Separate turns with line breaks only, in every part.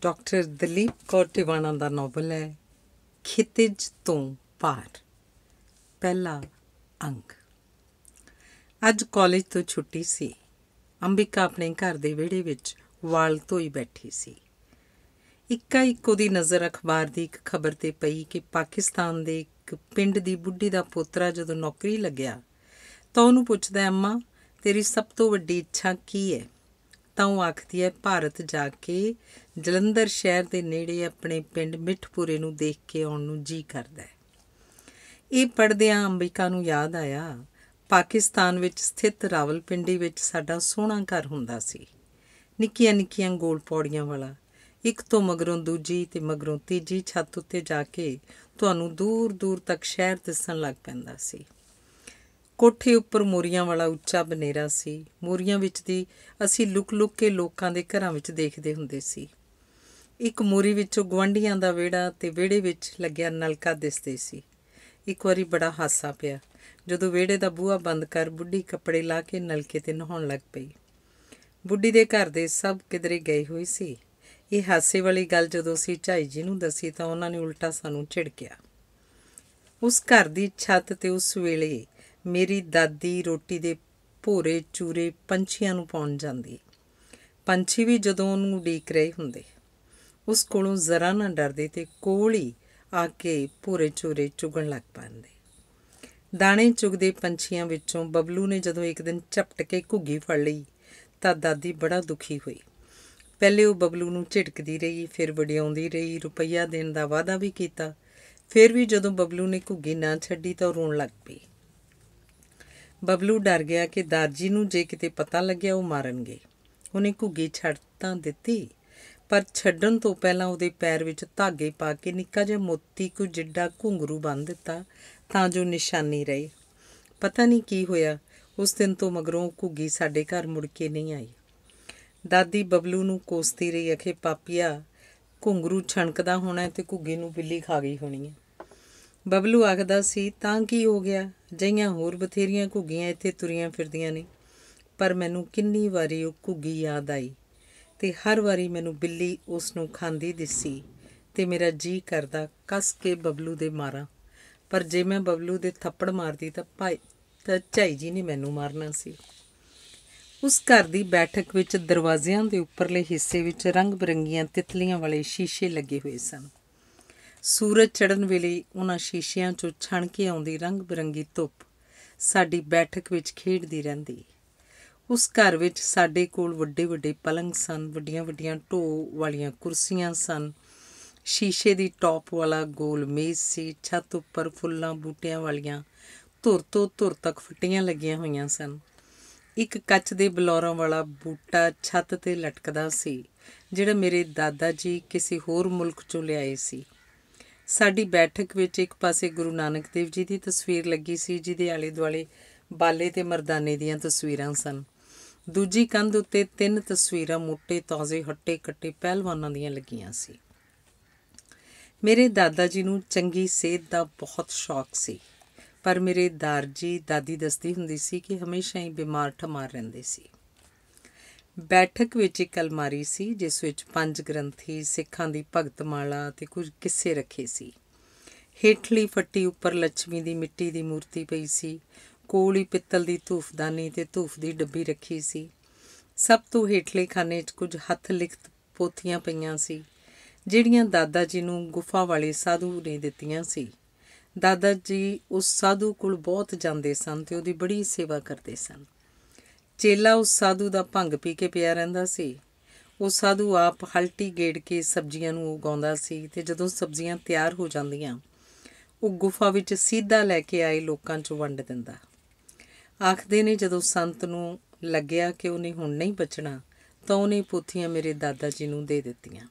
doctor Dalip Kaur Tiwana ਦਾ novel ਹੈ ਖਿਤਿਜ ਤੋਂ ਪਾਰ ਪਹਿਲਾ ਅੰਕ ਅੱਜ ਕਾਲਜ ਤੋਂ ਛੁੱਟੀ ਸੀ ਅੰਬਿਕਾ ਆਪਣੇ ਘਰ ਦੇ ਵਿਹੜੇ ਵਿੱਚ ਵਾਲ ਧੋਈ ਬੈਠੀ ਸੀ ਇੱਕਾ ਇੱਕ ਉਹਦੀ ਨਜ਼ਰ ਅਖਬਾਰ ਦੀ ਇੱਕ ਖਬਰ ਤੇ ਪਈ ਕਿ ਪਾਕਿਸਤਾਨ ਦੇ ਇੱਕ ਪਿੰਡ ਦੀ ਬੁੱਢੀ ਦਾ ਪੋਤਰਾ ਜਦੋਂ ਨੌਕਰੀ ਲੱਗਿਆ ਤਾਂ ਉਹਨੂੰ ਪੁੱਛਦਾ ਅੰਮਾ ਤੇਰੀ ਸਭ ਤੋਂ ਵੱਡੀ ਇੱਛਾ ਕੀ ਹੈ ਤਾਂ ਉਹ ਆਖਦੀ ਹੈ ਭਾਰਤ ਜਾ ਕੇ ਜਲੰਧਰ ਸ਼ਹਿਰ ਦੇ ਨੇੜੇ ਆਪਣੇ ਪਿੰਡ ਮਿੱਠਪੂਰੇ ਨੂੰ ਦੇਖ ਕੇ ਆਉਣ ਨੂੰ ਜੀ ਕਰਦਾ ਹੈ ਇਹ ਪੜਦਿਆਂ ਅੰਬਿਕਾ ਨੂੰ ਯਾਦ ਆਇਆ ਪਾਕਿਸਤਾਨ ਵਿੱਚ ਸਥਿਤ ਰਾਵਲਪਿੰਡੀ ਵਿੱਚ ਸਾਡਾ ਸੋਹਣਾ ਘਰ ਹੁੰਦਾ ਸੀ ਨਿੱਕੀਆਂ ਨਿੱਕੀਆਂ ਗੋਲ ਪੌੜੀਆਂ ਵਾਲਾ ਇੱਕ ਤੋਂ ਮਗਰੋਂ ਦੂਜੀ ਤੇ ਮਗਰੋਂ ਤੀਜੀ ਛੱਤ ਉੱਤੇ ਜਾ ਕੇ ਤੁਹਾਨੂੰ ਦੂਰ ਦੂਰ ਤੱਕ ਸ਼ਹਿਰ ਦਿਸਣ ਲੱਗ ਪੈਂਦਾ ਸੀ ਕੋਠੇ ਉੱਪਰ ਮੋਰੀਆਂ ਵਾਲਾ ਉੱਚਾ ਬਨੇਰਾ ਸੀ ਮੋਰੀਆਂ ਵਿੱਚ ਦੀ ਅਸੀਂ ਲੁਕ-ਲੁਕ ਕੇ ਲੋਕਾਂ ਦੇ ਘਰਾਂ ਵਿੱਚ ਦੇਖਦੇ ਹੁੰਦੇ ਸੀ ਇੱਕ ਮੋਰੀ ਵਿੱਚੋਂ ਗਵੰਡੀਆਂ ਦਾ ਵਿਹੜਾ ਤੇ ਵਿਹੜੇ ਵਿੱਚ ਲੱਗਿਆ ਨਲਕਾ ਦਿਸਦੇ ਸੀ ਇੱਕ ਵਾਰੀ ਬੜਾ ਹਾਸਾ ਪਿਆ ਜਦੋਂ ਵਿਹੜੇ ਦਾ ਬੂਹਾ ਬੰਦ ਕਰ ਬੁੱਢੀ ਕੱਪੜੇ ਲਾ ਕੇ ਨਲਕੇ ਤੇ ਨਹਾਉਣ ਲੱਗ ਪਈ ਬੁੱਢੀ ਦੇ ਘਰ ਦੇ ਸਭ ਕਿਧਰੇ ਗਏ ਹੋਏ ਸੀ ਇਹ ਹਾਸੇ ਵਾਲੀ ਗੱਲ ਜਦੋਂ ਸੀ ਝਾਈ ਜੀ ਨੂੰ ਦੱਸੀ ਤਾਂ ਉਹਨਾਂ ਨੇ ਉਲਟਾ ਸਾਨੂੰ ਝਿੜਕਿਆ ਉਸ ਘਰ ਦੀ ਛੱਤ ਤੇ ਉਸ ਵੇਲੇ ਮੇਰੀ ਦਾਦੀ ਰੋਟੀ ਦੇ ਭੋਰੇ ਚੂਰੇ ਪੰਛੀਆਂ ਨੂੰ ਪਾਉਣ ਜਾਂਦੀ ਪੰਛੀ ਵੀ ਜਦੋਂ ਉਹਨੂੰ ਡੀਕ ਰਹੇ ਹੁੰਦੇ ਉਸ ਕੋਲੋਂ ਜ਼ਰਾ ਨਾ ਡਰਦੇ ਤੇ ਕੋਲ ਹੀ ਆ ਕੇ ਭੋਰੇ ਚੂਰੇ ਚੁਗਣ ਲੱਗ ਪੈਂਦੇ ਦਾਣੇ ਚੁਗਦੇ ਪੰਛੀਆਂ ਵਿੱਚੋਂ ਬਬਲੂ ਨੇ ਜਦੋਂ ਇੱਕ ਦਿਨ ਝਪਟ ਕੇ ਘੁੱਗੀ ਫੜ ਲਈ ਤਾਂ ਦਾਦੀ ਬੜਾ ਦੁਖੀ ਹੋਈ ਪਹਿਲੇ ਉਹ ਬਬਲੂ ਨੂੰ ਝਿੜਕਦੀ ਰਹੀ ਫਿਰ ਵਡਿਆਉਂਦੀ ਰਹੀ ਰੁਪਈਆ ਦੇਣ ਦਾ ਵਾਅਦਾ ਵੀ ਕੀਤਾ ਫਿਰ ਵੀ ਜਦੋਂ ਬਬਲੂ ਨੇ ਘੁੱਗੀ ਨਾ ਛੱਡੀ ਤਾਂ ਰੋਣ ਲੱਗ ਪਈ ਬਬਲੂ ਡਰ ਗਿਆ ਕਿ ਦਰਜੀ ਨੂੰ ਜੇ ਕਿਤੇ ਪਤਾ ਲੱਗਿਆ ਉਹ ਮਾਰਨਗੇ ਉਹਨੇ ਘੁੱਗੀ ਛੱਡ ਤਾਂ ਦਿੱਤੀ ਪਰ ਛੱਡਣ ਤੋਂ ਪਹਿਲਾਂ ਉਹਦੇ ਪੈਰ ਵਿੱਚ ਧਾਗੇ ਪਾ ਕੇ ਨਿੱਕਾ ਜਿਹਾ ਮੋਤੀ ਕੋ ਜਿੱਡਾ ਘੁੰਗਰੂ ਬੰਨ ਦਿੱਤਾ ਤਾਂ ਜੋ ਨਿਸ਼ਾਨੀ ਰਹੇ ਪਤਾ ਨਹੀਂ ਕੀ ਹੋਇਆ ਉਸ ਦਿਨ ਤੋਂ ਮਗਰੋਂ ਘੁੱਗੀ ਸਾਡੇ ਘਰ ਮੁੜ ਕੇ ਨਹੀਂ ਆਈ ਦਾਦੀ ਬਬਲੂ ਨੂੰ ਕੋਸਦੀ ਰਹੀ ਅਖੇ ਪਾਪੀਆ ਘੁੰਗਰੂ ਛਣਕਦਾ ਹੋਣਾ ਤੇ ਘੁੱਗੀ ਨੂੰ ਬਿੱਲੀ ਖਾ ਗਈ ਹੋਣੀ ਹੈ ਬਬਲੂ ਆਖਦਾ ਸੀ ਤਾਂ ਕੀ ਹੋ ਗਿਆ ਜਈਆਂ ਹੋਰ ਬਥੇਰੀਆਂ ਘੁੱਗੀਆਂ ਇੱਥੇ ਤੁਰੀਆਂ ਫਿਰਦੀਆਂ ਨੇ ਪਰ ਮੈਨੂੰ ਕਿੰਨੀ ਵਾਰੀ ਉਹ ਘੁੱਗੀ ਯਾਦ ਆਈ ਤੇ ਹਰ ਵਾਰੀ ਮੈਨੂੰ ਬਿੱਲੀ ਉਸ ਨੂੰ ਖਾਂਦੀ ਦਿਸੀ ਤੇ ਮੇਰਾ ਜੀ ਕਰਦਾ ਕੱਸ ਕੇ ਬਬਲੂ ਦੇ ਮਾਰਾਂ ਪਰ ਜੇ ਮੈਂ ਬਬਲੂ ਦੇ ਥੱਪੜ ਮਾਰਦੀ ਤਾਂ ਭਾਈ ਤਾਂ ਝਾਈ ਜੀ ਨੇ ਮੈਨੂੰ ਮਾਰਨਾ ਸੀ ਉਸ ਘਰ ਦੀ ਬੈਠਕ ਵਿੱਚ ਦਰਵਾਜ਼ਿਆਂ ਦੇ ਉੱਪਰਲੇ ਹਿੱਸੇ ਵਿੱਚ ਰੰਗ-ਬਰੰਗੀਆਂ ਤਿਤਲੀਆਂ ਵਾਲੇ ਸ਼ੀਸ਼ੇ ਲੱਗੇ ਹੋਏ ਸਨ ਸੂਰਜ ਚੜ੍ਹਨ ਵੇਲੇ ਉਹਨਾਂ ਸ਼ੀਸ਼ਿਆਂ 'ਚੋਂ ਛਣ ਕੇ ਆਉਂਦੀ ਰੰਗ ਬਰੰਗੀ ਧੁੱਪ ਸਾਡੀ ਬੈਠਕ ਵਿੱਚ ਖੇਡਦੀ ਰਹਿੰਦੀ ਉਸ ਘਰ ਵਿੱਚ ਸਾਡੇ ਕੋਲ ਵੱਡੇ ਵੱਡੇ ਪਲੰਗ ਸਨ ਵੱਡੀਆਂ ਵੱਡੀਆਂ ਢੋ ਵਾਲੀਆਂ ਕੁਰਸੀਆਂ ਸਨ ਸ਼ੀਸ਼ੇ ਦੀ ਟੌਪ ਵਾਲਾ ਗੋਲ ਮੇਜ਼ ਸੀ ਛੱਤ ਉੱਪਰ ਫੁੱਲਾਂ ਬੂਟਿਆਂ ਵਾਲੀਆਂ ਧੁਰ ਤੋਂ ਧੁਰ ਤੱਕ ਫਟੀਆਂ ਲੱਗੀਆਂ ਹੋਈਆਂ ਸਨ ਇੱਕ ਕੱਚ ਦੇ ਬਲੌਰਾਂ ਵਾਲਾ ਬੂਟਾ ਛੱਤ ਤੇ ਲਟਕਦਾ ਸੀ ਜਿਹੜਾ ਮੇਰੇ ਦਾਦਾ ਜੀ ਕਿਸੇ ਹੋਰ ਮੁਲਕ ਚੋਂ ਲਿਆਏ ਸੀ ਸਾਡੀ ਬੈਠਕ ਵਿੱਚ ਇੱਕ ਪਾਸੇ ਗੁਰੂ ਨਾਨਕ ਦੇਵ ਜੀ ਦੀ ਤਸਵੀਰ ਲੱਗੀ ਸੀ ਜਿਹਦੇ ਆਲੇ ਦੁਆਲੇ ਬਾਲੇ ਤੇ ਮਰਦਾਨੇ ਦੀਆਂ ਤਸਵੀਰਾਂ ਸਨ ਦੂਜੀ ਕੰਧ ਉੱਤੇ ਤਿੰਨ ਤਸਵੀਰਾਂ ਮੋٹے ਤਾਜ਼ੇ ਹੱਟੇ ਕੱਟੇ ਪਹਿਲਵਾਨਾਂ ਦੀਆਂ ਲੱਗੀਆਂ ਸੀ ਮੇਰੇ ਦਾਦਾ ਜੀ ਨੂੰ ਚੰਗੀ ਸਿਹਤ ਦਾ ਬਹੁਤ ਸ਼ੌਕ ਸੀ ਪਰ ਮੇਰੇ ਦਾਰਜੀ ਦਾਦੀ ਦਸਤੀ ਹੁੰਦੀ ਸੀ ਕਿ ਹਮੇਸ਼ਾ ਹੀ ਬਿਮਾਰ ਠਮਾਰ ਰਹਿੰਦੇ ਸੀ ਬੈਠਕ ਵਿੱਚ ਇੱਕ ਅਲਮਾਰੀ ਸੀ ਜਿਸ ਵਿੱਚ ਪੰਜ ਗ੍ਰੰਥੀ ਸਿੱਖਾਂ ਦੀ ਭਗਤ ਮਾਲਾ ਤੇ ਕੁਝ ਕਿੱਸੇ ਰੱਖੇ ਸੀ ਹੇਠਲੀ ਫੱਟੀ ਉੱਪਰ ਲక్ష్ਮੀ ਦੀ ਮਿੱਟੀ ਦੀ ਮੂਰਤੀ ਪਈ ਸੀ ਕੋਲ ਹੀ ਪਿੱਤਲ ਦੀ ਧੂਫਦਾਨੀ ਤੇ ਧੂਫ ਦੀ ਡੱਬੀ ਰੱਖੀ ਸੀ ਸਭ ਤੋਂ ਹੇਠਲੇ ਖਾਨੇ 'ਚ ਕੁਝ ਹੱਥ ਲਿਖਤ ਪੋਥੀਆਂ ਪਈਆਂ ਸੀ ਜਿਹੜੀਆਂ ਦਾਦਾ ਜੀ ਨੂੰ ਗੁਫਾ ਵਾਲੇ ਸਾਧੂ ਨੇ ਦਿੱਤੀਆਂ ਸੀ ਦਾਦਾ ਜੀ ਉਸ ਸਾਧੂ ਕੋਲ ਬਹੁਤ ਜਾਂਦੇ ਸਨ ਤੇ ਉਹਦੀ ਬੜੀ ਸੇਵਾ ਕਰਦੇ ਸਨ ਚੇਲਾ ਉਸ ਸਾਧੂ ਦਾ ਭੰਗ ਪੀ ਕੇ ਪਿਆ ਰਹਿੰਦਾ ਸੀ ਉਹ ਸਾਧੂ ਆਪ ਹਲਟੀ ਗੇੜ ਕੇ ਸਬਜ਼ੀਆਂ ਨੂੰ ਉਗਾਉਂਦਾ ਸੀ ਤੇ ਜਦੋਂ ਸਬਜ਼ੀਆਂ ਤਿਆਰ ਹੋ ਜਾਂਦੀਆਂ ਉਹ ਗੁਫਾ ਵਿੱਚ ਸਿੱਧਾ ਲੈ ਕੇ ਆਏ ਲੋਕਾਂ 'ਚ ਵੰਡ ਦਿੰਦਾ ਆਖਦੇ ਨੇ ਜਦੋਂ ਸੰਤ ਨੂੰ ਲੱਗਿਆ ਕਿ ਉਹਨੇ ਹੁਣ ਨਹੀਂ ਬਚਣਾ ਤਾਂ ਉਹਨੇ ਪੋਥੀਆਂ ਮੇਰੇ ਦਾਦਾ ਜੀ ਨੂੰ ਦੇ ਦਿੱਤੀਆਂ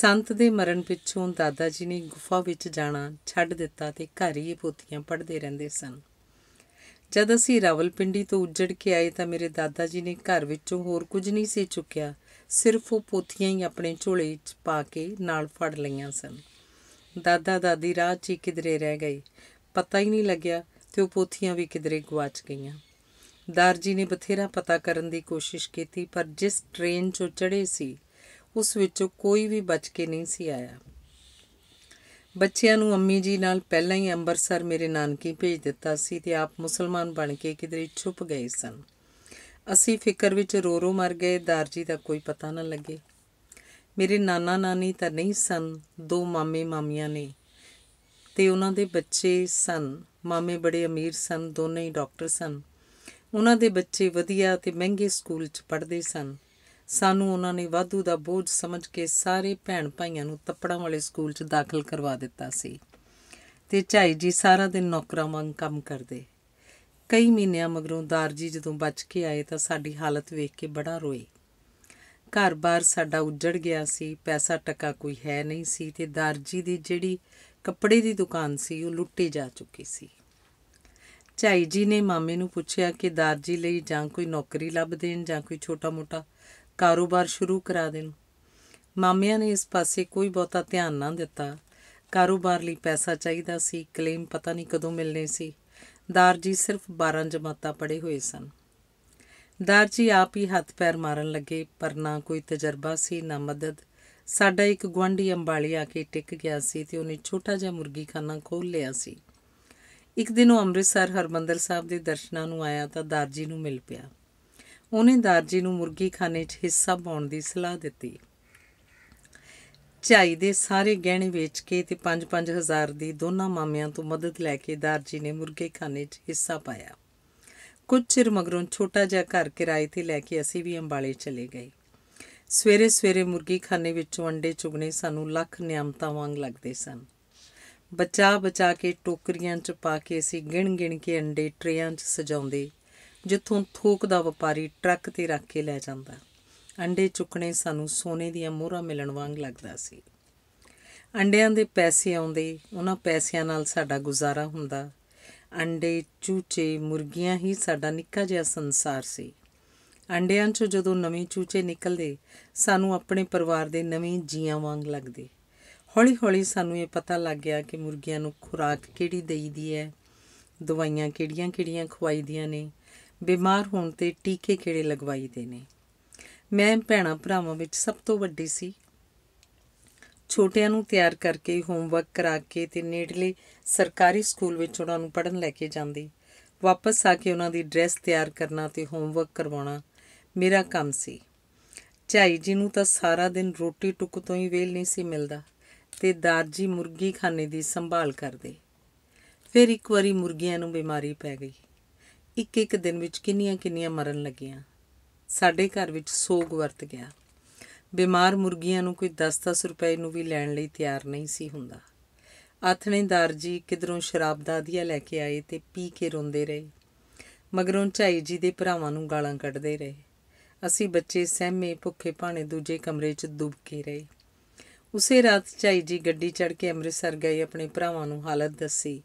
ਸੰਤ ਦੇ ਮਰਨ ਪਿੱਛੋਂ ਦਾਦਾ ਜੀ ਨੇ ਗੁਫਾ ਵਿੱਚ ਜਾਣਾ ਛੱਡ ਦਿੱਤਾ ਤੇ ਘਰ ਹੀ ਪੋਥੀਆਂ ਪੜ੍ਹਦੇ ਰਹਿੰਦੇ ਸਨ ਜਦ ਅਸੀਂ ਰਾਵਲਪਿੰਡੀ ਤੋਂ ਉੱਜੜ ਕੇ ਆਏ ਤਾਂ ਮੇਰੇ ਦਾਦਾ ਜੀ ਨੇ ਘਰ ਵਿੱਚੋਂ ਹੋਰ ਕੁਝ ਨਹੀਂ ਸੀ ਚੁੱਕਿਆ ਸਿਰਫ ਉਹ ਪੋਥੀਆਂ ਹੀ ਆਪਣੇ ਝੋਲੇ 'ਚ ਪਾ ਕੇ ਨਾਲ ਫੜ ਲਈਆਂ ਸਨ ਦਾਦਾ ਦਾਦੀ ਰਾਹ 'ਚ ਕਿਧਰੇ ਰਹਿ ਗਏ ਪਤਾ ਹੀ ਨਹੀਂ ਲੱਗਿਆ ਤੇ ਉਹ ਪੋਥੀਆਂ ਵੀ ਕਿਧਰੇ ਗਵਾਚ ਗਈਆਂ ਦਾਰ ਜੀ ਨੇ ਬਥੇਰਾ ਪਤਾ ਕਰਨ ਦੀ ਕੋਸ਼ਿਸ਼ ਕੀਤੀ ਪਰ ਜਿਸ ਟ੍ਰੇਨ 'ਚ ਚੜ੍ਹੇ ਸੀ ਉਸ ਵਿੱਚੋਂ ਕੋਈ ਵੀ ਬਚ ਕੇ ਨਹੀਂ ਸੀ ਆਇਆ ਬੱਚਿਆਂ ਨੂੰ ਅੰਮੀ ਜੀ ਨਾਲ ਪਹਿਲਾਂ ਹੀ ਅੰਮ੍ਰਿਤਸਰ ਮੇਰੇ ਨਾਨਕੀ ਭੇਜ ਦਿੱਤਾ ਸੀ ਤੇ ਆਪ ਮੁਸਲਮਾਨ ਬਣ ਕੇ ਕਿਧਰੇ ਛੁਪ ਗਏ ਸਨ ਅਸੀਂ ਫਿਕਰ ਵਿੱਚ ਰੋ ਰੋ ਮਰ ਗਏ ਦਾਰਜੀ ਦਾ ਕੋਈ ਪਤਾ ਨਾ ਲੱਗੇ ਮੇਰੇ ਨਾਨਾ ਨਾਨੀ ਤਾਂ ਨਹੀਂ ਸਨ ਦੋ ਮਾਮੇ ਮਾਮੀਆਂ ਨੇ ਤੇ ਉਹਨਾਂ ਦੇ ਬੱਚੇ ਸਨ ਮਾਮੇ ਬੜੇ ਅਮੀਰ ਸਨ ਦੋਨੇ ਹੀ ਡਾਕਟਰ ਸਨ ਉਹਨਾਂ ਦੇ ਬੱਚੇ ਵਧੀਆ ਤੇ ਮਹਿੰਗੇ ਸਕੂਲ 'ਚ ਪੜ੍ਹਦੇ ਸਨ ਸਾਨੂੰ ਉਹਨਾਂ ਨੇ ਵਾਧੂ ਦਾ ਬੋਝ ਸਮਝ ਕੇ ਸਾਰੇ ਭੈਣ ਭਾਈਆਂ ਨੂੰ ਤੱਪੜਾਂ ਵਾਲੇ ਸਕੂਲ 'ਚ ਦਾਖਲ ਕਰਵਾ ਦਿੱਤਾ ਸੀ ਤੇ ਝਾਈ ਜੀ ਸਾਰਾ ਦਿਨ ਨੌਕਰਾਂ ਵਾਂਗ ਕੰਮ ਕਰਦੇ ਕਈ ਮਹੀਨਿਆਂ ਮਗਰੋਂ ਦਾਰਜੀ ਜਦੋਂ ਬਚ ਕੇ ਆਏ ਤਾਂ ਸਾਡੀ ਹਾਲਤ ਵੇਖ ਕੇ ਬੜਾ ਰੋਏ ਘਰ-ਬਾਰ ਸਾਡਾ ਉੱਜੜ ਗਿਆ ਸੀ ਪੈਸਾ ਟਕਾ ਕੋਈ ਹੈ ਨਹੀਂ ਸੀ ਤੇ ਦਾਰਜੀ ਦੀ ਜਿਹੜੀ ਕੱਪੜੇ ਦੀ ਦੁਕਾਨ ਸੀ ਉਹ ਲੁੱਟੀ ਜਾ ਚੁੱਕੀ ਸੀ ਝਾਈ ਜੀ ਨੇ ਮਾਮੇ ਨੂੰ ਪੁੱਛਿਆ ਕਿ ਦਾਰਜੀ ਲਈ ਜਾਂ ਕੋਈ ਨੌਕਰੀ ਲੱਭ ਦੇਣ ਜਾਂ ਕੋਈ ਛੋਟਾ-ਮੋਟਾ ਕਾਰੋਬਾਰ ਸ਼ੁਰੂ ਕਰਾ ਦੇਣ ਮਾਮਿਆਂ ਨੇ ਇਸ ਪਾਸੇ ਕੋਈ ਬਹੁਤਾ ਧਿਆਨ ਨਾ ਦਿੱਤਾ ਕਾਰੋਬਾਰ ਲਈ ਪੈਸਾ ਚਾਹੀਦਾ ਸੀ ਕਲੇਮ ਪਤਾ ਨਹੀਂ ਕਦੋਂ ਮਿਲਨੇ ਸੀ ਦਾਰ ਜੀ ਸਿਰਫ 12 ਜਮਾਤਾਂ ਪੜੇ ਹੋਏ ਸਨ ਦਾਰ ਜੀ ਆਪ ਹੀ ਹੱਥ ਪੈਰ ਮਾਰਨ ਲੱਗੇ ਪਰ ਨਾ ਕੋਈ ਤਜਰਬਾ ਸੀ ਨਾ ਮਦਦ ਸਾਡਾ ਇੱਕ ਗਵੰਡੀ ਅੰਬਾਲੀ ਆ ਕੇ ਟਿਕ ਗਿਆ ਸੀ ਤੇ ਉਹਨੇ ਛੋਟਾ ਜਿਹਾ ਮੁਰਗੀਖਾਨਾ ਖੋਲ ਲਿਆ ਸੀ ਇੱਕ ਦਿਨ ਉਹ ਅੰਮ੍ਰਿਤਸਰ ਹਰਮੰਦਰ ਸਾਹਿਬ ਦੇ ਦਰਸ਼ਨਾਂ ਨੂੰ ਆਇਆ ਤਾਂ ਦਾਰ ਜੀ ਨੂੰ ਮਿਲ ਪਿਆ ਉਹਨੇ ਦਰਜੀ ਨੂੰ ਮੁਰਗੀਖਾਨੇ 'ਚ ਹਿੱਸਾ ਪਾਉਣ ਦੀ ਸਲਾਹ ਦਿੱਤੀ ਝਾਈ ਦੇ ਸਾਰੇ ਗਹਿਣੇ ਵੇਚ ਕੇ ਤੇ 5-5000 ਦੀ ਦੋਨਾਂ ਮਾਮਿਆਂ ਤੋਂ ਮਦਦ ਲੈ ਕੇ ਦਰਜੀ ਨੇ ਮੁਰਗੀਖਾਨੇ 'ਚ ਹਿੱਸਾ ਪਾਇਆ ਕੁਝ ਚਿਰ ਮਗਰੋਂ ਛੋਟਾ ਜਿਹਾ ਘਰ ਕਿਰਾਏ ਤੇ ਲੈ ਕੇ ਅਸੀਂ ਵੀ ਅੰਬਾਲੇ ਚਲੇ ਗਏ ਸਵੇਰੇ ਸਵੇਰੇ ਮੁਰਗੀਖਾਨੇ ਵਿੱਚੋਂ ਅੰਡੇ ਚੁਗਨੇ ਸਾਨੂੰ ਲੱਖ ਨਿਯਮਤਾ ਵਾਂਗ ਲੱਗਦੇ ਸਨ ਬਚਾ ਬਚਾ ਕੇ ਟੋਕਰੀਆਂ 'ਚ ਪਾ ਕੇ ਅਸੀਂ ਗਿਣ ਗਿਣ ਕੇ ਅੰਡੇ ਟਰੇਆਂ 'ਚ ਸਜਾਉਂਦੇ ਜਿੱਥੋਂ ਥੋਕ ਦਾ ਵਪਾਰੀ ਟਰੱਕ ਤੇ ਰੱਖ ਕੇ ਲੈ ਜਾਂਦਾ ਅੰਡੇ ਚੁੱਕਣੇ ਸਾਨੂੰ ਸੋਨੇ ਦੀਆਂ ਮੋਹਰਾਂ ਮਿਲਣ ਵਾਂਗ ਲੱਗਦਾ ਸੀ ਅੰਡਿਆਂ ਦੇ ਪੈਸੇ ਆਉਂਦੇ ਉਹਨਾਂ ਪੈਸਿਆਂ ਨਾਲ ਸਾਡਾ ਗੁਜ਼ਾਰਾ ਹੁੰਦਾ ਅੰਡੇ ਚੂਚੇ ਮੁਰਗੀਆਂ ਹੀ ਸਾਡਾ ਨਿੱਕਾ ਜਿਹਾ ਸੰਸਾਰ ਸੀ ਅੰਡਿਆਂ 'ਚੋਂ ਜਦੋਂ ਨਵੇਂ ਚੂਚੇ ਨਿਕਲਦੇ ਸਾਨੂੰ ਆਪਣੇ ਪਰਿਵਾਰ ਦੇ ਨਵੇਂ ਜੀਆਂ ਵਾਂਗ ਲੱਗਦੇ ਹੌਲੀ-ਹੌਲੀ ਸਾਨੂੰ ਇਹ ਪਤਾ ਲੱਗ ਗਿਆ ਕਿ ਮੁਰਗੀਆਂ ਨੂੰ ਖੁਰਾਕ ਕਿਹੜੀ ਦੇਈਦੀ ਹੈ ਦਵਾਈਆਂ ਕਿਹੜੀਆਂ-ਕਿਹੜੀਆਂ ਖਵਾਈਦੀਆਂ ਨੇ ਬਿਮਾਰ ਹੋਣ ਤੇ ਟੀਕੇ ਕਿਹੜੇ ਲਗਵਾਈਦੇ ਨੇ ਮੈਂ ਭੈਣਾ ਭਰਾਵਾਂ ਵਿੱਚ ਸਭ ਤੋਂ ਵੱਡੀ ਸੀ ਛੋਟਿਆਂ ਨੂੰ ਤਿਆਰ ਕਰਕੇ ਹੋਮਵਰਕ ਕਰਾ ਕੇ ਤੇ ਨੇੜਲੇ ਸਰਕਾਰੀ ਸਕੂਲ ਵਿੱਚ ਉਹਨਾਂ ਨੂੰ ਪੜਨ ਲੈ ਕੇ ਜਾਂਦੀ ਵਾਪਸ ਆ ਕੇ ਉਹਨਾਂ ਦੀ ਡਰੈਸ ਤਿਆਰ ਕਰਨਾ ਤੇ ਹੋਮਵਰਕ ਕਰਵਾਉਣਾ ਮੇਰਾ ਕੰਮ ਸੀ ਝਾਈ ਜੀ ਨੂੰ ਤਾਂ ਸਾਰਾ ਦਿਨ ਰੋਟੀ ਟੁੱਕ ਤੋਂ ਹੀ ਵੇਲ ਨਹੀਂ ਸੀ ਮਿਲਦਾ ਤੇ ਦਾਰਜੀ ਮੁਰਗੀ ਖਾਨੇ ਦੀ ਸੰਭਾਲ ਕਰਦੇ ਫਿਰ ਇੱਕ ਵਾਰੀ ਮੁਰਗੀਆਂ ਨੂੰ ਬਿਮਾਰੀ ਪੈ ਗਈ ਇੱਕ ਇੱਕ ਦਿਨ ਵਿੱਚ ਕਿੰਨੀਆਂ ਕਿੰਨੀਆਂ ਮਰਨ ਲੱਗੀਆਂ ਸਾਡੇ ਘਰ ਵਿੱਚ ਸੋਗ ਵਰਤ ਗਿਆ ਬਿਮਾਰ ਮੁਰਗੀਆਂ ਨੂੰ ਕੋਈ 10-10 ਰੁਪਏ ਨੂੰ ਵੀ ਲੈਣ ਲਈ ਤਿਆਰ ਨਹੀਂ ਸੀ ਹੁੰਦਾ ਆਥਣੇਦਾਰ ਜੀ ਕਿਧਰੋਂ ਸ਼ਰਾਬ ਦਾ ਦੀਆ ਲੈ ਕੇ ਆਏ ਤੇ ਪੀ ਕੇ ਰੋਂਦੇ ਰਹੇ ਮਗਰੋਂ ਝਾਈ ਜੀ ਦੇ ਭਰਾਵਾਂ ਨੂੰ ਗਾਲਾਂ ਕੱਢਦੇ ਰਹੇ ਅਸੀਂ ਬੱਚੇ ਸਹਿਮੇ ਭੁੱਖੇ ਭਾਣੇ ਦੂਜੇ ਕਮਰੇ 'ਚ ਦੁੱਬ ਕੇ ਰਹੇ ਉਸੇ ਰਾਤ ਝਾਈ ਜੀ ਗੱਡੀ ਚੜ੍ਹ ਕੇ ਅੰਮ੍ਰਿਤਸਰ ਗਏ ਆਪਣੇ ਭਰਾਵਾਂ ਨੂੰ ਹਾਲਤ ਦੱਸੀ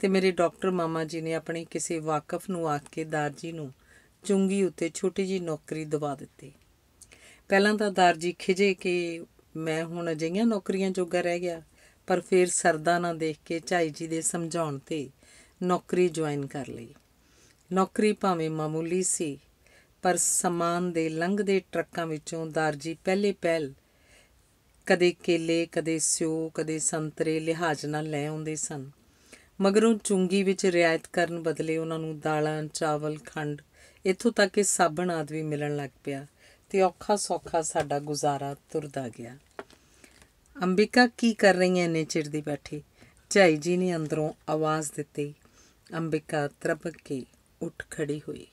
ਤੇ ਮੇਰੇ ਡਾਕਟਰ ਮਾਮਾ ਜੀ ਨੇ ਆਪਣੇ ਕਿਸੇ ਵਾਕਫ ਨੂੰ ਆ ਕੇ ਦਾਰਜੀ ਨੂੰ ਚੁੰਗੀ ਉੱਤੇ ਛੋਟੀ ਜੀ ਨੌਕਰੀ ਦਵਾ ਦਿੱਤੀ ਪਹਿਲਾਂ ਤਾਂ ਦਾਰਜੀ ਖਿਜੇ ਕਿ ਮੈਂ ਹੁਣ ਅਜਿਹੀਆਂ ਨੌਕਰੀਆਂ ਜੋਗਾ ਰਹਿ ਗਿਆ ਪਰ ਫਿਰ ਸਰਦਾ ਨਾ ਦੇਖ ਕੇ ਚਾਈ ਜੀ ਦੇ ਸਮਝਾਉਣ ਤੇ ਨੌਕਰੀ ਜੁਆਇਨ ਕਰ ਲਈ ਨੌਕਰੀ ਭਾਵੇਂ ਮਾਮੂਲੀ ਸੀ ਪਰ ਸਮਾਨ ਦੇ ਲੰਘਦੇ ਟਰੱਕਾਂ ਵਿੱਚੋਂ ਦਾਰਜੀ ਪਹਿਲੇ ਪਹਿਲ ਕਦੇ ਕੇਲੇ ਕਦੇ ਸਿਓ ਕਦੇ ਸੰਤਰੇ ਲਿਹਾਜ ਨਾਲ ਲੈ ਆਉਂਦੇ ਸਨ ਮਗਰੋਂ ਚੁੰਗੀ ਵਿੱਚ ਰਿਆਇਤ ਕਰਨ ਬਦਲੇ ਉਹਨਾਂ ਨੂੰ ਦਾਲਾਂ ਚਾਵਲ ਖੰਡ ਇੱਥੋਂ ਤੱਕ ਕਿ ਸਾਬਣ ਆਦਿ ਵੀ ਮਿਲਣ ਲੱਗ ਪਿਆ ਤੇ ਔਖਾ ਸੌਖਾ ਸਾਡਾ ਗੁਜ਼ਾਰਾ ਤੁਰਦਾ ਗਿਆ ਅੰਬਿਕਾ ਕੀ ਕਰ ਰਹੀ ਹੈ ਨੇ ਚਿਰ ਦੀ ਬੈਠੀ ਝਾਈ ਜੀ ਨੇ ਅੰਦਰੋਂ ਆਵਾਜ਼ ਦਿੱਤੀ ਅੰਬਿਕਾ ਤਰਪਕ ਕੇ ਉੱਠ ਖੜੀ ਹੋਈ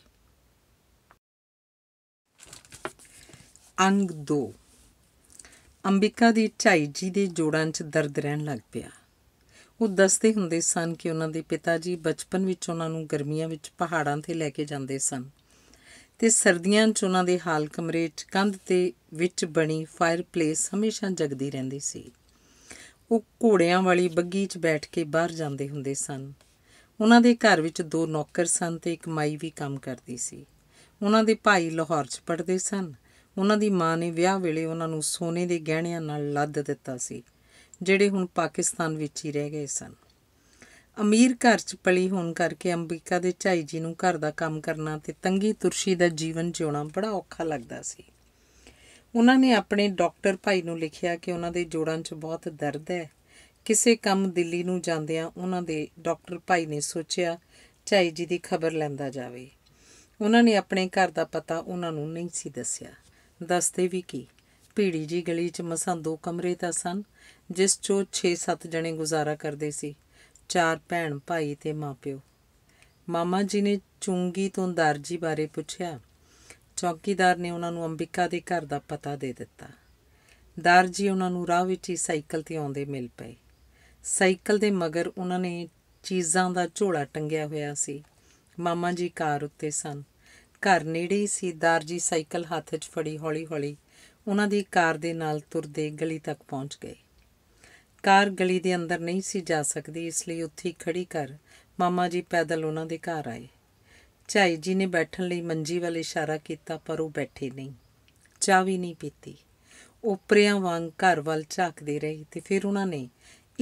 ਅੰਗ 2 ਅੰਬਿਕਾ ਦੀ ਝਾਈ ਜੀ ਦੇ ਜੋੜਾਂ 'ਚ ਦਰਦ ਰਹਿਣ ਲੱਗ ਪਿਆ ਉਹ ਦੱਸਦੇ ਹੁੰਦੇ ਸਨ ਕਿ ਉਹਨਾਂ ਦੇ ਪਿਤਾ ਜੀ ਬਚਪਨ ਵਿੱਚ ਉਹਨਾਂ ਨੂੰ ਗਰਮੀਆਂ ਵਿੱਚ ਪਹਾੜਾਂ ਤੇ ਲੈ ਕੇ ਜਾਂਦੇ ਸਨ ਤੇ ਸਰਦੀਆਂ 'ਚ ਉਹਨਾਂ ਦੇ ਹਾਲ ਕਮਰੇ 'ਚ ਕੰਧ ਤੇ ਵਿੱਚ ਬਣੀ ਫਾਇਰਪਲੇਸ ਹਮੇਸ਼ਾ ਜਗਦੀ ਰਹਿੰਦੀ ਸੀ ਉਹ ਘੋੜਿਆਂ ਵਾਲੀ ਬੱਗੀ 'ਚ ਬੈਠ ਕੇ ਬਾਹਰ ਜਾਂਦੇ ਹੁੰਦੇ ਸਨ ਉਹਨਾਂ ਦੇ ਘਰ ਵਿੱਚ ਦੋ ਨੌਕਰ ਸਨ ਤੇ ਇੱਕ ਮਾਈ ਵੀ ਕੰਮ ਕਰਦੀ ਸੀ ਉਹਨਾਂ ਦੇ ਭਾਈ ਲਾਹੌਰ 'ਚ ਪੜ੍ਹਦੇ ਸਨ ਉਹਨਾਂ ਦੀ ਮਾਂ ਨੇ ਵਿਆਹ ਵੇਲੇ ਉਹਨਾਂ ਨੂੰ ਸੋਨੇ ਦੇ ਗਹਿਣਿਆਂ ਨਾਲ ਲੱਦ ਦਿੱਤਾ ਸੀ ਜਿਹੜੇ ਹੁਣ ਪਾਕਿਸਤਾਨ ਵਿੱਚ ਹੀ ਰਹਿ ਗਏ ਸਨ ਅਮੀਰ ਘਰ 'ਚ ਪਲੀ ਹੋਣ ਕਰਕੇ ਅੰਬਿਕਾ ਦੇ ਝਾਈ ਜੀ ਨੂੰ ਘਰ ਦਾ ਕੰਮ ਕਰਨਾ ਤੇ ਤੰਗੀ ਤੁਰਸ਼ੀ ਦਾ ਜੀਵਨ ਜਿਉਣਾ ਬੜਾ ਔਖਾ ਲੱਗਦਾ ਸੀ ਉਹਨਾਂ ਨੇ ਆਪਣੇ ਡਾਕਟਰ ਭਾਈ ਨੂੰ ਲਿਖਿਆ ਕਿ ਉਹਨਾਂ ਦੇ ਜੋੜਾਂ 'ਚ ਬਹੁਤ ਦਰਦ ਹੈ ਕਿਸੇ ਕੰਮ ਦਿੱਲੀ ਨੂੰ ਜਾਂਦਿਆਂ ਉਹਨਾਂ ਦੇ ਡਾਕਟਰ ਭਾਈ ਨੇ ਸੋਚਿਆ ਝਾਈ ਜੀ ਦੀ ਖਬਰ ਲੈਂਦਾ ਜਾਵੇ ਉਹਨਾਂ ਨੇ ਆਪਣੇ ਘਰ ਦਾ ਪਤਾ ਉਹਨਾਂ ਨੂੰ ਨਹੀਂ ਸੀ ਦੱਸਿਆ ਦੱਸਦੇ ਵੀ ਕੀ ਭੀੜੀ ਜੀ ਗਲੀ 'ਚ ਮਸਾਂ ਦੋ ਕਮਰੇ ਤਾਂ ਸਨ ਜਿਸ 'ਚੋਂ 6-7 ਜਣੇ ਗੁਜ਼ਾਰਾ ਕਰਦੇ ਸੀ ਚਾਰ ਭੈਣ ਭਾਈ ਤੇ ਮਾਪਿਓ ਮਾਮਾ ਜੀ ਨੇ ਚੁੰਗੀ ਤੋਂ ਦਰਜੀ ਬਾਰੇ ਪੁੱਛਿਆ ਚੌਕੀਦਾਰ ਨੇ ਉਹਨਾਂ ਨੂੰ ਅੰਬਿਕਾ ਦੇ ਘਰ ਦਾ ਪਤਾ ਦੇ ਦਿੱਤਾ ਦਰਜੀ ਉਹਨਾਂ ਨੂੰ ਰਾਹ ਵਿੱਚ ਹੀ ਸਾਈਕਲ ਤੇ ਆਉਂਦੇ ਮਿਲ ਪਏ ਸਾਈਕਲ ਦੇ ਮਗਰ ਉਹਨਾਂ ਨੇ ਚੀਜ਼ਾਂ ਦਾ ਝੋਲਾ ਟੰਗਿਆ ਹੋਇਆ ਸੀ ਮਾਮਾ ਜੀ ਕਾਰ ਉੱਤੇ ਸਨ ਘਰ ਨੇੜੇ ਹੀ ਸੀ ਦਰਜੀ ਸਾਈਕਲ ਹੱਥ 'ਚ ਫੜੀ ਹੌਲੀ-ਹੌਲੀ ਉਹਨਾਂ ਦੀ ਕਾਰ ਦੇ ਨਾਲ ਤੁਰਦੇ ਗਲੀ ਤੱਕ ਪਹੁੰਚ ਗਏ ਕਾਰ ਗਲੀ ਦੇ ਅੰਦਰ ਨਹੀਂ ਸੀ ਜਾ ਸਕਦੀ ਇਸ ਲਈ ਉੱਥੇ ਖੜੀ ਕਰ ਮਾਮਾ ਜੀ ਪੈਦਲ ਉਹਨਾਂ ਦੇ ਘਰ ਆਏ ਝਾਈ ਜੀ ਨੇ ਬੈਠਣ ਲਈ ਮੰਜੀ ਵੱਲ ਇਸ਼ਾਰਾ ਕੀਤਾ ਪਰ ਉਹ ਬੈਠੇ ਨਹੀਂ ਚਾਹ ਵੀ ਨਹੀਂ ਪੀਤੀ ਉਪਰਿਆਂ ਵਾਂਗ ਘਰ ਵੱਲ ਝਾਕਦੇ ਰਹੀ ਤੇ ਫਿਰ ਉਹਨਾਂ ਨੇ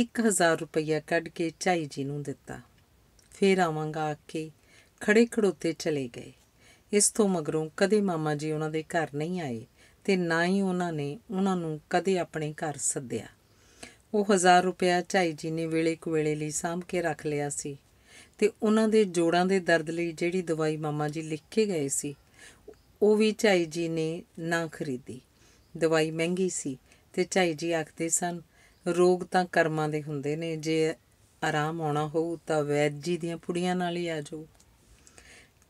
1000 ਰੁਪਇਆ ਕੱਢ ਕੇ ਝਾਈ ਜੀ ਨੂੰ ਦਿੱਤਾ ਫੇਰ ਆਵਾਂਗਾ ਆ ਕੇ ਖੜੇ ਖੜੋਤੇ ਚਲੇ ਗਏ ਇਸ ਤੋਂ ਮਗਰੋਂ ਕਦੇ ਮਾਮਾ ਜੀ ਉਹਨਾਂ ਦੇ ਘਰ ਨਹੀਂ ਆਏ ਤੇ ਨਾ ਹੀ ਉਹਨਾਂ ਨੇ ਉਹਨਾਂ ਨੂੰ ਕਦੇ ਆਪਣੇ ਘਰ ਸੱਦਿਆ ਉਹ 1000 ਰੁਪਇਆ ਝਾਈ ਜੀ ਨੇ ਵੇਲੇ ਕੁਵੇਲੇ ਲਈ ਸਾਂਭ ਕੇ ਰੱਖ ਲਿਆ ਸੀ ਤੇ ਉਹਨਾਂ ਦੇ ਜੋੜਾਂ ਦੇ ਦਰਦ ਲਈ ਜਿਹੜੀ ਦਵਾਈ ਮਾਮਾ ਜੀ ਲਿਖ ਕੇ ਗਏ ਸੀ ਉਹ ਵੀ ਝਾਈ ਜੀ ਨੇ ਨਾ ਖਰੀਦੀ ਦਵਾਈ ਮਹਿੰਗੀ ਸੀ ਤੇ ਝਾਈ ਜੀ ਆਖਦੇ ਸਨ ਰੋਗ ਤਾਂ ਕਰਮਾਂ ਦੇ ਹੁੰਦੇ ਨੇ ਜੇ ਆਰਾਮ ਆਉਣਾ ਹੋ ਤਾਂ ਵੈਦ ਜੀ ਦੀਆਂ ਪੁੜੀਆਂ ਨਾਲ ਹੀ ਆ ਜਾਓ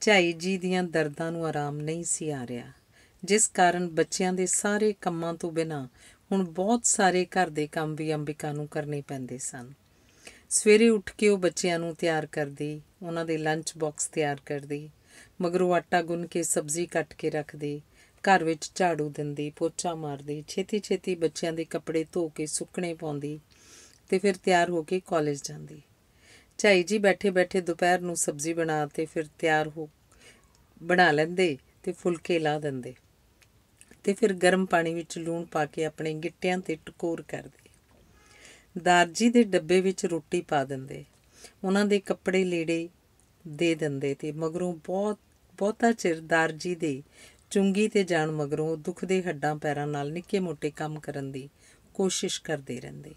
ਝਾਈ ਜੀ ਦੀਆਂ ਦਰਦਾਂ ਨੂੰ ਆਰਾਮ ਨਹੀਂ ਸੀ ਆ ਰਿਹਾ ਜਿਸ ਕਾਰਨ ਬੱਚਿਆਂ ਦੇ ਸਾਰੇ ਕੰਮਾਂ ਤੋਂ ਬਿਨਾ ਹੁਣ ਬਹੁਤ ਸਾਰੇ ਘਰ ਦੇ ਕੰਮ ਵੀ ਅੰਬਿਕਾ ਨੂੰ ਕਰਨੇ ਪੈਂਦੇ ਸਨ ਸਵੇਰੇ ਉੱਠ ਕੇ ਉਹ ਬੱਚਿਆਂ ਨੂੰ ਤਿਆਰ ਕਰਦੀ ਉਹਨਾਂ ਦੇ ਲੰਚ ਬਾਕਸ ਤਿਆਰ ਕਰਦੀ ਮਗਰੋਂ ਆਟਾ ਗੁੰਨ ਕੇ ਸਬਜ਼ੀ ਕੱਟ ਕੇ ਰੱਖਦੀ ਘਰ ਵਿੱਚ ਝਾੜੂ ਦਿੰਦੀ ਪੋਚਾ ਮਾਰਦੀ ਛੇਤੀ ਛੇਤੀ ਬੱਚਿਆਂ ਦੇ ਕੱਪੜੇ ਧੋ ਕੇ ਸੁੱਕਣੇ ਪਾਉਂਦੀ ਤੇ ਫਿਰ ਤਿਆਰ ਹੋ ਕੇ ਕਾਲਜ ਜਾਂਦੀ ਝਾਈ ਜੀ ਬੈਠੇ ਬੈਠੇ ਦੁਪਹਿਰ ਨੂੰ ਸਬਜ਼ੀ ਬਣਾ ਤੇ ਫਿਰ ਤਿਆਰ ਹੋ ਬਣਾ ਲੈਂਦੇ ਤੇ ਫੁਲਕੇ ਲਾ ਦਿੰਦੇ ਤੇ ਫਿਰ ਗਰਮ ਪਾਣੀ ਵਿੱਚ ਲੂਣ ਪਾ ਕੇ ਆਪਣੇ ਗਿੱਟਿਆਂ ਤੇ ਟਕੋਰ ਕਰਦੇ ਦਾਰਜੀ ਦੇ ਡੱਬੇ ਵਿੱਚ ਰੋਟੀ ਪਾ ਦਿੰਦੇ ਉਹਨਾਂ ਦੇ ਕੱਪੜੇ ਲੀੜੇ ਦੇ ਦਿੰਦੇ ਤੇ ਮਗਰੋਂ ਬਹੁਤ ਬਹੁਤਾ ਚਿਰ ਦਾਰਜੀ ਦੇ ਚੁੰਗੀ ਤੇ ਜਾਣ ਮਗਰੋਂ ਦੁੱਖ ਦੇ ਹੱਡਾਂ ਪੈਰਾਂ ਨਾਲ ਨਿੱਕੇ-ਮੋਟੇ ਕੰਮ ਕਰਨ ਦੀ ਕੋਸ਼ਿਸ਼ ਕਰਦੇ ਰਹਿੰਦੇ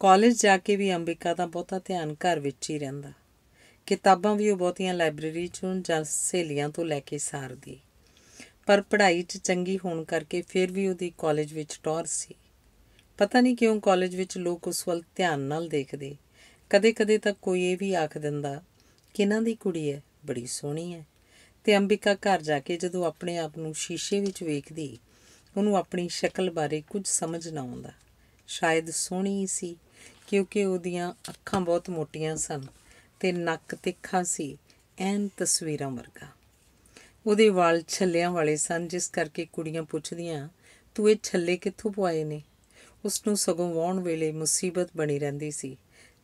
ਕਾਲਜ ਜਾ ਕੇ ਵੀ ਅੰਬਿਕਾ ਦਾ ਬਹੁਤਾ ਧਿਆਨ ਘਰ ਵਿੱਚ ਹੀ ਰਹਿੰਦਾ ਕਿਤਾਬਾਂ ਵੀ ਉਹ ਬਹੁਤੀਆਂ ਲਾਇਬ੍ਰੇਰੀ ਚੋਂ ਜਾਂ ਸਹੇਲੀਆਂ ਤੋਂ ਲੈ ਕੇ ਸਾਰਦੀ ਪਰ ਪੜ੍ਹਾਈ 'ਚ ਚੰਗੀ ਹੋਣ ਕਰਕੇ ਫਿਰ ਵੀ ਉਹਦੀ ਕਾਲਜ ਵਿੱਚ ਟੌਰ ਸੀ ਪਤਾ ਨਹੀਂ ਕਿਉਂ ਕਾਲਜ ਵਿੱਚ ਲੋਕ ਉਸ ਵੱਲ ਧਿਆਨ ਨਾਲ ਦੇਖਦੇ ਕਦੇ-ਕਦੇ ਤਾਂ ਕੋਈ ਇਹ ਵੀ ਆਖ ਦਿੰਦਾ ਕਿਨਾਂ ਦੀ ਕੁੜੀ ਹੈ ਬੜੀ ਸੋਹਣੀ ਹੈ ਤੇ ਅੰਬਿਕਾ ਘਰ ਜਾ ਕੇ ਜਦੋਂ ਆਪਣੇ ਆਪ ਨੂੰ ਸ਼ੀਸ਼ੇ ਵਿੱਚ ਵੇਖਦੀ ਉਹਨੂੰ ਆਪਣੀ ਸ਼ਕਲ ਬਾਰੇ ਕੁਝ ਸਮਝ ਨਾ ਆਉਂਦਾ ਸ਼ਾਇਦ ਸੋਹਣੀ ਸੀ ਕਿਉਂਕਿ ਉਹਦੀਆਂ ਅੱਖਾਂ ਬਹੁਤ ਮੋਟੀਆਂ ਸਨ ਤੇ ਨੱਕ ਤਿੱਖਾ ਸੀ ਐਨ ਤਸਵੀਰਾਂ ਵਰਗਾ ਉਹਦੇ ਵਾਲ ਛੱਲਿਆਂ ਵਾਲੇ ਸਨ ਜਿਸ ਕਰਕੇ ਕੁੜੀਆਂ ਪੁੱਛਦੀਆਂ ਤੂੰ ਇਹ ਛੱਲੇ ਕਿੱਥੋਂ ਪਵਾਏ ਨੇ ਉਸ ਨੂੰ ਸਗੋਂ ਵਾਉਣ ਵੇਲੇ ਮੁਸੀਬਤ ਬਣੀ ਰਹਿੰਦੀ ਸੀ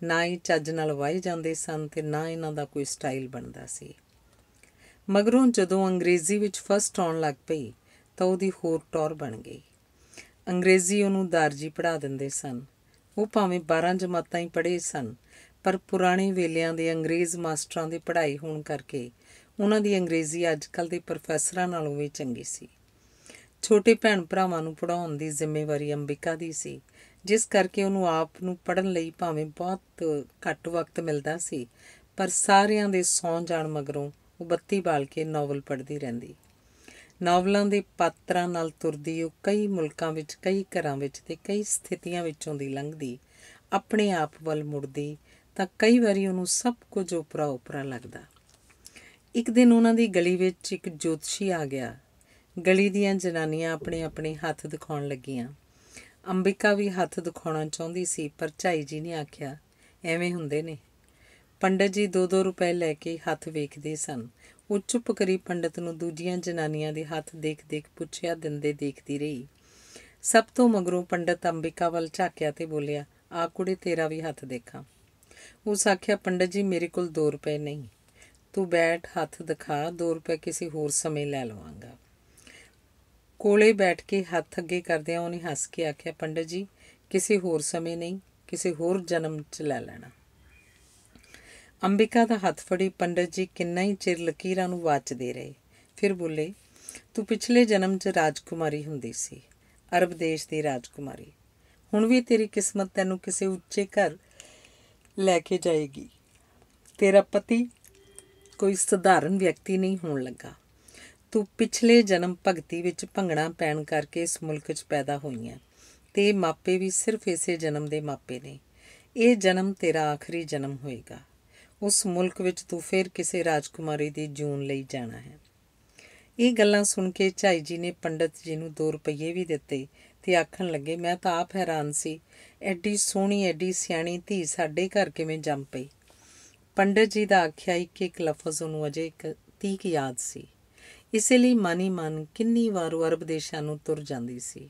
ਨਾ ਹੀ ਚੱਜ ਨਾਲ ਵਾਏ ਜਾਂਦੇ ਸਨ ਤੇ ਨਾ ਇਹਨਾਂ ਦਾ ਕੋਈ ਸਟਾਈਲ ਬਣਦਾ ਸੀ ਮਗਰੋਂ ਜਦੋਂ ਅੰਗਰੇਜ਼ੀ ਵਿੱਚ ਫਸਟ ਆਉਣ ਲੱਗ ਪਈ ਤਾਂ ਉਹਦੀ ਹੋਰ ਟੌਰ ਬਣ ਗਈ ਅੰਗਰੇਜ਼ੀ ਉਹਨੂੰ ਦਰਜੀ ਪੜਾ ਦਿੰਦੇ ਸਨ ਉਹ ਭਾਵੇਂ 12 ਜਮਾਤਾਂ ਹੀ ਪੜ੍ਹੇ ਸਨ ਪਰ ਪੁਰਾਣੇ ਵੇਲਿਆਂ ਦੇ ਅੰਗਰੇਜ਼ ਮਾਸਟਰਾਂ ਦੀ ਪੜ੍ਹਾਈ ਹੋਣ ਕਰਕੇ ਉਹਨਾਂ ਦੀ ਅੰਗਰੇਜ਼ੀ ਅੱਜਕੱਲ ਦੇ ਪ੍ਰੋਫੈਸਰਾਂ ਨਾਲੋਂ ਵੀ ਚੰਗੀ ਸੀ ਛੋਟੇ ਭੈਣ ਭਰਾਵਾਂ ਨੂੰ ਪੜਾਉਣ ਦੀ ਜ਼ਿੰਮੇਵਾਰੀ ਅੰਬਿਕਾ ਦੀ ਸੀ ਜਿਸ ਕਰਕੇ ਉਹਨੂੰ ਆਪ ਨੂੰ ਪੜਨ ਲਈ ਭਾਵੇਂ ਬਹੁਤ ਘੱਟ ਵਕਤ ਮਿਲਦਾ ਸੀ ਪਰ ਸਾਰਿਆਂ ਦੇ ਸੌਂ ਜਾਣ ਮਗਰੋਂ ਉਹ ਬੱਤੀ ਬਾਲ ਕੇ ਨਾਵਲ ਪੜ੍ਹਦੀ ਰਹਿੰਦੀ ਨਾਵਲਾਂ ਦੇ ਪਾਤਰਾਂ ਨਾਲ ਤੁਰਦੀ ਉਹ ਕਈ ਮੁਲਕਾਂ ਵਿੱਚ ਕਈ ਘਰਾਂ ਵਿੱਚ ਤੇ ਕਈ ਸਥਿਤੀਆਂ ਵਿੱਚੋਂ ਦੀ ਲੰਘਦੀ ਆਪਣੇ ਆਪ ਵੱਲ ਮੁੜਦੀ ਤਾਂ ਕਈ ਵਾਰੀ ਉਹਨੂੰ ਸਭ ਕੁਝ ਉਪਰਾ ਉਪਰਾ ਲੱਗਦਾ ਇੱਕ ਦਿਨ ਉਹਨਾਂ ਦੀ ਗਲੀ ਵਿੱਚ ਇੱਕ ਜੋਤਸ਼ੀ ਆ ਗਿਆ ਗਲੀ ਦੀਆਂ ਜਨਾਨੀਆਂ ਆਪਣੇ ਆਪਣੇ ਹੱਥ ਦਿਖਾਉਣ ਲੱਗੀਆਂ ਅੰਬਿਕਾ ਵੀ ਹੱਥ ਦਿਖਾਉਣਾ ਚਾਹੁੰਦੀ ਸੀ ਪਰ ਝਾਈ ਜੀ ਨੇ ਆਖਿਆ ਐਵੇਂ ਹੁੰਦੇ ਨੇ ਪੰਡਤ ਜੀ 2-2 ਰੁਪਏ ਲੈ ਕੇ ਹੱਥ ਵੇਖਦੇ ਸਨ ਉਹ ਚੁੱਪ ਕਰੀ ਪੰਡਤ ਨੂੰ ਦੂਜੀਆਂ ਜਨਾਨੀਆਂ ਦੇ ਹੱਥ ਦੇਖ-ਦੇਖ ਪੁੱਛਿਆ ਦਿੰਦੇ ਦੇਖਦੀ ਰਹੀ ਸਭ ਤੋਂ ਮਗਰੋਂ ਪੰਡਤ ਅੰਬਿਕਾ ਵੱਲ ਝਾਕਿਆ ਤੇ ਬੋਲਿਆ ਆ ਕੁੜੇ ਤੇਰਾ ਵੀ ਹੱਥ ਦੇਖਾਂ ਉਸ ਆਖਿਆ ਪੰਡਤ ਜੀ ਮੇਰੇ ਕੋਲ 2 ਰੁਪਏ ਨਹੀਂ ਤੂੰ ਬੈਠ ਹੱਥ ਦਿਖਾ 2 ਰੁਪਏ ਕਿਸੇ ਹੋਰ ਸਮੇਂ ਲੈ ਲਵਾਂਗਾ ਕੋਲੇ ਬੈਠ ਕੇ ਹੱਥ ਅੱਗੇ ਕਰਦਿਆਂ ਉਹਨੇ ਹੱਸ ਕੇ ਆਖਿਆ ਪੰਡਤ ਜੀ ਕਿਸੇ ਹੋਰ ਸਮੇਂ ਨਹੀਂ ਕਿਸੇ ਹੋਰ ਜਨਮ 'ਚ ਲੈ ਲੈਣਾ ਅੰਬਿਕਾ ਦਾ ਹੱਥ ਫੜੀ ਪੰਡਤ ਜੀ ਕਿੰਨਾ ਹੀ ਚਿਰ ਲਕੀਰਾਂ ਨੂੰ ਵਾਚਦੇ ਰਹੇ ਫਿਰ ਬੋਲੇ ਤੂੰ ਪਿਛਲੇ ਜਨਮ 'ਚ ਰਾਜਕੁਮਾਰੀ ਹੁੰਦੀ ਸੀ ਅਰਬ ਦੇਸ਼ ਦੀ ਰਾਜਕੁਮਾਰੀ ਹੁਣ ਵੀ ਤੇਰੀ ਕਿਸਮਤ ਤੈਨੂੰ ਕਿਸੇ ਉੱਚੇ ਘਰ ਲੈ ਕੇ ਜਾਏਗੀ ਤੇਰਾ ਪਤੀ ਕੋਈ ਸਧਾਰਨ ਵਿਅਕਤੀ ਨਹੀਂ ਹੋਣ ਲੱਗਾ ਤੂੰ ਪਿਛਲੇ ਜਨਮ ਭਗਤੀ ਵਿੱਚ ਭੰਗੜਾ ਪੈਣ ਕਰਕੇ ਇਸ ਮੁਲਕ 'ਚ ਪੈਦਾ ਹੋਈ ਹੈ ਤੇ ਮਾਪੇ ਵੀ ਸਿਰਫ ਇਸੇ ਜਨਮ ਦੇ ਮਾਪੇ ਨੇ ਇਹ ਜਨਮ ਤੇਰਾ ਆਖਰੀ ਜਨਮ ਹੋਏਗਾ ਉਸ ਮੁਲਕ ਵਿੱਚ ਤੂੰ ਫੇਰ ਕਿਸੇ ਰਾਜਕੁਮਾਰੀ ਦੀ ਜੂਨ ਲਈ ਜਾਣਾ ਹੈ ਇਹ ਗੱਲਾਂ ਸੁਣ ਕੇ ਚਾਈ ਜੀ ਨੇ ਪੰਡਤ ਜੀ ਨੂੰ 2 ਰੁਪਏ ਵੀ ਦਿੱਤੇ ਤੇ ਆਖਣ ਲੱਗੇ ਮੈਂ ਤਾਂ ਆਪ ਹੈਰਾਨ ਸੀ ਐਡੀ ਸੋਹਣੀ ਐਡੀ ਸਿਆਣੀ ਧੀ ਸਾਡੇ ਘਰ ਕਿਵੇਂ ਜੰਮ ਪਈ ਪੰਡਤ ਜੀ ਦਾ ਆਖਿਆ ਇੱਕ ਇੱਕ ਲਫ਼ਜ਼ ਉਹਨੂੰ ਅਜੇ ਇੱਕ ਤੀਕ ਯਾਦ ਸੀ ਇਸੇ ਲਈ ਮਾਨੀ ਮਨ ਕਿੰਨੀ ਵਾਰ ਅਰਬ ਦੇਸ਼ਾਂ ਨੂੰ ਤੁਰ ਜਾਂਦੀ ਸੀ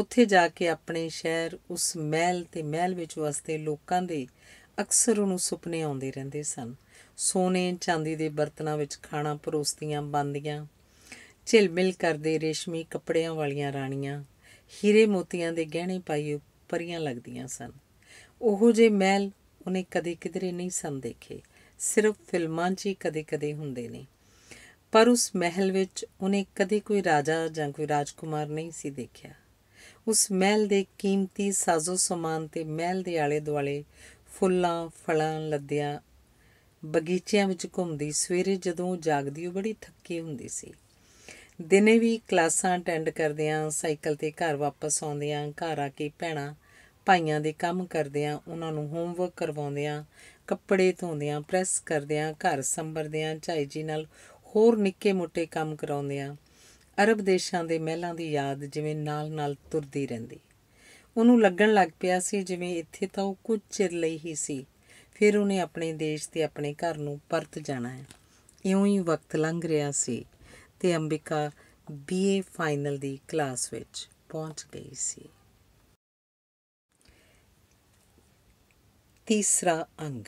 ਉੱਥੇ ਜਾ ਕੇ ਆਪਣੇ ਸ਼ਹਿਰ ਉਸ ਮਹਿਲ ਤੇ ਮਹਿਲ ਵਿੱਚ ਵਸਦੇ ਲੋਕਾਂ ਦੇ ਅਕਸਰ ਉਹਨੂੰ ਸੁਪਨੇ ਆਉਂਦੇ ਰਹਿੰਦੇ ਸਨ ਸੋਨੇ ਚਾਂਦੀ ਦੇ ਬਰਤਨਾਂ ਵਿੱਚ ਖਾਣਾ ਪਰੋਸਤੀਆਂ ਬੰਦੀਆਂ ਝਿਲਮਿਲ ਕਰਦੇ ਰੇਸ਼ਮੀ ਕੱਪੜਿਆਂ ਵਾਲੀਆਂ ਰਾਣੀਆਂ ਹੀਰੇ ਮੋਤੀਆਂ ਦੇ ਗਹਿਣੇ ਪਾਈ ਪਰੀਆਂ ਲੱਗਦੀਆਂ ਸਨ ਉਹੋ ਜੇ ਮਹਿਲ ਉਹਨੇ ਕਦੇ ਕਿਧਰੇ ਨਹੀਂ ਸੰ ਦੇਖੇ ਸਿਰਫ ਫਿਲਮਾਂ 'ਚ ਹੀ ਕਦੇ-ਕਦੇ ਹੁੰਦੇ ਨੇ ਪਰ ਉਸ ਮਹਿਲ ਵਿੱਚ ਉਹਨੇ ਕਦੇ ਕੋਈ ਰਾਜਾ ਜਾਂ ਕੋਈ ਰਾਜਕੁਮਾਰ ਨਹੀਂ ਸੀ ਦੇਖਿਆ ਉਸ ਮਹਿਲ ਦੇ ਕੀਮਤੀ ਸਾਜ਼ੋ ਸਮਾਨ ਤੇ ਮਹਿਲ ਦੇ ਆਲੇ-ਦੁਆਲੇ ਫੁੱਲਾਂ ਫਲਾਂ ਲੱਦਿਆਂ ਬਗੀਚਿਆਂ ਵਿੱਚ ਘੁੰਮਦੀ ਸਵੇਰੇ ਜਦੋਂ ਜਾਗਦੀ ਉਹ ਬੜੀ ਥੱਕੀ ਹੁੰਦੀ ਸੀ ਦਿਨੇ ਵੀ ਕਲਾਸਾਂ ਅਟੈਂਡ ਕਰਦਿਆਂ ਸਾਈਕਲ ਤੇ ਘਰ ਵਾਪਸ ਆਉਂਦਿਆਂ ਘਰ ਆ ਕੇ ਪੈਣਾ ਭਾਈਆਂ ਦੇ ਕੰਮ ਕਰਦੇ ਆ ਉਹਨਾਂ ਨੂੰ ਹੋਮਵਰਕ ਕਰਵਾਉਂਦੇ ਆ ਕੱਪੜੇ ਧੋਂਦੇ ਆ ਪ੍ਰੈਸ ਕਰਦੇ ਆ ਘਰ ਸੰਭਰਦੇ ਆ ਚਾਈ ਜੀ ਨਾਲ ਹੋਰ ਨਿੱਕੇ-ਮੋਟੇ ਕੰਮ ਕਰਾਉਂਦੇ ਆ ਅਰਬ ਦੇਸ਼ਾਂ ਦੇ ਮਹਿਲਾਂ ਦੀ ਯਾਦ ਜਿਵੇਂ ਨਾਲ-ਨਾਲ ਤੁਰਦੀ ਰਹਿੰਦੀ ਉਹਨੂੰ ਲੱਗਣ ਲੱਗ ਪਿਆ ਸੀ ਜਿਵੇਂ ਇੱਥੇ ਤਾਂ ਉਹ ਕੁਝ ਚਿਰ ਲਈ ਹੀ ਸੀ ਫਿਰ ਉਹਨੇ ਆਪਣੇ ਦੇਸ਼ ਤੇ ਆਪਣੇ ਘਰ ਨੂੰ ਪਰਤ ਜਾਣਾ ਹੈ ਇਉਂ ਹੀ ਵਕਤ ਲੰਘ ਰਿਹਾ ਸੀ ਤੇ ਅੰਬਿਕਾ ਬੀਏ ਫਾਈਨਲ ਦੀ ਕਲਾਸ ਵਿੱਚ ਪਹੁੰਚ ਗਈ ਸੀ ਤੀਸਰਾ ਅੰਗ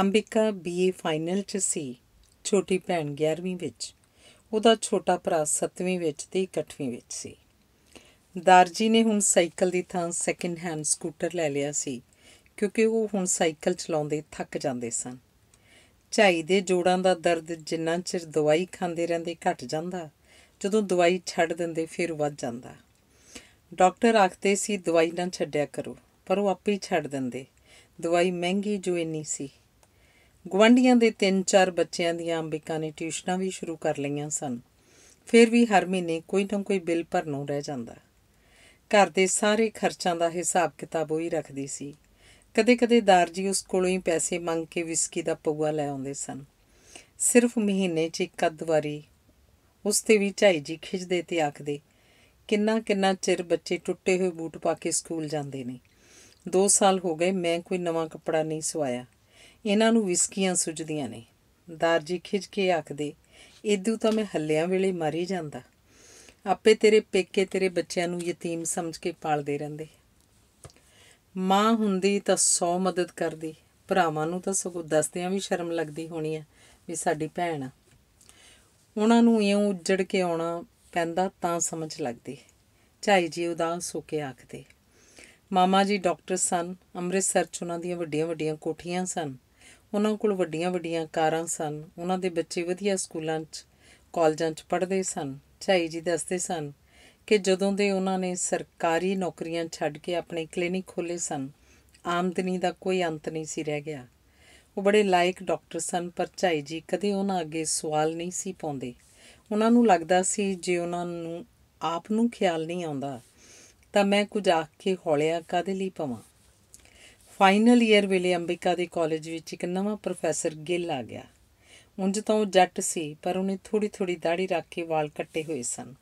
ਅੰਬਿਕਾ ਬੀਏ ਫਾਈਨਲ 'ਚ ਸੀ ਛੋਟੀ ਭੈਣ 11ਵੀਂ ਵਿੱਚ ਉਹਦਾ ਛੋਟਾ ਭਰਾ 7ਵੀਂ ਵਿੱਚ ਤੇ 8ਵੀਂ ਵਿੱਚ ਸੀ ਦਾਰਜੀ ਨੇ ਹੁਣ ਸਾਈਕਲ ਦੀ ਥਾਂ ਸੈਕਿੰਡ ਹੈਂਡ ਸਕੂਟਰ ਲੈ ਲਿਆ ਸੀ ਕਿਉਂਕਿ ਉਹ ਹੁਣ ਸਾਈਕਲ ਚਲਾਉਂਦੇ ਥੱਕ ਜਾਂਦੇ ਸਨ ਝਾਈ ਦੇ ਜੋੜਾਂ ਦਾ ਦਰਦ ਜਿੰਨਾ ਚਿਰ ਦਵਾਈ ਖਾਂਦੇ ਰਹਿੰਦੇ ਘਟ ਜਾਂਦਾ ਜਦੋਂ ਦਵਾਈ ਛੱਡ ਦਿੰਦੇ ਫਿਰ ਵੱਧ ਜਾਂਦਾ ਡਾਕਟਰ ਆਖਦੇ ਸੀ ਦਵਾਈ ਨਾ ਛੱਡਿਆ ਕਰੋ ਪਰ ਉਹ ਆਪੇ ਛੱਡ ਦਿੰਦੇ ਦਵਾਈ ਮਹਿੰਗੀ ਜੋ ਇੰਨੀ ਸੀ ਗਵੰਡੀਆਂ ਦੇ 3-4 ਬੱਚਿਆਂ ਦੀਆਂ ਅੰਬਿਕਾ ਨੇ ਟਿਊਸ਼ਨਾਂ ਵੀ ਸ਼ੁਰੂ ਕਰ ਲਈਆਂ ਸਨ ਫਿਰ ਵੀ ਹਰ ਮਹੀਨੇ ਕੋਈ ਨਾ ਕੋਈ ਬਿੱਲ ਭਰਨੋਂ ਰਹਿ ਜਾਂਦਾ ਘਰ ਦੇ ਸਾਰੇ ਖਰਚਾਂ ਦਾ ਹਿਸਾਬ ਕਿਤਾਬ ਉਹ ਹੀ ਰੱਖਦੀ ਸੀ ਕਦੇ-ਕਦੇ ਦਾਰਜੀ ਉਸ ਕੋਲੋਂ ਹੀ ਪੈਸੇ ਮੰਗ ਕੇ ਵਿਸਕੀ ਦਾ ਪਊਆ ਲੈ ਆਉਂਦੇ ਸਨ ਸਿਰਫ ਮਹੀਨੇ 'ਚ ਇੱਕ ਅੱਧ ਵਾਰੀ ਉਸ ਤੇ ਵੀ ਝਾਈ ਜੀ ਖਿੱਚਦੇ ਤੇ ਆਖਦੇ ਕਿੰਨਾ ਕਿੰਨਾ ਚਿਰ ਬੱਚੇ ਟੁੱਟੇ ਹੋਏ ਬੂਟ ਪਾ ਕੇ ਸਕੂਲ ਜਾਂਦੇ ਨੇ 2 ਸਾਲ ਹੋ ਗਏ ਮੈਂ ਕੋਈ ਨਵਾਂ ਕੱਪੜਾ ਨਹੀਂ ਸਵਾਇਆ ਇਹਨਾਂ ਨੂੰ ਵਿਸਕੀਆਂ ਸੁਜਦੀਆਂ ਨੇ ਦਰਜੀ ਖਿੱਚ ਕੇ ਆਖਦੇ ਇਦੋਂ ਤਾਂ ਮੈਂ ਹੱਲਿਆਂ ਵੇਲੇ ਮਾਰੀ ਜਾਂਦਾ ਆਪੇ ਤੇਰੇ ਪੇਕੇ ਤੇਰੇ ਬੱਚਿਆਂ ਨੂੰ ਯਤੀਮ ਸਮਝ ਕੇ ਪਾਲਦੇ ਰਹਿੰਦੇ ਮਾਂ ਹੁੰਦੀ ਤਾਂ ਸੌ ਮਦਦ ਕਰਦੀ ਭਰਾਵਾਂ ਨੂੰ ਤਾਂ ਸਗੋਂ ਦੱਸਦਿਆਂ ਵੀ ਸ਼ਰਮ ਲੱਗਦੀ ਹੋਣੀ ਆ ਵੀ ਸਾਡੀ ਭੈਣ ਆ ਉਹਨਾਂ ਨੂੰ ਇਉਂ ਉੱਜੜ ਕੇ ਆਉਣਾ ਪੈਂਦਾ ਤਾਂ ਸਮਝ ਲੱਗਦੀ ਝਾਈ ਜੀ ਉਦਾਸ ਹੋ ਕੇ ਆਖਦੇ ਮਾਮਾ ਜੀ ਡਾਕਟਰ ਸਨ ਅੰਮ੍ਰਿਤਸਰ 'ਚ ਉਹਨਾਂ ਦੀਆਂ ਵੱਡੀਆਂ-ਵੱਡੀਆਂ ਕੋਠੀਆਂ ਸਨ ਉਹਨਾਂ ਕੋਲ ਵੱਡੀਆਂ-ਵੱਡੀਆਂ ਕਾਰਾਂ ਸਨ ਉਹਨਾਂ ਦੇ ਬੱਚੇ ਵਧੀਆ ਸਕੂਲਾਂ 'ਚ ਕਾਲਜਾਂ 'ਚ ਪੜ੍ਹਦੇ ਸਨ ਛਾਈ ਜੀ ਦੱਸਦੇ ਸਨ ਕਿ ਜਦੋਂ ਦੇ ਉਹਨਾਂ ਨੇ ਸਰਕਾਰੀ ਨੌਕਰੀਆਂ ਛੱਡ ਕੇ ਆਪਣੇ ਕਲੀਨਿਕ ਖੋਲੇ ਸਨ ਆਮਦਨੀ ਦਾ ਕੋਈ ਅੰਤ ਨਹੀਂ ਸੀ ਰਹਿ ਗਿਆ ਉਹ ਬੜੇ ਲਾਇਕ ਡਾਕਟਰ ਸਨ ਪਰ ਛਾਈ ਜੀ ਕਦੇ ਉਹਨਾਂ ਅੱਗੇ ਸਵਾਲ ਨਹੀਂ ਸੀ ਪਾਉਂਦੇ ਉਹਨਾਂ ਨੂੰ ਲੱਗਦਾ ਸੀ ਜੇ ਉਹਨਾਂ ਨੂੰ ਆਪ ਨੂੰ ਖਿਆਲ ਨਹੀਂ ਆਉਂਦਾ ਤਾਂ ਮੈਂ ਕੁਝ ਆਖ ਕੇ ਹੌਲਿਆ ਕਾਦੇ ਲਈ ਪਵਾਂ ਫਾਈਨਲ ਈਅਰ ਵੇਲੇ ਅੰਬਿਕਾ ਦੇ ਕਾਲਜ ਵਿੱਚ ਇੱਕ ਨਵਾਂ ਪ੍ਰੋਫੈਸਰ ਗਿੱਲ ਆ ਗਿਆ ਉਂਝ ਤਾਂ ਉਹ ਜੱਟ ਸੀ ਪਰ ਉਹਨੇ ਥੋੜੀ ਥੋੜੀ ਦਾੜੀ ਰੱਖ ਕੇ ਵਾਲ ਕੱਟੇ ਹੋਏ ਸਨ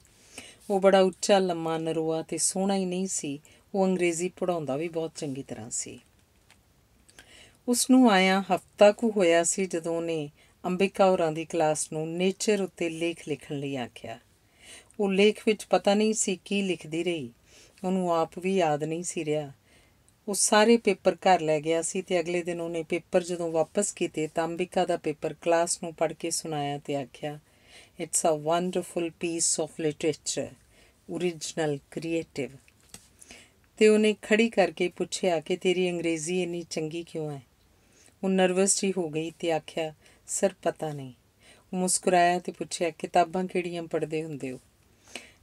ਉਹ ਬੜਾ ਉੱਚਾ ਲੰਮਾ ਨਰੂਆ ਤੇ ਸੋਹਣਾ ਹੀ ਨਹੀਂ ਸੀ ਉਹ ਅੰਗਰੇਜ਼ੀ ਪੜਾਉਂਦਾ ਵੀ ਬਹੁਤ ਚੰਗੀ ਤਰ੍ਹਾਂ ਸੀ ਉਸ ਨੂੰ ਆਇਆ ਹਫਤਾ ਕੁ ਹੋਇਆ ਸੀ ਜਦੋਂ ਨੇ ਅੰਬਿਕਾ ਹੋਰਾਂ ਦੀ ਕਲਾਸ ਨੂੰ ਨੇਚਰ ਉੱਤੇ ਲੇਖ ਲਿਖਣ ਲਈ ਆਖਿਆ ਉਹ ਲੇਖ ਵਿੱਚ ਪਤਾ ਨਹੀਂ ਸੀ ਕੀ ਲਿਖਦੀ ਰਹੀ ਉਹਨੂੰ ਆਪ ਵੀ ਯਾਦ ਨਹੀਂ ਸੀ ਰਿਹਾ ਉਹ ਸਾਰੇ ਪੇਪਰ ਘਰ ਲੈ ਗਿਆ ਸੀ ਤੇ ਅਗਲੇ ਦਿਨ ਉਹਨੇ ਪੇਪਰ ਜਦੋਂ ਵਾਪਸ ਕੀਤੇ ਤਾਂ ਅੰਬਿਕਾ ਦਾ ਪੇਪਰ ਕਲਾਸ ਨੂੰ ਪੜ੍ਹ ਕੇ ਸੁਣਾਇਆ ਤੇ ਆਖਿਆ it's a wonderful piece of literature origignal creative ਤੇ ਉਹਨੇ ਖੜੀ ਕਰਕੇ ਪੁੱਛਿਆ ਕਿ ਤੇਰੀ ਅੰਗਰੇਜ਼ੀ ਇੰਨੀ ਚੰਗੀ ਕਿਉਂ ਹੈ ਉਹ ਨਰਵਸ ਜੀ ਹੋ ਗਈ ਤੇ ਆਖਿਆ ਸਰ ਪਤਾ ਨਹੀਂ ਉਹ ਮੁਸਕਰਾਇਆ ਤੇ ਪੁੱਛਿਆ ਕਿਤਾਬਾਂ ਕਿਹੜੀਆਂ ਪੜ੍ਹਦੇ ਹੁੰਦੇ ਹੋ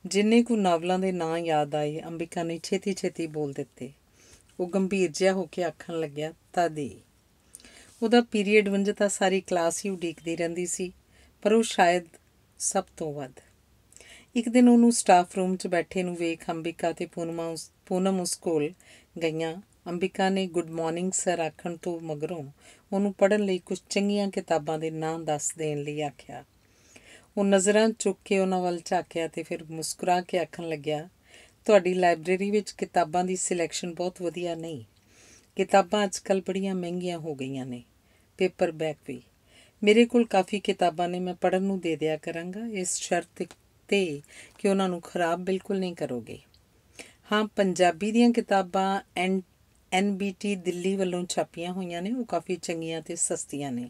ਜਿੰਨੇ ਕੁ ਨਾਵਲਾਂ ਦੇ ਨਾਂ ਯਾਦ ਆਏ ਅੰਬਿਕਾ ਨੇ ਛੇਤੀ ਛੇਤੀ ਬੋਲ ਦਿੱਤੇ ਉਹ ਗੰਭੀਰ ਜਿਹਾ ਹੋ ਕੇ ਆਖਣ ਲੱਗਿਆ ਤਦੇ ਉਹਦਾ ਪੀਰੀਅਡ ਵੰਜ ਤਾਂ ਸਾਰੀ ਕਲਾਸ ਹੀ ਉਡੀਕਦੀ ਰਹਿੰਦੀ ਸੀ ਪਰ ਉਹ ਸ਼ਾਇਦ ਸਭ ਤੋਂ ਵੱਧ ਇੱਕ ਦਿਨ ਉਹਨੂੰ ਸਟਾਫ ਰੂਮ 'ਚ ਬੈਠੇ ਨੂੰ ਵੇਖ ਅੰਬਿਕਾ ਤੇ ਪੂਨਮਾ ਉਸ ਪੂਨਮ ਉਸ ਕੋਲ ਗਈਆਂ ਅੰਬਿਕਾ ਨੇ ਗੁੱਡ ਮਾਰਨਿੰਗ ਸਰ ਆਖਣ ਤੋਂ ਮਗਰੋਂ ਉਹਨੂੰ ਪੜਨ ਲਈ ਕੁਝ ਚੰਗੀਆਂ ਕਿਤਾਬਾਂ ਦੇ ਨਾਂ ਦੱਸ ਦੇਣ ਲਈ ਆਖਿਆ ਉਹ ਨਜ਼ਰਾਂ ਚੁੱਕ ਕੇ ਉਹਨਾਂ ਵੱਲ ਝਾਕਿਆ ਤੇ ਫਿਰ ਮੁਸਕਰਾ ਕੇ ਆਖਣ ਲੱਗਿਆ ਤੁਹਾਡੀ ਲਾਇਬ੍ਰੇਰੀ ਵਿੱਚ ਕਿਤਾਬਾਂ ਦੀ ਸਿਲੈਕਸ਼ਨ ਬਹੁਤ ਵਧੀਆ ਨਹੀਂ ਕਿਤਾਬਾਂ ਅੱਜਕੱਲ ਬੜੀਆਂ ਮਹਿੰਗੀਆਂ ਹੋ ਗਈਆਂ ਨੇ ਪੇਪਰ ਬੈਕ ਵੀ ਮੇਰੇ ਕੋਲ ਕਾਫੀ ਕਿਤਾਬਾਂ ਨੇ ਮੈਂ ਪੜਨ ਨੂੰ ਦੇ ਦਿਆ ਕਰਾਂਗਾ ਇਸ ਸ਼ਰਤ ਤੇ ਕਿ ਉਹਨਾਂ ਨੂੰ ਖਰਾਬ ਬਿਲਕੁਲ ਨਹੀਂ ਕਰੋਗੇ ਹਾਂ ਪੰਜਾਬੀ ਦੀਆਂ ਕਿਤਾਬਾਂ ਐਨ ਐਨਬੀਟੀ ਦਿੱਲੀ ਵੱਲੋਂ ਛਾਪੀਆਂ ਹੋਈਆਂ ਨੇ ਉਹ ਕਾਫੀ ਚੰਗੀਆਂ ਤੇ ਸਸਤੀਆਂ ਨੇ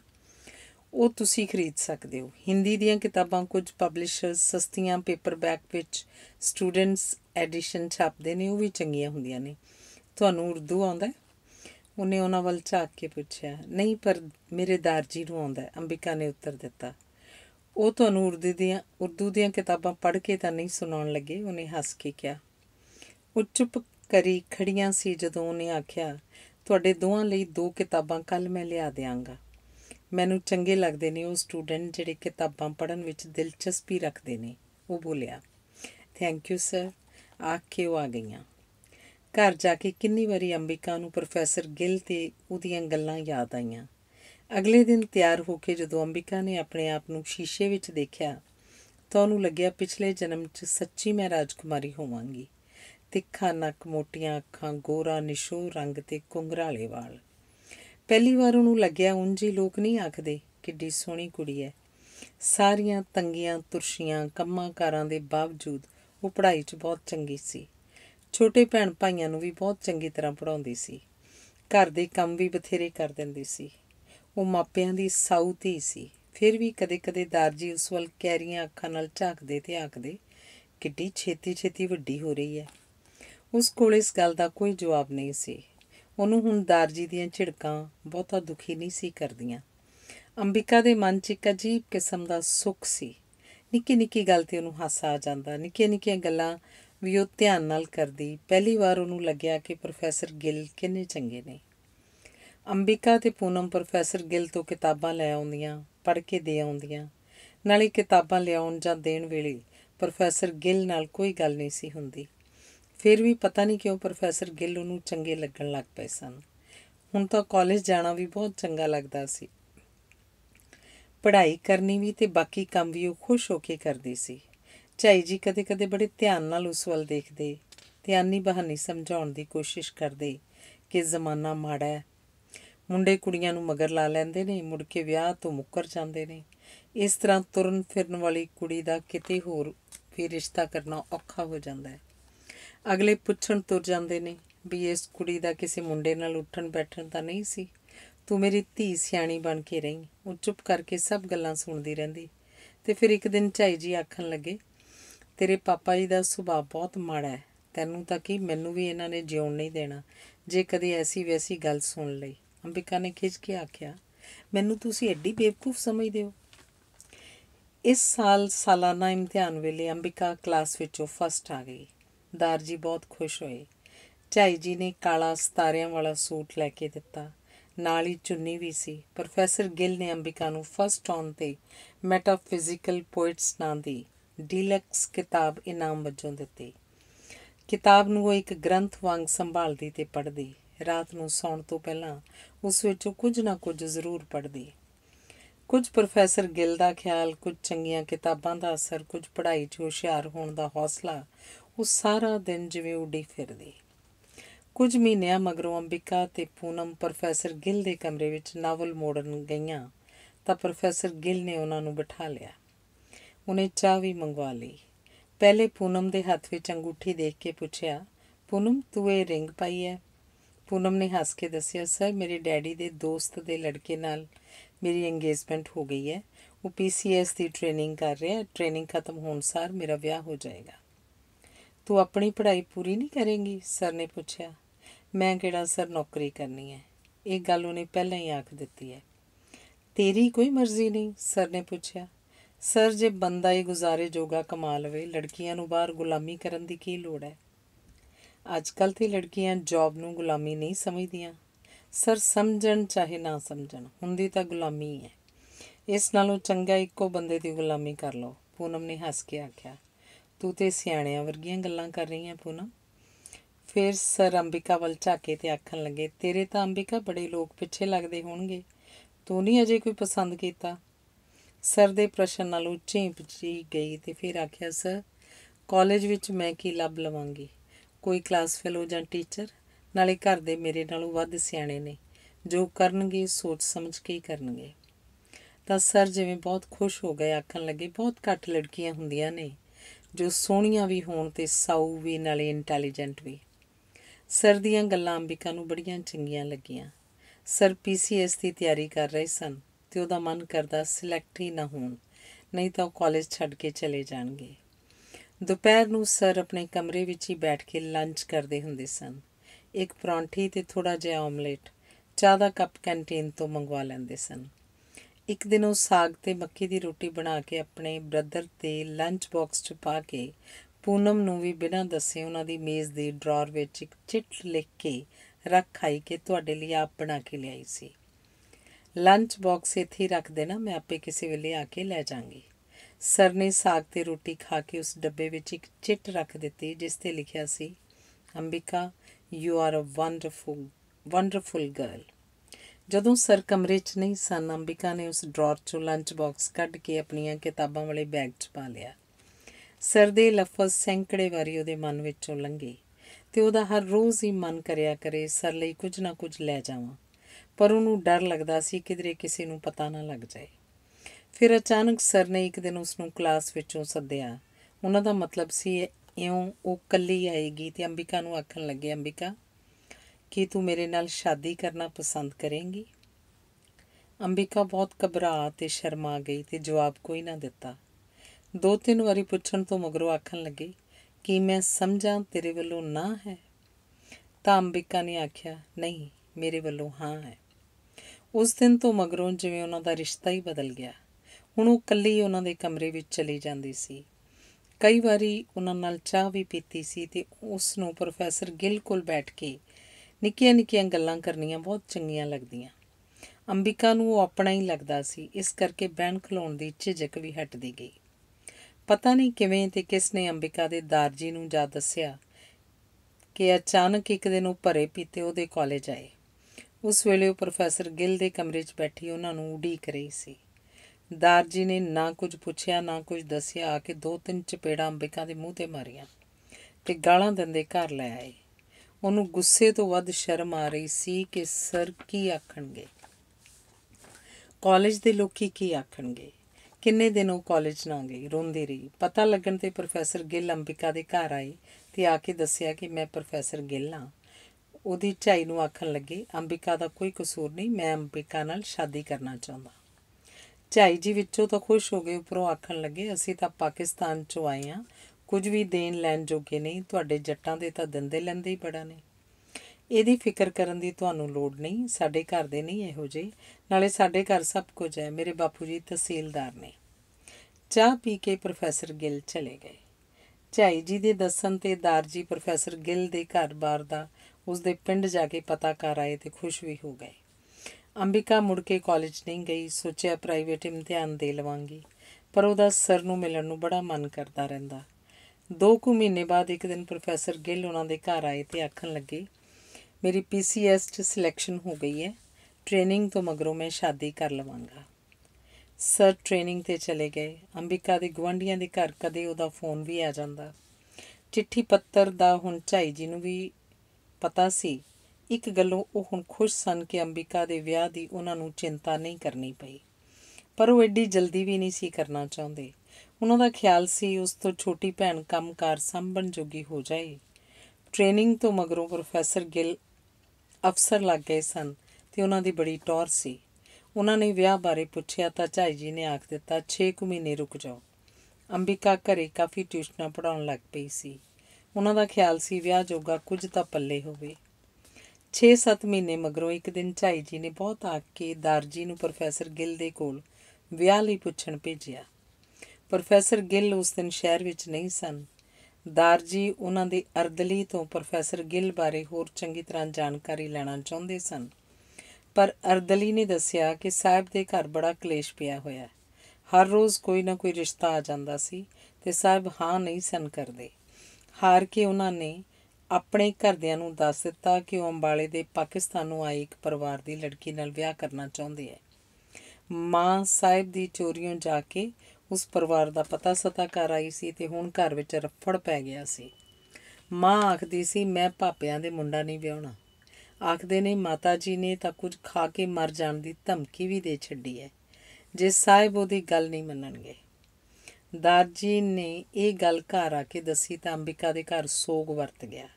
ਉਹ ਤੁਸੀਂ ਖਰੀਦ ਸਕਦੇ ਹੋ ਹਿੰਦੀ ਦੀਆਂ ਕਿਤਾਬਾਂ ਕੁਝ ਪਬਲਿਸ਼ਰਸ ਸਸਤੀਆਂ ਪੇਪਰਬੈਕ ਵਿੱਚ ਸਟੂਡੈਂਟਸ ਐਡੀਸ਼ਨ ਛਾਪਦੇ ਨੇ ਉਹ ਵੀ ਚੰਗੀਆਂ ਹੁੰਦੀਆਂ ਨੇ ਤੁਹਾਨੂੰ ਉਰਦੂ ਆਉਂਦਾ ਉਹਨੇ ਉਹਨਾਂ ਵੱਲ ਝਾਕ ਕੇ ਪੁੱਛਿਆ ਨਹੀਂ ਪਰ ਮੇਰੇ ਦਾਰਜੀ ਨੂੰ ਆਉਂਦਾ ਅੰਬਿਕਾ ਨੇ ਉੱਤਰ ਦਿੱਤਾ ਉਹ ਤੁਹਾਨੂੰ ਉਰਦੂ ਦੀਆਂ ਉਰਦੂ ਦੀਆਂ ਕਿਤਾਬਾਂ ਪੜ੍ਹ ਕੇ ਤਾਂ ਨਹੀਂ ਸੁਣਾਉਣ ਲੱਗੇ ਉਹਨੇ ਹੱਸ ਕੇ ਕਿਹਾ ਉਹ ਚੁੱਪ ਕਰੀ ਖੜੀਆਂ ਸੀ ਜਦੋਂ ਉਹਨੇ ਆਖਿਆ ਤੁਹਾਡੇ ਦੋਹਾਂ ਲਈ ਦੋ ਕਿਤਾਬਾਂ ਕੱਲ ਮੈਂ ਲਿਆ ਦਿਆਂਗਾ ਮੈਨੂੰ ਚੰਗੇ ਲੱਗਦੇ ਨੇ ਉਹ ਸਟੂਡੈਂਟ ਜਿਹੜੇ ਕਿਤਾਬਾਂ ਪੜ੍ਹਨ ਵਿੱਚ ਦਿਲਚਸਪੀ ਰੱਖਦੇ ਨੇ ਉਹ ਬੋਲਿਆ ਥੈਂਕ ਯੂ ਸਰ ਆਖ ਕੇ ਉਹ ਆ ਗਈਆਂ ਘਰ ਜਾ ਕੇ ਕਿੰਨੀ ਵਾਰੀ ਅੰਬਿਕਾ ਨੂੰ ਪ੍ਰੋਫੈਸਰ ਗਿੱਲ ਤੇ ਉਹਦੀਆਂ ਗੱਲਾਂ ਯਾਦ ਆਈਆਂ ਅਗਲੇ ਦਿਨ ਤਿਆਰ ਹੋ ਕੇ ਜਦੋਂ ਅੰਬਿਕਾ ਨੇ ਆਪਣੇ ਆਪ ਨੂੰ ਸ਼ੀਸ਼ੇ ਵਿੱਚ ਦੇਖਿਆ ਤਾਂ ਉਹਨੂੰ ਲੱਗਿਆ ਪਿਛਲੇ ਜਨਮ 'ਚ ਸੱਚੀ ਮੈਂ ਰਾਜਕੁਮਾਰੀ ਹੋਵਾਂਗੀ ਤਿੱਖਾ ਨੱਕ ਮੋਟੀਆਂ ਅੱਖਾਂ ਗੋਰਾ ਨਿਸ਼ੂ ਰੰਗ ਤੇ ਕੁੰਗਰਾਲੇ ਵਾਲ ਪਹਿਲੀ ਵਾਰ ਉਹਨੂੰ ਲੱਗਿਆ ਉਂਝ ਹੀ ਲੋਕ ਨਹੀਂ ਆਖਦੇ ਕਿੱਡੀ ਸੋਹਣੀ ਕੁੜੀ ਐ ਸਾਰੀਆਂ ਤੰਗੀਆਂ ਤੁਰਸ਼ੀਆਂ ਕੰਮਾਂਕਾਰਾਂ ਦੇ ਬਾਵਜੂਦ ਉਹ ਪੜ੍ਹਾਈ 'ਚ ਬਹੁਤ ਚੰਗੀ ਸੀ ਛੋਟੇ ਭੈਣ ਭਾਈਆਂ ਨੂੰ ਵੀ ਬਹੁਤ ਚੰਗੀ ਤਰ੍ਹਾਂ ਪੜ੍ਹਾਉਂਦੀ ਸੀ ਘਰ ਦੇ ਕੰਮ ਵੀ ਬਥੇਰੇ ਕਰ ਦਿੰਦੀ ਸੀ ਉਹ ਮਾਪਿਆਂ ਦੀ ਸਾਊ ਧੀ ਸੀ ਫਿਰ ਵੀ ਕਦੇ-ਕਦੇ ਦਰਜੀ ਉਸ ਵੱਲ ਕੈਰੀਆਂ ਅੱਖਾਂ ਨਾਲ ਝਾਕਦੇ ਤੇ ਆਖਦੇ ਕਿੱਡੀ ਛੇਤੀ-ਛੇਤੀ ਵੱਡੀ ਹੋ ਰਹੀ ਐ ਉਸ ਕੋਲ ਇਸ ਗੱਲ ਦਾ ਕੋਈ ਜਵਾਬ ਨਹੀਂ ਸੀ ਉਹਨੂੰ ਹੁਣ ਦਾਰਜੀ ਦੀਆਂ ਝਿੜਕਾਂ ਬਹੁਤਾ ਦੁਖੀ ਨਹੀਂ ਸੀ ਕਰਦੀਆਂ ਅੰਬਿਕਾ ਦੇ ਮਨ 'ਚ ਇੱਕ ਅਜੀਬ ਕਿਸਮ ਦਾ ਸੁੱਖ ਸੀ ਨਿੱਕੀ ਨਿੱਕੀ ਗੱਲ ਤੇ ਉਹਨੂੰ ਹਾਸਾ ਆ ਜਾਂਦਾ ਨਿੱਕੀਆਂ ਨਿੱਕੀਆਂ ਗੱਲਾਂ ਵੀ ਉਹ ਧਿਆਨ ਨਾਲ ਕਰਦੀ ਪਹਿਲੀ ਵਾਰ ਉਹਨੂੰ ਲੱਗਿਆ ਕਿ ਪ੍ਰੋਫੈਸਰ ਗਿੱਲ ਕਿੰਨੇ ਚੰਗੇ ਨੇ ਅੰਬਿਕਾ ਤੇ ਪੂਨਮ ਪ੍ਰੋਫੈਸਰ ਗਿੱਲ ਤੋਂ ਕਿਤਾਬਾਂ ਲੈ ਆਉਂਦੀਆਂ ਪੜ੍ਹ ਕੇ ਦੇ ਆਉਂਦੀਆਂ ਨਾਲੇ ਕਿਤਾਬਾਂ ਲਿਆਉਣ ਜਾਂ ਦੇਣ ਵੇਲੇ ਪ੍ਰੋਫੈਸਰ ਗਿੱਲ ਨਾਲ ਕੋਈ ਗੱਲ ਨਹੀਂ ਸੀ ਹੁੰਦੀ ਫਿਰ ਵੀ ਪਤਾ ਨਹੀਂ ਕਿਉਂ ਪ੍ਰੋਫੈਸਰ ਗਿੱਲ ਉਹਨੂੰ ਚੰਗੇ ਲੱਗਣ ਲੱਗ ਪਏ ਸਨ ਹੁਣ ਤਾਂ ਕਾਲਜ ਜਾਣਾ ਵੀ ਬਹੁਤ ਚੰਗਾ ਲੱਗਦਾ ਸੀ ਪੜ੍ਹਾਈ ਕਰਨੀ ਵੀ ਤੇ ਬਾਕੀ ਕੰਮ ਵੀ ਉਹ ਖੁਸ਼ ਹੋ ਕੇ ਕਰਦੀ ਸੀ ਚਾਈ ਜੀ ਕਦੇ-ਕਦੇ ਬੜੇ ਧਿਆਨ ਨਾਲ ਉਸ ਵੱਲ ਦੇਖਦੇ ਤੇ ਆਨੀ ਬਹਾਨੀ ਸਮਝਾਉਣ ਦੀ ਕੋਸ਼ਿਸ਼ ਕਰਦੇ ਕਿ ਜ਼ਮਾਨਾ ਮਾੜਾ ਹੈ ਮੁੰਡੇ ਕੁੜੀਆਂ ਨੂੰ ਮਗਰ ਲਾ ਲੈਂਦੇ ਨੇ ਮੁੜ ਕੇ ਵਿਆਹ ਤੋਂ ਮੁੱਕਰ ਜਾਂਦੇ ਨੇ ਇਸ ਤਰ੍ਹਾਂ ਤੁਰਨ ਫਿਰਨ ਵਾਲੀ ਕੁੜੀ ਦਾ ਕਿਤੇ ਹੋਰ ਵੀ ਰਿਸ਼ਤਾ ਕਰਨਾ ਔਖਾ ਹੋ ਜਾਂਦਾ ਹੈ ਅਗਲੇ ਪੁੱਛਣ ਤੁਰ ਜਾਂਦੇ ਨੇ ਵੀ ਇਸ ਕੁੜੀ ਦਾ ਕਿਸੇ ਮੁੰਡੇ ਨਾਲ ਉੱਠਣ ਬੈਠਣ ਤਾਂ ਨਹੀਂ ਸੀ ਤੂੰ ਮੇਰੀ ਧੀ ਸਿਆਣੀ ਬਣ ਕੇ ਰਹੀ ਉਹ ਚੁੱਪ ਕਰਕੇ ਸਭ ਗੱਲਾਂ ਸੁਣਦੀ ਰਹਿੰਦੀ ਤੇ ਫਿਰ ਇੱਕ ਦਿਨ ਝਾਈ ਜੀ ਆਖਣ ਲੱਗੇ ਤੇਰੇ ਪਾਪਾ ਜੀ ਦਾ ਸੁਭਾਅ ਬਹੁਤ ਮਾੜਾ ਹੈ ਤੈਨੂੰ ਤਾਂ ਕੀ ਮੈਨੂੰ ਵੀ ਇਹਨਾਂ ਨੇ ਜਿਉਣ ਨਹੀਂ ਦੇਣਾ ਜੇ ਕਦੇ ਐਸੀ ਵੈਸੀ ਗੱਲ ਸੁਣ ਲਈ ਅੰਬਿਕਾ ਨੇ ਖਿੱਚ ਕੇ ਆਖਿਆ ਮੈਨੂੰ ਤੁਸੀਂ ਐਡੀ ਬੇਵਕੂਫ ਸਮਝਦੇ ਹੋ ਇਸ ਸਾਲ ਸਾਲਾਨਾ ਇਮਤਿਹਾਨ ਵੇਲੇ ਅੰਬਿਕਾ ਕਲਾਸ ਵਿੱਚੋਂ ਫਸਟ ਆ ਗਈ ਜੀ ਬਹੁਤ ਖੁਸ਼ ਹੋਏ ਝਾਈ ਜੀ ਨੇ ਕਾਲਾ ਸਤਾਰਿਆਂ ਵਾਲਾ ਸੂਟ ਲੈ ਕੇ ਦਿੱਤਾ ਨਾਲ ਹੀ ਚੁੰਨੀ ਵੀ ਸੀ ਪ੍ਰੋਫੈਸਰ ਗਿੱਲ ਨੇ ਅੰਬਿਕਾ ਨੂੰ ਫਸਟ ਔਨ ਤੇ ਮੈਟਾਫਿਜ਼ੀਕਲ ਪੋਇਟਸ ਨਾਂ ਦੀ ਡੀਲਕਸ ਕਿਤਾਬ ਇਨਾਮ ਵਜੋਂ ਦਿੱਤੀ ਕਿਤਾਬ ਨੂੰ ਉਹ ਇੱਕ ਗ੍ਰੰਥ ਵਾਂਗ ਸੰਭਾਲਦੀ ਤੇ ਪੜ੍ਹਦੀ ਰਾਤ ਨੂੰ ਸੌਣ ਤੋਂ ਪਹਿਲਾਂ ਉਸ ਵਿੱਚੋਂ ਕੁਝ ਨਾ ਕੁਝ ਜ਼ਰੂਰ ਪੜ੍ਹਦੀ ਕੁਝ ਪ੍ਰੋਫੈਸਰ ਗਿੱਲ ਦਾ ਖਿਆਲ ਕੁਝ ਚੰਗੀਆਂ ਕਿਤਾਬਾਂ ਦਾ ਅਸਰ ਕੁਝ ਪੜ੍ਹਾਈ 'ਚ ਹੁਸ਼ਿਆਰ ਹੋਣ ਦਾ ਹੌਸਲਾ ਉਹ ਸਾਰਾ ਦਿਨ ਜਿਵੇਂ ਉੱਡੀ ਫਿਰਦੀ ਕੁਝ ਮਹੀਨਿਆਂ ਮਗਰੋਂ ਅੰਬਿਕਾ ਤੇ ਪੂਨਮ ਪ੍ਰੋਫੈਸਰ ਗਿੱਲ ਦੇ ਕਮਰੇ ਵਿੱਚ ਨਾਵਲ ਮੋੜਨ ਗਈਆਂ ਤਾਂ ਪ੍ਰੋਫੈਸਰ ਗਿੱਲ ਨੇ ਉਹਨਾਂ ਨੂੰ ਬਿਠਾ ਲਿਆ ਉਹਨੇ ਚਾਹ ਵੀ ਮੰਗਵਾ ਲਈ ਪਹਿਲੇ ਪੂਨਮ ਦੇ ਹੱਥ ਵਿੱਚ ਅੰਗੂਠੀ ਦੇਖ ਕੇ ਪੁੱਛਿਆ ਪੂਨਮ ਤੂੰ ਇਹ ਰਿੰਗ ਪਾਈ ਹੈ ਪੂਨਮ ਨੇ ਹੱਸ ਕੇ ਦੱਸਿਆ ਸਰ ਮੇਰੇ ਡੈਡੀ ਦੇ ਦੋਸਤ ਦੇ ਲੜਕੇ ਨਾਲ ਮੇਰੀ ਇੰਗੇਜਮੈਂਟ ਹੋ ਗਈ ਹੈ ਉਹ ਪੀਸੀਐਸ ਦੀ ਟ੍ਰੇਨਿੰਗ ਕਰ ਰਿਹਾ ਹੈ ਟ੍ਰੇਨਿੰਗ ਖਤਮ ਹੋਣ ਸਾਰ ਮੇਰਾ ਵਿਆਹ ਹੋ ਜਾਏਗਾ ਤੂੰ ਆਪਣੀ ਪੜ੍ਹਾਈ ਪੂਰੀ ਨਹੀਂ ਕਰੇਂਗੀ ਸਰ ਨੇ ਪੁੱਛਿਆ ਮੈਂ ਕਿਹੜਾ ਸਰ ਨੌਕਰੀ ਕਰਨੀ ਹੈ ਇਹ ਗੱਲ ਉਹਨੇ ਪਹਿਲਾਂ ਹੀ ਆਖ ਦਿੱਤੀ ਹੈ ਤੇਰੀ ਕੋਈ ਮਰਜ਼ੀ ਨਹੀਂ ਸਰ ਨੇ ਪੁੱਛਿਆ ਸਰ ਜੇ ਬੰਦਾ ਇਹ ਗੁਜ਼ਾਰੇ ਜੋਗਾ ਕਮਾ ਲਵੇ ਲੜਕੀਆਂ ਨੂੰ ਬਾਹਰ ਗੁਲਾਮੀ ਕਰਨ ਦੀ ਕੀ ਲੋੜ ਹੈ ਅੱਜ ਕੱਲ੍ਹ ਤੇ ਲੜਕੀਆਂ ਜੌਬ ਨੂੰ ਗੁਲਾਮੀ ਨਹੀਂ ਸਮਝਦੀਆਂ ਸਰ ਸਮਝਣ ਚਾਹੇ ਨਾ ਸਮਝਣ ਹੁੰਦੀ ਤਾਂ ਗੁਲਾਮੀ ਹੈ ਇਸ ਨਾਲੋਂ ਚੰਗਾ ਇੱਕੋ ਬੰਦੇ ਦੀ ਗੁਲਾਮੀ ਕਰ ਲਓ ਪੂਨਮ ਨੇ ਹੱਸ ਕੇ ਆਖਿਆ ਤੂੰ ਤੇ ਸਿਆਣਿਆਂ ਵਰਗੀਆਂ ਗੱਲਾਂ ਕਰ ਰਹੀ ਹੈ ਪੂਨਮ ਫਿਰ ਸਰ ਅੰਬਿਕਾ ਵੱਲ ਝਾਕੇ ਤੇ ਆਖਣ ਲੱਗੇ ਤੇਰੇ ਤਾਂ ਅੰਬਿਕਾ ਬੜੇ ਲੋਕ ਪਿੱਛੇ ਲੱਗਦੇ ਹੋਣਗੇ ਤੂੰ ਨਹੀਂ ਅਜੇ ਕੋਈ ਪਸੰਦ ਕੀਤਾ ਸਰ ਦੇ ਪ੍ਰਸ਼ਨ ਨਾਲ ਉੱਚੀ ਪਿੱਛੀ ਗਈ ਤੇ ਫਿਰ ਆਖਿਆ ਸਰ ਕਾਲਜ ਵਿੱਚ ਮੈਂ ਕੀ ਲੱਭ ਲਵਾਂਗੀ ਕੋਈ ਕਲਾਸ ਫੈਲੋ ਜਾਂ ਟੀਚਰ ਨਾਲੇ ਘਰ ਦੇ ਮੇਰੇ ਨਾਲੋਂ ਵੱਧ ਸਿਆਣੇ ਨੇ ਜੋ ਕਰਨਗੇ ਸੋਚ ਸਮਝ ਕੇ ਹੀ ਕਰਨਗੇ ਤਾਂ ਸਰ ਜਿਵੇਂ ਬਹੁਤ ਖੁਸ਼ ਹੋ ਗਏ ਆਖਣ ਲੱਗੇ ਬਹੁਤ ਘੱਟ ਲੜਕੀਆਂ ਹੁੰਦੀਆਂ ਨੇ ਜੋ ਸੋਹਣੀਆਂ ਵੀ ਹੋਣ ਤੇ ਸਾਊ ਵੀ ਨਾਲੇ ਇੰਟੈਲੀਜੈਂਟ ਵੀ ਸਰ ਦੀਆਂ ਗੱਲਾਂ ਅੰਬਿਕਾ ਨੂੰ ਬੜੀਆਂ ਚੰਗੀਆਂ ਲੱਗੀਆਂ ਸਰ ਪੀਸੀਐਸ ਦੀ ਤਿਆਰੀ ਕਰ ਰਹੇ ਸਨ ਤੇ ਉਹਦਾ ਮਨ ਕਰਦਾ ਸਿਲੈਕਟ ਹੀ ਨਾ ਹੋਣ ਨਹੀਂ ਤਾਂ ਉਹ ਕਾਲਜ ਛੱਡ ਕੇ ਚਲੇ ਜਾਣਗੇ ਦੁਪਹਿਰ ਨੂੰ ਸਰ ਆਪਣੇ ਕਮਰੇ ਵਿੱਚ ਹੀ ਬੈਠ ਕੇ ਲੰਚ ਕਰਦੇ ਹੁੰਦੇ ਸਨ ਇੱਕ ਪਰੌਂਠੀ ਤੇ ਥੋੜਾ ਜਿਹਾ ਆਮਲੇਟ ਚਾਹ ਦਾ ਕੱਪ ਕੈਂਟੀਨ ਤੋਂ ਮੰਗਵਾ ਲੈਂਦੇ ਸਨ ਇੱਕ ਦਿਨ ਉਹ ਸਾਗ ਤੇ ਮੱਕੀ ਦੀ ਰੋਟੀ ਬਣਾ ਕੇ ਆਪਣੇ ਬ੍ਰਦਰ ਦੇ ਲੰਚ ਬਾਕਸ 'ਚ ਪਾ ਕੇ ਪੂਨਮ ਨੂੰ ਵੀ ਬਿਨਾਂ ਦੱਸੇ ਉਹਨਾਂ ਦੀ ਮੇਜ਼ ਦੇ ਡਰਾਅਰ ਵਿੱਚ ਇੱਕ ਚਿੱਠ ਲਿਖ ਕੇ ਰੱਖ ਆਈ ਕਿ ਤੁਹਾਡੇ ਲਈ ਆਪ ਬਣਾ ਕੇ ਲਿਆਈ ਸੀ ਲੰਚ ਬਾਕਸ ਇੱਥੇ ਰੱਖ ਦੇਣਾ ਮੈਂ ਆਪੇ ਕਿਸੇ ਵੇਲੇ ਆ ਕੇ ਲੈ ਜਾਾਂਗੀ ਸਰ ਨੇ ਸਾਗ ਤੇ ਰੋਟੀ ਖਾ ਕੇ ਉਸ ਡੱਬੇ ਵਿੱਚ ਇੱਕ ਚਿੱਠ ਰੱਖ ਦਿੱਤੀ ਜਿਸ ਤੇ ਲਿਖਿਆ ਸੀ Ambika you are a wonderful wonderful girl ਜਦੋਂ ਸਰ ਕਮਰੇ 'ਚ ਨਹੀਂ ਸਨ ਅੰਬਿਕਾ ਨੇ ਉਸ ਡਰਾਅਰ 'ਚੋਂ ਲੰਚ ਬਾਕਸ ਕੱਢ ਕੇ ਆਪਣੀਆਂ ਕਿਤਾਬਾਂ ਵਾਲੇ ਬੈਗ 'ਚ ਪਾ ਲਿਆ ਸਰ ਦੇ ਲਫ਼ਜ਼ ਸੈਂਕੜੇ ਵਾਰੀ ਉਹਦੇ ਮਨ ਵਿੱਚੋਂ ਲੰਘੇ ਤੇ ਉਹਦਾ ਹਰ ਰੋਜ਼ ਹੀ ਮਨ ਕਰਿਆ ਕਰੇ ਸਰ ਲਈ ਕੁਝ ਨਾ ਕੁਝ ਲੈ ਜਾਵਾਂ ਪਰ ਉਹਨੂੰ ਡਰ ਲੱਗਦਾ ਸੀ ਕਿਦਰੇ ਕਿਸੇ ਨੂੰ ਪਤਾ ਨਾ ਲੱਗ ਜਾਏ ਫਿਰ ਅਚਾਨਕ ਸਰ ਨੇ ਇੱਕ ਦਿਨ ਉਸ ਨੂੰ ਕਲਾਸ ਵਿੱਚੋਂ ਸੱਦਿਆ ਉਹਨਾਂ ਦਾ ਮਤਲਬ ਸੀ ਇਉਂ ਉਹ ਕੱਲੀ ਆਏਗੀ ਤੇ ਅੰਬਿਕਾ ਨੂੰ ਆਖਣ ਲੱਗੇ ਅੰਬਿਕਾ ਕੀ ਤੂੰ ਮੇਰੇ ਨਾਲ ਸ਼ਾਦੀ ਕਰਨਾ ਪਸੰਦ ਕਰੇਂਗੀ ਅੰਬਿਕਾ ਬਹੁਤ ਘਬਰਾ ਤੇ ਸ਼ਰਮਾ ਗਈ ਤੇ ਜਵਾਬ ਕੋਈ ਨਾ ਦਿੱਤਾ ਦੋ ਤਿੰਨ ਵਾਰੀ ਪੁੱਛਣ ਤੋਂ ਮਗਰੋਂ ਆਖਣ ਲੱਗੀ ਕਿ ਮੈਂ ਸਮਝਾਂ ਤੇਰੇ ਵੱਲੋਂ ਨਾ ਹੈ ਤਾਂ ਅੰਬਿਕਾ ਨੇ ਆਖਿਆ ਨਹੀਂ ਮੇਰੇ ਵੱਲੋਂ ਹਾਂ ਹੈ ਉਸ ਦਿਨ ਤੋਂ ਮਗਰੋਂ ਜਿਵੇਂ ਉਹਨਾਂ ਦਾ ਰਿਸ਼ਤਾ ਹੀ ਬਦਲ ਗਿਆ ਹੁਣ ਉਹ ਇਕੱਲੀ ਉਹਨਾਂ ਦੇ ਕਮਰੇ ਵਿੱਚ ਚਲੀ ਜਾਂਦੀ ਸੀ ਕਈ ਵਾਰੀ ਉਹਨਾਂ ਨਾਲ ਚਾਹ ਵੀ ਪੀਤੀ ਸੀ ਤੇ ਉਸ ਨੂੰ ਪ੍ਰੋਫੈਸਰ ਗਿਲ ਕੋਲ ਬੈਠ ਕੇ ਨਿੱਕੀਆਂ ਨਿੱਕੀਆਂ ਗੱਲਾਂ ਕਰਨੀਆਂ ਬਹੁਤ ਚੰਗੀਆਂ ਲੱਗਦੀਆਂ ਅੰਬਿਕਾ ਨੂੰ ਉਹ ਆਪਣਾ ਹੀ ਲੱਗਦਾ ਸੀ ਇਸ ਕਰਕੇ ਬੈਣ ਖਲੋਣ ਦੀ ਝਿਜਕ ਵੀ ਹਟਦੀ ਗਈ ਪਤਾ ਨਹੀਂ ਕਿਵੇਂ ਤੇ ਕਿਸ ਨੇ ਅੰਬਿਕਾ ਦੇ ਦਾਰਜੀ ਨੂੰ ਜਾ ਦੱਸਿਆ ਕਿ ਅਚਾਨਕ ਇੱਕ ਦਿਨ ਉਹ ਭਰੇ ਪੀਤੇ ਉਹਦੇ ਕਾਲਜ ਆਏ ਉਸ ਵੇਲੇ ਉਹ ਪ੍ਰੋਫੈਸਰ ਗਿੱਲ ਦੇ ਕਮਰੇ 'ਚ ਬੈਠੀ ਉਹਨਾਂ ਨੂੰ ਉਡੀਕ ਰਹੀ ਸੀ ਦਾਰਜੀ ਨੇ ਨਾ ਕੁਝ ਪੁੱਛਿਆ ਨਾ ਕੁਝ ਦੱਸਿਆ ਆ ਕੇ ਦੋ ਤਿੰਨ ਚਪੇੜਾਂ ਅੰਬਿਕਾ ਦੇ ਮੂੰਹ ਤੇ ਮਾਰੀਆਂ ਤੇ ਗਾਲਾਂ ਦੰਦੇ ਘਰ ਲੈ ਆਏ ਉਹਨੂੰ ਗੁੱਸੇ ਤੋਂ ਵੱਧ ਸ਼ਰਮ ਆ ਰਹੀ ਸੀ ਕਿ ਸਰ ਕੀ ਆਖਣਗੇ ਕਾਲਜ ਦੇ ਲੋਕੀ ਕੀ ਆਖਣਗੇ ਕਿੰਨੇ ਦਿਨ ਉਹ ਕਾਲਜ ਨਾ ਗਈ ਰੋਂਦੀ ਰਹੀ ਪਤਾ ਲੱਗਣ ਤੇ ਪ੍ਰੋਫੈਸਰ ਗਿੱਲ ਅੰਬਿਕਾ ਦੇ ਘਰ ਆਈ ਤੇ ਆ ਕੇ ਦੱਸਿਆ ਕਿ ਮੈਂ ਪ੍ਰੋਫੈਸਰ ਗਿੱਲ ਹਾਂ ਉਹਦੀ ਝਾਈ ਨੂੰ ਆਖਣ ਲੱਗੇ ਅੰਬਿਕਾ ਦਾ ਕੋਈ ਕਸੂਰ ਨਹੀਂ ਮੈਂ ਅੰਬਿਕਾ ਨਾਲ ਸ਼ਾਦੀ ਕਰਨਾ ਚਾਹੁੰਦਾ ਝਾਈ ਜੀ ਵਿੱਚੋਂ ਤਾਂ ਖੁਸ਼ ਹੋ ਗਏ ਉਪਰੋਂ ਆਖਣ ਲੱਗੇ ਅਸੀਂ ਤਾਂ ਪਾਕਿਸਤਾਨ ਚੋਂ ਆਏ ਹਾਂ ਕੁਝ ਵੀ ਦੇਣ ਲੈਣ ਜੋਗੇ ਨਹੀਂ ਤੁਹਾਡੇ ਜੱਟਾਂ ਦੇ ਤਾਂ ਦਿੰਦੇ ਲੈਂਦੇ ਹੀ ਬੜਾ ਨੇ ਇਹਦੀ ਫਿਕਰ ਕਰਨ ਦੀ ਤੁਹਾਨੂੰ ਲੋੜ ਨਹੀਂ ਸਾਡੇ ਘਰ ਦੇ ਨਹੀਂ ਇਹੋ ਜੇ ਨਾਲੇ ਸਾਡੇ ਘਰ ਸਭ ਕੁਝ ਹੈ ਮੇਰੇ ਬਾਪੂ ਜੀ ਤਹਿਸੀਲਦਾਰ ਨੇ ਚਾਹ ਪੀ ਕੇ ਪ੍ਰੋਫੈਸਰ ਗਿੱਲ ਚਲੇ ਗਏ ਝਾਈ ਜੀ ਦੇ ਦੱਸਣ ਤੇ ਦਾਰਜੀ ਪ੍ਰੋਫੈਸਰ ਗਿੱਲ ਦੇ ਘਰ-ਬਾਰ ਦਾ ਉਸ ਦੇ ਪਿੰਡ ਜਾ ਕੇ ਪਤਾ ਕਰ ਆਏ ਤੇ ਖੁਸ਼ ਵੀ ਹੋ ਗਏ ਅੰਬਿਕਾ ਮੁੜ ਕੇ ਕਾਲਜ ਨਹੀਂ ਗਈ ਸੋਚਿਆ ਪ੍ਰਾਈਵੇਟ ਇਮਤਿਹਾਨ ਦੇ ਲਵਾਂਗੀ ਪਰ ਉਹਦਾ ਸਰ ਨੂੰ ਮਿਲਣ ਨੂੰ ਬੜਾ ਮਨ ਕਰਦਾ ਰਹਿੰਦਾ ਦੋ ਕੁ ਮਹੀਨੇ ਬਾਅਦ ਇੱਕ ਦਿਨ ਪ੍ਰੋਫੈਸਰ ਗਿੱਲ ਉਹਨਾਂ ਦੇ ਘਰ ਆਏ ਤੇ ਆਖਣ ਲੱਗੇ ਮੇਰੀ ਪੀਸੀਐਸ 'ਚ ਸਿਲੈਕਸ਼ਨ ਹੋ ਗਈ ਹੈ ਟ੍ਰੇਨਿੰਗ ਤੋਂ ਮਗਰੋਂ ਮੈਂ ਸ਼ਾਦੀ ਕਰ ਲਵਾਂਗਾ ਸਰ ਟ੍ਰੇਨਿੰਗ ਤੇ ਚਲੇ ਗਏ ਅੰਬਿਕਾ ਦੇ ਗਵੰਡੀਆਂ ਦੇ ਘਰ ਕਦੇ ਉਹਦਾ ਫੋਨ ਵੀ ਆ ਜਾਂਦਾ ਚਿੱਠੀ ਪੱਤਰ ਦਾ ਹੁਣ ਝਾਈ ਜੀ ਨੂੰ ਵੀ ਪਤਾ ਸੀ ਇੱਕ ਗੱਲੋਂ ਉਹ ਹੁਣ ਖੁਸ਼ ਸਨ ਕਿ ਅੰਬਿਕਾ ਦੇ ਵਿਆਹ ਦੀ ਉਹਨਾਂ ਨੂੰ ਚਿੰਤਾ ਨਹੀਂ ਕਰਨੀ ਪਈ ਪਰ ਉਹ ਐਡੀ ਜਲਦੀ ਵੀ ਨਹੀਂ ਸੀ ਕਰਨਾ ਚਾਹੁੰਦੇ ਉਹਨਾਂ ਦਾ ਖਿਆਲ ਸੀ ਉਸ ਤੋਂ ਛੋਟੀ ਭੈਣ ਕੰਮਕਾਰ ਸੰਭਣ ਜੋਗੀ ਹੋ ਜਾਏ ਟ੍ਰੇਨਿੰਗ ਤੋਂ ਮਗਰੋਂ ਪ੍ਰੋਫੈਸਰ ਗਿੱਲ ਅਫਸਰ ਲੱਗ ਗਏ ਸਨ ਤੇ ਉਹਨਾਂ ਦੀ ਬੜੀ ਟੌਰ ਸੀ ਉਹਨਾਂ ਨੇ ਵਿਆਹ ਬਾਰੇ ਪੁੱਛਿਆ ਤਾਂ ਝਾਈ ਜੀ ਨੇ ਆਖ ਦਿੱਤਾ 6 ਕੁ ਮਹੀਨੇ ਰੁਕ ਜਾਓ ਅੰਬਿਕਾ ਘਰੇ ਕਾਫੀ ਟਿਊਸ਼ਨਾਂ ਪੜਾਉਣ ਲੱਗ ਪਈ ਸੀ ਉਹਨਾਂ ਦਾ ਖਿਆਲ ਸੀ ਵਿਆਹ ਜੋਗਾ ਕੁਝ ਤਾਂ ਪੱਲੇ ਹੋਵੇ 6-7 ਮਹੀਨੇ ਮਗਰੋਂ ਇੱਕ ਦਿਨ ਝਾਈ ਜੀ ਨੇ ਬਹੁਤ ਆਖ ਕੇ ਦਰਜੀ ਨੂੰ ਪ੍ਰੋਫੈਸਰ ਗਿੱਲ ਦੇ ਕੋਲ ਵਿਆਹ ਲਈ ਪੁੱਛਣ ਭੇਜਿਆ ਪ੍ਰੋਫੈਸਰ ਗਿੱਲ ਉਸ ਦਿਨ ਸ਼ਹਿਰ ਵਿੱਚ ਨਹੀਂ ਸਨ ਦਾਰਜੀ ਉਹਨਾਂ ਦੇ ਅਰਦਲੀ ਤੋਂ ਪ੍ਰੋਫੈਸਰ ਗਿੱਲ ਬਾਰੇ ਹੋਰ ਚੰਗੀ ਤਰ੍ਹਾਂ ਜਾਣਕਾਰੀ ਲੈਣਾ ਚਾਹੁੰਦੇ ਸਨ ਪਰ ਅਰਦਲੀ ਨੇ ਦੱਸਿਆ ਕਿ ਸਾਹਿਬ ਦੇ ਘਰ ਬੜਾ ਕਲੇਸ਼ ਪਿਆ ਹੋਇਆ ਹੈ ਹਰ ਰੋਜ਼ ਕੋਈ ਨਾ ਕੋਈ ਰਿਸ਼ਤਾ ਆ ਜਾਂਦਾ ਸੀ ਤੇ ਸਾਹਿਬ ਹਾਂ ਨਹੀਂ ਸਨ ਕਰਦੇ ਹਾਰ ਕੇ ਉਹਨਾਂ ਨੇ ਆਪਣੇ ਘਰਦਿਆਂ ਨੂੰ ਦੱਸ ਦਿੱਤਾ ਕਿ ਉਹ ਅੰਬਾਲੇ ਦੇ ਪਾਕਿਸਤਾਨ ਨੂੰ ਆਈ ਇੱਕ ਪਰਿਵਾਰ ਦੀ ਲੜਕੀ ਨਾਲ ਵਿਆਹ ਕਰਨਾ ਚਾਹੁੰਦੇ ਹੈ ਮਾਂ ਸਾਹਿਬ ਦੀ ਚੋਰੀਆਂ ਜਾ ਕੇ ਉਸ ਪਰਿਵਾਰ ਦਾ ਪਤਾ ਸਤਾ ਕਰ ਆਈ ਸੀ ਤੇ ਹੁਣ ਘਰ ਵਿੱਚ ਰਫੜ ਪੈ ਗਿਆ ਸੀ ਮਾਂ ਆਖਦੀ ਸੀ ਮੈਂ ਪਾਪਿਆਂ ਦੇ ਮੁੰਡਾ ਨਹੀਂ ਵਿਆਹਣਾ ਆਖਦੇ ਨੇ ਮਾਤਾ ਜੀ ਨੇ ਤਾਂ ਕੁਝ ਖਾ ਕੇ ਮਰ ਜਾਣ ਦੀ ਧਮਕੀ ਵੀ ਦੇ ਛੱਡੀ ਹੈ ਜੇ ਸਾਹਿਬ ਉਹਦੀ ਗੱਲ ਨਹੀਂ ਮੰਨਣਗੇ ਦਰਜੀ ਨੇ ਇਹ ਗੱਲ ਘਰ ਆ ਕੇ ਦੱਸੀ ਤਾਂ ਅੰਬਿਕਾ ਦੇ ਘਰ ਸੋਗ ਵਰਤ ਗਿਆ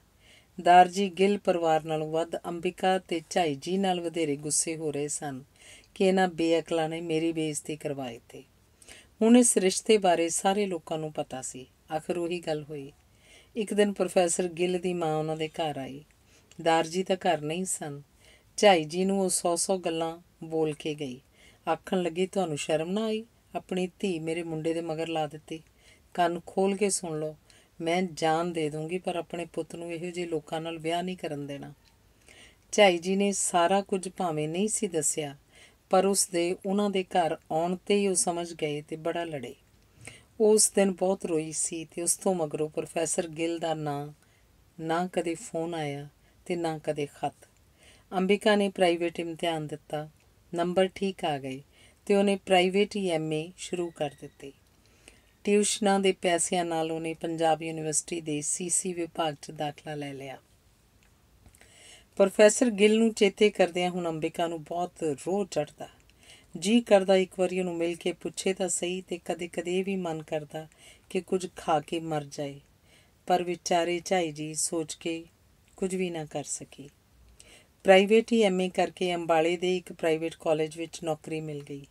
ਦਰਜੀ ਗਿੱਲ ਪਰਿਵਾਰ ਨਾਲੋਂ ਵੱਧ ਅੰਬਿਕਾ ਤੇ ਝਾਈ ਜੀ ਨਾਲ ਵਧੇਰੇ ਗੁੱਸੇ ਹੋ ਰਹੇ ਸਨ ਕਿ ਇਹਨਾਂ ਬੇਅਕਲਾਂ ਨੇ ਮੇਰੀ ਬੇਇੱਜ਼ਤੀ ਕਰਵਾਈ ਤੇ ਹੁਣ ਇਸ ਰਿਸ਼ਤੇ ਬਾਰੇ ਸਾਰੇ ਲੋਕਾਂ ਨੂੰ ਪਤਾ ਸੀ ਆਖਰ ਉਹੀ ਗੱਲ ਹੋਈ ਇੱਕ ਦਿਨ ਪ੍ਰੋਫੈਸਰ ਗਿੱਲ ਦੀ ਮਾਂ ਉਹਨਾਂ ਦੇ ਘਰ ਆਈ ਦਾਰਜੀ ਤਾਂ ਘਰ ਨਹੀਂ ਸਨ ਝਾਈ ਜੀ ਨੂੰ ਉਹ 100-100 ਗੱਲਾਂ ਬੋਲ ਕੇ ਗਈ ਆਖਣ ਲੱਗੀ ਤੁਹਾਨੂੰ ਸ਼ਰਮ ਨਾ ਆਈ ਆਪਣੀ ਧੀ ਮੇਰੇ ਮੁੰਡੇ ਦੇ ਮਗਰ ਲਾ ਦਿੱਤੀ ਕੰਨ ਖੋਲ ਕੇ ਸੁਣ ਲਓ ਮੈਂ ਜਾਨ ਦੇ ਦੂੰਗੀ ਪਰ ਆਪਣੇ ਪੁੱਤ ਨੂੰ ਇਹੋ ਜਿਹੇ ਲੋਕਾਂ ਨਾਲ ਵਿਆਹ ਨਹੀਂ ਕਰਨ ਦੇਣਾ ਝਾਈ ਜੀ ਨੇ ਸਾਰਾ ਕੁਝ ਭਾਵੇਂ ਨਹੀਂ ਸੀ ਦੱਸਿਆ ਪਰ ਉਸ ਦੇ ਉਹਨਾਂ ਦੇ ਘਰ ਆਉਣ ਤੇ ਹੀ ਉਹ ਸਮਝ ਗਏ ਤੇ ਬੜਾ ਲੜੇ ਉਸ ਦਿਨ ਬਹੁਤ ਰੋਈ ਸੀ ਤੇ ਉਸ ਤੋਂ ਮਗਰੋਂ ਪ੍ਰੋਫੈਸਰ ਗਿੱਲ ਦਾ ਨਾਂ ਨਾ ਕਦੇ ਫੋਨ ਆਇਆ ਤੇ ਨਾ ਕਦੇ ਖਤ ਅੰਬਿਕਾ ਨੇ ਪ੍ਰਾਈਵੇਟ ਇਮਤਿਹਾਨ ਦਿੱਤਾ ਨੰਬਰ ਠੀਕ ਆ ਗਏ ਤੇ ਉਹਨੇ ਪ੍ਰਾਈਵੇਟ ਹੀ ਐਮਏ ਸ਼ੁਰੂ ਕਰ ਦਿੱਤੀ ਟਿਊਸ਼ਨਾਂ ਦੇ ਪੈਸਿਆਂ ਨਾਲ ਉਹਨੇ ਪੰਜਾਬ ਯੂਨੀਵਰਸਿਟੀ ਦੇ ਸੀਸੀ ਵਿਭਾਗ 'ਚ ਦਾਖਲਾ ਲੈ ਲਿਆ ਪ੍ਰੋਫੈਸਰ ਗਿੱਲ ਨੂੰ ਚੇਤੇ ਕਰਦਿਆਂ ਹੁਣ ਅੰਬਿਕਾ ਨੂੰ ਬਹੁਤ ਰੋਹ ਚੜਦਾ ਜੀ ਕਰਦਾ ਇੱਕ ਵਾਰੀ ਉਹਨੂੰ ਮਿਲ ਕੇ ਪੁੱਛੇ ਤਾਂ ਸਹੀ ਤੇ ਕਦੇ-ਕਦੇ ਵੀ ਮਨ ਕਰਦਾ ਕਿ ਕੁਝ ਖਾ ਕੇ ਮਰ ਜਾਏ ਪਰ ਵਿਚਾਰੇ ਝਾਈ ਜੀ ਸੋਚ ਕੇ ਕੁਝ ਵੀ ਨਾ ਕਰ ਸਕੀ ਪ੍ਰਾਈਵੇਟ ਹੀ ਐਮਏ ਕਰਕੇ ਅੰਬਾਲੇ ਦੇ ਇੱਕ ਪ੍ਰਾਈਵੇਟ ਕਾਲਜ ਵਿੱਚ ਨੌਕਰੀ ਮਿਲ ਗਈ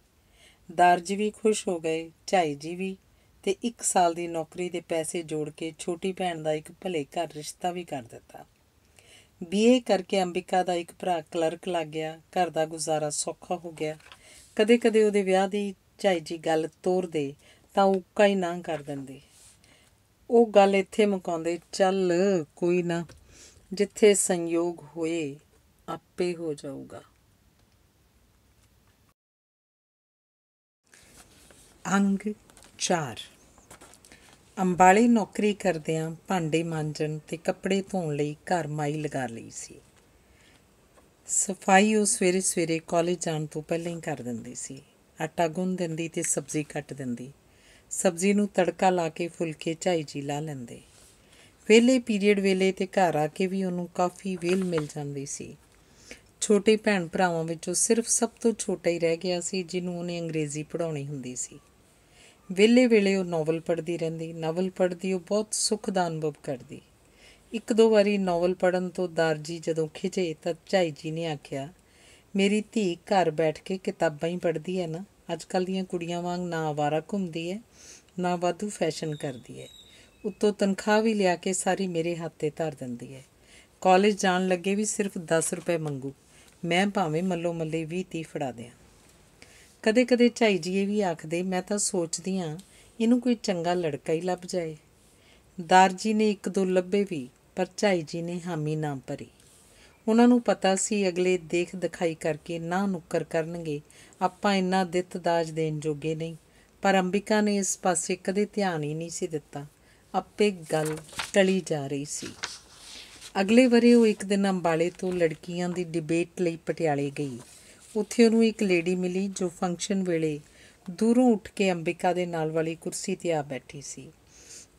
ਦਰਜ ਵੀ ਖੁਸ਼ ਹੋ ਗਏ ਝਾਈ ਜੀ ਵੀ ਤੇ 1 ਸਾਲ ਦੀ ਨੌਕਰੀ ਦੇ ਪੈਸੇ ਜੋੜ ਕੇ ਛੋਟੀ ਭੈਣ ਦਾ ਇੱਕ ਭਲੇ ਘਰ ਰਿਸ਼ਤਾ ਵੀ ਕਰ ਦਿੱਤਾ ਬੀਏ ਕਰਕੇ ਅੰਬਿਕਾ ਦਾ ਇੱਕ ਭਰਾ ਕਲਰਕ ਲੱਗ ਗਿਆ ਘਰ ਦਾ ਗੁਜ਼ਾਰਾ ਸੌਖਾ ਹੋ ਗਿਆ ਕਦੇ-ਕਦੇ ਉਹਦੇ ਵਿਆਹ ਦੀ ਚਾਈ ਜੀ ਗੱਲ ਤੋਰਦੇ ਤਾਂ ਉਹ ਕਾਈ ਨਾ ਕਰ ਦਿੰਦੇ ਉਹ ਗੱਲ ਇੱਥੇ ਮੁਕਾਉਂਦੇ ਚੱਲ ਕੋਈ ਨਾ ਜਿੱਥੇ ਸੰਯੋਗ ਹੋਏ ਆਪੇ ਹੋ ਜਾਊਗਾ ਅੰਗ 4 ਅੰਬਾਲੇ ਨੌਕਰੀ ਕਰਦਿਆਂ ਭਾਂਡੇ ਮਾਂਜਣ ਤੇ ਕੱਪੜੇ ਧੋਣ ਲਈ ਘਰ ਮਾਈ ਲਗਾ ਲਈ ਸੀ ਸਫਾਈ ਉਹ ਸਵੇਰੇ ਸਵੇਰੇ ਕਾਲਜ ਜਾਣ ਤੋਂ ਪਹਿਲਾਂ ਹੀ ਕਰ ਦਿੰਦੀ ਸੀ ਆਟਾ ਗੁੰਨ ਦਿੰਦੀ ਤੇ ਸਬਜ਼ੀ ਕੱਟ ਦਿੰਦੀ ਸਬਜ਼ੀ ਨੂੰ ਤੜਕਾ ਲਾ ਕੇ ਫੁਲਕੇ ਝਾਈ ਜੀ ਲਾ ਲੈਂਦੇ ਵੇਲੇ ਪੀਰੀਅਡ ਵੇਲੇ ਤੇ ਘਰ ਆ ਕੇ ਵੀ ਉਹਨੂੰ ਕਾਫੀ ਵੇਲ ਮਿਲ ਜਾਂਦੀ ਸੀ ਛੋਟੇ ਭੈਣ ਭਰਾਵਾਂ ਵਿੱਚੋਂ ਸਿਰਫ ਸਭ ਤੋਂ ਛੋਟਾ ਹੀ ਰਹਿ ਗਿਆ ਸੀ ਜਿਹਨੂੰ ਉਹਨੇ ਅੰਗਰੇਜ਼ੀ ਪੜ੍ਹਾਉਣੀ ਹੁੰਦੀ ਸੀ ਵੇਲੇ ਵੇਲੇ ਉਹ ਨੋਵਲ ਪੜ੍ਹਦੀ ਰਹਿੰਦੀ ਨੋਵਲ ਪੜ੍ਹਦੀ ਉਹ ਬਹੁਤ ਸੁਖ ਦਾ ਅਨੁਭਵ ਕਰਦੀ ਇੱਕ ਦੋ ਵਾਰੀ ਨੋਵਲ ਪੜਨ ਤੋਂ ਦਰਜੀ ਜਦੋਂ ਖਿਜੇ ਤਾਂ ਚਾਈ ਜੀ ਨੇ ਆਖਿਆ ਮੇਰੀ ਧੀ ਘਰ ਬੈਠ ਕੇ ਕਿਤਾਬਾਂ ਹੀ ਪੜ੍ਹਦੀ ਹੈ ਨਾ ਅੱਜ ਕੱਲ ਦੀਆਂ ਕੁੜੀਆਂ ਵਾਂਗ ਨਾ ਆਵਾਰਾ ਘੁੰਮਦੀ ਹੈ ਨਾ ਵਾਧੂ ਫੈਸ਼ਨ ਕਰਦੀ ਹੈ ਉੱਤੋਂ ਤਨਖਾਹ ਵੀ ਲਿਆ ਕੇ ਸਾਰੀ ਮੇਰੇ ਹੱਥ ਤੇ ਧਰ ਦਿੰਦੀ ਹੈ ਕਾਲਜ ਜਾਣ ਲੱਗੇ ਵੀ ਸਿਰਫ 10 ਰੁਪਏ ਮੰਗੂ ਮੈਂ ਭਾਵੇਂ ਮੱਲੋ ਮੱਲੇ 20 30 ਫੜਾ ਦਿਆਂ ਕਦੇ ਕਦੇ ਝਾਈ ਜੀ ਇਹ ਵੀ ਆਖਦੇ ਮੈਂ ਤਾਂ ਸੋਚਦੀ ਆ ਇਹਨੂੰ ਕੋਈ ਚੰਗਾ ਲੜਕਾ ਹੀ ਲੱਭ ਜਾਏ ਦਾਰ ਜੀ ਨੇ ਇੱਕ ਦੋ ਲੱਭੇ ਵੀ ਪਰ ਝਾਈ ਜੀ ਨੇ ਹਾਮੀ ਨਾ ਭਰੀ ਉਹਨਾਂ ਨੂੰ ਪਤਾ ਸੀ ਅਗਲੇ ਦੇਖ ਦਿਖਾਈ ਕਰਕੇ ਨਾ ਨੁੱਕਰ ਕਰਨਗੇ ਆਪਾਂ ਇੰਨਾ ਦਿੱਤ ਦਾਜ ਦੇਣ ਜੋਗੇ ਨਹੀਂ ਪਰ ਅੰਬਿਕਾ ਨੇ ਇਸ ਪਾਸੇ ਕਦੇ ਧਿਆਨ ਹੀ ਨਹੀਂ ਸੀ ਦਿੱਤਾ ਆਪੇ ਗੱਲ ਟਲੀ ਜਾ ਰਹੀ ਸੀ ਅਗਲੇ ਵਰੇ ਉਹ ਇੱਕ ਦਿਨ ਅੰਬਾਲੇ ਤੋਂ ਲੜਕੀਆਂ ਦੀ ਡਿਬੇਟ ਲਈ ਪਟਿਆਲੇ ਗਈ ਉੱਥੇ ਉਹਨੂੰ ਇੱਕ ਲੇਡੀ ਮਿਲੀ ਜੋ ਫੰਕਸ਼ਨ ਵੇਲੇ ਦੂਰੋਂ ਉੱਠ ਕੇ ਅੰਬਿਕਾ ਦੇ ਨਾਲ ਵਾਲੀ ਕੁਰਸੀ ਤੇ ਆ ਬੈਠੀ ਸੀ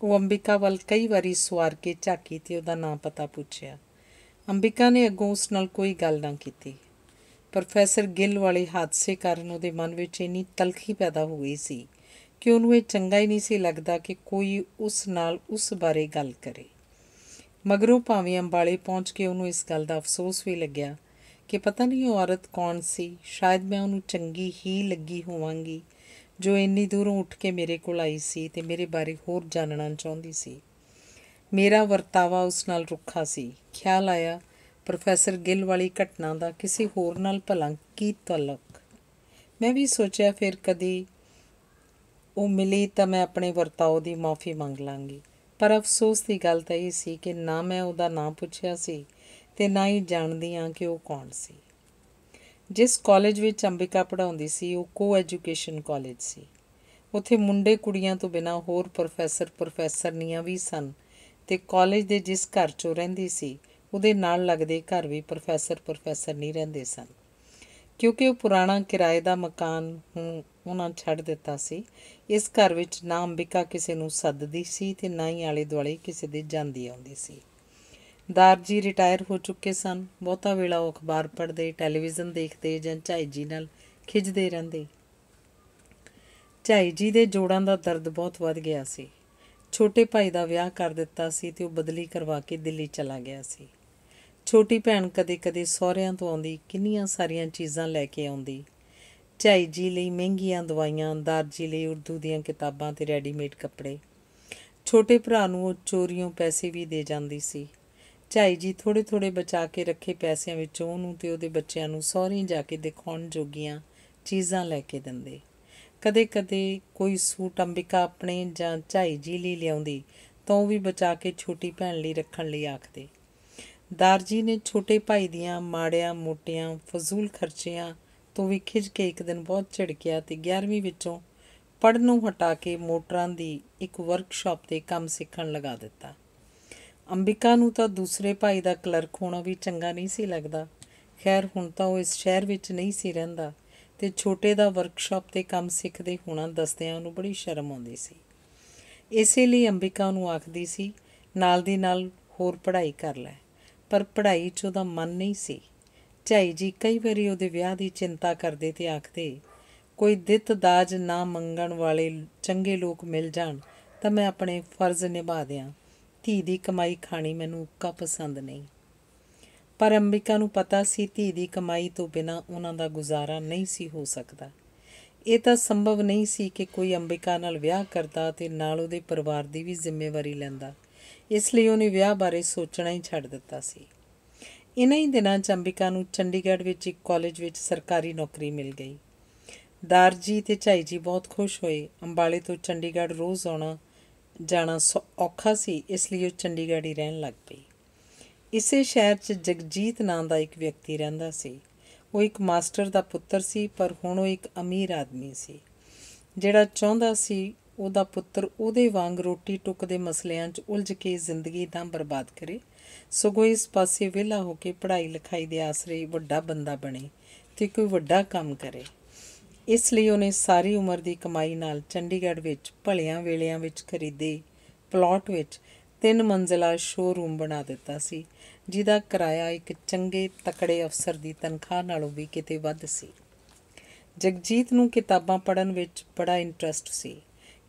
ਉਹ ਅੰਬਿਕਾ ਵੱਲ ਕਈ ਵਾਰੀ ਸਵਾਰ ਕੇ ਝਾਕੀ ਤੇ ਉਹਦਾ ਨਾਮ ਪਤਾ ਪੁੱਛਿਆ ਅੰਬਿਕਾ ਨੇ ਅੱਗੋਂ ਉਸ ਨਾਲ ਕੋਈ ਗੱਲ ਨਾ ਕੀਤੀ ਪ੍ਰੋਫੈਸਰ ਗਿੱਲ ਵਾਲੇ ਹਾਦਸੇ ਕਾਰਨ ਉਹਦੇ ਮਨ ਵਿੱਚ ਇੰਨੀ ਤਲਖੀ ਪੈਦਾ ਹੋ ਗਈ ਸੀ ਕਿ ਉਹਨੂੰ ਇਹ ਚੰਗਾ ਹੀ ਨਹੀਂ ਸੀ ਲੱਗਦਾ ਕਿ ਕੋਈ ਉਸ ਨਾਲ ਉਸ ਬਾਰੇ ਗੱਲ ਕਰੇ ਮਗਰੋਂ ਭਾਵੇਂ ਅੰਬਾਲੇ ਪਹੁੰਚ ਕੇ ਉਹਨੂੰ ਇਸ ਗੱਲ ਦਾ ਅਫਸੋਸ ਵੀ ਲੱਗਿਆ ਕਿ ਪਤਾ ਨਹੀਂ ਉਹ ਔਰਤ ਕੌਣ ਸੀ ਸ਼ਾਇਦ ਮੈਂ ਉਹਨੂੰ ਚੰਗੀ ਹੀ ਲੱਗੀ ਹੋਵਾਂਗੀ ਜੋ ਇੰਨੀ ਦੂਰੋਂ ਉੱਠ ਕੇ ਮੇਰੇ ਕੋਲ ਆਈ ਸੀ ਤੇ ਮੇਰੇ ਬਾਰੇ ਹੋਰ ਜਾਣਨਾ ਚਾਹੁੰਦੀ ਸੀ ਮੇਰਾ ਵਰਤਾਵਾ ਉਸ ਨਾਲ ਰੁੱਖਾ ਸੀ ਖਿਆਲ ਆਇਆ ਪ੍ਰੋਫੈਸਰ ਗਿੱਲ ਵਾਲੀ ਘਟਨਾ ਦਾ ਕਿਸੇ ਹੋਰ ਨਾਲ ਭਲਾ ਕੀ ਤਲਕ ਮੈਂ ਵੀ ਸੋਚਿਆ ਫਿਰ ਕਦੀ ਉਹ ਮਿਲੀ ਤਾਂ ਮੈਂ ਆਪਣੇ ਵਰਤਾਓ ਦੀ ਮਾਫੀ ਮੰਗ ਲਾਂਗੀ ਪਰ ਅਫਸੋਸ ਦੀ ਗੱਲ ਤਾਂ ਇਹ ਸੀ ਕਿ ਨਾ ਮੈਂ ਉਹਦਾ ਨਾਂ ਪੁੱਛਿਆ ਸੀ ਤੇ ਨਾ ਹੀ ਜਾਣਦੀ ਆ ਕਿ ਉਹ ਕੌਣ ਸੀ ਜਿਸ ਕਾਲਜ ਵਿੱਚ ਅੰਬਿਕਾ ਪੜਾਉਂਦੀ ਸੀ ਉਹ ਕੋ ਐਜੂਕੇਸ਼ਨ ਕਾਲਜ ਸੀ ਉੱਥੇ ਮੁੰਡੇ ਕੁੜੀਆਂ ਤੋਂ ਬਿਨਾ ਹੋਰ ਪ੍ਰੋਫੈਸਰ ਪ੍ਰੋਫੈਸਰਨੀਆਂ ਵੀ ਸਨ ਤੇ ਕਾਲਜ ਦੇ ਜਿਸ ਘਰ 'ਚ ਰਹਿੰਦੀ ਸੀ ਉਹਦੇ ਨਾਲ ਲੱਗਦੇ ਘਰ ਵੀ ਪ੍ਰੋਫੈਸਰ ਪ੍ਰੋਫੈਸਰ ਨਹੀਂ ਰਹਿੰਦੇ ਸਨ ਕਿਉਂਕਿ ਉਹ ਪੁਰਾਣਾ ਕਿਰਾਏ ਦਾ ਮਕਾਨ ਹੁਣ ਉਹਨਾਂ ਛੱਡ ਦਿੱਤਾ ਸੀ ਇਸ ਘਰ ਵਿੱਚ ਨਾ ਅੰਬਿਕਾ ਕਿਸੇ ਨੂੰ ਸੱਦਦੀ ਸੀ ਤੇ ਨਾ ਹੀ ਆਲੇ ਦੁਆਲੇ ਕਿਸੇ ਦੇ ਜਾਂਦੀ ਆਉਂਦੀ ਸੀ ਦਾਰਜੀ ਰਿਟਾਇਰ ਹੋ ਚੁੱਕੇ ਸਨ ਬਹੁਤਾ ਵੇਲਾ ਉਹ ਅਖਬਾਰ ਪੜ੍ਹਦੇ ਟੈਲੀਵਿਜ਼ਨ ਦੇਖਦੇ ਜਾਂ ਝਾਈ ਜੀ ਨਾਲ ਖਿੱਚਦੇ ਰਹਿੰਦੇ ਝਾਈ ਜੀ ਦੇ ਜੋੜਾਂ ਦਾ ਦਰਦ ਬਹੁਤ ਵੱਧ ਗਿਆ ਸੀ ਛੋਟੇ ਭਾਈ ਦਾ ਵਿਆਹ ਕਰ ਦਿੱਤਾ ਸੀ ਤੇ ਉਹ ਬਦਲੀ ਕਰਵਾ ਕੇ ਦਿੱਲੀ ਚਲਾ ਗਿਆ ਸੀ ਛੋਟੀ ਭੈਣ ਕਦੇ-ਕਦੇ ਸਹੁਰਿਆਂ ਤੋਂ ਆਉਂਦੀ ਕਿੰਨੀਆਂ ਸਾਰੀਆਂ ਚੀਜ਼ਾਂ ਲੈ ਕੇ ਆਉਂਦੀ ਝਾਈ ਜੀ ਲਈ ਮਹਿੰਗੀਆਂ ਦਵਾਈਆਂ ਦਾਰਜੀ ਲਈ ਉਰਦੂ ਦੀਆਂ ਕਿਤਾਬਾਂ ਤੇ ਰੈਡੀਮੇਡ ਕੱਪੜੇ ਛੋਟੇ ਭਰਾ ਨੂੰ ਉਹ ਚੋਰੀਆਂ ਪੈਸੇ ਵੀ ਦੇ ਜਾਂਦੀ ਸੀ ਝਾਈ ਜੀ ਥੋੜੇ ਥੋੜੇ ਬਚਾ ਕੇ ਰੱਖੇ ਪੈਸਿਆਂ ਵਿੱਚੋਂ ਉਹਨੂੰ ਤੇ ਉਹਦੇ ਬੱਚਿਆਂ ਨੂੰ ਸੌਰੀ ਜਾ ਕੇ ਦਿਖਾਉਣ ਜੋਗੀਆਂ ਚੀਜ਼ਾਂ ਲੈ ਕੇ ਦਿੰਦੇ ਕਦੇ-ਕਦੇ ਕੋਈ ਸੂਟ ਅੰਬਿਕਾ ਆਪਣੇ ਜਾਂ ਝਾਈ ਜੀ ਲਈ ਲਿਆਉਂਦੀ ਤਾਂ ਉਹ ਵੀ ਬਚਾ ਕੇ ਛੋਟੀ ਭੈਣ ਲਈ ਰੱਖਣ ਲਈ ਆਖਦੇ ਦਾਰਜੀ ਨੇ ਛੋਟੇ ਭਾਈ ਦੀਆਂ ਮਾੜੀਆਂ ਮੋਟੀਆਂ ਫਜ਼ੂਲ ਖਰਚਿਆਂ ਤੋਂ ਵੀ ਖਿਜ ਕੇ ਇੱਕ ਦਿਨ ਬਹੁਤ ਝੜਕਿਆ ਤੇ 11ਵੀਂ ਵਿੱਚੋਂ ਪੜਨ ਨੂੰ ਹਟਾ ਕੇ ਮੋਟਰਾਂ ਦੀ ਇੱਕ ਵਰਕਸ਼ਾਪ ਤੇ ਕੰਮ ਸਿੱਖਣ ਲਗਾ ਦਿੱਤਾ ਅੰਬਿਕਾ ਨੂੰ ਤਾਂ ਦੂਸਰੇ ਭਾਈ ਦਾ ਕਲਰਕ ਹੋਣਾ ਵੀ ਚੰਗਾ ਨਹੀਂ ਸੀ ਲੱਗਦਾ ਖੈਰ ਹੁਣ ਤਾਂ ਉਹ ਇਸ ਸ਼ਹਿਰ ਵਿੱਚ ਨਹੀਂ ਸੀ ਰਹਿੰਦਾ ਤੇ ਛੋਟੇ ਦਾ ਵਰਕਸ਼ਾਪ ਤੇ ਕੰਮ ਸਿੱਖਦੇ ਹੋਣਾ ਦੱਸਦਿਆਂ ਉਹਨੂੰ ਬੜੀ ਸ਼ਰਮ ਆਉਂਦੀ ਸੀ ਇਸੇ ਲਈ ਅੰਬਿਕਾ ਨੂੰ ਆਖਦੀ ਸੀ ਨਾਲ ਦੀ ਨਾਲ ਹੋਰ ਪੜ੍ਹਾਈ ਕਰ ਲੈ ਪਰ ਪੜ੍ਹਾਈ 'ਚ ਉਹਦਾ ਮਨ ਨਹੀਂ ਸੀ ਝਾਈ ਜੀ ਕਈ ਵਾਰੀ ਉਹਦੇ ਵਿਆਹ ਦੀ ਚਿੰਤਾ ਕਰਦੇ ਤੇ ਆਖਦੇ ਕੋਈ ਦਿੱਤ ਦਾਜ ਨਾ ਮੰਗਣ ਵਾਲੇ ਚੰਗੇ ਲੋਕ ਮਿਲ ਜਾਣ ਤਾਂ ਮੈਂ ਆਪਣੇ ਫਰਜ਼ ਨਿਭਾ ਦਿਆਂ ਧੀ ਦੀ ਕਮਾਈ ਖਾਣੀ ਮੈਨੂੰ ਉੱਕਾ ਪਸੰਦ ਨਹੀਂ ਪਰ ਅੰਬਿਕਾ ਨੂੰ ਪਤਾ ਸੀ ਧੀ ਦੀ ਕਮਾਈ ਤੋਂ ਬਿਨਾ ਉਹਨਾਂ ਦਾ ਗੁਜ਼ਾਰਾ ਨਹੀਂ ਸੀ ਹੋ ਸਕਦਾ ਇਹ ਤਾਂ ਸੰਭਵ ਨਹੀਂ ਸੀ ਕਿ ਕੋਈ ਅੰਬਿਕਾ ਨਾਲ ਵਿਆਹ ਕਰਦਾ ਤੇ ਨਾਲ ਉਹਦੇ ਪਰਿਵਾਰ ਦੀ ਵੀ ਜ਼ਿੰਮੇਵਾਰੀ ਲੈਂਦਾ ਇਸ ਲਈ ਉਹਨੇ ਵਿਆਹ ਬਾਰੇ ਸੋਚਣਾ ਹੀ ਛੱਡ ਦਿੱਤਾ ਸੀ ਇਨਾਂ ਹੀ ਦਿਨਾਂ ਚ ਅੰਬਿਕਾ ਨੂੰ ਚੰਡੀਗੜ੍ਹ ਵਿੱਚ ਇੱਕ ਕਾਲਜ ਵਿੱਚ ਸਰਕਾਰੀ ਨੌਕਰੀ ਮਿਲ ਗਈ ਦਾਰਜੀ ਤੇ ਚਾਈ ਜੀ ਬਹੁਤ ਖੁਸ਼ ਹੋਏ ਅੰਬਾਲੇ ਤੋਂ ਚੰਡੀਗੜ੍ਹ ਰੋਜ਼ ਆਉਣਾ ਜਾਣਾ ਔਖਾ ਸੀ ਇਸ ਲਈ ਉਹ ਚੰਡੀਗੜ੍ਹ ਹੀ ਰਹਿਣ ਲੱਗ ਪਈ ਇਸੇ ਸ਼ਹਿਰ 'ਚ ਜਗਜੀਤ ਨਾਂ ਦਾ ਇੱਕ ਵਿਅਕਤੀ ਰਹਿੰਦਾ ਸੀ ਉਹ ਇੱਕ ਮਾਸਟਰ ਦਾ ਪੁੱਤਰ ਸੀ ਪਰ ਹੁਣ ਉਹ ਇੱਕ ਅਮੀਰ ਆਦਮੀ ਸੀ ਜਿਹੜਾ ਚਾਹੁੰਦਾ ਸੀ ਉਹਦਾ ਪੁੱਤਰ ਉਹਦੇ ਵਾਂਗ ਰੋਟੀ ਟੁੱਕ ਦੇ ਮਸਲਿਆਂ 'ਚ ਉਲਝ ਕੇ ਜ਼ਿੰਦਗੀ ਤਾਂ ਬਰਬਾਦ ਕਰੇ ਸਗੋਂ ਇਸ ਪਾਸੇ ਵਿਲਾ ਹੋ ਕੇ ਪੜ੍ਹਾਈ ਲਿਖਾਈ ਦੇ ਆਸਰੇ ਵੱਡਾ ਬੰਦਾ ਬਣੇ ਤੇ ਕੋਈ ਵੱਡਾ ਕੰਮ ਕਰੇ ਇਸ ਲਈ ਉਹਨੇ ਸਾਰੀ ਉਮਰ ਦੀ ਕਮਾਈ ਨਾਲ ਚੰਡੀਗੜ੍ਹ ਵਿੱਚ ਭਲਿਆਂ ਵੇਲਿਆਂ ਵਿੱਚ ਖਰੀਦੇ ਪਲਾਟ ਵਿੱਚ ਤਿੰਨ ਮੰਜ਼ਲਾ ਸ਼ੋਰੂਮ ਬਣਾ ਦਿੱਤਾ ਸੀ ਜਿਹਦਾ ਕਿਰਾਇਆ ਇੱਕ ਚੰਗੇ ਤਕੜੇ ਅਫਸਰ ਦੀ ਤਨਖਾਹ ਨਾਲੋਂ ਵੀ ਕਿਤੇ ਵੱਧ ਸੀ ਜਗਜੀਤ ਨੂੰ ਕਿਤਾਬਾਂ ਪੜ੍ਹਨ ਵਿੱਚ ਬੜਾ ਇੰਟਰਸਟ ਸੀ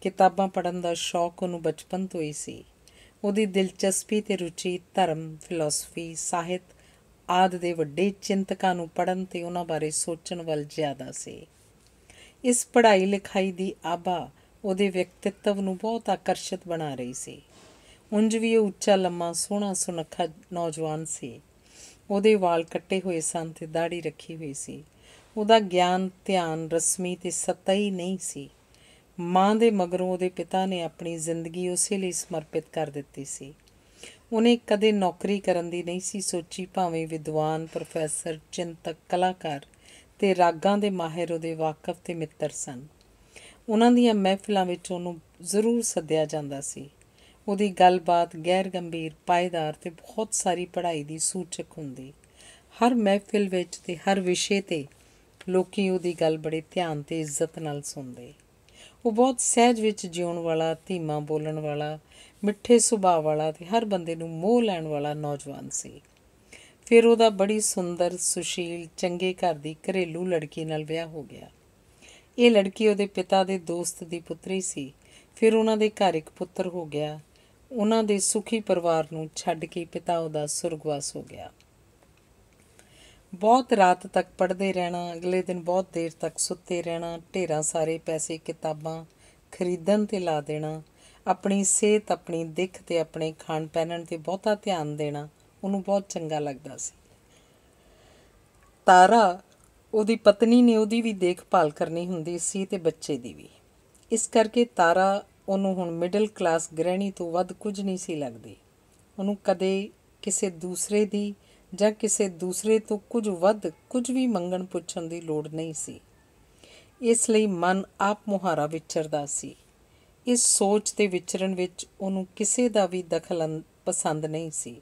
ਕਿਤਾਬਾਂ ਪੜ੍ਹਨ ਦਾ ਸ਼ੌਕ ਉਹਨੂੰ ਬਚਪਨ ਤੋਂ ਹੀ ਸੀ ਉਹਦੀ ਦਿਲਚਸਪੀ ਤੇ ਰੁਚੀ ਧਰਮ ਫਿਲਾਸਫੀ ਸਾਹਿਤ ਆਦ ਦੇ ਵੱਡੇ ਚਿੰਤਕਾਂ ਨੂੰ ਪੜ੍ਹਨ ਤੇ ਉਹਨਾਂ ਬਾਰੇ ਸੋਚਣ ਵੱਲ ਜ਼ਿਆਦਾ ਸੀ ਇਸ ਪੜ੍ਹਾਈ ਲਿਖਾਈ ਦੀ ਆਭਾ ਉਹਦੇ ਵਿਅਕਤੀਤਵ ਨੂੰ ਬਹੁਤ ਆਕਰਸ਼ਿਤ ਬਣਾ ਰਹੀ ਸੀ ਉੰਜ ਵੀ ਉਹ ਉੱਚਾ ਲੰਮਾ ਸੋਹਣਾ ਸੁਨੱਖਾ ਨੌਜਵਾਨ ਸੀ ਉਹਦੇ ਵਾਲ ਕੱਟੇ ਹੋਏ ਸਨ ਤੇ ਦਾੜੀ ਰੱਖੀ ਹੋਈ ਸੀ ਉਹਦਾ ਗਿਆਨ ਧਿਆਨ ਰਸਮੀ ਤੇ ਸਤਈ ਨਹੀਂ ਸੀ ਮਾਂ ਦੇ ਮਗਰੋਂ ਉਹਦੇ ਪਿਤਾ ਨੇ ਆਪਣੀ ਜ਼ਿੰਦਗੀ ਉਸੇ ਲਈ ਸਮਰਪਿਤ ਕਰ ਦਿੱਤੀ ਸੀ ਉਹਨੇ ਕਦੇ ਨੌਕਰੀ ਕਰਨ ਦੀ ਨਹੀਂ ਸੀ ਸੋਚੀ ਭਾਵੇਂ ਵਿਦਵਾਨ ਪ੍ਰੋਫੈਸਰ ਚਿੰਤਕ ਕਲਾਕਾਰ ਤੇ ਰਾਗਾਂ ਦੇ ਮਾਹਿਰ ਉਹਦੇ ਵਾਕਫ ਤੇ ਮਿੱਤਰ ਸਨ ਉਹਨਾਂ ਦੀਆਂ ਮਹਿਫਲਾਂ ਵਿੱਚ ਉਹਨੂੰ ਜ਼ਰੂਰ ਸੱਦਿਆ ਜਾਂਦਾ ਸੀ ਉਹਦੀ ਗੱਲਬਾਤ ਗੈਰ ਗੰਭੀਰ ਪਾਇਦਾਰ ਤੇ ਬਹੁਤ ਸਾਰੀ ਪੜ੍ਹਾਈ ਦੀ ਸੂਚਕ ਹੁੰਦੀ ਹਰ ਮਹਿਫਲ ਵਿੱਚ ਤੇ ਹਰ ਵਿਸ਼ੇ ਤੇ ਲੋਕੀ ਉਹਦੀ ਗੱਲ ਬੜੇ ਧਿਆਨ ਤੇ ਇੱਜ਼ਤ ਨਾਲ ਸੁਣਦੇ ਉਹ ਬਹੁਤ ਸਹਿਜ ਵਿੱਚ ਜਿਉਣ ਵਾਲਾ ਧੀਮਾ ਬੋਲਣ ਵਾਲਾ ਮਿੱਠੇ ਸੁਭਾਅ ਵਾਲਾ ਤੇ ਹਰ ਬੰਦੇ ਨੂੰ ਮੋਹ ਲੈਣ ਵਾਲਾ ਨੌਜਵਾਨ ਸੀ ਫਿਰ ਉਹਦਾ ਬੜੀ ਸੁੰਦਰ ਸੁਸ਼ੀਲ ਚੰਗੇ ਘਰ ਦੀ ਘਰੇਲੂ ਲੜਕੀ ਨਾਲ ਵਿਆਹ ਹੋ ਗਿਆ ਇਹ ਲੜਕੀ ਉਹਦੇ ਪਿਤਾ ਦੇ ਦੋਸਤ ਦੀ ਪੁੱਤਰੀ ਸੀ ਫਿਰ ਉਹਨਾਂ ਦੇ ਘਰ ਇੱਕ ਪੁੱਤਰ ਹੋ ਗਿਆ ਉਹਨਾਂ ਦੇ ਸੁਖੀ ਪਰਿਵਾਰ ਨੂੰ ਛੱਡ ਕੇ ਪਿਤਾ ਉਹਦਾ ਸੁਰਗਵਾਸ ਹੋ ਗਿਆ ਬਹੁਤ ਰਾਤ ਤੱਕ ਪੜ੍ਹਦੇ ਰਹਿਣਾ ਅਗਲੇ ਦਿਨ ਬਹੁਤ ਦੇਰ ਤੱਕ ਸੁੱਤੇ ਰਹਿਣਾ ਢੇਰਾਂ ਸਾਰੇ ਪੈਸੇ ਕਿਤਾਬਾਂ ਖਰੀਦਣ ਤੇ ਲਾ ਦੇਣਾ ਆਪਣੀ ਸਿਹਤ ਆਪਣੀ ਦਿੱਖ ਤੇ ਆਪਣੇ ਖਾਣ ਪਹਿਨਣ ਤੇ ਬਹੁਤਾ ਧਿਆਨ ਦੇਣਾ ਉਹਨੂੰ ਬਹੁਤ ਚੰਗਾ ਲੱਗਦਾ ਸੀ ਤਾਰਾ ਉਹਦੀ ਪਤਨੀ ਨੇ ਉਹਦੀ ਵੀ ਦੇਖਭਾਲ ਕਰਨੀ ਹੁੰਦੀ ਸੀ ਤੇ ਬੱਚੇ ਦੀ ਵੀ ਇਸ ਕਰਕੇ ਤਾਰਾ ਉਹਨੂੰ ਹੁਣ ਮਿਡਲ ਕਲਾਸ ਗ੍ਰਹਿਣੀ ਤੋਂ ਵੱਧ ਕੁਝ ਨਹੀਂ ਸੀ ਲੱਗਦੀ ਉਹਨੂੰ ਕਦੇ ਕਿਸੇ ਦੂਸਰੇ ਦੀ ਜਾਂ ਕਿਸੇ ਦੂਸਰੇ ਤੋਂ ਕੁਝ ਵੱਧ ਕੁਝ ਵੀ ਮੰਗਣ ਪੁੱਛਣ ਦੀ ਲੋੜ ਨਹੀਂ ਸੀ ਇਸ ਲਈ ਮਨ ਆਪ ਮੁਹਾਰਾ ਵਿਚਰਦਾ ਸੀ ਇਸ ਸੋਚ ਤੇ ਵਿਚਰਨ ਵਿੱਚ ਉਹਨੂੰ ਕਿਸੇ ਦਾ ਵੀ ਦਖਲ ਪਸੰਦ ਨਹੀਂ ਸੀ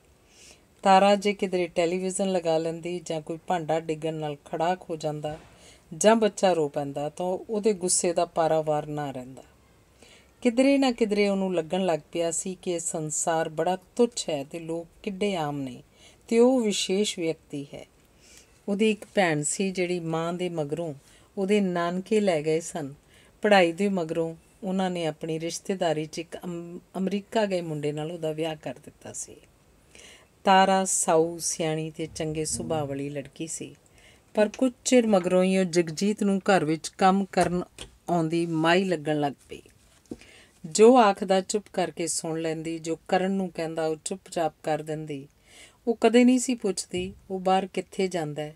ਤਾਰਾ ਜੇ ਕਿਧਰੇ ਟੈਲੀਵਿਜ਼ਨ ਲਗਾ ਲੈਂਦੀ ਜਾਂ ਕੋਈ ਭਾਂਡਾ ਡਿੱਗਣ ਨਾਲ ਖੜਾਕ ਹੋ ਜਾਂਦਾ ਜਾਂ ਬੱਚਾ ਰੋ ਪੈਂਦਾ ਤਾਂ ਉਹਦੇ ਗੁੱਸੇ ਦਾ ਪਾਰਾਵਾਰ ਨਾ ਰਹਿੰਦਾ ਕਿਧਰੇ ਨਾ ਕਿਧਰੇ ਉਹਨੂੰ ਲੱਗਣ ਲੱਗ ਪਿਆ ਸੀ ਕਿ ਇਹ ਸੰਸਾਰ ਬੜਾ ਤੁੱਛ ਹੈ ਤੇ ਲੋਕ ਕਿੱਡੇ ਆਮ ਨੇ ਤੇ ਉਹ ਵਿਸ਼ੇਸ਼ ਵਿਅਕਤੀ ਹੈ ਉਹਦੀ ਇੱਕ ਭੈਣ ਸੀ ਜਿਹੜੀ ਮਾਂ ਦੇ ਮਗਰੋਂ ਉਹਦੇ ਨਾਨਕੇ ਲੈ ਗਏ ਸਨ ਪੜ੍ਹਾਈ ਦੇ ਮਗਰੋਂ ਉਹਨਾਂ ਨੇ ਆਪਣੀ ਰਿਸ਼ਤੇਦਾਰੀ 'ਚ ਇੱਕ ਅਮਰੀਕਾ ਗਏ ਮੁੰਡੇ ਨਾਲ ਉਹਦਾ ਵਿਆਹ ਕਰ ਦਿੱਤਾ ਸੀ ਤਾਰਾ ਸਾਊ ਸਿਆਣੀ ਤੇ ਚੰਗੇ ਸੁਭਾਅ ਵਾਲੀ ਲੜਕੀ ਸੀ ਪਰ ਕੁਝ ਚਿਰ ਮਗਰੋਂ ਹੀ ਉਹ ਜਗਜੀਤ ਨੂੰ ਘਰ ਵਿੱਚ ਕੰਮ ਕਰਨ ਆਉਂਦੀ ਮਾਈ ਲੱਗਣ ਲੱਗ ਪਈ ਜੋ ਆਖਦਾ ਚੁੱਪ ਕਰਕੇ ਸੁਣ ਲੈਂਦੀ ਜੋ ਕਰਨ ਨੂੰ ਕਹਿੰਦਾ ਉਹ ਚੁੱਪਚਾਪ ਕਰ ਦਿੰਦੀ ਉਹ ਕਦੇ ਨਹੀਂ ਸੀ ਪੁੱਛਦੀ ਉਹ ਬਾਹਰ ਕਿੱਥੇ ਜਾਂਦਾ ਹੈ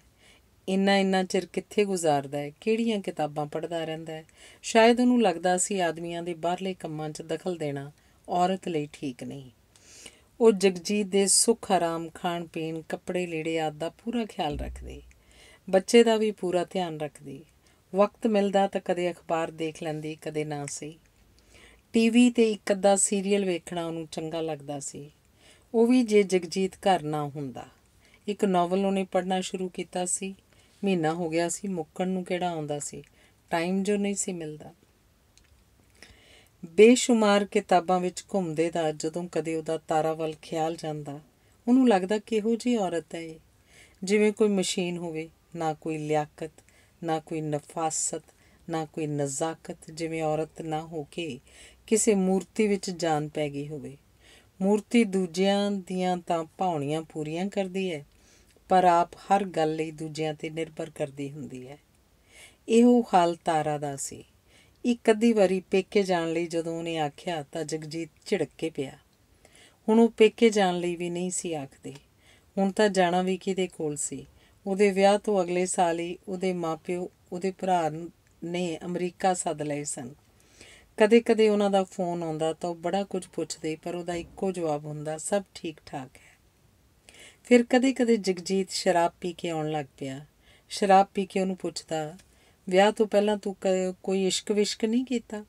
ਇੰਨਾ ਇੰਨਾ ਚਿਰ ਕਿੱਥੇ ਗੁਜ਼ਾਰਦਾ ਹੈ ਕਿਹੜੀਆਂ ਕਿਤਾਬਾਂ ਪੜ੍ਹਦਾ ਰਹਿੰਦਾ ਹੈ ਸ਼ਾਇਦ ਉਹਨੂੰ ਲੱਗਦਾ ਸੀ ਆਦਮੀਆਂ ਦੇ ਬਾਹਰਲੇ ਕੰਮਾਂ 'ਚ ਦਖਲ ਦੇਣਾ ਔਰਤ ਲਈ ਠੀਕ ਨਹੀਂ ਉਹ ਜਗਜੀਤ ਦੇ ਸੁਖ ਆਰਾਮ ਖਾਣ ਪੀਣ ਕੱਪੜੇ ਲੀੜੇ ਆਦਿ ਦਾ ਪੂਰਾ ਖਿਆਲ ਰੱਖਦੀ ਬੱਚੇ ਦਾ ਵੀ ਪੂਰਾ ਧਿਆਨ ਰੱਖਦੀ ਵਕਤ ਮਿਲਦਾ ਤਾਂ ਕਦੇ ਅਖਬਾਰ ਦੇਖ ਲੈਂਦੀ ਕਦੇ ਨਾ ਸਹੀ ਟੀਵੀ ਤੇ ਇੱਕ ਅੱਧਾ ਸੀਰੀਅਲ ਵੇਖਣਾ ਉਹਨੂੰ ਚੰਗਾ ਲੱਗਦਾ ਸੀ ਉਹ ਵੀ ਜੇ ਜਗਜੀਤ ਘਰ ਨਾ ਹੁੰਦਾ ਇੱਕ ਨੋਵਲ ਉਹਨੇ ਪੜ੍ਹਨਾ ਸ਼ੁਰੂ ਕੀਤਾ ਸੀ ਮਹੀਨਾ ਹੋ ਗਿਆ ਸੀ ਮੁੱਕਣ ਨੂੰ ਕਿਹੜਾ ਆਉਂਦਾ ਸੀ ਟਾਈਮ ਜੋ ਨਹੀਂ ਸੀ ਮਿਲਦਾ ਬੇਸ਼ੁਮਾਰ ਕਿਤਾਬਾਂ ਵਿੱਚ ਘੁੰਮਦੇ ਦਾ ਜਦੋਂ ਕਦੇ ਉਹਦਾ ਤਾਰਾ ਵੱਲ ਖਿਆਲ ਜਾਂਦਾ ਉਹਨੂੰ ਲੱਗਦਾ ਕਿਹੋ ਜੀ ਔਰਤ ਹੈ ਇਹ ਜਿਵੇਂ ਕੋਈ ਮਸ਼ੀਨ ਹੋਵੇ ਨਾ ਕੋਈ ਲਿਆਕਤ ਨਾ ਕੋਈ ਨਫਾਸਤ ਨਾ ਕੋਈ ਨਜ਼ਾਕਤ ਜਿਵੇਂ ਔਰਤ ਨਾ ਹੋ ਕੇ ਕਿਸੇ ਮੂਰਤੀ ਵਿੱਚ ਜਾਨ ਪੈ ਗਈ ਹੋਵੇ ਮੂਰਤੀ ਦੂਜਿਆਂ ਦੀਆਂ ਤਾਂ ਭਾਉਣੀਆਂ ਪੂਰੀਆਂ ਕਰਦੀ ਹੈ ਪਰ ਆਪ ਹਰ ਗੱਲ ਲਈ ਦੂਜਿਆਂ ਤੇ ਨਿਰਭਰ ਕਰਦੀ ਹੁੰਦੀ ਹੈ ਇਹੋ ਹਾਲ ਤਾਰਾ ਦਾ ਸੀ ਇੱਕ ਅੱਧੀ ਵਾਰੀ ਪੇਕੇ ਜਾਣ ਲਈ ਜਦੋਂ ਉਹਨੇ ਆਖਿਆ ਤਾਂ ਜਗਜੀਤ ਝਿੜਕ ਕੇ ਪਿਆ ਹੁਣ ਉਹ ਪੇਕੇ ਜਾਣ ਲਈ ਵੀ ਨਹੀਂ ਸੀ ਆਖਦੇ ਹੁਣ ਤਾਂ ਜਾਣਾ ਵੀ ਕਿਹਦੇ ਕੋਲ ਸੀ ਉਹਦੇ ਵਿਆਹ ਤੋਂ ਅਗਲੇ ਸਾਲ ਹੀ ਉਹਦੇ ਮਾਪਿਓ ਉਹਦੇ ਭਰਾ ਨੇ ਅਮਰੀਕਾ ਸੱਦ ਲਏ ਸਨ ਕਦੇ-ਕਦੇ ਉਹਨਾਂ ਦਾ ਫੋਨ ਆਉਂਦਾ ਤਾਂ ਉਹ ਬੜਾ ਕੁਝ ਪੁੱਛਦੇ ਪਰ ਉਹਦਾ ਇੱਕੋ ਜਵਾਬ ਹੁੰਦਾ ਸਭ ਠੀਕ-ਠਾਕ ਹੈ ਫਿਰ ਕਦੇ-ਕਦੇ ਜਗਜੀਤ ਸ਼ਰਾਬ ਪੀ ਕੇ ਆਉਣ ਲੱਗ ਪਿਆ ਸ਼ਰਾਬ ਪੀ ਕੇ ਉਹਨੂੰ ਪੁੱਛਦਾ ਵਿਆਹ ਤੋਂ ਪਹਿਲਾਂ ਤੂੰ ਕੋਈ ਇਸ਼ਕ ਵਿਸ਼ਕ ਨਹੀਂ ਕੀਤਾ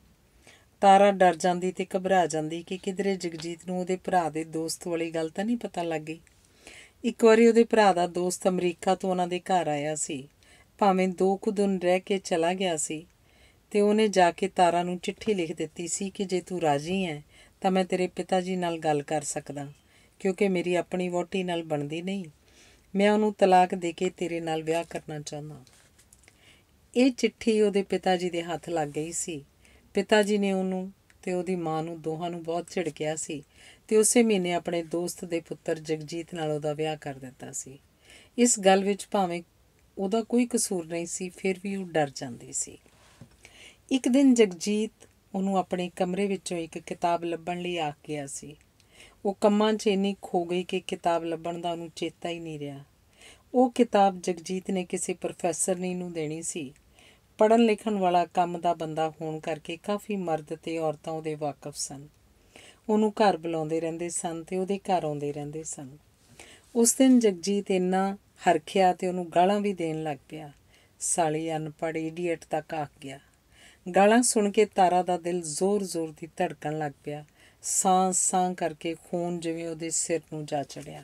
ਤਾਰਾ ਡਰ ਜਾਂਦੀ ਤੇ ਘਬਰਾ ਜਾਂਦੀ ਕਿ ਕਿਧਰੇ ਜਗਜੀਤ ਨੂੰ ਉਹਦੇ ਭਰਾ ਦੇ ਦੋਸਤ ਵਾਲੀ ਗੱਲ ਤਾਂ ਨਹੀਂ ਪਤਾ ਲੱਗ ਗਈ ਇੱਕ ਵਾਰੀ ਉਹਦੇ ਭਰਾ ਦਾ ਦੋਸਤ ਅਮਰੀਕਾ ਤੋਂ ਉਹਨਾਂ ਦੇ ਘਰ ਆਇਆ ਸੀ ਭਾਵੇਂ ਦੋ ਕੁ ਦਿਨ ਰਹਿ ਕੇ ਚਲਾ ਗਿਆ ਸੀ ਤੇ ਉਹਨੇ ਜਾ ਕੇ ਤਾਰਾ ਨੂੰ ਚਿੱਠੀ ਲਿਖ ਦਿੱਤੀ ਸੀ ਕਿ ਜੇ ਤੂੰ ਰਾਜ਼ੀ ਹੈ ਤਾਂ ਮੈਂ ਤੇਰੇ ਪਿਤਾ ਜੀ ਨਾਲ ਗੱਲ ਕਰ ਸਕਦਾ ਕਿਉਂਕਿ ਮੇਰੀ ਆਪਣੀ ਵੋਟੀ ਨਾਲ ਬਣਦੀ ਨਹੀਂ ਮੈਂ ਉਹਨੂੰ ਤਲਾਕ ਦੇ ਕੇ ਤੇਰੇ ਨਾਲ ਵਿਆਹ ਕਰਨਾ ਚਾਹੁੰਦਾ ਇਹ ਚਿੱਠੀ ਉਹਦੇ ਪਿਤਾ ਜੀ ਦੇ ਹੱਥ ਲੱਗ ਗਈ ਸੀ ਪਿਤਾ ਜੀ ਨੇ ਉਹਨੂੰ ਤੇ ਉਹਦੀ ਮਾਂ ਨੂੰ ਦੋਹਾਂ ਨੂੰ ਬਹੁਤ ਝਿੜਕਿਆ ਸੀ ਤੇ ਉਸੇ ਮਹੀਨੇ ਆਪਣੇ ਦੋਸਤ ਦੇ ਪੁੱਤਰ ਜਗਜੀਤ ਨਾਲ ਉਹਦਾ ਵਿਆਹ ਕਰ ਦਿੱਤਾ ਸੀ ਇਸ ਗੱਲ ਵਿੱਚ ਭਾਵੇਂ ਉਹਦਾ ਕੋਈ ਕਸੂਰ ਨਹੀਂ ਸੀ ਫਿਰ ਵੀ ਉਹ ਡਰ ਜਾਂਦੀ ਸੀ ਇੱਕ ਦਿਨ ਜਗਜੀਤ ਉਹਨੂੰ ਆਪਣੇ ਕਮਰੇ ਵਿੱਚੋਂ ਇੱਕ ਕਿਤਾਬ ਲੱਭਣ ਲਈ ਆ ਗਿਆ ਸੀ ਉਹ ਕੰਮਾਂ 'ਚ ਇੰਨੀ ਖੋ ਗਈ ਕਿ ਕਿਤਾਬ ਲੱਭਣ ਦਾ ਉਹਨੂੰ ਚੇਤਾ ਹੀ ਨਹੀਂ ਰਿਹਾ ਉਹ ਕਿਤਾਬ ਜਗਜੀਤ ਨੇ ਕਿਸੇ ਪ੍ਰੋਫੈਸਰ ਨੇ ਨੂੰ ਦੇਣੀ ਸੀ ਪੜਨ ਲਿਖਣ ਵਾਲਾ ਕੰਮ ਦਾ ਬੰਦਾ ਹੋਣ ਕਰਕੇ ਕਾਫੀ ਮਰਦ ਤੇ ਔਰਤਾਂ ਉਹਦੇ ਵਾਕਫ ਸਨ ਉਹਨੂੰ ਘਰ ਬੁਲਾਉਂਦੇ ਰਹਿੰਦੇ ਸਨ ਤੇ ਉਹਦੇ ਘਰ ਆਉਂਦੇ ਰਹਿੰਦੇ ਸਨ ਉਸ ਦਿਨ ਜਗਜੀਤ ਇੰਨਾ ਹਰਖਿਆ ਤੇ ਉਹਨੂੰ ਗਾਲਾਂ ਵੀ ਦੇਣ ਲੱਗ ਪਿਆ ਸਾਲੀ ਅਨਪੜ੍ਹ ਇਡੀਅਟ ਤੱਕ ਆਖ ਗਿਆ ਗਾਲਾਂ ਸੁਣ ਕੇ ਤਾਰਾ ਦਾ ਦਿਲ ਜ਼ੋਰ-ਜ਼ੋਰ ਦੀ ਧੜਕਣ ਲੱਗ ਪਿਆ ਸਾਂ-ਸਾਂ ਕਰਕੇ ਖੂਨ ਜਿਵੇਂ ਉਹਦੇ ਸਿਰ ਨੂੰ ਜਾ ਚੜਿਆ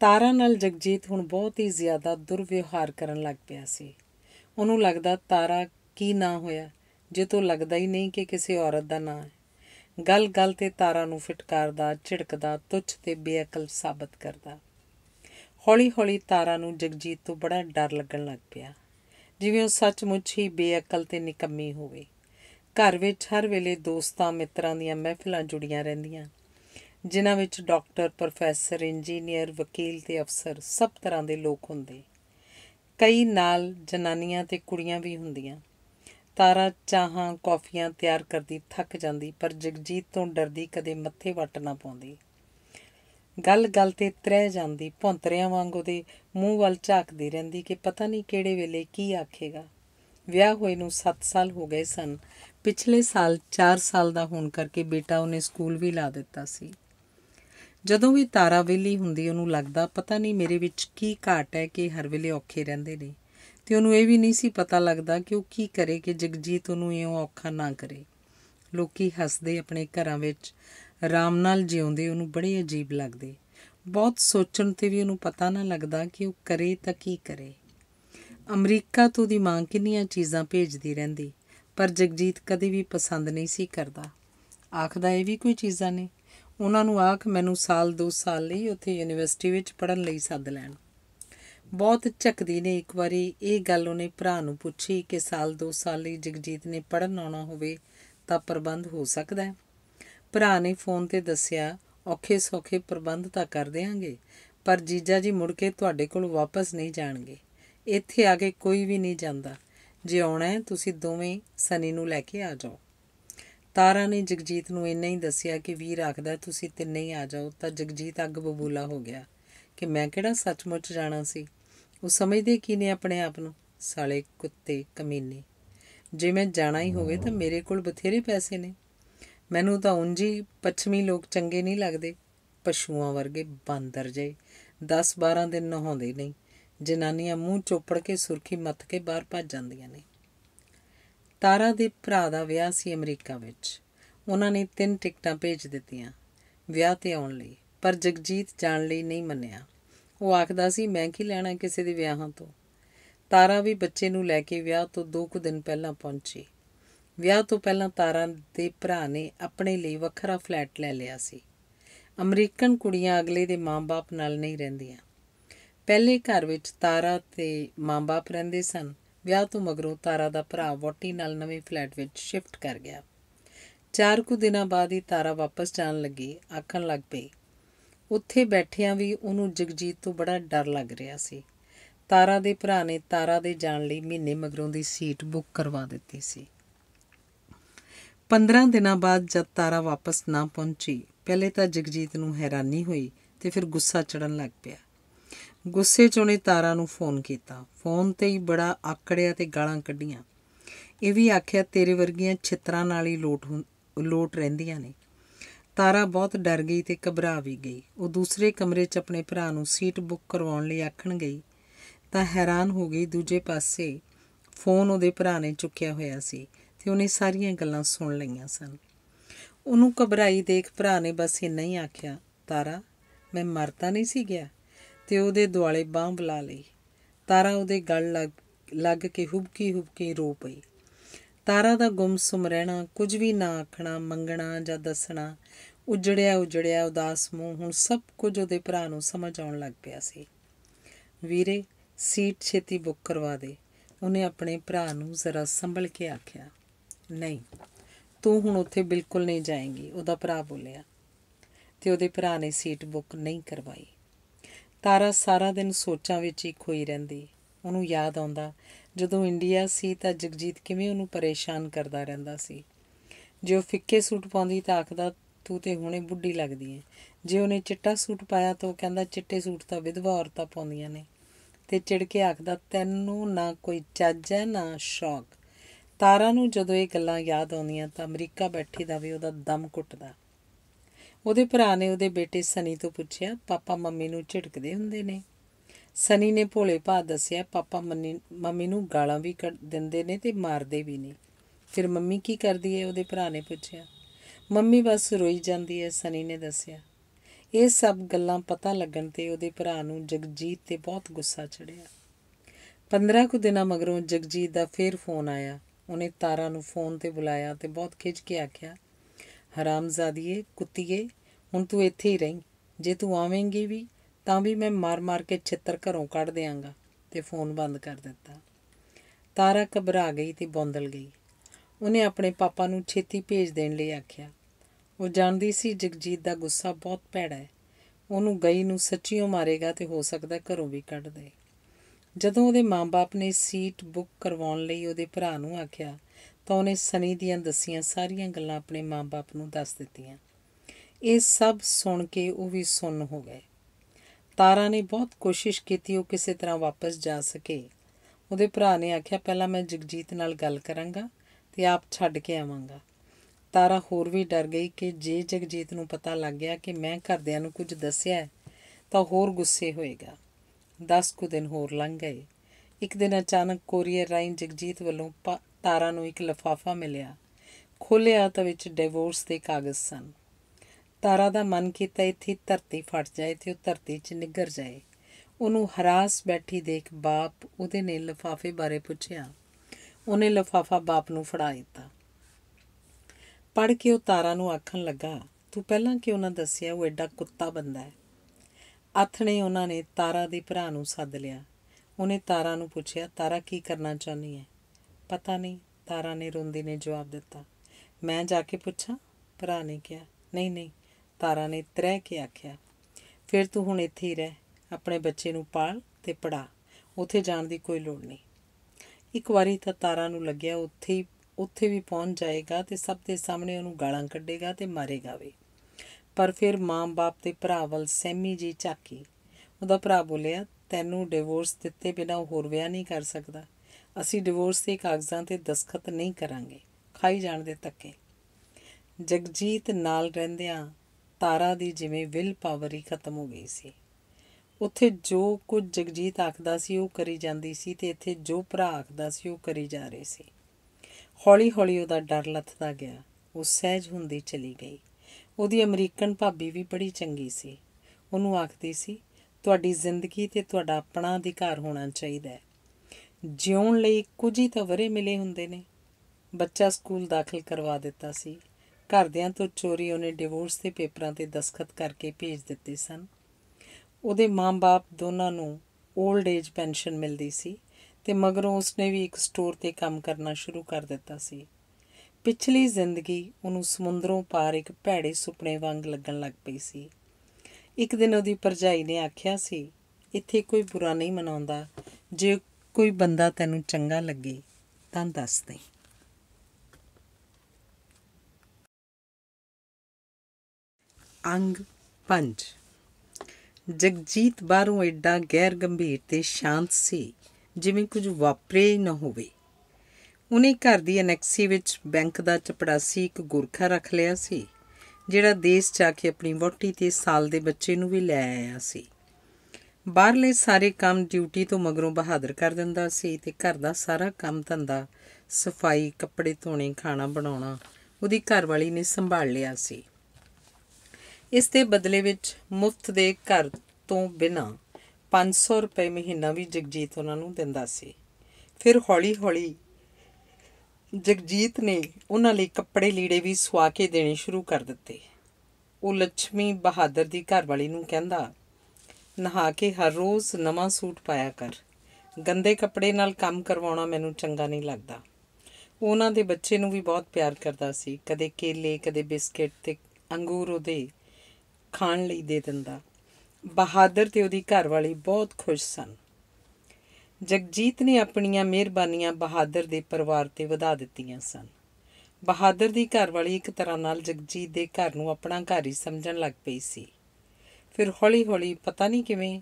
ਤਾਰਾ ਨਾਲ ਜਗਜੀਤ ਹੁਣ ਬਹੁਤ ਹੀ ਜ਼ਿਆਦਾ ਦੁਰਵਿਵਹਾਰ ਕਰਨ ਲੱਗ ਪਿਆ ਸੀ ਉਹਨੂੰ ਲੱਗਦਾ ਤਾਰਾ ਕੀ ਨਾ ਹੋਇਆ ਜੇ ਤੋ ਲੱਗਦਾ ਹੀ ਨਹੀਂ ਕਿ ਕਿਸੇ ਔਰਤ ਦਾ ਨਾਂ ਹੈ ਗੱਲ-ਗੱਲ ਤੇ ਤਾਰਾ ਨੂੰ ਫਟਕਾਰਦਾ ਝਿੜਕਦਾ ਤੁੱਛ ਤੇ ਬੇਅਕਲ ਸਾਬਤ ਕਰਦਾ ਹੌਲੀ-ਹੌਲੀ ਤਾਰਾ ਨੂੰ ਜਗਜੀਤ ਤੋਂ ਬੜਾ ਡਰ ਲੱਗਣ ਲੱਗ ਪਿਆ ਜਿਵੇਂ ਉਹ ਸੱਚਮੁੱਚ ਹੀ ਬੇਅਕਲ ਤੇ ਨਿਕੰਮੀ ਹੋਵੇ ਘਰ ਵਿੱਚ ਹਰ ਵੇਲੇ ਦੋਸਤਾਂ ਮਿੱਤਰਾਂ ਦੀਆਂ ਮਹਿਫਲਾਂ ਜੁੜੀਆਂ ਰਹਿੰਦੀਆਂ ਜਿਨ੍ਹਾਂ ਵਿੱਚ ਡਾਕਟਰ ਪ੍ਰੋਫੈਸਰ ਇੰਜੀਨੀਅਰ ਵਕੀਲ ਤੇ ਅਫਸਰ ਸਭ ਤਰ੍ਹਾਂ ਦੇ ਲੋਕ ਹੁੰਦੇ ਕਈ ਨਾਲ ਜਨਾਨੀਆਂ ਤੇ ਕੁੜੀਆਂ ਵੀ ਹੁੰਦੀਆਂ ਤਾਰਾ ਚਾਹਾਂ ਕਾਫੀਆਂ ਤਿਆਰ ਕਰਦੀ ਥੱਕ ਜਾਂਦੀ ਪਰ ਜਗਜੀਤ ਤੋਂ ਡਰਦੀ ਕਦੇ ਮੱਥੇ ਵੱਟ ਨਾ ਪਾਉਂਦੀ ਗੱਲ-ਗੱਲ ਤੇ ਤਰੇ ਜਾਂਦੀ ਭੌਂਤਰਿਆਂ ਵਾਂਗ ਉਹਦੇ ਮੂੰਹ ਵੱਲ ਝਾਕਦੀ ਰਹਿੰਦੀ ਕਿ ਪਤਾ ਨਹੀਂ ਕਿਹੜੇ ਵੇਲੇ ਕੀ ਆਖੇਗਾ ਵਿਆਹ ਹੋਏ ਨੂੰ 7 ਸਾਲ ਹੋ ਗਏ ਸਨ ਪਿਛਲੇ ਸਾਲ 4 ਸਾਲ ਦਾ ਹੋਣ ਕਰਕੇ ਬੇਟਾ ਉਹਨੇ ਸਕੂਲ ਵੀ ਲਾ ਦਿੱਤਾ ਸੀ ਜਦੋਂ ਵੀ ਤਾਰਾ ਵਿਲੀ ਹੁੰਦੀ ਉਹਨੂੰ ਲੱਗਦਾ ਪਤਾ ਨਹੀਂ ਮੇਰੇ ਵਿੱਚ ਕੀ ਘਾਟ ਹੈ ਕਿ ਹਰ ਵੇਲੇ ਔਖੇ ਰਹਿੰਦੇ ਨੇ ਤੇ ਉਹਨੂੰ ਇਹ ਵੀ ਨਹੀਂ ਸੀ ਪਤਾ ਲੱਗਦਾ ਕਿ ਉਹ ਕੀ ਕਰੇ ਕਿ ਜਗਜੀਤ ਉਹਨੂੰ ਇਉਂ ਔਖਾ ਨਾ ਕਰੇ ਲੋਕੀ ਹੱਸਦੇ ਆਪਣੇ ਘਰਾਂ ਵਿੱਚ ਆਰਾਮ ਨਾਲ ਜਿਉਂਦੇ ਉਹਨੂੰ ਬੜੇ ਅਜੀਬ ਲੱਗਦੇ ਬਹੁਤ ਸੋਚਣ ਤੇ ਵੀ ਉਹਨੂੰ ਪਤਾ ਨਾ ਲੱਗਦਾ ਕਿ ਉਹ ਕਰੇ ਤਾਂ ਕੀ ਕਰੇ ਅਮਰੀਕਾ ਤੋਂ ਦੀ ਮਾਂ ਕਿੰਨੀਆਂ ਚੀਜ਼ਾਂ ਭੇਜਦੀ ਰਹਿੰਦੀ ਪਰ ਜਗਜੀਤ ਕਦੇ ਵੀ ਪਸੰਦ ਨਹੀਂ ਸੀ ਕਰਦਾ ਆਖਦਾ ਇਹ ਵੀ ਕੋਈ ਚੀਜ਼ਾਂ ਨੇ ਉਹਨਾਂ ਨੂੰ ਆਖ ਮੈਨੂੰ ਸਾਲ 2 ਸਾਲ ਲਈ ਉੱਥੇ ਯੂਨੀਵਰਸਿਟੀ ਵਿੱਚ ਪੜਨ ਲਈ ਸੱਦ ਲੈਣ ਬਹੁਤ ਝਕਦੀ ਨੇ ਇੱਕ ਵਾਰੀ ਇਹ ਗੱਲ ਉਹਨੇ ਭਰਾ ਨੂੰ ਪੁੱਛੀ ਕਿ ਸਾਲ 2 ਸਾਲ ਲਈ ਜਗਜੀਤ ਨੇ ਪੜਨ ਆਉਣਾ ਹੋਵੇ ਤਾਂ ਪ੍ਰਬੰਧ ਹੋ ਸਕਦਾ ਹੈ ਭਰਾ ਨੇ ਫੋਨ ਤੇ ਦੱਸਿਆ ਔਖੇ ਸੌਖੇ ਪ੍ਰਬੰਧ ਤਾਂ ਕਰ ਦੇਾਂਗੇ ਪਰ ਜੀਜਾ ਜੀ ਮੁੜ ਕੇ ਤੁਹਾਡੇ ਕੋਲ ਵਾਪਸ ਨਹੀਂ ਜਾਣਗੇ ਇੱਥੇ ਆ ਕੇ ਕੋਈ ਵੀ ਨਹੀਂ ਜਾਂਦਾ ਜੇ ਆਉਣਾ ਹੈ ਤੁਸੀਂ ਦੋਵੇਂ ਸਨੀ ਨੂੰ ਲੈ ਕੇ ਆ ਜਾਓ ਤਾਰਾ ਨੇ ਜਗਜੀਤ ਨੂੰ ਇੰਨਾ ਹੀ ਦੱਸਿਆ ਕਿ ਵੀਰ ਆਖਦਾ ਤੁਸੀਂ ਤਿੰਨੇ ਹੀ ਆ ਜਾਓ ਤਾਂ ਜਗਜੀਤ ਅੱਗ ਬਬੂਲਾ ਹੋ ਗਿਆ ਕਿ ਮੈਂ ਕਿਹੜਾ ਸੱਚਮੁੱਚ ਜਾਣਾ ਸੀ ਉਹ ਸਮਝਦੇ ਕੀ ਨੇ ਆਪਣੇ ਆਪ ਨੂੰ ਸਾਲੇ ਕੁੱਤੇ ਕਮੀਨੇ ਜੇ ਮੈਂ ਜਾਣਾ ਹੀ ਹੋਵੇ ਤਾਂ ਮੇਰੇ ਕੋਲ ਬਥੇਰੇ ਪੈਸੇ ਨੇ ਮੈਨੂੰ ਤਾਂ ਉਂਝੀ ਪੱਛਮੀ ਲੋਕ ਚੰਗੇ ਨਹੀਂ ਲੱਗਦੇ ਪਸ਼ੂਆਂ ਵਰਗੇ ਬਾਂਦਰ ਜੇ 10-12 ਦਿਨ ਨਹਾਉਂਦੇ ਨਹੀਂ ਜਨਾਨੀਆਂ ਮੂੰਹ ਚੋਪੜ ਕੇ ਸੁਰਖੀ ਮੱਥ ਕੇ ਬਾਹਰ ਭੱਜ ਜਾਂਦੀਆਂ ਨੇ ਤਾਰਾ ਦੇ ਭਰਾ ਦਾ ਵਿਆਹ ਸੀ ਅਮਰੀਕਾ ਵਿੱਚ ਉਹਨਾਂ ਨੇ ਤਿੰਨ ਟਿਕਟਾਂ ਭੇਜ ਦਿੱਤੀਆਂ ਵਿਆਹ ਤੇ ਆਉਣ ਲਈ ਪਰ ਜਗਜੀਤ ਜਾਣ ਲਈ ਨਹੀਂ ਮੰਨਿਆ ਉਹ ਆਖਦਾ ਸੀ ਮੈਂ ਕੀ ਲੈਣਾ ਕਿਸੇ ਦੇ ਵਿਆਹਾਂ ਤੋਂ ਤਾਰਾ ਵੀ ਬੱਚੇ ਨੂੰ ਲੈ ਕੇ ਵਿਆਹ ਤੋਂ ਦੋ ਕੁ ਦਿਨ ਪਹਿਲਾਂ ਪਹੁੰਚੀ ਵਿਆਹ ਤੋਂ ਪਹਿਲਾਂ ਤਾਰਾ ਦੇ ਭਰਾ ਨੇ ਆਪਣੇ ਲਈ ਵੱਖਰਾ ਫਲੈਟ ਲੈ ਲਿਆ ਸੀ ਅਮਰੀਕਨ ਕੁੜੀਆਂ ਅਗਲੇ ਦੇ ਮਾਂ-ਬਾਪ ਨਾਲ ਨਹੀਂ ਰਹਿੰਦੀਆਂ ਪਹਿਲੇ ਘਰ ਵਿੱਚ ਤਾਰਾ ਤੇ ਮਾਂ-ਬਾਪ ਰਹਿੰਦੇ ਸਨ ਵਿਆਹ ਤੋਂ ਮਗਰੋਂ ਤਾਰਾ ਦਾ ਭਰਾ ਵੋਟੀ ਨਾਲ ਨਵੇਂ ਫਲੈਟ ਵਿੱਚ ਸ਼ਿਫਟ ਕਰ ਗਿਆ ਚਾਰ ਕੁ ਦਿਨਾਂ ਬਾਅਦ ਹੀ ਤਾਰਾ ਵਾਪਸ ਜਾਣ ਲੱਗੀ ਆਖਣ ਲੱਗ ਪਈ ਉੱਥੇ ਬੈਠਿਆਂ ਵੀ ਉਹਨੂੰ ਜਗਜੀਤ ਤੋਂ ਬੜਾ ਡਰ ਲੱਗ ਰਿਹਾ ਸੀ ਤਾਰਾ ਦੇ ਭਰਾ ਨੇ ਤਾਰਾ ਦੇ ਜਾਣ ਲਈ ਮਹੀਨੇ ਮਗਰੋਂ ਦੀ ਸੀਟ ਬੁੱਕ ਕਰਵਾ ਦਿੱਤੀ ਸੀ 15 ਦਿਨਾਂ ਬਾਅਦ ਜਦ ਤਾਰਾ ਵਾਪਸ ਨਾ ਪਹੁੰਚੀ ਪਹਿਲੇ ਤਾਂ ਜਗਜੀਤ ਨੂੰ ਹੈਰਾਨੀ ਹੋਈ ਤੇ ਫਿਰ ਗੁੱਸਾ ਚੜਨ ਲੱਗ ਪਿਆ ਗੁੱਸੇ 'ਚ ਉਹਨੇ ਤਾਰਾ ਨੂੰ ਫੋਨ ਕੀਤਾ ਫੋਨ ਤੇ ਹੀ ਬੜਾ ਆਕੜਿਆ ਤੇ ਗਾਲਾਂ ਕੱਢੀਆਂ ਇਹ ਵੀ ਆਖਿਆ ਤੇਰੇ ਵਰਗੀਆਂ ਛਿੱਤਰਾਂ ਨਾਲ ਹੀ ਲੋਟ ਲੋਟ ਰਹਿੰਦੀਆਂ ਨੇ ਤਾਰਾ ਬਹੁਤ ਡਰ ਗਈ ਤੇ ਘਬਰਾ ਵੀ ਗਈ ਉਹ ਦੂਸਰੇ ਕਮਰੇ 'ਚ ਆਪਣੇ ਭਰਾ ਨੂੰ ਸੀਟ ਬੁੱਕ ਕਰਵਾਉਣ ਲਈ ਆਖਣ ਗਈ ਤਾਂ ਹੈਰਾਨ ਹੋ ਗਈ ਦੂਜੇ ਪਾਸੇ ਫੋਨ ਉਹਦੇ ਭਰਾ ਨੇ ਚੁੱਕਿਆ ਹੋਇਆ ਸੀ ਤੇ ਉਹਨੇ ਸਾਰੀਆਂ ਗੱਲਾਂ ਸੁਣ ਲਈਆਂ ਸਨ ਉਹਨੂੰ ਘਬਰਾਈ ਦੇਖ ਭਰਾ ਨੇ ਬਸ ਇੰਨਾ ਹੀ ਆਖਿਆ ਤਾਰਾ ਮੈਂ ਮਰਤਾ ਨਹੀਂ ਸੀ ਗਿਆ ਤੇ ਉਹਦੇ ਦੁਆਲੇ ਬਾਹ ਬੁਲਾ ਲਈ ਤਾਰਾ ਉਹਦੇ ਗਲ ਲੱਗ ਲੱਗ ਕੇ ਹੁਬਕੀ ਹੁਬਕੀ ਰੋ ਪਈ ਤਾਰਾ ਦਾ ਸੁਮ ਰਹਿਣਾ ਕੁਝ ਵੀ ਨਾ ਆਖਣਾ ਮੰਗਣਾ ਜਾਂ ਦੱਸਣਾ ਉਜੜਿਆ ਉਜੜਿਆ ਉਦਾਸ ਮੂੰਹ ਹੁਣ ਸਭ ਕੁਝ ਉਹਦੇ ਭਰਾ ਨੂੰ ਸਮਝ ਆਉਣ ਲੱਗ ਪਿਆ ਸੀ ਵੀਰੇ ਸੀਟ ਛੇਤੀ ਬੁੱਕ ਕਰਵਾ ਦੇ ਉਹਨੇ ਆਪਣੇ ਭਰਾ ਨੂੰ ਜ਼ਰਾ ਸੰਭਲ ਕੇ ਆਖਿਆ ਨਹੀਂ ਤੂੰ ਹੁਣ ਉੱਥੇ ਬਿਲਕੁਲ ਨਹੀਂ ਜਾਏਂਗੀ ਉਹਦਾ ਭਰਾ ਬੋਲਿਆ ਤੇ ਉਹਦੇ ਭਰਾ ਨੇ ਸੀਟ ਬੁੱਕ ਨਹੀਂ ਕਰਵਾਈ ਤਾਰਾ ਸਾਰਾ ਦਿਨ ਸੋਚਾਂ ਵਿੱਚ ਹੀ ਖੋਈ ਰਹਿੰਦੀ ਉਹਨੂੰ ਯਾਦ ਆਉਂਦਾ ਜਦੋਂ ਇੰਡੀਆ ਸੀ ਤਾਂ ਜਗਜੀਤ ਕਿਵੇਂ ਉਹਨੂੰ ਪਰੇਸ਼ਾਨ ਕਰਦਾ ਰਹਿੰਦਾ ਸੀ ਜੇ ਉਹ ਫਿੱਕੇ ਸੂਟ ਪਾਉਂਦੀ ਤਾਂ ਆਖਦਾ ਤੂੰ ਤੇ ਹੁਣੇ ਬੁੱਢੀ ਲੱਗਦੀ ਐ ਜੇ ਉਹਨੇ ਚਿੱਟਾ ਸੂਟ ਪਾਇਆ ਤਾਂ ਉਹ ਕਹਿੰਦਾ ਚਿੱਟੇ ਸੂਟ ਤਾਂ ਵਿਧਵਾ ਔਰਤਾਂ ਪਾਉਂਦੀਆਂ ਨੇ ਤੇ ਚਿੜ ਕੇ ਆਖਦਾ ਤੈਨੂੰ ਨਾ ਕੋਈ ਚੱਜ ਐ ਨਾ ਸ਼ੌਕ ਤਾਰਾ ਨੂੰ ਜਦੋਂ ਇਹ ਗੱਲਾਂ ਯਾਦ ਆਉਂਦੀਆਂ ਤਾਂ ਅਮਰੀਕਾ ਬੈਠੀ ਦਾ ਵੀ ਉਹਦਾ ਦਮ ਘੁੱਟਦਾ ਉਹਦੇ ਭਰਾ ਨੇ ਉਹਦੇ ਬੇਟੇ ਸਨੀ ਤੋਂ ਪੁੱਛਿਆ ਪਾਪਾ ਮੰਮੀ ਨੂੰ ਝਿੜਕਦੇ ਹੁੰਦੇ ਨੇ ਸਨੀ ਨੇ ਭੋਲੇ ਭਾ ਦੱਸਿਆ ਪਾਪਾ ਮੰਨੀ ਮੰਮੀ ਨੂੰ ਗਾਲਾਂ ਵੀ ਕੱਢ ਦਿੰਦੇ ਨੇ ਤੇ ਮਾਰਦੇ ਵੀ ਨੇ ਫਿਰ ਮੰਮੀ ਕੀ ਕਰਦੀ ਹੈ ਉਹਦੇ ਭਰਾ ਨੇ ਪੁੱਛਿਆ ਮੰਮੀ ਬਸ ਰੋਈ ਜਾਂਦੀ ਹੈ ਸਨੀ ਨੇ ਦੱਸਿਆ ਇਹ ਸਭ ਗੱਲਾਂ ਪਤਾ ਲੱਗਣ ਤੇ ਉਹਦੇ ਭਰਾ ਨੂੰ ਜਗਜੀਤ ਤੇ ਬਹੁਤ ਗੁੱਸਾ ਚੜਿਆ 15 ਕੁ ਦਿਨਾਂ ਮਗਰੋਂ ਜਗਜੀਤ ਦਾ ਫੇਰ ਫੋਨ ਆਇਆ ਉਹਨੇ ਤਾਰਾ ਨੂੰ ਫੋਨ ਤੇ ਬੁਲਾਇਆ ਤੇ ਬਹੁਤ ਖਿੱਚ ਕੇ ਆਖਿਆ ਹਰਾਮਜ਼ਾਦੀਏ ਕੁੱਤੀਏ ਹੁਣ ਤੂੰ ਇੱਥੇ ਹੀ ਰਹੀਂ ਜੇ ਤੂੰ ਆਵੇਂਗੀ ਵੀ ਤਾਂ ਵੀ ਮੈਂ ਮਾਰ-ਮਾਰ ਕੇ ਛਿੱਤਰ ਘਰੋਂ ਕੱਢ ਦਿਆਂਗਾ ਤੇ ਫੋਨ ਬੰਦ ਕਰ ਦਿੱਤਾ ਤਾਰਾ ਘਬਰਾ ਗਈ ਤੇ ਬੌਂਦਲ ਗਈ ਉਹਨੇ ਆਪਣੇ ਪਾਪਾ ਨੂੰ ਛੇਤੀ ਭੇਜ ਦੇਣ ਲਈ ਆਖਿਆ ਉਹ ਜਾਣਦੀ ਸੀ ਜਗਜੀਤ ਦਾ ਗੁੱਸਾ ਬਹੁਤ ਭੈੜਾ ਹੈ ਉਹਨੂੰ ਗਈ ਨੂੰ ਸੱਚੀਓ ਮਾਰੇਗਾ ਤੇ ਹੋ ਸਕਦਾ ਘਰੋਂ ਵੀ ਕੱਢ ਦੇ ਜਦੋਂ ਉਹਦੇ ਮਾਪੇ ਨੇ ਸੀਟ ਬੁੱਕ ਕਰਵਾਉਣ ਲਈ ਉਹਦੇ ਭਰਾ ਨੂੰ ਆਖਿਆ ਤਾਂ ਉਹਨੇ ਸਨੀ ਦੀਆਂ ਦਸੀਆਂ ਸਾਰੀਆਂ ਗੱਲਾਂ ਆਪਣੇ ਮਾਪੇ ਨੂੰ ਦੱਸ ਦਿੱਤੀਆਂ ਇਹ ਸਭ ਸੁਣ ਕੇ ਉਹ ਵੀ ਸੁੰਨ ਹੋ ਗਏ ਤਾਰਾ ਨੇ ਬਹੁਤ ਕੋਸ਼ਿਸ਼ ਕੀਤੀ ਉਹ ਕਿਸੇ ਤਰ੍ਹਾਂ ਵਾਪਸ ਜਾ ਸਕੇ ਉਹਦੇ ਭਰਾ ਨੇ ਆਖਿਆ ਪਹਿਲਾਂ ਮੈਂ ਜਗਜੀਤ ਨਾਲ ਗੱਲ ਕਰਾਂਗਾ ਤੇ ਆਪ ਛੱਡ ਕੇ ਆਵਾਂਗਾ ਤਾਰਾ ਹੋਰ ਵੀ ਡਰ ਗਈ ਕਿ ਜੇ ਜਗਜੀਤ ਨੂੰ ਪਤਾ ਲੱਗ ਗਿਆ ਕਿ ਮੈਂ ਘਰਦਿਆਂ ਨੂੰ ਕੁਝ ਦੱਸਿਆ ਤਾਂ ਹੋਰ ਗੁੱਸੇ ਹੋਏਗਾ 10 ਕੁ ਦਿਨ ਹੋਰ ਲੰਘ ਗਏ ਇੱਕ ਦਿਨ ਅਚਾਨਕ ਕੋਰੀਅਰ ਰਾਈ ਜਗਜੀਤ ਵੱਲੋਂ ਤਾਰਾ ਨੂੰ ਇੱਕ ਲਫਾਫਾ ਮਿਲਿਆ ਖੋਲਿਆ ਤਾਂ ਵਿੱਚ ਡਿਵੋਰਸ ਦੇ ਕਾਗਜ਼ ਸਨ ਤਾਰਾ ਦਾ ਮਨ ਕੀਤਾ ਇੱਥੇ ਧਰਤੀ ਫਟ ਜਾਏ ਤੇ ਉਹ ਧਰਤੀ 'ਚ ਨਿੱਗਰ ਜਾਏ ਉਹਨੂੰ ਹਰਾਸ ਬੈਠੀ ਦੇਖ ਬਾਪ ਉਹਦੇ ਨੇ ਲਫਾਫੇ ਬਾਰੇ ਪੁੱਛਿਆ ਉਹਨੇ ਲਫਾਫਾ ਬਾਪ ਨੂੰ ਫੜਾ ਦਿੱਤਾ ਪੜ ਕੇ ਉਹ ਤਾਰਾ ਨੂੰ ਆਖਣ ਲੱਗਾ ਤੂੰ ਪਹਿਲਾਂ ਕਿਉਂ ਨਾ ਦੱਸਿਆ ਉਹ ਐਡਾ ਕੁੱਤਾ ਬੰਦਾ ਹੈ ਆਥਣੇ ਉਹਨਾਂ ਨੇ ਤਾਰਾ ਦੇ ਭਰਾ ਨੂੰ ਸੱਦ ਲਿਆ ਉਹਨੇ ਤਾਰਾ ਨੂੰ ਪੁੱਛਿਆ ਤਾਰਾ ਕੀ ਕਰਨਾ ਚਾਹੁੰਦੀ ਹੈ ਪਤਾ ਨਹੀਂ ਤਾਰਾ ਨੇ ਰੋਂਦੀ ਨੇ ਜਵਾਬ ਦਿੱਤਾ ਮੈਂ ਜਾ ਕੇ ਪੁੱਛਾਂ ਭਰਾ ਨੇ ਕਿਹਾ ਨਹੀਂ ਨਹੀਂ ਤਾਰਾ ਨੇ ਤਰੇ ਕੇ ਆਖਿਆ ਫਿਰ ਤੂੰ ਹੁਣ ਇੱਥੇ ਹੀ ਰਹਿ ਆਪਣੇ ਬੱਚੇ ਨੂੰ ਪਾਲ ਤੇ ਪੜਾ ਉੱਥੇ ਜਾਣ ਦੀ ਕੋਈ ਲੋੜ ਨਹੀਂ ਇੱਕ ਵਾਰੀ ਤਾਂ ਤਾਰਾ ਨੂੰ ਲੱਗਿਆ ਉੱਥੇ ਹੀ ਉੱਥੇ ਵੀ ਪਹੁੰਚ ਜਾਏਗਾ ਤੇ ਸਭ ਦੇ ਸਾਹਮਣੇ ਉਹਨੂੰ ਗਾਲਾਂ ਕੱਢੇਗਾ ਤੇ ਮਾਰੇਗਾ ਵੀ ਪਰ ਫਿਰ ਮਾਂ-ਬਾਪ ਤੇ ਭਰਾ ਵੱਲ ਸਹਿਮੀ ਜੀ ਚਾਕੀ ਉਹਦਾ ਭਰਾ ਬੋਲਿਆ ਤੈਨੂੰ ਡਿਵੋਰਸ ਦਿੱਤੇ ਬਿਨਾ ਹੋਰ ਵਿਆਹ ਨਹੀਂ ਕਰ ਸਕਦਾ ਅਸੀਂ ਡਿਵੋਰਸ ਦੇ ਕਾਗਜ਼ਾਂ ਤੇ ਦਸਖਤ ਨਹੀਂ ਕਰਾਂਗੇ ਖਾਈ ਜਾਣ ਦੇ ਤੱਕੇ ਜਗਜੀਤ ਨਾਲ ਰਹਿੰਦਿਆਂ ਤਾਰਾ ਦੀ ਜਿਵੇਂ ਵਿਲ ਪਾਵਰ ਹੀ ਖਤਮ ਹੋ ਗਈ ਸੀ ਉੱਥੇ ਜੋ ਕੁਝ ਜਗਜੀਤ ਆਖਦਾ ਸੀ ਉਹ ਕਰੀ ਜਾਂਦੀ ਸੀ ਤੇ ਇੱਥੇ ਜੋ ਭਰਾ ਆਖਦਾ ਸੀ ਉਹ ਕਰੀ ਜਾ ਰਹੇ ਸੀ ਹੌਲੀ-ਹੌਲੀ ਉਹਦਾ ਡਰ ਲੱਥਦਾ ਗਿਆ ਉਹ ਸਹਿਜ ਹੁੰਦੀ ਚਲੀ ਗਈ ਉਹਦੀ ਅਮਰੀਕਨ ਭਾਬੀ ਵੀ ਬੜੀ ਚੰਗੀ ਸੀ ਉਹਨੂੰ ਆਖਦੀ ਸੀ ਤੁਹਾਡੀ ਜ਼ਿੰਦਗੀ ਤੇ ਤੁਹਾਡਾ ਆਪਣਾ ਅਧਿਕਾਰ ਹੋਣਾ ਚਾਹੀਦਾ ਹੈ ਜਿਉਣ ਲਈ ਕੁਝ ਹੀ ਤਾਂ ਵਰੇ ਮਿਲੇ ਹੁੰਦੇ ਨੇ ਬੱਚਾ ਸਕੂਲ ਦਾਖਲ ਕਰਵਾ ਦਿੱਤਾ ਸੀ ਘਰਦਿਆਂ ਤੋਂ ਚੋਰੀ ਉਹਨੇ ਡਿਵੋਰਸ ਦੇ ਪੇਪਰਾਂ ਤੇ ਦਸਖਤ ਕਰਕੇ ਭੇਜ ਦਿੱਤੇ ਸਨ ਉਹਦੇ ਮਾਂ-ਬਾਪ ਦੋਨਾਂ ਨੂੰ 올ਡ ਏਜ ਪੈਨਸ਼ਨ ਮਿਲਦੀ ਸੀ ਤੇ ਮਗਰੋਂ ਉਸਨੇ ਵੀ ਇੱਕ ਸਟੋਰ ਤੇ ਕੰਮ ਕਰਨਾ ਸ਼ੁਰੂ ਕਰ ਦਿੱਤਾ ਸੀ ਪਿਛਲੀ ਜ਼ਿੰਦਗੀ ਉਹਨੂੰ ਸਮੁੰਦਰੋਂ ਪਾਰ ਇੱਕ ਭੈੜੇ ਸੁਪਨੇ ਵਾਂਗ ਲੱਗਣ ਲੱਗ ਪਈ ਸੀ ਇੱਕ ਦਿਨ ਉਹਦੀ ਪਰਜਾਈ ਨੇ ਆਖਿਆ ਸੀ ਇੱਥੇ ਕੋਈ ਬੁਰਾ ਨਹੀਂ ਮਨਾਉਂਦਾ ਜੇ ਕੋਈ ਬੰਦਾ ਤੈਨੂੰ ਚੰਗਾ ਲੱਗੇ ਤਾਂ ਦੱਸ ਦੇ ਅੰਗ ਪੰਜ ਜਗਜੀਤ ਬਾਹਰੋਂ ਐਡਾ ਗੈਰ ਗੰਭੀਰ ਤੇ ਸ਼ਾਂਤ ਸੀ ਜਿਵੇਂ ਕੁਝ ਵਾਪਰੇ ਨਾ ਹੋਵੇ ਉਹਨੇ ਘਰ ਦੀ ਅਨੈਕਸੀ ਵਿੱਚ ਬੈਂਕ ਦਾ ਚਪੜਾਸੀ ਇੱਕ ਗੁਰਖਾ ਰੱਖ ਲਿਆ ਸੀ ਜਿਹੜਾ ਦੇਸ਼ ਜਾ ਕੇ ਆਪਣੀ ਵੋਟੀ ਤੇ ਸਾਲ ਦੇ ਬੱਚੇ ਨੂੰ ਵੀ ਲੈ ਆਇਆ ਸੀ ਬਾਹਰਲੇ ਸਾਰੇ ਕੰਮ ਡਿਊਟੀ ਤੋਂ ਮਗਰੋਂ ਬਹਾਦਰ ਕਰ ਦਿੰਦਾ ਸੀ ਤੇ ਘਰ ਦਾ ਸਾਰਾ ਕੰਮ ਧੰਦਾ ਸਫਾਈ ਕੱਪੜੇ ਧੋਣੇ ਖਾਣਾ ਬਣਾਉਣਾ ਉਹਦੀ ਘਰਵਾਲੀ ਨੇ ਸੰਭਾਲ ਲਿਆ ਸੀ ਇਸ ਦੇ ਬਦਲੇ ਵਿੱਚ ਮੁਫਤ ਦੇ ਘਰ ਤੋਂ ਬਿਨਾ 500 ਰੁਪਏ ਮਹੀਨਾ ਵੀ ਜਗਜੀਤ ਉਹਨਾਂ ਨੂੰ ਦਿੰਦਾ ਸੀ ਫਿਰ ਹੌਲੀ-ਹੌਲੀ ਜਗਜੀਤ ਨੇ ਉਹਨਾਂ ਲਈ ਕੱਪੜੇ ਲੀੜੇ ਵੀ ਸਵਾ ਕੇ ਦੇਣੇ ਸ਼ੁਰੂ ਕਰ ਦਿੱਤੇ ਉਹ ਲక్ష్ਮੀ ਬਹਾਦਰ ਦੀ ਘਰਵਾਲੀ ਨੂੰ ਕਹਿੰਦਾ ਨਹਾ ਕੇ ਹਰ ਰੋਜ਼ ਨਵਾਂ ਸੂਟ ਪਾਇਆ ਕਰ ਗੰਦੇ ਕੱਪੜੇ ਨਾਲ ਕੰਮ ਕਰਵਾਉਣਾ ਮੈਨੂੰ ਚੰਗਾ ਨਹੀਂ ਲੱਗਦਾ ਉਹਨਾਂ ਦੇ ਬੱਚੇ ਨੂੰ ਵੀ ਬਹੁਤ ਪਿਆਰ ਕਰਦਾ ਸੀ ਕਦੇ ਕੇਲੇ ਕਦੇ ਬਿਸਕਟ ਤੇ ਅੰਗੂਰ ਉਹਦੇ ਖਾਣ ਲਈ ਦੇ ਦਿੰਦਾ ਬਹਾਦਰ ਤੇ ਉਹਦੀ ਘਰਵਾਲੀ ਬਹੁਤ ਖੁਸ਼ ਸਨ ਜਗਜੀਤ ਨੇ ਆਪਣੀਆਂ ਮਿਹਰਬਾਨੀਆਂ ਬਹਾਦਰ ਦੇ ਪਰਿਵਾਰ ਤੇ ਵਧਾ ਦਿੱਤੀਆਂ ਸਨ ਬਹਾਦਰ ਦੀ ਘਰਵਾਲੀ ਇੱਕ ਤਰ੍ਹਾਂ ਨਾਲ ਜਗਜੀਤ ਦੇ ਘਰ ਨੂੰ ਆਪਣਾ ਘਰ ਹੀ ਸਮਝਣ ਲੱਗ ਪਈ ਸੀ ਫਿਰ ਹੌਲੀ-ਹੌਲੀ ਪਤਾ ਨਹੀਂ ਕਿਵੇਂ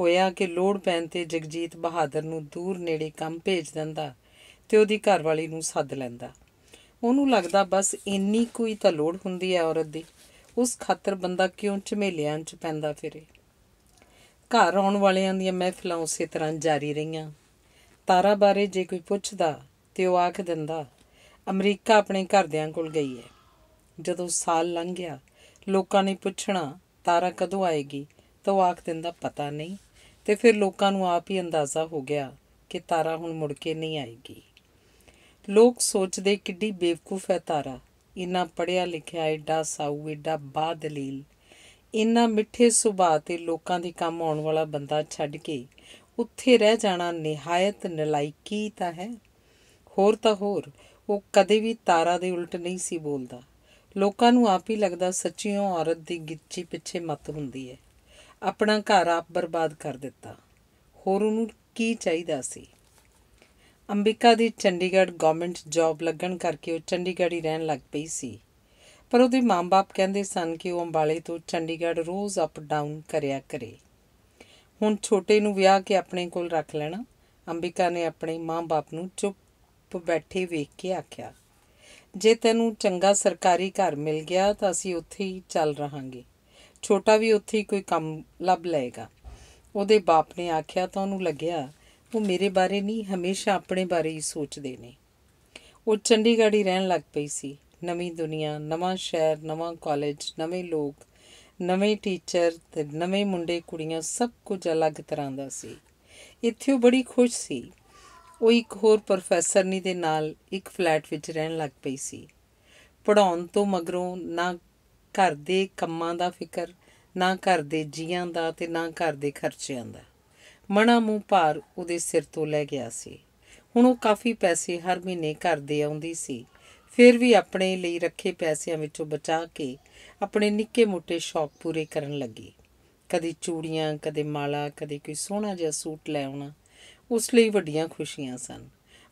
ਹੋਇਆ ਕਿ ਲੋੜ ਪੈਣ ਤੇ ਜਗਜੀਤ ਬਹਾਦਰ ਨੂੰ ਦੂਰ ਨੇੜੇ ਕੰਮ ਭੇਜ ਦਿੰਦਾ ਤੇ ਉਹਦੀ ਘਰਵਾਲੀ ਨੂੰ ਸੱਦ ਲੈਂਦਾ ਉਹਨੂੰ ਲੱਗਦਾ ਬਸ ਇੰਨੀ ਕੋਈ ਤਾਂ ਲੋੜ ਹੁੰਦੀ ਹੈ ਔਰਤ ਦੀ ਉਸ ਖਾਤਰ ਬੰਦਾ ਕਿਉਂ ਝਮੇਲਿਆਂ 'ਚ ਪੈਂਦਾ ਫਿਰੇ ਘਰ ਆਉਣ ਵਾਲਿਆਂ ਦੀਆਂ ਮਹਿਫਲਾਂ ਉਸੇ ਤਰ੍ਹਾਂ ਜਾਰੀ ਰਹੀਆਂ ਤਾਰਾ ਬਾਰੇ ਜੇ ਕੋਈ ਪੁੱਛਦਾ ਤੇ ਉਹ ਆਖ ਦਿੰਦਾ ਅਮਰੀਕਾ ਆਪਣੇ ਘਰਦਿਆਂ ਕੋਲ ਗਈ ਹੈ ਜਦੋਂ ਸਾਲ ਲੰਘ ਗਿਆ ਲੋਕਾਂ ਨੇ ਪੁੱਛਣਾ ਤਾਰਾ ਕਦੋਂ ਆਏਗੀ ਤਾਂ ਆਖ ਦਿੰਦਾ ਪਤਾ ਨਹੀਂ ਤੇ ਫਿਰ ਲੋਕਾਂ ਨੂੰ ਆਪ ਹੀ ਅੰਦਾਜ਼ਾ ਹੋ ਗਿਆ ਕਿ ਤਾਰਾ ਹੁਣ ਮੁੜ ਕੇ ਨਹੀਂ ਆਏਗੀ ਲੋਕ ਸੋਚਦੇ ਕਿੱਡੀ ਬੇਵਕੂਫ ਹੈ ਤਾਰਾ ਇੰਨਾ ਪੜਿਆ ਲਿਖਿਆ ਐਡਾ ਸਾਊ ਐਡਾ ਬਾਦਲੀਲ ਇੰਨਾ ਮਿੱਠੇ ਸੁਭਾਅ ਤੇ ਲੋਕਾਂ ਦੇ ਕੰਮ ਆਉਣ ਵਾਲਾ ਬੰਦਾ ਛੱਡ ਕੇ ਉੱਥੇ ਰਹਿ ਜਾਣਾ ਨਿਹਾਇਤ ਨਲਾਇਕੀ ਤਾਂ ਹੈ ਹੋਰ ਤਾਂ ਹੋਰ ਉਹ ਕਦੇ ਵੀ ਤਾਰਾ ਦੇ ਉਲਟ ਨਹੀਂ ਸੀ ਬੋਲਦਾ ਲੋਕਾਂ ਨੂੰ ਆਪ ਹੀ ਲੱਗਦਾ ਸੱਚੀਓ ਔਰਤ ਦੀ ਗਿੱਚੀ ਪਿੱਛੇ ਮਤ ਹੁੰਦੀ ਹੈ ਆਪਣਾ ਘਰ ਆਪ ਬਰਬਾਦ ਕਰ ਦਿੱਤਾ ਹੋਰ ਉਹਨੂੰ ਕੀ ਚਾਹੀਦਾ ਸੀ ਅੰਬਿਕਾ ਦੀ ਚੰਡੀਗੜ੍ਹ ਗਵਰਨਮੈਂਟ ਜੌਬ ਲੱਗਣ ਕਰਕੇ ਉਹ ਚੰਡੀਗੜ੍ਹ ਹੀ ਰਹਿਣ ਲੱਗ ਪਈ ਸੀ ਪਰ ਉਹਦੇ ਮਾਂ-ਬਾਪ ਕਹਿੰਦੇ ਸਨ ਕਿ ਉਹ ਅੰਬਾਲੇ ਤੋਂ ਚੰਡੀਗੜ੍ਹ ਰੋਜ਼ ਅਪ ਡਾਊਨ ਕਰਿਆ ਕਰੇ ਹੁਣ ਛੋਟੇ ਨੂੰ ਵਿਆਹ ਕੇ ਆਪਣੇ ਕੋਲ ਰੱਖ ਲੈਣਾ ਅੰਬਿਕਾ ਨੇ ਆਪਣੇ ਮਾਂ-ਬਾਪ ਨੂੰ ਚੁੱਪ ਬੈਠੇ ਵੇਖ ਕੇ ਆਖਿਆ ਜੇ ਤੈਨੂੰ ਚੰਗਾ ਸਰਕਾਰੀ ਘਰ ਮਿਲ ਗਿਆ ਤਾਂ ਅਸੀਂ ਉੱਥੇ ਹੀ ਚੱਲ ਰਹਾਂਗੇ ਛੋਟਾ ਵੀ ਉੱਥੇ ਹੀ ਕੋਈ ਕੰਮ ਲੱਭ ਲਏਗਾ ਉਹਦੇ ਬਾਪ ਨੇ ਆਖਿਆ ਤਾਂ ਉਹਨੂੰ ਲੱਗਿਆ ਉਹ ਮੇਰੇ ਬਾਰੇ ਨਹੀਂ ਹਮੇਸ਼ਾ ਆਪਣੇ ਬਾਰੇ ਹੀ ਸੋਚਦੇ ਨੇ ਉਹ ਚੰਡੀਗੜ੍ਹ ਹੀ ਰਹਿਣ ਲੱਗ ਪਈ ਸੀ ਨਵੀਂ ਦੁਨੀਆ ਨਵਾਂ ਸ਼ਹਿਰ ਨਵਾਂ ਕਾਲਜ ਨਵੇਂ ਲੋਕ ਨਵੇਂ ਟੀਚਰ ਤੇ ਨਵੇਂ ਮੁੰਡੇ ਕੁੜੀਆਂ ਸਭ ਕੁਝ ਅਲੱਗ ਤਰ੍ਹਾਂ ਦਾ ਸੀ ਇੱਥੇ ਉਹ ਬੜੀ ਖੁਸ਼ ਸੀ ਉਹ ਇੱਕ ਹੋਰ ਪ੍ਰੋਫੈਸਰਨੀ ਦੇ ਨਾਲ ਇੱਕ ਫਲੈਟ ਵਿੱਚ ਰਹਿਣ ਲੱਗ ਪਈ ਸੀ ਪੜਾਉਣ ਤੋਂ ਮਗਰੋਂ ਨਾ ਘਰ ਦੇ ਕੰਮਾਂ ਦਾ ਫਿਕਰ ਨਾ ਘਰ ਦੇ ਜੀਆਂ ਦਾ ਤੇ ਨਾ ਘਰ ਦੇ ਖਰਚਿਆਂ ਦਾ ਮਣਾ ਮੂੰਹ ਭਾਰ ਉਹਦੇ ਸਿਰ ਤੋਂ ਲੈ ਗਿਆ ਸੀ ਹੁਣ ਉਹ ਕਾਫੀ ਪੈਸੇ ਹਰ ਮਹੀਨੇ ਘਰ ਦੇ ਆਉਂਦੀ ਸੀ ਫਿਰ ਵੀ ਆਪਣੇ ਲਈ ਰੱਖੇ ਪੈਸਿਆਂ ਵਿੱਚੋਂ ਬਚਾ ਕੇ ਆਪਣੇ ਨਿੱਕੇ-ਮੋਟੇ ਸ਼ੌਕ ਪੂਰੇ ਕਰਨ ਲੱਗੀ ਕਦੇ ਚੂੜੀਆਂ ਕਦੇ ਮਾਲਾ ਕਦੇ ਕੋਈ ਸੋਹਣਾ ਜਿਹਾ ਸੂਟ ਲੈ ਆਉਣਾ ਉਸ ਲਈ ਵੱਡੀਆਂ ਖੁਸ਼ੀਆਂ ਸਨ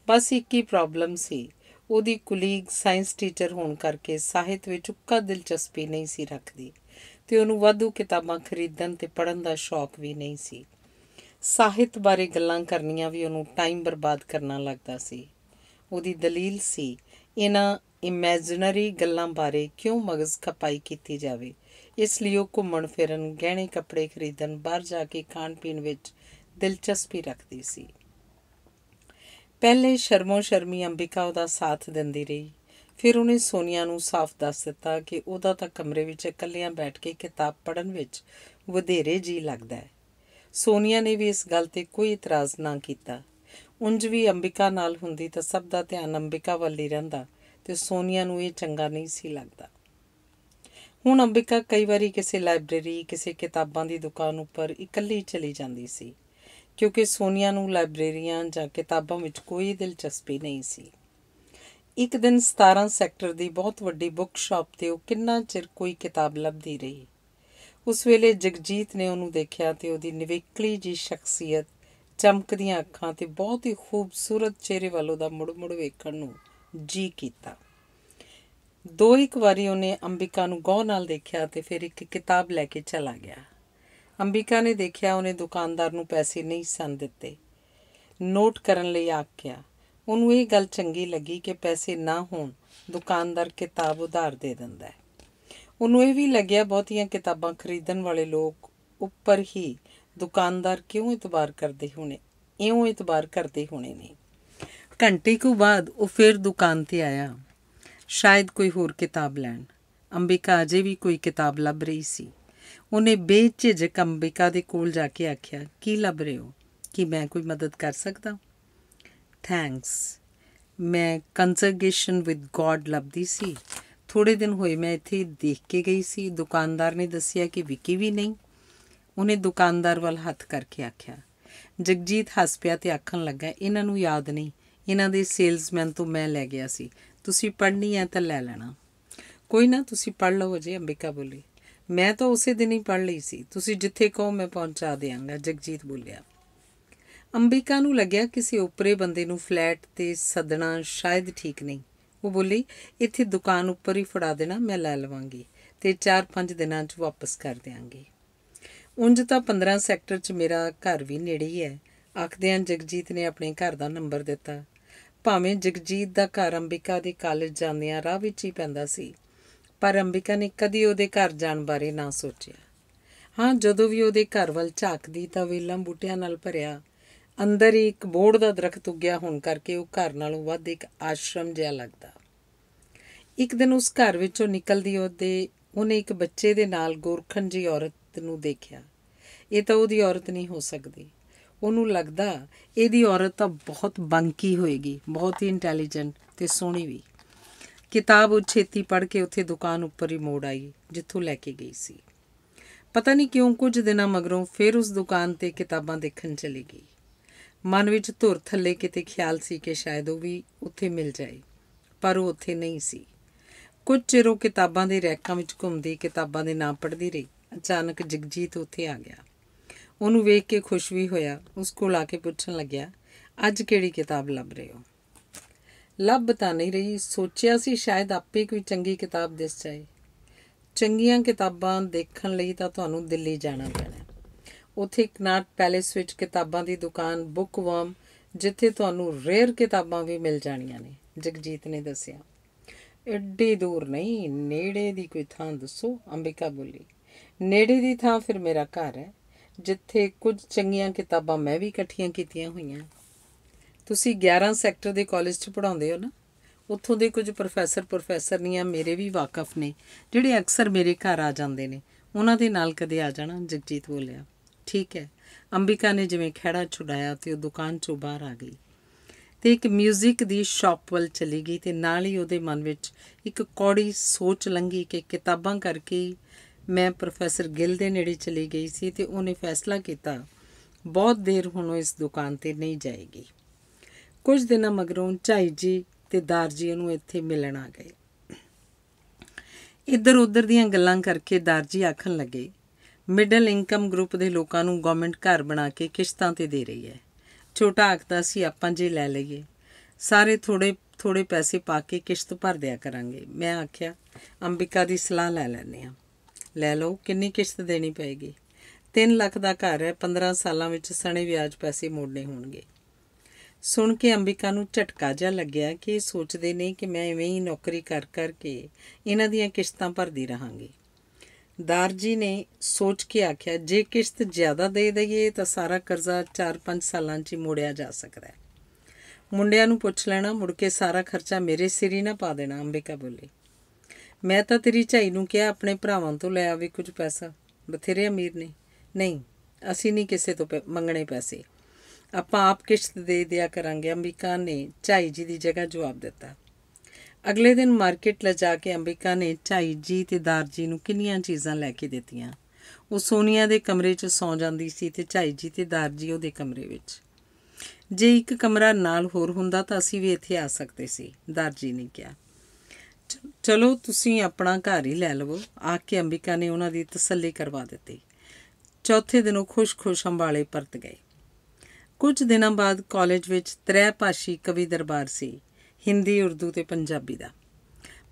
ਬਸ ਇੱਕ ਹੀ ਪ੍ਰੋਬਲਮ ਸੀ ਉਹਦੀ ਕੁਲੀਗ ਸਾਇੰਸ ਟੀਚਰ ਹੋਣ ਕਰਕੇ ਸਾਹਿਤ ਵਿੱਚ ਉੱਕਾ ਦਿਲਚਸਪੀ ਨਹੀਂ ਸੀ ਰੱਖਦੀ ਤੇ ਉਹਨੂੰ ਵਾਧੂ ਕਿਤਾਬਾਂ ਖਰੀਦਣ ਤੇ ਪੜ੍ਹਨ ਦਾ ਸ਼ੌਕ ਵੀ ਨਹੀਂ ਸੀ ਸਾਹਿਤ ਬਾਰੇ ਗੱਲਾਂ ਕਰਨੀਆਂ ਵੀ ਉਹਨੂੰ ਟਾਈਮ ਬਰਬਾਦ ਕਰਨਾ ਲੱਗਦਾ ਸੀ ਉਹਦੀ ਦਲੀਲ ਸੀ ਇਹਨਾਂ ਇਮੇਜਿਨਰੀ ਗੱਲਾਂ ਬਾਰੇ ਕਿਉਂ ਮਗਜ਼ ਖਪਾਈ ਕੀਤੀ ਜਾਵੇ ਇਸ ਲਈ ਉਹ ਘੁੰਮਣ ਫਿਰਨ ਗਹਿਣੇ ਕੱਪੜੇ ਖਰੀਦਣ ਬਾਹਰ ਜਾ ਕੇ ਖਾਣ ਪੀਣ ਵਿੱਚ ਦਿਲਚਸਪੀ ਰੱਖਦੀ ਸੀ ਪਹਿਲੇ ਸ਼ਰਮੋ ਸ਼ਰਮੀ ਅੰਬਿਕਾ ਉਹਦਾ ਸਾਥ ਦਿੰਦੀ ਰਹੀ ਫਿਰ ਉਹਨੇ ਸੋਨੀਆ ਨੂੰ ਸਾਫ਼ ਦੱਸ ਦਿੱਤਾ ਕਿ ਉਹਦਾ ਤਾਂ ਕਮਰੇ ਵਿੱਚ ਇਕੱਲਿਆਂ ਬੈਠ ਕੇ ਕਿਤਾਬ ਪੜ੍ਹਨ ਵਿੱਚ ਵਧੇਰੇ ਜੀ ਲੱਗਦਾ ਹੈ ਸੋਨੀਆ ਨੇ ਵੀ ਇਸ ਗੱਲ ਤੇ ਕੋਈ ਇਤਰਾਜ਼ ਨਾ ਕੀਤਾ ਉੰਜ ਵੀ ਅੰਬਿਕਾ ਨਾਲ ਹੁੰਦੀ ਤਾਂ ਸਭ ਦਾ ਧਿਆਨ ਅੰਬਿਕਾ ਵੱਲ ਹੀ ਰਹਿੰਦਾ ਤੇ ਸੋਨੀਆ ਨੂੰ ਇਹ ਚੰਗਾ ਨਹੀਂ ਸੀ ਲੱਗਦਾ ਹੁਣ ਅੰਬਿਕਾ ਕਈ ਵਾਰੀ ਕਿਸੇ ਲਾਇਬ੍ਰੇਰੀ ਕਿਸੇ ਕਿਤਾਬਾਂ ਦੀ ਦੁਕਾਨ ਉੱਪਰ ਇਕੱਲੀ ਚਲੀ ਜਾਂਦੀ ਸੀ ਕਿਉਂਕਿ ਸੋਨੀਆ ਨੂੰ ਲਾਇਬ੍ਰੇਰੀਆਂ ਜਾਂ ਕਿਤਾਬਾਂ ਵਿੱਚ ਕੋਈ ਦਿਲਚਸਪੀ ਨਹੀਂ ਸੀ ਇੱਕ ਦਿਨ 17 ਸੈਕਟਰ ਦੀ ਬਹੁਤ ਵੱਡੀ ਬੁੱਕ ਸ਼ਾਪ ਤੇ ਉਹ ਕਿੰਨਾ ਚਿਰ ਕੋਈ ਕਿਤਾਬ ਲੱਭਦੀ ਰਹੀ ਉਸ ਵੇਲੇ ਜਗਜੀਤ ਨੇ ਉਹਨੂੰ ਦੇਖਿਆ ਤੇ ਉਹਦੀ ਨਿਵੇਕਲੀ ਜੀ ਸ਼ਖਸੀਅਤ ਚਮਕਦੀਆਂ ਅੱਖਾਂ ਤੇ ਬਹੁਤ ਹੀ ਖੂਬਸੂਰਤ ਚਿਹਰੇ ਵਾਲੋ ਦਾ ਮੁੜ-ਮੁੜ ਵੇਖਣ ਨੂੰ ਜੀ ਕੀਤਾ ਦੋ ਇੱਕ ਵਾਰੀ ਉਹਨੇ ਅੰਬਿਕਾ ਨੂੰ ਗੌਰ ਨਾਲ ਦੇਖਿਆ ਤੇ ਫਿਰ ਇੱਕ ਕਿਤਾਬ ਲੈ ਕੇ ਚਲਾ ਗਿਆ ਅੰਬਿਕਾ ਨੇ ਦੇਖਿਆ ਉਹਨੇ ਦੁਕਾਨਦਾਰ ਨੂੰ ਪੈਸੇ ਨਹੀਂ ਸੰ ਦਿੱਤੇ ਨੋਟ ਕਰਨ ਲਈ ਆਖਿਆ ਉਹਨੂੰ ਇਹ ਗੱਲ ਚੰਗੀ ਲੱਗੀ ਕਿ ਪੈਸੇ ਨਾ ਹੋਣ ਦੁਕਾਨਦਾਰ ਕਿਤਾਬ ਉਧਾਰ ਦੇ ਦਿੰਦਾ ਹੈ ਉਹਨੂੰ ਇਹ ਵੀ ਲੱਗਿਆ ਬਹੁਤੀਆਂ ਕਿਤਾਬਾਂ ਖਰੀਦਣ ਵਾਲੇ ਲੋਕ ਉੱਪਰ ਹੀ ਦੁਕਾਨਦਾਰ ਕਿਉਂ ਇਤਬਾਰ ਕਰਦੇ ਹੋਣੇ ਇਉਂ ਇਤਬਾਰ ਕਰਦੇ ਹੋਣੇ ਨੇ ਘੰਟੇ ਕੁ ਬਾਅਦ ਉਹ ਫਿਰ ਦੁਕਾਨ ਤੇ ਆਇਆ ਸ਼ਾਇਦ ਕੋਈ ਹੋਰ ਕਿਤਾਬ ਲੈਣ ਅੰਬਿਕਾ ਅਜੇ ਵੀ ਕੋਈ ਕਿਤਾਬ ਲੱਭ ਰਹੀ ਸੀ ਉਹਨੇ ਬੇਝਿਜਕ ਅੰਬਿਕਾ ਦੇ ਕੋਲ ਜਾ ਕੇ ਆਖਿਆ ਕੀ ਲੱਭ ਰਹੇ ਹੋ ਕੀ ਮੈਂ ਕੋਈ ਮਦਦ ਕਰ ਸਕਦਾ ਥੈਂਕਸ ਮੈਂ ਕੰਸਰਗੇਸ਼ਨ ਵਿਦ ਗੋਡ ਲੱਭਦੀ ਸੀ ਥੋੜੇ ਦਿਨ ਹੋਏ ਮੈਂ ਇੱਥੇ ਦੇਖ ਕੇ ਗਈ ਸੀ ਦੁਕਾਨਦਾਰ ਨੇ ਦੱਸਿਆ ਕਿ ਵਿਕੀ ਵੀ ਨਹੀਂ ਉਹਨੇ ਦੁਕਾਨਦਾਰ ਵੱਲ ਹੱਥ ਕਰਕੇ ਆਖਿਆ ਜਗਜੀਤ ਹੱਸ ਪਿਆ ਤੇ ਆਖਣ ਲੱਗਾ ਇਹਨਾਂ ਨੂੰ ਯਾਦ ਨਹੀਂ ਇਹਨਾਂ ਦੇ ਸੇਲਸਮੈਨ ਤੋਂ ਮੈਂ ਲੈ ਗਿਆ ਸੀ ਤੁਸੀਂ ਪੜ੍ਹਨੀ ਹੈ ਤਾਂ ਲੈ ਲੈਣਾ ਕੋਈ ਨਾ ਤੁਸੀਂ ਪੜ੍ਹ ਲਓ ਜੇ ਅੰਬਿਕਾ ਬੋਲੀ ਮੈਂ ਤਾਂ ਉਸੇ ਦਿਨ ਹੀ ਪੜ ਲਈ ਸੀ ਤੁਸੀਂ ਜਿੱਥੇ ਕਹੋ ਮੈਂ ਪਹੁੰਚਾ ਦੇਵਾਂਗਾ ਜਗਜੀਤ ਬੋਲਿਆ ਅੰਬਿਕਾ ਨੂੰ ਲੱਗਿਆ ਕਿਸੇ ਉਪਰੇ ਬੰਦੇ ਨੂੰ ਫਲੈਟ ਤੇ ਸੱਦਣਾ ਸ਼ਾਇਦ ਠੀਕ ਨਹੀਂ ਉਹ ਬੋਲੀ ਇੱਥੇ ਦੁਕਾਨ ਉੱਪਰ ਹੀ ਫੜਾ ਦੇਣਾ ਮੈਂ ਲੈ ਲਵਾਂਗੀ ਤੇ 4-5 ਦਿਨਾਂ 'ਚ ਵਾਪਸ ਕਰ ਦੇਵਾਂਗੀ ਉਂਝ ਤਾਂ 15 ਸੈਕਟਰ 'ਚ ਮੇਰਾ ਘਰ ਵੀ ਨੇੜੇ ਹੀ ਹੈ ਆਖਦਿਆਂ ਜਗਜੀਤ ਨੇ ਆਪਣੇ ਘਰ ਦਾ ਨੰਬਰ ਦਿੱਤਾ ਭਾਵੇਂ ਜਗਜੀਤ ਦਾ ਘਰ ਅੰਬਿਕਾ ਦੇ ਕਾਲਜ ਜਾਂਦਿਆਂ ਰਾਹ ਵਿੱਚ ਹੀ ਪੈਂਦਾ ਸੀ ਪਰ ਅੰਬਿਕਾ ਨੇ ਕਦੀ ਉਹਦੇ ਘਰ ਜਾਣ ਬਾਰੇ ਨਾ ਸੋਚਿਆ ਹਾਂ ਜਦੋਂ ਵੀ ਉਹਦੇ ਘਰ ਵੱਲ ਝਾਕਦੀ ਤਾਂ ਵੇਲਾਂ ਬੂਟਿਆਂ ਨਾਲ ਭਰਿਆ ਅੰਦਰ ਇੱਕ ਬੋੜ ਦਾ ਦਰਖਤ ਉੱਗਿਆ ਹੋਣ ਕਰਕੇ ਉਹ ਘਰ ਨਾਲੋਂ ਵੱਧ ਇੱਕ ਆਸ਼ਰਮ ਜਿਹਾ ਲੱਗਦਾ ਇੱਕ ਦਿਨ ਉਸ ਘਰ ਵਿੱਚੋਂ ਨਿਕਲਦੀ ਉਹਦੇ ਉਹਨੇ ਇੱਕ ਬੱਚੇ ਦੇ ਨਾਲ ਗੋਰਖਣ ਜੀ ਔਰਤ ਨੂੰ ਦੇਖਿਆ ਇਹ ਤਾਂ ਉਹਦੀ ਔਰਤ ਨਹੀਂ ਹੋ ਸਕਦੀ ਉਹਨੂੰ ਲੱਗਦਾ ਇਹਦੀ ਔਰਤ ਤਾਂ ਬਹੁਤ ਬੰਕੀ ਹੋਏਗੀ ਬਹੁਤ ਹੀ ਇੰਟੈਲੀਜੈਂਟ ਤੇ ਸੋਹਣੀ ਵੀ ਕਿਤਾਬ ਉਛੇਤੀ ਪੜ ਕੇ ਉੱਥੇ ਦੁਕਾਨ ਉੱਪਰ ਹੀ ਮੋੜ ਆਈ ਜਿੱਥੋਂ ਲੈ ਕੇ ਗਈ ਸੀ ਪਤਾ ਨਹੀਂ ਕਿਉਂ ਕੁਝ ਦਿਨਾਂ ਮਗਰੋਂ ਫਿਰ ਉਸ ਦੁਕਾਨ ਤੇ ਕਿਤਾਬਾਂ ਦੇਖਣ ਚਲੀ ਗਈ ਮਨ ਵਿੱਚ ਧੁਰ ਥੱਲੇ ਕਿਤੇ ਖਿਆਲ ਸੀ ਕਿ ਸ਼ਾਇਦ ਉਹ ਵੀ ਉੱਥੇ ਮਿਲ ਜਾਏ ਪਰ ਉਹ ਉੱਥੇ ਨਹੀਂ ਸੀ ਕੁਝ ਚਿਰ ਉਹ ਕਿਤਾਬਾਂ ਦੇ ਰੈਕਾਂ ਵਿੱਚ ਘੁੰਮਦੀ ਕਿਤਾਬਾਂ ਦੇ ਨਾਮ ਪੜ੍ਹਦੀ ਰਹੀ ਅਚਾਨਕ ਜਗਜੀਤ ਉੱਥੇ ਆ ਗਿਆ ਉਹਨੂੰ ਵੇਖ ਕੇ ਖੁਸ਼ ਵੀ ਹੋਇਆ ਉਸ ਕੋਲ ਆ ਕੇ ਪੁੱਛਣ ਲੱਗਿਆ ਅੱਜ ਕਿਹੜੀ ਕਿਤਾਬ ਲੱਭ ਰਹੇ ਹੋ ਲੱਭ ਤਾਂ ਨਹੀਂ ਰਹੀ ਸੋਚਿਆ ਸੀ ਸ਼ਾਇਦ ਆਪੇ ਕੋਈ ਚੰਗੀ ਕਿਤਾਬ ਦਿਸ ਜਾਏ ਚੰਗੀਆਂ ਕਿਤਾਬਾਂ ਦੇਖਣ ਲਈ ਤਾਂ ਤੁਹਾਨੂੰ ਦਿੱਲੀ ਜਾਣਾ ਪੈਣਾ ਉੱਥੇ ਕਨਾਟ ਪੈਲੇਸ ਵਿੱਚ ਕਿਤਾਬਾਂ ਦੀ ਦੁਕਾਨ ਬੁੱਕਵਰਮ ਜਿੱਥੇ ਤੁਹਾਨੂੰ ਰੇਅਰ ਕਿਤਾਬਾਂ ਵੀ ਮਿਲ ਜਾਣੀਆਂ ਨੇ ਜਗਜੀਤ ਨੇ ਦੱਸਿਆ ਐਡੀ ਦੂਰ ਨਹੀਂ ਨੇੜੇ ਦੀ ਕੋਈ ਥਾਂ ਦੱਸੋ ਅੰਬਿਕਾ ਬੋਲੀ ਨੇੜੇ ਦੀ ਥਾਂ ਫਿਰ ਮੇਰਾ ਘਰ ਹੈ ਜਿੱਥੇ ਕੁਝ ਚੰਗੀਆਂ ਕਿਤਾਬਾਂ ਮੈਂ ਵੀ ਇਕੱਠੀਆਂ ਕੀਤੀਆਂ ਹੋਈਆਂ ਤੁਸੀਂ 11 ਸੈਕਟਰ ਦੇ ਕਾਲਜ 'ਚ ਪੜਾਉਂਦੇ ਹੋ ਨਾ ਉੱਥੋਂ ਦੇ ਕੁਝ ਪ੍ਰੋਫੈਸਰ ਪ੍ਰੋਫੈਸਰ ਪ੍ਰੋਫੈਸਰਨੀਆਂ ਮੇਰੇ ਵੀ ਵਾਕਫ ਨੇ ਜਿਹੜੇ ਅਕਸਰ ਮੇਰੇ ਘਰ ਆ ਜਾਂਦੇ ਨੇ ਉਹਨਾਂ ਦੇ ਨਾਲ ਕਦੇ ਆ ਜਾਣਾ ਜਗਜੀਤ ਬੋਲਿਆ ਠੀਕ ਹੈ ਅੰਬਿਕਾ ਨੇ ਜਿਵੇਂ ਖੜਾ ਛੁਡਾਇਆ ਤੇ ਉਹ ਦੁਕਾਨ 'ਚੋਂ ਬਾਹਰ ਆ ਗਈ ਤੇ ਇੱਕ 뮤직 ਦੀ ਸ਼ਾਪ ਵੱਲ ਚਲੀ ਗਈ ਤੇ ਨਾਲ ਹੀ ਉਹਦੇ ਮਨ ਵਿੱਚ ਇੱਕ ਕੌੜੀ ਸੋਚ ਲੰਗੀ ਕਿ ਕਿਤਾਬਾਂ ਕਰਕੇ ਮੈਂ ਪ੍ਰੋਫੈਸਰ ਗਿੱਲ ਦੇ ਨੇੜੇ ਚਲੀ ਗਈ ਸੀ ਤੇ ਉਹਨੇ ਫੈਸਲਾ ਕੀਤਾ ਬਹੁਤ ਦੇਰ ਹੁਣ ਉਹ ਇਸ ਦੁਕਾਨ ਤੇ ਨਹੀਂ ਜਾਏਗੀ ਕੁਝ ਦਿਨਾਂ ਮਗਰੋਂ ਚਾਈ ਜੀ ਤੇ ਦਾਰ ਜੀ ਉਹਨੂੰ ਇੱਥੇ ਮਿਲਣ ਆ ਗਏ ਇੱਧਰ ਉੱਧਰ ਦੀਆਂ ਗੱਲਾਂ ਕਰਕੇ ਦਾਰ ਜੀ ਆਖਣ ਲੱਗੇ ਮਿਡਲ ਇਨਕਮ ਗਰੁੱਪ ਦੇ ਲੋਕਾਂ ਨੂੰ ਗਵਰਨਮੈਂਟ ਘਰ ਬਣਾ ਕੇ ਕਿਸ਼ਤਾਂ ਤੇ ਦੇ ਰਹੀ ਹੈ ਛੋਟਾ ਆਖਦਾ ਸੀ ਆਪਾਂ ਜੇ ਲੈ ਲਈਏ ਸਾਰੇ ਥੋੜੇ ਥੋੜੇ ਪੈਸੇ ਪਾ ਕੇ ਕਿਸ਼ਤ ਭਰ ਦਿਆ ਕਰਾਂਗੇ ਮੈਂ ਆਖਿਆ ਅੰਬਿਕਾ ਦੀ ਸਲਾਹ ਲੈ ਲੈਨੇ ਆ ਲੈ ਲਓ ਕਿੰਨੀ ਕਿਸ਼ਤ ਦੇਣੀ ਪਏਗੀ 3 ਲੱਖ ਦਾ ਘਰ ਹੈ 15 ਸਾਲਾਂ ਵਿੱਚ ਸਣੇ ਵਿਆਜ ਪੈਸੇ ਮੋੜਨੇ ਹੋਣਗੇ ਸੁਣ ਕੇ ਅੰਬਿਕਾ ਨੂੰ ਝਟਕਾ ਜਿਹਾ ਲੱਗਿਆ ਕਿ ਇਹ ਸੋਚਦੇ ਨੇ ਕਿ ਮੈਂ ਐਵੇਂ ਹੀ ਨੌਕਰੀ ਕਰ ਕਰਕੇ ਇਹਨਾਂ ਦੀਆਂ ਕਿਸ਼ਤਾਂ ਭਰਦੀ ਰਹਾਂਗੀ ਦਾਰਜੀ ਨੇ ਸੋਚ ਕੇ ਆਖਿਆ ਜੇ ਕਿਸ਼ਤ ਜ਼ਿਆਦਾ ਦੇ ਦਈਏ ਤਾਂ ਸਾਰਾ ਕਰਜ਼ਾ 4-5 ਸਾਲਾਂ 'ਚ ਹੀ ਮੋੜਿਆ ਜਾ ਸਕਦਾ ਹੈ ਮੁੰਡਿਆਂ ਨੂੰ ਪੁੱਛ ਲੈਣਾ ਮੁੜ ਕੇ ਸਾਰਾ ਖਰਚਾ ਮੇਰੇ ਸਿਰ ਹੀ ਨਾ ਪਾ ਦੇਣਾ ਅੰਬਿਕਾ ਬੋਲੀ ਮੈਂ ਤਾਂ ਤੇਰੀ ਝਾਈ ਨੂੰ ਕਿਹਾ ਆਪਣੇ ਭਰਾਵਾਂ ਤੋਂ ਲੈ ਆਵੇ ਕੁਝ ਪੈਸਾ ਬਥੇਰੇ ਅਮੀਰ ਨੇ ਨਹੀਂ ਅਸੀਂ ਨਹੀਂ ਕਿਸੇ ਤੋਂ ਮੰਗਣੇ ਪੈਸੇ ਆਪਾਂ ਆਪ ਕਿਸ਼ਤ ਦੇ ਦਿਆ ਕਰਾਂਗੇ ਅੰਬਿਕਾ ਨੇ ਝਾਈ ਜੀ ਦੀ ਜਗ੍ਹਾ ਜਵਾਬ ਦਿੱਤਾ ਅਗਲੇ ਦਿਨ ਮਾਰਕੀਟ ਲਿਜਾ ਕੇ ਅੰਬਿਕਾ ਨੇ ਝਾਈ ਜੀ ਤੇ ਦਾਰ ਜੀ ਨੂੰ ਕਿੰਨੀਆਂ ਚੀਜ਼ਾਂ ਲੈ ਕੇ ਦਿੱਤੀਆਂ ਉਹ ਸੋਨੀਆ ਦੇ ਕਮਰੇ 'ਚ ਸੌਂ ਜਾਂਦੀ ਸੀ ਤੇ ਝਾਈ ਜੀ ਤੇ ਦਾਰ ਜੀ ਉਹਦੇ ਕਮਰੇ ਵਿੱਚ ਜੇ ਇੱਕ ਕਮਰਾ ਨਾਲ ਹੋਰ ਹੁੰਦਾ ਤਾਂ ਅਸੀਂ ਵੀ ਇੱਥੇ ਆ ਸਕਦੇ ਸੀ ਦਾਰ ਜੀ ਨੇ ਕਿਹਾ ਚਲੋ ਤੁਸੀਂ ਆਪਣਾ ਘਰ ਹੀ ਲੈ ਲਵੋ ਆ ਕੇ ਅੰਬਿਕਾ ਨੇ ਉਹਨਾਂ ਦੀ ਤਸੱਲੀ ਕਰਵਾ ਦਿੱਤੀ ਚੌਥੇ ਦਿਨ ਉਹ ਖੁਸ਼-ਖੁਸ਼ ਅੰਬਾਲੇ ਪਰਤ ਗਏ ਕੁਝ ਦਿਨਾਂ ਬਾਅਦ ਕਾਲਜ ਵਿੱਚ ਤ੍ਰੈ ਭਾਸ਼ੀ ਕਵੀ ਦਰਬਾਰ ਸੀ ਹਿੰਦੀ ਉਰਦੂ ਤੇ ਪੰਜਾਬੀ ਦਾ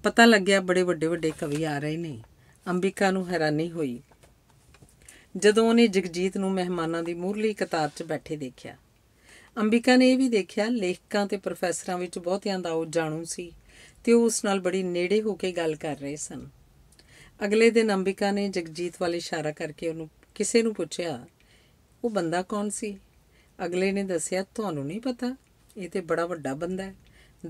ਪਤਾ ਲੱਗਿਆ ਬੜੇ ਵੱਡੇ ਵੱਡੇ ਕਵੀ ਆ ਰਹੇ ਨੇ ਅੰਬਿਕਾ ਨੂੰ ਹੈਰਾਨੀ ਹੋਈ ਜਦੋਂ ਉਹਨੇ ਜਗਜੀਤ ਨੂੰ ਮਹਿਮਾਨਾਂ ਦੀ ਮੂਰਲੀ ਕਤਾਰ 'ਚ ਬੈਠੇ ਦੇਖਿਆ ਅੰਬਿਕਾ ਨੇ ਇਹ ਵੀ ਦੇਖਿਆ ਲੇਖਕਾਂ ਤੇ ਪ੍ਰੋਫੈਸਰਾਂ ਵਿੱਚ ਬਹੁਤਿਆਂ ਦਾ ਉਹ ਜਾਣੂ ਸੀ ਤੇ ਉਹ ਉਸ ਨਾਲ ਬੜੀ ਨੇੜੇ ਹੋ ਕੇ ਗੱਲ ਕਰ ਰਹੇ ਸਨ ਅਗਲੇ ਦਿਨ ਅੰਬਿਕਾ ਨੇ ਜਗਜੀਤ ਵੱਲ ਇਸ਼ਾਰਾ ਕਰਕੇ ਉਹਨੂੰ ਕਿਸੇ ਨੂੰ ਪੁੱਛਿਆ ਉਹ ਬੰਦਾ ਕੌਣ ਸੀ ਅਗਲੇ ਨੇ ਦੱਸਿਆ ਤੁਹਾਨੂੰ ਨਹੀਂ ਪਤਾ ਇਹ ਤੇ ਬੜਾ ਵੱਡਾ ਬੰਦਾ ਹੈ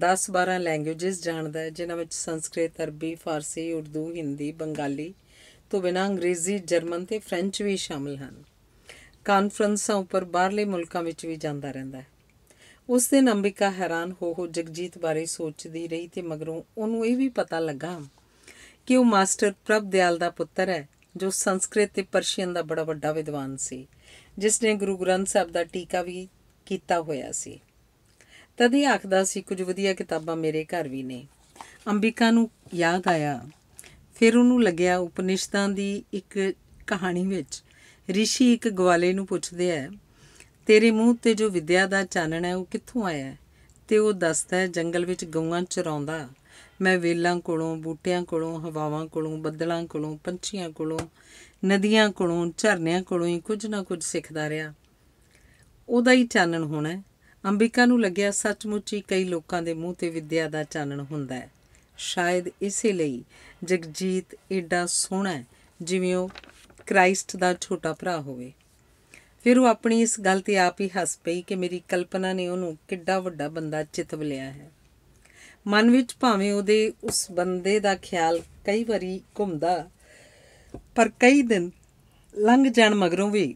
10-12 ਲੈਂਗੁਏਜਸ ਜਾਣਦਾ ਹੈ ਜਿਨ੍ਹਾਂ ਵਿੱਚ ਸੰਸਕ੍ਰਿਤ ਅਰਬੀ ਫਾਰਸੀ ਉਰਦੂ ਹਿੰਦੀ ਬੰਗਾਲੀ ਤੋਂ ਬਿਨਾਂ ਅੰਗਰੇਜ਼ੀ ਜਰਮਨ ਤੇ ਫ੍ਰੈਂਚ ਵੀ ਸ਼ਾਮਲ ਹਨ ਕਾਨਫਰੰਸਾਂ ਉੱਪਰ ਬਾਹਰਲੇ ਮੁਲਕਾਂ ਵਿੱਚ ਵੀ ਜਾਂਦਾ ਰਹਿੰਦਾ ਹੈ ਉਸ ਦਿਨ ਅੰਬਿਕਾ ਹੈਰਾਨ ਹੋ ਹੋ ਜਗਜੀਤ ਬਾਰੇ ਸੋਚਦੀ ਰਹੀ ਤੇ ਮਗਰੋਂ ਉਹਨੂੰ ਇਹ ਵੀ ਪਤਾ ਲੱਗਾ ਕਿ ਉਹ ਮਾਸਟਰ ਪ੍ਰਭ ਦਿਆਲ ਦਾ ਪੁੱਤਰ ਹੈ ਜੋ ਸੰਸਕ੍ਰਿਤ ਤੇ ਪਰਸ਼ੀਅਨ ਦਾ ਬੜਾ ਵੱਡਾ ਵਿਦਵਾਨ ਸੀ ਜਿਸ ਨੇ ਗੁਰੂ ਗ੍ਰੰਥ ਸਾਹਿਬ ਦਾ ਟੀਕਾ ਵੀ ਕੀਤਾ ਹੋਇਆ ਸੀ ਤਦ ਹੀ ਆਖਦਾ ਸੀ ਕੁਝ ਵਧੀਆ ਕਿਤਾਬਾਂ ਮੇਰੇ ਘਰ ਵੀ ਨੇ ਅੰਬਿਕਾ ਨੂੰ ਯਾਦ ਆਇਆ ਫਿਰ ਉਹਨੂੰ ਲੱਗਿਆ ਉਪਨਿਸ਼ਦਾਂ ਦੀ ਇੱਕ ਕਹਾਣੀ ਵਿੱਚ ਰਿਸ਼ੀ ਇੱਕ ਗਵਾਲੇ ਨੂੰ ਪੁੱਛਦੇ ਹੈ ਤੇਰੇ ਮੂੰਹ ਤੇ ਜੋ ਵਿਦਿਆ ਦਾ ਚਾਨਣ ਹੈ ਉਹ ਕਿੱਥੋਂ ਆਇਆ ਹੈ ਤੇ ਉਹ ਦੱਸਦਾ ਹੈ ਜੰਗਲ ਵਿੱਚ ਗਊਆਂ ਚਰਾਉਂਦਾ ਮੈਂ ਵੇਲਾਂ ਕੋਲੋਂ ਬੂਟਿਆਂ ਕੋਲੋਂ ਹਵਾਵਾਂ ਕੋਲੋਂ ਬੱਦਲਾਂ ਕੋਲੋਂ ਪੰਛੀਆਂ ਕੋਲੋਂ ਨਦੀਆਂ ਕੋਲੋਂ ਝਰਨਿਆਂ ਕੋਲੋਂ ਹੀ ਕੁਝ ਨਾ ਕੁਝ ਸਿੱਖਦਾ ਰਿਹਾ ਉਹਦਾ ਹੀ ਚਾਨਣ ਹੋਣਾ ਅੰਬਿਕਾ ਨੂੰ ਲੱਗਿਆ ਸੱਚਮੁੱਚ ਹੀ ਕਈ ਲੋਕਾਂ ਦੇ ਮੂੰਹ ਤੇ ਵਿਦਿਆ ਦਾ ਚਾਨਣ ਹੁੰਦਾ ਹੈ ਸ਼ਾਇਦ ਇਸੇ ਲਈ ਜਗਜੀਤ ਐਡਾ ਸੋਹਣਾ ਹੈ ਜਿਵੇਂ ਉਹ ਕ੍ਰਾਈਸਟ ਦਾ ਛੋਟਾ ਭਰਾ ਹੋਵੇ ਫਿਰ ਉਹ ਆਪਣੀ ਇਸ ਗੱਲ ਤੇ ਆਪ ਹੀ ਹੱਸ ਪਈ ਕਿ ਮੇਰੀ ਕਲਪਨਾ ਨੇ ਉਹਨੂੰ ਕਿੱਡਾ ਵੱਡਾ ਬੰਦਾ ਚਿਤਵ ਲਿਆ ਹੈ ਮਨ ਵਿੱਚ ਭਾਵੇਂ ਉਹਦੇ ਉਸ ਬੰਦੇ ਦਾ ਖਿਆਲ ਕਈ ਵਾਰੀ ਘੁੰਮਦਾ ਪਰ ਕਈ ਦਿਨ ਲੰਘ ਜਾਣ ਮਗਰੋਂ ਵੀ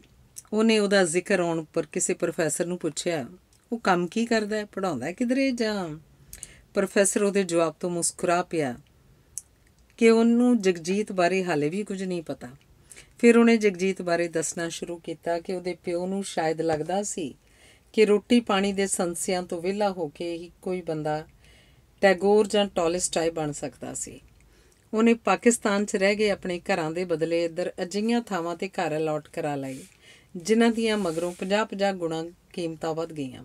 ਉਹਨੇ ਉਹਦਾ ਜ਼ਿਕਰ ਆਉਣ ਪਰ ਕਿਸੇ ਪ੍ਰੋਫੈਸਰ ਨੂੰ ਪੁੱਛਿਆ ਉਹ ਕੰਮ ਕੀ ਕਰਦਾ ਹੈ ਪੜਾਉਂਦਾ ਕਿਧਰੇ ਜਾਂ ਪ੍ਰੋਫੈਸਰ ਉਹਦੇ ਜਵਾਬ ਤੋਂ ਮੁਸਕਰਾ ਪਿਆ ਕਿ ਉਹਨੂੰ ਜਗਜੀਤ ਬਾਰੇ ਹਾਲੇ ਵੀ ਕੁਝ ਨਹੀਂ ਪਤਾ ਫਿਰ ਉਹਨੇ ਜਗਜੀਤ ਬਾਰੇ ਦੱਸਣਾ ਸ਼ੁਰੂ ਕੀਤਾ ਕਿ ਉਹਦੇ ਪਿਓ ਨੂੰ ਸ਼ਾਇਦ ਲੱਗਦਾ ਸੀ ਕਿ ਰੋਟੀ ਪਾਣੀ ਦੇ ਸੰਸਿਆਂ ਤੋਂ ਵਿਹਲਾ ਹੋ ਕੇ ਹੀ ਕੋਈ ਬੰਦਾ ਟੈਗੋਰ ਜਾਂ ਟੋਲਸਟਾਈ ਬਣ ਸਕਦਾ ਸੀ ਉਹਨੇ ਪਾਕਿਸਤਾਨ 'ਚ ਰਹਿ ਗਏ ਆਪਣੇ ਘਰਾਂ ਦੇ ਬਦਲੇ ਇੱਧਰ ਅਜਿਹੀਆਂ ਥਾਵਾਂ ਤੇ ਘਰ ਅਲਾਟ ਕਰਾ ਲਏ ਜਿਨ੍ਹਾਂ ਦੀਆਂ ਮਗਰੋਂ 50-50 ਗੁਣਾ ਕੀਮਤਾਂ ਵੱਧ ਗਈਆਂ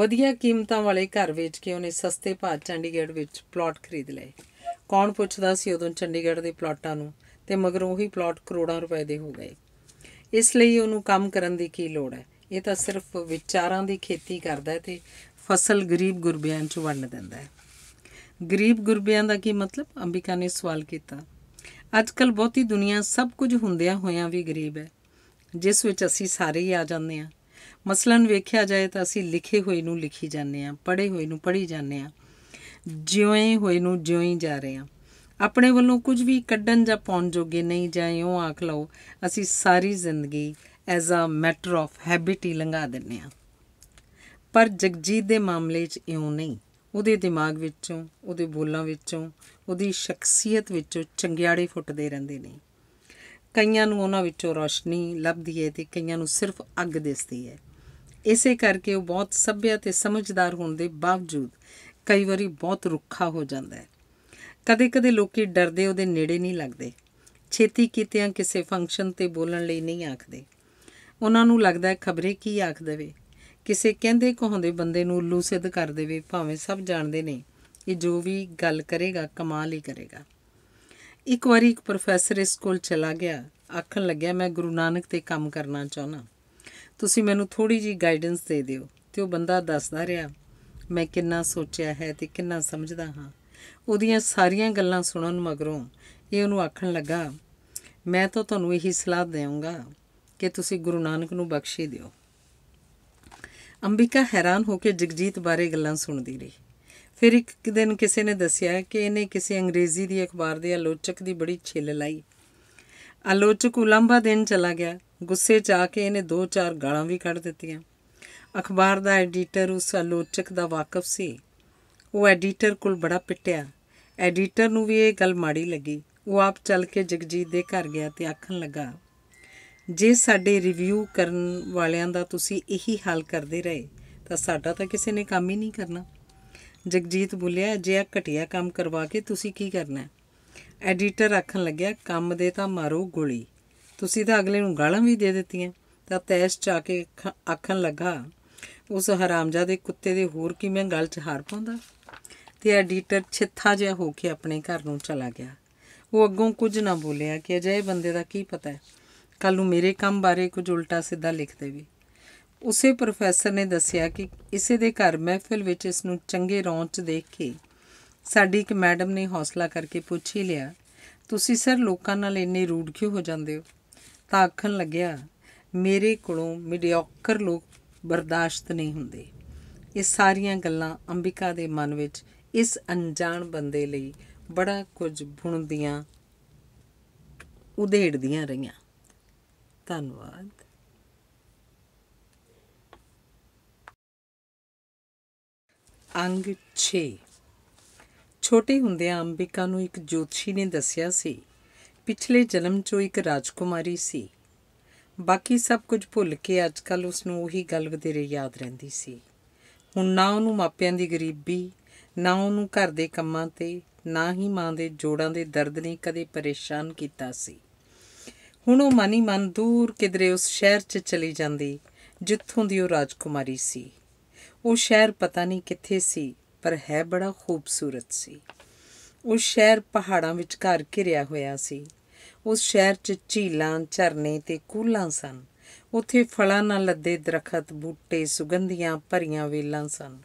ਵਧੀਆ ਕੀਮਤਾਂ ਵਾਲੇ ਘਰ ਵੇਚ ਕੇ ਉਹਨੇ ਸਸਤੇ ਭਾਅ ਚੰਡੀਗੜ੍ਹ ਵਿੱਚ ਪਲਾਟ ਖਰੀਦ ਲਏ ਕੌਣ ਪੁੱਛਦਾ ਸੀ ਉਦੋਂ ਚੰਡੀਗੜ੍ਹ ਦੇ ਪਲਾਟਾਂ ਨੂੰ ਤੇ ਮਗਰੋਂ ਉਹੀ ਪਲਾਟ ਕਰੋੜਾਂ ਰੁਪਏ ਦੇ ਹੋ ਗਏ ਇਸ ਲਈ ਉਹਨੂੰ ਕੰਮ ਕਰਨ ਦੀ ਕੀ ਲੋੜ ਹੈ ਇਹ ਤਾਂ ਸਿਰਫ ਵਿਚਾਰਾਂ ਦੀ ਖੇਤੀ ਕਰਦਾ ਹੈ ਤੇ ਫਸਲ ਗਰੀਬ ਗੁਰਬਿਆਂ 'ਚ ਵੰਡ ਦਿੰਦਾ ਹੈ ਗਰੀਬ ਗੁਰਬਿਆਂ ਦਾ ਕੀ ਮਤਲਬ ਅੰਬਿਕਾ ਨੇ ਸਵਾਲ ਕੀਤਾ ਅੱਜ ਕੱਲ ਬਹੁਤੀ ਦੁਨੀਆ ਸਭ ਕੁਝ ਹੁੰਦਿਆਂ ਹੋਇਆਂ ਵੀ ਗਰੀਬ ਹੈ ਜਿਸ ਵਿੱਚ ਅਸੀਂ ਸਾਰੇ ਹੀ ਆ ਜਾਂਦੇ ਹਾਂ ਮਸਲਨ ਵੇਖਿਆ ਜਾਏ ਤਾਂ ਅਸੀਂ ਲਿਖੇ ਹੋਏ ਨੂੰ ਲਿਖੀ ਜਾਂਦੇ ਆ ਪੜ੍ਹੇ ਹੋਏ ਨੂੰ ਪੜ੍ਹੀ ਜਾਂਦੇ ਆ ਜਿਉਂ ਹੋਏ ਨੂੰ ਜਿਉਂ ਹੀ ਜਾ ਰਹੇ ਆ ਆਪਣੇ ਵੱਲੋਂ ਕੁਝ ਵੀ ਕੱਢਣ ਜਾਂ ਪਾਉਣ ਜੋਗੇ ਨਹੀਂ ਜਾਏ ਉਹ ਆਖ ਲਓ ਅਸੀਂ ਸਾਰੀ ਜ਼ਿੰਦਗੀ as a matter of habit ਹੀ ਲੰਘਾ ਦਿੰਨੇ ਆ ਪਰ ਜਗਜੀਤ ਦੇ ਮਾਮਲੇ 'ਚ ਇਉਂ ਨਹੀਂ ਉਹਦੇ ਦਿਮਾਗ ਵਿੱਚੋਂ ਉਹਦੇ ਬੋਲਾਂ ਵਿੱਚੋਂ ਉਹਦੀ ਸ਼ਖਸੀਅਤ ਵਿੱਚੋਂ ਚੰਗਿਆੜੇ ਫੁੱਟਦੇ ਰਹਿੰਦੇ ਨੇ ਕਈਆਂ ਨੂੰ ਉਹਨਾਂ ਵਿੱਚੋਂ ਰੋਸ਼ਨੀ ਲੱਭਦੀ ਹੈ ਤੇ ਕਈਆਂ ਨੂੰ ਸਿਰਫ ਅੱਗ ਦਿਸਦੀ ਹੈ ਇਸੇ ਕਰਕੇ ਉਹ ਬਹੁਤ ਸੱਭਿਆ ਤੇ ਸਮਝਦਾਰ ਹੋਣ ਦੇ ਬਾਵਜੂਦ ਕਈ ਵਾਰੀ ਬਹੁਤ ਰੁੱਖਾ ਹੋ ਜਾਂਦਾ ਹੈ ਕਦੇ-ਕਦੇ ਲੋਕੀ ਡਰਦੇ ਉਹਦੇ ਨੇੜੇ ਨਹੀਂ ਲੱਗਦੇ ਛੇਤੀ ਕੀਤਿਆਂ ਕਿਸੇ ਫੰਕਸ਼ਨ ਤੇ ਬੋਲਣ ਲਈ ਨਹੀਂ ਆਖਦੇ ਉਹਨਾਂ ਨੂੰ ਲੱਗਦਾ ਹੈ ਖਬਰੇ ਕੀ ਆਖ ਦੇਵੇ ਕਿਸੇ ਕਹਿੰਦੇ ਕਹਾਉਂਦੇ ਬੰਦੇ ਨੂੰ ਉੱਲੂ ਸਿੱਧ ਕਰ ਦੇਵੇ ਭਾਵੇਂ ਸਭ ਜਾਣਦੇ ਨੇ ਇਹ ਜੋ ਵੀ ਗੱਲ ਕਰੇਗਾ ਕਮਾਲ ਹੀ ਕਰੇਗਾ ਇੱਕ ਵਾਰੀ ਇੱਕ ਪ੍ਰੋਫੈਸਰ ਇਸ ਕੋਲ ਚਲਾ ਗਿਆ ਆਖਣ ਲੱਗਿਆ ਮੈਂ ਗੁਰੂ ਨਾਨਕ ਤੇ ਕੰਮ ਕਰਨਾ ਚਾਹੁੰਦਾ ਤੁਸੀਂ ਮੈਨੂੰ ਥੋੜੀ ਜੀ ਗਾਈਡੈਂਸ ਦੇ ਦਿਓ ਤੇ ਉਹ ਬੰਦਾ ਦੱਸਦਾ ਰਿਹਾ ਮੈਂ ਕਿੰਨਾ ਸੋਚਿਆ ਹੈ ਤੇ ਕਿੰਨਾ ਸਮਝਦਾ ਹਾਂ ਉਹਦੀਆਂ ਸਾਰੀਆਂ ਗੱਲਾਂ ਸੁਣਨ ਮਗਰੋਂ ਇਹ ਉਹਨੂੰ ਆਖਣ ਲੱਗਾ ਮੈਂ ਤਾਂ ਤੁਹਾਨੂੰ ਇਹੀ ਸਲਾਹ ਦੇਵਾਂਗਾ ਕਿ ਤੁਸੀਂ ਗੁਰੂ ਨਾਨਕ ਨੂੰ ਬਖਸ਼ੀ ਦਿਓ ਅੰਬਿਕਾ ਹੈਰਾਨ ਹੋ ਕੇ ਜਗਜੀਤ ਬਾਰੇ ਗੱਲਾਂ ਸੁਣਦੀ ਰਹੀ ਫਿਰ ਇੱਕ ਦਿਨ ਕਿਸੇ ਨੇ ਦੱਸਿਆ ਕਿ ਇਹਨੇ ਕਿਸੇ ਅੰਗਰੇਜ਼ੀ ਦੀ ਅਖਬਾਰ ਦੇ ਆਲੋਚਕ ਦੀ ਬੜੀ ਛਿੱਲ ਲਾਈ ਆਲੋਚਕ ਉਲੰਭਾ ਦਿਨ ਚਲਾ ਗਿਆ ਗੁੱਸੇ 'ਚ ਆ ਕੇ ਇਹਨੇ ਦੋ ਚਾਰ ਗਾਲਾਂ ਵੀ ਕੱਢ ਦਿੱਤੀਆਂ ਅਖਬਾਰ ਦਾ ਐਡੀਟਰ ਉਸ ਆਲੋਚਕ ਦਾ ਵਾਕਫ ਸੀ ਉਹ ਐਡੀਟਰ ਕੋਲ ਬੜਾ ਪਿੱਟਿਆ ਐਡੀਟਰ ਨੂੰ ਵੀ ਇਹ ਗੱਲ ਮਾੜੀ ਲੱਗੀ ਉਹ ਆਪ ਚੱਲ ਕੇ ਜਗਜੀਤ ਦੇ ਘਰ ਗਿਆ ਤੇ ਆਖਣ ਲੱਗਾ ਜੇ ਸਾਡੇ ਰਿਵਿਊ ਕਰਨ ਵਾਲਿਆਂ ਦਾ ਤੁਸੀਂ ਇਹੀ ਹਾਲ ਕਰਦੇ ਰਹੇ ਤਾਂ ਸਾਡਾ ਤਾਂ ਕਿਸੇ ਨੇ ਕੰਮ ਹੀ ਨਹੀਂ ਕਰਨਾ ਜਗਜੀਤ ਬੁੱਲਿਆ ਜੇ ਆ ਘਟਿਆ ਕੰਮ ਕਰਵਾ ਕੇ ਤੁਸੀਂ ਕੀ ਕਰਨਾ ਐਡੀਟਰ ਆਖਣ ਲੱਗਿਆ ਕੰਮ ਦੇ ਤਾਂ ਮਾਰੋ ਗੋਲੀ ਤੁਸੀਂ ਤਾਂ ਅਗਲੇ ਨੂੰ ਗਾਲਾਂ ਵੀ ਦੇ ਦਿੱਤੀਆਂ ਤਾਂ ਤੈਸ਼ ਚਾ ਕੇ ਆਖਣ ਲੱਗਾ ਉਸ ਹਰਾਮਜ਼ਾਦੇ ਕੁੱਤੇ ਦੇ ਹੋਰ ਕੀ ਮੈਂ ਗੱਲ 'ਚ ਹਾਰ ਪਾਉਂਦਾ ਤੇ ਐਡੀਟਰ ਛਿੱਥਾ ਜਿਹਾ ਹੋ ਕੇ ਆਪਣੇ ਘਰ ਨੂੰ ਚਲਾ ਗਿਆ ਉਹ ਅੱਗੋਂ ਕੁਝ ਨਾ ਬੋਲਿਆ ਕਿ ਅਜਿਹੇ ਬੰਦੇ ਦਾ ਕੀ ਪਤਾ ਹੈ ਕੱਲ ਨੂੰ ਮੇਰੇ ਕੰਮ ਬਾਰੇ ਕੁਝ ਉਲਟਾ ਸਿੱਧਾ ਲਿਖ ਦੇਵੇ ਉਸੇ ਪ੍ਰੋਫੈਸਰ ਨੇ ਦੱਸਿਆ ਕਿ ਇਸੇ ਦੇ ਘਰ ਮਹਿਫਿਲ ਵਿੱਚ ਇਸ ਨੂੰ ਚੰਗੇ ਰੌਂਚ ਦੇਖ ਕੇ ਸਾਡੀ ਇੱਕ ਮੈਡਮ ਨੇ ਹੌਸਲਾ ਕਰਕੇ ਪੁੱਛ ਹੀ ਲਿਆ ਤੁਸੀਂ ਸਰ ਲੋਕਾਂ ਨਾਲ ਇੰਨੇ ਰੂਡ ਕਿਉਂ ਹੋ ਜਾਂਦੇ ਹੋ ਤਾਂ ਆਖਣ ਲੱਗਿਆ ਮੇਰੇ ਕੋਲੋਂ ਮੀਡੀਓਕਰ ਲੋਕ ਬਰਦਾਸ਼ਤ ਨਹੀਂ ਹੁੰਦੇ ਇਹ ਸਾਰੀਆਂ ਗੱਲਾਂ ਅੰਬਿਕਾ ਦੇ ਮਨ ਵਿੱਚ ਇਸ ਅਣਜਾਣ ਬੰਦੇ ਲਈ ਬੜਾ ਕੁਝ ਬੁਣਦੀਆਂ ਉਧੇੜਦੀਆਂ ਰਹੀਆਂ ਧੰਨਵਾਦ ਅੰਗ 6 ਛੋਟੇ ਹੁੰਦਿਆਂ ਅੰਬਿਕਾ ਨੂੰ ਇੱਕ ਜੋਤਸ਼ੀ ਨੇ ਦੱਸਿਆ ਸੀ ਪਿਛਲੇ ਜਨਮ 'ਚ ਉਹ ਇੱਕ ਰਾਜਕੁਮਾਰੀ ਸੀ ਬਾਕੀ ਸਭ ਕੁਝ ਭੁੱਲ ਕੇ ਅੱਜਕੱਲ ਉਸ ਨੂੰ ਉਹੀ ਗੱਲ ਵਧੇਰੇ ਯਾਦ ਰਹਿੰਦੀ ਸੀ ਹੁਣ ਨਾ ਉਹਨੂੰ ਮਾਪਿਆਂ ਦੀ ਗਰੀਬੀ ਨਾ ਉਹਨੂੰ ਘਰ ਦੇ ਕੰਮਾਂ ਤੇ ਨਾ ਹੀ ਮਾਂ ਦੇ ਜੋੜਾਂ ਦੇ ਦਰਦ ਨੇ ਕਦੇ ਪਰੇਸ਼ਾਨ ਕੀਤਾ ਸੀ ਹੁਣ ਉਹ ਮਨ ਹੀ ਮਨ ਦੂਰ ਕਿਧਰੇ ਉਸ ਸ਼ਹਿਰ 'ਚ ਚਲੀ ਜਾਂਦੀ ਜਿੱਥੋਂ ਦੀ ਉਹ ਰਾਜਕੁਮਾਰੀ ਸੀ ਉਹ ਸ਼ਹਿਰ ਪਤਾ ਨਹੀਂ ਕਿੱਥੇ ਸੀ ਪਰ ਹੈ ਬੜਾ ਖੂਬਸੂਰਤ ਸੀ ਉਹ ਸ਼ਹਿਰ ਪਹਾੜਾਂ ਵਿੱਚ ਘਰ ਘਿਰਿਆ ਹੋਇਆ ਸੀ ਉਸ ਸ਼ਹਿਰ 'ਚ ਝੀਲਾਂ ਝਰਨੇ ਤੇ ਕੂਲਾਂ ਸਨ ਉੱਥੇ ਫਲਾਂ ਨਾਲ ਲੱਦੇ ਦਰਖਤ ਬੂਟੇ ਸੁਗੰਧੀਆਂ ਭਰੀਆਂ ਵੇਲਾਂ ਸਨ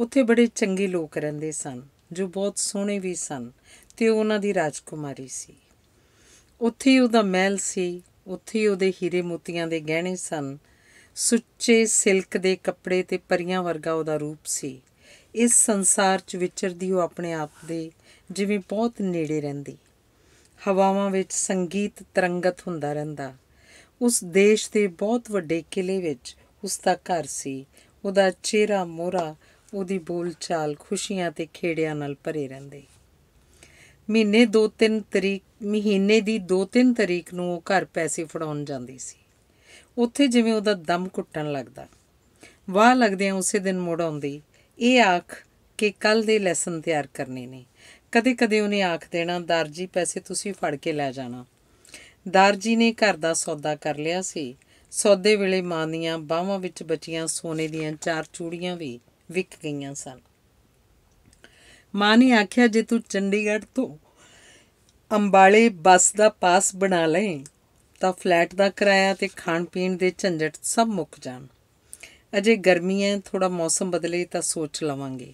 ਉੱਥੇ ਬੜੇ ਚੰਗੇ ਲੋਕ ਰਹਿੰਦੇ ਸਨ ਜੋ ਬਹੁਤ ਸੋਹਣੇ ਵੀ ਸਨ ਤੇ ਉਹਨਾਂ ਦੀ ਰਾਜਕੁਮਾਰੀ ਸੀ ਉੱਥੇ ਉਹਦਾ ਮਹਿਲ ਸੀ ਉੱਥੇ ਉਹਦੇ ਹੀਰੇ ਮੋਤੀਆਂ ਦੇ ਗਹਿਣੇ ਸਨ ਸੁੱਚੇ ਸਿਲਕ ਦੇ ਕੱਪੜੇ ਤੇ ਪਰੀਆਂ ਵਰਗਾ ਉਹਦਾ ਰੂਪ ਸੀ ਇਸ ਸੰਸਾਰ 'ਚ ਵਿਚਰਦੀ ਉਹ ਆਪਣੇ ਆਪ ਦੇ ਜਿਵੇਂ ਬਹੁਤ ਨੇੜੇ ਰਹਿੰਦੀ ਹਵਾਵਾਂ ਵਿੱਚ ਸੰਗੀਤ ਤਰੰਗਤ ਹੁੰਦਾ ਰਹਿੰਦਾ ਉਸ ਦੇਸ਼ ਦੇ ਬਹੁਤ ਵੱਡੇ ਕਿਲੇ ਵਿੱਚ ਉਸ ਦਾ ਘਰ ਸੀ ਉਹਦਾ ਚਿਹਰਾ ਮੋਹਰਾ ਉਹਦੀ ਬੋਲਚਾਲ ਖੁਸ਼ੀਆਂ ਤੇ ਖੇੜਿਆਂ ਨਾਲ ਭਰੇ ਰਹਿੰਦੇ ਮਹੀਨੇ 2-3 ਤਰੀਕ ਮਹੀਨੇ ਦੀ 2-3 ਤਰੀਕ ਨੂੰ ਉਹ ਘਰ ਪੈਸੇ ਫੜਾਉਣ ਜਾਂਦੀ ਸੀ ਉੱਥੇ ਜਿਵੇਂ ਉਹਦਾ ਦਮ ਘੁੱਟਣ ਲੱਗਦਾ ਵਾਹ ਲੱਗਦੇ ਆ ਉਸੇ ਦਿਨ ਮੁੜ ਆਉਂਦੀ ਇਹ ਆਖ ਕਿ ਕੱਲ ਦੇ ਲੈਸਨ ਤਿਆਰ ਕਰਨੇ ਨੇ ਕਦੇ-ਕਦੇ ਉਹਨੇ ਆਖ ਦੇਣਾ ਦਰਜੀ ਪੈਸੇ ਤੁਸੀਂ ਫੜ ਕੇ ਲੈ ਜਾਣਾ ਦਰਜੀ ਨੇ ਘਰ ਦਾ ਸੌਦਾ ਕਰ ਲਿਆ ਸੀ ਸੌਦੇ ਵੇਲੇ ਮਾਂ ਦੀਆਂ ਬਾਹਾਂ ਵਿੱਚ ਬਚੀਆਂ ਸੋਨੇ ਦੀਆਂ ਚਾਰ ਚੂੜੀਆਂ ਵੀ ਵਿਕ ਗਈਆਂ ਸਨ ਮਾਂ ਨੇ ਆਖਿਆ ਜੇ ਤੂੰ ਚੰਡੀਗੜ੍ਹ ਤੋਂ ਅੰਬਾਲੇ ਬੱਸ ਦਾ ਪਾਸ ਬਣਾ ਲਏ ਤਾਂ ਫਲੈਟ ਦਾ ਕਿਰਾਇਆ ਤੇ ਖਾਣ ਪੀਣ ਦੇ ਝੰਜਟ ਸਭ ਮੁੱਕ ਜਾਣ ਅਜੇ ਗਰਮੀ ਹੈ ਥੋੜਾ ਮੌਸਮ ਬਦਲੇ ਤਾਂ ਸੋਚ ਲਵਾਂਗੇ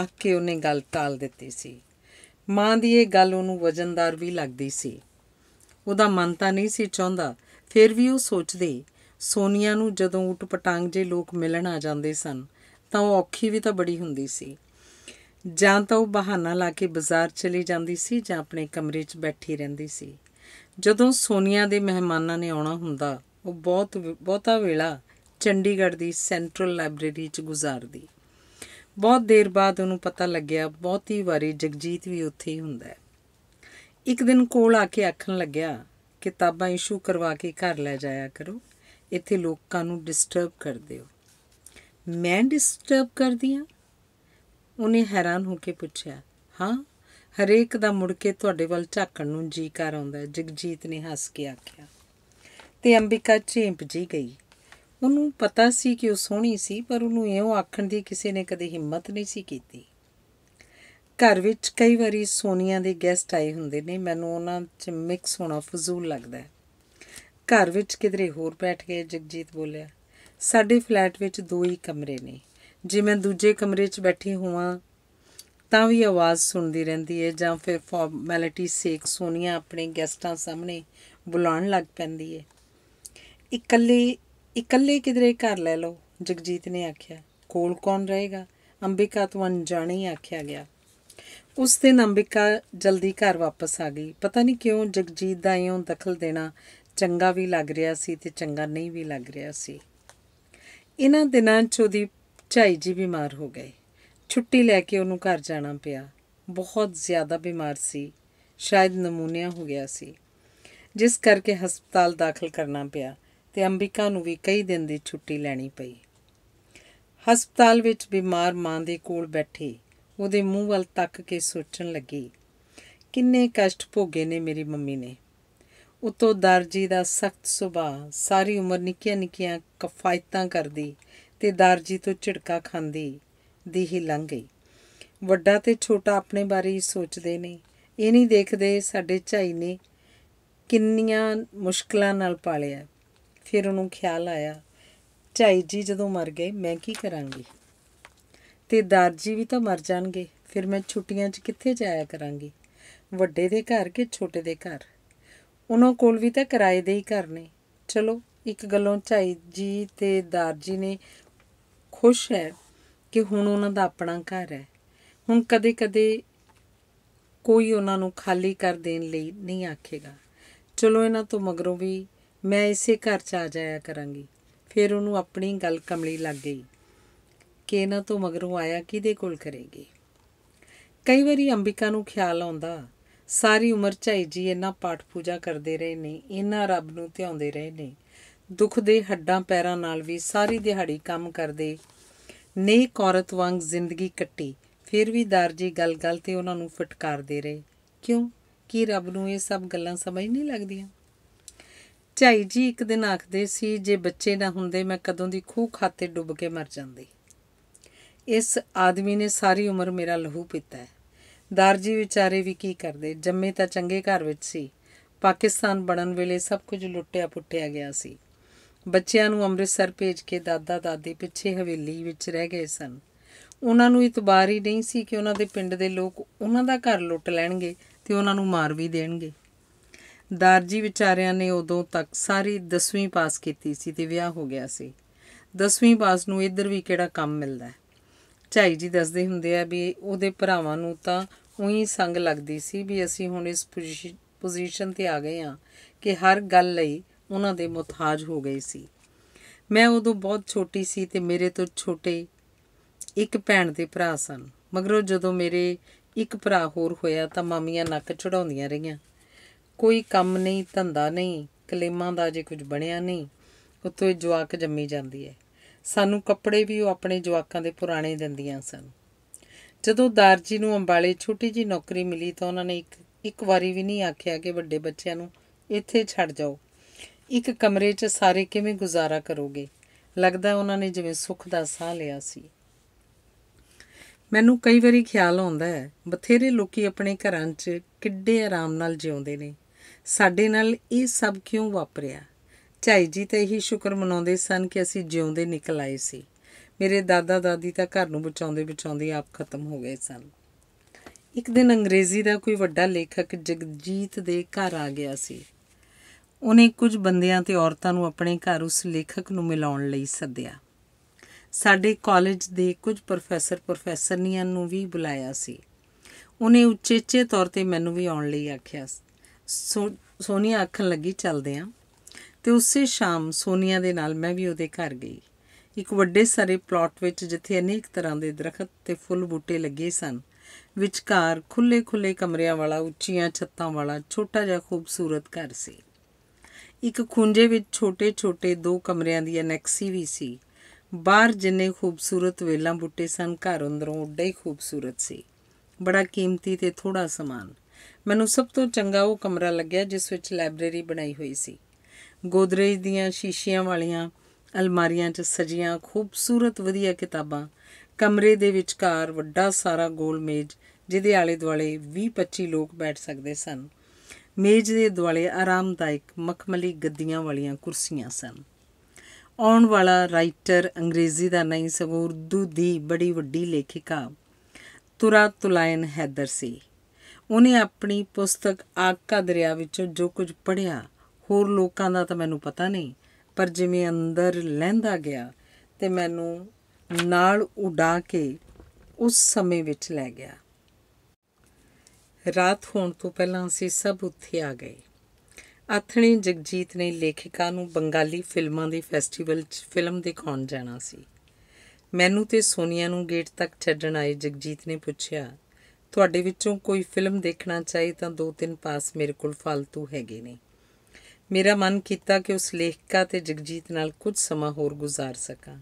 ਆਖ ਕੇ ਉਹਨੇ ਗੱਲ ਟਾਲ ਦਿੱਤੀ ਸੀ ਮਾਂ ਦੀ ਇਹ ਗੱਲ ਉਹਨੂੰ ਵਜਨਦਾਰ ਵੀ ਲੱਗਦੀ ਸੀ ਉਹਦਾ ਮਨ ਤਾਂ ਨਹੀਂ ਸੀ ਚਾਹੁੰਦਾ ਫਿਰ ਵੀ ਉਹ ਸੋਚਦੇ ਸੋਨੀਆ ਨੂੰ ਜਦੋਂ ਉਟ ਜੇ ਲੋਕ ਮਿਲਣ ਆ ਜਾਂਦੇ ਸਨ ਤਾਂ ਉਹ ਔਖੀ ਵੀ ਤਾਂ ਬੜੀ ਹੁੰਦੀ ਸੀ ਜਾਂ ਤਾਂ ਉਹ ਬਹਾਨਾ ਲਾ ਕੇ ਬਾਜ਼ਾਰ ਚਲੀ ਜਾਂਦੀ ਸੀ ਜਾਂ ਆਪਣੇ ਕਮਰੇ 'ਚ ਬੈਠੀ ਰਹਿੰਦੀ ਸੀ ਜਦੋਂ ਸੋਨੀਆ ਦੇ ਮਹਿਮਾਨਾਂ ਨੇ ਆਉਣਾ ਹੁੰਦਾ ਉਹ ਬਹੁਤ ਬਹੁਤਾ ਵੇਲਾ ਚੰਡੀਗੜ੍ਹ ਦੀ ਸੈਂਟਰਲ ਲਾਇਬ੍ਰੇਰੀ 'ਚ ਗੁਜ਼ਾਰਦੀ ਬਹੁਤ ਦੇਰ ਬਾਅਦ ਉਹਨੂੰ ਪਤਾ ਲੱਗਿਆ ਬਹੁਤੀ ਵਾਰੀ ਜਗਜੀਤ ਵੀ ਉੱਥੇ ਹੀ ਹੁੰਦਾ ਹੈ ਇੱਕ ਦਿਨ ਕੋਲ ਆ ਕੇ ਆਖਣ ਲੱਗਿਆ ਕਿਤਾਬਾਂ ਇਸ਼ੂ ਕਰਵਾ ਕੇ ਘਰ ਲੈ ਜਾਇਆ ਕਰੋ ਇੱਥੇ ਲੋਕਾਂ ਨੂੰ ਡਿਸਟਰਬ ਕਰਦੇ ਹੋ ਮੈਂ ਡਿਸਟਰਬ ਕਰਦੀ ਉਹਨੇ ਹੈਰਾਨ ਹੋ ਕੇ ਪੁੱਛਿਆ ਹਾਂ ਹਰੇਕ ਦਾ ਮੁੜ ਕੇ ਤੁਹਾਡੇ ਵੱਲ ਝਾਕਣ ਨੂੰ ਜੀ ਕਰ ਆਉਂਦਾ ਜਗਜੀਤ ਨੇ ਹੱਸ ਕੇ ਆਖਿਆ ਤੇ ਅੰਬਿਕਾ ਝੇਂਪ ਜੀ ਗਈ ਉਹਨੂੰ ਪਤਾ ਸੀ ਕਿ ਉਹ ਸੋਹਣੀ ਸੀ ਪਰ ਉਹਨੂੰ ਇਹੋ ਆਖਣ ਦੀ ਕਿਸੇ ਨੇ ਕਦੇ ਹਿੰਮਤ ਨਹੀਂ ਸੀ ਕੀਤੀ ਘਰ ਵਿੱਚ ਕਈ ਵਾਰੀ ਸੋਨੀਆ ਦੇ ਗੈਸਟ ਆਏ ਹੁੰਦੇ ਨੇ ਮੈਨੂੰ ਉਹਨਾਂ 'ਚ ਮਿਕਸ ਹੋਣਾ ਫਜ਼ੂਲ ਲੱਗਦਾ ਹੈ ਘਰ ਵਿੱਚ ਕਿਧਰੇ ਹੋਰ ਬੈਠ ਗਏ ਜਗਜੀਤ ਬੋਲਿਆ ਸਾਡੇ ਫਲੈਟ ਵਿੱਚ ਦੋ ਹੀ ਕਮਰੇ ਨੇ ਜੇ ਮੈਂ ਦੂਜੇ ਕਮਰੇ 'ਚ ਬੈਠੀ ਹੋਵਾਂ ਤਾਂ ਵੀ ਆਵਾਜ਼ ਸੁਣਦੀ ਰਹਿੰਦੀ ਹੈ ਜਾਂ ਫਿਰ ਫਾਰਮੈਲਿਟੀ ਸੇਕ ਸੋਨੀਆ ਆਪਣੇ ਗੈਸਟਾਂ ਸਾਹਮਣੇ ਬੁਲਾਉਣ ਲੱਗ ਪੈਂਦੀ ਹੈ ਇਕੱਲੇ ਇਕੱਲੇ ਕਿਧਰੇ ਘਰ ਲੈ ਲਓ ਜਗਜੀਤ ਨੇ ਆਖਿਆ ਕੋਲ ਕੌਣ ਰਹੇਗਾ ਅੰਬਿਕਾ ਤੋਂ ਅਣਜਾਣੀ ਆਖਿਆ ਗਿਆ ਉਸ ਦਿਨ ਅੰਬਿਕਾ ਜਲਦੀ ਘਰ ਵਾਪਸ ਆ ਗਈ ਪਤਾ ਨਹੀਂ ਕਿਉਂ ਜਗਜੀਤ ਦਾ ਇਉਂ ਦਖਲ ਦੇਣਾ ਚੰਗਾ ਵੀ ਲੱਗ ਰਿਹਾ ਸੀ ਤੇ ਚੰਗਾ ਨਹੀਂ ਵੀ ਲੱਗ ਰਿਹਾ ਸੀ ਇਹਨਾਂ ਦਿਨਾਂ 'ਚ ਉਹਦੀ ਝਾਈ ਜੀ ਬਿਮਾਰ ਹੋ ਗਏ ਛੁੱਟੀ ਲੈ ਕੇ ਉਹਨੂੰ ਘਰ ਜਾਣਾ ਪਿਆ ਬਹੁਤ ਜ਼ਿਆਦਾ ਬਿਮਾਰ ਸੀ ਸ਼ਾਇਦ ਨਮੂਨੀਆ ਹੋ ਗਿਆ ਸੀ ਜਿਸ ਕਰਕੇ ਹਸਪਤਾਲ ਦਾਖਲ ਕਰਨਾ ਪਿਆ ਤੇ ਅੰਬਿਕਾ ਨੂੰ ਵੀ ਕਈ ਦਿਨ ਦੀ ਛੁੱਟੀ ਲੈਣੀ ਪਈ ਹਸਪਤਾਲ ਵਿੱਚ ਬਿਮਾਰ ਮਾਂ ਦੇ ਕੋਲ ਬੈਠੀ ਉਹਦੇ ਮੂੰਹ ਵੱਲ ਤੱਕ ਕੇ ਸੋਚਣ ਲੱਗੀ ਕਿੰਨੇ ਕਸ਼ਟ ਭੋਗੇ ਨੇ ਮੇਰੀ ਮੰਮੀ ਨੇ ਉਤੋਂ ਦਰਜੀ ਦਾ ਸਖਤ ਸੁਭਾਅ ਸਾਰੀ ਉਮਰ ਨਿੱਕੀਆਂ ਨਿੱਕੀਆਂ ਕਫਾਇਤਾਂ ਕਰਦੀ ਤੇ ਦਰਜੀ ਤੋਂ ਝਿੜਕਾ ਖਾਂਦੀ ਦੀ ਹੀ ਲੰਘ ਗਈ ਵੱਡਾ ਤੇ ਛੋਟਾ ਆਪਣੇ ਬਾਰੇ ਹੀ ਸੋਚਦੇ ਨੇ ਇਹ ਨਹੀਂ ਦੇਖਦੇ ਸਾਡੇ ਝਾਈ ਨੇ ਕਿੰਨੀਆਂ ਮੁਸ਼ਕਲਾਂ ਨਾਲ ਪਾਲਿਆ ਫਿਰ ਉਹਨੂੰ ਖਿਆਲ ਆਇਆ ਝਾਈ ਜੀ ਜਦੋਂ ਮਰ ਗਏ ਮੈਂ ਕੀ ਕਰਾਂਗੀ ਤੇ ਦਰਜੀ ਵੀ ਤਾਂ ਮਰ ਜਾਣਗੇ ਫਿਰ ਮੈਂ ਛੁੱਟੀਆਂ 'ਚ ਕਿੱਥੇ ਜਾਇਆ ਕਰਾਂਗੀ ਵੱਡੇ ਦੇ ਘਰ ਕਿ ਛੋਟੇ ਦੇ ਘਰ ਉਹਨਾਂ ਕੋਲ ਵੀ ਤਾਂ ਕਿਰਾਏ ਦੇ ਹੀ ਘਰ ਨੇ ਚਲੋ ਇੱਕ ਗੱਲੋਂ ਝਾਈ ਜੀ ਤੇ ਦਰਜੀ ਨੇ ਖੁਸ਼ ਹੈ ਕਿ ਹੁਣ ਉਹਨਾਂ ਦਾ ਆਪਣਾ ਘਰ ਹੈ ਹੁਣ ਕਦੇ-ਕਦੇ ਕੋਈ ਉਹਨਾਂ ਨੂੰ ਖਾਲੀ ਕਰ ਦੇਣ ਲਈ ਨਹੀਂ ਆਖੇਗਾ ਚਲੋ ਇਹਨਾਂ ਤੋਂ ਮਗਰੋਂ ਵੀ ਮੈਂ ਇਸੇ ਘਰ 'ਚ ਆ ਜਾਇਆ ਕਰਾਂਗੀ ਫਿਰ ਉਹਨੂੰ ਆਪਣੀ ਗੱਲ ਕਮਲੀ ਲੱਗ ਗਈ ਕਿ ਇਹਨਾਂ ਤੋਂ ਮਗਰੋਂ ਆਇਆ ਕਿਹਦੇ ਕੋਲ ਕਰੇਗੀ ਕਈ ਵਾਰੀ ਅੰਬਿਕਾ ਨੂੰ ਖਿਆਲ ਆਉਂਦਾ ਸਾਰੀ ਉਮਰ ਚਾਈ ਜੀ ਇਹਨਾਂ ਪਾਠ ਪੂਜਾ ਕਰਦੇ ਰਹੇ ਨੇ ਇਹਨਾਂ ਰੱਬ ਨੂੰ ਧਿਆਉਂਦੇ ਰਹੇ ਨੇ ਦੁੱਖ ਦੇ ਹੱਡਾਂ ਪੈਰਾਂ ਨਾਲ ਵੀ ਸਾਰੀ ਦਿਹਾੜੀ ਕੰਮ ਕਰਦੇ ਨੇਕ ਔਰਤ ਵਾਂਗ ਜ਼ਿੰਦਗੀ ਕੱਟੀ ਫਿਰ ਵੀ ਦਰਜੀ ਗੱਲ-ਗੱਲ ਤੇ ਉਹਨਾਂ ਨੂੰ ਫਟਕਾਰਦੇ ਰਹੇ ਕਿਉਂ ਕਿ ਰੱਬ ਨੂੰ ਇਹ ਸਭ ਗੱਲਾਂ ਸਮਝ ਨਹੀਂ ਲੱਗਦੀਆਂ ਝਾਈ ਜੀ ਇੱਕ ਦਿਨ ਆਖਦੇ ਸੀ ਜੇ ਬੱਚੇ ਨਾ ਹੁੰਦੇ ਮੈਂ ਕਦੋਂ ਦੀ ਖੂਹ ਖਾਤੇ ਡੁੱਬ ਕੇ ਮਰ ਜਾਂਦੀ ਇਸ ਆਦਮੀ ਨੇ ਸਾਰੀ ਉਮਰ ਮੇਰਾ ਲਹੂ ਪੀਤਾ ਹੈ ਦਰਜੀ ਵਿਚਾਰੇ ਵੀ ਕੀ ਕਰਦੇ ਜੰਮੇ ਤਾਂ ਚੰਗੇ ਘਰ ਵਿੱਚ ਸੀ ਪਾਕਿਸਤਾਨ ਬਣਨ ਵੇਲੇ ਸਭ ਕੁਝ ਲੁੱਟਿਆ ਪੁੱਟਿਆ ਗਿਆ ਸੀ ਬੱਚਿਆਂ ਨੂੰ ਅੰਮ੍ਰਿਤਸਰ ਭੇਜ ਕੇ ਦਾਦਾ ਦਾਦੀ ਪਿੱਛੇ ਹਵੇਲੀ ਵਿੱਚ ਰਹਿ ਗਏ ਸਨ ਉਹਨਾਂ ਨੂੰ ਇਤਬਾਰ ਹੀ ਨਹੀਂ ਸੀ ਕਿ ਉਹਨਾਂ ਦੇ ਪਿੰਡ ਦੇ ਲੋਕ ਉਹਨਾਂ ਦਾ ਘਰ ਲੁੱਟ ਲੈਣਗੇ ਤੇ ਉਹਨਾਂ ਨੂੰ ਮਾਰ ਵੀ ਦੇਣਗੇ ਦਰਜੀ ਵਿਚਾਰਿਆਂ ਨੇ ਉਦੋਂ ਤੱਕ ਸਾਰੀ 10ਵੀਂ ਪਾਸ ਕੀਤੀ ਸੀ ਤੇ ਵਿਆਹ ਹੋ ਗਿਆ ਸੀ 10ਵੀਂ ਪਾਸ ਨੂੰ ਇੱਧਰ ਵੀ ਕਿਹੜਾ ਕੰਮ ਮਿਲਦਾ ਹੈ ਝਾਈ ਜੀ ਦੱਸਦੇ ਹੁੰਦੇ ਆ ਵੀ ਉਹਦੇ ਭਰਾਵਾਂ ਨੂੰ ਤਾਂ ਉਹੀ ਸੰਗ ਲੱਗਦੀ ਸੀ ਵੀ ਅਸੀਂ ਹੁਣ ਇਸ ਪੋਜੀਸ਼ਨ ਤੇ ਆ ਗਏ ਆ ਕਿ ਹਰ ਗੱਲ ਲਈ ਉਹਨਾਂ ਦੇ ਮੁਤਾਜ ਹੋ ਗਈ ਸੀ ਮੈਂ ਉਦੋਂ ਬਹੁਤ ਛੋਟੀ ਸੀ ਤੇ ਮੇਰੇ ਤੋਂ ਛੋਟੇ ਇੱਕ ਭੈਣ ਦੇ ਭਰਾ ਸਨ ਮਗਰੋਂ ਜਦੋਂ ਮੇਰੇ ਇੱਕ ਭਰਾ ਹੋਰ ਹੋਇਆ ਤਾਂ ਮਾਮੀਆਂ ਨੱਕ ਚੜਾਉਂਦੀਆਂ ਰਹੀਆਂ ਕੋਈ ਕੰਮ ਨਹੀਂ ਧੰਦਾ ਨਹੀਂ ਕਲੇਮਾਂ ਦਾ ਜੇ ਕੁਝ ਬਣਿਆ ਨਹੀਂ ਉਤੋਂ ਇਹ ਜਵਾਕ ਜੰਮੀ ਜਾਂਦੀ ਹੈ ਸਾਨੂੰ ਕੱਪੜੇ ਵੀ ਉਹ ਆਪਣੇ ਜਵਾਕਾਂ ਦੇ ਪੁਰਾਣੇ ਦਿੰਦੀਆਂ ਸਨ ਜਦੋਂ ਦਾਰਜੀ ਨੂੰ ਅੰਬਾਲੇ ਛੋਟੀ ਜੀ ਨੌਕਰੀ ਮਿਲੀ ਤਾਂ ਉਹਨਾਂ ਨੇ ਇੱਕ ਇੱਕ ਵਾਰੀ ਵੀ ਨਹੀਂ ਆਖਿਆ ਕਿ ਵੱਡੇ ਬੱਚਿਆਂ ਨੂੰ ਇੱਥੇ ਛੱਡ ਜਾਓ ਇੱਕ ਕਮਰੇ 'ਚ ਸਾਰੇ ਕਿਵੇਂ ਗੁਜ਼ਾਰਾ ਕਰੋਗੇ ਲੱਗਦਾ ਉਹਨਾਂ ਨੇ ਜਿਵੇਂ ਸੁੱਖ ਦਾ ਸਾਹ ਲਿਆ ਸੀ ਮੈਨੂੰ ਕਈ ਵਾਰੀ ਖਿਆਲ ਆਉਂਦਾ ਹੈ ਬਥੇਰੇ ਲੋਕੀ ਆਪਣੇ ਘਰਾਂ 'ਚ ਕਿੱਡੇ ਆਰਾਮ ਨਾਲ ਜਿਉਂਦੇ ਨੇ ਸਾਡੇ ਨਾਲ ਇਹ ਸਭ ਕਿਉਂ ਵਾਪਰਿਆ ਝਾਈ ਜੀ ਤਾਂ ਇਹੀ ਸ਼ੁਕਰ ਮਨਾਉਂਦੇ ਸਨ ਕਿ ਅਸੀਂ ਜਿਉਂਦੇ ਨਿਕਲ ਆਏ ਸੀ ਮੇਰੇ ਦਾਦਾ ਦਾਦੀ ਤਾਂ ਘਰ ਨੂੰ ਬਚਾਉਂਦੇ ਬਚਾਉਂਦੇ ਆਪ ਖਤਮ ਹੋ ਗਏ ਸਨ ਇੱਕ ਦਿਨ ਅੰਗਰੇਜ਼ੀ ਦਾ ਕੋਈ ਵੱਡਾ ਲੇਖਕ ਜਗਜੀਤ ਦੇ ਘਰ ਆ ਗਿਆ ਸੀ ਉਹਨੇ ਕੁਝ ਬੰਦਿਆਂ ਤੇ ਔਰਤਾਂ ਨੂੰ ਆਪਣੇ ਘਰ ਉਸ ਲੇਖਕ ਨੂੰ ਮਿਲਾਉਣ ਲਈ ਸੱਦਿਆ ਸਾਡੇ ਕਾਲਜ ਦੇ ਕੁਝ ਪ੍ਰੋਫੈਸਰ ਪ੍ਰੋਫੈਸਰਨੀਆਂ ਨੂੰ ਵੀ ਬੁਲਾਇਆ ਸੀ ਉਹਨੇ ਉਚੇਚੇ ਤੌਰ ਤੇ ਮੈਨੂੰ ਵੀ ਆਉਣ ਲਈ ਆਖਿਆ ਸੋਨੀਆ ਆਖਣ ਲੱਗੀ ਚੱਲਦੇ ਆਂ ਤੇ ਉਸੇ ਸ਼ਾਮ ਸੋਨੀਆ ਦੇ ਨਾਲ ਮੈਂ ਵੀ ਉਹਦੇ ਘਰ ਗਈ ਇੱਕ ਵੱਡੇ ਸਾਰੇ ਪਲਾਟ ਵਿੱਚ ਜਿੱਥੇ ਅਨੇਕ ਤਰ੍ਹਾਂ ਦੇ ਦਰਖਤ ਤੇ ਫੁੱਲ ਬੂਟੇ ਲੱਗੇ ਸਨ ਵਿਚਕਾਰ ਖੁੱਲੇ-ਖੁੱਲੇ ਕਮਰਿਆਂ ਵਾਲਾ ਉੱਚੀਆਂ ਛੱਤਾਂ ਵਾਲਾ ਛੋਟਾ ਜਿਹਾ ਖੂਬਸੂਰਤ ਘਰ ਸੀ ਇੱਕ ਖੁੰਝੇ ਵਿੱਚ ਛੋਟੇ-ਛੋਟੇ ਦੋ ਕਮਰਿਆਂ ਦੀ ਅਨੈਕਸੀ ਵੀ ਸੀ ਬਾਹਰ ਜਿੰਨੇ ਖੂਬਸੂਰਤ ਵੇਲਾਂ ਬੁੱਟੇ ਸਨ ਘਰ ਅੰਦਰੋਂ ਉੱਡੇ ਹੀ ਖੂਬਸੂਰਤ ਸੀ ਬੜਾ ਕੀਮਤੀ ਤੇ ਥੋੜਾ ਸਮਾਨ ਮੈਨੂੰ ਸਭ ਤੋਂ ਚੰਗਾ ਉਹ ਕਮਰਾ ਲੱਗਿਆ ਜਿਸ ਵਿੱਚ ਲਾਇਬ੍ਰੇਰੀ ਬਣਾਈ ਹੋਈ ਸੀ ਗੋਦਰੇਜ ਦੀਆਂ ਸ਼ੀਸ਼ੀਆਂ ਵਾਲੀਆਂ ਅਲਮਾਰੀਆਂ 'ਚ ਸਜੀਆਂ ਖੂਬਸੂਰਤ ਵਧੀਆ ਕਿਤਾਬਾਂ ਕਮਰੇ ਦੇ ਵਿਚਕਾਰ ਵੱਡਾ ਸਾਰਾ ਗੋਲ ਮੇਜ਼ ਜਿਹਦੇ ਆਲੇ-ਦੁਆਲੇ 20-25 ਲੋਕ ਬੈਠ ਸਕਦੇ ਸਨ ਮੇਜ਼ ਦੇ ਦੁਆਲੇ ਆਰਾਮਦਾਇਕ ਮਖਮਲੀ ਗੱਦੀਆਂ ਵਾਲੀਆਂ ਕੁਰਸੀਆਂ ਸਨ ਆਉਣ ਵਾਲਾ ਰਾਈਟਰ ਅੰਗਰੇਜ਼ੀ ਦਾ ਨਹੀਂ ਸਗੋਂ ਉਰਦੂ ਦੀ ਬੜੀ ਵੱਡੀ ਲੇਖਿਕਾ ਤੁਰਾ ਤੁਲਾਇਨ ਹੈਦਰ ਸੀ ਉਹਨੇ ਆਪਣੀ ਪੁਸਤਕ ਆਕਾ ਦਰਿਆ ਵਿੱਚੋਂ ਜੋ ਕੁਝ ਪੜਿਆ ਹੋਰ ਲੋਕਾਂ ਦਾ ਤਾਂ ਮੈਨੂੰ ਪਤਾ ਨਹੀਂ ਪਰ ਜਿਵੇਂ ਅੰਦਰ ਲਹਿੰਦਾ ਗਿਆ ਤੇ ਮੈਨੂੰ ਨਾਲ ਉਡਾ ਕੇ ਉਸ ਸਮੇਂ ਵਿੱਚ ਲੈ ਗਿਆ ਰਾਤ ਹੋਣ ਤੋਂ ਪਹਿਲਾਂ ਅਸੀਂ ਸਭ ਉੱਥੇ ਆ ਗਏ ਆਥਣੀ ਜਗਜੀਤ ਨੇ ਲੇਖਿਕਾ ਨੂੰ ਬੰਗਾਲੀ ਫਿਲਮਾਂ ਦੇ ਫੈਸਟੀਵਲ 'ਚ ਫਿਲਮ ਦਿਖਾਉਣ ਜਾਣਾ ਸੀ ਮੈਨੂੰ ਤੇ ਸੋਨੀਆ ਨੂੰ ਗੇਟ ਤੱਕ ਛੱਡਣ ਆਏ ਜਗਜੀਤ ਨੇ ਪੁੱਛਿਆ ਤੁਹਾਡੇ ਵਿੱਚੋਂ ਕੋਈ ਫਿਲਮ ਦੇਖਣਾ ਚਾਹੀ ਤਾਂ ਦੋ ਤਿੰਨ ਪਾਸ ਮੇਰੇ ਕੋਲ ਫालतू ਹੈਗੇ ਨੇ ਮੇਰਾ ਮਨ ਕੀਤਾ ਕਿ ਉਸ ਲੇਖਿਕਾ ਤੇ ਜਗਜੀਤ ਨਾਲ ਕੁਝ ਸਮਾਂ ਹੋਰ ਗੁਜ਼ਾਰ ਸਕਾਂ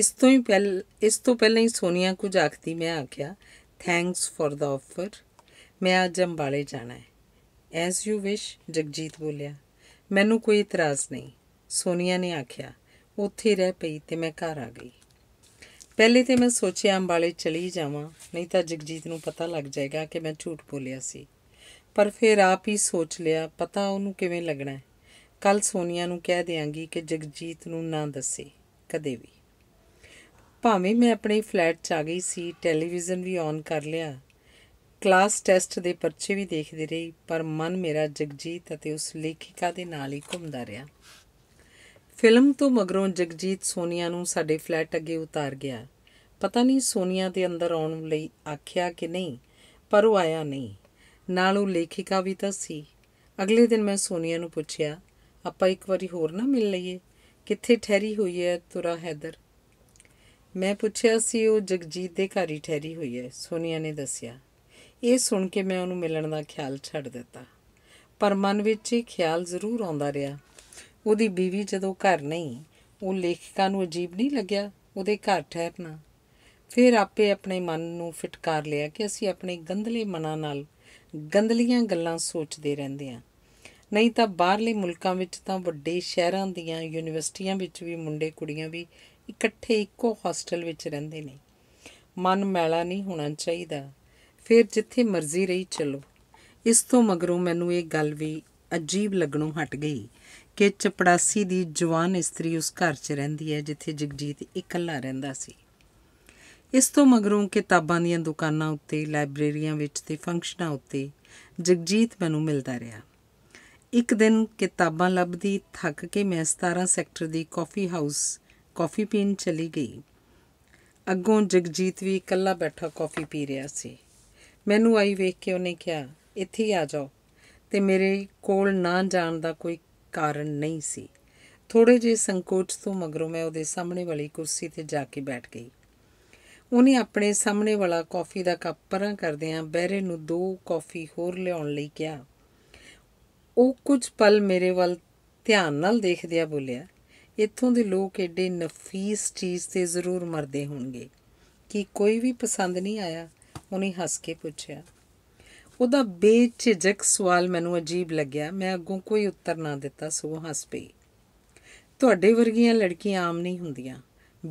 ਇਸ ਤੋਂ ਹੀ ਪਹਿਲ ਇਸ ਤੋਂ ਪਹਿਲਾਂ ਹੀ ਸੋਨੀਆ ਕੁਝ ਆਖਦੀ ਮੈਂ ਆਖਿਆ ਥੈਂਕਸ ਫॉर ਦਾ ਆਫਰ ਮੈਂ ਅੱਜ ਅੰਬਾਲੇ ਜਾਣਾ ਹੈ ਐਸ ਯੂ ਵਿਸ਼ ਜਗਜੀਤ ਬੋਲਿਆ ਮੈਨੂੰ ਕੋਈ ਇਤਰਾਜ਼ ਨਹੀਂ ਸੋਨੀਆ ਨੇ ਆਖਿਆ ਉੱਥੇ ਰਹਿ ਪਈ ਤੇ ਮੈਂ ਘਰ ਆ ਗਈ ਪਹਿਲੇ ਤੇ ਮੈਂ ਸੋਚਿਆ ਅੰਬਾਲੇ ਚਲੀ ਜਾਵਾਂ ਨਹੀਂ ਤਾਂ ਜਗਜੀਤ ਨੂੰ ਪਤਾ ਲੱਗ ਜਾਏਗਾ ਕਿ ਮੈਂ ਝੂਠ ਬੋਲਿਆ ਸੀ ਪਰ ਫਿਰ ਆਪ ਹੀ ਸੋਚ ਲਿਆ ਪਤਾ ਉਹਨੂੰ ਕਿਵੇਂ ਲੱਗਣਾ ਹੈ ਕੱਲ ਸੋਨੀਆ ਨੂੰ ਕਹਿ ਦੇਵਾਂਗੀ ਕਿ ਜਗਜੀਤ ਨੂੰ ਨਾ ਦੱਸੇ ਕਦੇ ਵੀ ਭਾਵੇਂ ਮੈਂ ਆਪਣੇ ਫਲੈਟ 'ਚ ਆ ਗਈ ਸੀ ਟੈਲੀਵਿਜ਼ਨ ਵੀ ਔਨ ਕਰ ਲਿਆ ਕਲਾਸ ਟੈਸਟ ਦੇ ਪਰਚੇ ਵੀ ਦੇਖਦੀ ਰਹੀ ਪਰ ਮਨ ਮੇਰਾ ਜਗਜੀਤ ਅਤੇ ਉਸ ਲੇਖਿਕਾ ਦੇ ਨਾਲ ਹੀ ਘੁੰਮਦਾ ਰਿਹਾ ਫਿਲਮ ਤੋਂ ਮਗਰੋਂ ਜਗਜੀਤ ਸੋਨੀਆ ਨੂੰ ਸਾਡੇ ਫਲੈਟ ਅੱਗੇ ਉਤਾਰ ਗਿਆ ਪਤਾ ਨਹੀਂ ਸੋਨੀਆ ਦੇ ਅੰਦਰ ਆਉਣ ਲਈ ਆਖਿਆ ਕਿ ਨਹੀਂ ਪਰ ਉਹ ਆਇਆ ਨਹੀਂ ਨਾਲ ਉਹ ਲੇਖਿਕਾ ਵੀ ਤਾਂ ਸੀ ਅਗਲੇ ਦਿਨ ਮੈਂ ਸੋਨੀਆ ਨੂੰ ਪੁੱਛਿਆ ਆਪਾਂ ਇੱਕ ਵਾਰੀ ਹੋਰ ਨਾ ਮਿਲ ਲਈਏ ਕਿੱਥੇ ਠਹਿਰੀ ਹੋਈ ਹੈ ਤੁਰਾ ਹੈਦਰ ਮੈਂ ਪੁੱਛਿਆ ਸੀ ਉਹ ਜਗਜੀਤ ਦੇ ਘਰ ਹੀ ਠਹਿਰੀ ਹੋਈ ਹੈ ਸੋਨੀਆ ਨੇ ਦੱਸਿਆ ਇਹ ਸੁਣ ਕੇ ਮੈਂ ਉਹਨੂੰ ਮਿਲਣ ਦਾ ਖਿਆਲ ਛੱਡ ਦਿੱਤਾ ਪਰ ਮਨ ਵਿੱਚ ਹੀ ਖਿਆਲ ਜ਼ਰੂਰ ਆਉਂਦਾ ਰਿਹਾ ਉਹਦੀ ਬੀਵੀ ਜਦੋਂ ਘਰ ਨਹੀਂ ਉਹ ਲੇਖਕਾਂ ਨੂੰ ਅਜੀਬ ਨਹੀਂ ਲੱਗਿਆ ਉਹਦੇ ਘਰ ਠਹਿਰਨਾ ਫਿਰ ਆਪੇ ਆਪਣੇ ਮਨ ਨੂੰ ਫਿਟਕਾਰ ਲਿਆ ਕਿ ਅਸੀਂ ਆਪਣੇ ਗੰਦਲੇ ਮਨਾਂ ਨਾਲ ਗੰਦਲੀਆਂ ਗੱਲਾਂ ਸੋਚਦੇ ਰਹਿੰਦੇ ਹਾਂ ਨਹੀਂ ਤਾਂ ਬਾਹਰਲੇ ਮੁਲਕਾਂ ਵਿੱਚ ਤਾਂ ਵੱਡੇ ਸ਼ਹਿਰਾਂ ਦੀਆਂ ਯੂਨੀਵਰਸਿਟੀਆਂ ਵਿੱਚ ਵੀ ਮੁੰਡੇ ਕੁੜੀਆਂ ਵੀ ਇਕੱਠੇ ਇੱਕੋ ਹੋਸਟਲ ਵਿੱਚ ਰਹਿੰਦੇ ਨੇ ਮਨ ਮੈਲਾ ਨਹੀਂ ਹੋਣਾ ਚਾਹੀਦਾ ਫਿਰ ਜਿੱਥੇ ਮਰਜ਼ੀ ਰਹੀ ਚੱਲੋ ਇਸ ਤੋਂ ਮਗਰੋਂ ਮੈਨੂੰ ਇਹ ਗੱਲ ਵੀ ਅਜੀਬ ਲੱਗਣੋਂ ਹਟ ਗਈ ਕਿ ਚਪੜਾਸੀ ਦੀ ਜਵਾਨ ਇਸਤਰੀ ਉਸ ਘਰ 'ਚ ਰਹਿੰਦੀ ਹੈ ਜਿੱਥੇ ਜਗਜੀਤ ਇਕੱਲਾ ਰਹਿੰਦਾ ਸੀ ਇਸ ਤੋਂ ਮਗਰੋਂ ਕਿਤਾਬਾਂ ਦੀਆਂ ਦੁਕਾਨਾਂ ਉੱਤੇ ਲਾਇਬ੍ਰੇਰੀਆਂ ਵਿੱਚ ਤੇ ਫੰਕਸ਼ਨਾਂ ਉੱਤੇ ਜਗਜੀਤ ਮੈਨੂੰ ਮਿਲਦਾ ਰਿਹਾ ਇੱਕ ਦਿਨ ਕਿਤਾਬਾਂ ਲੱਭਦੀ ਥੱਕ ਕੇ ਮੈਂ 17 ਸੈਕਟਰ ਦੀ ਕਾਫੀ ਹਾਊਸ ਕਾਫੀ ਪੀਣ ਚਲੀ ਗਈ ਅੱਗੋਂ ਜਗਜੀਤ ਵੀ ਇਕੱਲਾ ਬੈਠਾ ਕਾਫੀ ਪੀ ਰਿਹਾ ਸੀ ਮੈਨੂੰ ਆਈ ਵੇਖ ਕੇ ਉਹਨੇ ਕਿਹਾ ਇੱਥੇ ਆ ਜਾਓ ਤੇ ਮੇਰੇ ਕੋਲ ਨਾ ਜਾਣ ਦਾ ਕੋਈ ਕਾਰਨ ਨਹੀਂ ਸੀ ਥੋੜੇ ਜਿਹੇ ਸੰਕੋਚ ਤੋਂ ਮਗਰੋਂ ਮੈਂ ਉਹਦੇ ਸਾਹਮਣੇ ਵਾਲੀ ਕੁਰਸੀ ਤੇ ਜਾ ਕੇ ਬੈਠ ਗਈ ਉਹਨੇ ਆਪਣੇ ਸਾਹਮਣੇ ਵਾਲਾ ਕਾਫੀ ਦਾ ਕੱਪ ਪਰਾਂ ਕਰਦਿਆਂ ਬਹਿਰੇ ਨੂੰ ਦੋ ਕਾਫੀ ਹੋਰ ਲਿਆਉਣ ਲਈ ਕਿਹਾ ਉਹ ਕੁਝ ਪਲ ਮੇਰੇ ਵੱਲ ਧਿਆਨ ਨਾਲ ਦੇਖਦਿਆਂ ਬੋਲਿਆ ਇੱਥੋਂ ਦੇ ਲੋਕ ਐਡੇ ਨਫੀਸ ਚੀਜ਼ ਤੇ ਜ਼ਰੂਰ ਮਰਦੇ ਹੋਣਗੇ ਕਿ ਕੋਈ ਵੀ ਪਸੰਦ ਨਹੀਂ ਆਇਆ ਉਹਨੇ ਹੱਸ ਕੇ ਪੁੱਛਿਆ ਉਹਦਾ ਬੇਝਿਜਕ ਸਵਾਲ ਮੈਨੂੰ ਅਜੀਬ ਲੱਗਿਆ ਮੈਂ ਅੱਗੋਂ ਕੋਈ ਉੱਤਰ ਨਾ ਦਿੱਤਾ ਸੋ ਹੱਸ ਪਈ ਤੁਹਾਡੇ ਵਰਗੀਆਂ ਲੜਕੀਆਂ ਆਮ ਨਹੀਂ ਹੁੰਦੀਆਂ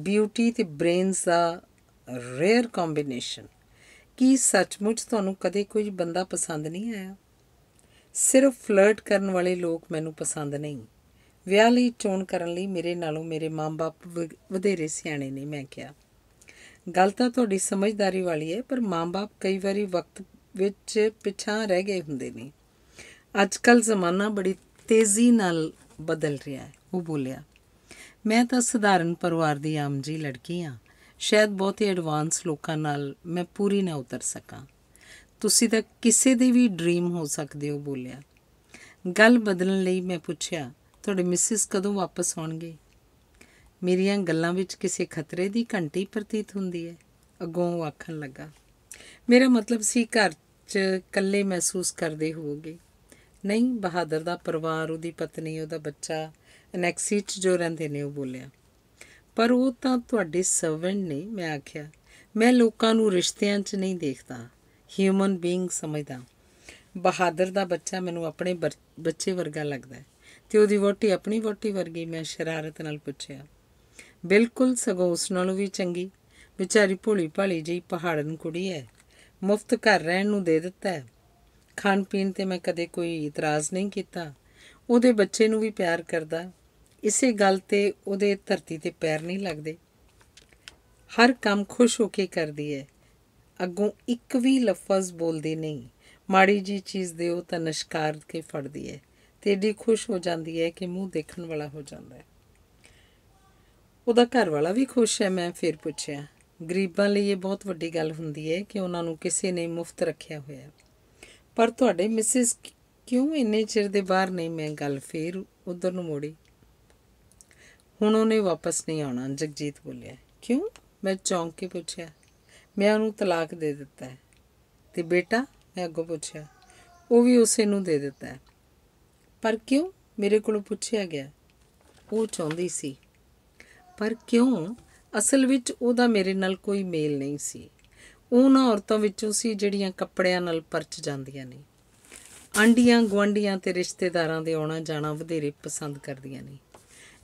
ਬਿਊਟੀ ਤੇ ਬ੍ਰੇਨਸ ਦਾ ਰੇਅਰ ਕੰਬੀਨੇਸ਼ਨ ਕੀ ਸੱਚਮੁੱਚ ਤੁਹਾਨੂੰ ਕਦੇ ਕੋਈ ਬੰਦਾ ਪਸੰਦ ਨਹੀਂ ਆਇਆ ਸਿਰਫ ਫਲਰਟ ਕਰਨ ਵਾਲੇ ਲੋਕ ਮੈਨੂੰ ਪਸੰਦ ਨਹੀਂ ਵਿਆਹ ਲਈ ਚੋਣ ਕਰਨ ਲਈ ਮੇਰੇ ਨਾਲੋਂ ਮੇਰੇ ਮਾਂ-ਬਾਪ ਵਧੇਰੇ ਸਿਆਣੇ ਨੇ ਮੈਂ ਕਿਹਾ ਗੱਲ ਤਾਂ ਤੁਹਾਡੀ ਸਮਝਦਾਰੀ ਵਾਲੀ ਹੈ ਪਰ ਮਾਂ-ਬਾਪ ਕਈ ਵਾਰੀ ਵਕਤ ਵਿੱਚ ਪਿਛਾਂ ਰਹਿ ਗਏ ਹੁੰਦੇ ਨੇ ਅੱਜਕੱਲ ਜ਼ਮਾਨਾ ਬੜੀ ਤੇਜ਼ੀ ਨਾਲ ਬਦਲ ਰਿਹਾ ਹੈ ਉਹ ਬੋਲਿਆ ਮੈਂ ਤਾਂ ਸਧਾਰਨ ਪਰਿਵਾਰ ਦੀ ਆਮ ਜੀ ਲੜਕੀ ਆ ਸ਼ਾਇਦ ਬਹੁਤੇ ਐਡਵਾਂਸ ਲੋਕਾਂ ਨਾਲ ਮੈਂ ਪੂਰੀ ਨਾ ਉਤਰ ਸਕਾਂ ਤੁਸੀਂ ਤਾਂ ਕਿਸੇ ਦੇ ਵੀ ਡ੍ਰੀਮ ਹੋ ਸਕਦੇ ਹੋ ਬੋਲਿਆ ਗੱਲ ਬਦਲਣ ਲਈ ਮੈਂ ਪੁੱਛਿਆ ਤੁਹਾਡੇ ਮਿਸਿਸ ਕਦੋਂ ਵਾਪਸ ਆਉਣਗੇ ਮੇਰੀਆਂ ਗੱਲਾਂ ਵਿੱਚ ਕਿਸੇ ਖਤਰੇ ਦੀ ਘੰਟੀ ਪ੍ਰਤੀਤ ਹੁੰਦੀ ਹੈ ਅਗੋਂ ਉਹ ਆਖਣ ਲੱਗਾ ਮੇਰਾ ਮਤਲਬ ਸੀ ਘਰ 'ਚ ਇਕੱਲੇ ਮਹਿਸੂਸ ਕਰਦੇ ਹੋਵੋਗੇ ਨਹੀਂ ਬਹਾਦਰ ਦਾ ਪਰਿਵਾਰ ਉਹਦੀ ਪਤਨੀ ਉਹਦਾ ਬੱਚਾ ਅਨੈਕਸੀ 'ਚ ਜੋ ਰਹਿੰਦੇ ਨੇ ਉਹ ਬੋਲਿਆ ਪਰ ਉਹ ਤਾਂ ਤੁਹਾਡੇ ਸਰਵੈਂਟ ਨੇ ਮੈਂ ਆਖਿਆ ਮੈਂ ਲੋਕਾਂ ਨੂੰ ਰਿਸ਼ਤਿਆਂ 'ਚ ਨਹੀਂ ਦੇਖਦਾ ਹਿਊਮਨ ਬੀਇੰਗ ਸਮਝਦਾ ਬਹਾਦਰ ਦਾ ਬੱਚਾ ਮੈਨੂੰ ਆਪਣੇ ਬੱਚੇ ਵਰਗਾ ਲੱਗਦਾ ਤੇ ਉਹਦੀ ਵੋਟੀ ਆਪਣੀ ਵੋਟੀ ਵਰਗੀ ਮੈਂ ਸ਼ਰਾਰਤ ਨਾਲ ਪੁੱਛਿਆ ਬਿਲਕੁਲ ਸਗੋਂ ਉਸ ਨਾਲੋਂ ਵੀ ਚੰਗੀ ਵਿਚਾਰੀ ਭੋਲੀ ਭਾਲੀ ਜਿਹੀ ਪਹਾੜਨ ਕੁੜੀ ਐ ਮੁਫਤ ਘਰ ਰਹਿਣ ਨੂੰ ਦੇ ਦਿੱਤਾ ਹੈ ਖਾਣ ਪੀਣ ਤੇ ਮੈਂ ਕਦੇ ਕੋਈ ਇਤਰਾਜ਼ ਨਹੀਂ ਕੀਤਾ ਉਹਦੇ ਬੱਚੇ ਨੂੰ ਵੀ ਪਿਆਰ ਕਰਦਾ ਇਸੇ ਗੱਲ ਤੇ ਉਹਦੇ ਧਰਤੀ ਤੇ ਪੈਰ ਨਹੀਂ ਲੱਗਦੇ ਹਰ ਕੰਮ ਖੁਸ਼ ਹੋ ਕੇ ਕਰਦੀ ਐ ਅੱਗੋਂ ਇੱਕ ਵੀ ਲਫ਼ਜ਼ ਬੋਲਦੀ ਨਹੀਂ ਮਾੜੀ ਜੀ ਚੀਜ਼ ਦਿਓ ਤਾਂ ਨਸ਼ਕਾਰ ਕੇ ਫੜਦੀ ਐ ਤੇ ਏਡੀ ਖੁਸ਼ ਹੋ ਜਾਂਦੀ ਐ ਕਿ ਮੂੰਹ ਦੇਖਣ ਵਾਲਾ ਹੋ ਜਾਂਦਾ ਐ ਉਹਦਾ ਘਰ ਵਾਲਾ ਵੀ ਖੁਸ਼ ਹੈ ਮੈਂ ਫਿਰ ਪੁੱਛਿਆ ਗਰੀਬਾਂ ਲਈ ਇਹ ਬਹੁਤ ਵੱਡੀ ਗੱਲ ਹੁੰਦੀ ਹੈ ਕਿ ਉਹਨਾਂ ਨੂੰ ਕਿਸੇ ਨੇ ਮੁਫਤ ਰੱਖਿਆ ਹੋਇਆ ਪਰ ਤੁਹਾਡੇ ਮਿਸਿਸ ਕਿਉਂ ਇੰਨੇ ਚਿਰ ਦੇ ਬਾਹਰ ਨਹੀਂ ਮੈਂ ਗੱਲ ਫੇਰ ਉਧਰ ਨੂੰ ਮੋੜੀ ਹੁਣ ਉਹਨੇ ਵਾਪਸ ਨਹੀਂ ਆਉਣਾ ਜਗਜੀਤ ਬੋਲਿਆ ਕਿਉਂ ਮੈਂ ਚੌਂਕ ਕੇ ਪੁੱਛਿਆ ਮੈਂ ਉਹਨੂੰ ਤਲਾਕ ਦੇ ਦਿੱਤਾ ਤੇ ਬੇਟਾ ਮੈਂ ਅੱਗੋਂ ਪੁੱਛਿਆ ਉਹ ਵੀ ਉਸੇ ਨੂੰ ਦੇ ਦਿੱਤਾ ਪਰ ਕਿਉਂ ਮੇਰੇ ਕੋਲੋਂ ਪੁੱਛਿਆ ਗਿਆ ਉਹ ਚਾਹੁੰਦੀ ਸੀ ਪਰ ਕਿਉਂ ਅਸਲ ਵਿੱਚ ਉਹਦਾ ਮੇਰੇ ਨਾਲ ਕੋਈ ਮੇਲ ਨਹੀਂ ਸੀ ਉਹਨਾਂ ਔਰਤਾਂ ਵਿੱਚੋਂ ਸੀ ਜਿਹੜੀਆਂ ਕੱਪੜਿਆਂ ਨਾਲ ਪਰਚ ਜਾਂਦੀਆਂ ਨੇ ਆਂਡੀਆਂ ਗਵੰਡੀਆਂ ਤੇ ਰਿਸ਼ਤੇਦਾਰਾਂ ਦੇ ਆਉਣਾ ਜਾਣਾ ਵਧੇਰੇ ਪਸੰਦ ਕਰਦੀਆਂ ਨੇ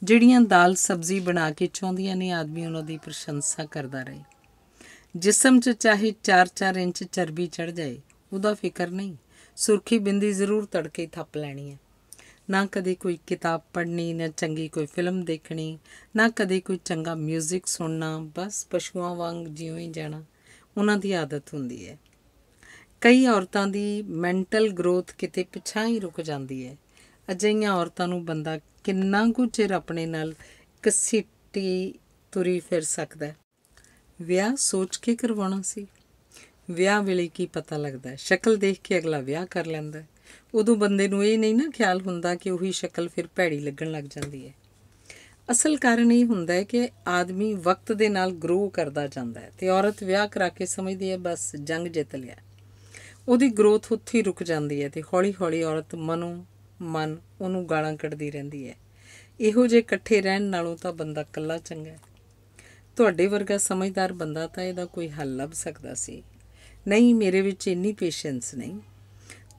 ਜਿਹੜੀਆਂ ਦਾਲ ਸਬਜ਼ੀ ਬਣਾ ਕੇ ਚਾਹੁੰਦੀਆਂ ਨੇ ਆਦਮੀ ਉਹਨਾਂ ਦੀ ਪ੍ਰਸ਼ੰਸਾ ਕਰਦਾ ਰਹੇ ਜਿਸਮ 'ਚ ਚਾਹੇ 4-4 ਇੰਚ ਚਰਬੀ ਚੜ ਜਾਏ ਉਹਦਾ ਫਿਕਰ ਨਹੀਂ ਸੁਰਖੀ ਬਿੰਦੀ ਜ਼ਰੂਰ ਤੜਕੇ ਥੱਪ ਲੈਣੀ ਹੈ ਨਾ ਕਦੇ ਕੋਈ ਕਿਤਾਬ ਪੜ੍ਹਨੀ ਨਾ ਚੰਗੀ ਕੋਈ ਫਿਲਮ ਦੇਖਣੀ ਨਾ ਕਦੇ ਕੋਈ ਚੰਗਾ 뮤직 ਸੁਣਨਾ ਬਸ ਪਸ਼ੂਆਂ ਵਾਂਗ ਜਿਉਂ ਹੀ ਜਾਣਾ ਉਹਨਾਂ ਦੀ ਆਦਤ ਹੁੰਦੀ ਹੈ ਕਈ ਔਰਤਾਂ ਦੀ ਮੈਂਟਲ ਗਰੋਥ ਕਿਤੇ ਪਿਛਾਂ ਹੀ ਰੁਕ ਜਾਂਦੀ ਹੈ ਅਜਈਆਂ ਔਰਤਾਂ ਨੂੰ ਬੰਦਾ ਕਿੰਨਾ ਕੁ ਚਿਰ ਆਪਣੇ ਨਾਲ ਕਸਿੱਟੀ ਤੁਰੀ ਫਿਰ ਸਕਦਾ ਵਿਆਹ ਸੋਚ ਕੇ ਕਰਵਾਉਣਾ ਸੀ ਵਿਆਹ ਵੇਲੇ ਕੀ ਪਤਾ ਲੱਗਦਾ ਸ਼ਕਲ ਦੇਖ ਕੇ ਅਗਲਾ ਵਿਆਹ ਕਰ ਲੈਂਦਾ ਉਦੋਂ ਬੰਦੇ ਨੂੰ ਇਹ ਨਹੀਂ ਨਾ ਖਿਆਲ ਹੁੰਦਾ ਕਿ ਉਹੀ ਸ਼ਕਲ ਫਿਰ ਭੈੜੀ ਲੱਗਣ ਲੱਗ ਜਾਂਦੀ ਹੈ ਅਸਲ ਕਾਰਨ ਇਹ ਹੁੰਦਾ ਹੈ ਕਿ ਆਦਮੀ ਵਕਤ ਦੇ ਨਾਲ ਗਰੋ ਕਰਦਾ ਜਾਂਦਾ ਹੈ ਤੇ ਔਰਤ ਵਿਆਹ ਕਰਾ ਕੇ ਸਮਝਦੀ ਹੈ ਬਸ ਜੰਗ ਜਿੱਤ ਲਿਆ ਉਹਦੀ ਗਰੋਥ ਉੱਥੇ ਹੀ ਰੁਕ ਜਾਂਦੀ ਹੈ ਤੇ ਹੌਲੀ-ਹੌਲੀ ਔਰਤ ਮਨੋਂ ਮਨ ਉਹਨੂੰ ਗਾਲਾਂ ਕੱਢਦੀ ਰਹਿੰਦੀ ਹੈ ਇਹੋ ਜੇ ਇਕੱਠੇ ਰਹਿਣ ਨਾਲੋਂ ਤਾਂ ਬੰਦਾ ਇਕੱਲਾ ਚੰਗਾ ਹੈ ਤੁਹਾਡੇ ਵਰਗਾ ਸਮਝਦਾਰ ਬੰਦਾ ਤਾਂ ਇਹਦਾ ਕੋਈ ਹੱਲ ਲੱਭ ਸਕਦਾ ਸੀ ਨਹੀਂ ਮੇਰੇ ਵਿੱਚ ਇੰਨੀ ਪੇਸ਼ੈਂਸ ਨਹੀਂ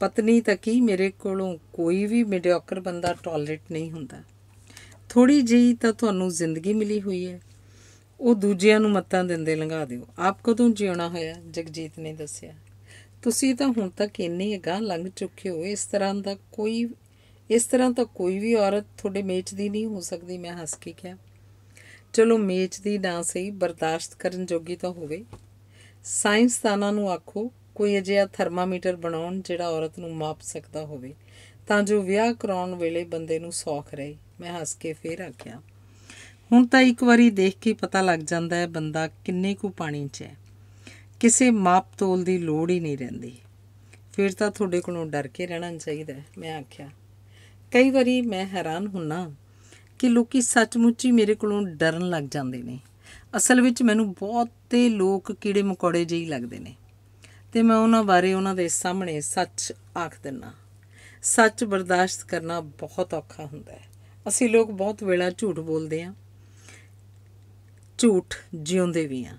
ਪਤਨੀ ਤਾਂ ਕੀ ਮੇਰੇ ਕੋਲੋਂ ਕੋਈ ਵੀ ਮੀਡੀਓਕਰ ਬੰਦਾ ਟੋਲਰੇਟ ਨਹੀਂ ਹੁੰਦਾ ਥੋੜੀ ਜਿਹੀ ਤਾਂ ਤੁਹਾਨੂੰ ਜ਼ਿੰਦਗੀ ਮਿਲੀ ਹੋਈ ਹੈ ਉਹ ਦੂਜਿਆਂ ਨੂੰ ਮੱਤਾਂ ਦਿੰਦੇ ਲੰਘਾ ਦਿਓ ਆਪ ਕਦੋਂ ਜਿਉਣਾ ਹੋਇਆ ਜਗਜੀਤ ਨੇ ਦੱਸਿਆ ਤੁਸੀਂ ਤਾਂ ਹੁਣ ਤੱਕ ਇੰਨੀ ਅਗਾਹ ਲੰਘ ਚੁੱਕੇ ਹੋ ਇਸ ਤਰ੍ਹਾਂ ਦਾ ਕੋਈ ਇਸ ਤਰ੍ਹਾਂ ਤਾਂ ਕੋਈ ਵੀ ਔਰਤ ਤੁਹਾਡੇ ਮੇਚ ਦੀ ਨਹੀਂ ਹੋ ਸਕਦੀ ਮੈਂ ਹੱਸ ਕੇ ਕਿਹਾ ਚਲੋ ਮੇਚ ਦੀ ਨਾ ਸਹੀ ਬਰਦਾਸ਼ਤ ਕਰਨ ਜੋਗੀ ਤਾਂ ਹੋਵੇ ਸਾਇੰਸਦਾਨਾਂ ਨੂੰ ਆਖੋ ਕੋਈ ਅਜਿਹਾ ਥਰਮਾਮੀਟਰ ਬਣਾਉਣ ਜਿਹੜਾ ਔਰਤ ਨੂੰ ਮਾਪ ਸਕਦਾ ਹੋਵੇ ਤਾਂ ਜੋ ਵਿਆਹ ਕਰਾਉਣ ਵੇਲੇ ਬੰਦੇ ਨੂੰ ਸੌਖ ਰਹੇ ਮੈਂ ਹੱਸ ਕੇ ਫੇਰ ਆਖਿਆ ਹੁਣ ਤਾਂ ਇੱਕ ਵਾਰੀ ਦੇਖ ਕੇ ਪਤਾ ਲੱਗ ਜਾਂਦਾ ਹੈ ਬੰਦਾ ਕਿੰਨੇ ਕੁ ਪਾਣੀ 'ਚ ਹੈ ਕਿਸੇ ਮਾਪ ਤੋਲ ਦੀ ਲੋੜ ਹੀ ਨਹੀਂ ਰਹਿੰਦੀ ਫਿਰ ਤਾਂ ਤੁਹਾਡੇ ਕੋਲੋਂ ਡਰ ਕੇ ਰਹਿਣਾ ਚਾਹੀਦਾ ਮੈਂ ਆਖਿਆ ਕਈ ਵਾਰੀ ਮੈਂ ਹੈਰਾਨ ਹੁੰਨਾ ਕਿ ਲੋਕੀ ਸੱਚਮੁੱਚ ਹੀ ਮੇਰੇ ਕੋਲੋਂ ਡਰਨ ਲੱਗ ਜਾਂਦੇ ਨੇ ਅਸਲ ਵਿੱਚ ਮੈਨੂੰ ਬਹੁਤ ਤੇ ਲੋਕ ਕੀੜੇ ਮਕੌੜੇ ਜਿਹੀ ਲੱਗਦੇ ਨੇ ਤੇ ਮੈਂ ਉਹਨਾਂ ਬਾਰੇ ਉਹਨਾਂ ਦੇ ਸਾਹਮਣੇ ਸੱਚ ਆਖ ਦਿੰਨਾ ਸੱਚ ਬਰਦਾਸ਼ਤ ਕਰਨਾ ਬਹੁਤ ਔਖਾ ਹੁੰਦਾ ਹੈ ਅਸੀਂ ਲੋਕ ਬਹੁਤ ਵੇਲਾ ਝੂਠ ਬੋਲਦੇ ਆ ਝੂਠ ਜਿਉਂਦੇ ਵੀ ਆ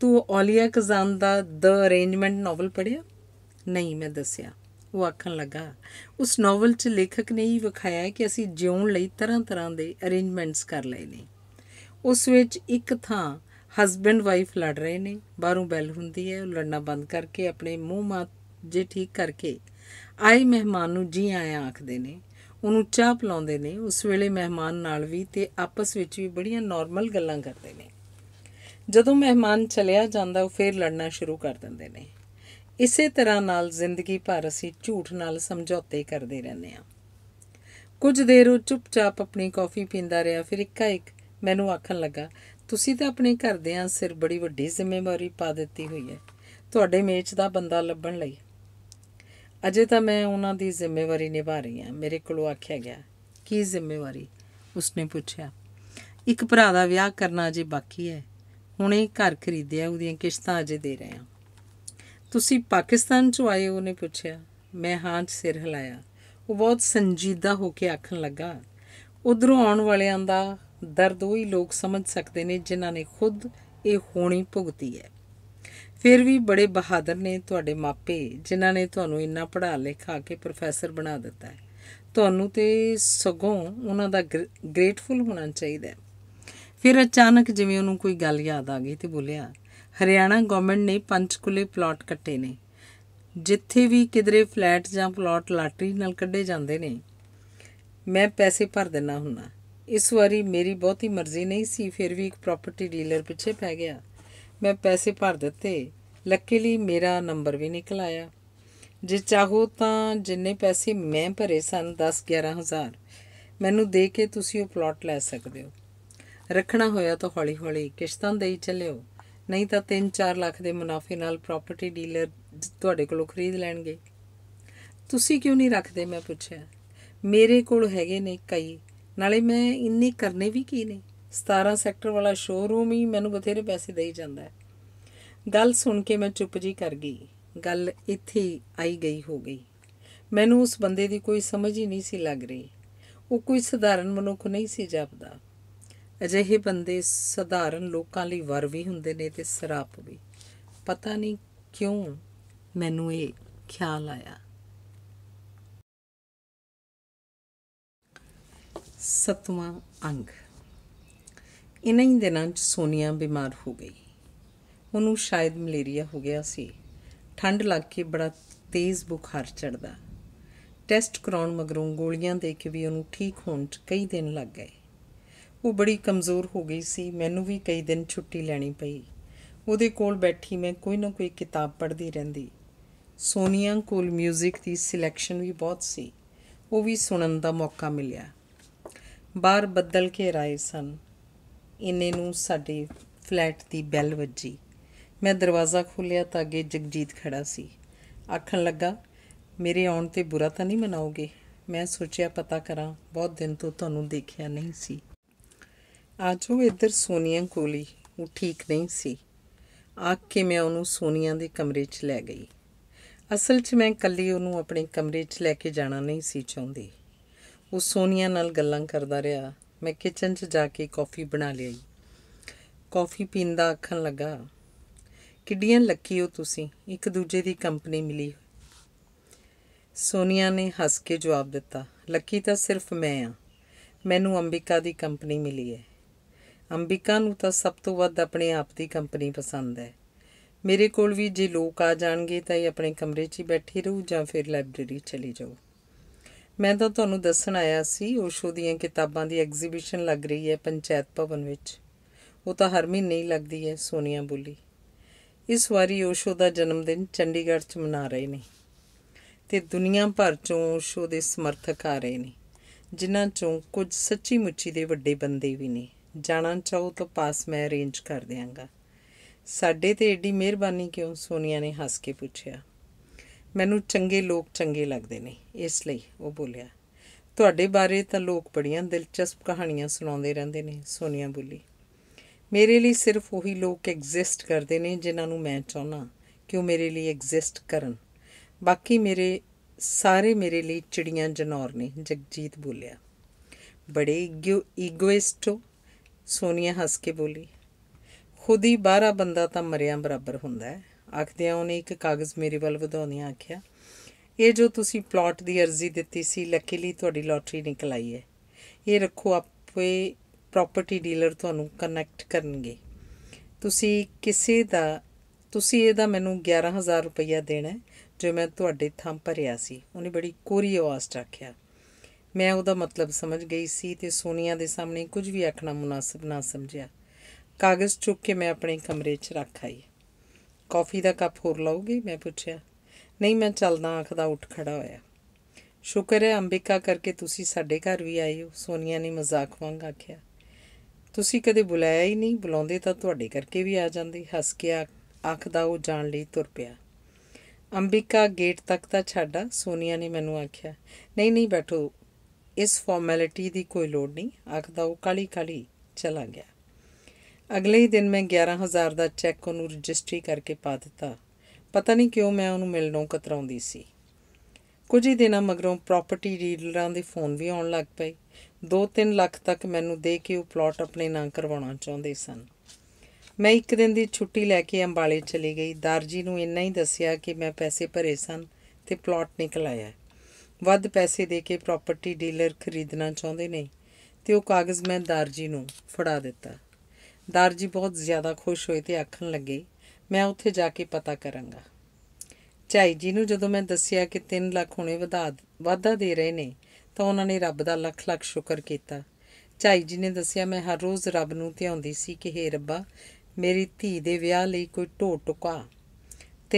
ਤੂੰ ਔਲੀਆ ਕਜ਼ਾਨ ਦਾ ਦ ਅਰੇਂਜਮੈਂਟ ਨੋਵਲ ਪੜਿਆ ਨਹੀਂ ਮੈਂ ਦੱਸਿਆ ਉਹ ਆਖਣ ਲੱਗਾ ਉਸ ਨੋਵਲ 'ਚ ਲੇਖਕ ਨੇ ਹੀ ਵਿਖਾਇਆ ਕਿ ਅਸੀਂ ਜਿਉਣ ਲਈ ਤਰ੍ਹਾਂ-ਤਰ੍ਹਾਂ ਦੇ ਅਰੇਂਜਮੈਂਟਸ ਕਰ ਲਏ ਨੇ ਉਸ ਵਿੱਚ ਇੱਕ ਥਾਂ ਹਸਬੰਡ ਵਾਈਫ ਲੜ ਰਹੇ ਨੇ ਬਾਹਰੋਂ ਬੈਲ ਹੁੰਦੀ ਹੈ ਉਹ ਲੜਨਾ ਬੰਦ ਕਰਕੇ ਆਪਣੇ ਮੂੰਹ ਮਾਤ ਜੇ ਠੀਕ ਕਰਕੇ ਆਏ ਮਹਿਮਾਨ ਨੂੰ ਜੀ ਆਇਆ ਆਖਦੇ ਨੇ ਉਹਨੂੰ ਚਾਹ ਪਲਾਉਂਦੇ ਨੇ ਉਸ ਵੇਲੇ ਮਹਿਮਾਨ ਨਾਲ ਵੀ ਤੇ ਆਪਸ ਵਿੱਚ ਵੀ ਬੜੀਆਂ ਨਾਰਮਲ ਗੱਲਾਂ ਕਰਦੇ ਨੇ ਜਦੋਂ ਮਹਿਮਾਨ ਚਲਿਆ ਜਾਂਦਾ ਉਹ ਫੇਰ ਲੜਨਾ ਸ਼ੁਰੂ ਕਰ ਦਿੰਦੇ ਨੇ ਇਸੇ ਤਰ੍ਹਾਂ ਨਾਲ ਜ਼ਿੰਦਗੀ ਭਰ ਅਸੀਂ ਝੂਠ ਨਾਲ ਸਮਝੌਤੇ ਕਰਦੇ ਰਹਿੰਦੇ ਆ ਕੁਝ ਦੇਰ ਉਹ ਚੁੱਪਚਾਪ ਆਪਣੀ ਕਾਫੀ ਪੀਂਦਾ ਰਿਹਾ ਫਿਰ ਇੱਕਾ ਇੱਕ ਮੈਨੂੰ ਆਖਣ ਲੱਗਾ ਤੁਸੀਂ ਤਾਂ ਆਪਣੇ ਘਰਦਿਆਂ ਸਿਰ ਬੜੀ ਵੱਡੀ ਜ਼ਿੰਮੇਵਾਰੀ ਪਾ ਦਿੱਤੀ ਹੋਈ ਹੈ ਤੁਹਾਡੇ ਮੇਚ ਦਾ ਬੰਦਾ ਲੱਭਣ ਲਈ ਅਜੇ ਤਾਂ ਮੈਂ ਉਹਨਾਂ ਦੀ ਜ਼ਿੰਮੇਵਾਰੀ ਨਿਭਾ ਰਹੀ ਹਾਂ ਮੇਰੇ ਕੋਲੋਂ ਆਖਿਆ ਗਿਆ ਕੀ ਜ਼ਿੰਮੇਵਾਰੀ ਉਸਨੇ ਪੁੱਛਿਆ ਇੱਕ ਭਰਾ ਦਾ ਵਿਆਹ ਕਰਨਾ ਅਜੇ ਬਾਕੀ ਹੈ ਹੁਣੇ ਘਰ ਖਰੀਦਿਆ ਉਹਦੀਆਂ ਕਿਸ਼ਤਾਂ ਅਜੇ ਦੇ ਰਹੇ ਹਾਂ ਤੁਸੀਂ ਪਾਕਿਸਤਾਨ ਚੋਂ ਆਏ ਉਹਨੇ ਪੁੱਛਿਆ ਮੈਂ ਹਾਂ ਚ ਸਿਰ ਹਿਲਾਇਆ ਉਹ ਬਹੁਤ ਸੰਜੀਦਾ ਹੋ ਕੇ ਆਖਣ ਲੱਗਾ ਉਧਰੋਂ ਆਉਣ ਵਾਲਿਆਂ ਦਾ ਦਰਦ ਉਹ ਹੀ ਲੋਕ ਸਮਝ ਸਕਦੇ ਨੇ ਜਿਨ੍ਹਾਂ ਨੇ ਖੁਦ ਇਹ ਹੋਣੀ ਭੁਗਤੀ ਹੈ ਫਿਰ ਵੀ ਬੜੇ ਬਹਾਦਰ ਨੇ ਤੁਹਾਡੇ ਮਾਪੇ ਜਿਨ੍ਹਾਂ ਨੇ ਤੁਹਾਨੂੰ ਇੰਨਾ ਪੜ੍ਹਾ ਲਿਖਾ ਕੇ ਪ੍ਰੋਫੈਸਰ ਬਣਾ ਦਿੱਤਾ ਹੈ ਤੁਹਾਨੂੰ ਤੇ ਸਗੋਂ ਉਹਨਾਂ ਦਾ ਗ੍ਰੇਟਫੁਲ ਹੋਣਾ ਚਾਹੀਦਾ ਹੈ ਫਿਰ ਅਚਾਨਕ ਜਿਵੇਂ ਉਹਨੂੰ ਕੋਈ ਗੱਲ ਯਾਦ ਆ ਗਈ ਤੇ ਬੋਲਿਆ ਹਰਿਆਣਾ ਗਵਰਨਮੈਂਟ ਨੇ ਪੰਚਕੁਲੇ ਪਲਾਟ ਕੱਟੇ ਨੇ ਜਿੱਥੇ ਵੀ ਕਿਧਰੇ ਫਲੈਟ ਜਾਂ ਪਲਾਟ ਲਾਟਰੀ ਨਾਲ ਕੱਢੇ ਜਾਂਦੇ ਨੇ ਮੈਂ ਪੈਸੇ ਭਰ ਦਿੰਨਾ ਹੁੰਨਾ ਇਸ ਵਾਰੀ ਮੇਰੀ ਬਹੁਤੀ ਮਰਜ਼ੀ ਨਹੀਂ ਸੀ ਫਿਰ ਵੀ ਇੱਕ ਪ੍ਰਾਪਰਟੀ ਡੀਲਰ ਪਿੱਛੇ ਪੈ ਗਿਆ ਮੈਂ ਪੈਸੇ ਭਰ ਦਿੱਤੇ ਲੱਕੀਲੀ ਮੇਰਾ ਨੰਬਰ ਵੀ ਨਿਕਲ ਆਇਆ ਜੇ ਚਾਹੋ ਤਾਂ ਜਿੰਨੇ ਪੈਸੇ ਮੈਂ ਭਰੇ ਸਨ 10 11000 ਮੈਨੂੰ ਦੇ ਕੇ ਤੁਸੀਂ ਉਹ ਪਲਾਟ ਲੈ ਸਕਦੇ ਹੋ ਰੱਖਣਾ ਹੋਇਆ ਤਾਂ ਹੌਲੀ-ਹੌਲੀ ਕਿਸ਼ਤਾਂ ਦੇਈ ਚੱਲਿਓ ਨਹੀਂ ਤਾਂ 3-4 ਲੱਖ ਦੇ ਮੁਨਾਫੇ ਨਾਲ ਪ੍ਰਾਪਰਟੀ ਡੀਲਰ ਤੁਹਾਡੇ ਕੋਲੋਂ ਖਰੀਦ ਲੈਣਗੇ ਤੁਸੀਂ ਕਿਉਂ ਨਹੀਂ ਰੱਖਦੇ ਮੈਂ ਪੁੱਛਿਆ ਮੇਰੇ ਕੋਲ ਹੈਗੇ ਨੇ ਕਈ ਨਾਲੇ ਮੈਂ ਇੰਨੇ ਕਰਨੇ ਵੀ ਕੀ ਨੇ 17 ਸੈਕਟਰ ਵਾਲਾ ਸ਼ੋਰੂਮ ਹੀ ਮੈਨੂੰ ਬਥੇਰੇ ਪੈਸੇ ਦੇਈ ਜਾਂਦਾ ਹੈ ਗੱਲ ਸੁਣ ਕੇ ਮੈਂ ਚੁੱਪ ਜੀ ਕਰ ਗਈ ਗੱਲ ਇੱਥੇ ਆਈ ਗਈ ਹੋ ਗਈ ਮੈਨੂੰ ਉਸ ਬੰਦੇ ਦੀ ਕੋਈ ਸਮਝ ਹੀ ਨਹੀਂ ਸੀ ਲੱਗ ਰਹੀ ਉਹ ਕੋਈ ਸਧਾਰਨ ਮਨੁੱਖ ਨਹੀਂ ਸੀ ਜਾਪਦਾ ਅਜਿਹੇ ਬੰਦੇ ਸਧਾਰਨ ਲੋਕਾਂ ਲਈ ਵਰ ਵੀ ਹੁੰਦੇ ਨੇ ਤੇ ਸਰਾਪ ਵੀ ਪਤਾ ਨਹੀਂ ਕਿਉਂ ਮੈਨੂੰ ਇਹ ਖਿਆਲ ਆਇਆ ਸਤਵਾਂ ਅੰਗ ਇਨਾਂ ਹੀ ਦਿਨਾਂ 'ਚ ਸੋਨੀਆ ਬਿਮਾਰ ਹੋ ਗਈ ਉਹਨੂੰ ਸ਼ਾਇਦ ਮਲੇਰੀਆ ਹੋ ਗਿਆ ਸੀ ਠੰਡ ਲੱਗ ਕੇ ਬੜਾ ਤੇਜ਼ ਬੁਖਾਰ ਚੜਦਾ ਟੈਸਟ ਕਰਾਉਣ ਮਗਰੋਂ ਗੋਲੀਆਂ ਦੇ ਕੇ ਵੀ ਉਹਨੂੰ ਠੀਕ ਹੋਣ 'ਚ ਕਈ ਦਿਨ ਲੱਗ ਗਏ ਉਹ ਬੜੀ ਕਮਜ਼ੋਰ ਹੋ ਗਈ ਸੀ ਮੈਨੂੰ ਵੀ ਕਈ ਦਿਨ ਛੁੱਟੀ ਲੈਣੀ ਪਈ ਉਹਦੇ ਕੋਲ ਬੈਠੀ ਮੈਂ ਕੋਈ ਨਾ ਕੋਈ ਕਿਤਾਬ ਪੜ੍ਹਦੀ ਰਹਿੰਦੀ ਸੋਨੀਆ ਕੋਲ 뮤직 ਦੀ ਸਿਲੈਕਸ਼ਨ ਵੀ ਬਹੁਤ ਸੀ ਉਹ ਵੀ ਸੁਣਨ ਦਾ ਮੌਕਾ ਮਿਲਿਆ ਬਾਹਰ ਬੱਦਲ ਘੇਰਾਏ ਸਨ ਇੰਨੇ ਨੂੰ ਸਾਡੇ ਫਲੈਟ ਦੀ ਬੈਲ ਵੱਜੀ ਮੈਂ ਦਰਵਾਜ਼ਾ ਖੋਲ੍ਹਿਆ ਤਾਂ ਅੱਗੇ ਜਗਜੀਤ ਖੜਾ ਸੀ ਆਖਣ ਲੱਗਾ ਮੇਰੇ ਆਉਣ ਤੇ ਬੁਰਾ ਤਾਂ ਨਹੀਂ ਮਨਾਓਗੇ ਮੈਂ ਸੋਚਿਆ ਪਤਾ ਕਰਾਂ ਬਹੁਤ ਦਿਨ ਤੋਂ ਤੁਹਾਨੂੰ ਦੇਖਿਆ ਨਹੀਂ ਸੀ ਆਜੋ ਇੱਧਰ ਸੋਨੀਆ ਕੋਲੀ ਉਹ ਠੀਕ ਨਹੀਂ ਸੀ ਆਖ ਕੇ ਮੈਂ ਉਹਨੂੰ ਸੋਨੀਆ ਦੇ ਕਮਰੇ 'ਚ ਲੈ ਗਈ ਅਸਲ 'ਚ ਮੈਂ ਕੱਲੀ ਉਹਨੂੰ ਆਪਣੇ ਕਮਰੇ 'ਚ ਲੈ ਕੇ ਜਾਣਾ ਨਹੀਂ ਸੀ ਚਾਹੁੰਦੀ ਉਹ ਸੋਨੀਆ ਨਾਲ ਗੱਲਾਂ ਕਰਦਾ ਰਿਹਾ ਮੈਂ ਕਿਚਨ 'ਚ ਜਾ ਕੇ ਕਾਫੀ ਬਣਾ ਲਈ ਕਾਫੀ ਪੀਂਦਾ ਅੱਖਣ ਲੱਗਾ ਕਿੱਡੀਆਂ ਲੱਕੀ ਹੋ ਤੁਸੀਂ ਇੱਕ ਦੂਜੇ ਦੀ ਕੰਪਨੀ ਮਿਲੀ ਸੋਨੀਆ ਨੇ ਹੱਸ ਕੇ ਜਵਾਬ ਦਿੱਤਾ ਲੱਕੀ ਤਾਂ ਸਿਰਫ ਮੈਂ ਆ ਮੈਨੂੰ ਅੰਬਿਕਾ ਦੀ ਕੰਪਨੀ ਮਿਲੀ ਹੈ ਅੰਬਿਕਾ ਨੂੰ ਤਾਂ ਸਭ ਤੋਂ ਵੱਧ ਆਪਣੇ ਆਪ ਦੀ ਕੰਪਨੀ ਪਸੰਦ ਹੈ ਮੇਰੇ ਕੋਲ ਵੀ ਜੇ ਲੋਕ ਆ ਜਾਣਗੇ ਤਾਂ ਇਹ ਆਪਣੇ ਕਮਰੇ 'ਚ ਹੀ ਬੈਠੀ ਰਹੂ ਜਾਂ ਫਿਰ ਲਾਇਬ੍ਰੇਰੀ ਚਲੀ ਜਾਊ ਮੈਂ ਤਾਂ ਤੁਹਾਨੂੰ ਦੱਸਣ ਆਇਆ ਸੀ ਓਸ਼ੋ ਦੀਆਂ ਕਿਤਾਬਾਂ ਦੀ ਐਗਜ਼ੀਬਿਸ਼ਨ ਲੱਗ ਰਹੀ ਹੈ ਪੰਚਾਇਤ ਭਵਨ ਵਿੱਚ ਉਹ ਤਾਂ ਹਰ ਮਹੀਨੇ ਹੀ ਲੱਗਦੀ ਹੈ ਸੋਨੀਆ ਬੁੱਲੀ ਇਸ ਵਾਰੀ ਓਸ਼ੋ ਦਾ ਜਨਮ ਦਿਨ ਚੰਡੀਗੜ੍ਹ 'ਚ ਮਨਾ ਰਹੇ ਨੇ ਤੇ ਦੁਨੀਆ ਭਰ 'ਚੋਂ ਓਸ਼ੋ ਦੇ ਸਮਰਥਕ ਆ ਰਹੇ ਨੇ ਜਿਨ੍ਹਾਂ 'ਚੋਂ ਕੁਝ ਸੱਚੀ ਮੁੱਚੀ ਦੇ ਵੱਡੇ ਬੰਦੇ ਵੀ ਨੇ ਜਾਣਾ ਚਾਹੋ ਤਾਂ ਪਾਸ ਮੈਂ ਅਰੇਂਜ ਕਰ ਦਿਆਂਗਾ ਸਾਡੇ ਤੇ ਏਡੀ ਮਿਹਰਬਾਨੀ ਕਿਉਂ ਸੋਨੀਆ ਨੇ ਹੱਸ ਕੇ ਪੁੱਛਿਆ ਮੈਨੂੰ ਚੰਗੇ ਲੋਕ ਚੰਗੇ ਲੱਗਦੇ ਨੇ ਇਸ ਲਈ ਉਹ ਬੋਲਿਆ ਤੁਹਾਡੇ ਬਾਰੇ ਤਾਂ ਲੋਕ ਬੜੀਆਂ ਦਿਲਚਸਪ ਕਹਾਣੀਆਂ ਸੁਣਾਉਂਦੇ ਰਹਿੰਦੇ ਨੇ ਸੋਨੀਆ ਬੋਲੀ ਮੇਰੇ ਲਈ ਸਿਰਫ ਉਹੀ ਲੋਕ ਐਗਜ਼ਿਸਟ ਕਰਦੇ ਨੇ ਜਿਨ੍ਹਾਂ ਨੂੰ ਮੈਂ ਚਾਹਣਾ ਕਿ ਉਹ ਮੇਰੇ ਲਈ ਐਗਜ਼ਿਸਟ ਕਰਨ ਬਾਕੀ ਮੇਰੇ ਸਾਰੇ ਮੇਰੇ ਲਈ ਚਿੜੀਆਂ ਜਨੌਰ ਨੇ ਜਗਜੀਤ ਬੋਲਿਆ ਬੜੇ ਈਗੋਇਸਟ ਸੋਨੀਆ ਹੱਸ ਕੇ ਬੋਲੀ ਖੁਦ ਹੀ 12 ਬੰਦਾ ਤਾਂ ਮਰਿਆਂ ਬਰਾਬਰ ਹੁੰਦਾ ਹੈ ਆਖਦਿਆਂ ਉਹਨੇ ਇੱਕ ਕਾਗਜ਼ ਮੇਰੇ ਵੱਲ ਵਧਾਉਂਦਿਆਂ ਆਖਿਆ ਇਹ ਜੋ ਤੁਸੀਂ ਪਲਾਟ ਦੀ ਅਰਜ਼ੀ ਦਿੱਤੀ ਸੀ ਲੱਕੀਲੀ ਤੁਹਾਡੀ ਲੋਟਰੀ ਨਿਕਲ ਆਈ ਹੈ ਇਹ ਰੱਖੋ ਆਪੇ ਪ੍ਰਾਪਰਟੀ ਡੀਲਰ ਤੁਹਾਨੂੰ ਕਨੈਕਟ ਕਰਨਗੇ ਤੁਸੀਂ ਕਿਸੇ ਦਾ ਤੁਸੀਂ ਇਹਦਾ ਮੈਨੂੰ 11000 ਰੁਪਇਆ ਦੇਣਾ ਜੋ ਮੈਂ ਤੁਹਾਡੇ ਥੰਮ ਭਰਿਆ ਸੀ ਉਹਨੇ ਬੜੀ ਕੋਰੀ ਆਵਾਜ਼ ਰੱਖਿਆ ਮੈਂ ਉਹਦਾ ਮਤਲਬ ਸਮਝ ਗਈ ਸੀ ਤੇ ਸੋਨੀਆ ਦੇ ਸਾਹਮਣੇ ਕੁਝ ਵੀ ਆਖਣਾ ਮੁਨਾਸਬ ਨਾ ਸਮਝਿਆ ਕਾਗਜ਼ ਚੁੱਕ ਕੇ ਮੈਂ ਆਪਣੇ ਕਮਰੇ 'ਚ ਰੱਖ ਆਈ ਕਾਫੀ ਦਾ ਕੱਪ ਹੋਰ ਲਾਉਗੀ ਮੈਂ ਪੁੱਛਿਆ ਨਹੀਂ ਮੈਂ ਚੱਲਦਾ ਆਖਦਾ ਉੱਠ ਖੜਾ ਹੋਇਆ ਸ਼ੁਕਰ ਹੈ ਅੰਬਿਕਾ ਕਰਕੇ ਤੁਸੀਂ ਸਾਡੇ ਘਰ ਵੀ ਆਏ ਹੋ ਸੋਨੀਆ ਨੇ ਮਜ਼ਾਕ ਵਾਂਗ ਆਖਿਆ ਤੁਸੀਂ ਕਦੇ ਬੁਲਾਇਆ ਹੀ ਨਹੀਂ ਬੁਲਾਉਂਦੇ ਤਾਂ ਤੁਹਾਡੇ ਕਰਕੇ ਵੀ ਆ ਜਾਂਦੀ ਹੱਸ ਕੇ ਆਖਦਾ ਉਹ ਜਾਣ ਲਈ ਤੁਰ ਪਿਆ ਅੰਬਿਕਾ ਗੇਟ ਤੱਕ ਤਾਂ ਛੱਡਾ ਸੋਨੀਆ ਨੇ ਮੈਨੂੰ ਆਖਿਆ ਨਹੀਂ ਨਹੀਂ ਬੈਠੋ ਇਸ ਫਾਰਮੈਲਿਟੀ ਦੀ ਕੋਈ ਲੋੜ ਨਹੀਂ ਆਖਦਾ ਉਹ ਕਾਲੀ ਕਾਲੀ ਚਲਾ ਗਿਆ ਅਗਲੇ ਹੀ ਦਿਨ ਮੈਂ 11000 ਦਾ ਚੈੱਕ ਉਹਨੂੰ ਰਜਿਸਟਰੀ ਕਰਕੇ ਪਾ ਦਿੱਤਾ ਪਤਾ ਨਹੀਂ ਕਿਉਂ ਮੈਂ ਉਹਨੂੰ ਮਿਲਣੋਂ ਕਤਰਾਉਂਦੀ ਸੀ ਕੁਝ ਹੀ ਦਿਨਾਂ ਮਗਰੋਂ ਪ੍ਰਾਪਰਟੀ ਡੀਲਰਾਂ ਦੇ ਫੋਨ ਵੀ ਆਉਣ ਲੱਗ ਪਏ 2-3 ਲੱਖ ਤੱਕ ਮੈਨੂੰ ਦੇ ਕੇ ਉਹ ਪਲਾਟ ਆਪਣੇ ਨਾਂ ਕਰਵਾਉਣਾ ਚਾਹੁੰਦੇ ਸਨ ਮੈਂ ਇੱਕ ਦਿਨ ਦੀ ਛੁੱਟੀ ਲੈ ਕੇ ਅੰਬਾਲੇ ਚਲੀ ਗਈ ਦਰਜੀ ਨੂੰ ਇੰਨਾ ਹੀ ਦੱਸਿਆ ਕਿ ਮੈਂ ਪੈਸੇ ਭਰੇ ਸਨ ਤੇ ਪਲਾਟ ਨਿਕਲ ਆਇਆ ਵੱਧ ਪੈਸੇ ਦੇ ਕੇ ਪ੍ਰਾਪਰਟੀ ਡੀਲਰ ਖਰੀਦਣਾ ਚਾਹੁੰਦੇ ਨੇ ਤੇ ਉਹ ਕਾਗਜ਼ ਮੈਂ ਦਰਜੀ ਨੂੰ ਫੜਾ ਦਿੱਤਾ ਦਾਰ ਜੀ ਬਹੁਤ ਜ਼ਿਆਦਾ ਖੁਸ਼ ਹੋਏ ਤੇ ਆਖਣ ਲੱਗੇ ਮੈਂ ਉੱਥੇ ਜਾ ਕੇ ਪਤਾ ਕਰਾਂਗਾ ਚਾਈ ਜੀ ਨੂੰ ਜਦੋਂ ਮੈਂ ਦੱਸਿਆ ਕਿ 3 ਲੱਖ ਹੁਣੇ ਵਧਾ ਵਾਧਾ ਦੇ ਰਹੇ ਨੇ ਤਾਂ ਉਹਨਾਂ ਨੇ ਰੱਬ ਦਾ ਲੱਖ ਲੱਖ ਸ਼ੁਕਰ ਕੀਤਾ ਚਾਈ ਜੀ ਨੇ ਦੱਸਿਆ ਮੈਂ ਹਰ ਰੋਜ਼ ਰੱਬ ਨੂੰ ਧਿਆਉਂਦੀ ਸੀ ਕਿ ਹੇ ਰੱਬਾ ਮੇਰੀ ਧੀ ਦੇ ਵਿਆਹ ਲਈ ਕੋਈ ਢੋ ਟੁਕਾ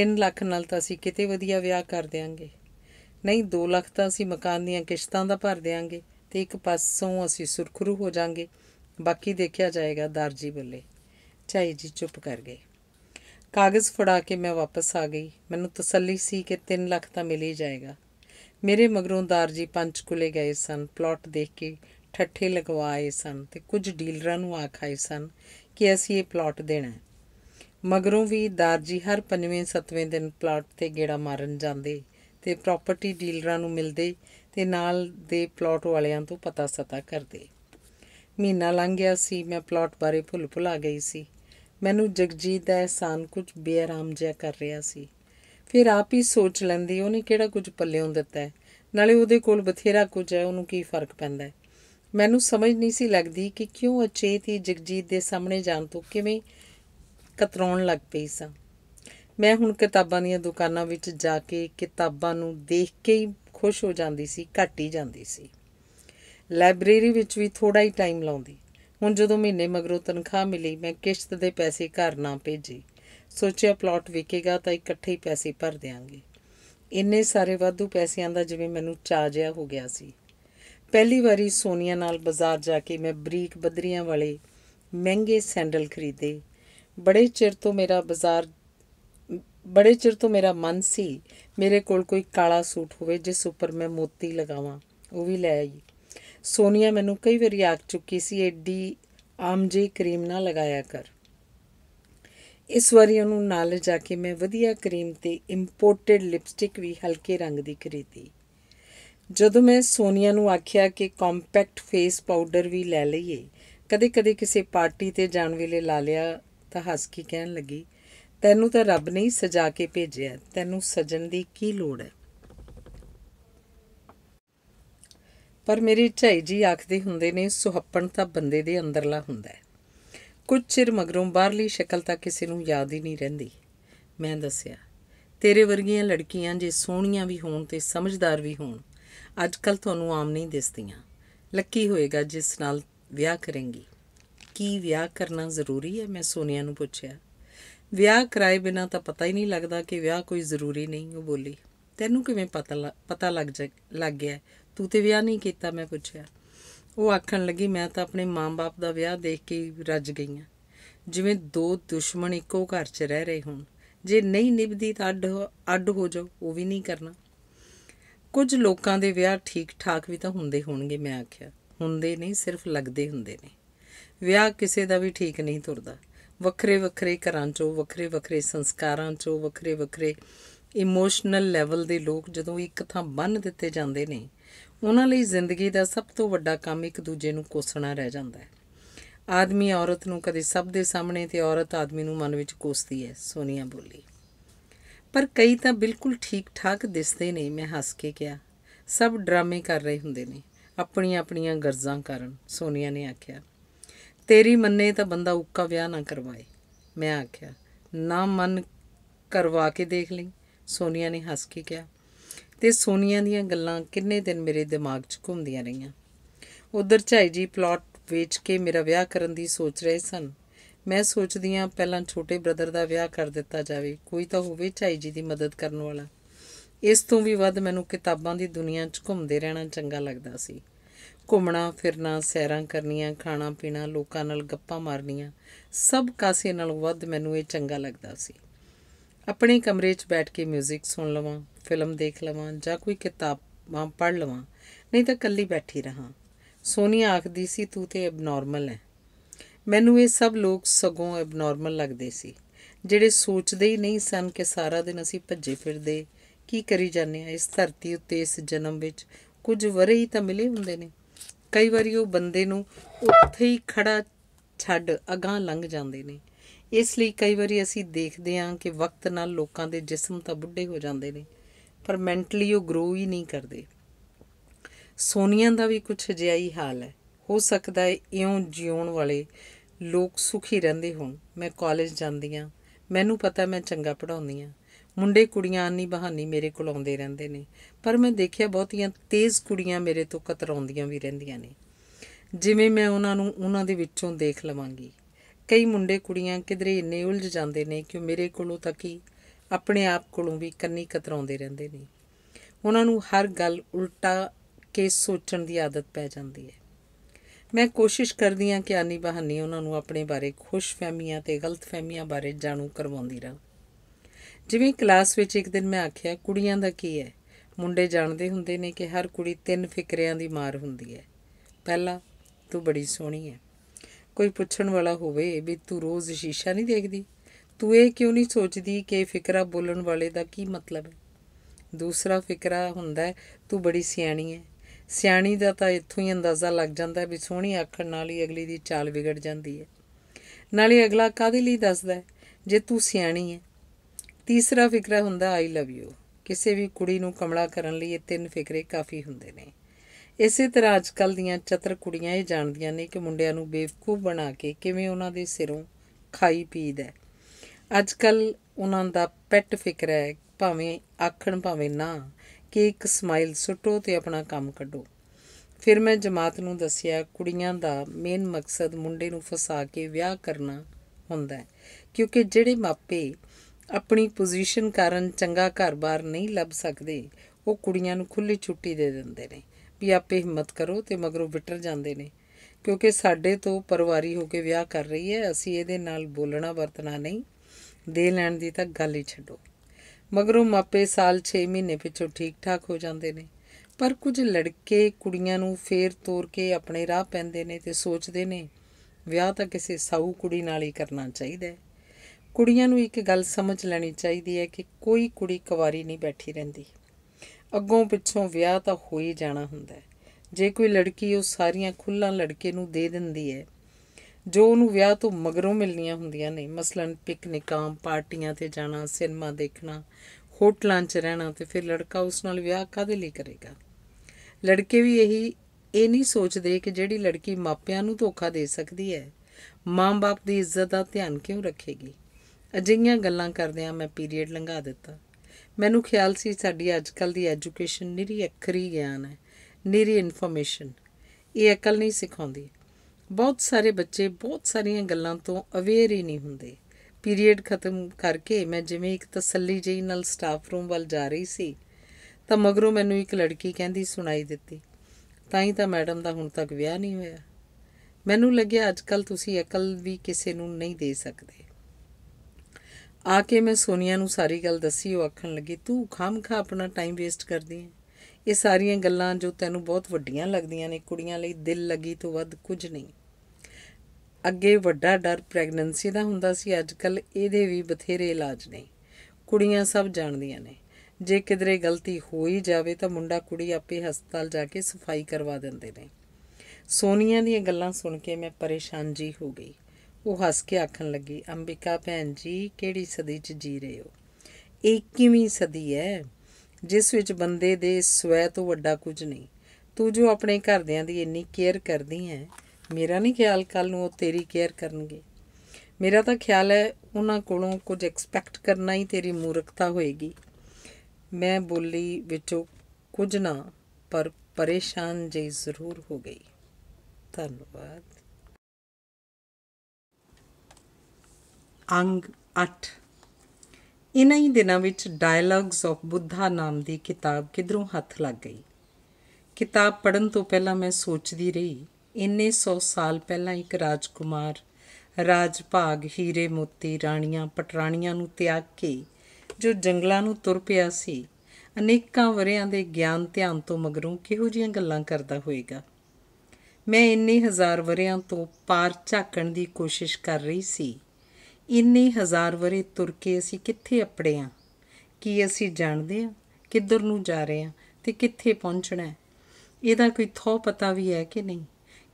3 ਲੱਖ ਨਾਲ ਤਾਂ ਅਸੀਂ ਕਿਤੇ ਵਧੀਆ ਵਿਆਹ ਕਰ ਦੇਾਂਗੇ ਨਹੀਂ 2 ਲੱਖ ਤਾਂ ਅਸੀਂ ਮਕਾਨ ਦੀਆਂ ਕਿਸ਼ਤਾਂ ਦਾ ਭਰ ਦੇਾਂਗੇ ਤੇ ਇੱਕ ਪਾਸੋਂ ਅਸੀਂ ਸੁਰਖਰੂ ਹੋ ਜਾਾਂਗੇ ਬਾਕੀ ਦੇਖਿਆ ਜਾਏਗਾ ਦਰਜੀ ਬੋਲੇ ਚਾਈ ਜੀ ਚੁੱਪ ਕਰ ਗਏ ਕਾਗਜ਼ ਫੜਾ ਕੇ ਮੈਂ ਵਾਪਸ ਆ ਗਈ ਮੈਨੂੰ ਤਸੱਲੀ ਸੀ ਕਿ 3 ਲੱਖ ਤਾਂ ਮਿਲ ਹੀ ਜਾਏਗਾ ਮੇਰੇ ਮਗਰੋਂ ਦਰਜੀ ਪੰਚਕੁਲੇ ਗਏ ਸਨ ਪਲਾਟ ਦੇਖ ਕੇ ਠੱਠੇ ਲਗਵਾਏ ਸਨ ਤੇ ਕੁਝ ਡੀਲਰਾਂ ਨੂੰ ਆਖਾਏ ਸਨ ਕਿ ਅਸੀਂ ਇਹ ਪਲਾਟ ਦੇਣਾ ਮਗਰੋਂ ਵੀ ਦਰਜੀ ਹਰ 5ਵੇਂ 7ਵੇਂ ਦਿਨ ਪਲਾਟ ਤੇ ਗੇੜਾ ਮਾਰਨ ਜਾਂਦੇ ਤੇ ਪ੍ਰਾਪਰਟੀ ਡੀਲਰਾਂ ਨੂੰ ਮਿਲਦੇ ਤੇ ਨਾਲ ਦੇ ਪਲਾਟ ਵਾਲਿਆਂ ਤੋਂ ਪਤਾ ਸਤਾ ਕਰਦੇ ਮਹੀਨਾ ਲੰਘ ਗਿਆ ਸੀ ਮੈਂ ਪਲਾਟ ਬਾਰੇ ਭੁੱਲ ਭੁਲਾ ਗਈ ਸੀ ਮੈਨੂੰ ਜਗਜੀਤ ਦਾ ਇਹਸਾਨ ਕੁਝ ਬੇਆਰਾਮ ਜਿਹਾ ਕਰ ਰਿਹਾ ਸੀ ਫਿਰ ਆਪ ਹੀ ਸੋਚ ਲੈਂਦੀ ਉਹਨੇ ਕਿਹੜਾ ਕੁਝ ਪੱਲਿਓਂ ਦਿੱਤਾ ਹੈ ਨਾਲੇ ਉਹਦੇ ਕੋਲ ਬਥੇਰਾ ਕੁਝ ਹੈ ਉਹਨੂੰ ਕੀ ਫਰਕ ਪੈਂਦਾ ਹੈ ਮੈਨੂੰ ਸਮਝ ਨਹੀਂ ਸੀ ਲੱਗਦੀ ਕਿ ਕਿਉਂ ਅਚੇਤ ਹੀ ਜਗਜੀਤ ਦੇ ਸਾਹਮਣੇ ਜਾਣ ਤੋਂ ਕਿਵੇਂ ਕਤਰਾਉਣ ਲੱਗ ਪਈ ਸਾਂ ਮੈਂ ਹੁਣ ਕਿਤਾਬਾਂ ਦੀਆਂ ਦੁਕਾਨਾਂ ਵਿੱਚ ਜਾ ਕੇ ਕਿਤਾਬਾਂ ਨੂੰ ਦੇਖ ਕੇ ਹੀ ਖੁਸ਼ ਹੋ ਜਾਂਦੀ ਸੀ ਘਟ ਹੀ ਜਾਂਦੀ ਸੀ ਲਾਇਬ੍ਰੇਰੀ ਵਿੱਚ ਵੀ ਥੋੜਾ ਹੀ ਟਾਈਮ ਲਾਉਂਦੀ ਹੁਣ ਜਦੋਂ ਮਹੀਨੇ ਮਗਰੋਂ ਤਨਖਾਹ ਮਿਲੀ ਮੈਂ ਕਿਸ਼ਤ ਦੇ ਪੈਸੇ ਘਰ ਨਾ ਭੇਜੇ ਸੋਚਿਆ ਪਲਾਟ ਵਿਕੇਗਾ ਤਾਂ ਇਕੱਠੇ ਹੀ ਪੈਸੇ ਭਰ ਦੇਾਂਗੇ ਇੰਨੇ ਸਾਰੇ ਵਾਧੂ ਪੈਸਿਆਂ ਦਾ ਜਿਵੇਂ ਮੈਨੂੰ ਚਾਜਿਆ ਹੋ ਗਿਆ ਸੀ ਪਹਿਲੀ ਵਾਰੀ ਸੋਨੀਆ ਨਾਲ ਬਾਜ਼ਾਰ ਜਾ ਕੇ ਮੈਂ ਬਰੀਕ ਬਦਰੀਆਂ ਵਾਲੇ ਮਹਿੰਗੇ ਸੈਂਡਲ ਖਰੀਦੇ ਬੜੇ ਚਿਰ ਤੋਂ ਮੇਰਾ ਬਾਜ਼ਾਰ ਬੜੇ ਚਿਰ ਤੋਂ ਮੇਰਾ ਮਨ ਸੀ ਮੇਰੇ ਕੋਲ ਕੋਈ ਕਾਲਾ ਸੂਟ ਹੋਵੇ ਜਿਸ ਉੱਪਰ ਮੈਂ ਮੋਤੀ ਲਗਾਵਾਂ ਉਹ ਵੀ ਲੈ ਆਈ ਸੋਨੀਆ ਮੈਨੂੰ ਕਈ ਵਾਰੀ ਆਖ ਚੁੱਕੀ ਸੀ ਐਡੀ ਆਮ ਜੀ ਕਰੀਮ ਨਾ ਲਗਾਇਆ ਕਰ ਇਸ ਵਾਰੀ ਉਹਨੂੰ ਨਾਲ ਜਾ ਕੇ ਮੈਂ ਵਧੀਆ ਕਰੀਮ ਤੇ ਇੰਪੋਰਟਡ ਲਿਪਸਟਿਕ ਵੀ ਹਲਕੇ ਰੰਗ ਦੀ ਖਰੀਦੀ ਜਦੋਂ ਮੈਂ ਸੋਨੀਆ ਨੂੰ ਆਖਿਆ ਕਿ ਕੰਪੈਕਟ ਫੇਸ ਪਾਊਡਰ ਵੀ ਲੈ ਲਈਏ ਕਦੇ-ਕਦੇ ਕਿਸੇ ਪਾਰਟੀ ਤੇ ਜਾਣ ਵੇਲੇ ਲਾ ਲਿਆ ਤਾਂ ਹੱਸ ਕੇ ਕਹਿਣ ਲੱਗੀ ਤੈਨੂੰ ਤਾਂ ਰੱਬ ਨੇ ਹੀ ਸਜਾ ਕੇ ਭੇਜਿਆ ਤੈਨੂੰ ਸਜਣ ਦੀ ਕੀ ਲੋੜ ਹੈ ਪਰ ਮੇਰੇ ਝਾਈ ਜੀ ਆਖਦੇ ਹੁੰਦੇ ਨੇ ਸੁਹੱਪਣ ਤਾਂ ਬੰਦੇ ਦੇ ਅੰਦਰਲਾ ਹੁੰਦਾ ਹੈ ਕੁਝ ਚਿਰ ਮਗਰੋਂ ਬਾਹਰਲੀ ਸ਼ਕਲ ਤਾਂ ਕਿਸੇ ਨੂੰ ਯਾਦ ਹੀ ਨਹੀਂ ਰਹਿੰਦੀ ਮੈਂ ਦੱਸਿਆ ਤੇਰੇ ਵਰਗੀਆਂ ਲੜਕੀਆਂ ਜੇ ਸੋਹਣੀਆਂ ਵੀ ਹੋਣ ਤੇ ਸਮਝਦਾਰ ਵੀ ਹੋਣ ਅੱਜ ਕੱਲ ਤੁਹਾਨੂੰ ਆਮ ਨਹੀਂ ਦਿਸਦੀਆਂ ਲੱਕੀ ਹੋਏਗਾ ਜਿਸ ਨਾਲ ਵਿਆਹ ਕਰੇਂਗੀ ਕੀ ਵਿਆਹ ਕਰਨਾ ਜ਼ਰੂਰੀ ਹੈ ਮੈਂ ਸੋਨੀਆ ਨੂੰ ਪੁੱਛਿਆ ਵਿਆਹ ਕਰਾਏ ਬਿਨਾ ਤਾਂ ਪਤਾ ਹੀ ਨਹੀਂ ਲੱਗਦਾ ਕਿ ਵਿਆਹ ਕੋਈ ਜ਼ਰੂਰੀ ਨਹੀਂ ਉਹ ਬੋਲੀ ਤੈਨੂੰ ਕਿਵੇਂ ਪਤਾ ਪਤਾ ਲੱਗ ਲੱਗ ਗਿਆ ਤੂੰ ਤੇ ਵਿਆਹ ਨਹੀਂ ਕੀਤਾ ਮੈਂ ਪੁੱਛਿਆ ਉਹ ਆਖਣ ਲੱਗੀ ਮੈਂ ਤਾਂ ਆਪਣੇ ਮਾਂ-ਬਾਪ ਦਾ ਵਿਆਹ ਦੇਖ ਕੇ ਰੱਜ ਗਈ ਆ ਜਿਵੇਂ ਦੋ ਦੁਸ਼ਮਣ ਇੱਕੋ ਘਰ 'ਚ ਰਹਿ ਰਹੇ ਹੋਣ ਜੇ ਨਹੀਂ ਨਿਭਦੀ ਤਾਂ ਅੱਡ ਅੱਡ ਹੋ ਜਾਓ ਉਹ ਵੀ ਨਹੀਂ ਕਰਨਾ ਕੁਝ ਲੋਕਾਂ ਦੇ ਵਿਆਹ ਠੀਕ-ਠਾਕ ਵੀ ਤਾਂ ਹੁੰਦੇ ਹੋਣਗੇ ਮੈਂ ਆਖਿਆ ਹੁੰਦੇ ਨਹੀਂ ਸਿਰਫ ਲੱਗਦੇ ਹੁੰਦੇ ਨੇ ਵਿਆਹ ਕਿਸੇ ਦਾ ਵੀ ਠੀਕ ਨਹੀਂ ਤੁਰਦਾ ਵੱਖਰੇ ਵੱਖਰੇ ਘਰਾਂ 'ਚੋਂ ਵੱਖਰੇ ਵੱਖਰੇ ਸੰਸਕਾਰਾਂ 'ਚੋਂ ਵੱਖਰੇ ਵੱਖਰੇ ਇਮੋਸ਼ਨਲ ਲੈਵਲ ਦੇ ਲੋਕ ਜਦੋਂ ਇੱਕ ਥਾਂ ਬੰਨ ਦਿੱਤੇ ਜਾਂਦੇ ਨੇ ਉਹਨਾਂ ਲਈ ਜ਼ਿੰਦਗੀ ਦਾ ਸਭ ਤੋਂ ਵੱਡਾ ਕੰਮ ਇੱਕ ਦੂਜੇ ਨੂੰ ਕੋਸਣਾ ਰਹਿ ਜਾਂਦਾ ਹੈ ਆਦਮੀ ਔਰਤ ਨੂੰ ਕਦੇ ਸਭ ਦੇ ਸਾਹਮਣੇ ਤੇ ਔਰਤ ਆਦਮੀ ਨੂੰ ਮਨ ਵਿੱਚ ਕੋਸਦੀ ਹੈ ਸੋਨੀਆ ਬੋਲੀ ਪਰ ਕਈ ਤਾਂ ਬਿਲਕੁਲ ਠੀਕ ਠਾਕ ਦਿਸਦੇ ਨਹੀਂ ਮੈਂ ਹੱਸ ਕੇ ਕਿਹਾ ਸਭ ਡਰਾਮੇ ਕਰ ਰਹੇ ਹੁੰਦੇ ਨੇ ਆਪਣੀਆਂ ਆਪਣੀਆਂ ਗਰਜ਼ਾਂ ਕਰਨ ਸੋਨੀਆ ਨੇ ਆਖਿਆ ਤੇਰੀ ਮੰਨੇ ਤਾਂ ਬੰਦਾ ਉੱਕਾ ਵਿਆਹ ਨਾ ਕਰਵਾਏ ਮੈਂ ਆਖਿਆ ਨਾ ਮਨ ਕਰਵਾ ਕੇ ਦੇਖ ਲਈ ਸੋਨੀਆ ਨੇ ਹੱਸ ਕੇ ਕਿਹਾ ਤੇ ਸੋਨੀਆ ਦੀਆਂ ਗੱਲਾਂ ਕਿੰਨੇ ਦਿਨ ਮੇਰੇ ਦਿਮਾਗ 'ਚ ਘੁੰਮਦੀਆਂ ਰਹੀਆਂ ਉਧਰ ਝਾਈ ਜੀ ਪਲਾਟ ਵੇਚ ਕੇ ਮੇਰਾ ਵਿਆਹ ਕਰਨ ਦੀ ਸੋਚ ਰਹੇ ਸਨ ਮੈਂ ਸੋਚਦੀ ਆ ਪਹਿਲਾਂ ਛੋਟੇ ਬ੍ਰਦਰ ਦਾ ਵਿਆਹ ਕਰ ਦਿੱਤਾ ਜਾਵੇ ਕੋਈ ਤਾਂ ਹੋਵੇ ਝਾਈ ਜੀ ਦੀ ਮਦਦ ਕਰਨ ਵਾਲਾ ਇਸ ਤੋਂ ਵੀ ਵੱਧ ਮੈਨੂੰ ਕਿਤਾਬਾਂ ਦੀ ਦੁਨੀਆ 'ਚ ਘੁੰਮਦੇ ਰਹਿਣਾ ਚੰਗਾ ਲੱਗਦਾ ਸੀ ਘੁੰਮਣਾ ਫਿਰਨਾ ਸੈਰਾਂ ਕਰਨੀਆਂ ਖਾਣਾ ਪੀਣਾ ਲੋਕਾਂ ਨਾਲ ਗੱਪਾਂ ਮਾਰਨੀਆਂ ਸਭ ਕਾਸੇ ਨਾਲੋਂ ਵੱਧ ਮੈਨੂੰ ਇਹ ਚੰਗਾ ਲੱਗਦਾ ਸੀ ਆਪਣੇ ਕਮਰੇ 'ਚ ਬੈਠ ਕੇ 뮤직 ਸੁਣ ਲਵਾਂ ਫਿਲਮ ਦੇਖ ਲਵਾਂ ਜਾਂ ਕੋਈ ਕਿਤਾਬ ਕਿਤਾਬਾਂ ਪੜ੍ਹ ਲਵਾਂ ਨਹੀਂ ਤਾਂ ਇਕੱਲੀ ਬੈਠੀ ਰਹਾ ਸੋਨੀਆ ਆਖਦੀ ਸੀ ਤੂੰ ਤੇ ਐਬਨੋਰਮਲ ਹੈ ਮੈਨੂੰ ਇਹ ਸਭ ਲੋਕ ਸਗੋਂ ਐਬਨੋਰਮਲ ਲੱਗਦੇ ਸੀ ਜਿਹੜੇ ਸੋਚਦੇ ਹੀ ਨਹੀਂ ਸਨ ਕਿ ਸਾਰਾ ਦਿਨ ਅਸੀਂ ਭੱਜੇ ਫਿਰਦੇ ਕੀ ਕਰੀ ਜਾਂਦੇ ਆ ਇਸ ਧਰਤੀ ਉੱਤੇ ਇਸ ਜਨਮ ਵਿੱਚ ਕੁਝ ਵਰੇ ਹੀ ਤਾਂ ਮਿਲੇ ਹੁੰਦੇ ਨੇ ਕਈ ਵਾਰੀ ਉਹ ਬੰਦੇ ਨੂੰ ਉੱਥੇ ਹੀ ਖੜਾ ਛੱਡ ਅਗਾਹ ਲੰਘ ਜਾਂਦੇ ਨੇ ਇਸ ਲਈ ਕਈ ਵਾਰੀ ਅਸੀਂ ਦੇਖਦੇ ਹਾਂ ਕਿ ਵਕਤ ਨਾਲ ਲੋਕਾਂ ਦੇ ਜਿਸਮ ਤਾਂ ਬੁੱਢੇ ਹੋ ਜਾਂਦੇ ਨੇ ਪਰ ਮੈਂਟਲੀ ਉਹ ਗਰੋ ਹੀ ਨਹੀਂ ਕਰਦੇ ਸੋਨੀਆ ਦਾ ਵੀ ਕੁਝ ਅਜਿਹਾ ਹੀ ਹਾਲ ਹੈ ਹੋ ਸਕਦਾ ਹੈ ਇਉਂ ਜਿਉਣ ਵਾਲੇ ਲੋਕ ਸੁਖੀ ਰਹਿੰਦੇ ਹੋਣ ਮੈਂ ਕਾਲਜ ਜਾਂਦੀ ਆ ਮੈਨੂੰ ਪਤਾ ਮੈਂ ਚੰਗਾ ਪੜਾਉਂਦੀ ਆ ਮੁੰਡੇ ਕੁੜੀਆਂ ਆਨੀ ਬਹਾਨੀ ਮੇਰੇ ਕੋਲ ਆਉਂਦੇ ਰਹਿੰਦੇ ਨੇ ਪਰ ਮੈਂ ਦੇਖਿਆ ਬਹੁਤੀਆਂ ਤੇਜ਼ ਕੁੜੀਆਂ ਮੇਰੇ ਤੋਂ ਕਤਰਾਉਂਦੀਆਂ ਵੀ ਰਹਿੰਦੀਆਂ ਨੇ ਜਿਵੇਂ ਮੈਂ ਉਹਨਾਂ ਨੂੰ ਉਹਨਾਂ ਦੇ ਵਿੱਚੋਂ ਦੇਖ ਲਵਾਂਗੀ ਕਈ ਮੁੰਡੇ ਕੁੜੀਆਂ ਕਿਧਰੇ ਇੰਨੇ ਉਲਝ ਜਾਂਦੇ ਨੇ ਕਿ ਮੇਰੇ ਕੋਲੋਂ ਤੱਕ ਹੀ ਆਪਣੇ ਆਪ ਕੋਲੋਂ ਵੀ ਕੰਨੀ ਕਤਰਾਉਂਦੇ ਰਹਿੰਦੇ ਨੇ ਉਹਨਾਂ ਨੂੰ ਹਰ ਗੱਲ ਉਲਟਾ ਕੇ ਸੋਚਣ ਦੀ ਆਦਤ ਪੈ ਜਾਂਦੀ ਹੈ ਮੈਂ ਕੋਸ਼ਿਸ਼ ਕਰਦੀ ਹਾਂ ਕਿ ਆਨੀ ਬਹਾਨੀ ਉਹਨਾਂ ਨੂੰ ਆਪਣੇ ਬਾਰੇ ਖੁਸ਼ਫਹਿਮੀਆਂ ਤੇ ਗਲਤਫਹਿਮੀਆਂ ਬਾਰੇ ਜਾਣੂ ਕਰਵਾਉਂਦੀ ਰਹਾਂ ਜਿਵੇਂ ਕਲਾਸ ਵਿੱਚ ਇੱਕ ਦਿਨ ਮੈਂ ਆਖਿਆ ਕੁੜੀਆਂ ਦਾ ਕੀ ਹੈ ਮੁੰਡੇ ਜਾਣਦੇ ਹੁੰਦੇ ਨੇ ਕਿ ਹਰ ਕੁੜੀ ਤਿੰਨ ਫਿਕਰਿਆਂ ਦੀ ਮਾਰ ਹੁੰਦੀ ਹੈ ਪਹਿਲਾ ਤੂੰ ਬੜੀ ਸੋਹਣੀ ਹੈ ਕੋਈ ਪੁੱਛਣ ਵਾਲਾ ਹੋਵੇ ਵੀ ਤੂੰ ਰੋਜ਼ ਸ਼ੀਸ਼ਾ ਨਹੀਂ ਦੇਖਦੀ ਤੂੰ ਇਹ ਕਿਉਂ ਨਹੀਂ ਸੋਚਦੀ ਕਿ ਫਿਕਰਾ ਬੋਲਣ ਵਾਲੇ ਦਾ ਕੀ ਮਤਲਬ ਹੈ ਦੂਸਰਾ ਫਿਕਰਾ ਹੁੰਦਾ ਹੈ ਤੂੰ ਬੜੀ ਸਿਆਣੀ ਹੈ ਸਿਆਣੀ ਦਾ ਤਾਂ ਇੱਥੋਂ ਹੀ ਅੰਦਾਜ਼ਾ ਲੱਗ ਜਾਂਦਾ ਵੀ ਸੋਹਣੀ ਆਖਣ ਨਾਲ ਹੀ ਅਗਲੀ ਦੀ ਚਾਲ ਵਿਗੜ ਜਾਂਦੀ ਹੈ ਨਾਲੇ ਅਗਲਾ ਕਾਦੇ ਲਈ ਦੱਸਦਾ ਹੈ ਜੇ ਤੂੰ ਸਿਆਣੀ ਹੈ ਤੀਸਰਾ ਫਿਕਰਾ ਹੁੰਦਾ ਆਈ ਲਵ ਯੂ ਕਿਸੇ ਵੀ ਕੁੜੀ ਨੂੰ ਕਮਲਾ ਕਰਨ ਲਈ ਇਹ ਤਿੰਨ ਫਿਕਰੇ ਕਾਫੀ ਹੁੰਦੇ ਨੇ ਇਸੇ ਤਰ੍ਹਾਂ ਅੱਜਕੱਲ ਦੀਆਂ ਚਤਰ ਕੁੜੀਆਂ ਇਹ ਜਾਣਦੀਆਂ ਨੇ ਕਿ ਮੁੰਡਿਆਂ ਨੂੰ ਬੇਵਕੂਫ ਬਣਾ ਕੇ ਕਿਵੇਂ ਉਹਨਾਂ ਦੇ ਸਿਰੋਂ ਖਾਈ ਪੀਦਾ ਅੱਜ ਕੱਲ ਉਹਨਾਂ ਦਾ ਪੈਟ ਫਿਕਰ ਹੈ ਭਾਵੇਂ ਆਖਣ ਭਾਵੇਂ ਨਾ ਕਿ ਇੱਕ ਸਮਾਈਲ ਸੁੱਟੋ ਤੇ ਆਪਣਾ ਕੰਮ ਕੱਢੋ ਫਿਰ ਮੈਂ ਜਮਾਤ ਨੂੰ ਦੱਸਿਆ ਕੁੜੀਆਂ ਦਾ ਮੇਨ ਮਕਸਦ ਮੁੰਡੇ ਨੂੰ ਫਸਾ ਕੇ ਵਿਆਹ ਕਰਨਾ ਹੁੰਦਾ ਹੈ ਕਿਉਂਕਿ ਜਿਹੜੇ ਮਾਪੇ ਆਪਣੀ ਪੋਜੀਸ਼ਨ ਕਾਰਨ ਚੰਗਾ ਘਰ-ਬਾਰ ਨਹੀਂ ਲੱਭ ਸਕਦੇ ਉਹ ਕੁੜੀਆਂ ਨੂੰ ਖੁੱਲੀ ਛੁੱਟੀ ਦੇ ਦਿੰਦੇ ਨੇ ਵੀ ਆਪੇ ਹਿੰਮਤ ਕਰੋ ਤੇ ਮਗਰੋਂ ਵਿਟਰ ਜਾਂਦੇ ਨੇ ਕਿਉਂਕਿ ਸਾਡੇ ਤੋਂ ਪਰਿਵਾਰੀ ਹੋ ਕੇ ਵਿਆਹ ਕਰ ਰਹੀ ਹੈ ਅਸੀਂ ਇਹਦੇ ਨਾਲ ਬੋਲਣਾ ਵਰਤਣਾ ਨਹੀਂ ਦੇ ਲੈਣ ਦੀ ਤਾਂ ਗੱਲ ਹੀ ਛੱਡੋ ਮਗਰੋਂ ਮਾਪੇ ਸਾਲ 6 ਮਹੀਨੇ ਪਿੱਛੋਂ ਠੀਕ-ਠਾਕ ਹੋ ਜਾਂਦੇ ਨੇ ਪਰ ਕੁਝ ਲੜਕੇ ਕੁੜੀਆਂ ਨੂੰ ਫੇਰ ਤੋਰ ਕੇ ਆਪਣੇ ਰਾਹ ਪੈਂਦੇ ਨੇ ਤੇ ਸੋਚਦੇ ਨੇ ਵਿਆਹ ਤਾਂ ਕਿਸੇ ਸਾਊ ਕੁੜੀ ਨਾਲ ਹੀ ਕਰਨਾ ਚਾਹੀਦਾ ਹੈ ਕੁੜੀਆਂ ਨੂੰ ਇੱਕ ਗੱਲ ਸਮਝ ਲੈਣੀ ਚਾਹੀਦੀ ਹੈ ਕਿ ਕੋਈ ਕੁੜੀ ਕੁਵਾਰੀ ਨਹੀਂ ਬੈਠੀ ਰਹਿੰਦੀ ਅੱਗੋਂ ਪਿੱਛੋਂ ਵਿਆਹ ਤਾਂ ਹੋ ਹੀ ਜਾਣਾ ਹੁੰਦਾ ਹੈ ਜੇ ਕੋਈ ਲੜਕੀ ਉਹ ਸਾਰੀਆਂ ਖੁੱਲਾਂ ਲੜਕੇ ਨੂੰ ਦੇ ਦਿੰਦੀ ਹੈ ਜੋ ਉਹਨੂੰ ਵਿਆਹ ਤੋਂ ਮਗਰੋਂ ਮਿਲਣੀਆਂ ਹੁੰਦੀਆਂ ਨੇ ਮਸਲਨ ਪਿਕਨਿਕਾਂ ਪਾਰਟੀਆਂ ਤੇ ਜਾਣਾ ਸਿਨੇਮਾ ਦੇਖਣਾ ਹੋਟਲਾਂ 'ਚ ਰਹਿਣਾ ਤੇ ਫਿਰ ਲੜਕਾ ਉਸ ਨਾਲ ਵਿਆਹ ਕਾਦੇ ਲਈ ਕਰੇਗਾ ਲੜਕੇ ਵੀ ਇਹੀ ਇਹ ਨਹੀਂ ਸੋਚਦੇ ਕਿ ਜਿਹੜੀ ਲੜਕੀ ਮਾਪਿਆਂ ਨੂੰ ਧੋਖਾ ਦੇ ਸਕਦੀ ਹੈ ਮਾਂ-ਬਾਪ ਦੀ ਇੱਜ਼ਤ ਦਾ ਧਿਆਨ ਕਿਉਂ ਰੱਖੇਗੀ ਅਜਿਹੀਆਂ ਗੱਲਾਂ ਕਰਦਿਆਂ ਮੈਂ ਪੀਰੀਅਡ ਲੰਘਾ ਦਿੱਤਾ ਮੈਨੂੰ ਖਿਆਲ ਸੀ ਸਾਡੀ ਅੱਜਕੱਲ ਦੀ ਐਜੂਕੇਸ਼ਨ ਨਿਰੀ ਅਖਰੀ ਗਿਆਨ ਹੈ ਨਿਰੀ ਇਨਫੋਰਮੇਸ਼ਨ ਇਹ ਅਕਲ ਨਹੀਂ ਸਿਖਾਉਂਦੀ ਬਹੁਤ ਸਾਰੇ ਬੱਚੇ ਬਹੁਤ ਸਾਰੀਆਂ ਗੱਲਾਂ ਤੋਂ ਅਵੇਅਰ ਹੀ ਨਹੀਂ ਹੁੰਦੇ ਪੀਰੀਅਡ ਖਤਮ ਕਰਕੇ ਮੈਂ ਜਿਵੇਂ ਇੱਕ ਤਸੱਲੀ ਜਈ ਨਾਲ ਸਟਾਫ ਰੂਮ ਵੱਲ ਜਾ ਰਹੀ ਸੀ ਤਾਂ ਮਗਰੋਂ ਮੈਨੂੰ ਇੱਕ ਲੜਕੀ ਕਹਿੰਦੀ ਸੁਣਾਈ ਦਿੱਤੀ ਤਾਂ ਹੀ ਤਾਂ ਮੈਡਮ ਦਾ ਹੁਣ ਤੱਕ ਵਿਆਹ ਨਹੀਂ ਹੋਇਆ ਮੈਨੂੰ ਲੱਗਿਆ ਅੱਜਕੱਲ ਤੁਸੀਂ ਅਕਲ ਵੀ ਕਿਸੇ ਨੂੰ ਨਹੀਂ ਦੇ ਸਕਦੇ ਆ ਕੇ ਮੈਂ ਸੋਨੀਆ ਨੂੰ ਸਾਰੀ ਗੱਲ ਦੱਸੀ ਉਹ ਆਖਣ ਲੱਗੀ ਤੂੰ ਖਾਮਖਾ ਆਪਣਾ ਟਾਈਮ ਵੇਸਟ ਕਰਦੀ ਹੈ ਇਹ ਸਾਰੀਆਂ ਗੱਲਾਂ ਜੋ ਤੈਨੂੰ ਬਹੁਤ ਵੱਡੀਆਂ ਲੱਗਦੀਆਂ ਨੇ ਕੁੜੀਆਂ ਲਈ ਦਿਲ ਲੱਗੀ ਤੋਂ ਵੱਧ ਕੁਝ ਨਹੀਂ ਅੱਗੇ ਵੱਡਾ ਡਰ ਪ੍ਰੈਗਨੈਂਸੀ ਦਾ ਹੁੰਦਾ ਸੀ ਅੱਜ ਕੱਲ ਇਹਦੇ ਵੀ ਬਥੇਰੇ ਇਲਾਜ ਨੇ ਕੁੜੀਆਂ ਸਭ ਜਾਣਦੀਆਂ ਨੇ ਜੇ ਕਿਧਰੇ ਗਲਤੀ ਹੋ ਹੀ ਜਾਵੇ ਤਾਂ ਮੁੰਡਾ ਕੁੜੀ ਆਪੇ ਹਸਪਤਾਲ ਜਾ ਕੇ ਸਫਾਈ ਕਰਵਾ ਦਿੰਦੇ ਨੇ ਸੋਨੀਆ ਦੀਆਂ ਗੱਲਾਂ ਸੁਣ ਕੇ ਮੈਂ ਪਰੇਸ਼ਾਨ ਜੀ ਹੋ ਗਈ ਉਹ ਹੱਸ ਕੇ ਆਖਣ ਲੱਗੀ ਅੰਬਿਕਾ ਭੈਣ ਜੀ ਕਿਹੜੀ ਸਦੀ 'ਚ ਜੀ ਰਹੇ ਹੋ 21ਵੀਂ ਸਦੀ ਹੈ ਜਿਸ ਵਿੱਚ ਬੰਦੇ ਦੇ ਸਵੈ ਤੋਂ ਵੱਡਾ ਕੁਝ ਨਹੀਂ ਤੂੰ ਜੋ ਆਪਣੇ ਘਰਦਿਆਂ ਦੀ ਇੰਨੀ ਕੇਅਰ ਕਰਦੀ ਹੈ ਮੇਰਾ ਨਹੀਂ ਖਿਆਲ ਕੱਲ ਨੂੰ ਉਹ ਤੇਰੀ ਕੇਅਰ ਕਰਨਗੇ ਮੇਰਾ ਤਾਂ ਖਿਆਲ ਹੈ ਉਹਨਾਂ ਕੋਲੋਂ ਕੁਝ ਐਕਸਪੈਕਟ ਕਰਨਾ ਹੀ ਤੇਰੀ ਮੂਰਖਤਾ ਹੋਏਗੀ ਮੈਂ ਬੋਲੀ ਵਿੱਚੋਂ ਕੁਝ ਨਾ ਪਰ ਪਰੇਸ਼ਾਨ ਜਈ ਜ਼ਰੂਰ ਹੋ ਗਈ ਧੰਨਵਾਦ ਅੰਗ 8 ਇਨ੍ਹਾਂ ਹੀ ਦਿਨਾਂ ਵਿੱਚ ਡਾਇਲੌਗਸ ਆਫ ਬੁੱਧਾ ਨਾਮ ਦੀ ਕਿਤਾਬ ਕਿਧਰੋਂ ਹੱਥ ਲੱਗ ਗਈ ਕਿਤਾਬ ਪੜਨ ਤੋਂ ਪਹਿਲਾਂ ਮੈਂ ਸੋਚਦੀ ਰਹੀ ਇੰਨੇ 100 ਸਾਲ ਪਹਿਲਾਂ ਇੱਕ ਰਾਜਕੁਮਾਰ ਰਾਜ ਭਾਗ ਹੀਰੇ ਮੋਤੀ ਰਾਣੀਆਂ ਪਟਰਾਣੀਆਂ ਨੂੰ ਤਿਆਗ ਕੇ ਜੋ ਜੰਗਲਾਂ ਨੂੰ ਤੁਰ ਪਿਆ ਸੀ ਅਨੇਕਾਂ ਵਰਿਆਂ ਦੇ ਗਿਆਨ ਧਿਆਨ ਤੋਂ ਮਗਰੋਂ ਕਿਹੋ ਜੀਆਂ ਗੱਲਾਂ ਕਰਦਾ ਹੋਵੇਗਾ ਮੈਂ ਇੰਨੇ ਹਜ਼ਾਰ ਵਰਿਆਂ ਤੋਂ ਪਾਰ ਝਾਕਣ ਦੀ ਕੋਸ਼ਿਸ਼ ਕਰ ਰਹੀ ਸੀ ਇੰਨੇ ਹਜ਼ਾਰ ਵਰੇ ਤੁਰ ਕੇ ਅਸੀਂ ਕਿੱਥੇ ਅਪੜੇ ਆ ਕੀ ਅਸੀਂ ਜਾਣਦੇ ਆ ਕਿੱਧਰ ਨੂੰ ਜਾ ਰਹੇ ਆ ਤੇ ਕਿੱਥੇ ਪਹੁੰਚਣਾ ਹੈ ਇਹਦਾ ਕੋਈ ਥੋ ਪਤਾ ਵੀ ਹੈ ਕਿ ਨਹੀਂ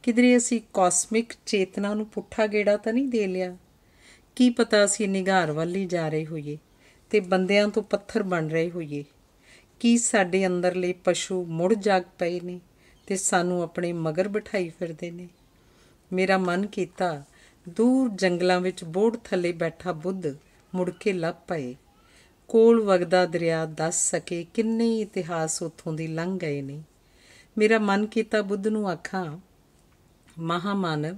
ਕਿਧਰੇ ਅਸੀਂ ਕਾਸਮਿਕ ਚੇਤਨਾ ਨੂੰ ਪੁੱਠਾ ਗੇੜਾ ਤਾਂ ਨਹੀਂ ਦੇ ਲਿਆ ਕੀ ਪਤਾ ਅਸੀਂ ਨਿਗਾਰ ਵੱਲੀ ਜਾ ਰਹੇ ਹੋਈਏ ਤੇ ਬੰਦਿਆਂ ਤੋਂ ਪੱਥਰ ਬਣ ਰਹੇ ਹੋਈਏ ਕੀ ਸਾਡੇ ਅੰਦਰਲੇ ਪਸ਼ੂ ਮੁੜ ਜਾਗ ਪਏ ਨੇ ਤੇ ਸਾਨੂੰ ਆਪਣੇ ਮਗਰ ਬਿਠਾਈ ਫਿਰਦੇ ਨੇ ਮੇਰਾ ਮਨ ਕੀਤਾ ਦੂਰ ਜੰਗਲਾਂ ਵਿੱਚ ਬੋੜ ਥੱਲੇ ਬੈਠਾ ਬੁੱਧ ਮੁੜ ਕੇ ਲੱਭ ਪਏ ਕੋਲ ਵਗਦਾ ਦਰਿਆ ਦੱਸ ਸਕੇ ਕਿੰਨੇ ਇਤਿਹਾਸ ਉਥੋਂ ਦੀ ਲੰਘ ਗਏ ਨੇ ਮੇਰਾ ਮਨ ਕੀਤਾ ਬੁੱਧ ਨੂੰ ਆਖਾਂ ਮਹਾਮਾਨਵ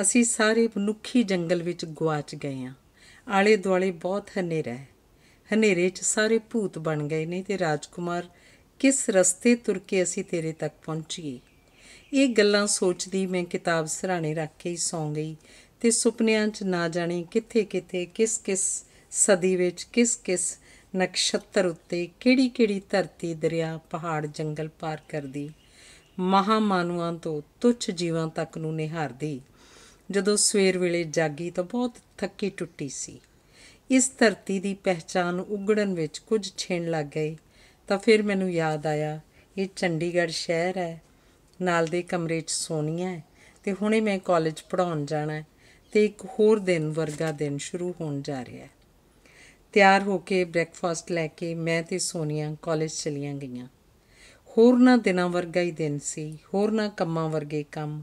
ਅਸੀਂ ਸਾਰੇ ਮਨੁੱਖੀ ਜੰਗਲ ਵਿੱਚ ਗਵਾਚ ਗਏ ਹਾਂ ਆਲੇ ਦੁਆਲੇ ਬਹੁਤ ਹਨੇਰਾ ਹੈ ਹਨੇਰੇ 'ਚ ਸਾਰੇ ਭੂਤ ਬਣ ਗਏ ਨੇ ਤੇ ਰਾਜਕੁਮਾਰ ਕਿਸ ਰਸਤੇ ਤੁਰ ਕੇ ਅਸੀਂ ਤੇਰੇ ਤੱਕ ਪਹੁੰਚੀਏ ਇਹ ਗੱਲਾਂ ਸੋਚਦੀ ਮੈਂ ਕਿਤਾਬ ਸਰਾਣੇ ਰੱਖ ਕੇ ਹੀ ਸੌਂ ਗਈ ਤੇ ਸੁਪਨਿਆਂ 'ਚ ਨਾ ਜਾਣੀ ਕਿੱਥੇ-ਕਿੱਥੇ ਕਿਸ-ਕਿਸ ਸਦੀ ਵਿੱਚ ਕਿਸ-ਕਿਸ ਨਕਸ਼ਤਰ ਉੱਤੇ ਕਿਹੜੀ-ਕਿਹੜੀ ਧਰਤੀ ਦਰਿਆ ਪਹਾੜ ਜੰਗਲ ਪਾਰ ਕਰਦੀ ਮਹਾਮਾਨਵਾਂ ਤੋਂ ਤੁੱਛ ਜੀਵਾਂ ਤੱਕ ਨੂੰ ਨਿਹਾਰਦੀ ਜਦੋਂ ਸਵੇਰ ਵੇਲੇ ਜਾਗੀ ਤਾਂ ਬਹੁਤ ਥੱਕੀ ਟੁੱਟੀ ਸੀ ਇਸ ਧਰਤੀ ਦੀ ਪਹਿਚਾਨ ਉਗੜਨ ਵਿੱਚ ਕੁਝ ਛੇਣ ਲੱਗ ਗਏ ਤਾਂ ਫਿਰ ਮੈਨੂੰ ਯਾਦ ਆਇਆ ਇਹ ਚੰਡੀਗੜ੍ਹ ਸ਼ਹਿਰ ਹੈ ਨਾਲ ਦੇ ਕਮਰੇ 'ਚ ਸੋਨੀਆ ਹੈ ਤੇ ਹੁਣੇ ਮੈਂ ਕਾਲਜ ਪੜਾਉਣ ਜਾਣਾ ਤੇ ਇੱਕ ਹੋਰ ਦਿਨ ਵਰਗਾ ਦਿਨ ਸ਼ੁਰੂ ਹੋਣ ਜਾ ਰਿਹਾ ਹੈ ਤਿਆਰ ਹੋ ਕੇ ਬ੍ਰੈਕਫਾਸਟ ਲੈ ਕੇ ਮੈਂ ਤੇ ਸੋਨੀਆ ਕਾਲਜ ਚਲੀਆਂ ਗਈਆਂ ਹੋਰਨਾਂ ਦਿਨਾਂ ਵਰਗਾ ਹੀ ਦਿਨ ਸੀ ਹੋਰਨਾਂ ਕੰਮਾਂ ਵਰਗੇ ਕੰਮ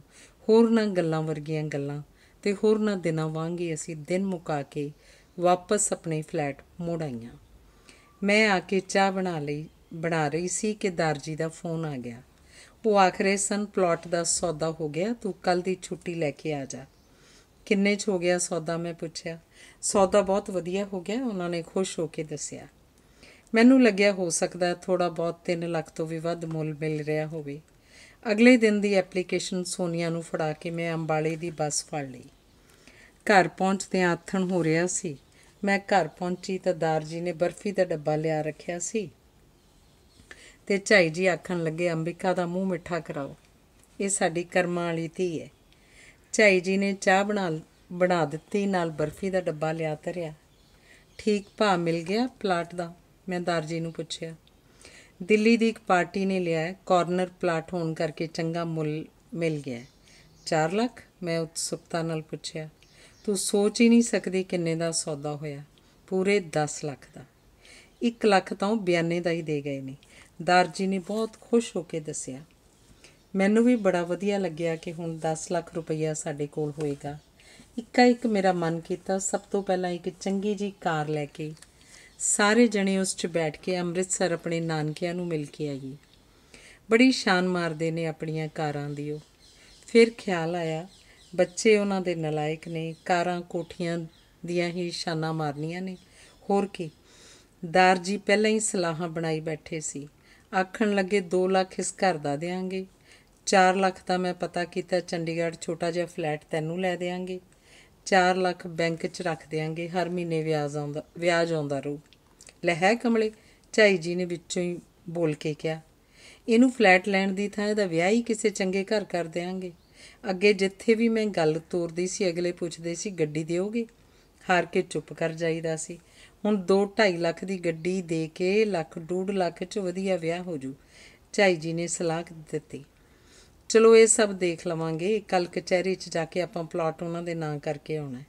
ਹੋਰਨਾਂ ਗੱਲਾਂ ਵਰਗੀਆਂ ਗੱਲਾਂ ਤੇ ਹੋਰਨਾਂ ਦਿਨਾਂ ਵਾਂਗ ਹੀ ਅਸੀਂ ਦਿਨ ਮੁਕਾ ਕੇ ਵਾਪਸ ਆਪਣੇ ਫਲੈਟ ਮੁੜ ਆਈਆਂ ਮੈਂ ਆ ਕੇ ਚਾਹ ਬਣਾ ਲਈ ਬਣਾ ਰਹੀ ਸੀ ਕਿ ਦਰਜੀ ਦਾ ਫੋਨ ਆ ਗਿਆ ਉਹ ਆਖਰੇ ਸਨ ਪਲਾਟ ਦਾ ਸੌਦਾ ਹੋ ਗਿਆ ਤੂੰ ਕੱਲ ਦੀ ਛੁੱਟੀ ਲੈ ਕੇ ਆ ਜਾ ਕਿੰਨੇ ਚ ਹੋ ਗਿਆ ਸੌਦਾ ਮੈਂ ਪੁੱਛਿਆ ਸੌਦਾ ਬਹੁਤ ਵਧੀਆ ਹੋ ਗਿਆ ਉਹਨਾਂ ਨੇ ਖੁਸ਼ ਹੋ ਕੇ ਦੱਸਿਆ ਮੈਨੂੰ ਲੱਗਿਆ ਹੋ ਸਕਦਾ ਥੋੜਾ ਬਹੁਤ 3 ਲੱਖ ਤੋਂ ਵੀ ਵੱਧ ਮੁੱਲ ਮਿਲ ਰਿਹਾ ਹੋਵੇ ਅਗਲੇ ਦਿਨ ਦੀ ਐਪਲੀਕੇਸ਼ਨ ਸੋਨੀਆ ਨੂੰ ਫੜਾ ਕੇ ਮੈਂ ਅੰਬਾਲੇ ਦੀ ਬੱਸ ਫੜ ਲਈ ਘਰ ਪਹੁੰਚਦੇ ਆਥਣ ਹੋ ਰਿਹਾ ਸੀ ਮੈਂ ਘਰ ਪਹੁੰਚੀ ਤਾਂ ਦਾਰ ਜੀ ਨੇ ਬਰਫੀ ਦਾ ਡੱਬਾ ਲਿਆ ਰੱਖਿਆ ਸੀ ਤੇ ਚਾਈ ਜੀ ਆਖਣ ਲੱਗੇ ਅੰਬਿਕਾ ਦਾ ਮੂੰਹ ਮਿੱਠਾ ਕਰਾਓ ਇਹ ਸਾਡੀ ਕਰਮਾਂ ਵਾਲੀ ਧੀ ਹੈ ਚਾਈ ਜੀ ਨੇ ਚਾਹ ਬਣਾ ਬਣਾ ਦਿੱਤੀ ਨਾਲ ਬਰਫੀ ਦਾ ਡੱਬਾ ਲਿਆ ਤਰਿਆ ਠੀਕ ਭਾ ਮਿਲ ਗਿਆ ਪਲਾਟ ਦਾ ਮੈਂ ਦਰਜੀ ਨੂੰ ਪੁੱਛਿਆ ਦਿੱਲੀ ਦੀ ਇੱਕ ਪਾਰਟੀ ਨੇ ਲਿਆ ਕਾਰਨਰ ਪਲਾਟ ਹੋਣ ਕਰਕੇ ਚੰਗਾ ਮੁੱਲ ਮਿਲ ਗਿਆ 4 ਲੱਖ ਮੈਂ ਉਤਸੁਕਤਾ ਨਾਲ ਪੁੱਛਿਆ ਤੂੰ ਸੋਚ ਹੀ ਨਹੀਂ ਸਕਦੀ ਕਿੰਨੇ ਦਾ ਸੌਦਾ ਹੋਇਆ ਪੂਰੇ 10 ਲੱਖ ਦਾ 1 ਲੱਖ ਤਾਂ ਉਹ ਬਿਆਨੇ ਦਾ ਹੀ ਦੇ ਗਏ ਨੇ ਦਰਜੀ ਨੇ ਬਹੁਤ ਖੁਸ਼ ਹੋ ਕੇ ਦੱਸਿਆ ਮੈਨੂੰ ਵੀ ਬੜਾ ਵਧੀਆ ਲੱਗਿਆ ਕਿ ਹੁਣ 10 ਲੱਖ ਰੁਪਈਆ ਸਾਡੇ ਕੋਲ ਹੋਏਗਾ ਇੱਕਾ ਇੱਕ ਮੇਰਾ ਮਨ ਕੀਤਾ ਸਭ ਤੋਂ ਪਹਿਲਾਂ ਇੱਕ ਚੰਗੀ ਜੀ ਕਾਰ ਲੈ ਕੇ ਸਾਰੇ ਜਣੇ ਉਸ 'ਚ ਬੈਠ ਕੇ ਅੰਮ੍ਰਿਤਸਰ ਆਪਣੇ ਨਾਨਕਿਆਂ ਨੂੰ ਮਿਲ ਕੇ ਆਈ ਬੜੀ ਸ਼ਾਨ ਮਾਰਦੇ ਨੇ ਆਪਣੀਆਂ ਕਾਰਾਂ ਦੀ ਉਹ ਫਿਰ ਖਿਆਲ ਆਇਆ ਬੱਚੇ ਉਹਨਾਂ ਦੇ ਨਲਾਇਕ ਨੇ ਕਾਰਾਂ ਕੋਠੀਆਂ ਦੀਆਂ ਹੀ ਸ਼ਾਨਾ ਮਾਰਨੀਆਂ ਨੇ ਹੋਰ ਕੀ ਦਾਰ ਜੀ ਪਹਿਲਾਂ ਹੀ ਸਲਾਹਾਂ ਬਣਾਈ ਬੈਠੇ ਸੀ ਆਖਣ ਲੱਗੇ 2 ਲੱਖ ਇਸ ਘਰ ਦਾ ਦੇਾਂਗੇ 4 ਲੱਖ ਤਾਂ ਮੈਂ ਪਤਾ ਕੀਤਾ ਚੰਡੀਗੜ੍ਹ ਛੋਟਾ ਜਿਹਾ ਫਲੈਟ ਤੈਨੂੰ ਲੈ ਦੇਾਂਗੇ 4 ਲੱਖ ਬੈਂਕ 'ਚ ਰੱਖ ਦੇਾਂਗੇ ਹਰ ਮਹੀਨੇ ਵਿਆਜ ਆਉਂਦਾ ਵਿਆਜ ਆਉਂਦਾ ਰੂ ਲੈ ਹੈ ਕਮਲੇ ਚਾਈ ਜੀ ਨੇ ਵਿੱਚੋਂ ਹੀ ਬੋਲ ਕੇ ਕਿਹਾ ਇਹਨੂੰ ਫਲੈਟ ਲੈਣ ਦੀ ਥਾਂ ਇਹਦਾ ਵਿਆਹ ਹੀ ਕਿਸੇ ਚੰਗੇ ਘਰ ਕਰ ਦੇਾਂਗੇ ਅੱਗੇ ਜਿੱਥੇ ਵੀ ਮੈਂ ਗੱਲ ਤੋਰਦੀ ਸੀ ਅਗਲੇ ਪੁੱਛਦੇ ਸੀ ਗੱਡੀ ਦਿਓਗੇ ਹਾਰ ਕੇ ਚੁੱਪ ਕਰ ਜਾਈਦਾ ਸੀ ਹੁਣ 2.5 ਲੱਖ ਦੀ ਗੱਡੀ ਦੇ ਕੇ ਲੱਖ 1.5 ਲੱਖ 'ਚ ਵਧੀਆ ਵਿਆਹ ਹੋ ਜੂ ਚਾਈ ਜੀ ਨੇ ਸਲਾਹ ਦਿੱਤੀ ਚਲੋ ਇਹ ਸਭ ਦੇਖ ਲਵਾਂਗੇ ਕੱਲ ਕਚਹਿਰੀ 'ਚ ਜਾ ਕੇ ਆਪਾਂ ਪਲਾਟ ਉਹਨਾਂ ਦੇ ਨਾਂ ਕਰਕੇ ਆਉਣਾ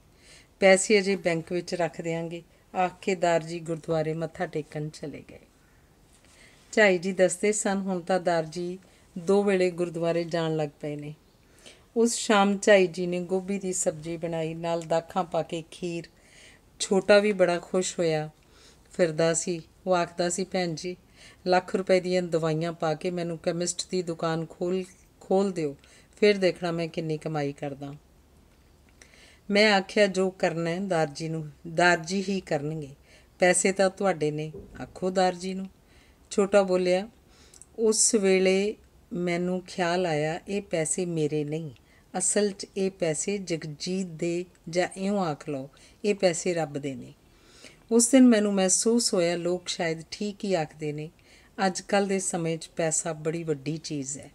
ਪੈਸੇ ਅਜੇ ਬੈਂਕ ਵਿੱਚ ਰੱਖ ਦੇਾਂਗੇ ਆਖੇ ਦਾਰਜੀ ਗੁਰਦੁਆਰੇ ਮੱਥਾ ਟੇਕਣ ਚਲੇ ਗਏ ਚਾਈ ਜੀ ਦੱਸਦੇ ਸਨ ਹੁਣ ਤਾਂ ਦਾਰਜੀ ਦੋ ਵੇਲੇ ਗੁਰਦੁਆਰੇ ਜਾਣ ਲੱਗ ਪਏ ਨੇ ਉਸ ਸ਼ਾਮ ਚਾਈ ਜੀ ਨੇ ਗੋਭੀ ਦੀ ਸਬਜ਼ੀ ਬਣਾਈ ਨਾਲ ਦਾਖਾਂ ਪਾ ਕੇ ਖੀਰ ਛੋਟਾ ਵੀ ਬੜਾ ਖੁਸ਼ ਹੋਇਆ ਫਿਰਦਾ ਸੀ ਉਹ ਆਖਦਾ ਸੀ ਭੈਣ ਜੀ ਲੱਖ ਰੁਪਏ ਦੀਆਂ ਦਵਾਈਆਂ ਪਾ ਕੇ ਮੈਨੂੰ ਕੈਮਿਸਟ ਦੀ ਦੁਕਾਨ ਖੋਲ ਖੋਲ ਦਿਓ ਫਿਰ ਦੇਖਣਾ ਮੈਂ ਕਿੰਨੀ ਕਮਾਈ ਕਰਦਾ ਮੈਂ ਆਖਿਆ ਜੋ ਕਰਨਾ ਹੈ ਦਰਜੀ ਨੂੰ ਦਰਜੀ ਹੀ ਕਰਨਗੇ ਪੈਸੇ ਤਾਂ ਤੁਹਾਡੇ ਨੇ ਆਖੋ ਦਰਜੀ ਨੂੰ ਛੋਟਾ ਬੋਲਿਆ ਉਸ ਵੇਲੇ ਮੈਨੂੰ ਖਿਆਲ ਆਇਆ ਇਹ ਪੈਸੇ ਮੇਰੇ ਨਹੀਂ ਅਸਲ 'ਚ ਇਹ ਪੈਸੇ ਜਗਜੀਤ ਦੇ ਜਾਂ ਇਉਂ ਆਖ ਲਓ ਇਹ ਪੈਸੇ ਰੱਬ ਦੇ ਨੇ ਉਸ ਦਿਨ ਮੈਨੂੰ ਮਹਿਸੂਸ ਹੋਇਆ ਲੋਕ ਸ਼ਾਇਦ ਠੀਕ ਹੀ ਆਖਦੇ ਨੇ ਅੱਜ ਕੱਲ ਦੇ ਸਮੇਂ 'ਚ ਪੈਸਾ ਬੜੀ ਵੱਡੀ ਚੀਜ਼ ਹੈ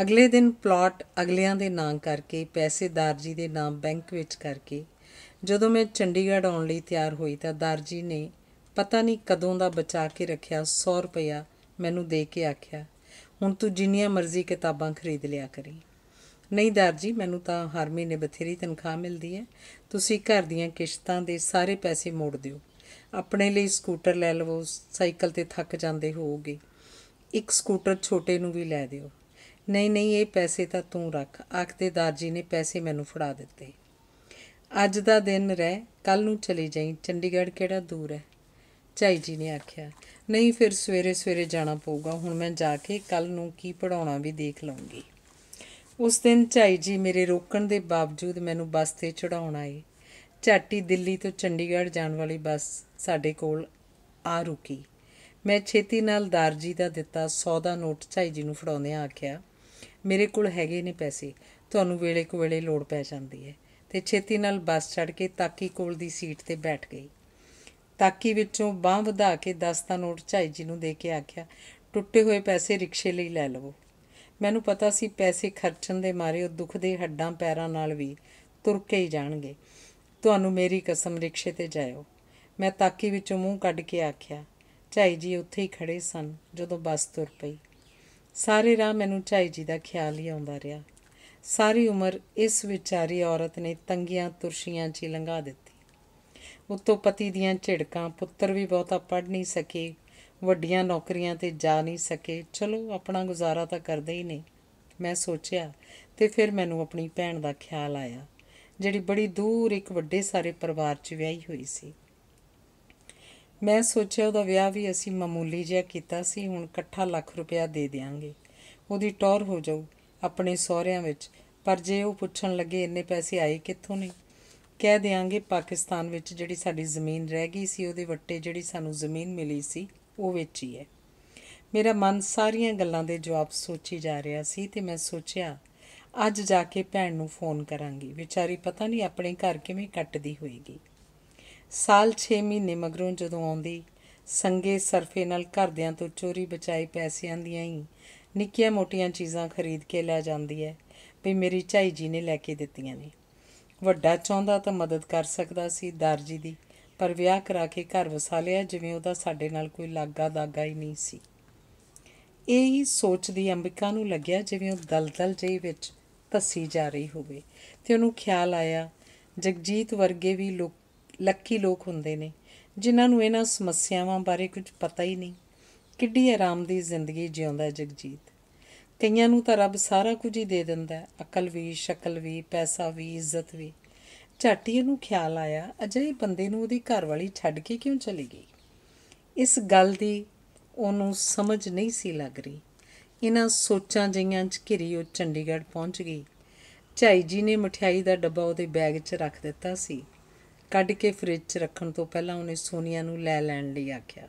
ਅਗਲੇ ਦਿਨ ਪਲਾਟ ਅਗਲਿਆਂ ਦੇ ਨਾਂ ਕਰਕੇ ਪੈਸੇਦਾਰ ਜੀ ਦੇ ਨਾਮ ਬੈਂਕ ਵਿੱਚ ਕਰਕੇ ਜਦੋਂ ਮੈਂ ਚੰਡੀਗੜ੍ਹ ਆਉਣ ਲਈ ਤਿਆਰ ਹੋਈ ਤਾਂ ਦਰਜੀ ਨੇ ਪਤਾ ਨਹੀਂ ਕਦੋਂ ਦਾ ਬਚਾ ਕੇ ਰੱਖਿਆ 100 ਰੁਪਇਆ ਮੈਨੂੰ ਦੇ ਕੇ ਆਖਿਆ ਹੁਣ ਤੂੰ ਜਿੰਨੀਆਂ ਮਰਜ਼ੀ ਕਿਤਾਬਾਂ ਖਰੀਦ ਲਿਆ ਕਰੀ ਨਹੀਂ ਦਰਜੀ ਮੈਨੂੰ ਤਾਂ ਹਰ ਮਹੀਨੇ ਬਥੇਰੀ ਤਨਖਾਹ ਮਿਲਦੀ ਹੈ ਤੁਸੀਂ ਘਰ ਦੀਆਂ ਕਿਸ਼ਤਾਂ ਦੇ ਸਾਰੇ ਪੈਸੇ ਮੋੜ ਦਿਓ ਆਪਣੇ ਲਈ ਸਕੂਟਰ ਲੈ ਲਵੋ ਸਾਈਕਲ ਤੇ ਥੱਕ ਜਾਂਦੇ ਹੋਵੋਗੇ ਇੱਕ ਸਕੂਟਰ ਛੋਟੇ ਨੂੰ ਵੀ ਲੈ ਦਿਓ ਨਹੀਂ ਨਹੀਂ ਇਹ ਪੈਸੇ ਤਾਂ ਤੂੰ ਰੱਖ ਆਖਦੇ ਦਾਰਜੀ ਨੇ ਪੈਸੇ ਮੈਨੂੰ ਫੜਾ ਦਿੱਤੇ ਅੱਜ ਦਾ ਦਿਨ ਰਹਿ ਕੱਲ ਨੂੰ ਚਲੀ ਜਾਈ ਚੰਡੀਗੜ੍ਹ ਕਿਹੜਾ ਦੂਰ ਹੈ ਚਾਈ ਜੀ ਨੇ ਆਖਿਆ ਨਹੀਂ ਫਿਰ ਸਵੇਰੇ ਸਵੇਰੇ ਜਾਣਾ ਪਊਗਾ ਹੁਣ ਮੈਂ ਜਾ ਕੇ ਕੱਲ ਨੂੰ ਕੀ ਪੜਾਉਣਾ ਵੀ ਦੇਖ ਲਵਾਂਗੀ ਉਸ ਦਿਨ ਚਾਈ ਜੀ ਮੇਰੇ ਰੋਕਣ ਦੇ ਬਾਵਜੂਦ ਮੈਨੂੰ ਬੱਸ ਤੇ ਚੜਾਉਣ ਆਏ ਝਾਟੀ ਦਿੱਲੀ ਤੋਂ ਚੰਡੀਗੜ੍ਹ ਜਾਣ ਵਾਲੀ ਬੱਸ ਸਾਡੇ ਕੋਲ ਆ ਰੁਕੀ ਮੈਂ ਛੇਤੀ ਨਾਲ ਦਾਰਜੀ ਦਾ ਦਿੱਤਾ ਸੌਦਾ ਨੋਟ ਚਾਈ ਜੀ ਨੂੰ ਫੜਾਉਂਦੇ ਆਖਿਆ ਮੇਰੇ ਕੋਲ ਹੈਗੇ ਨਹੀਂ ਪੈਸੇ ਤੁਹਾਨੂੰ ਵੇਲੇ ਕੋ ਵੇਲੇ ਲੋੜ ਪੈ ਜਾਂਦੀ ਹੈ ਤੇ ਛੇਤੀ ਨਾਲ ਬੱਸ ਚੜ ਕੇ ਤਾਕੀ ਕੋਲ ਦੀ ਸੀਟ ਤੇ ਬੈਠ ਗਈ ਤਾਕੀ ਵਿੱਚੋਂ ਬਾਹ ਵਧਾ ਕੇ 10 ਦਾ ਨੋਟ ਚਾਈ ਜੀ ਨੂੰ ਦੇ ਕੇ ਆਖਿਆ ਟੁੱਟੇ ਹੋਏ ਪੈਸੇ ਰਿਕਸ਼ੇ ਲਈ ਲੈ ਲਵੋ ਮੈਨੂੰ ਪਤਾ ਸੀ ਪੈਸੇ ਖਰਚਣ ਦੇ ਮਾਰੇ ਉਹ ਦੁੱਖ ਦੇ ਹੱਡਾਂ ਪੈਰਾਂ ਨਾਲ ਵੀ ਤੁਰ ਕੇ ਹੀ ਜਾਣਗੇ ਤੁਹਾਨੂੰ ਮੇਰੀ ਕਸਮ ਰਿਕਸ਼ੇ ਤੇ ਜਾਇਓ ਮੈਂ ਤਾਕੀ ਵਿੱਚੋਂ ਮੂੰਹ ਕੱਢ ਕੇ ਆਖਿਆ ਚਾਈ ਜੀ ਉੱਥੇ ਹੀ ਖੜੇ ਸਨ ਜਦੋਂ ਬੱਸ ਤੁਰ ਪਈ ਸਾਰੇ ਰਾਹ ਮੈਨੂੰ ਚਾਈ ਜੀ ਦਾ ਖਿਆਲ ਹੀ ਆਉਂਦਾ ਰਿਹਾ ਸਾਰੀ ਉਮਰ ਇਸ ਵਿਚਾਰੀ ਔਰਤ ਨੇ ਤੰਗੀਆਂ ਤੁਰਸ਼ੀਆਂ 'ਚ ਲੰਘਾ ਦਿੱਤੀ ਉਤੋਂ ਪਤੀ ਦੀਆਂ ਝਿੜਕਾਂ ਪੁੱਤਰ ਵੀ ਬਹੁਤਾ ਪੜ ਨਹੀਂ ਸਕੇ ਵੱਡੀਆਂ ਨੌਕਰੀਆਂ ਤੇ ਜਾ ਨਹੀਂ ਸਕੇ ਚਲੋ ਆਪਣਾ ਗੁਜ਼ਾਰਾ ਤਾਂ ਕਰਦੇ ਹੀ ਨੇ ਮੈਂ ਸੋਚਿਆ ਤੇ ਫਿਰ ਮੈਨੂੰ ਆਪਣੀ ਭੈਣ ਦਾ ਖਿਆਲ ਆਇਆ ਜਿਹੜੀ ਬੜੀ ਦੂਰ ਇੱਕ ਵੱਡੇ ਸਾਰੇ ਪਰਿਵਾਰ 'ਚ ਵਿਆਹੀ ਹੋਈ ਸੀ ਮੈਂ ਸੋਚਿਆ ਉਹਦਾ ਵਿਆਹ ਵੀ ਅਸੀਂ ਮਾਮੂਲੀ ਜਿਹਾ ਕੀਤਾ ਸੀ ਹੁਣ ਇਕੱਠਾ ਲੱਖ ਰੁਪਇਆ ਦੇ ਦੇਾਂਗੇ ਉਹਦੀ ਟੌਰ ਹੋ ਜਾਊ ਆਪਣੇ ਸਹੁਰਿਆਂ ਵਿੱਚ ਪਰ ਜੇ ਉਹ ਪੁੱਛਣ ਲੱਗੇ ਇੰਨੇ ਪੈਸੇ ਆਏ ਕਿੱਥੋਂ ਨੇ ਕਹਿ ਦੇਾਂਗੇ ਪਾਕਿਸਤਾਨ ਵਿੱਚ ਜਿਹੜੀ ਸਾਡੀ ਜ਼ਮੀਨ ਰਹਿ ਗਈ ਸੀ ਉਹਦੇ ਵੱਟੇ ਜਿਹੜੀ ਸਾਨੂੰ ਜ਼ਮੀਨ ਮਿਲੀ ਸੀ ਉਹ ਵੇਚੀ ਹੈ ਮੇਰਾ ਮਨ ਸਾਰੀਆਂ ਗੱਲਾਂ ਦੇ ਜਵਾਬ ਸੋਚੀ ਜਾ ਰਿਹਾ ਸੀ ਤੇ ਮੈਂ ਸੋਚਿਆ ਅੱਜ ਜਾ ਕੇ ਭੈਣ ਨੂੰ ਫੋਨ ਕਰਾਂਗੀ ਵਿਚਾਰੀ ਪਤਾ ਨਹੀਂ ਆਪਣੇ ਘਰ ਕਿਵੇਂ ਕੱਟਦੀ ਹੋਏਗੀ ਸਾਲ 6 ਮਹੀਨੇ ਮਗਰੋਂ ਜਦੋਂ ਆਉਂਦੀ ਸੰਗੇ ਸਰਫੇ ਨਾਲ ਘਰਦਿਆਂ ਤੋਂ ਚੋਰੀ ਬਚਾਈ ਪੈਸਿਆਂ ਦੀਆਂ ਹੀ ਨਿੱਕੀਆਂ ਮੋਟੀਆਂ ਚੀਜ਼ਾਂ ਖਰੀਦ ਕੇ ਲੈ ਜਾਂਦੀ ਹੈ ਵੀ ਮੇਰੀ ਝਾਈ ਜੀ ਨੇ ਲੈ ਕੇ ਦਿੱਤੀਆਂ ਨੇ ਵੱਡਾ ਚਾਹੁੰਦਾ ਤਾਂ ਮਦਦ ਕਰ ਸਕਦਾ ਸੀ ਦਰਜੀ ਦੀ ਪਰ ਵਿਆਹ ਕਰਾ ਕੇ ਘਰ ਵਸਾ ਲਿਆ ਜਿਵੇਂ ਉਹਦਾ ਸਾਡੇ ਨਾਲ ਕੋਈ ਲਾਗਾ ਦਾਗਾ ਹੀ ਨਹੀਂ ਸੀ ਇਹ ਹੀ ਸੋਚਦੀ ਅੰਬਿਕਾ ਨੂੰ ਲੱਗਿਆ ਜਿਵੇਂ ਉਹ ਦਲਦਲ ਜਿਹੀ ਵਿੱਚ ਤਸੀ ਜਾ ਰਹੀ ਹੋਵੇ ਤੇ ਉਹਨੂੰ ਖਿਆਲ ਆਇਆ ਜਗਜੀਤ ਵਰਗੇ ਵੀ ਲੋਕ ਲੱਕੀ ਲੋਕ ਹੁੰਦੇ ਨੇ ਜਿਨ੍ਹਾਂ ਨੂੰ ਇਹਨਾਂ ਸਮੱਸਿਆਵਾਂ ਬਾਰੇ ਕੁਝ ਪਤਾ ਹੀ ਨਹੀਂ ਕਿੱਡੀ ਆਰਾਮ ਦੀ ਜ਼ਿੰਦਗੀ ਜਿਉਂਦਾ ਜਗਜੀਤ ਕਈਆਂ ਨੂੰ ਤਾਂ ਰੱਬ ਸਾਰਾ ਕੁਝ ਹੀ ਦੇ ਦਿੰਦਾ ਅਕਲ ਵੀ ਸ਼ਕਲ ਵੀ ਪੈਸਾ ਵੀ ਇੱਜ਼ਤ ਵੀ ਝਾਟੀ ਨੂੰ ਖਿਆਲ ਆਇਆ ਅਜੇ ਬੰਦੇ ਨੂੰ ਉਹਦੀ ਘਰ ਵਾਲੀ ਛੱਡ ਕੇ ਕਿਉਂ ਚਲੀ ਗਈ ਇਸ ਗੱਲ ਦੀ ਉਹਨੂੰ ਸਮਝ ਨਹੀਂ ਸੀ ਲੱਗ ਰਹੀ ਇਹਨਾਂ ਸੋਚਾਂ ਜਈਆਂ 'ਚ ਘਿਰੀ ਉਹ ਚੰਡੀਗੜ੍ਹ ਪਹੁੰਚ ਗਈ ਝਾਈ ਜੀ ਨੇ ਮਠਿਆਈ ਦਾ ਡੱਬਾ ਉਹਦੇ ਬੈਗ 'ਚ ਰੱਖ ਦਿੱਤਾ ਸੀ ਕੱਢ ਕੇ ਫ੍ਰਿਜ 'ਚ ਰੱਖਣ ਤੋਂ ਪਹਿਲਾਂ ਉਹਨੇ ਸੋਨੀਆ ਨੂੰ ਲੈ ਲੈਣ ਲਈ ਆਖਿਆ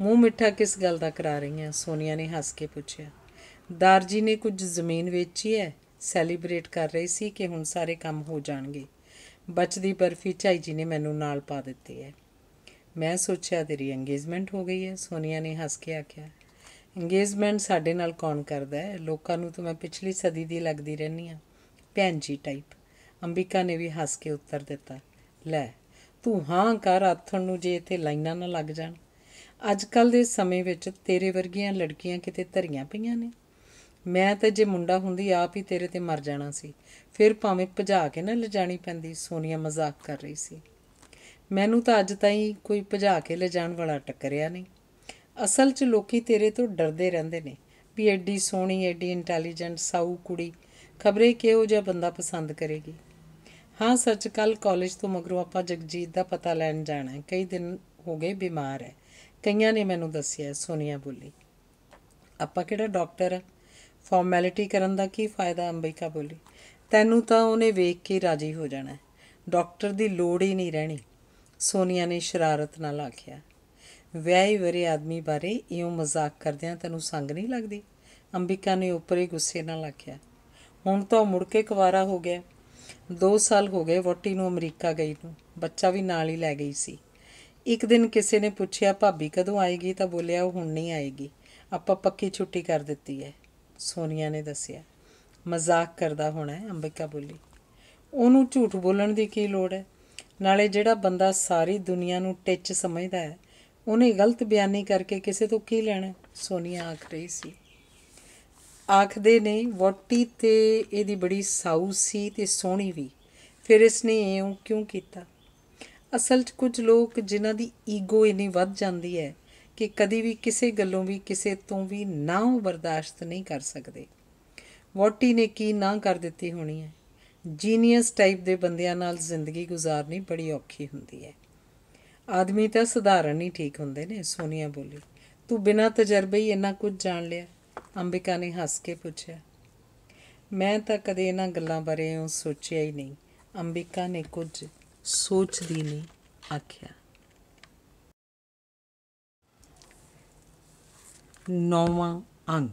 ਮੂੰਹ ਮਿੱਠਾ ਕਿਸ ਗੱਲ ਦਾ ਕਰਾ ਰਹੀ ਹੈ ਸੋਨੀਆ ਨੇ ਹੱਸ ਕੇ ਪੁੱਛਿਆ ਦਾਰਜੀ ਨੇ ਕੁਝ ਜ਼ਮੀਨ ਵੇਚੀ ਹੈ ਸੈਲੀਬ੍ਰੇਟ ਕਰ ਰਹੀ ਸੀ ਕਿ ਹੁਣ ਸਾਰੇ ਕੰਮ ਹੋ ਜਾਣਗੇ ਬਚਦੀ ਬਰਫੀ ਚਾਈ ਜੀ ਨੇ ਮੈਨੂੰ ਨਾਲ ਪਾ ਦਿੱਤੀ ਹੈ ਮੈਂ ਸੋਚਿਆ ਤੇਰੀ ਇੰਗੇਜਮੈਂਟ ਹੋ ਗਈ ਹੈ ਸੋਨੀਆ ਨੇ ਹੱਸ ਕੇ ਆਖਿਆ ਇੰਗੇਜਮੈਂਟ ਸਾਡੇ ਨਾਲ ਕੌਣ ਕਰਦਾ ਹੈ ਲੋਕਾਂ ਨੂੰ ਤਾਂ ਮੈਂ ਪਿਛਲੀ ਸਦੀ ਦੀ ਲੱਗਦੀ ਰਹਿੰਦੀ ਆ ਭੈਣ ਜੀ ਟਾਈਪ ਅੰਬਿਕਾ ਨੇ ਵੀ ਹੱਸ ਕੇ ਉੱਤਰ ਦਿੱਤਾ ਲੈ ਤੂੰ ਹਾਂ ਕਰ ਆਥਣ ਨੂੰ ਜੇ ਇੱਥੇ ਲਾਈਨਾਂ ਨਾ ਲੱਗ ਜਾਣ ਅੱਜ ਕੱਲ ਦੇ ਸਮੇਂ ਵਿੱਚ ਤੇਰੇ ਵਰਗੀਆਂ ਲੜਕੀਆਂ ਕਿਤੇ ਧਰੀਆਂ ਪਈਆਂ ਨੇ ਮੈਂ ਤਾਂ ਜੇ ਮੁੰਡਾ ਹੁੰਦੀ ਆਪ ਹੀ ਤੇਰੇ ਤੇ ਮਰ ਜਾਣਾ ਸੀ ਫਿਰ ਭਾਵੇਂ ਭਜਾ ਕੇ ਨਾ ਲਿਜਾਣੀ ਪੈਂਦੀ ਸੋਨੀਆ ਮਜ਼ਾਕ ਕਰ ਰਹੀ ਸੀ ਮੈਨੂੰ ਤਾਂ ਅੱਜ ਤਾਈਂ ਕੋਈ ਭਜਾ ਕੇ ਲਿਜਾਣ ਵਾਲਾ ਟੱਕਰਿਆ ਨਹੀਂ ਅਸਲ 'ਚ ਲੋਕੀ ਤੇਰੇ ਤੋਂ ਡਰਦੇ ਰਹਿੰਦੇ ਨੇ ਵੀ ਐਡੀ ਸੋਹਣੀ ਐਡੀ ਇੰਟੈਲੀਜੈਂਟ ਸਾਊ ਕੁੜੀ ਖਬਰੇ ਕਿਹੋ ਜਿਹਾ ਬੰਦਾ ਪਸੰਦ ਕਰੇਗੀ ਹਾਂ ਸੱਚ ਕੱਲ ਕਾਲਜ ਤੋਂ ਮਗਰੋਂ ਆਪਾਂ ਜਗਜੀਤ ਦਾ ਪਤਾ ਲੈਣ ਜਾਣਾ ਹੈ ਕਈ ਦਿਨ ਹੋ ਗਏ ਬਿਮਾਰ ਹੈ ਕਈਆਂ ਨੇ ਮੈਨੂੰ ਦੱਸਿਆ ਸੋਨੀਆ ਬੋਲੀ ਆਪਾਂ ਕਿਹੜਾ ਡਾਕਟਰ ਫਾਰਮੈਲਿਟੀ ਕਰਨ ਦਾ ਕੀ ਫਾਇਦਾ ਅੰਬਿਕਾ ਬੋਲੀ ਤੈਨੂੰ ਤਾਂ ਉਹਨੇ ਵੇਖ ਕੇ ਰਾਜੀ ਹੋ ਜਾਣਾ ਹੈ ਡਾਕਟਰ ਦੀ ਲੋੜ ਹੀ ਨਹੀਂ ਰਹਿਣੀ ਸੋਨੀਆ ਨੇ ਸ਼ਰਾਰਤ ਨਾਲ ਆਖਿਆ ਵਿਆਹੀ ਵਰੇ ਆਦਮੀ ਬਾਰੇ ਇਉਂ ਮਜ਼ਾਕ ਕਰਦਿਆਂ ਤੈਨੂੰ ਸੰਗ ਨਹੀਂ ਲੱਗਦੀ ਅੰਬਿਕਾ ਨੇ ਉੱਪਰੇ ਗੁੱਸੇ ਨਾਲ ਆਖਿਆ ਹੁਣ ਤਾਂ ਮੁੜ ਕੇ ਕੁਵਾਰਾ ਹੋ ਗਿਆ 2 ਸਾਲ ਹੋ ਗਏ ਵੋਟੀ ਨੂੰ ਅਮਰੀਕਾ ਗਈ ਨੂੰ ਬੱਚਾ ਵੀ ਨਾਲ ਹੀ ਲੈ ਗਈ ਸੀ ਇੱਕ ਦਿਨ ਕਿਸੇ ਨੇ ਪੁੱਛਿਆ ਭਾਬੀ ਕਦੋਂ ਆਏਗੀ ਤਾਂ ਬੋਲਿਆ ਉਹ ਹੁਣ ਨਹੀਂ ਆਏਗੀ ਆਪਾਂ ਪੱਕੀ ਛੁੱਟੀ ਕਰ ਦਿੱਤੀ ਹੈ ਸੋਨੀਆ ਨੇ ਦੱਸਿਆ ਮਜ਼ਾਕ ਕਰਦਾ ਹੋਣਾ ਹੈ ਅੰਬਿਕਾ ਬੋਲੀ ਉਹਨੂੰ ਝੂਠ ਬੋਲਣ ਦੀ ਕੀ ਲੋੜ ਹੈ ਨਾਲੇ ਜਿਹੜਾ ਬੰਦਾ ਸਾਰੀ ਦੁਨੀਆ ਨੂੰ ਟਿੱਚ ਸਮਝਦਾ ਹੈ ਉਹਨੇ ਗਲਤ ਬਿਆਨੀ ਕਰਕੇ ਕਿਸੇ ਤੋਂ ਕੀ ਲੈਣਾ ਸੋਨੀਆ ਆਖ ਰਹੀ ਸੀ ਆਖਦੇ ਨੇ ਵੋਟੀ ਤੇ ਇਹਦੀ ਬੜੀ ਸਾਊ ਸੀ ਤੇ ਸੋਹਣੀ ਵੀ ਫਿਰ ਇਸ ਨੇ ਇਉਂ ਕਿਉਂ ਕੀਤਾ ਅਸਲ 'ਚ ਕੁਝ ਲੋਕ ਜਿਨ੍ਹਾਂ ਦੀ ਈਗੋ ਇਨੀ ਵੱਧ ਜਾਂਦੀ ਹੈ ਕਿ ਕਦੀ ਵੀ ਕਿਸੇ ਗੱਲੋਂ ਵੀ ਕਿਸੇ ਤੋਂ ਵੀ ਨਾ ਉਹ ਬਰਦਾਸ਼ਤ ਨਹੀਂ ਕਰ ਸਕਦੇ ਵੋਟੀ ਨੇ ਕੀ ਨਾ ਕਰ ਦਿੱਤੀ ਹੋਣੀ ਹੈ ਜੀਨੀਅਸ ਟਾਈਪ ਦੇ ਬੰਦਿਆਂ ਨਾਲ ਜ਼ਿੰਦਗੀ ਗੁਜ਼ਾਰਨੀ ਬੜੀ ਔਖੀ ਹੁੰਦੀ ਹੈ ਆਦਮੀ ਤਾਂ ਸਧਾਰਨ ਹੀ ਠੀਕ ਹੁੰਦੇ ਨੇ ਸੋਨੀਆ ਬੋਲੀ ਤੂੰ ਬਿਨਾਂ ਤਜਰਬੇ ਹੀ ਇੰਨਾ ਕੁਝ ਜਾਣ ਲਿਆ ਅੰਬਿਕਾ ਨੇ ਹੱਸ ਕੇ ਪੁੱਛਿਆ ਮੈਂ ਤਾਂ ਕਦੇ ਇਹਨਾਂ ਗੱਲਾਂ ਬਾਰੇ ਉਹ ਸੋਚਿਆ ਹੀ ਨਹੀਂ ਅੰਬਿਕਾ ਨੇ ਕੁਝ ਸੋਚਦੀ ਨਹੀਂ ਆਖਿਆ ਨੌਵਾਂ ਅੰਗ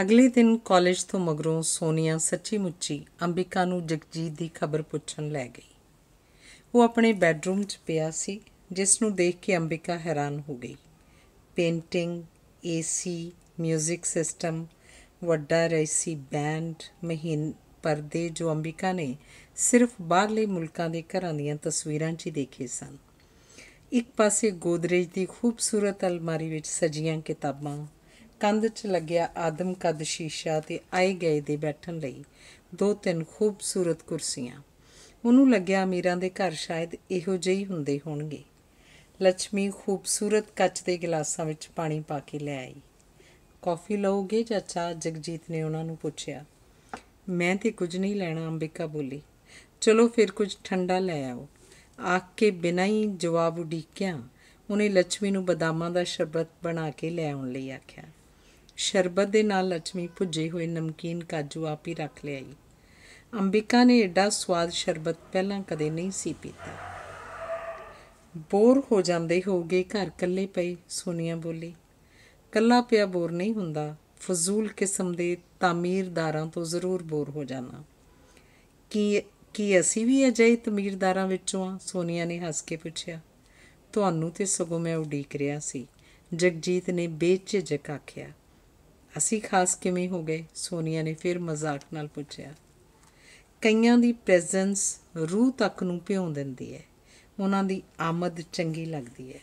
ਅਗਲੇ ਦਿਨ ਕਾਲਜ ਤੋਂ ਮਗਰੋਂ ਸੋਨੀਆ ਸੱਚੀ ਮੁੱਚੀ ਅੰਬਿਕਾ ਨੂੰ ਜਗਜੀਤ ਦੀ ਖਬਰ ਪੁੱਛਣ ਲੈ ਗਈ ਉਹ ਆਪਣੇ ਬੈੱਡਰੂਮ 'ਚ ਪਿਆ ਸੀ ਜਿਸ ਨੂੰ ਦੇਖ ਕੇ ਅੰਬਿਕਾ ਹੈਰਾਨ ਹੋ ਗਈ ਪੇਂਟਿੰਗ ਏਸੀ 뮤직 ਸਿਸਟਮ ਵੱਡਾ ਰੈਸੀ ਬੈਂਡ ਮਹੀਨ ਪਰਦੇ ਜੋ ਅੰਬਿਕਾ ਨੇ ਸਿਰਫ ਬਾਹਰਲੇ ਮੁਲਕਾਂ ਦੇ ਘਰਾਂ ਦੀਆਂ ਤਸਵੀਰਾਂ 'ਚ ਹੀ ਦੇਖੇ ਸਨ ਇੱਕ ਪਾਸੇ ਗੋਦਰੇਜ ਦੀ ਖੂਬਸੂਰਤ ਅਲਮਾਰੀ ਵਿੱਚ ਸਜੀਆਂ ਕਿਤਾਬਾਂ ਕੰਧ 'ਚ ਲੱਗਿਆ ਆਦਮ ਕਦ ਸ਼ੀਸ਼ਾ ਤੇ ਆਏ ਗਏ ਦੇ ਬੈਠਣ ਲਈ ਦੋ ਤਿੰਨ ਖੂਬਸੂਰਤ ਕੁਰਸੀਆਂ ਉਹਨੂੰ ਲੱਗਿਆ ਅਮੀਰਾਂ ਦੇ ਘਰ ਸ਼ਾਇਦ ਇਹੋ ਜਿਹੇ ਹੁੰਦੇ ਹੋਣਗੇ ਲక్ష్ਮੀ ਖੂਬਸੂਰਤ ਕੱਚ ਦੇ ਗਲਾਸਾਂ ਵਿੱਚ ਪਾਣੀ ਪਾ ਕੇ ਲੈ ਆਈ ਕਾਫੀ ਲਓਗੇ ਚਾਚਾ ਜਗਜੀਤ ਨੇ ਉਹਨਾਂ ਨੂੰ ਪੁੱਛਿਆ ਮੈਂ ਤੇ ਕੁਝ ਨਹੀਂ ਲੈਣਾ ਅੰਬਿਕਾ ਬੋਲੀ ਚਲੋ ਫਿਰ ਕੁਝ ਠੰਡਾ ਲੈ ਆਓ ਆਖ ਕੇ ਬਿਨਾਂ ਹੀ ਜਵਾਬ ਉਡੀਕਿਆ ਉਹਨੇ ਲక్ష్ਮੀ ਨੂੰ ਬਦਾਮਾਂ ਦਾ ਸ਼ਰਬਤ ਬਣਾ ਕੇ ਲੈ ਆਉਣ ਲਈ ਆਖਿਆ ਸ਼ਰਬਤ ਦੇ ਨਾਲ ਲక్ష్ਮੀ ਭੁੱਜੇ ਹੋਏ ਨਮਕੀਨ ਕਾਜੂ ਆਪ ਹੀ ਰੱਖ ਲਈ ਅੰਬਿਕਾ ਨੇ ਐਡਾ ਸਵਾਦ ਸ਼ਰਬਤ ਪਹਿਲਾਂ ਕਦੇ ਨਹੀਂ ਸੀ ਪੀਤਾ ਬੋਰ ਹੋ ਜਾਂਦੇ ਹੋਗੇ ਘਰ ਇਕੱਲੇ ਪਏ ਸੋਨੀਆ ਬੋਲੀ ਕੱਲਾ ਪਿਆ ਬੋਰ ਨਹੀਂ ਹੁੰਦਾ ਫਜ਼ੂਲ ਕਿਸਮ ਦੇ ਤਾਮੀਰਦਾਰਾਂ ਤੋਂ ਜ਼ਰੂਰ ਬੋਰ ਹੋ ਜਾਣਾ ਕੀ ਕੀ ਅਸੀਂ ਵੀ ਅਜਿਹੇ ਤਾਮੀਰਦਾਰਾਂ ਵਿੱਚੋਂ ਆ ਸੋਨੀਆ ਨੇ ਹੱਸ ਕੇ ਪੁੱਛਿਆ ਤੁਹਾਨੂੰ ਤੇ ਸਗੋਂ ਮੈਂ ਉਡੀਕ ਰਿਹਾ ਸੀ ਜਗਜੀਤ ਨੇ ਬੇਝਿਜਕ ਆਖਿਆ ਅਸੀਂ ਖਾਸ ਕਿਵੇਂ ਹੋ ਗਏ ਸੋਨੀਆ ਨੇ ਫਿਰ ਮਜ਼ਾਕ ਨਾਲ ਪੁੱਛਿਆ ਕਈਆਂ ਦੀ ਪ੍ਰੈਜ਼ੈਂਸ ਰੂਹ ਤੱਕ ਨੂੰ ਭਿਉਂ ਦਿੰਦੀ ਹੈ ਉਹਨਾਂ ਦੀ ਆਮਦ ਚੰਗੀ ਲੱਗਦੀ ਹੈ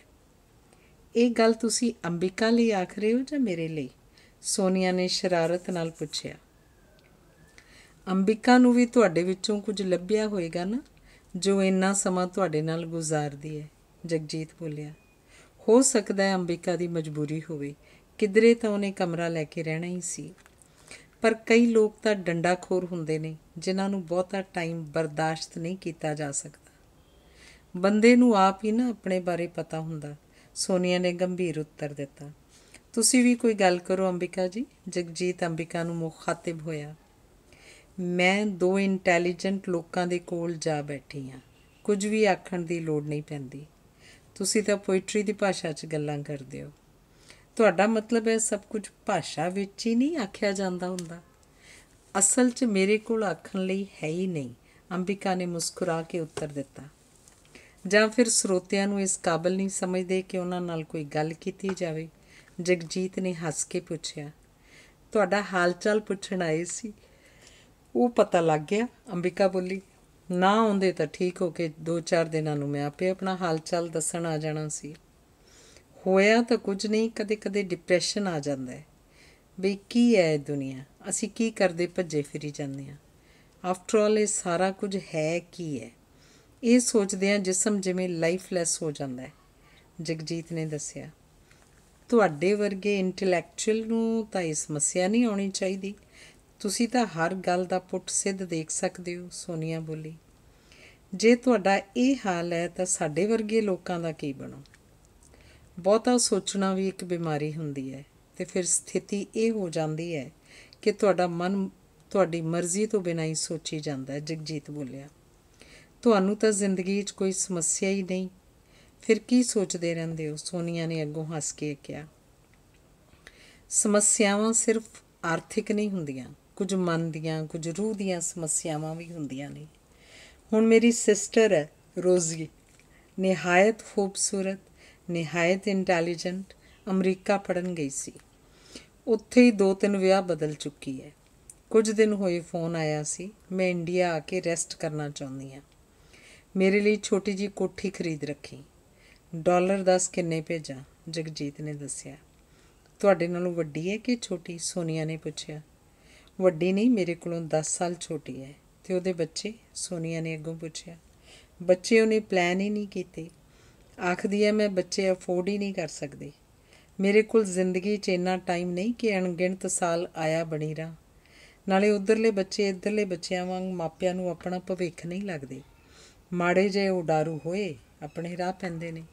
ਇਹ ਗੱਲ ਤੁਸੀਂ ਅੰਬਿਕਾ ਲਈ ਆਖ ਰਹੇ ਹੋ ਜਾਂ ਮੇਰੇ ਲਈ ਸੋਨੀਆ ਨੇ ਸ਼ਰਾਰਤ ਨਾਲ ਪੁੱਛਿਆ ਅੰਬਿਕਾ ਨੂੰ ਵੀ ਤੁਹਾਡੇ ਵਿੱਚੋਂ ਕੁਝ ਲੱਭਿਆ ਹੋਵੇਗਾ ਨਾ ਜੋ ਇੰਨਾ ਸਮਾਂ ਤੁਹਾਡੇ ਨਾਲ ਗੁਜ਼ਾਰਦੀ ਹੈ ਜਗਜੀਤ ਬੋਲਿਆ ਹੋ ਸਕਦਾ ਹੈ ਅੰਬਿਕਾ ਦੀ ਮਜਬੂਰੀ ਹੋਵੇ ਕਿਧਰੇ ਤਾਂ ਉਹਨੇ ਕਮਰਾ ਲੈ ਕੇ ਰਹਿਣਾ ਹੀ ਸੀ ਪਰ ਕਈ ਲੋਕ ਤਾਂ ਡੰਡਾਖੋਰ ਹੁੰਦੇ ਨੇ ਜਿਨ੍ਹਾਂ ਨੂੰ ਬਹੁਤਾ ਟਾਈਮ ਬਰਦਾਸ਼ਤ ਨਹੀਂ ਕੀਤਾ ਜਾ ਸਕਦਾ ਬੰਦੇ ਨੂੰ ਆਪ ਹੀ ਨਾ ਆਪਣੇ ਬਾਰੇ ਪਤਾ ਹੁੰਦਾ ਸੋਨੀਆ ਨੇ ਗੰਭੀਰ ਉੱਤਰ ਦਿੱਤਾ ਤੁਸੀਂ ਵੀ ਕੋਈ ਗੱਲ ਕਰੋ ਅੰਬਿਕਾ ਜੀ ਜਗਜੀਤ ਅੰਬਿਕਾ ਨੂੰ ਮੁਖਾਤਬ ਹੋਇਆ ਮੈਂ ਦੋ ਇੰਟੈਲੀਜੈਂਟ ਲੋਕਾਂ ਦੇ ਕੋਲ ਜਾ ਬੈਠੀ ਹਾਂ ਕੁਝ ਵੀ ਆਖਣ ਦੀ ਲੋੜ ਨਹੀਂ ਪੈਂਦੀ ਤੁਸੀਂ ਤਾਂ ਪੋਇਟਰੀ ਦੀ ਭਾਸ਼ਾ 'ਚ ਗੱਲਾਂ ਕਰਦੇ ਹੋ ਤੁਹਾਡਾ ਮਤਲਬ ਹੈ ਸਭ ਕੁਝ ਭਾਸ਼ਾ ਵਿੱਚ ਹੀ ਨਹੀਂ ਆਖਿਆ ਜਾਂਦਾ ਹੁੰਦਾ ਅਸਲ 'ਚ ਮੇਰੇ ਕੋਲ ਆਖਣ ਲਈ ਹੈ ਹੀ ਨਹੀਂ ਅੰਬਿਕਾ ਨੇ ਮੁਸਕਰਾ ਕੇ ਉੱਤਰ ਦਿੱਤਾ ਜਾਂ ਫਿਰ ਸਰੋਤਿਆਂ ਨੂੰ ਇਸ ਕਾਬਲ ਨਹੀਂ ਸਮਝਦੇ ਕਿ ਉਹਨਾਂ ਨਾਲ ਕੋਈ ਗੱਲ ਕੀਤੀ ਜਾਵੇ ਜਗਜੀਤ ਨੇ ਹੱਸ ਕੇ ਪੁੱਛਿਆ ਤੁਹਾਡਾ ਹਾਲਚਾਲ ਪੁੱਛਣ ਆਏ ਸੀ ਉਹ ਪਤਾ ਲੱਗ ਗਿਆ ਅੰਬਿਕਾ ਬੋਲੀ ਨਾ ਆਉਂਦੇ ਤਾਂ ਠੀਕ ਹੋ ਕੇ 2-4 ਦਿਨਾਂ ਨੂੰ ਮੈਂ ਆਪੇ ਆਪਣਾ ਹਾਲਚਾਲ ਦੱਸਣ ਆ ਜਾਣਾ ਸੀ ਹੋਇਆ ਤਾਂ ਕੁਝ ਨਹੀਂ ਕਦੇ-ਕਦੇ ਡਿਪਰੈਸ਼ਨ ਆ ਜਾਂਦਾ ਹੈ ਵੀ ਕੀ ਹੈ ਦੁਨੀਆ ਅਸੀਂ ਕੀ ਕਰਦੇ ਭੱਜੇ ਫਿਰੀ ਜਾਂਦੇ ਆ ਆਫਟਰ ਆਲ ਇਹ ਸਾਰਾ ਕੁਝ ਹੈ ਕੀ ਹੈ ਇਹ ਸੋਚਦੇ ਆ ਜਿਸਮ ਜਿਵੇਂ ਲਾਈਫਲੈਸ ਹੋ ਜਾਂਦਾ ਹੈ ਜਗਜੀਤ ਨੇ ਦੱਸਿਆ ਤੁਹਾਡੇ ਵਰਗੇ ਇੰਟੈਲੈਕਚੁਅਲ ਨੂੰ ਤਾਂ ਇਹ ਸਮੱਸਿਆ ਨਹੀਂ ਆਉਣੀ ਚਾਹੀਦੀ ਤੁਸੀਂ ਤਾਂ ਹਰ ਗੱਲ ਦਾ ਪੁੱਟ ਸਿੱਧ ਦੇਖ ਸਕਦੇ ਹੋ ਸੋਨੀਆ ਬੋਲੀ ਜੇ ਤੁਹਾਡਾ ਇਹ ਹਾਲ ਹੈ ਤਾਂ ਸਾਡੇ ਵਰਗੇ ਲੋਕਾਂ ਦਾ ਕੀ ਬਣੋ ਬਹੁਤਾ ਸੋਚਣਾ ਵੀ ਇੱਕ ਬਿਮਾਰੀ ਹੁੰਦੀ ਹੈ ਤੇ ਫਿਰ ਸਥਿਤੀ ਇਹ ਹੋ ਜਾਂਦੀ ਹੈ ਕਿ ਤੁਹਾਡਾ ਮਨ ਤੁਹਾਡੀ ਮਰਜ਼ੀ ਤੋਂ ਬਿਨਾਂ ਹੀ ਸੋਚੀ ਜਾਂਦਾ ਹੈ ਜਗਜੀਤ ਬੋਲਿਆ ਤੁਹਾਨੂੰ ਤਾਂ ਜ਼ਿੰਦਗੀ 'ਚ ਕੋਈ ਸਮੱਸਿਆ ਹੀ ਨਹੀਂ ਫਿਰ ਕੀ ਸੋਚਦੇ ਰਹਿੰਦੇ ਹੋ ਸੋਨੀਆ ਨੇ ਅੱਗੋਂ ਹੱਸ ਕੇ ਕਿਹਾ ਸਮੱਸਿਆਵਾਂ ਸਿਰਫ ਆਰਥਿਕ ਨਹੀਂ ਹੁੰਦੀਆਂ ਕੁਝ ਮਨ ਦੀਆਂ ਕੁਝ ਰੂਹ ਦੀਆਂ ਸਮੱਸਿਆਵਾਂ ਵੀ ਹੁੰਦੀਆਂ ਨੇ ਹੁਣ ਮੇਰੀ ਸਿਸਟਰ ਹੈ ਰੋਜ਼ੀ ਨਿਹਾਇਤ ਖੂਬਸੂਰਤ ਨਿਹਾਇਤ ਇੰਟੈਲੀਜੈਂਟ ਅਮਰੀਕਾ ਪੜਨ ਗਈ ਸੀ ਉੱਥੇ ਹੀ ਦੋ ਤਿੰਨ ਵਿਆਹ ਬਦਲ ਚੁੱਕੀ ਹੈ ਕੁਝ ਦਿਨ ਹੋਏ ਫੋਨ ਆਇਆ ਸੀ ਮੈਂ ਇੰਡੀਆ ਆ ਕੇ ਰੈਸਟ ਕਰਨਾ ਚਾਹੁੰਦੀ ਹਾਂ ਮੇਰੇ ਲਈ ਛੋਟੀ ਜੀ ਕੋਠੀ ਖਰੀਦ ਰੱਖੀ ਡਾਲਰ 10 ਕਿੰਨੇ ਭੇਜਾਂ ਜਗਜੀਤ ਨੇ ਦੱਸਿਆ ਤੁਹਾਡੇ ਨਾਲੋਂ ਵੱਡੀ ਹੈ ਕਿ ਛੋਟੀ ਸੋਨੀਆ ਨੇ ਪੁੱਛਿਆ ਵੱਡੀ ਨਹੀਂ ਮੇਰੇ ਕੋਲੋਂ 10 ਸਾਲ ਛੋਟੀ ਹੈ ਤੇ ਉਹਦੇ ਬੱਚੇ ਸੋਨੀਆ ਨੇ ਅੱਗੋਂ ਪੁੱਛਿਆ ਬੱਚੇ ਉਹਨੇ ਪਲਾਨ ਹੀ ਨਹੀਂ ਕੀਤੇ ਆਖਦੀ ਹੈ ਮੈਂ ਬੱਚੇ ਅਫੋਰਡ ਹੀ ਨਹੀਂ ਕਰ ਸਕਦੀ ਮੇਰੇ ਕੋਲ ਜ਼ਿੰਦਗੀ 'ਚ ਇੰਨਾ ਟਾਈਮ ਨਹੀਂ ਕਿ ਅਣਗਿਣਤ ਸਾਲ ਆਇਆ ਬਣੀ ਰਾਂ ਨਾਲੇ ਉਧਰਲੇ ਬੱਚੇ ਇਧਰਲੇ ਬੱਚਿਆਂ ਵਾਂਗ ਮਾਪਿਆਂ ਨੂੰ ਆਪਣਾ ਭਵਿੱਖ ਨਹੀਂ ਲੱਗਦੇ ਮਾੜੇ ਜੇ ਉਡਾਰੂ ਹੋਏ ਆਪਣੇ ਰਾਹ ਪੈਂਦੇ ਨੇ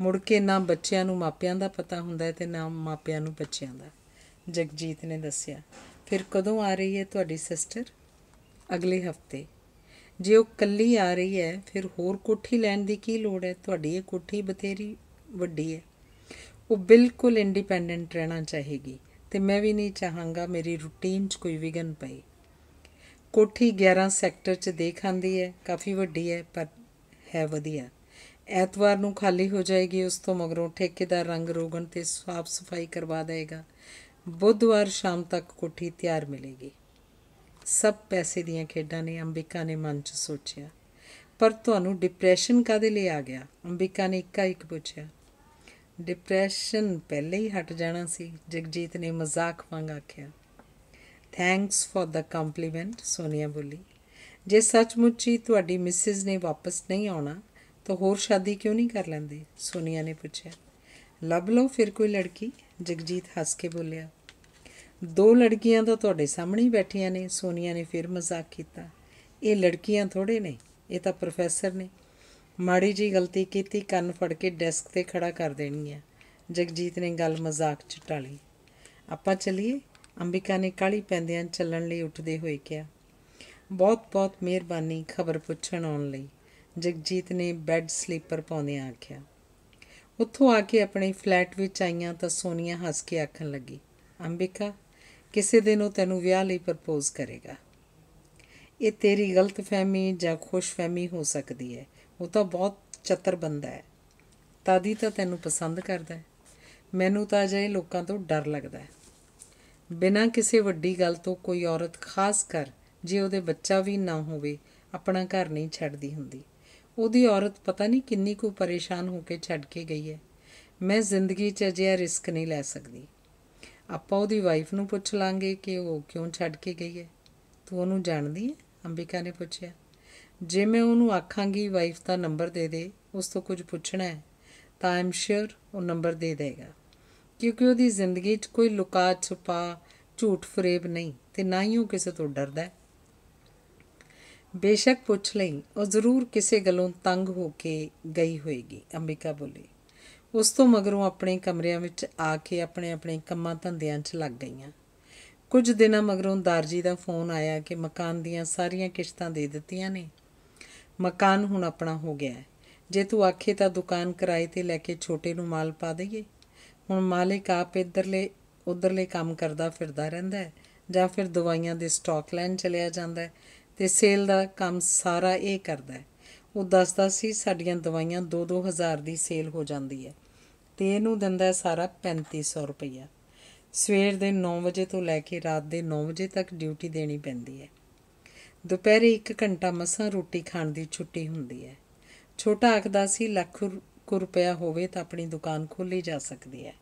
ਮੁੜ ਕੇ ਨਾ ਬੱਚਿਆਂ ਨੂੰ ਮਾਪਿਆਂ ਦਾ ਪਤਾ ਹੁੰਦਾ ਤੇ ਨਾ ਮਾਪਿਆਂ ਨੂੰ ਬੱਚਿਆਂ ਦਾ ਜਗਜੀਤ ਨੇ ਦੱਸਿਆ ਫਿਰ ਕਦੋਂ ਆ ਰਹੀ ਹੈ ਤੁਹਾਡੀ ਸਿਸਟਰ ਅਗਲੇ ਹਫਤੇ ਜੇ ਉਹ ਕੱਲੀ ਆ ਰਹੀ ਹੈ ਫਿਰ ਹੋਰ ਕੋਠੀ ਲੈਣ ਦੀ ਕੀ ਲੋੜ ਹੈ ਤੁਹਾਡੀ ਇਹ ਕੋਠੀ ਬਤੇਰੀ ਵੱਡੀ ਹੈ ਉਹ ਬਿਲਕੁਲ ਇੰਡੀਪੈਂਡੈਂਟ ਰਹਿਣਾ ਚਾਹੇਗੀ ਤੇ ਮੈਂ ਵੀ ਨਹੀਂ ਚਾਹਾਂਗਾ ਮੇਰੀ ਰੁਟੀਨ 'ਚ ਕੋਈ ਵਿਗਨ ਪਏ ਕੋਠੀ 11 ਸੈਕਟਰ 'ਚ ਦੇਖ ਆਂਦੀ ਹੈ ਕਾਫੀ ਵੱਡੀ ਹੈ ਪਰ ਹੈ ਵਧੀਆ ਐਤਵਾਰ ਨੂੰ ਖਾਲੀ ਹੋ ਜਾਏਗੀ ਉਸ ਤੋਂ ਮਗਰੋਂ ਠੇਕੇਦਾਰ ਰੰਗ ਰੋਗਣ ਤੇ ਸਾਫ਼ ਸਫਾਈ ਕਰਵਾ ਦੇਗਾ ਬੁੱਧਵਾਰ ਸ਼ਾਮ ਤੱਕ ਕੋਠੀ ਤਿਆਰ ਮਿਲੇਗੀ ਸਭ ਪੈਸੇ ਦੀਆਂ ਖੇਡਾਂ ਨੇ ਅੰਬਿਕਾ ਨੇ ਮਨ 'ਚ ਸੋਚਿਆ ਪਰ ਤੁਹਾਨੂੰ ਡਿਪਰੈਸ਼ਨ ਕਾਦੇ ਲਈ ਆ ਗਿਆ ਅੰਬਿਕਾ ਨੇ ਇੱਕਾ ਇੱਕ ਪੁੱਛਿਆ ਡਿਪਰੈਸ਼ਨ ਪਹਿਲੇ ਹੀ ਹਟ ਜਾਣਾ ਸੀ ਜਗਜੀਤ ਨੇ ਮਜ਼ਾਕ ਵਾਂਗ ਆਖਿਆ thanks for the compliment Sonia ਬੋਲੀ ਜੇ ਸੱਚਮੁੱਚ ਹੀ ਤੁਹਾਡੀ ਮਿਸਿਸ ਨੇ ਵਾਪਸ ਨਹੀਂ ਆਉਣਾ ਤਾਂ ਹੋਰ ਸ਼ਾਦੀ ਕਿਉਂ ਨਹੀਂ ਕਰ ਲੈਂਦੇ ਸੋਨੀਆ ਨੇ ਪੁੱਛਿਆ ਲੱਭ ਲਓ ਫਿਰ ਕੋਈ ਲੜਕੀ ਜਗਜੀਤ ਹੱਸ ਕੇ ਬੋਲਿਆ ਦੋ ਲੜਕੀਆਂ ਤਾਂ ਤੁਹਾਡੇ ਸਾਹਮਣੇ ਹੀ ਬੈਠੀਆਂ ਨੇ ਸੋਨੀਆ ਨੇ ਫਿਰ ਮਜ਼ਾਕ ਕੀਤਾ ਇਹ ਲੜਕੀਆਂ ਥੋੜੇ ਨੇ ਇਹ ਤਾਂ ਪ੍ਰੋਫੈਸਰ ਨੇ ਮਾੜੀ ਜੀ ਗਲਤੀ ਕੀਤੀ ਕੰਨ ਫੜ ਕੇ ਡੈਸਕ ਤੇ ਖੜਾ ਕਰ ਦੇਣੀ ਹੈ ਜਗਜੀਤ ਨੇ ਗੱਲ ਮਜ਼ਾਕ ਚ ਟਾਲੀ ਆਪਾਂ ਚਲੀਏ ਅੰਬਿਕਾ ਨੇ ਕਾਲੀ ਪੈਂਦਿਆਂ ਚੱਲਣ ਲਈ ਉੱਠਦੇ ਹੋਏ ਕਿਹਾ ਬਹੁਤ-ਬਹੁਤ ਮਿਹਰਬਾਨੀ ਖਬਰ ਪੁੱਛਣ ਆਉਣ ਲਈ ਜਗਜੀਤ ਨੇ ਬੈੱਡ ਸਲੀਪਰ ਪਾਉਂਦਿਆਂ ਆਖਿਆ ਉੱਥੋਂ ਆ ਕੇ ਆਪਣੇ ਫਲੈਟ ਵਿੱਚ ਆਈਆਂ ਤਾਂ ਸੋਨੀਆ ਹੱਸ ਕੇ ਆਖਣ ਲੱਗੀ ਅੰਬਿਕਾ ਕਿਸੇ ਦਿਨ ਉਹ ਤੈਨੂੰ ਵਿਆਹ ਲਈ ਪ੍ਰਪੋਜ਼ ਕਰੇਗਾ ਇਹ ਤੇਰੀ ਗਲਤਫਹਿਮੀ ਜਾਂ ਖੁਸ਼ਫਹਿਮੀ ਹੋ ਸਕਦੀ ਹੈ ਉਹ ਤਾਂ ਬਹੁਤ ਚਤਰ ਬੰਦਾ ਹੈ ਤਾਦੀ ਤਾਂ ਤੈਨੂੰ ਪਸੰਦ ਕਰਦਾ ਹੈ ਮੈਨੂੰ ਤਾਂ ਅਜੇ ਲੋਕਾਂ ਤੋਂ ਡਰ ਲੱਗਦਾ ਹੈ ਬਿਨਾਂ ਕਿਸੇ ਵੱਡੀ ਗੱਲ ਤੋਂ ਕੋਈ ਔਰਤ ਖਾਸ ਕਰ ਜੇ ਉਹਦੇ ਬੱਚਾ ਵੀ ਨਾ ਹੋਵੇ ਆਪਣਾ ਘਰ ਨਹੀਂ ਛੱਡਦੀ ਹੁੰਦੀ ਉਹਦੀ ਔਰਤ ਪਤਾ ਨਹੀਂ ਕਿੰਨੀ ਕੋ ਪਰੇਸ਼ਾਨ ਹੋ ਕੇ ਛੱਡ ਕੇ ਗਈ ਹੈ ਮੈਂ ਜ਼ਿੰਦਗੀ 'ਚ ਅਜਿਹਾ ਰਿਸਕ ਨਹੀਂ ਲੈ ਸਕਦੀ ਆਪਾਂ ਉਹਦੀ ਵਾਈਫ ਨੂੰ ਪੁੱਛ ਲਾਂਗੇ ਕਿ ਉਹ ਕਿਉਂ ਛੱਡ ਕੇ ਗਈ ਹੈ ਤੂੰ ਉਹਨੂੰ ਜਾਣਦੀ ਹੈ ਅੰਬਿਕਾ ਨੇ ਪੁੱਛਿਆ ਜੇ ਮੈਂ ਉਹਨੂੰ ਆਖਾਂਗੀ ਵਾਈਫ ਦਾ ਨੰਬਰ ਦੇ ਦੇ ਉਸ ਤੋਂ ਕੁਝ ਪੁੱਛਣਾ ਹੈ ਤਾਂ ਆਮ ਸ਼ੁਰ ਉਹ ਨੰਬਰ ਦੇ ਦੇਗਾ ਕਿਉਂਕਿ ਉਹਦੀ ਜ਼ਿੰਦਗੀ 'ਚ ਕੋਈ ਲੁਕਾ ਛੁਪਾ ਝੂਠ ਫਰੇਬ ਨਹੀਂ ਤੇ ਨਾ ਹੀ ਉਹ ਕਿਸੇ ਤੋਂ ਡਰਦਾ ਹੈ ਬੇਸ਼ੱਕ ਪੁੱਛ ਲਈ ਉਹ ਜ਼ਰੂਰ ਕਿਸੇ ਗੱਲੋਂ ਤੰਗ ਹੋ ਕੇ ਗਈ ਹੋਏਗੀ ਅੰਬਿਕਾ ਬੋਲੀ ਉਸ ਤੋਂ ਮਗਰੋਂ ਆਪਣੇ ਕਮਰਿਆਂ ਵਿੱਚ ਆ ਕੇ ਆਪਣੇ ਆਪਣੇ ਕੰਮਾਂ ਧੰਦਿਆਂ 'ਚ ਲੱਗ ਗਈਆਂ ਕੁਝ ਦਿਨਾਂ ਮਗਰੋਂ ਦਰਜੀ ਦਾ ਫੋਨ ਆਇਆ ਕਿ ਮਕਾਨ ਦੀਆਂ ਸਾਰੀਆਂ ਕਿਸ਼ਤਾਂ ਦੇ ਦਿੱਤੀਆਂ ਨੇ ਮਕਾਨ ਹੁਣ ਆਪਣਾ ਹੋ ਗਿਆ ਜੇ ਤੂੰ ਆਖੇ ਤਾਂ ਦੁਕਾਨ ਕਿਰਾਏ ਤੇ ਲੈ ਕੇ ਛੋਟੇ ਨੂੰ ਮਾਲ ਪਾ ਦਈਏ ਹੁਣ ਮਾਲਿਕ ਆਪ ਇਧਰਲੇ ਉਧਰਲੇ ਕੰਮ ਕਰਦਾ ਫਿਰਦਾ ਰਹਿੰਦਾ ਹੈ ਜਾਂ ਫਿਰ ਦਵਾਈਆਂ ਦੇ ਸਟਾਕ ਲੈਣ ਚਲਿਆ ਜਾਂਦਾ ਹੈ ਤੇ ਸੇਲ ਦਾ ਕੰਮ ਸਾਰਾ ਇਹ ਕਰਦਾ ਹੈ ਉਹ ਦੱਸਦਾ ਸੀ ਸਾਡੀਆਂ ਦਵਾਈਆਂ 2-2000 ਦੀ ਸੇਲ ਹੋ ਜਾਂਦੀ ਹੈ ਤੇ ਇਹਨੂੰ ਦਿੰਦਾ ਸਾਰਾ 3500 ਰੁਪਇਆ ਸਵੇਰ ਦੇ 9 ਵਜੇ ਤੋਂ ਲੈ ਕੇ ਰਾਤ ਦੇ 9 ਵਜੇ ਤੱਕ ਡਿਊਟੀ ਦੇਣੀ ਪੈਂਦੀ ਹੈ ਦੁਪਹਿਰੇ 1 ਘੰਟਾ ਮਸਾਂ ਰੋਟੀ ਖਾਣ ਦੀ ਛੁੱਟੀ ਹੁੰਦੀ ਹੈ ਛੋਟਾ ਆਖਦਾ ਸੀ ਲੱਖ ਕੁ ਰੁਪਿਆ ਹੋਵੇ ਤਾਂ ਆਪਣੀ ਦੁਕਾਨ ਖੋਲੀ ਜਾ ਸਕਦੀ ਹੈ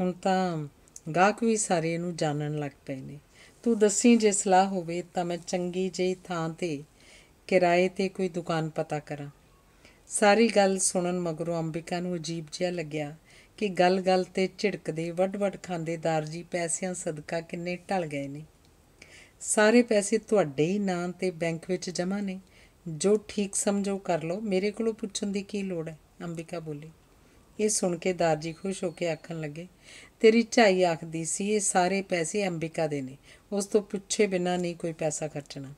ਹੁਣ ਤਾਂ ਗਾਹਕ ਵੀ ਸਾਰੇ ਇਹਨੂੰ ਜਾਣਨ ਲੱਗ ਪਏ ਨੇ ਤੂੰ ਦੱਸੀ ਜੇ ਸਲਾਹ ਹੋਵੇ ਤਾਂ ਮੈਂ ਚੰਗੀ ਜਿਹੀ ਥਾਂ ਤੇ ਕਿਰਾਏ ਤੇ ਕੋਈ ਦੁਕਾਨ ਪਤਾ ਕਰਾਂ ਸਾਰੀ ਗੱਲ ਸੁਣਨ ਮਗਰੋਂ ਅੰਬਿਕਾ ਨੂੰ ਅਜੀਬ ਜਿਹਾ ਲੱਗਿਆ ਕਿ ਗੱਲ-ਗੱਲ ਤੇ ਝਿੜਕਦੇ ਵੱਡ-ਵੱਡ ਖਾਂਦੇ ਜੀ ਪੈਸਿਆਂ ਸਦਕਾ ਕਿੰਨੇ ਢਲ ਗਏ ਨੇ ਸਾਰੇ ਪੈਸੇ ਤੁਹਾਡੇ ਹੀ ਨਾਂ ਤੇ ਬੈਂਕ ਵਿੱਚ ਜਮ੍ਹਾਂ ਨੇ ਜੋ ਠੀਕ ਸਮਝੋ ਕਰ ਲਓ ਮੇਰੇ ਕੋਲੋਂ ਪੁੱਛਣ ਦੀ ਕੀ ਲੋੜ ਹੈ ਅੰਬਿਕਾ ਬੋਲੀ ਇਹ ਸੁਣ ਕੇ ਦਾਰਜੀ ਖੁਸ਼ ਹੋ ਕੇ ਆਖਣ ਲੱਗੇ ਤੇਰੀ ਝਾਈ ਆਖਦੀ ਸੀ ਇਹ ਸਾਰੇ ਪੈਸੇ ਅੰਬਿਕਾ ਦੇ ਨੇ ਉਸ ਤੋਂ ਪੁੱਛੇ ਬਿਨਾ ਨਹੀਂ ਕੋਈ ਪੈਸਾ ਖਰਚਣਾ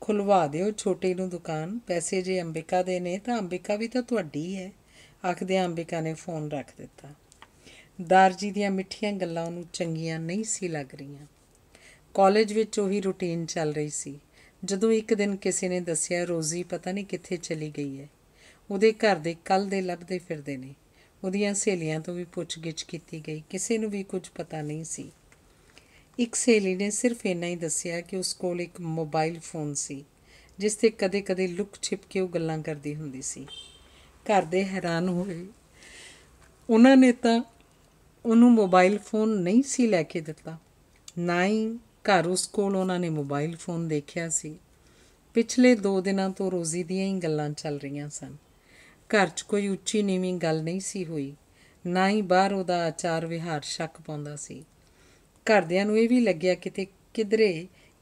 ਖੁਲਵਾ ਦਿਓ ਛੋਟੇ ਨੂੰ ਦੁਕਾਨ ਪੈਸੇ ਜੇ ਅੰਬਿਕਾ ਦੇ ਨੇ ਤਾਂ ਅੰਬਿਕਾ ਵੀ ਤਾਂ ਤੁਹਾਡੀ ਹੈ ਆਖਦੇ ਅੰਬਿਕਾ ਨੇ ਫੋਨ ਰੱਖ ਦਿੱਤਾ ਦਾਰਜੀ ਦੀਆਂ ਮਿੱਠੀਆਂ ਗੱਲਾਂ ਉਹਨੂੰ ਚੰਗੀਆਂ ਨਹੀਂ ਸੀ ਲੱਗ ਰਹੀਆਂ ਕਾਲਜ ਵਿੱਚ ਉਹੀ ਰੁਟੀਨ ਚੱਲ ਰਹੀ ਸੀ ਜਦੋਂ ਇੱਕ ਦਿਨ ਕਿਸੇ ਨੇ ਦੱਸਿਆ ਰੋਜ਼ੀ ਪਤਾ ਨਹੀਂ ਕਿੱਥੇ ਚਲੀ ਗਈ ਹੈ ਉਹਦੇ ਘਰ ਦੇ ਕੱਲ ਦੇ ਲੱਭਦੇ ਫਿਰਦੇ ਨੇ ਉਹਦੀਆਂ ਸਹੇਲੀਆਂ ਤੋਂ ਵੀ ਪੁੱਛਗਿੱਛ ਕੀਤੀ ਗਈ ਕਿਸੇ ਨੂੰ ਵੀ ਕੁਝ ਪਤਾ ਨਹੀਂ ਸੀ ਇੱਕ ਸਹੇਲੀ ਨੇ ਸਿਰਫ ਇੰਨਾ ਹੀ ਦੱਸਿਆ ਕਿ ਉਸ ਕੋਲ ਇੱਕ ਮੋਬਾਈਲ ਫੋਨ ਸੀ ਜਿਸ ਤੇ ਕਦੇ-ਕਦੇ ਲੁਕ ਛਿਪ ਕੇ ਉਹ ਗੱਲਾਂ ਕਰਦੀ ਹੁੰਦੀ ਸੀ ਘਰ ਦੇ ਹੈਰਾਨ ਹੋਏ ਉਹਨਾਂ ਨੇ ਤਾਂ ਉਹਨੂੰ ਮੋਬਾਈਲ ਫੋਨ ਨਹੀਂ ਸੀ ਲੈ ਕੇ ਦਿੱਤਾ ਨਾ ਹੀ ਘਰ ਉਸ ਕੋਲ ਉਹਨਾਂ ਨੇ ਮੋਬਾਈਲ ਫੋਨ ਦੇਖਿਆ ਸੀ ਪਿਛਲੇ 2 ਦਿਨਾਂ ਤੋਂ ਰੋਜ਼ੀ ਦੀਆਂ ਹੀ ਗੱਲਾਂ ਚੱਲ ਰਹੀਆਂ ਸਨ ਘਰ 'ਚ ਕੋਈ ਉੱਚੀ ਨੀਵੀਂ ਗੱਲ ਨਹੀਂ ਸੀ ਹੋਈ ਨਾ ਹੀ ਬਾਹਰ ਉਹਦਾ ਆਚਾਰ ਵਿਹਾਰ ਸ਼ੱਕ ਪਾਉਂਦਾ ਸੀ ਘਰਦਿਆਂ ਨੂੰ ਇਹ ਵੀ ਲੱਗਿਆ ਕਿਤੇ ਕਿਧਰੇ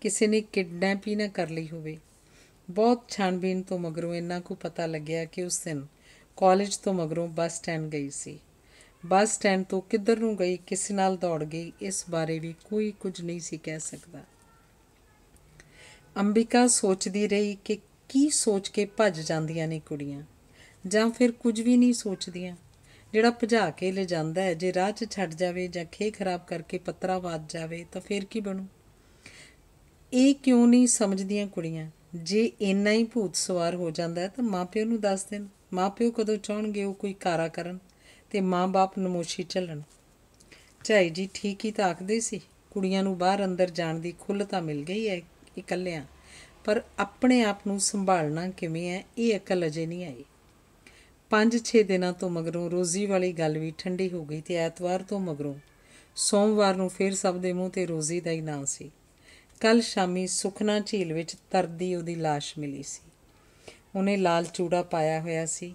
ਕਿਸੇ ਨੇ ਕਿਡਨੈਪ ਪੀ ਨਾ ਕਰ ਲਈ ਹੋਵੇ ਬਹੁਤ ਛਾਣਬੀਨ ਤੋਂ ਮਗਰੋਂ ਇਹਨਾਂ ਨੂੰ ਪਤਾ ਲੱਗਿਆ ਕਿ ਉਸ ਦਿਨ ਕਾਲਜ ਤੋਂ ਮਗਰੋਂ ਬੱਸ ਸਟੈਂਡ ਗਈ ਸੀ ਬੱਸ ਸਟੈਂਡ ਤੋਂ ਕਿੱਧਰ ਨੂੰ ਗਈ ਕਿਸ ਨਾਲ ਦੌੜ ਗਈ ਇਸ ਬਾਰੇ ਵੀ ਕੋਈ ਕੁਝ ਨਹੀਂ ਸੀ ਕਹਿ ਸਕਦਾ ਅੰਬਿਕਾ ਸੋਚਦੀ ਰਹੀ ਕਿ ਕੀ ਸੋਚ ਕੇ ਭੱਜ ਜਾਂਦੀਆਂ ਨੇ ਕੁੜੀਆਂ ਜਾਂ ਫਿਰ ਕੁਝ ਵੀ ਨਹੀਂ ਸੋਚਦੀਆਂ ਜਿਹੜਾ ਭਜਾ ਕੇ ਲੈ ਜਾਂਦਾ ਹੈ ਜੇ ਰਾਹ 'ਚ ਛੱਡ ਜਾਵੇ ਜਾਂ ਖੇ ਖਰਾਬ ਕਰਕੇ ਪੱਤਰਾ ਵਾਜ ਜਾਵੇ ਤਾਂ ਫਿਰ ਕੀ ਬਣੂ ਇਹ ਕਿਉਂ ਨਹੀਂ ਸਮਝਦੀਆਂ ਕੁੜੀਆਂ ਜੇ ਇੰਨਾ ਹੀ ਭੂਤ ਸਵਾਰ ਹੋ ਜਾਂਦਾ ਤਾਂ ਮਾਪਿਓ ਨੂੰ ਦੱਸ ਦੇਣ ਮਾਪਿਓ ਕਦੋਂ ਚਾਹਣਗੇ ਉਹ ਕੋਈ ਕਾਰਾ ਕਰਨ ਤੇ ਮਾਂ-ਬਾਪ ਨਮੋਸ਼ੀ ਚੱਲਣ ਚਾਈ ਜੀ ਠੀਕ ਹੀ ਤਾਂ ਆਖਦੇ ਸੀ ਕੁੜੀਆਂ ਨੂੰ ਬਾਹਰ ਅੰਦਰ ਜਾਣ ਦੀ ਖੁੱਲਤਾ ਤਾਂ ਮਿਲ ਗਈ ਹੈ ਇਕੱਲਿਆਂ ਪਰ ਆਪਣੇ ਆਪ ਨੂੰ ਸੰਭਾਲਣਾ ਕਿਵੇਂ ਹੈ ਇਹ ਅਕਲ ਅਜੇ ਨਹੀਂ ਆਈ 5-6 ਦਿਨਾਂ ਤੋਂ ਮਗਰੋਂ ਰੋਜ਼ੀ ਵਾਲੀ ਗੱਲ ਵੀ ਠੰਡੀ ਹੋ ਗਈ ਤੇ ਐਤਵਾਰ ਤੋਂ ਮਗਰੋਂ ਸੋਮਵਾਰ ਨੂੰ ਫੇਰ ਸਭ ਦੇ ਮੂੰਹ ਤੇ ਰੋਜ਼ੀ ਦਾ ਹੀ ਨਾਂ ਸੀ ਕੱਲ ਸ਼ਾਮੀ ਸੁਖਨਾ ਝੀਲ ਵਿੱਚ ਤਰਦੀ ਉਹਦੀ লাশ ਮਿਲੀ ਸੀ ਉਹਨੇ ਲਾਲ ਚੂੜਾ ਪਾਇਆ ਹੋਇਆ ਸੀ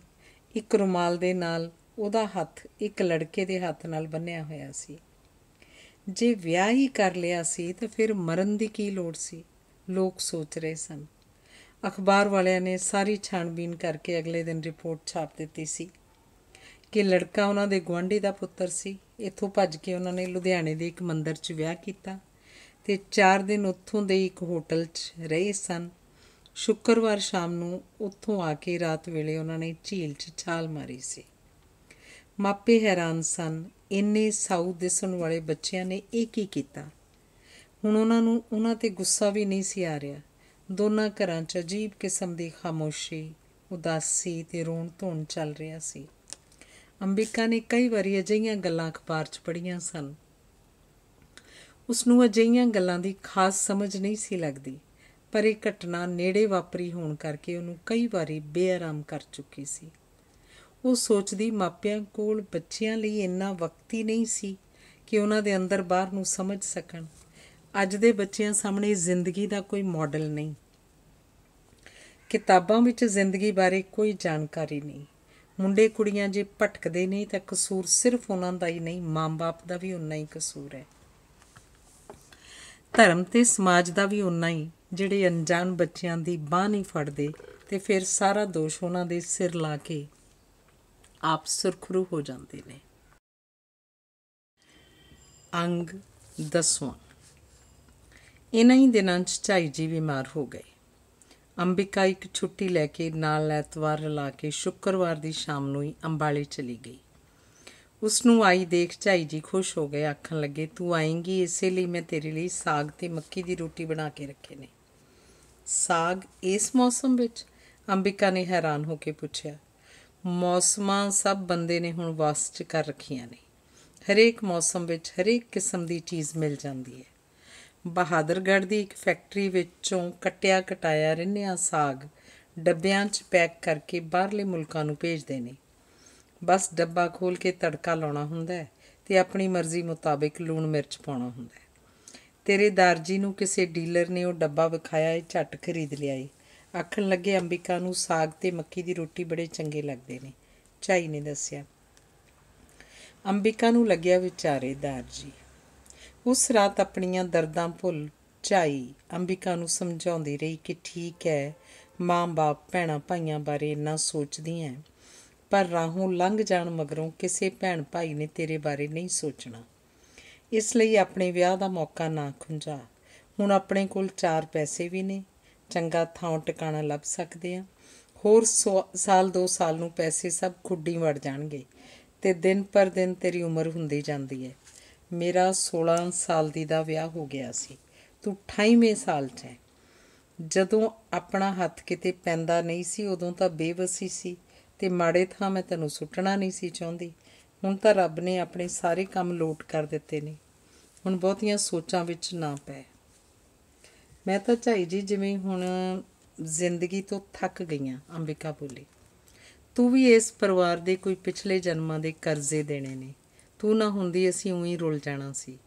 ਇੱਕ ਰੁਮਾਲ ਦੇ ਨਾਲ ਉਹਦਾ ਹੱਥ ਇੱਕ ਲੜਕੇ ਦੇ ਹੱਥ ਨਾਲ ਬੰਨਿਆ ਹੋਇਆ ਸੀ ਜੇ ਵਿਆਹ ਹੀ ਕਰ ਲਿਆ ਸੀ ਤਾਂ ਫਿਰ ਮਰਨ ਦੀ ਕੀ ਲੋੜ ਸੀ ਲੋਕ ਸੋਚ ਰਹੇ ਸਨ ਅਖਬਾਰ ਵਾਲਿਆਂ ਨੇ ਸਾਰੀ ਛਾਣਬੀਨ ਕਰਕੇ ਅਗਲੇ ਦਿਨ ਰਿਪੋਰਟ ਛਾਪ ਦਿੱਤੀ ਸੀ ਕਿ ਲੜਕਾ ਉਹਨਾਂ ਦੇ ਗਵਾਂਢੀ ਦਾ ਪੁੱਤਰ ਸੀ ਇੱਥੋਂ ਭੱਜ ਕੇ ਉਹਨਾਂ ਨੇ ਲੁਧਿਆਣੇ ਦੇ ਇੱਕ ਮੰਦਿਰ 'ਚ ਵਿਆਹ ਕੀਤਾ ਤੇ 4 ਦਿਨ ਉੱਥੋਂ ਦੇ ਇੱਕ ਹੋਟਲ 'ਚ ਰਹੇ ਸਨ ਸ਼ੁੱਕਰਵਾਰ ਸ਼ਾਮ ਨੂੰ ਉੱਥੋਂ ਆ ਕੇ ਰਾਤ ਵੇਲੇ ਉਹਨਾਂ ਨੇ ਝੀਲ 'ਚ ਛਾਲ ਮਾਰੀ ਸੀ ਮਾਪੇ ਹੈਰਾਨ ਸਨ ਇੰਨੇ ਸਾਊ ਦਿਸਣ ਵਾਲੇ ਬੱਚਿਆਂ ਨੇ ਇਹ ਕੀ ਕੀਤਾ ਹੁਣ ਉਹਨਾਂ ਨੂੰ ਉਹਨਾਂ ਤੇ ਗੁੱਸਾ ਵੀ ਨਹੀਂ ਸੀ ਆ ਰਿਹਾ ਦੋਨਾਂ ਘਰਾਂ 'ਚ ਅਜੀਬ ਕਿਸਮ ਦੀ ਖਾਮੋਸ਼ੀ ਉਦਾਸੀ ਤੇ ਰੋਣ ਧੋਣ ਚੱਲ ਰਿਹਾ ਸੀ ਅੰਬਿਕਾ ਨੇ ਕਈ ਵਾਰੀ ਅਜਿਹੀਆਂ ਗੱਲਾਂ ਅਖਬਾਰ 'ਚ ਪੜ੍ਹੀਆਂ ਸਨ ਉਸ ਨੂੰ ਅਜਿਹੀਆਂ ਗੱਲਾਂ ਦੀ ਖਾਸ ਸਮਝ ਨਹੀਂ ਸੀ ਲੱਗਦੀ ਪਰ ਇਹ ਘਟਨਾ ਨੇੜੇ ਵਾਪਰੀ ਹੋਣ ਕਰਕੇ ਉਹਨੂੰ ਕਈ ਵਾਰੀ ਬੇਆਰਾਮ ਕਰ ਚੁੱਕੀ ਸੀ ਉਹ ਸੋਚਦੀ ਮਾਪਿਆਂ ਕੋਲ ਬੱਚਿਆਂ ਲਈ ਇੰਨਾ ਵਕਤ ਹੀ ਨਹੀਂ ਸੀ ਕਿ ਉਹਨਾਂ ਦੇ ਅੰਦਰ ਬਾਹਰ ਨੂੰ ਸਮਝ ਸਕਣ ਅੱਜ ਦੇ ਬੱਚਿਆਂ ਸਾਹਮਣੇ ਜ਼ਿੰਦਗੀ ਦਾ ਕੋਈ ਮਾਡਲ ਨਹੀਂ ਕਿਤਾਬਾਂ ਵਿੱਚ ਜ਼ਿੰਦਗੀ ਬਾਰੇ ਕੋਈ ਜਾਣਕਾਰੀ ਨਹੀਂ ਮੁੰਡੇ ਕੁੜੀਆਂ ਜੇ ਭਟਕਦੇ ਨਹੀਂ ਤਾਂ ਕਸੂਰ ਸਿਰਫ ਉਹਨਾਂ ਦਾ ਹੀ ਨਹੀਂ ਮਾਂ-ਬਾਪ ਦਾ ਵੀ ਉਨਾ ਹੀ ਕਸੂਰ ਹੈ ਧਰਮ ਤੇ ਸਮਾਜ ਦਾ ਵੀ ਉਨਾ ਹੀ ਜਿਹੜੇ ਅਣਜਾਣ ਬੱਚਿਆਂ ਦੀ ਬਾਹ ਨਹੀਂ ਫੜਦੇ ਤੇ ਫਿਰ ਸਾਰਾ ਦੋਸ਼ ਉਹਨਾਂ ਦੇ ਸਿਰ ਲਾ ਕੇ ਆਪ ਸੁਰਖਰੂ ਹੋ ਜਾਂਦੇ ਨੇ ਅੰਗ ਦਸਵਾਂ ਇਨਾਂ ਹੀ ਦਿਨਾਂ 'ਚ ਝਾਈ ਜੀ ਬਿਮਾਰ ਹੋ ਗਏ ਅੰਬਿਕਾ ਇੱਕ ਛੁੱਟੀ ਲੈ ਕੇ ਨਾਲ ਐਤਵਾਰ ਰਲਾ ਕੇ ਸ਼ੁੱਕਰਵਾਰ ਦੀ ਸ਼ਾਮ ਨੂੰ ਹੀ ਅੰਬਾਲੇ ਚਲੀ ਗਈ ਉਸ ਨੂੰ ਆਈ ਦੇਖ ਝਾਈ ਜੀ ਖੁਸ਼ ਹੋ ਗਏ ਆਖਣ ਲੱਗੇ ਤੂੰ ਆਏਂਗੀ ਇਸੇ ਲਈ ਮੈਂ ਤੇਰੇ ਲਈ ਸਾਗ ਤੇ ਮੱਕੀ ਦੀ ਰੋਟੀ ਬਣਾ ਕੇ ਰੱਖੇ ਨੇ ਸਾਗ ਇਸ ਮੌਸਮ ਵਿੱਚ ਅੰਬਿਕਾ ਨੇ ਹੈਰਾਨ ਹੋ ਕੇ ਪੁੱਛਿਆ ਮੌਸਮਾਂ ਸਭ ਬੰਦੇ ਨੇ ਹੁਣ ਵਾਸਚ ਕਰ ਰੱਖੀਆਂ ਨੇ ਹਰੇਕ ਮੌਸਮ ਵਿੱਚ ਹਰੇਕ ਕਿਸਮ ਦੀ ਚੀਜ਼ ਮਿਲ ਜਾਂਦੀ ਹੈ ਬਹਾਦਰਗੜ੍ਹ ਦੀ ਇੱਕ ਫੈਕਟਰੀ ਵਿੱਚੋਂ ਕਟਿਆ ਕਟਾਇਆ ਰਿੰਨਿਆ ਸਾਗ ਡੱਬਿਆਂ 'ਚ ਪੈਕ ਕਰਕੇ ਬਾਹਰਲੇ ਮੁਲਕਾਂ ਨੂੰ ਭੇਜਦੇ ਨੇ ਬਸ ਡੱਬਾ ਖੋਲ ਕੇ ਤੜਕਾ ਲਾਉਣਾ ਹੁੰਦਾ ਹੈ ਤੇ ਆਪਣੀ ਮਰਜ਼ੀ ਮੁਤਾਬਕ ਲੂਣ ਮਿਰਚ ਪਾਉਣਾ ਹੁੰਦਾ ਹੈ ਤੇਰੇ ਦਰਜੀ ਨੂੰ ਕਿਸੇ ਡੀਲਰ ਨੇ ਉਹ ਡੱਬਾ ਵਿਖਾਇਆ ਏ ਛੱਟ ਖਰੀਦ ਲਿਆ ਏ ਆਖਣ ਲੱਗੇ ਅੰਬਿਕਾ ਨੂੰ ਸਾਗ ਤੇ ਮੱਕੀ ਦੀ ਰੋਟੀ ਬੜੇ ਚੰਗੇ ਲੱਗਦੇ ਨੇ ਚਾਈ ਨੇ ਦੱਸਿਆ ਅੰਬਿਕਾ ਨੂੰ ਲੱਗਿਆ ਵਿਚਾਰੇ ਦਰਜੀ ਉਸ ਰਾਤ ਆਪਣੀਆਂ ਦਰਦਾਂ ਭੁੱਲ ਚਾਈ ਅੰਬਿਕਾ ਨੂੰ ਸਮਝਾਉਂਦੀ ਰਹੀ ਕਿ ਠੀਕ ਹੈ ਮਾਂ-ਬਾਪ ਭੈਣਾ ਭਾਈਆਂ ਬਾਰੇ ਨਾ ਸੋਚਦੀਆਂ ਪਰ ਰਾਹੋਂ ਲੰਘ ਜਾਣ ਮਗਰੋਂ ਕਿਸੇ ਭੈਣ ਭਾਈ ਨੇ ਤੇਰੇ ਬਾਰੇ ਨਹੀਂ ਸੋਚਣਾ ਇਸ ਲਈ ਆਪਣੇ ਵਿਆਹ ਦਾ ਮੌਕਾ ਨਾ ਖੁੰਝਾ ਹੁਣ ਆਪਣੇ ਕੋਲ 4 ਪੈਸੇ ਵੀ ਨੇ ਚੰਗਾ ਥਾਂ ਟਿਕਾਣਾ ਲੱਭ ਸਕਦੇ ਆ ਹੋਰ ਸਾਲ 2 ਸਾਲ ਨੂੰ ਪੈਸੇ ਸਭ ਖੁੱਡੀ ਵੜ ਜਾਣਗੇ ਤੇ ਦਿਨ ਪਰ ਦਿਨ ਤੇਰੀ ਉਮਰ ਹੁੰਦੀ ਜਾਂਦੀ ਹੈ ਮੇਰਾ 16 ਸਾਲ ਦੀ ਦਾ ਵਿਆਹ ਹੋ ਗਿਆ ਸੀ ਤੂੰ 28ਵੇਂ ਸਾਲ 'ਚ ਹੈ ਜਦੋਂ ਆਪਣਾ ਹੱਥ ਕਿਤੇ ਪੈਂਦਾ ਨਹੀਂ ਸੀ ਉਦੋਂ ਤਾਂ ਬੇਵਸੀ ਸੀ ਤੇ ਮਾੜੇ ਥਾਂ ਮੈਂ ਤੈਨੂੰ ਸੁੱਟਣਾ ਨਹੀਂ ਸੀ ਚਾਹੁੰਦੀ ਹੁਣ ਤਾਂ ਰੱਬ ਨੇ ਆਪਣੇ ਸਾਰੇ ਕੰਮ ਲੋਟ ਕਰ ਦਿੱਤੇ ਨੇ ਹੁਣ ਬਹੁਤੀਆਂ ਸੋਚਾਂ ਵਿੱਚ ਨਾ ਪੈ ਮੈਂ ਤਾਂ ਝਾਈ ਜੀ ਜਿਵੇਂ ਹੁਣ ਜ਼ਿੰਦਗੀ ਤੋਂ ਥੱਕ ਗਈਆਂ ਅੰਬਿਕਾ ਬੋਲੀ ਤੂੰ ਵੀ ਇਸ ਪਰਿਵਾਰ ਦੇ ਕੋਈ ਪਿਛਲੇ ਜਨਮਾਂ ਦੇ ਕਰਜ਼ੇ ਦੇਣੇ ਨੇ ਤੂੰ ਨਾ ਹੁੰਦੀ ਅਸੀਂ ਉਹੀ ਰੁਲ ਜਾਣਾ ਸੀ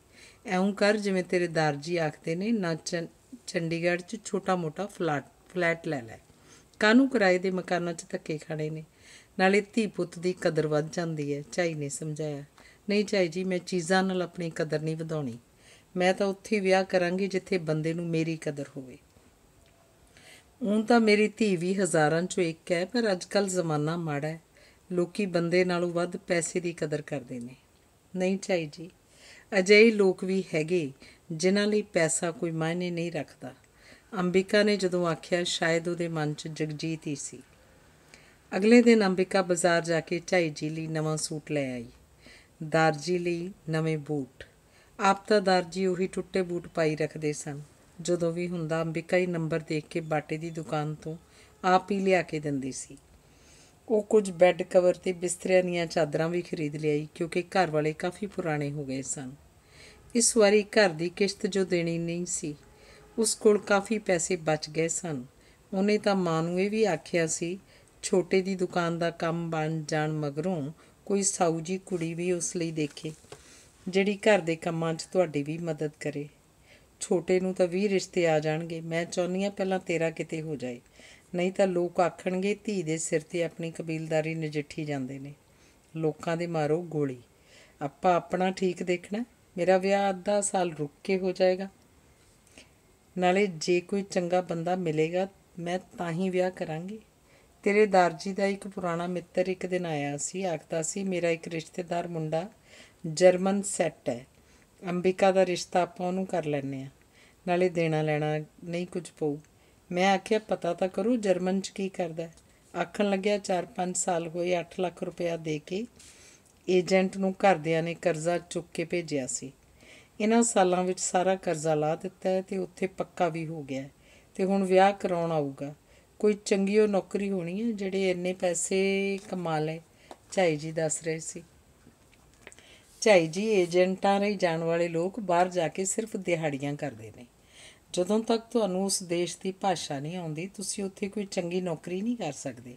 ਐਉਂ ਕਰ ਜਿਵੇਂ ਤੇਰੇ ਦਰਜੀ ਆਖਦੇ ਨੇ ਨਾ ਚੰਡੀਗੜ੍ਹ 'ਚ ਛੋਟਾ-ਮੋਟਾ ਫਲੈਟ ਫਲੈਟ ਲੈ ਲੈ ਕਾਨੂੰ ਕਿਰਾਏ ਦੇ ਮਕਾਨਾਂ 'ਚ ਧੱਕੇ ਖਾਣੇ ਨੇ ਨਾਲੇ ਧੀ ਪੁੱਤ ਦੀ ਕਦਰ ਵੱਧ ਜਾਂਦੀ ਹੈ ਚਾਈ ਨੇ ਸਮਝਾਇਆ ਨਹੀਂ ਚਾਈ ਜੀ ਮੈਂ ਚੀਜ਼ਾਂ ਨਾਲ ਆਪਣੀ ਕਦਰ ਨਹੀਂ ਵਧਾਉਣੀ ਮੈਂ ਤਾਂ ਉੱਥੇ ਵਿਆਹ ਕਰਾਂਗੀ ਜਿੱਥੇ ਬੰਦੇ ਨੂੰ ਮੇਰੀ ਕਦਰ ਹੋਵੇ ਉਹ ਤਾਂ ਮੇਰੀ ਧੀ ਵੀ ਹਜ਼ਾਰਾਂ 'ਚੋਂ ਇੱਕ ਹੈ ਪਰ ਅੱਜਕੱਲ ਜ਼ਮਾਨਾ ਮਾੜਾ ਹੈ ਲੋਕੀ ਬੰਦੇ ਨਾਲੋਂ ਵੱਧ ਪੈਸੇ ਦੀ ਕਦਰ ਕਰਦੇ ਨੇ ਨਹੀਂ ਚਾਈ ਜੀ ਅਜਿਹੇ ਲੋਕ ਵੀ ਹੈਗੇ ਜਿਨ੍ਹਾਂ ਲਈ ਪੈਸਾ ਕੋਈ ਮਾਇਨੇ ਨਹੀਂ ਰੱਖਦਾ ਅੰਬਿਕਾ ਨੇ ਜਦੋਂ ਆਖਿਆ ਸ਼ਾਇਦ ਉਹਦੇ ਮਨ 'ਚ ਜਗਜੀਤ ਹੀ ਸੀ ਅਗਲੇ ਦਿਨ ਅੰਬਿਕਾ ਬਾਜ਼ਾਰ ਜਾ ਕੇ ਚਾਈ ਜੀ ਲਈ ਨਵਾਂ ਸੂਟ ਲੈ ਆਈ ਦਰਜੀ ਲਈ ਨਵੇਂ ਬੂਟ ਆਪ ਤਾਂ ਦਰਜੀ ਉਹੀ ਟੁੱਟੇ ਬੂਟ ਪਾਈ ਰੱਖਦੇ ਸਨ ਜਦੋਂ ਵੀ ਹੁੰਦਾ ਅੰਬਿਕਾ ਹੀ ਨੰਬਰ ਦੇਖ ਕੇ ਬਾਟੇ ਦੀ ਦੁਕਾਨ ਤੋਂ ਆਪ ਹੀ ਲਿਆ ਕੇ ਦਿੰਦੀ ਸੀ ਉਹ ਕੁਝ ਬੈੱਡ ਕਵਰ ਤੇ ਬਿਸਤਰਿਆਂ ਦੀਆਂ ਚਾਦਰਾਂ ਵੀ ਖਰੀਦ ਲਈ ਕਿਉਂਕਿ ਘਰ ਵਾਲੇ ਕਾਫੀ ਪੁਰਾਣੇ ਹੋ ਗਏ ਸਨ ਇਸ ਵਾਰੀ ਘਰ ਦੀ ਕਿਸ਼ਤ ਜੋ ਦੇਣੀ ਨਹੀਂ ਸੀ ਉਸ ਕੋਲ ਕਾਫੀ ਪੈਸੇ ਬਚ ਗਏ ਸਨ ਉਹਨੇ ਤਾਂ ਮਾਂ ਨੂੰ ਇਹ ਵੀ ਆਖਿਆ ਸੀ ਛੋਟੇ ਦੀ ਦੁਕਾਨ ਦਾ ਕੰਮ ਬਣ ਜਾਣ ਮਗਰੋਂ ਕੋਈ ਸਾਊ ਜੀ ਕੁੜੀ ਵੀ ਉਸ ਲਈ ਦੇਖੇ ਜਿਹੜੀ ਘਰ ਦੇ ਕੰਮਾਂ 'ਚ ਤੁਹਾਡੀ ਵੀ ਮਦਦ ਕਰੇ ਛੋਟੇ ਨੂੰ ਤਾਂ 20 ਰਿਸ਼ਤੇ ਆ ਜਾਣਗੇ ਮੈਂ ਚਾਹੁੰਦੀ ਆ ਪਹਿਲਾਂ ਤੇਰਾ ਕਿਤੇ ਹੋ ਜਾਏ ਨਹੀਂ ਤਾਂ ਲੋਕ ਆਖਣਗੇ ਧੀ ਦੇ ਸਿਰ ਤੇ ਆਪਣੀ ਕਬੀਲਦਾਰੀ ਨਜਿੱਠੀ ਜਾਂਦੇ ਨੇ ਲੋਕਾਂ ਦੇ ਮਾਰੋ ਗੋਲੀ ਆਪਾਂ ਆਪਣਾ ਠੀਕ ਦੇਖਣਾ ਮੇਰਾ ਵਿਆਹ ਅੱਧਾ ਸਾਲ ਰੁੱਕ ਕੇ ਹੋ ਜਾਏਗਾ ਨਾਲੇ ਜੇ ਕੋਈ ਚੰਗਾ ਬੰਦਾ ਮਿਲੇਗਾ ਮੈਂ ਤਾਂ ਹੀ ਵਿਆਹ ਕਰਾਂਗੀ ਤੇਰੇ ਦਰਜੀ ਦਾ ਇੱਕ ਪੁਰਾਣਾ ਮਿੱਤਰ ਇੱਕ ਦਿਨ ਆਇਆ ਸੀ ਆਖਦਾ ਸੀ ਮੇਰਾ ਇੱਕ ਰਿਸ਼ਤੇਦਾਰ ਮੁੰਡਾ ਜਰਮਨ ਸੈੱਟ ਹੈ ਅੰਬਿਕਾ ਦਾ ਰਿਸ਼ਤਾ ਆਪਾਂ ਉਹਨੂੰ ਕਰ ਲੈਣੇ ਆ ਨਾਲੇ ਦੇਣਾ ਲੈਣਾ ਨਹੀਂ ਕੁਝ ਪਊ ਮੈਂ ਆਖਿਆ ਪਤਾ ਤਾਂ ਕਰੂ ਜਰਮਨ 'ਚ ਕੀ ਕਰਦਾ ਆਖਣ ਲੱਗਿਆ 4-5 ਸਾਲ ਹੋਏ 8 ਲੱਖ ਰੁਪਇਆ ਦੇ ਕੇ ਏਜੰਟ ਨੂੰ ਘਰਦਿਆਂ ਨੇ ਕਰਜ਼ਾ ਚੁੱਕ ਕੇ ਭੇਜਿਆ ਸੀ ਇਹਨਾਂ ਸਾਲਾਂ ਵਿੱਚ ਸਾਰਾ ਕਰਜ਼ਾ ਲਾ ਦਿੱਤਾ ਹੈ ਤੇ ਉੱਥੇ ਪੱਕਾ ਵੀ ਹੋ ਗਿਆ ਤੇ ਹੁਣ ਵਿਆਹ ਕਰਾਉਣ ਆਊਗਾ ਕੋਈ ਚੰਗੀ ਉਹ ਨੌਕਰੀ ਹੋਣੀ ਹੈ ਜਿਹੜੇ ਇੰਨੇ ਪੈਸੇ ਕਮਾ ਲੈ ਚਾਈ ਜੀ ਦੱਸ ਰਹੇ ਸੀ ਚਾਈ ਜੀ ਏਜੰਟਾਂ ਰਹੀ ਜਾਣ ਵਾਲੇ ਲੋਕ ਬਾਹਰ ਜਾ ਕੇ ਸਿਰਫ ਦਿਹਾੜੀਆਂ ਕਰਦੇ ਨੇ ਜਦੋਂ ਤੱਕ ਤੁਹਾਨੂੰ ਉਸ ਦੇਸ਼ ਦੀ ਭਾਸ਼ਾ ਨਹੀਂ ਆਉਂਦੀ ਤੁਸੀਂ ਉੱਥੇ ਕੋਈ ਚੰਗੀ ਨੌਕਰੀ ਨਹੀਂ ਕਰ ਸਕਦੇ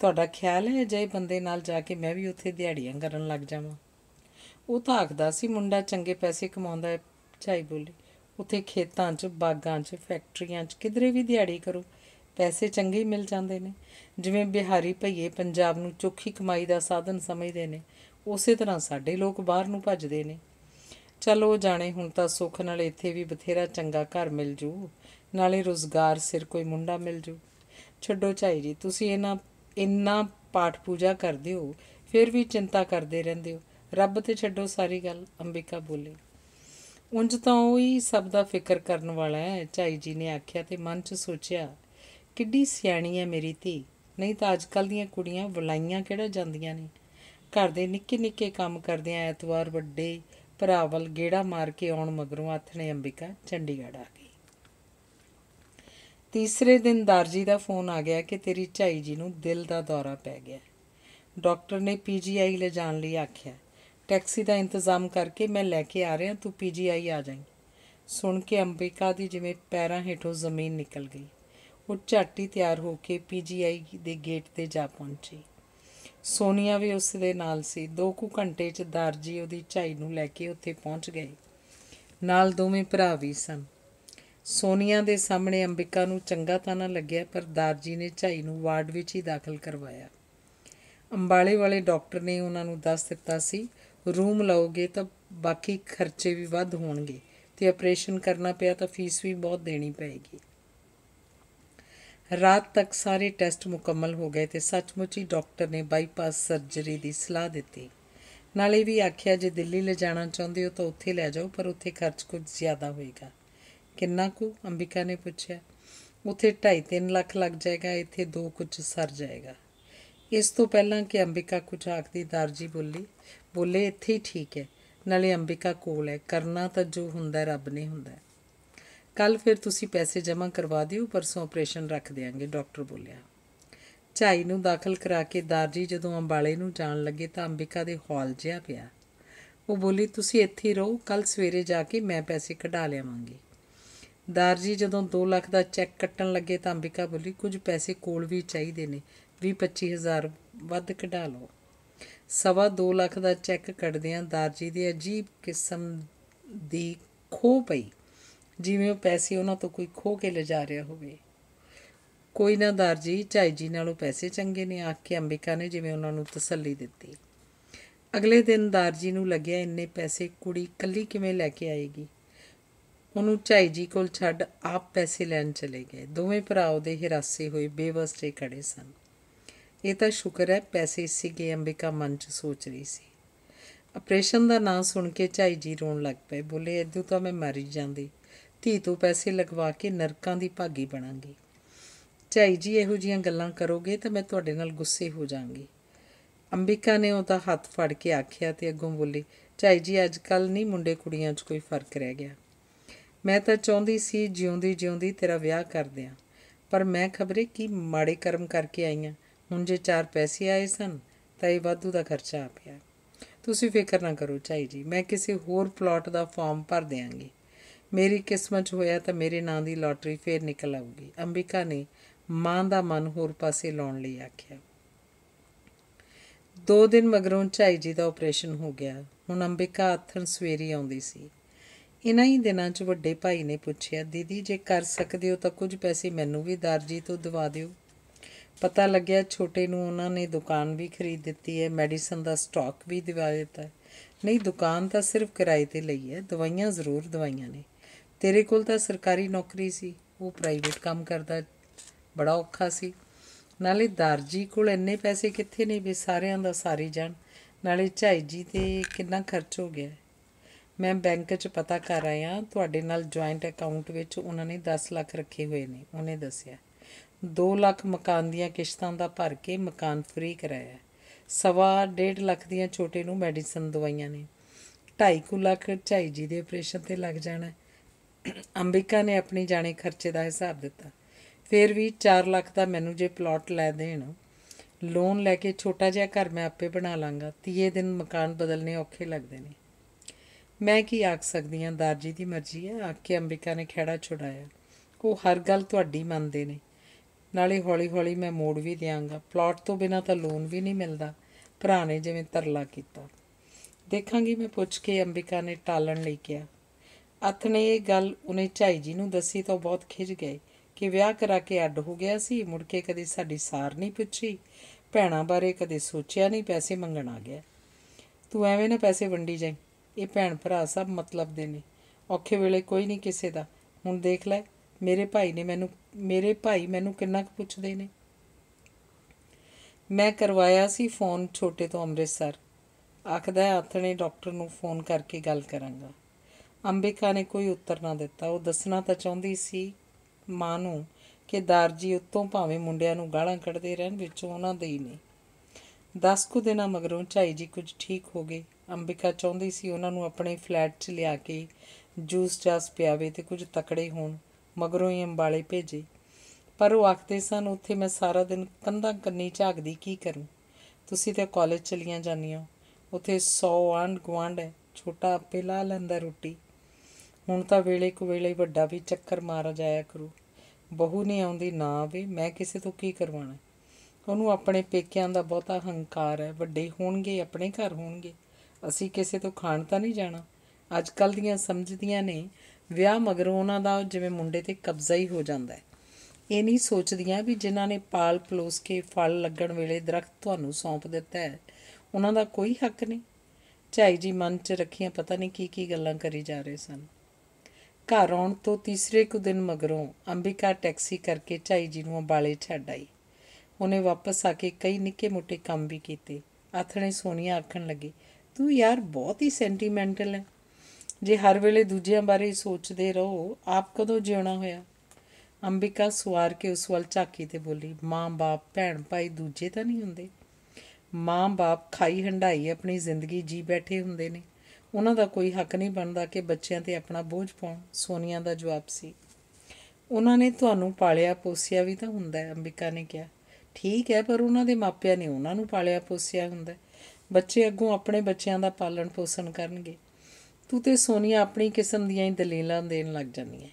ਤੁਹਾਡਾ ਖਿਆਲ ਹੈ ਜੇ ਬੰਦੇ ਨਾਲ ਜਾ ਕੇ ਮੈਂ ਵੀ ਉੱਥੇ ਦਿਹਾੜੀਆਂ ਕਰਨ ਲੱਗ ਜਾਵਾਂ ਉਹ ਤਾਂ ਆਖਦਾ ਸੀ ਮੁੰਡਾ ਚੰਗੇ ਪੈਸੇ ਕਮਾਉਂਦਾ ਹੈ ਝਾਈ ਬੋਲੀ ਉੱਥੇ ਖੇਤਾਂ 'ਚ ਬਾਗਾਂ 'ਚ ਫੈਕਟਰੀਆਂ 'ਚ ਕਿਧਰੇ ਵੀ ਦਿਹਾੜੀ ਕਰੋ ਪੈਸੇ ਚੰਗੇ ਮਿਲ ਜਾਂਦੇ ਨੇ ਜਿਵੇਂ ਬਿਹਾਰੀ ਭਈਏ ਪੰਜਾਬ ਨੂੰ ਚੋਖੀ ਕਮਾਈ ਦਾ ਸਾਧਨ ਸਮਝਦੇ ਨੇ ਉਸੇ ਤਰ੍ਹਾਂ ਸਾਡੇ ਲੋਕ ਬਾਹਰ ਨੂੰ ਭੱਜਦੇ ਨੇ ਚਲੋ ਜਾਣੇ ਹੁਣ ਤਾਂ ਸੁੱਖ ਨਾਲ ਇੱਥੇ ਵੀ ਬਥੇਰਾ ਚੰਗਾ ਘਰ ਮਿਲ ਜੂ ਨਾਲੇ ਰੋਜ਼ਗਾਰ ਸਿਰ ਕੋਈ ਮੁੰਡਾ ਮਿਲ ਜੂ ਛੱਡੋ ਚਾਈ ਜੀ ਤੁਸੀਂ ਇਹਨਾਂ ਇੰਨਾ ਪਾਠ ਪੂਜਾ ਕਰਦੇ ਹੋ ਫਿਰ ਵੀ ਚਿੰਤਾ ਕਰਦੇ ਰਹਿੰਦੇ ਹੋ ਰੱਬ ਤੇ ਛੱਡੋ ਸਾਰੀ ਗੱਲ ਅੰਬਿਕਾ ਬੋਲੀ ਉਂਝ ਤਾਂ ਉਹ ਹੀ ਸਭ ਦਾ ਫਿਕਰ ਕਰਨ ਵਾਲਾ ਹੈ ਚਾਈ ਜੀ ਨੇ ਆਖਿਆ ਤੇ ਮਨ 'ਚ ਸੋਚਿਆ ਕਿੱਡੀ ਸਿਆਣੀ ਹੈ ਮੇਰੀ ਧੀ ਨਹੀਂ ਤਾਂ ਅੱਜਕੱਲ ਦੀਆਂ ਕੁੜੀਆਂ ਬੁਲਾਈਆਂ ਕਿਹੜਾ ਜਾਂਦੀਆਂ ਨੇ ਘਰ ਦੇ ਨਿੱਕੇ ਨਿੱਕੇ ਕੰਮ ਆ ਐਤਵਾਰ ਵੱਡੇ ਭਰਾਵਲ ਵੱਲ ਗੇੜਾ ਮਾਰ ਕੇ ਆਉਣ ਮਗਰੋਂ ਆਥਣੇ ਅੰਬਿਕਾ ਚੰਡੀਗੜ੍ਹ ਆ ਗਈ ਤੀਸਰੇ ਦਿਨ ਦਰਜੀ ਦਾ ਫੋਨ ਆ ਗਿਆ ਕਿ ਤੇਰੀ ਝਾਈ ਜੀ ਨੂੰ ਦਿਲ ਦਾ ਦੌਰਾ ਪੈ ਗਿਆ ਡਾਕਟਰ ਨੇ ਪੀਜੀਆਈ ਲੈ ਜਾਣ ਲਈ ਆਖਿਆ ਟੈਕਸੀ ਦਾ ਇੰਤਜ਼ਾਮ ਕਰਕੇ ਮੈਂ ਲੈ ਕੇ ਆ ਰਿਹਾ ਤੂੰ ਪੀਜੀਆਈ ਆ ਜਾਈਂ ਸੁਣ ਕੇ ਅੰਬਿਕਾ ਦੀ ਜਿਵੇਂ ਪੈਰਾਂ ਹੇਠੋਂ ਜ਼ਮੀਨ ਨਿਕਲ ਗਈ ਉਹ ਝਾਟੀ ਤਿਆਰ ਹੋ ਕੇ ਪੀਜੀਆਈ ਦੇ ਗੇਟ ਤੇ ਜਾ ਪਹੁੰਚੀ ਸੋਨੀਆ ਵੀ ਉਸ ਦੇ ਨਾਲ ਸੀ 2 ਕੁ ਘੰਟੇ 'ਚ ਦਰਜੀ ਉਹਦੀ ਝਾਈ ਨੂੰ ਲੈ ਕੇ ਉੱਥੇ ਪਹੁੰਚ ਗਏ ਨਾਲ ਦੋਵੇਂ ਭਰਾ ਵੀ ਸਨ ਸੋਨੀਆ ਦੇ ਸਾਹਮਣੇ ਅੰਬਿਕਾ ਨੂੰ ਚੰਗਾ ਤਾਂ ਨਾ ਲੱਗਿਆ ਪਰ ਦਰਜੀ ਨੇ ਝਾਈ ਨੂੰ ਵਾਰਡ ਵਿੱਚ ਹੀ ਦਾਖਲ ਕਰਵਾਇਆ ਅੰਬਾਲੇ ਵਾਲੇ ਡਾਕਟਰ ਨੇ ਉਹਨਾਂ ਨੂੰ ਦੱਸ ਦਿੱਤਾ ਸੀ ਰੂਮ ਲਓਗੇ ਤਾਂ ਬਾਕੀ ਖਰਚੇ ਵੀ ਵੱਧ ਹੋਣਗੇ ਤੇ ਆਪਰੇਸ਼ਨ ਕਰਨਾ ਪਿਆ ਤਾਂ ਫੀਸ ਵੀ ਬਹੁਤ ਦੇਣੀ ਪੈਗੀ ਰਾਤ ਤੱਕ ਸਾਰੇ ਟੈਸਟ ਮੁਕੰਮਲ ਹੋ ਗਏ ਤੇ ਸੱਚਮੁੱਚ ਹੀ ਡਾਕਟਰ ਨੇ ਬਾਈਪਾਸ ਸਰਜਰੀ ਦੀ ਸਲਾਹ ਦਿੱਤੀ ਨਾਲੇ ਵੀ ਆਖਿਆ ਜੇ ਦਿੱਲੀ ਲੈ ਜਾਣਾ ਚਾਹੁੰਦੇ ਹੋ ਤਾਂ ਉੱਥੇ ਲੈ ਜਾਓ ਪਰ ਉੱਥੇ ਖਰਚ ਕੁਝ ਜ਼ਿਆਦਾ ਹੋਏਗਾ ਕਿੰਨਾ ਕੁ ਅੰਬਿਕਾ ਨੇ ਪੁੱਛਿਆ ਉੱਥੇ 2.5-3 ਲੱਖ ਲੱਗ ਜਾਏਗਾ ਇੱਥੇ 2 ਕੁਝ ਸਰ ਜਾਏਗਾ ਇਸ ਤੋਂ ਪਹਿਲਾਂ ਕਿ ਅੰਬਿਕਾ ਕੁਝ ਆਖਦੀ ਦਰਜੀ ਬੋਲੀ ਬੋਲੇ ਇੱਥੇ ਹੀ ਠੀਕ ਹੈ ਨਾਲੇ ਅੰਬਿਕਾ ਕੋਲ ਹੈ ਕਰਨਾ ਤਾਂ ਜੋ ਹੁੰਦਾ ਰੱਬ ਨੇ ਹੁੰਦਾ ਕੱਲ ਫਿਰ ਤੁਸੀਂ ਪੈਸੇ ਜਮ੍ਹਾਂ ਕਰਵਾ ਦਿਓ ਪਰਸੋਂ ਆਪਰੇਸ਼ਨ ਰੱਖ ਦੇਾਂਗੇ ਡਾਕਟਰ ਬੋਲਿਆ ਝਾਈ ਨੂੰ ਦਾਖਲ ਕਰਾ ਕੇ ਦਾਰਜੀ ਜਦੋਂ ਅੰਬਾਲੇ ਨੂੰ ਜਾਣ ਲੱਗੇ ਤਾਂ ਅੰਬਿਕਾ ਦੇ ਹਾਲ ਜਿਆ ਪਿਆ ਉਹ ਬੋਲੀ ਤੁਸੀਂ ਇੱਥੇ ਰਹੋ ਕੱਲ ਸਵੇਰੇ ਜਾ ਕੇ ਮੈਂ ਪੈਸੇ ਕਢਾ ਲਿਆਵਾਂਗੀ ਦਾਰਜੀ ਜਦੋਂ 2 ਲੱਖ ਦਾ ਚੈੱਕ ਕੱਟਣ ਲੱਗੇ ਤਾਂ ਅੰਬਿਕਾ ਬੋਲੀ ਕੁਝ ਪੈਸੇ ਕੋਲ ਵੀ ਚਾਹੀਦੇ ਨੇ 20-25000 ਵੱਧ ਕਢਾ ਲਓ ਸਵਾ 2 ਲੱਖ ਦਾ ਚੈੱਕ ਕੱਢਦਿਆਂ ਦਾਰਜੀ ਦੀ ਅਜੀਬ ਕਿਸਮ ਦੀ ਖੋ ਪਈ ਜਿਵੇਂ ਉਹ ਪੈਸੇ ਉਹਨਾਂ ਤੋਂ ਕੋਈ ਖੋ ਕੇ ਲਿਜਾ ਰਿਹਾ ਹੋਵੇ ਕੋਈ ਨਾ ਦਰਜੀ ਚਾਈ ਜੀ ਨਾਲੋਂ ਪੈਸੇ ਚੰਗੇ ਨੇ ਆਖ ਕੇ ਅੰਬਿਕਾ ਨੇ ਜਿਵੇਂ ਉਹਨਾਂ ਨੂੰ ਤਸੱਲੀ ਦਿੱਤੀ ਅਗਲੇ ਦਿਨ ਦਰਜੀ ਨੂੰ ਲੱਗਿਆ ਇੰਨੇ ਪੈਸੇ ਕੁੜੀ ਕੱਲੀ ਕਿਵੇਂ ਲੈ ਕੇ ਆਏਗੀ ਉਹਨੂੰ ਚਾਈ ਜੀ ਕੋਲ ਛੱਡ ਆਪ ਪੈਸੇ ਲੈਣ ਚਲੇ ਗਏ ਦੋਵੇਂ ਭਰਾ ਉਹਦੇ ਹਿਰਾਸੇ ਹੋਏ ਬੇਵਸ ਤੇ ਖੜੇ ਸਨ ਇਹ ਤਾਂ ਸ਼ੁਕਰ ਹੈ ਪੈਸੇ ਸੀਗੇ ਅੰਬਿਕਾ ਮਨ 'ਚ ਸੋਚ ਰਹੀ ਸੀ ਆਪਰੇਸ਼ਨ ਦਾ ਨਾਂ ਸੁਣ ਕੇ ਚਾਈ ਜੀ ਰੋਣ ਲੱਗ ਪਏ ਬੋਲੇ ਇਦੋਂ ਤਾਂ ਮੈਂ ਮਰ ਹੀ ਜਾਂਦੀ ਧੀ ਤੋਂ ਪੈਸੇ ਲਗਵਾ ਕੇ ਨਰਕਾਂ ਦੀ ਭਾਗੀ ਬਣਾਂਗੀ ਝਾਈ ਜੀ ਇਹੋ ਜੀਆਂ ਗੱਲਾਂ ਕਰੋਗੇ ਤਾਂ ਮੈਂ ਤੁਹਾਡੇ ਨਾਲ ਗੁੱਸੇ ਹੋ ਜਾਾਂਗੀ ਅੰਬਿਕਾ ਨੇ ਉਹਦਾ ਹੱਥ ਫੜ ਕੇ ਆਖਿਆ ਤੇ ਅੱਗੋਂ ਬੋਲੀ ਝਾਈ ਜੀ ਅੱਜ ਕੱਲ ਨਹੀਂ ਮੁੰਡੇ ਕੁੜੀਆਂ 'ਚ ਕੋਈ ਫਰਕ ਰਹਿ ਗਿਆ ਮੈਂ ਤਾਂ ਚਾਹੁੰਦੀ ਸੀ ਜਿਉਂਦੀ ਜਿਉਂਦੀ ਤੇਰਾ ਵਿਆਹ ਕਰ ਦਿਆਂ ਪਰ ਮੈਂ ਖਬਰੇ ਕੀ ਮਾੜੇ ਕਰਮ ਕਰਕੇ ਆਈਆਂ ਹੁਣ ਜੇ ਚਾਰ ਪੈਸੇ ਆਏ ਸਨ ਤਾਂ ਇਹ ਵਾਧੂ ਦਾ ਖਰਚਾ ਆ ਪਿਆ ਤੁਸੀਂ ਫਿਕਰ ਨਾ ਕਰੋ ਚਾਈ ਜੀ ਮੈਂ ਕਿਸੇ ਹੋਰ ਪਲਾਟ ਦਾ ਫਾਰਮ ਭਰ ਦਿਆਂਗੀ ਮੇਰੀ ਕਿਸਮਤ ਹੋਇਆ ਤਾਂ ਮੇਰੇ ਨਾਂ ਦੀ ਲਾਟਰੀ ਫੇਰ ਨਿਕਲ ਆਉਗੀ ਅੰਬਿਕਾ ਨੇ ਮਾਂ ਦਾ ਮਨ ਹੋਰ ਪਾਸੇ ਲਾਉਣ ਲਈ ਆਖਿਆ ਦੋ ਦਿਨ ਮਗਰੋਂ ਚਾਈ ਜੀ ਦਾ ਆਪਰੇਸ਼ਨ ਹੋ ਗਿਆ ਹੁਣ ਅੰਬਿਕਾ ਆਥਣ ਸਵੇਰੀ ਆਉਂਦੀ ਸੀ ਇਨਾਂ ਹੀ ਦਿਨਾਂ 'ਚ ਵੱਡੇ ਭਾਈ ਨੇ ਪੁੱਛਿਆ ਦੀਦੀ ਜੇ ਕਰ ਸਕਦੇ ਹੋ ਤਾਂ ਕੁਝ ਪੈਸੇ ਮੈਨੂੰ ਵੀ ਦਰਜੀ ਤੋਂ ਦਵਾ ਦਿਓ ਪਤਾ ਲੱਗਿਆ ਛੋਟੇ ਨੂੰ ਉਹਨਾਂ ਨੇ ਦੁਕਾਨ ਵੀ ਖਰੀਦ ਦਿੱਤੀ ਹੈ ਮੈਡੀਸਨ ਦਾ ਸਟਾਕ ਵੀ ਦਿਵਾ ਦਿੱਤਾ ਨਹੀਂ ਦੁਕਾਨ ਤਾਂ ਸਿਰਫ ਕਿਰਾਏ ਤੇ ਲਈ ਹੈ ਦਵਾਈਆਂ ਜ਼ਰੂਰ ਦਵਾਈਆਂ ਨੇ ਤੇਰੇ ਕੋਲ ਤਾਂ ਸਰਕਾਰੀ ਨੌਕਰੀ ਸੀ ਉਹ ਪ੍ਰਾਈਵੇਟ ਕੰਮ ਕਰਦਾ ਬੜਾ ਔਖਾ ਸੀ ਨਾਲੇ ਦਰਜੀ ਕੋਲ ਇੰਨੇ ਪੈਸੇ ਕਿੱਥੇ ਨੇ ਵੀ ਸਾਰਿਆਂ ਦਾ ਸਾਰੀ ਜਾਣ ਨਾਲੇ ਝਾਈ ਜੀ ਤੇ ਕਿੰਨਾ ਖਰਚ ਹੋ ਗਿਆ ਮੈਂ ਬੈਂਕ 'ਚ ਪਤਾ ਕਰ ਆਇਆ ਤੁਹਾਡੇ ਨਾਲ ਜੁਆਇੰਟ ਅਕਾਊਂਟ ਵਿੱਚ ਉਹਨਾਂ ਨੇ 10 ਲੱਖ ਰੱਖੇ ਹੋਏ ਨੇ ਉਹਨੇ ਦੱਸਿਆ 2 ਲੱਖ ਮਕਾਨ ਦੀਆਂ ਕਿਸ਼ਤਾਂ ਦਾ ਭਰ ਕੇ ਮਕਾਨ ਫ੍ਰੀ ਕਰਾਇਆ ਸਵਾ 1.5 ਲੱਖ ਦੀਆਂ ਛੋਟੇ ਨੂੰ ਮੈਡੀਸਨ ਦਵਾਈਆਂ ਨੇ 2.5 ਲੱਖ ਝਾਈ ਜੀ ਦੇ ਆਪਰੇਸ਼ਨ ਤੇ ਲੱਗ ਜਾਣਾ ਅੰਬਿਕਾ ਨੇ ਆਪਣੀ ਜਾਣੇ ਖਰਚੇ ਦਾ ਹਿਸਾਬ ਦਿੱਤਾ ਫਿਰ ਵੀ 4 ਲੱਖ ਦਾ ਮੈਨੂੰ ਜੇ ਪਲਾਟ ਲੈ ਦੇਣ ਲੋਨ ਲੈ ਕੇ ਛੋਟਾ ਜਿਹਾ ਘਰ ਮੈਂ ਆਪੇ ਬਣਾ ਲਾਂਗਾ ਤੀਏ ਦਿਨ ਮਕਾਨ ਬਦਲਨੇ ਔਖੇ ਲੱਗਦੇ ਨੇ ਮੈਂ ਕੀ ਆਖ ਸਕਦੀ ਹਾਂ ਦਾਰਜੀ ਦੀ ਮਰਜ਼ੀ ਹੈ ਆਖ ਕੇ ਅੰਬਿਕਾ ਨੇ ਖੇੜਾ ਛੁੜਾਇਆ ਉਹ ਹਰ ਗੱਲ ਤੁਹਾਡੀ ਮੰਨਦੇ ਨੇ ਨਾਲੇ ਹੌਲੀ-ਹੌਲੀ ਮੈਂ ਮੋੜ ਵੀ ਦਿਆਂਗਾ ਪਲਾਟ ਤੋਂ ਬਿਨਾ ਤਾਂ ਲੋਨ ਵੀ ਨਹੀਂ ਮਿਲਦਾ ਭਰਾ ਨੇ ਜਿਵੇਂ ਤਰਲਾ ਕੀਤਾ ਦੇਖਾਂਗੀ ਮੈਂ ਪੁੱਛ ਕੇ ਅੰਬਿਕਾ ਨੇ ਟਾਲਣ ਲਈ ਕਿਹਾ ਨੇ ਇਹ ਗੱਲ ਉਹਨੇ ਝਾਈ ਜੀ ਨੂੰ ਦੱਸੀ ਤਾਂ ਬਹੁਤ ਖਿਜ ਗਏ ਕਿ ਵਿਆਹ ਕਰਾ ਕੇ ਅੱਡ ਹੋ ਗਿਆ ਸੀ ਮੁੜ ਕੇ ਕਦੇ ਸਾਡੀ ਸਾਰ ਨਹੀਂ ਪੁੱਛੀ ਭੈਣਾ ਬਾਰੇ ਕਦੇ ਸੋਚਿਆ ਨਹੀਂ ਪੈਸੇ ਮੰਗਣ ਆ ਗਿਆ ਤੂੰ ਐਵੇਂ ਨਾ ਪੈਸੇ ਵੰਡੀ ਜਾਈ ਇਹ ਭੈਣ ਭਰਾ ਸਭ ਮਤਲਬ ਦੇ ਨੇ ਔਖੇ ਵੇਲੇ ਕੋਈ ਨਹੀਂ ਕਿਸੇ ਦਾ ਹੁਣ ਦੇਖ ਲੈ ਮੇਰੇ ਭਾਈ ਨੇ ਮੈਨੂੰ ਮੇਰੇ ਭਾਈ ਮੈਨੂੰ ਕਿੰਨਾ ਕੁ ਪੁੱਛਦੇ ਨੇ ਮੈਂ ਕਰਵਾਇਆ ਸੀ ਫੋਨ ਛੋਟੇ ਤੋਂ ਅੰਮ੍ਰਿਤਸਰ ਆਖਦਾ ਆਥਣੇ ਡਾਕਟਰ ਨੂੰ ਫੋਨ ਕਰਕੇ ਗੱਲ ਕਰਾਂਗਾ ਅੰਬਿਕਾ ਨੇ ਕੋਈ ਉੱਤਰ ਨਾ ਦਿੱਤਾ ਉਹ ਦੱਸਣਾ ਤਾਂ ਚਾਹੁੰਦੀ ਸੀ ਮਾਂ ਨੂੰ ਕਿ ਦਰਜੀ ਉੱਤੋਂ ਭਾਵੇਂ ਮੁੰਡਿਆਂ ਨੂੰ ਗਾਲਾਂ ਕੱਢਦੇ ਰਹਿਣ ਵਿੱਚੋਂ ਉਹਨਾਂ ਦੇ ਹੀ ਨਹੀਂ 10 ਕੁ ਦਿਨਾਂ ਮਗਰੋਂ ਝਾਈ ਜੀ ਕੁਝ ਠੀਕ ਹੋ ਗਏ ਅੰਬਿਕਾ ਚਾਹੁੰਦੀ ਸੀ ਉਹਨਾਂ ਨੂੰ ਆਪਣੇ ਫਲੈਟ 'ਚ ਲਿਆ ਕੇ ਜੂਸ ਜਾਸ ਪਿਆਵੇ ਤੇ ਕੁਝ ਤਕੜੇ ਹੋਣ ਮਗਰੋਂ ਹੀ ਅੰਬਾਲੇ ਭੇਜੇ ਪਰ ਉਹ ਆਖਦੇ ਸਨ ਉੱਥੇ ਮੈਂ ਸਾਰਾ ਦਿਨ ਕੰਧਾਂ ਕੰਨੀ ਝਾਕਦੀ ਕੀ ਕਰੂੰ ਤੁਸੀਂ ਤਾਂ ਕਾਲਜ ਚਲੀਆਂ ਜਾਂਦੀਆਂ ਉੱਥੇ 100 ਆਂਡ ਗਵਾਂਡ ਹੈ ਛੋਟਾ ਪਿਲਾ ਲਾ ਲੈਂਦਾ ਰੋਟੀ ਹੁਣ ਤਾਂ ਵੇਲੇ ਕੋ ਵੇਲੇ ਵੱਡਾ ਵੀ ਚੱਕਰ ਮਾਰ ਜਾਇਆ ਕਰੂ ਬਹੂ ਨਹੀਂ ਆਉਂਦੀ ਨਾ ਆਵੇ ਮੈਂ ਕਿਸੇ ਤੋਂ ਕੀ ਕਰਵਾਣਾ ਉਹਨੂੰ ਆਪਣੇ ਪੇਕਿਆਂ ਦਾ ਬਹੁਤਾ ਹੰਕਾਰ ਹੈ ਵੱਡੇ ਹੋਣਗੇ ਆਪਣੇ ਘਰ ਹੋਣਗੇ ਅਸੀਂ ਕਿਸੇ ਤੋਂ ਖਾਣ ਤਾਂ ਨਹੀਂ ਜਾਣਾ ਅੱਜ ਕੱਲ ਦੀਆਂ ਸਮਝਦੀਆਂ ਨੇ ਵਿਆਹ ਮਗਰੋਂ ਉਹਨਾਂ ਦਾ ਜਿਵੇਂ ਮੁੰਡੇ ਤੇ ਕਬਜ਼ਾ ਹੀ ਹੋ ਜਾਂਦਾ ਹੈ ਇਹ ਨਹੀਂ ਸੋਚਦੀਆਂ ਵੀ ਜਿਨ੍ਹਾਂ ਨੇ ਪਾਲ ਪਲੋਸ ਕੇ ਫਲ ਲੱਗਣ ਵੇਲੇ ਦਰਖਤ ਤੁਹਾਨੂੰ ਸੌਂਪ ਦਿੱਤਾ ਹੈ ਉਹਨਾਂ ਦਾ ਕੋਈ ਹੱਕ ਨਹੀਂ ਝਾਈ ਜੀ ਮਨ 'ਚ ਰੱਖੀਆਂ ਪਤਾ ਨਹੀਂ ਕੀ ਕੀ ਗੱਲਾਂ ਕਰੀ ਜਾ ਰਹੇ ਸਨ ਘਰ ਆਉਣ ਤੋਂ ਤੀਸਰੇ ਕੁ ਦਿਨ ਮਗਰੋਂ ਅੰਬਿਕਾ ਟੈਕਸੀ ਕਰਕੇ ਚਾਈ ਜੀ ਨੂੰ ਬਾਲੇ ਛੱਡ ਆਈ ਉਹਨੇ ਵਾਪਸ ਆ ਕੇ ਕਈ ਨਿੱਕੇ-ਮੋਟੇ ਕੰਮ ਵੀ ਕੀਤੇ ਆਥਣੇ ਸੋਨੀਆ ਆਖਣ ਲੱਗੀ ਤੂੰ ਯਾਰ ਬਹੁਤ ਹੀ ਸੈਂਟੀਮੈਂਟਲ ਹੈ ਜੇ ਹਰ ਵੇਲੇ ਦੂਜਿਆਂ ਬਾਰੇ ਸੋਚਦੇ ਰਹੋ ਆਪ ਕਦੋਂ ਜਿਉਣਾ ਹੋਇਆ ਅੰਬਿਕਾ ਸਵਾਰ ਕੇ ਉਸ ਵੱਲ ਝਾਕੀ ਤੇ ਬੋਲੀ ਮਾਂ-ਬਾਪ ਭੈਣ ਭਾਈ ਦੂਜੇ ਤਾਂ ਨਹੀਂ ਹੁੰਦੇ ਮਾਂ-ਬਾਪ ਖਾਈ ਹੰਡਾਈ ਆਪਣੀ ਜ਼ਿੰਦਗੀ ਜੀ ਬੈਠੇ ਹੁੰਦੇ ਨੇ ਉਹਨਾਂ ਦਾ ਕੋਈ ਹੱਕ ਨਹੀਂ ਬਣਦਾ ਕਿ ਬੱਚਿਆਂ ਤੇ ਆਪਣਾ ਬੋਝ ਪਾਉਣ ਸੋਨੀਆ ਦਾ ਜਵਾਬ ਸੀ ਉਹਨਾਂ ਨੇ ਤੁਹਾਨੂੰ ਪਾਲਿਆ ਪੋਸਿਆ ਵੀ ਤਾਂ ਹੁੰਦਾ ਹੈ ਅੰਬਿਕਾ ਨੇ ਕਿਹਾ ਠੀਕ ਹੈ ਪਰ ਉਹਨਾਂ ਦੇ ਮਾਪਿਆਂ ਨੇ ਉਹਨਾਂ ਨੂੰ ਪਾਲਿਆ ਪੋਸਿਆ ਹੁੰਦਾ ਬੱਚੇ ਅੱਗੋਂ ਆਪਣੇ ਬੱਚਿਆਂ ਦਾ ਪਾਲਣ ਪੋਸ਼ਣ ਕਰਨਗੇ ਤੂੰ ਤੇ ਸੋਨੀਆ ਆਪਣੀ ਕਿਸਮ ਦੀਆਂ ਹੀ ਦਲੀਲਾਂ ਦੇਣ ਲੱਗ ਜਾਂਦੀਆਂ ਹੈ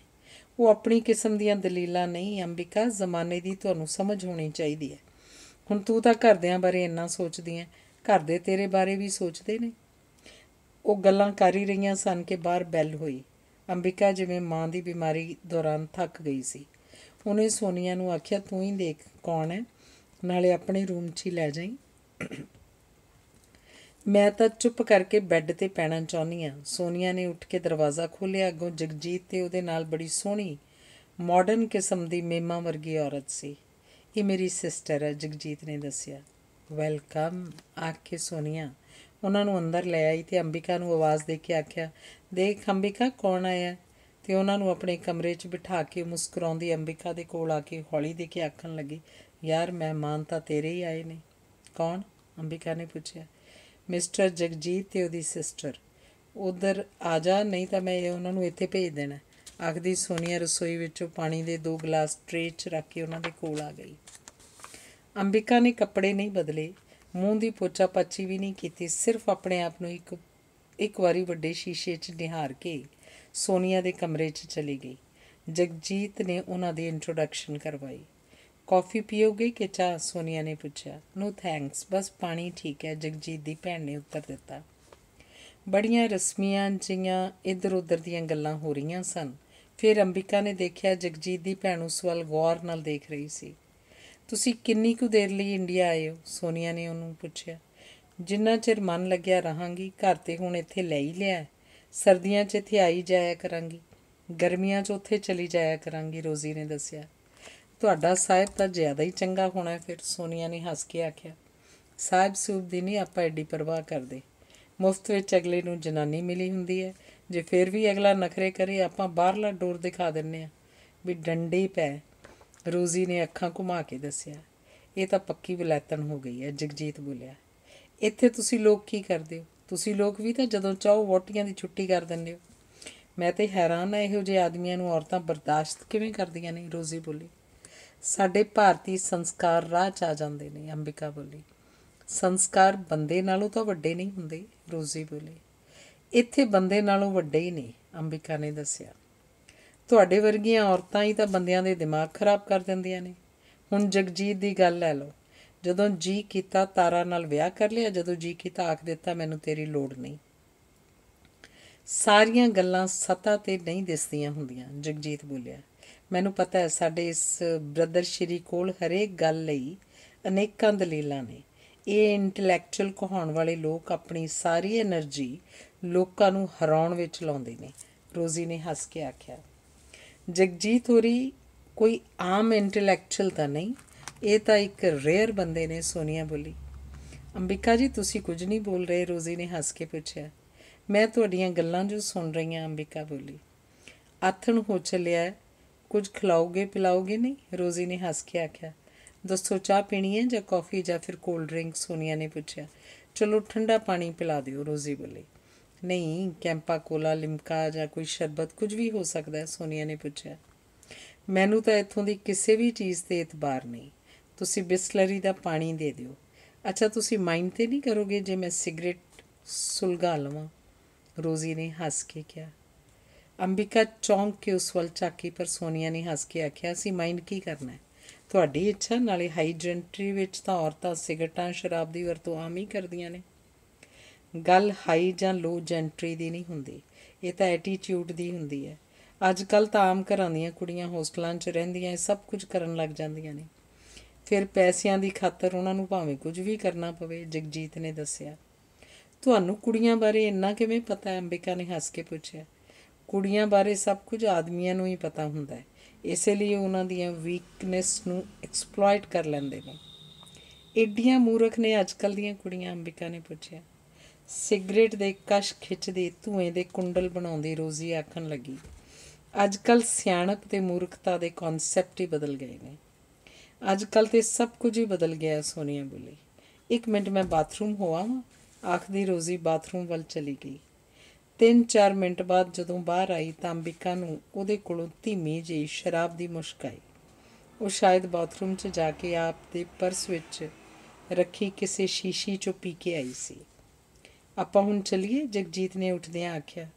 ਉਹ ਆਪਣੀ ਕਿਸਮ ਦੀਆਂ ਦਲੀਲਾਂ ਨਹੀਂ ਅੰਬਿਕਾ ਜ਼ਮਾਨੇ ਦੀ ਤੁਹਾਨੂੰ ਸਮਝ ਹੋਣੀ ਚਾਹੀਦੀ ਹੈ ਹੁਣ ਤੂੰ ਤਾਂ ਘਰਦਿਆਂ ਬਾਰੇ ਇੰਨਾ ਸੋਚਦੀ ਹੈ ਘਰ ਦੇ ਤੇਰੇ ਬਾਰੇ ਵੀ ਸੋਚਦੇ ਨੇ ਉਹ ਗੱਲਾਂ ਕਰ ਹੀ ਰਹੀਆਂ ਸਨ ਕਿ ਬਾਹਰ ਬੈਲ ਹੋਈ ਅੰਬਿਕਾ ਜਿਵੇਂ ਮਾਂ ਦੀ ਬਿਮਾਰੀ ਦੌਰਾਨ ਥੱਕ ਗਈ ਸੀ ਉਹਨੇ ਸੋਨੀਆ ਨੂੰ ਆਖਿਆ ਤੂੰ ਹੀ ਦੇਖ ਕੌਣ ਹੈ ਨਾਲੇ ਆਪਣੇ ਰੂਮ 'ਚ ਹੀ ਲੈ ਜਾਈ ਮੈਂ ਤਾਂ ਚੁੱਪ ਕਰਕੇ ਬੈੱਡ ਤੇ ਪੈਣਾ ਚਾਹੁੰਦੀ ਆ ਸੋਨੀਆ ਨੇ ਉੱਠ ਕੇ ਦਰਵਾਜ਼ਾ ਖੋਲ੍ਹਿਆ ਅੱਗੋਂ ਜਗਜੀਤ ਤੇ ਉਹਦੇ ਨਾਲ ਬੜੀ ਸੋਹਣੀ ਮਾਡਰਨ ਕਿਸਮ ਦੀ ਮੇਮਾ ਵਰਗੀ ਔਰਤ ਸੀ ਇਹ ਮੇਰੀ ਸਿਸਟਰ ਹੈ ਜਗਜੀਤ ਨੇ ਦੱਸਿਆ ਵੈਲਕਮ ਆਖੇ ਸੋਨੀਆ ਉਹਨਾਂ ਨੂੰ ਅੰਦਰ ਲੈ ਆਈ ਤੇ ਅੰਬਿਕਾ ਨੂੰ ਆਵਾਜ਼ ਦੇ ਕੇ ਆਖਿਆ ਦੇਖ ਅੰਬਿਕਾ ਕੌਣ ਆਇਆ ਤੇ ਉਹਨਾਂ ਨੂੰ ਆਪਣੇ ਕਮਰੇ 'ਚ ਬਿਠਾ ਕੇ ਮੁਸਕਰਾਉਂਦੀ ਅੰਬਿਕਾ ਦੇ ਕੋਲ ਆ ਕੇ ਹੌਲੀ ਦੇ ਕੇ ਆਖਣ ਲੱਗੀ ਯਾਰ ਮਹਿਮਾਨ ਤਾਂ ਤੇਰੇ ਹੀ ਆਏ ਨੇ ਕੌਣ ਅੰਬਿਕਾ ਨੇ ਪੁੱਛਿਆ ਮਿਸਟਰ ਜਗਜੀਤ ਤੇ ਉਹਦੀ ਸਿਸਟਰ ਉਧਰ ਆ ਜਾ ਨਹੀਂ ਤਾਂ ਮੈਂ ਇਹ ਉਹਨਾਂ ਨੂੰ ਇੱਥੇ ਭੇਜ ਦੇਣਾ ਆਖਦੀ ਸੋਨੀਆ ਰਸੋਈ ਵਿੱਚੋਂ ਪਾਣੀ ਦੇ ਦੋ ਗਲਾਸ ਟ੍ਰੇ 'ਚ ਰੱਖ ਕੇ ਉਹਨਾਂ ਦੇ ਕੋਲ ਆ ਗਈ ਅੰਬਿਕਾ ਨੇ ਕੱਪੜੇ ਨਹੀਂ ਬਦਲੇ ਮੂੰਹ ਦੀ ਪੋਚਾ ਪੱਚੀ ਵੀ ਨਹੀਂ ਕੀਤੀ ਸਿਰਫ ਆਪਣੇ ਆਪ ਨੂੰ ਇੱਕ ਇੱਕ ਵਾਰੀ ਵੱਡੇ ਸ਼ੀਸ਼ੇ 'ਚ ਨਿਹਾਰ ਕੇ ਸੋਨੀਆ ਦੇ ਕਮਰੇ 'ਚ ਚਲੀ ਗਈ ਜਗਜੀਤ ਨੇ ਉਹਨਾਂ ਦੀ ਇੰਟਰੋਡਕਸ਼ਨ ਕਰਵਾਈ ਕਾਫੀ ਪੀਓਗੇ ਕਿ ਚਾਹ ਸੋਨੀਆ ਨੇ ਪੁੱਛਿਆ ਨੋ ਥੈਂਕਸ ਬਸ ਪਾਣੀ ਠੀਕ ਹੈ ਜਗਜੀਤ ਦੀ ਭੈਣ ਨੇ ਉੱਤਰ ਦਿੱਤਾ ਬੜੀਆਂ ਰਸਮੀਆਂ ਜੀਆਂ ਇੱਧਰ ਉੱਧਰ ਦੀਆਂ ਗੱਲਾਂ ਹੋ ਰਹੀਆਂ ਸਨ ਫਿਰ ਅੰਬਿਕਾ ਨੇ ਦੇਖਿਆ ਜਗਜੀਤ ਦੀ ਭੈਣ ਉਸ ਵੱਲ ਗੌਰ ਨਾਲ ਦੇਖ ਰਹੀ ਸੀ ਤੁਸੀਂ ਕਿੰਨੀ ਕੁ ਦੇਰ ਲਈ ਇੰਡੀਆ ਆਏ ਹੋ ਸੋਨੀਆ ਨੇ ਉਹਨੂੰ ਪੁੱਛਿਆ ਜਿੰਨਾ ਚਿਰ ਮਨ ਲੱਗਿਆ ਰਹਾਂਗੀ ਘਰ ਤੇ ਹੁਣ ਇੱਥੇ ਲੈ ਹੀ ਲਿਆ ਸਰਦੀਆਂ 'ਚ ਇੱਥੇ ਆਈ ਜਾਇਆ ਕਰਾਂਗੀ ਗਰਮੀਆਂ 'ਚ ਉੱਥੇ ਚਲੀ ਜਾਇਆ ਕਰਾਂਗੀ ਰੋਜ਼ੀ ਨੇ ਦੱਸਿਆ ਤੁਹਾਡਾ ਸਾਹਿਬ ਤਾਂ ਜ਼ਿਆਦਾ ਹੀ ਚੰਗਾ ਹੋਣਾ ਫਿਰ ਸੋਨੀਆ ਨੇ ਹੱਸ ਕੇ ਆਖਿਆ ਸਾਹਿਬ ਸੂਬ ਦੀ ਨਹੀਂ ਆਪਾਂ ਐਡੀ ਪਰਵਾਹ ਕਰਦੇ ਮੁਫਤ ਵਿੱਚ ਅਗਲੇ ਨੂੰ ਜਨਾਨੀ ਮਿਲੀ ਹੁੰਦੀ ਹੈ ਜੇ ਫਿਰ ਵੀ ਅਗਲਾ ਨਖਰੇ ਕਰੇ ਆਪਾਂ ਬਾਹਰਲਾ ਡੋਰ ਦਿਖਾ ਦਿੰਨੇ ਆ ਵੀ ਡੰਡੇ ਪੈ ਰੋਜ਼ੀ ਨੇ ਅੱਖਾਂ ਘੁਮਾ ਕੇ ਦੱਸਿਆ ਇਹ ਤਾਂ ਪੱਕੀ ਵਲੈਤਣ ਹੋ ਗਈ ਹੈ ਜਗਜੀਤ ਬੋਲਿਆ ਇੱਥੇ ਤੁਸੀਂ ਲੋਕ ਕੀ ਕਰਦੇ ਹੋ ਤੁਸੀਂ ਲੋਕ ਵੀ ਤਾਂ ਜਦੋਂ ਚਾਹੋ ਵੋਟੀਆਂ ਦੀ ਛੁੱਟੀ ਕਰ ਦਿੰਦੇ ਹੋ ਮੈਂ ਤੇ ਹੈਰਾਨ ਆ ਇਹੋ ਜਿਹੇ ਆਦਮੀਆਂ ਨੂੰ ਔਰਤਾਂ ਬਰਦਾਸ਼ਤ ਕਿਵੇਂ ਕਰਦੀਆਂ ਨੇ ਰੋਜ਼ੀ ਬੋਲੀ ਸਾਡੇ ਭਾਰਤੀ ਸੰਸਕਾਰ ਰਾਹ ਚ ਆ ਜਾਂਦੇ ਨੇ ਅੰਬਿਕਾ ਬੋਲੀ ਸੰਸਕਾਰ ਬੰਦੇ ਨਾਲੋਂ ਤਾਂ ਵੱਡੇ ਨਹੀਂ ਹੁੰਦੇ ਰੋਜ਼ੀ ਬੋਲੀ ਇੱਥੇ ਬੰਦੇ ਨਾਲੋਂ ਵੱਡੇ ਹੀ ਨੇ ਅੰਬਿਕਾ ਨੇ ਦੱਸਿਆ ਤੁਹਾਡੇ ਵਰਗੀਆਂ ਔਰਤਾਂ ਹੀ ਤਾਂ ਬੰਦਿਆਂ ਦੇ ਦਿਮਾਗ ਖਰਾਬ ਕਰ ਦਿੰਦੀਆਂ ਨੇ ਹੁਣ ਜਗਜੀਤ ਦੀ ਗੱਲ ਲੈ ਲਓ ਜਦੋਂ ਜੀ ਕੀਤਾ ਤਾਰਾ ਨਾਲ ਵਿਆਹ ਕਰ ਲਿਆ ਜਦੋਂ ਜੀ ਕੀਤਾ ਆਖ ਦਿੱਤਾ ਮੈਨੂੰ ਤੇਰੀ ਲੋੜ ਨਹੀਂ ਸਾਰੀਆਂ ਗੱਲਾਂ ਸਤਾ ਤੇ ਨਹੀਂ ਦਿਸਦੀਆਂ ਹੁੰਦੀਆਂ ਜਗਜੀਤ ਬੋਲਿਆ ਮੈਨੂੰ ਪਤਾ ਹੈ ਸਾਡੇ ਇਸ ਬ੍ਰਦਰ ਸ਼੍ਰੀ ਕੋਲ ਹਰੇਕ ਗੱਲ ਲਈ ਅਨੇਕਾਂ ਦਲੀਲਾਂ ਨੇ ਇਹ ਇੰਟੈਲੈਕਚੁਅਲ ਕਹਾਉਣ ਵਾਲੇ ਲੋਕ ਆਪਣੀ ਸਾਰੀ એનર્ਜੀ ਲੋਕਾਂ ਨੂੰ ਹਰਾਉਣ ਵਿੱਚ ਲਾਉਂਦੇ ਨੇ ਰੋਜ਼ੀ ਨੇ ਹੱਸ ਕੇ ਆਖਿਆ ਜਗਜੀਤ ਹੋਰੀ ਕੋਈ ਆਮ ਇੰਟੈਲੈਕਚੁਅਲ ਤਾਂ ਨਹੀਂ ਇਹ ਤਾਂ ਇੱਕ ਰੇਅਰ ਬੰਦੇ ਨੇ ਸੋਨੀਆ ਬੋਲੀ ਅੰਬਿਕਾ ਜੀ ਤੁਸੀਂ ਕੁਝ ਨਹੀਂ ਬੋਲ ਰਹੇ ਰੋਜ਼ੀ ਨੇ ਹੱਸ ਕੇ ਪੁੱਛਿਆ ਮੈਂ ਤੁਹਾਡੀਆਂ ਗੱਲਾਂ ਜੋ ਸੁਣ ਰਹੀ ਹਾਂ ਅੰਬਿਕਾ ਬੋਲੀ ਆਥਣ ਹੋ ਚੱਲਿਆ ਕੁਝ ਖਿਲਾਓਗੇ ਪਿਲਾਓਗੇ ਨਹੀਂ ਰੋਜ਼ੀ ਨੇ ਹੱਸ ਕੇ ਆਖਿਆ ਦੱਸੋ ਚਾਹ ਪੀਣੀ ਹੈ ਜਾਂ ਕਾਫੀ ਜਾਂ ਫਿਰ ਕੋਲਡ ਡਰਿੰਕ ਸੋਨੀਆ ਨੇ ਪੁੱਛਿਆ ਚਲੋ ਠੰਡਾ ਪਾਣੀ ਪਿਲਾ ਦਿਓ ਰੋਜ਼ੀ ਬੋਲੀ ਨਹੀਂ ਕੈਂਪਾ ਕੋਲਾ ਲਿਮਕਾ ਜਾਂ ਕੋਈ ਸ਼ਰਬਤ ਕੁਝ ਵੀ ਹੋ ਸਕਦਾ ਹੈ ਸੋਨੀਆ ਨੇ ਪੁੱਛਿਆ ਮੈਨੂੰ ਤਾਂ ਇੱਥੋਂ ਦੀ ਕਿਸੇ ਵੀ ਚੀਜ਼ ਤੇ ਇਤਬਾਰ ਨਹੀਂ ਤੁਸੀਂ ਬਿਸਲਰੀ ਦਾ ਪਾਣੀ ਦੇ ਦਿਓ ਅੱਛਾ ਤੁਸੀਂ ਮਾਈਂਡ ਤੇ ਨਹੀਂ ਕਰੋਗੇ ਜੇ ਮੈਂ ਸਿਗਰਟ ਸੁਲਗਾ ਲਵਾਂ ਰੋਜ਼ੀ ਨੇ ਹੱਸ ਕੇ ਕਿਹਾ ਅੰਬਿਕਾ ਚੌਂਕ ਕੇ ਉਸ ਵੱਲ ਚਾਕੀ ਪਰ ਸੋਨੀਆ ਨੇ ਹੱਸ ਕੇ ਆਖਿਆ ਸੀ ਮਾਈਂਡ ਕੀ ਕਰਨਾ ਹੈ ਤੁਹਾਡੀ ਇੱਛਾ ਨਾਲੇ ਹਾਈ ਵਿੱਚ ਤਾਂ ਔਰਤਾਂ ਸਿਗਰਟਾਂ ਸ਼ਰਾਬ ਦੀ ਵਰਤੋਂ ਆਮ ਹੀ ਕਰਦੀਆਂ ਨੇ ਗੱਲ ਹਾਈ ਜਾਂ ਲੋ ਜੈਂਟਰੀ ਦੀ ਨਹੀਂ ਹੁੰਦੀ ਇਹ ਤਾਂ ਐਟੀਟਿਊਡ ਦੀ ਹੁੰਦੀ ਹੈ ਅੱਜ ਕੱਲ ਤਾਂ ਆਮ ਘਰਾਂ ਦੀਆਂ ਕੁੜੀਆਂ ਹੋਸਟਲਾਂ 'ਚ ਰਹਿੰਦੀਆਂ ਇਹ ਸਭ ਕੁਝ ਕਰਨ ਲੱਗ ਜਾਂਦੀਆਂ ਨੇ ਫਿਰ ਪੈਸਿਆਂ ਦੀ ਖਾਤਰ ਉਹਨਾਂ ਨੂੰ ਭਾਵੇਂ ਕੁਝ ਵੀ ਕਰਨਾ ਪਵੇ ਜਗਜੀਤ ਨੇ ਦੱਸਿਆ ਤੁਹਾਨੂੰ ਕੁੜੀਆਂ ਬਾਰੇ ਇੰਨਾ ਕਿਵੇਂ ਪਤਾ ਹੈ ਅੰਬਿਕਾ ਨੇ ਹੱਸ ਕੇ ਪੁੱਛਿਆ ਕੁੜੀਆਂ ਬਾਰੇ ਸਭ ਕੁਝ ਆਦਮੀਆਂ ਨੂੰ ਹੀ ਪਤਾ ਹੁੰਦਾ ਹੈ ਇਸੇ ਲਈ ਉਹਨਾਂ ਦੀਆਂ ਵੀਕਨੈਸ ਨੂੰ ਐਕਸਪਲੋਇਟ ਕਰ ਲੈਂਦੇ ਨੇ ਏਡੀਆਂ ਮੂਰਖ ਨੇ ਅੱਜਕੱਲ ਦੀਆਂ ਕੁੜੀਆਂ ਅੰਬਿਕਾ ਨੇ ਪੁੱਛਿਆ ਸਿਗਰਟ ਦੇ ਕਸ਼ ਖਿੱਚਦੇ ਧੂਏ ਦੇ ਕੁੰਡਲ ਬਣਾਉਂਦੀ ਰੋਜ਼ੀ ਆਖਣ ਲੱਗੀ ਅੱਜ ਕੱਲ ਸਿਆਣਪ ਤੇ ਮੂਰਖਤਾ ਦੇ ਕਨਸੈਪਟ ਹੀ ਬਦਲ ਗਏ ਨੇ ਅੱਜ ਕੱਲ ਤੇ ਸਭ ਕੁਝ ਹੀ ਬਦਲ ਗਿਆ ਸੋਨੀਆ ਬੋਲੀ ਇੱਕ ਮਿੰਟ ਮੈਂ ਬਾਥਰੂਮ ਹੋਵਾਂ ਆਖਦੀ ਰੋਜ਼ੀ ਬਾਥਰੂਮ ਵੱਲ ਚਲੀ ਗਈ 3-4 ਮਿੰਟ ਬਾਅਦ ਜਦੋਂ ਬਾਹਰ ਆਈ ਤਾਂ ਅੰਬਿਕਾ ਨੂੰ ਉਹਦੇ ਕੋਲੋਂ ਧੀਮੀ ਜਿਹੀ ਸ਼ਰਾਬ ਦੀ ਮੁਸ਼ਕ ਆਈ ਉਹ ਸ਼ਾਇਦ ਬਾਥਰੂਮ 'ਚ ਜਾ ਕੇ ਆਪ ਦੇ ਪਰਸ ਵਿੱਚ ਰੱਖੀ ਕਿਸੇ ਸ਼ੀਸ਼ੀ 'ਚੋਂ ਪੀ ਕੇ ਆਈ ਸੀ ਆਪਾਂ ਹੁਣ ਚਲੀਏ ਜਗਜੀਤ ਨੇ ਉੱਠਦਿਆਂ ਆਖਿਆ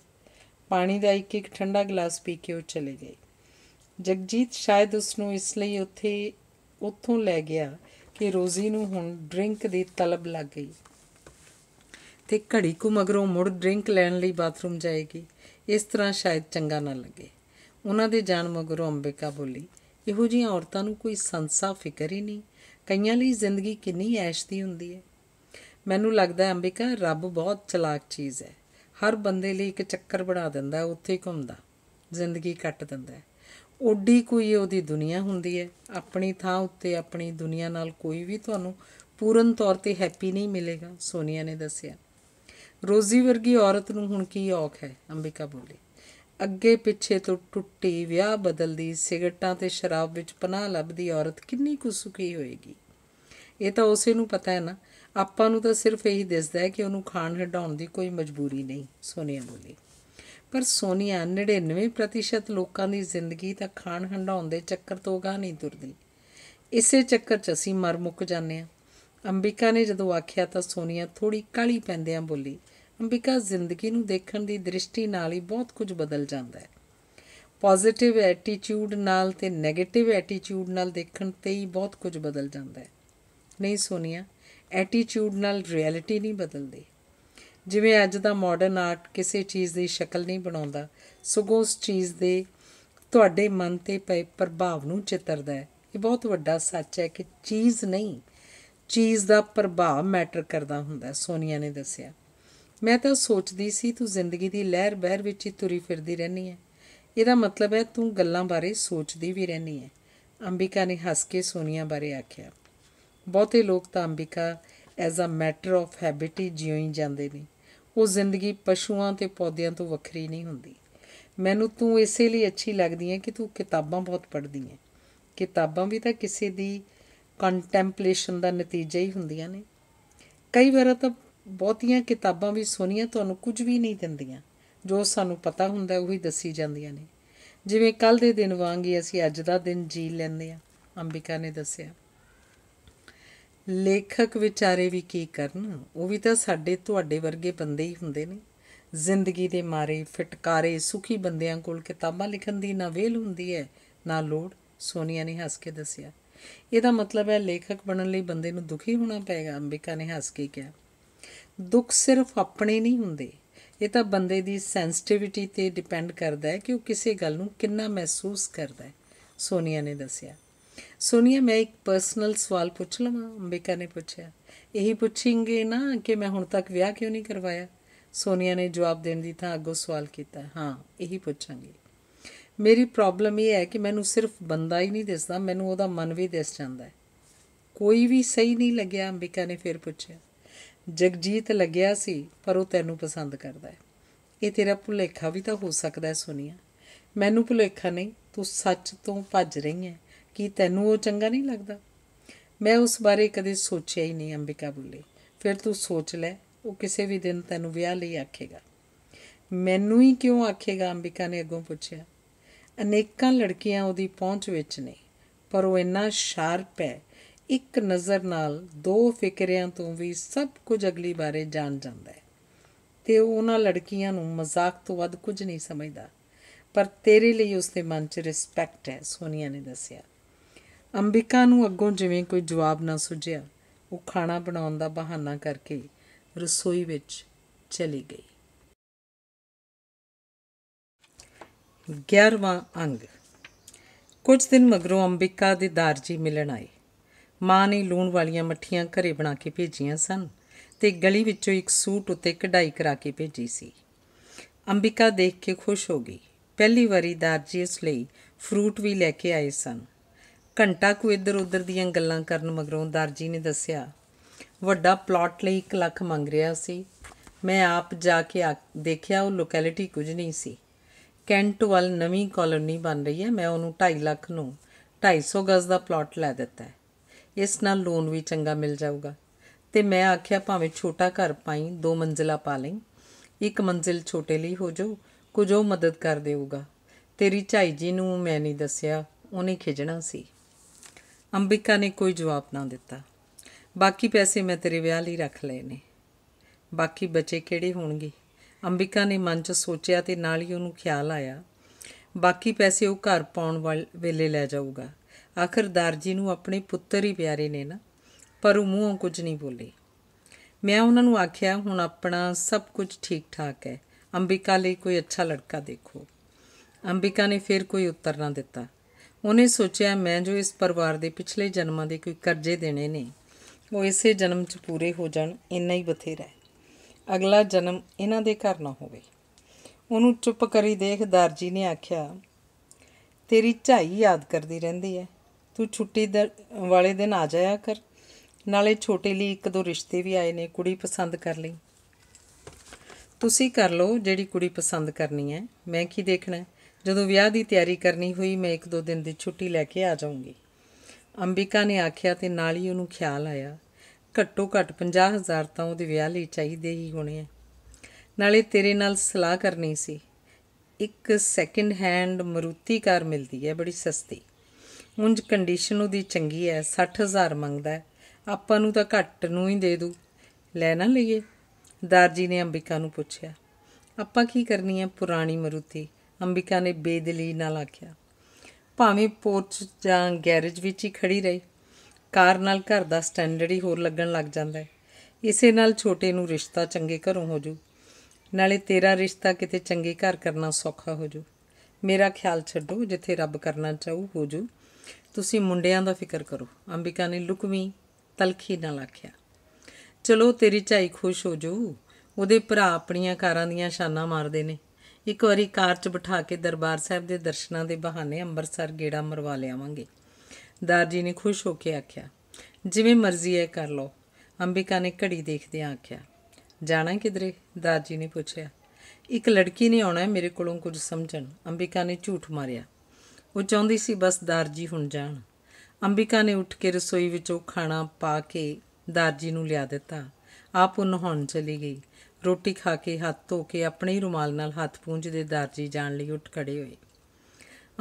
ਪਾਣੀ ਦਾ ਇੱਕ ਇੱਕ ਠੰਡਾ ਗਲਾਸ ਪੀ ਕੇ ਉਹ ਚਲੇ ਗਏ ਜਗਜੀਤ ਸ਼ਾਇਦ ਉਸ ਨੂੰ ਇਸ ਲਈ ਉੱਥੇ ਉੱਥੋਂ ਲੈ ਗਿਆ ਕਿ ਰੋਜ਼ੀ ਨੂੰ ਹੁਣ ਡਰਿੰਕ ਦੀ ਤਲਬ ਲੱਗ ਗਈ ਤੇ ਘੜੀ ਕੁ ਮਗਰੋਂ ਮੁੜ ਡਰਿੰਕ ਲੈਣ ਲਈ ਬਾਥਰੂਮ ਜਾਏਗੀ ਇਸ ਤਰ੍ਹਾਂ ਸ਼ਾਇਦ ਚੰਗਾ ਨਾ ਲੱਗੇ ਉਹਨਾਂ ਦੇ ਜਾਣ ਮਗਰੋਂ ਅੰਬਿਕਾ ਬੋਲੀ ਇਹੋ ਜੀਆਂ ਔਰਤਾਂ ਨੂੰ ਕੋਈ ਸੰਸਾ ਫਿਕਰ ਹੀ ਨਹੀਂ ਕਈਆਂ ਲਈ ਜ਼ਿੰਦਗੀ ਕਿੰਨੀ ਐਸ਼ ਦੀ ਹੁੰਦੀ ਹੈ ਮੈਨੂੰ ਲੱਗਦਾ ਹੈ ਅੰਬਿਕਾ ਰੱਬ ਬਹੁਤ ਚਲਾਕ ਚੀਜ਼ ਹੈ ਹਰ ਬੰਦੇ ਲਈ ਇੱਕ ਚੱਕਰ ਬਣਾ ਦਿੰਦਾ ਉੱਥੇ ਘੁੰਮਦਾ ਜ਼ਿੰਦਗੀ ਕੱਟ ਦਿੰਦਾ ਹੈ ਓਡੀ ਕੋਈ ਉਹਦੀ ਦੁਨੀਆ ਹੁੰਦੀ ਹੈ ਆਪਣੀ ਥਾਂ ਉੱਤੇ ਆਪਣੀ ਦੁਨੀਆ ਨਾਲ ਕੋਈ ਵੀ ਤੁਹਾਨੂੰ ਪੂਰਨ ਤੌਰ ਤੇ ਹੈਪੀ ਨਹੀਂ ਮਿਲੇਗਾ ਸੋਨੀਆ ਨੇ ਦੱਸਿਆ ਰੋਜ਼ੀ ਵਰਗੀ ਔਰਤ ਨੂੰ ਹੁਣ ਕੀ ਔਖ ਹੈ ਅੰਬਿਕਾ ਬੋਲੀ ਅੱਗੇ ਪਿੱਛੇ ਤੋਂ ਟੁੱਟੀ ਵਿਆਹ ਬਦਲਦੀ ਸਿਗਰਟਾਂ ਤੇ ਸ਼ਰਾਬ ਵਿੱਚ ਪਨਾਹ ਲੱਭਦੀ ਔਰਤ ਕਿੰਨੀ ਕੁ ਸੁਖੀ ਹੋਏਗੀ ਇਹ ਤਾਂ ਉਸੇ ਨੂੰ ਪਤਾ ਹੈ ਨਾ ਆਪਾਂ ਨੂੰ ਤਾਂ ਸਿਰਫ ਇਹੀ ਦਿਸਦਾ ਹੈ ਕਿ ਉਹਨੂੰ ਖਾਣ ਹਟਾਉਣ ਦੀ ਕੋਈ ਮਜਬੂਰੀ ਨਹੀਂ ਸੋਨੀਆ ਬੋਲੀ ਪਰ ਸੋਨੀਆ 99% ਲੋਕਾਂ ਦੀ ਜ਼ਿੰਦਗੀ ਤਾਂ ਖਾਣ ਹੰਡਾਉਣ ਦੇ ਚੱਕਰ ਤੋਂ ਗਾ ਨਹੀਂ ਤੁਰਦੀ ਇਸੇ ਚੱਕਰ 'ਚ ਅਸੀਂ ਮਰ ਮੁੱਕ ਜਾਂਦੇ ਆ ਅੰਬਿਕਾ ਨੇ ਜਦੋਂ ਆਖਿਆ ਤਾਂ ਸੋਨੀਆ ਥੋੜੀ ਕਾਲੀ ਪੈਂਦਿਆਂ ਬੋਲੀ ਅੰਬਿਕਾ ਜ਼ਿੰਦਗੀ ਨੂੰ ਦੇਖਣ ਦੀ ਦ੍ਰਿਸ਼ਟੀ ਨਾਲ ਹੀ ਬਹੁਤ ਕੁਝ ਬਦਲ ਜਾਂਦਾ ਹੈ ਪੋਜ਼ਿਟਿਵ ਐਟੀਟਿਊਡ ਨਾਲ ਤੇ 네ਗੇਟਿਵ ਐਟੀਟਿਊਡ ਨਾਲ ਦੇਖਣ ਤੇ ਹੀ ਬਹੁਤ ਕੁਝ ਬਦਲ ਜਾਂਦਾ ਹੈ ਨਹੀਂ ਸੋਨੀਆ ਐਟੀਟਿਊਡ ਨਾਲ ਰਿਐਲਿਟੀ ਨਹੀਂ ਬਦਲਦੀ ਜਿਵੇਂ ਅੱਜ ਦਾ ਮਾਡਰਨ ਆਰਟ ਕਿਸੇ ਚੀਜ਼ ਦੀ ਸ਼ਕਲ ਨਹੀਂ ਬਣਾਉਂਦਾ ਸਗੋਂ ਉਸ ਚੀਜ਼ ਦੇ ਤੁਹਾਡੇ ਮਨ ਤੇ ਪਏ ਪ੍ਰਭਾਵ ਨੂੰ ਚਿੱਤਰਦਾ ਹੈ ਇਹ ਬਹੁਤ ਵੱਡਾ ਸੱਚ ਹੈ ਕਿ ਚੀਜ਼ ਨਹੀਂ ਚੀਜ਼ ਦਾ ਪ੍ਰਭਾਵ ਮੈਟਰ ਕਰਦਾ ਹੁੰਦਾ ਸੋਨੀਆ ਨੇ ਦੱਸਿਆ ਮੈਂ ਤਾਂ ਸੋਚਦੀ ਸੀ ਤੂੰ ਜ਼ਿੰਦਗੀ ਦੀ ਲਹਿਰ ਬਹਿਰ ਵਿੱਚ ਹੀ ਤੁਰੀ ਫਿਰਦੀ ਰਹਿਣੀ ਹੈ ਇਹਦਾ ਮਤਲਬ ਹੈ ਤੂੰ ਗੱਲਾਂ ਬਾਰੇ ਸੋਚਦੀ ਵੀ ਰਹਿਣੀ ਹੈ ਅੰਬਿਕਾ ਨੇ ਹੱਸ ਕੇ ਸੋਨੀਆ ਬਾਰੇ ਆਖਿਆ ਬਹੁਤੇ ਲੋਕ ਤਾਂ Ambika as a matter of habit ਹੀ ਜਿਉਂ ਹੀ ਜਾਂਦੇ ਨੇ ਉਹ ਜ਼ਿੰਦਗੀ ਪਸ਼ੂਆਂ ਤੇ ਪੌਦਿਆਂ ਤੋਂ ਵੱਖਰੀ ਨਹੀਂ ਹੁੰਦੀ ਮੈਨੂੰ ਤੂੰ ਇਸੇ ਲਈ ਅੱਛੀ ਲੱਗਦੀ ਹੈ ਕਿ ਤੂੰ ਕਿਤਾਬਾਂ ਬਹੁਤ ਪੜ੍ਹਦੀ ਹੈ ਕਿਤਾਬਾਂ ਵੀ ਤਾਂ ਕਿਸੇ ਦੀ ਕੰਟੈਂਪਲੇਸ਼ਨ ਦਾ ਨਤੀਜਾ ਹੀ ਹੁੰਦੀਆਂ ਨੇ ਕਈ ਵਾਰ ਤਾਂ ਬਹੁਤੀਆਂ ਕਿਤਾਬਾਂ ਵੀ ਸੋਹਣੀਆਂ ਤੁਹਾਨੂੰ ਕੁਝ ਵੀ ਨਹੀਂ ਦਿੰਦੀਆਂ ਜੋ ਸਾਨੂੰ ਪਤਾ ਹੁੰਦਾ ਉਹ ਹੀ ਦੱਸੀ ਜਾਂਦੀਆਂ ਨੇ ਜਿਵੇਂ ਕੱਲ ਦੇ ਦਿਨ ਵਾਂਗ ਹੀ ਅਸੀਂ ਅੱਜ ਦਾ ਦਿਨ ਜੀ ਲੈਂਦੇ ਆ ਅੰਬਿਕਾ ਨੇ ਦੱਸਿਆ ਲੇਖਕ ਵਿਚਾਰੇ ਵੀ ਕੀ ਕਰਨ ਉਹ ਵੀ ਤਾਂ ਸਾਡੇ ਤੁਹਾਡੇ ਵਰਗੇ ਬੰਦੇ ਹੀ ਹੁੰਦੇ ਨੇ ਜ਼ਿੰਦਗੀ ਦੇ ਮਾਰੇ ਫਟਕਾਰੇ ਸੁਖੀ ਬੰਦਿਆਂ ਕੋਲ ਕਿਤਾਬਾਂ ਲਿਖਣ ਦੀ ਨਾ ਵੇਲ ਹੁੰਦੀ ਹੈ ਨਾ ਲੋੜ ਸੋਨੀਆ ਨੇ ਹੱਸ ਕੇ ਦੱਸਿਆ ਇਹਦਾ ਮਤਲਬ ਹੈ ਲੇਖਕ ਬਣਨ ਲਈ ਬੰਦੇ ਨੂੰ ਦੁਖੀ ਹੋਣਾ ਪਏਗਾ ਅੰਬਿਕਾ ਨੇ ਹੱਸ ਕੇ ਕਿਹਾ ਦੁੱਖ ਸਿਰਫ ਆਪਣੇ ਨਹੀਂ ਹੁੰਦੇ ਇਹ ਤਾਂ ਬੰਦੇ ਦੀ ਸੈਂਸਿਟੀਵਿਟੀ ਤੇ ਡਿਪੈਂਡ ਕਰਦਾ ਹੈ ਕਿ ਉਹ ਕਿਸੇ ਗੱਲ ਨੂੰ ਕਿੰਨਾ ਮਹਿਸੂਸ ਕਰਦਾ ਹੈ ਸੋਨੀਆ ਨੇ ਦੱਸਿਆ ਸੋਨੀਆ ਮੈਂ ਇੱਕ ਪਰਸਨਲ ਸਵਾਲ ਪੁੱਛ ਲਵਾਂ ਅੰਬਿਕਾ ਨੇ ਪੁੱਛਿਆ ਇਹੀ ਪੁੱਛਿੰਗੇ ਨਾ ਕਿ ਮੈਂ ਹੁਣ ਤੱਕ ਵਿਆਹ ਕਿਉਂ ਨਹੀਂ ਕਰਵਾਇਆ ਸੋਨੀਆ ਨੇ ਜਵਾਬ ਦੇਣ ਦੀ ਥਾਂ ਅੱਗੋਂ ਸਵਾਲ ਕੀਤਾ ਹਾਂ ਇਹੀ ਪੁੱਛਾਂਗੀ ਮੇਰੀ ਪ੍ਰੋਬਲਮ ਇਹ ਹੈ ਕਿ ਮੈਨੂੰ ਸਿਰਫ ਬੰਦਾ ਹੀ ਨਹੀਂ ਦਿਸਦਾ ਮੈਨੂੰ ਉਹਦਾ ਮਨ ਵੀ ਦਿਸ ਜਾਂਦਾ ਹੈ ਕੋਈ ਵੀ ਸਹੀ ਨਹੀਂ ਲੱਗਿਆ ਅੰਬਿਕਾ ਨੇ ਫਿਰ ਪੁੱਛਿਆ ਜਗਜੀਤ ਲੱਗਿਆ ਸੀ ਪਰ ਉਹ ਤੈਨੂੰ ਪਸੰਦ ਕਰਦਾ ਹੈ ਇਹ ਤੇਰਾ ਭੁਲੇਖਾ ਵੀ ਤਾਂ ਹੋ ਸਕਦਾ ਹੈ ਸੋਨੀਆ ਮੈਨੂੰ ਭੁਲੇਖਾ ਨਹੀਂ ਤੂੰ ਸੱਚ ਤੋਂ ਭੱਜ ਰਹੀ ਹੈ ਕੀ ਤੈਨੂੰ ਉਹ ਚੰਗਾ ਨਹੀਂ ਲੱਗਦਾ ਮੈਂ ਉਸ ਬਾਰੇ ਕਦੇ ਸੋਚਿਆ ਹੀ ਨਹੀਂ ਅੰਬਿਕਾ ਬੋਲੀ ਫਿਰ ਤੂੰ ਸੋਚ ਲੈ ਉਹ ਕਿਸੇ ਵੀ ਦਿਨ ਤੈਨੂੰ ਵਿਆਹ ਲਈ ਆਖੇਗਾ ਮੈਨੂੰ ਹੀ ਕਿਉਂ ਆਖੇਗਾ ਅੰਬਿਕਾ ਨੇ ਅੱਗੋਂ ਪੁੱਛਿਆ ਅਨੇਕਾਂ ਲੜਕੀਆਂ ਉਹਦੀ ਪਹੁੰਚ ਵਿੱਚ ਨੇ ਪਰ ਉਹ ਇੰਨਾ ਸ਼ਾਰਪ ਹੈ ਇੱਕ ਨਜ਼ਰ ਨਾਲ ਦੋ ਫਿਕਰਿਆਂ ਤੋਂ ਵੀ ਸਭ ਕੁਝ ਅਗਲੀ ਬਾਰੇ ਜਾਣ ਜਾਂਦਾ ਹੈ ਤੇ ਉਹ ਉਹਨਾਂ ਲੜਕੀਆਂ ਨੂੰ ਮਜ਼ਾਕ ਤੋਂ ਵੱਧ ਕੁਝ ਨਹੀਂ ਸਮਝਦਾ ਪਰ ਤੇਰੇ ਲਈ ਉਸਦੇ ਮਨ 'ਚ ਰਿਸਪੈਕਟ ਹੈ ਸੋਨੀਆ ਨੇ ਦੱਸਿਆ ਅੰਬਿਕਾ ਨੂੰ ਅੱਗੋਂ ਜਿਵੇਂ ਕੋਈ ਜਵਾਬ ਨਾ ਸੁਝਿਆ ਉਹ ਖਾਣਾ ਬਣਾਉਣ ਦਾ ਬਹਾਨਾ ਕਰਕੇ ਰਸੋਈ ਵਿੱਚ ਚਲੀ ਗਈ 11ਵਾਂ ਅੰਗ ਕੁਝ ਦਿਨ ਮਗਰੋਂ ਅੰਬਿਕਾ ਦੇ ਦਾਰਜੀ ਮਿਲਣ ਆਏ ਮਾਂ ਨੇ ਲੂਣ ਵਾਲੀਆਂ ਮੱਠੀਆਂ ਘਰੇ ਬਣਾ ਕੇ ਭੇਜੀਆਂ ਸਨ ਤੇ ਗਲੀ ਵਿੱਚੋਂ ਇੱਕ ਸੂਟ ਉੱਤੇ ਕਢਾਈ ਕਰਾ ਕੇ ਭੇਜੀ ਸੀ ਅੰਬਿਕਾ ਦੇਖ ਕੇ ਖੁਸ਼ ਹੋ ਗਈ ਪਹਿਲੀ ਵਾਰੀ ਦਾਰਜੀ ਇਸ ਲਈ ਫਰੂਟ ਵੀ ਲੈ ਕੇ ਆਏ ਸਨ ਘੰਟਾ ਕੁ ਇੱਧਰ ਉੱਧਰ ਦੀਆਂ ਗੱਲਾਂ ਕਰਨ ਮਗਰੋਂ ਦਰਜੀ ਨੇ ਦੱਸਿਆ ਵੱਡਾ ਪਲਾਟ ਲਈ 1 ਲੱਖ ਮੰਗ ਰਿਹਾ ਸੀ ਮੈਂ ਆਪ ਜਾ ਕੇ ਦੇਖਿਆ ਉਹ ਲੋਕੈਲਿਟੀ ਕੁਝ ਨਹੀਂ ਸੀ ਕੈਂਟ ਵੱਲ ਨਵੀਂ ਕਲੋਨੀ ਬਣ ਰਹੀ ਹੈ ਮੈਂ ਉਹਨੂੰ 2.5 ਲੱਖ ਨੂੰ 250 ਗਜ਼ ਦਾ ਪਲਾਟ ਲੈ ਦਿੱਤਾ ਹੈ ਇਸ ਨਾਲ ਲੋਨ ਵੀ ਚੰਗਾ ਮਿਲ ਜਾਊਗਾ ਤੇ ਮੈਂ ਆਖਿਆ ਭਾਵੇਂ ਛੋਟਾ ਘਰ ਪਾਈ ਦੋ ਮੰਜ਼ਿਲਾ ਪਾ ਲਈ ਇੱਕ ਮੰਜ਼ਿਲ ਛੋਟੇ ਲਈ ਹੋ ਜਾਓ ਕੁਝ ਉਹ ਮਦਦ ਕਰ ਦੇਊਗਾ ਤੇਰੀ ਝਾਈ ਜੀ ਨੂੰ ਮੈਂ ਨਹੀਂ ਦੱਸਿਆ ਉਹਨੇ ਖਿਜਣਾ ਸੀ ਅੰਬਿਕਾ ਨੇ ਕੋਈ ਜਵਾਬ ਨਾ ਦਿੱਤਾ ਬਾਕੀ ਪੈਸੇ ਮੈਂ ਤੇਰੇ ਵਿਆਹ ਲਈ ਰੱਖ ਲਏ ਨੇ ਬਾਕੀ ਬਚੇ ਕਿਹੜੇ ਹੋਣਗੇ ਅੰਬਿਕਾ ਨੇ ਮਨ 'ਚ ਸੋਚਿਆ ਤੇ ਨਾਲ ਹੀ ਉਹਨੂੰ ਖਿਆਲ ਆਇਆ ਬਾਕੀ ਪੈਸੇ ਉਹ ਘਰ ਪਾਉਣ ਵੇਲੇ ਲੈ ਜਾਊਗਾ ਆਖਰ ਦਾਰਜੀ ਨੂੰ ਆਪਣੇ ਪੁੱਤਰ ਹੀ ਪਿਆਰੇ ਨੇ ਨਾ ਪਰ ਉਹ ਮੂੰਹੋਂ ਕੁਝ ਨਹੀਂ ਬੋਲੇ ਮੈਂ ਉਹਨਾਂ ਨੂੰ ਆਖਿਆ ਹੁਣ ਆਪਣਾ ਸਭ ਕੁਝ ਠੀਕ ਠਾਕ ਹੈ ਅੰਬਿਕਾ ਲਈ ਕੋਈ ਅੱਛਾ ਲੜਕਾ ਦੇਖੋ ਅੰਬਿਕਾ ਨੇ ਫਿਰ ਕੋਈ ਉੱਤਰ ਨਾ ਦਿੱਤਾ ਉਹਨੇ ਸੋਚਿਆ ਮੈਂ ਜੋ ਇਸ ਪਰਿਵਾਰ ਦੇ ਪਿਛਲੇ ਜਨਮਾਂ ਦੇ ਕੋਈ ਕਰਜ਼ੇ ਦੇਣੇ ਨੇ ਉਹ ਇਸੇ ਜਨਮ 'ਚ ਪੂਰੇ ਹੋ ਜਾਣ ਇੰਨਾ ਹੀ ਬਥੇਰਾ ਹੈ ਅਗਲਾ ਜਨਮ ਇਹਨਾਂ ਦੇ ਘਰ ਨਾ ਹੋਵੇ ਉਹਨੂੰ ਚੁੱਪ ਕਰੀ ਦੇਖ ਦਰਜੀ ਨੇ ਆਖਿਆ ਤੇਰੀ ਝਾਈ ਯਾਦ ਕਰਦੀ ਰਹਿੰਦੀ ਹੈ ਤੂੰ ਛੁੱਟੀ ਵਾਲੇ ਦਿਨ ਆ ਜਾਇਆ ਕਰ ਨਾਲੇ ਛੋਟੇ ਲਈ ਇੱਕ ਦੋ ਰਿਸ਼ਤੇ ਵੀ ਆਏ ਨੇ ਕੁੜੀ ਪਸੰਦ ਕਰ ਲਈ ਤੁਸੀਂ ਕਰ ਲਓ ਜਿਹੜੀ ਕੁੜੀ ਪਸੰਦ ਕਰਨੀ ਹੈ ਮੈਂ ਕੀ ਦੇਖਣਾ ਜਦੋਂ ਵਿਆਹ ਦੀ ਤਿਆਰੀ ਕਰਨੀ ਹੋਈ ਮੈਂ ਇੱਕ ਦੋ ਦਿਨ ਦੀ ਛੁੱਟੀ ਲੈ ਕੇ ਆ ਜਾਊਂਗੀ ਅੰਬਿਕਾ ਨੇ ਆਖਿਆ ਤੇ ਨਾਲ ਹੀ ਉਹਨੂੰ ਖਿਆਲ ਆਇਆ ਘੱਟੋ ਘੱਟ 50000 ਤਾਂ ਉਹਦੇ ਵਿਆਹ ਲਈ ਚਾਹੀਦੇ ਹੀ ਹੋਣੇ ਆ ਨਾਲੇ ਤੇਰੇ ਨਾਲ ਸਲਾਹ ਕਰਨੀ ਸੀ ਇੱਕ ਸੈਕਿੰਡ ਹੈਂਡ ਮਰੂਤੀ ਕਾਰ ਮਿਲਦੀ ਹੈ ਬੜੀ ਸਸਤੀ ਉੰਜ ਕੰਡੀਸ਼ਨ ਉਹਦੀ ਚੰਗੀ ਹੈ 60000 ਮੰਗਦਾ ਆਪਾਂ ਨੂੰ ਤਾਂ ਘੱਟ ਨੂੰ ਹੀ ਦੇ ਦੂ ਲੈ ਨਾ ਲਈਏ ਦਾਰਜੀ ਨੇ ਅੰਬਿਕਾ ਨੂੰ ਪੁੱਛਿਆ ਆਪਾਂ ਕੀ ਕਰਨੀ ਹੈ ਪੁਰਾਣੀ ਮਰੂਤੀ ਅੰਬਿਕਾ ਨੇ ਬੇਦਲੀ ਨਾਲ ਆਖਿਆ ਭਾਵੇਂ ਪੋਰਚ ਜਾਂ ਗੈਰੇਜ ਵਿੱਚ ਹੀ ਖੜੀ ਰਹੀ ਕਾਰ ਨਾਲ ਘਰ ਦਾ ਸਟੈਂਡਰਡ ਹੀ ਹੋਰ ਲੱਗਣ ਲੱਗ ਜਾਂਦਾ ਹੈ ਇਸੇ ਨਾਲ ਛੋਟੇ ਨੂੰ ਰਿਸ਼ਤਾ ਚੰਗੇ ਘਰੋਂ ਹੋ ਜੂ ਨਾਲੇ ਤੇਰਾ ਰਿਸ਼ਤਾ ਕਿਤੇ ਚੰਗੇ ਘਰ ਕਰਨਾ ਸੌਖਾ ਹੋ ਜੂ ਮੇਰਾ ਖਿਆਲ ਛੱਡੋ ਜਿੱਥੇ ਰੱਬ ਕਰਨਾ ਚਾਹੂ ਹੋ ਜੂ ਤੁਸੀਂ ਮੁੰਡਿਆਂ ਦਾ ਫਿਕਰ ਕਰੋ ਅੰਬਿਕਾ ਨੇ ਲੁਕਵੀਂ ਤਲਖੀ ਨਾਲ ਆਖਿਆ ਚਲੋ ਤੇਰੀ ਝਾਈ ਖੁਸ਼ ਹੋ ਜੂ ਉਹਦੇ ਭਰਾ ਆਪਣੀਆਂ ਕਾਰਾਂ ਦੀਆਂ ਸ਼ਾਨਾਂ ਮਾਰਦੇ ਨੇ ਇੱਕ ਵਾਰੀ ਕਾਰ 'ਚ ਬਿਠਾ ਕੇ ਦਰਬਾਰ ਸਾਹਿਬ ਦੇ ਦਰਸ਼ਨਾਂ ਦੇ ਬਹਾਨੇ ਅੰਮ੍ਰਿਤਸਰ ਗੇੜਾ ਮਰਵਾ ਲਿਆਵਾਂਗੇ ਦਾਰਜੀ ਨੇ ਖੁਸ਼ ਹੋ ਕੇ ਆਖਿਆ ਜਿਵੇਂ ਮਰਜ਼ੀ ਹੈ ਕਰ ਲਓ ਅੰਬਿਕਾ ਨੇ ਘੜੀ ਦੇਖਦੇ ਆਖਿਆ ਜਾਣਾ ਕਿਧਰੇ ਦਾਰਜੀ ਨੇ ਪੁੱਛਿਆ ਇੱਕ ਲੜਕੀ ਨੇ ਆਉਣਾ ਹੈ ਮੇਰੇ ਕੋਲੋਂ ਕੁਝ ਸਮਝਣ ਅੰਬਿਕਾ ਨੇ ਝੂਠ ਮਾਰਿਆ ਉਹ ਚਾਹੁੰਦੀ ਸੀ ਬਸ ਦਾਰਜੀ ਹੁਣ ਜਾਣ ਅੰਬਿਕਾ ਨੇ ਉੱਠ ਕੇ ਰਸੋਈ ਵਿੱਚੋਂ ਖਾਣਾ ਪਾ ਕੇ ਦਾਰਜੀ ਨੂੰ ਲਿਆ ਦਿੱਤਾ ਆਪ ਉਹ ਨਹਾਉਣ ਚਲੀ ਗਈ ਰੋਟੀ ਖਾ ਕੇ ਹੱਥ ਧੋ ਕੇ ਆਪਣੇ ਹੀ ਰੁਮਾਲ ਨਾਲ ਹੱਥ ਪੂੰਝਦੇ ਦਰਜੀ ਜਾਣ ਲਈ ਉੱਠ ਖੜੇ ਹੋਏ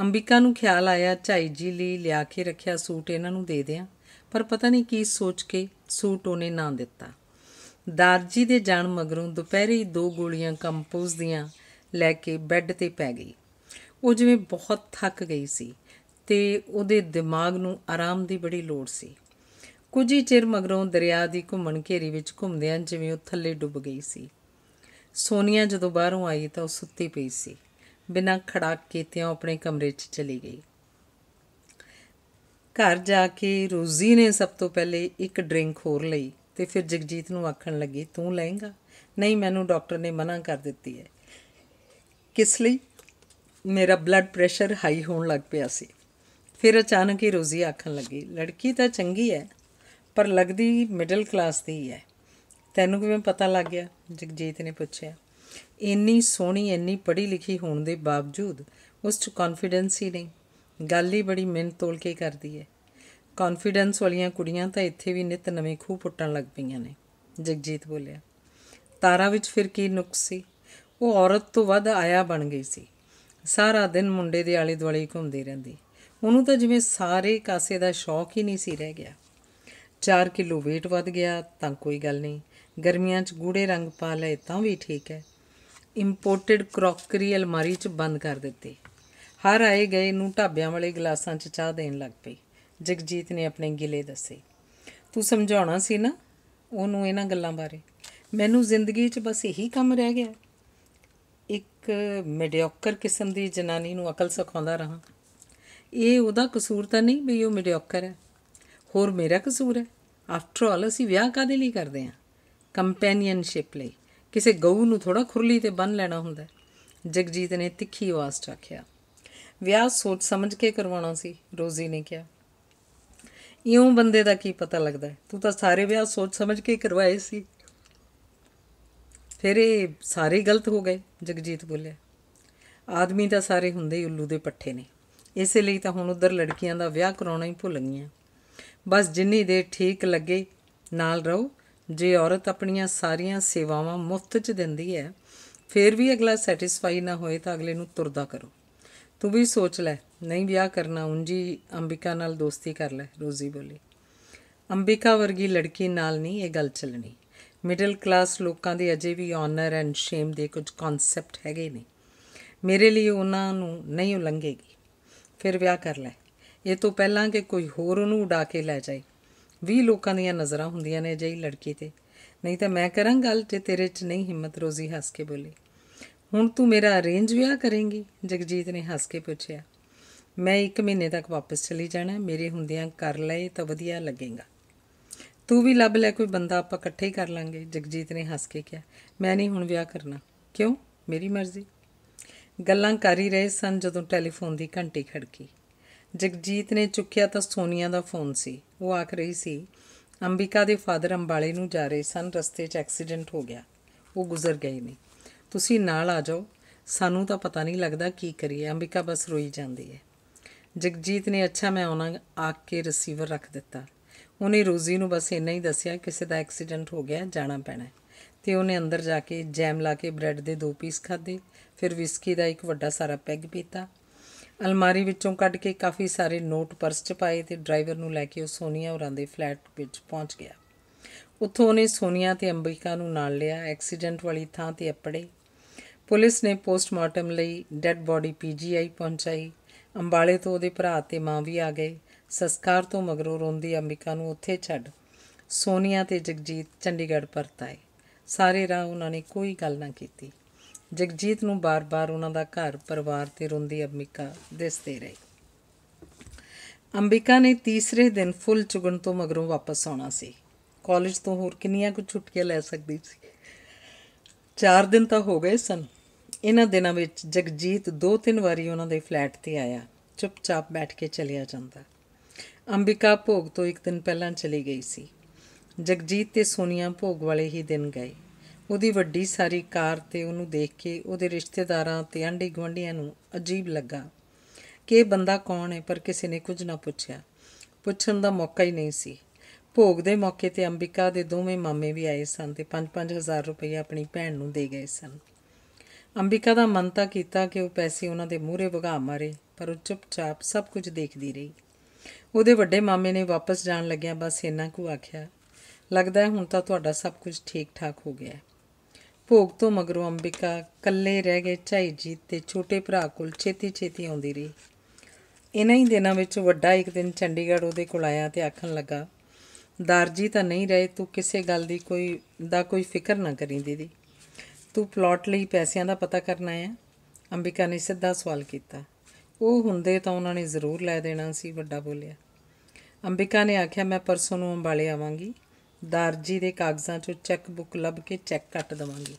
ਅੰਬਿਕਾ ਨੂੰ ਖਿਆਲ ਆਇਆ ਝਾਈ ਜੀ ਲਈ ਲਿਆ ਕੇ ਰੱਖਿਆ ਸੂਟ ਇਹਨਾਂ ਨੂੰ ਦੇ ਦਿਆਂ ਪਰ ਪਤਾ ਨਹੀਂ ਕੀ ਸੋਚ ਕੇ ਸੂਟ ਉਹਨੇ ਨਾ ਦਿੱਤਾ ਦਰਜੀ ਦੇ ਜਾਣ ਮਗਰੋਂ ਦੁਪਹਿਰੇ ਦੋ ਗੋਲੀਆਂ ਕੰਪੋਜ਼ ਦੀਆਂ ਲੈ ਕੇ ਬੈੱਡ ਤੇ ਪੈ ਗਈ ਉਹ ਜਿਵੇਂ ਬਹੁਤ ਥੱਕ ਗਈ ਸੀ ਤੇ ਉਹਦੇ ਦਿਮਾਗ ਨੂੰ ਆਰਾਮ ਦੀ ਬੜੀ ਲੋੜ ਸੀ ਕੁਝ ਹੀ ਚਿਰ ਮਗਰੋਂ ਦਰਿਆ ਦੀ ਘੁੰਮਣ ਘੇਰੀ ਵਿੱਚ ਘੁੰਮਦਿਆਂ ਜਿਵੇਂ ਉਹ ਥੱਲੇ ਡੁੱਬ ਗਈ ਸੀ ਸੋਨੀਆ ਜਦੋਂ ਬਾਹਰੋਂ ਆਈ ਤਾਂ ਉਹ ਸੁੱਤੀ ਪਈ ਸੀ ਬਿਨਾਂ ਖੜਾਕ ਕੀਤਿਆਂ ਆਪਣੇ ਕਮਰੇ 'ਚ ਚਲੀ ਗਈ ਘਰ ਜਾ ਕੇ ਰੋਜ਼ੀ ਨੇ ਸਭ ਤੋਂ ਪਹਿਲੇ ਇੱਕ ਡਰਿੰਕ ਹੋਰ ਲਈ ਤੇ ਫਿਰ ਜਗਜੀਤ ਨੂੰ ਆਖਣ ਲੱਗੀ ਤੂੰ ਲਏਂਗਾ ਨਹੀਂ ਮੈਨੂੰ ਡਾਕਟਰ ਨੇ ਮਨਾ ਕਰ ਦਿੱਤੀ ਹੈ ਕਿਸ ਲਈ ਮੇਰਾ ਬਲੱਡ ਪ੍ਰੈਸ਼ਰ ਹਾਈ ਹੋਣ ਲੱਗ ਪਿਆ ਸੀ ਫਿਰ ਅਚਾਨਕ ਹੀ ਰੋਜ਼ੀ ਆਖਣ ਲੱਗੀ ਲੜਕੀ ਤਾਂ ਚੰਗੀ ਹੈ ਪਰ ਲੱਗਦੀ ਮਿਡਲ ਕਲਾਸ ਦੀ ਹੈ ਤੈਨੂੰ ਕਿਵੇਂ ਪਤਾ ਲੱਗ ਗਿਆ ਜਗਜੀਤ ਨੇ ਪੁੱਛਿਆ ਇੰਨੀ ਸੋਹਣੀ ਇੰਨੀ ਪੜ੍ਹੀ ਲਿਖੀ ਹੋਣ ਦੇ ਬਾਵਜੂਦ ਉਸ 'ਚ ਕੌਨਫੀਡੈਂਸ ਹੀ ਨਹੀਂ ਗੱਲ ਹੀ ਬੜੀ ਮਿੰਨ ਤੋਲ ਕੇ ਕਰਦੀ ਹੈ ਕੌਨਫੀਡੈਂਸ ਵਾਲੀਆਂ ਕੁੜੀਆਂ ਤਾਂ ਇੱਥੇ ਵੀ ਨਿਤ ਨਵੇਂ ਖੂਹ ਪੁੱਟਣ ਲੱਗ ਪਈਆਂ ਨੇ ਜਗਜੀਤ ਬੋਲਿਆ ਤਾਰਾ ਵਿੱਚ ਫਿਰ ਕੀ ਨੁਕਸ ਸੀ ਉਹ ਔਰਤ ਤੋਂ ਵੱਧ ਆਇਆ ਬਣ ਗਈ ਸੀ ਸਾਰਾ ਦਿਨ ਮੁੰਡੇ ਦੇ ਆਲੇ ਦੁਆਲੇ ਘੁੰਮਦੀ ਰਹਿੰਦੀ ਉਹਨੂੰ ਤਾਂ ਜਿਵੇਂ ਸਾਰੇ ਕਾਸੇ ਦਾ ਸ਼ੌਕ ਹੀ ਨਹੀਂ ਸੀ ਰਹਿ ਗਿਆ 4 ਕਿਲੋ weight ਵੱਧ ਗਿਆ ਤਾਂ ਕੋਈ ਗੱਲ ਨਹੀਂ ਗਰਮੀਆਂ 'ਚ ਗੂੜੇ ਰੰਗ ਪਾ ਲਏ ਤਾਂ ਵੀ ਠੀਕ ਹੈ ਇੰਪੋਰਟਡ ਕ੍ਰੋਕਰੀ ਅਲਮਾਰੀ 'ਚ ਬੰਦ ਕਰ ਦਿੱਤੀ ਹਰ ਆਏ ਗਏ ਨੂੰ ਢਾਬਿਆਂ ਵਾਲੇ ਗਲਾਸਾਂ 'ਚ ਚਾਹ ਦੇਣ ਲੱਗ ਪਈ ਜਗਜੀਤ ਨੇ ਆਪਣੇ ਗਿਲੇ ਦੱਸੇ ਤੂੰ ਸਮਝਾਉਣਾ ਸੀ ਨਾ ਉਹਨੂੰ ਇਹਨਾਂ ਗੱਲਾਂ ਬਾਰੇ ਮੈਨੂੰ ਜ਼ਿੰਦਗੀ 'ਚ ਬਸ ਇਹੀ ਕੰਮ ਰਹਿ ਗਿਆ ਇੱਕ ਮੀਡੀਓਕਰ ਕਿਸਮ ਦੀ ਜਨਾਨੀ ਨੂੰ ਅਕਲ ਸਿਖਾਉਂਦਾ ਰਹਾ ਇਹ ਉਹਦਾ ਕਸੂਰ ਤਾਂ ਨਹੀਂ ਵੀ ਉਹ ਮੀਡੀਓਕਰ ਹੈ ਹੋਰ ਮੇਰਾ ਕਸੂਰ ਹੈ ਆਫਟਰ ਆਲ ਅਸੀਂ ਵਿਆਹ ਕਾਦੇ ਲਈ ਕਰਦੇ ਆ ਕੰਪੈਨੀਅਨਸ਼ਿਪ ਲਈ ਕਿਸੇ ਗਊ ਨੂੰ ਥੋੜਾ ਖੁਰਲੀ ਤੇ ਬੰਨ ਲੈਣਾ ਹੁੰਦਾ ਜਗਜੀਤ ਨੇ ਤਿੱਖੀ ਆਵਾਜ਼ ਰੱਖਿਆ ਵਿਆਹ ਸੋਚ ਸਮਝ ਕੇ ਕਰਵਾਉਣਾ ਸੀ ਰੋਜ਼ੀ ਨੇ ਕਿਹਾ ਇਉਂ ਬੰਦੇ ਦਾ ਕੀ ਪਤਾ ਲੱਗਦਾ ਤੂੰ ਤਾਂ ਸਾਰੇ ਵਿਆਹ ਸੋਚ ਸਮਝ ਕੇ ਕਰਵਾਏ ਸੀ ਫਿਰ ਇਹ ਸਾਰੇ ਗਲਤ ਹੋ ਗਏ ਜਗਜੀਤ ਬੋਲੇ ਆਦਮੀ ਤਾਂ ਸਾਰੇ ਹੁੰਦੇ ਹੀ ਉੱਲੂ ਦੇ ਪੱਠੇ ਨੇ ਇਸੇ ਲਈ ਤਾਂ ਹੁਣ ਉਧਰ ਲੜਕੀਆਂ ਦਾ ਵਿਆਹ ਕਰਾਉਣਾ ਹੀ ਭੁੱਲ ਗਈਆਂ ਬਸ ਜਿੰਨੀ ਦੇ ਠੀਕ ਲੱਗੇ ਨਾਲ ਰਹੋ ਜੇ ਔਰਤ ਆਪਣੀਆਂ ਸਾਰੀਆਂ ਸੇਵਾਵਾਂ ਮੁਫਤ 'ਚ ਦਿੰਦੀ ਹੈ ਫਿਰ ਵੀ ਅਗਲਾ ਸੈਟੀਸਫਾਈ ਨਾ ਹੋਏ ਤਾਂ ਅਗਲੇ ਨੂੰ ਤੁਰਦਾ ਕਰੋ ਤੂੰ ਵੀ ਸੋਚ ਲੈ ਨਹੀਂ ਵਿਆਹ ਕਰਨਾ ਉਂਜੀ ਅੰਬਿਕਾ ਨਾਲ ਦੋਸਤੀ ਕਰ ਲੈ ਰੋਜ਼ੀ ਬੋਲੀ ਅੰਬਿਕਾ ਵਰਗੀ ਲੜਕੀ ਨਾਲ ਨਹੀਂ ਇਹ ਗੱਲ ਚੱਲਣੀ ਮਿਡਲ ਕਲਾਸ ਲੋਕਾਂ ਦੇ ਅਜੇ ਵੀ ਆਨਰ ਐਂਡ ਸ਼ੇਮ ਦੇ ਕੁਝ ਕਨਸੈਪਟ ਹੈਗੇ ਨੇ ਮੇਰੇ ਲਈ ਉਹਨਾਂ ਨੂੰ ਨਹੀਂ ਉਲੰਘੇਗੀ ਫਿਰ ਵਿਆਹ ਕਰ ਲੈ ਇਹ ਤੋਂ ਪਹਿਲਾਂ ਕਿ ਕੋਈ ਹੋਰ ਉਹਨੂੰ ਉਡਾ ਕੇ ਲੈ ਜਾਏ 20 ਲੋਕਾਂ ਦੀਆਂ ਨਜ਼ਰਾਂ ਹੁੰਦੀਆਂ ਨੇ ਜਈ ਲੜਕੀ ਤੇ ਨਹੀਂ ਤਾਂ ਮੈਂ ਕਰਾਂ ਗੱਲ ਜੇ ਤੇਰੇ 'ਚ ਨਹੀਂ ਹਿੰਮਤ ਰੋਜ਼ੀ ਹੱਸ ਕੇ ਬੋਲੀ ਹੁਣ ਤੂੰ ਮੇਰਾ ਅਰੇਂਜ ਵਿਆਹ ਕਰੇਂਗੀ ਜਗਜੀਤ ਨੇ ਹੱਸ ਕੇ ਪੁੱਛਿਆ ਮੈਂ 1 ਮਹੀਨੇ ਤੱਕ ਵਾਪਸ ਚਲੀ ਜਾਣਾ ਮੇਰੇ ਹੁੰਦਿਆਂ ਕਰ ਲਏ ਤਾਂ ਵਧੀਆ ਲੱਗੇਗਾ ਤੂੰ ਵੀ ਲੱਭ ਲੈ ਕੋਈ ਬੰਦਾ ਆਪਾਂ ਇਕੱਠੇ ਹੀ ਕਰ ਲਾਂਗੇ ਜਗਜੀਤ ਨੇ ਹੱਸ ਕੇ ਕਿਹਾ ਮੈਂ ਨਹੀਂ ਹੁਣ ਵਿਆਹ ਕਰਨਾ ਕਿਉਂ ਮੇਰੀ ਮਰਜ਼ੀ ਗੱਲਾਂ ਕਰ ਹੀ ਰਹੇ ਸਨ ਜਦੋਂ ਟੈਲੀਫੋਨ ਦੀ ਘੰਟੀ ਖੜਕੀ ਜਗਜੀਤ ਨੇ ਚੁੱਕਿਆ ਤਾਂ ਸੋਨੀਆ ਦਾ ਫੋਨ ਸੀ ਉਹ ਆਖ ਰਹੀ ਸੀ ਅੰਬਿਕਾ ਦੇ ਫਾਦਰ ਅੰਬਾਲੇ ਨੂੰ ਜਾ ਰਹੇ ਸਨ ਰਸਤੇ 'ਚ ਐਕਸੀਡੈਂਟ ਹੋ ਗਿਆ ਉਹ ਗੁਜ਼ਰ ਗਏ ਨੇ ਤੁਸੀਂ ਨਾਲ ਆ ਜਾਓ ਸਾਨੂੰ ਤਾਂ ਪਤਾ ਨਹੀਂ ਲੱਗਦਾ ਕੀ ਕਰੀਏ ਅੰਬਿਕਾ ਬਸ ਰੋਈ ਜਾਂਦੀ ਹੈ ਜਗਜੀਤ ਨੇ ਅੱਛਾ ਮੈਂ ਆਉਣਾ ਆ ਕੇ ਰਿਸੀਵਰ ਰੱਖ ਦਿੱਤਾ ਉਹਨੇ ਰੋਜ਼ੀ ਨੂੰ ਬਸ ਇੰਨਾ ਹੀ ਦੱਸਿਆ ਕਿਸੇ ਦਾ ਐਕਸੀਡੈਂਟ ਹੋ ਗਿਆ ਜਾਣਾ ਪੈਣਾ ਤੇ ਉਹਨੇ ਅੰਦਰ ਜਾ ਕੇ ਜੈਮ ਲਾ ਕੇ ਬ੍ਰੈਡ ਦੇ ਦੋ ਪੀਸ ਖਾਦੇ ਫਿਰ ਵਿਸਕੀ ਦਾ ਇੱਕ ਵੱਡਾ ਸਾਰਾ ਪੈਗ ਪੀਤਾ ਅਲਮਾਰੀ ਵਿੱਚੋਂ ਕੱਢ ਕੇ ਕਾਫੀ ਸਾਰੇ ਨੋਟ ਪਰਸ 'ਚ ਪਾਏ ਤੇ ਡਰਾਈਵਰ ਨੂੰ ਲੈ ਕੇ ਉਹ ਸੋਨੀਆ ਹੋਰਾਂ ਦੇ ਫਲੈਟ ਵਿੱਚ ਪਹੁੰਚ ਗਿਆ ਉੱਥੋਂ ਨੇ ਸੋਨੀਆ ਤੇ ਅੰਬਿਕਾ ਨੂੰ ਨਾਲ ਲਿਆ ਐਕਸੀਡੈਂਟ ਵਾਲੀ ਥਾਂ ਤੇ ਅਪੜੇ ਪੁਲਿਸ ਨੇ ਪੋਸਟਮਾਰਟਮ ਲਈ ਡੈੱਡ ਬਾਡੀ ਪੀਜੀਆਈ ਪਹੁੰਚਾਈ ਅੰਬਾਲੇ ਤੋਂ ਉਹਦੇ ਭਰਾ ਤੇ ਮਾਂ ਵੀ ਆ ਗਏ ਸੰਸਕਾਰ ਤੋਂ ਮਗਰੋਂ ਰੋਂਦੀ ਅੰਬਿਕਾ ਨੂੰ ਉੱਥੇ ਛੱਡ ਸੋਨੀਆ ਤੇ ਜਗਜੀਤ ਚੰਡੀਗੜ੍ਹ ਪਰਤ ਆਏ ਸਾਰੇ ਰਾਹ ਉਹਨਾਂ ਨੇ ਕੋਈ ਗੱਲ ਨਾ ਕੀਤੀ ਜਗਜੀਤ ਨੂੰ ਬਾਰ-ਬਾਰ ਉਹਨਾਂ ਦਾ ਘਰ ਪਰਿਵਾਰ ਤੇ ਰੋਂਦੀ ਅੰਮਿਕਾ ਦਿਸਦੇ ਰਹੀ ਅੰਬਿਕਾ ਨੇ ਤੀਸਰੇ ਦਿਨ ਫੁੱਲ ਚੁਗਣ ਤੋਂ ਮਗਰੋਂ ਵਾਪਸ ਆਉਣਾ ਸੀ ਕਾਲਜ ਤੋਂ ਹੋਰ ਕਿੰਨੀਆਂ ਕੁ ਛੁੱਟੀਆਂ ਲੈ ਸਕਦੀ ਸੀ 4 ਦਿਨ ਤਾਂ ਹੋ ਗਏ ਸਨ ਇਹਨਾਂ ਦਿਨਾਂ ਵਿੱਚ ਜਗਜੀਤ ਦੋ ਤਿੰਨ ਵਾਰੀ ਉਹਨਾਂ ਦੇ ਫਲੈਟ ਤੇ ਆਇਆ ਚੁੱਪਚਾਪ ਬੈਠ ਕੇ ਚਲਿਆ ਜਾਂਦਾ ਅੰਬਿਕਾ ਭੋਗ ਤੋਂ ਇੱਕ ਦਿਨ ਪਹਿਲਾਂ ਚਲੀ ਗਈ ਸੀ ਜਗਜੀਤ ਤੇ ਸੋਨੀਆ ਭੋਗ ਵਾਲੇ ਹੀ ਦਿਨ ਗਏ ਉਹਦੀ ਵੱਡੀ ਸਾਰੀ ਕਾਰ ਤੇ ਉਹਨੂੰ ਦੇਖ ਕੇ ਉਹਦੇ ਰਿਸ਼ਤੇਦਾਰਾਂ ਤੇ ਆਂਢੀ ਗੁਆਂਢੀਆਂ ਨੂੰ ਅਜੀਬ ਲੱਗਾ ਕਿ ਇਹ ਬੰਦਾ ਕੌਣ ਹੈ ਪਰ ਕਿਸੇ ਨੇ ਕੁਝ ਨਾ ਪੁੱਛਿਆ ਪੁੱਛਣ ਦਾ ਮੌਕਾ ਹੀ ਨਹੀਂ ਸੀ ਭੋਗ ਦੇ ਮੌਕੇ ਤੇ ਅੰਬਿਕਾ ਦੇ ਦੋਵੇਂ ਮਾਮੇ ਵੀ ਆਏ ਸਨ ਤੇ 5-5000 ਰੁਪਏ ਆਪਣੀ ਭੈਣ ਨੂੰ ਦੇ ਗਏ ਸਨ ਅੰਬਿਕਾ ਦਾ ਮਨ ਤਾਂ ਕੀਤਾ ਕਿ ਉਹ ਪੈਸੇ ਉਹਨਾਂ ਦੇ ਮੂਹਰੇ ਵਗਾ ਮਾਰੇ ਪਰ ਉਹ ਚੁੱਪਚਾਪ ਸਭ ਕੁਝ ਦੇਖਦੀ ਰਹੀ ਉਹਦੇ ਵੱਡੇ ਮਾਮੇ ਨੇ ਵਾਪਸ ਜਾਣ ਲੱਗਿਆ ਬਸ ਇੰਨਾ ਕੁ ਆਖਿਆ ਲੱਗਦਾ ਹੈ ਹੁਣ ਤਾਂ ਤੁਹਾਡਾ ਸਭ ਕੁਝ ਠੀਕ ਠਾਕ ਹੋ ਗਿਆ ਭੋਗ ਤੋਂ ਮਗਰੋਂ ਅੰਬਿਕਾ ਕੱਲੇ ਰਹਿ ਗਏ ਝਾਈ ਜੀ ਤੇ ਛੋਟੇ ਭਰਾ ਕੋਲ ਛੇਤੀ ਛੇਤੀ ਆਉਂਦੀ ਰਹੀ ਇਨਾਂ ਹੀ ਦਿਨਾਂ ਵਿੱਚ ਵੱਡਾ ਇੱਕ ਦਿਨ ਚੰਡੀਗੜ੍ਹ ਉਹਦੇ ਕੋਲ ਆਇਆ ਤੇ ਆਖਣ ਲੱਗਾ ਦਰਜੀ ਤਾਂ ਨਹੀਂ ਰਹੇ ਤੂੰ ਕਿਸੇ ਗੱਲ ਦੀ ਕੋਈ ਦਾ ਕੋਈ ਫਿਕਰ ਨਾ ਕਰੀ ਦੀਦੀ ਤੂੰ ਪਲਾਟ ਲਈ ਪੈਸਿਆਂ ਦਾ ਪਤਾ ਕਰਨਾ ਹੈ ਅੰਬਿਕਾ ਨੇ ਸਿੱਧਾ ਸਵਾਲ ਕੀਤਾ ਉਹ ਹੁੰਦੇ ਤਾਂ ਉਹਨਾਂ ਨੇ ਜ਼ਰੂਰ ਲੈ ਦੇਣਾ ਸੀ ਵੱਡਾ ਬੋਲਿਆ ਅੰਬਿਕਾ ਨੇ ਆਖਿਆ ਮੈਂ ਪਰਸੋਂ ਨੂੰ ਅੰਬਾਲੇ ਆਵਾਂਗੀ ਦਰਜੀ ਦੇ ਕਾਗਜ਼ਾਂ 'ਚੋਂ ਚੈੱਕ ਬੁੱਕ ਲੱਭ ਕੇ ਚੈੱਕ ਕੱਟ ਦਵਾਂਗੀ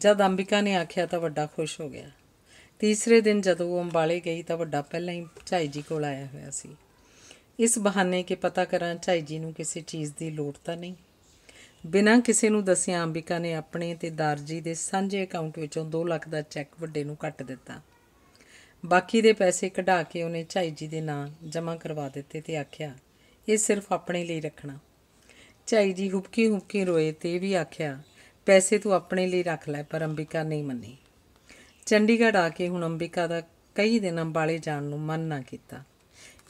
ਜਦ ਅੰਬਿਕਾ ਨੇ ਆਖਿਆ ਤਾਂ ਵੱਡਾ ਖੁਸ਼ ਹੋ ਗਿਆ ਤੀਸਰੇ ਦਿਨ ਜਦੋਂ ਉਹ ਅੰਬਾਲੇ ਗਈ ਤਾਂ ਵੱਡਾ ਪਹਿਲਾਂ ਹੀ ਝਾਈ ਜੀ ਕੋਲ ਆਇਆ ਹੋਇਆ ਸੀ ਇਸ ਬਹਾਨੇ ਕੇ ਪਤਾ ਕਰਾਂ ਝਾਈ ਜੀ ਨੂੰ ਕਿਸੇ ਚੀਜ਼ ਦੀ ਲੋੜ ਤਾਂ ਨਹੀਂ ਬਿਨਾਂ ਕਿਸੇ ਨੂੰ ਦੱਸਿਆ ਅੰਬਿਕਾ ਨੇ ਆਪਣੇ ਤੇ ਦਰਜੀ ਦੇ ਸਾਂਝੇ ਅਕਾਊਂਟ ਵਿੱਚੋਂ 2 ਲੱਖ ਦਾ ਚੈੱਕ ਵੱਡੇ ਨੂੰ ਕੱਟ ਦਿੱਤਾ ਬਾਕੀ ਦੇ ਪੈਸੇ ਕਢਾ ਕੇ ਉਹਨੇ ਝਾਈ ਜੀ ਦੇ ਨਾਂ ਜਮ੍ਹਾਂ ਕਰਵਾ ਦਿੱਤੇ ਤੇ ਆਖਿਆ ਇਹ ਸਿਰਫ ਆਪਣੇ ਲਈ ਰੱਖਣਾ ਝਾਈ ਜੀ ਹੁਬਕੀ ਹੁਬਕੀ ਰੋਏ ਤੇ ਵੀ ਆਖਿਆ ਪੈਸੇ ਤੂੰ ਆਪਣੇ ਲਈ ਰੱਖ ਲੈ ਪਰ ਅੰਬਿਕਾ ਨਹੀਂ ਮੰਨੀ ਚੰਡੀਗੜ੍ਹ ਆ ਕੇ ਹੁਣ ਅੰਬਿਕਾ ਦਾ ਕਈ ਦਿਨ ਅੰਬਾਲੇ ਜਾਣ ਨੂੰ ਮਨ ਨਾ ਕੀਤਾ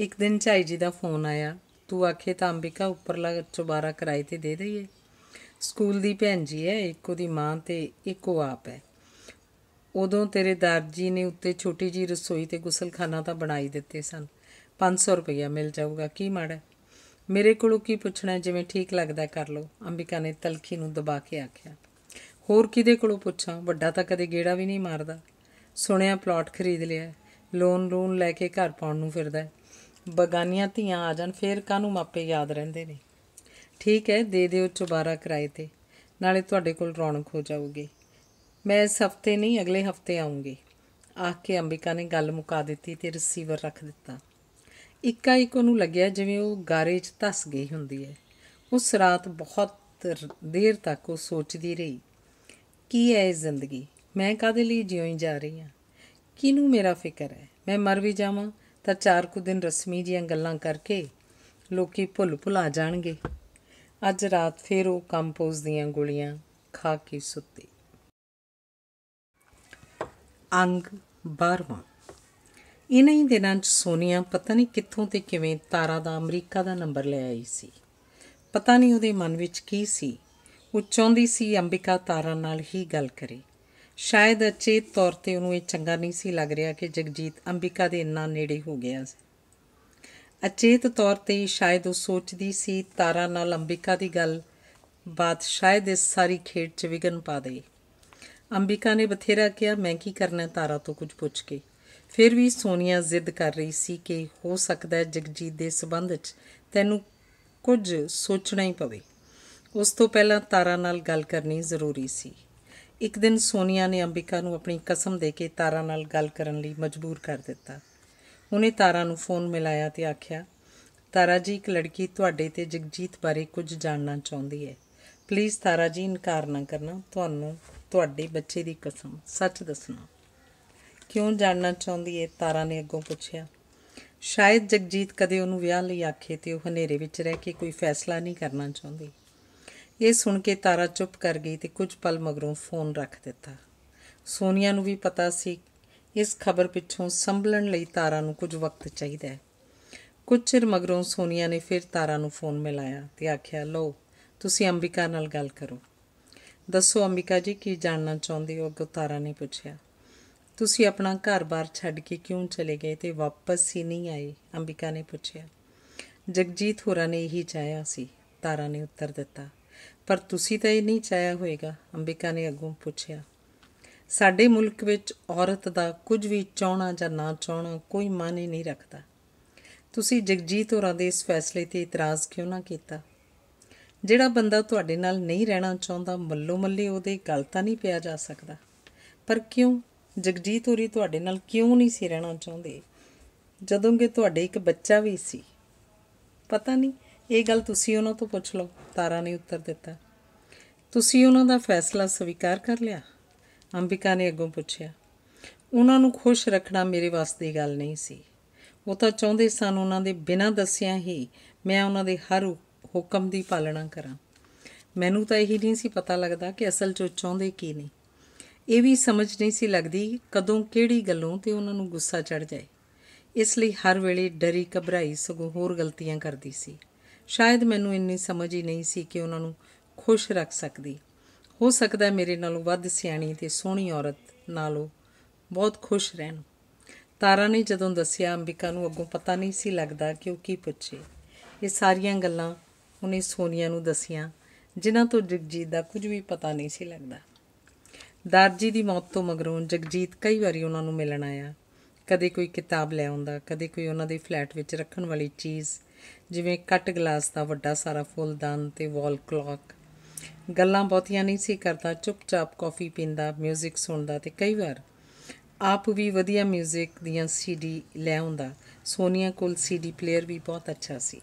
ਇੱਕ ਦਿਨ ਝਾਈ ਜੀ ਦਾ ਫੋਨ ਆਇਆ ਤੂੰ ਆਖੇ ਤਾਂ ਅੰਬਿਕਾ ਉੱਪਰਲਾ ਚੁਬਾਰਾ ਕਿਰਾਏ ਤੇ ਦੇ ਦਈਏ ਸਕੂਲ ਦੀ ਭੈਣ ਜੀ ਹੈ ਇੱਕ ਉਹਦੀ ਮਾਂ ਤੇ ਇੱਕ ਉਹ ਆਪ ਹੈ ਉਦੋਂ ਤੇਰੇ ਦਰਜੀ ਨੇ ਉੱਤੇ ਛੋਟੀ ਜੀ ਰਸੋਈ ਤੇ ਗੁਸਲਖਾਨਾ ਤਾਂ ਬਣਾਈ ਦਿੱਤੇ ਸਨ 500 ਰੁਪਇਆ ਮਿਲ ਜਾਊਗਾ ਕੀ ਮਾੜਾ ਮੇਰੇ ਕੋਲੋਂ ਕੀ ਪੁੱਛਣਾ ਜਿਵੇਂ ਠੀਕ ਲੱਗਦਾ ਕਰ ਲਓ ਅੰਬਿਕਾ ਨੇ ਤਲਖੀ ਨੂੰ ਦਬਾ ਕੇ ਆਖਿਆ ਹੋਰ ਕਿਹਦੇ ਕੋਲੋਂ ਪੁੱਛਾਂ ਵੱਡਾ ਤਾਂ ਕਦੇ ਗੇੜਾ ਵੀ ਨਹੀਂ ਮਾਰਦਾ ਸੁਣਿਆ ਪਲਾਟ ਖਰੀਦ ਲਿਆ ਲੋਨ ਲੂਨ ਲੈ ਕੇ ਘਰ ਪਾਉਣ ਨੂੰ ਫਿਰਦਾ ਹੈ ਬਗਾਨੀਆਂ ਧੀਆਂ ਆ ਜਾਣ ਫੇਰ ਕਾਹਨੂੰ ਮਾਪੇ ਯਾਦ ਰਹਿੰਦੇ ਨੇ ਠੀਕ ਹੈ ਦੇ ਦਿਓ ਚੁਬਾਰਾ ਕਿਰਾਏ ਤੇ ਨਾਲੇ ਤੁਹਾਡੇ ਕੋਲ ਰੌਣਕ ਹੋ ਜਾਊਗੀ ਮੈਂ ਇਸ ਹਫਤੇ ਨਹੀਂ ਅਗਲੇ ਹਫਤੇ ਆਉਂਗੀ ਆਖ ਕੇ ਅੰਬਿਕਾ ਨੇ ਗੱਲ ਮੁਕਾ ਦਿੱਤੀ ਤੇ ਰਿਸੀਵਰ ਰੱਖ ਦਿੱਤਾ ਇੱਕਾ ਇੱਕ ਉਹਨੂੰ ਲੱਗਿਆ ਜਿਵੇਂ ਉਹ ਗਾਰੇ 'ਚ ਧਸ ਗਈ ਹੁੰਦੀ ਹੈ ਉਸ ਰਾਤ ਬਹੁਤ ਦੇਰ ਤੱਕ ਉਹ ਸੋਚਦੀ ਰਹੀ ਕੀ ਹੈ ਇਹ ਜ਼ਿੰਦਗੀ ਮੈਂ ਕਾਦੇ ਲਈ ਜਿਉਂ ਜਾ ਰਹੀ ਹਾਂ ਕਿਨੂੰ ਮੇਰਾ ਫਿਕਰ ਹੈ ਮੈਂ ਮਰ ਵੀ ਜਾਵਾਂ ਤਾਂ ਚਾਰ ਕੁ ਦਿਨ ਰਸਮੀ ਜੀਆਂ ਗੱਲਾਂ ਕਰਕੇ ਲੋਕੀ ਭੁੱਲ ਭੁਲਾ ਜਾਣਗੇ ਅੱਜ ਰਾਤ ਫੇਰ ਉਹ ਕੰਪੋਜ਼ ਦੀਆਂ ਗੋਲੀਆਂ ਖਾ ਕੇ ਸੁੱਤੀ ਅੰਗ ਬਰਮਾ ਇਨੇ ਹੀ ਦਿਨਾਂ 'ਚ ਸੋਨੀਆ ਪਤਾ ਨਹੀਂ ਕਿੱਥੋਂ ਤੇ ਕਿਵੇਂ ਤਾਰਾ ਦਾ ਅਮਰੀਕਾ ਦਾ ਨੰਬਰ ਲੈ ਆਈ ਸੀ ਪਤਾ ਨਹੀਂ ਉਹਦੇ ਮਨ ਵਿੱਚ ਕੀ ਸੀ ਉਹ ਚਾਹੁੰਦੀ ਸੀ ਅੰਬਿਕਾ ਤਾਰਾ ਨਾਲ ਹੀ ਗੱਲ ਕਰੇ ਸ਼ਾਇਦ ਅਚੇਤ ਤੌਰ ਤੇ ਉਹਨੂੰ ਇਹ ਚੰਗਾ ਨਹੀਂ ਸੀ ਲੱਗ ਰਿਹਾ ਕਿ ਜਗਜੀਤ ਅੰਬਿਕਾ ਦੇ ਇੰਨਾ ਨੇੜੇ ਹੋ ਗਿਆ ਸੀ ਅਚੇਤ ਤੌਰ ਤੇ ਸ਼ਾਇਦ ਉਹ ਸੋਚਦੀ ਸੀ ਤਾਰਾ ਨਾਲ ਅੰਬਿਕਾ ਦੀ ਗੱਲ ਬਾਤ ਸ਼ਾਇਦ ਇਸ ਸਾਰੀ ਖੇਡ 'ਚ ਵਿਗਨ ਪਾ ਦੇ ਅੰਬਿਕਾ ਨੇ ਬਥੇਰਾ ਕਿਹਾ ਮੈਂ ਕੀ ਕਰਨਾ ਤਾਰਾ ਤੋਂ ਕੁਝ ਪੁੱਛ ਕੇ ਫਿਰ ਵੀ ਸੋਨੀਆ ਜ਼ਿੱਦ ਕਰ ਰਹੀ ਸੀ ਕਿ ਹੋ ਸਕਦਾ ਹੈ ਜਗਜੀਤ ਦੇ ਸਬੰਧ 'ਚ ਤੈਨੂੰ ਕੁਝ ਸੋਚਣਾ ਹੀ ਪਵੇ ਉਸ ਤੋਂ ਪਹਿਲਾਂ ਤਾਰਾ ਨਾਲ ਗੱਲ ਕਰਨੀ ਜ਼ਰੂਰੀ ਸੀ ਇੱਕ ਦਿਨ ਸੋਨੀਆ ਨੇ ਅੰਬਿਕਾ ਨੂੰ ਆਪਣੀ ਕਸਮ ਦੇ ਕੇ ਤਾਰਾ ਨਾਲ ਗੱਲ ਕਰਨ ਲਈ ਮਜਬੂਰ ਕਰ ਦਿੱਤਾ ਉਹਨੇ ਤਾਰਾ ਨੂੰ ਫੋਨ ਮਿਲਾਇਆ ਤੇ ਆਖਿਆ ਤਾਰਾ ਜੀ ਇੱਕ ਲੜਕੀ ਤੁਹਾਡੇ ਤੇ ਜਗਜੀਤ ਬਾਰੇ ਕੁਝ ਜਾਣਨਾ ਚਾਹੁੰਦੀ ਹੈ ਪਲੀਜ਼ ਤਾਰਾ ਜੀ ਇਨਕਾਰ ਨਾ ਕਰਨਾ ਤੁਹਾਨੂੰ ਤੁਹਾਡੇ ਬੱਚੇ ਦੀ ਕਸਮ ਸੱਚ ਦੱਸਣਾ ਕਿਉਂ ਜਾਣਨਾ ਚਾਹੁੰਦੀ ਏ ਤਾਰਾ ਨੇ ਅੱਗੋਂ ਪੁੱਛਿਆ ਸ਼ਾਇਦ ਜਗਜੀਤ ਕਦੇ ਉਹਨੂੰ ਵਿਆਹ ਲਈ ਆਖੇ ਤੇ ਉਹ ਹਨੇਰੇ ਵਿੱਚ ਰਹਿ ਕੇ ਕੋਈ ਫੈਸਲਾ ਨਹੀਂ ਕਰਨਾ ਚਾਹੁੰਦੀ ਇਹ ਸੁਣ ਕੇ ਤਾਰਾ ਚੁੱਪ ਕਰ ਗਈ ਤੇ ਕੁਝ ਪਲ ਮਗਰੋਂ ਫੋਨ ਰੱਖ ਦਿੱਤਾ ਸੋਨੀਆ ਨੂੰ ਵੀ ਪਤਾ ਸੀ ਇਸ ਖਬਰ ਪਿੱਛੋਂ ਸੰਭਲਣ ਲਈ ਤਾਰਾ ਨੂੰ ਕੁਝ ਵਕਤ ਚਾਹੀਦਾ ਹੈ ਕੁਝ ਚਿਰ ਮਗਰੋਂ ਸੋਨੀਆ ਨੇ ਫਿਰ ਤਾਰਾ ਨੂੰ ਫੋਨ ਮਿਲਾਇਆ ਤੇ ਆਖਿਆ ਲਓ ਤੁਸੀਂ ਅੰਬਿਕਾ ਨਾਲ ਗੱਲ ਕਰੋ ਦੱਸੋ ਅੰਬਿਕਾ ਜੀ ਕੀ ਜਾਣਨਾ ਚਾਹੁੰਦੇ ਹੋ ਅੱਗੋਂ ਤਾਰਾ ਨੇ ਪੁੱਛਿਆ ਤੁਸੀਂ ਆਪਣਾ ਘਰ-ਬਾਰ ਛੱਡ ਕੇ ਕਿਉਂ ਚਲੇ ਗਏ ਤੇ ਵਾਪਸ ਹੀ ਨਹੀਂ ਆਏ ਅੰਬਿਕਾ ਨੇ ਪੁੱਛਿਆ ਜਗਜੀਤ ਹੋਰਾਂ ਨੇ ਇਹੀ ਚਾਹਿਆ ਸੀ ਤਾਰਾ ਨੇ ਉੱਤਰ ਦਿੱਤਾ ਪਰ ਤੁਸੀਂ ਤਾਂ ਇਹ ਨਹੀਂ ਚਾਹਿਆ ਹੋਵੇਗਾ ਅੰਬਿਕਾ ਨੇ ਅੱਗੋਂ ਪੁੱਛਿਆ ਸਾਡੇ ਮੁਲਕ ਵਿੱਚ ਔਰਤ ਦਾ ਕੁਝ ਵੀ ਚਾਹਣਾ ਜਾਂ ਨਾ ਚਾਹਣਾ ਕੋਈ ਮਾਨੇ ਨਹੀਂ ਰੱਖਦਾ ਤੁਸੀਂ ਜਗਜੀਤ ਹੋਰਾਂ ਦੇ ਇਸ ਫੈਸਲੇ ਤੇ ਇਤਰਾਜ਼ ਕਿਉਂ ਨਾ ਕੀਤਾ ਜਿਹੜਾ ਬੰਦਾ ਤੁਹਾਡੇ ਨਾਲ ਨਹੀਂ ਰਹਿਣਾ ਚਾਹੁੰਦਾ ਮੱਲੋ ਮੱਲੇ ਉਹਦੇ ਗਲਤਾਂ ਤਾਂ ਨਹੀਂ ਪਿਆ ਜਾ ਸਕਦਾ ਪਰ ਕਿਉਂ ਜਗਜੀਤ ਹੋਰੀ ਤੁਹਾਡੇ ਨਾਲ ਕਿਉਂ ਨਹੀਂ ਸੀ ਰਹਿਣਾ ਚਾਹੁੰਦੇ ਜਦੋਂ ਕਿ ਤੁਹਾਡੇ ਇੱਕ ਬੱਚਾ ਵੀ ਸੀ ਪਤਾ ਨਹੀਂ ਇਹ ਗੱਲ ਤੁਸੀਂ ਉਹਨਾਂ ਤੋਂ ਪੁੱਛ ਲਓ ਤਾਰਾ ਨੇ ਉੱਤਰ ਦਿੱਤਾ ਤੁਸੀਂ ਉਹਨਾਂ ਦਾ ਫੈਸਲਾ ਸਵੀਕਾਰ ਕਰ ਲਿਆ ਅੰਬਿਕਾ ਨੇ ਅੱਗੋਂ ਪੁੱਛਿਆ ਉਹਨਾਂ ਨੂੰ ਖੁਸ਼ ਰੱਖਣਾ ਮੇਰੇ ਵਾਸਤੇ ਗੱਲ ਨਹੀਂ ਸੀ ਉਹ ਤਾਂ ਚਾਹੁੰਦੇ ਸਨ ਉਹਨਾਂ ਦੇ ਬਿਨਾਂ ਦੱਸਿਆਂ ਹੀ ਮੈਂ ਉਹਨਾਂ ਦੇ ਹਰ ਹੁਕਮ ਦੀ ਪਾਲਣਾ ਕਰਾਂ ਮੈਨੂੰ ਤਾਂ ਇਹੀ ਨਹੀਂ ਸੀ ਪਤਾ ਲੱਗਦਾ ਕਿ ਅਸਲ 'ਚ ਚਾਹੁੰਦੇ ਕੀ ਨੇ ਇਹ ਵੀ ਸਮਝ ਨਹੀਂ ਸੀ ਲੱਗਦੀ ਕਦੋਂ ਕਿਹੜੀ ਗੱਲੋਂ ਤੇ ਉਹਨਾਂ ਨੂੰ ਗੁੱਸਾ ਚੜ ਜਾਏ ਇਸ ਲਈ ਹਰ ਵੇਲੇ ਡਰੀ ਘਬਰਾਈ ਸਗੋਂ ਹੋਰ ਗਲਤੀਆਂ ਕਰਦੀ ਸੀ ਸ਼ਾਇਦ ਮੈਨੂੰ ਇੰਨੀ ਸਮਝ ਹੀ ਨਹੀਂ ਸੀ ਕਿ ਉਹਨਾਂ ਨੂੰ ਖੁਸ਼ ਰੱਖ ਸਕਦੀ ਹੋ ਸਕਦਾ ਮੇਰੇ ਨਾਲੋਂ ਵੱਧ ਸਿਆਣੀ ਤੇ ਸੋਹਣੀ ਔਰਤ ਨਾਲੋਂ ਬਹੁਤ ਖੁਸ਼ ਰਹਿਣ ਤਾਰਾ ਨੇ ਜਦੋਂ ਦੱਸਿਆ ਅੰਬਿਕਾ ਨੂੰ ਅੱਗੋਂ ਪਤਾ ਨਹੀਂ ਸੀ ਲੱਗਦਾ ਕਿ ਉਹ ਕੀ ਪੁੱਛੇ ਇਹ ਸਾਰੀਆਂ ਗੱਲਾਂ ਉਹਨੇ ਸੋਨੀਆ ਨੂੰ ਦੱਸੀਆਂ ਜਿਨ੍ਹਾਂ ਤੋਂ ਜਗਜੀਤ ਦਾ ਕੁਝ ਵੀ ਪਤਾ ਨਹੀਂ ਸੀ ਲੱਗਦਾ ਦਰਜੀ ਦੀ ਮੌਤ ਤੋਂ ਮਗਰੋਂ ਜਗਜੀਤ ਕਈ ਵਾਰੀ ਉਹਨਾਂ ਨੂੰ ਮਿਲਣ ਆਇਆ ਕਦੇ ਕੋਈ ਕਿਤਾਬ ਲੈ ਆਉਂਦਾ ਕਦੇ ਕੋਈ ਉਹਨਾਂ ਦੇ ਫਲੈਟ ਵਿੱਚ ਰੱਖਣ ਵਾਲੀ ਚੀਜ਼ ਜਿਵੇਂ ਕੱਟ ਗਲਾਸ ਦਾ ਵੱਡਾ ਸਾਰਾ ਫੁੱਲਦਾਨ ਤੇ ਵਾਲ ਕਲੌਕ ਗੱਲਾਂ ਬਹੁਤੀਆਂ ਨਹੀਂ ਸੀ ਕਰਦਾ ਚੁੱਪਚਾਪ ਕਾਫੀ ਪੀਂਦਾ 뮤직 ਸੁਣਦਾ ਤੇ ਕਈ ਵਾਰ ਆਪ ਵੀ ਵਧੀਆ 뮤직 ਦੀਆਂ ਸੀਡੀ ਲੈ ਆਉਂਦਾ ਸੋਨੀਆ ਕੋਲ ਸੀਡੀ ਪਲੇਅਰ ਵੀ ਬਹੁਤ ਅੱਛਾ ਸੀ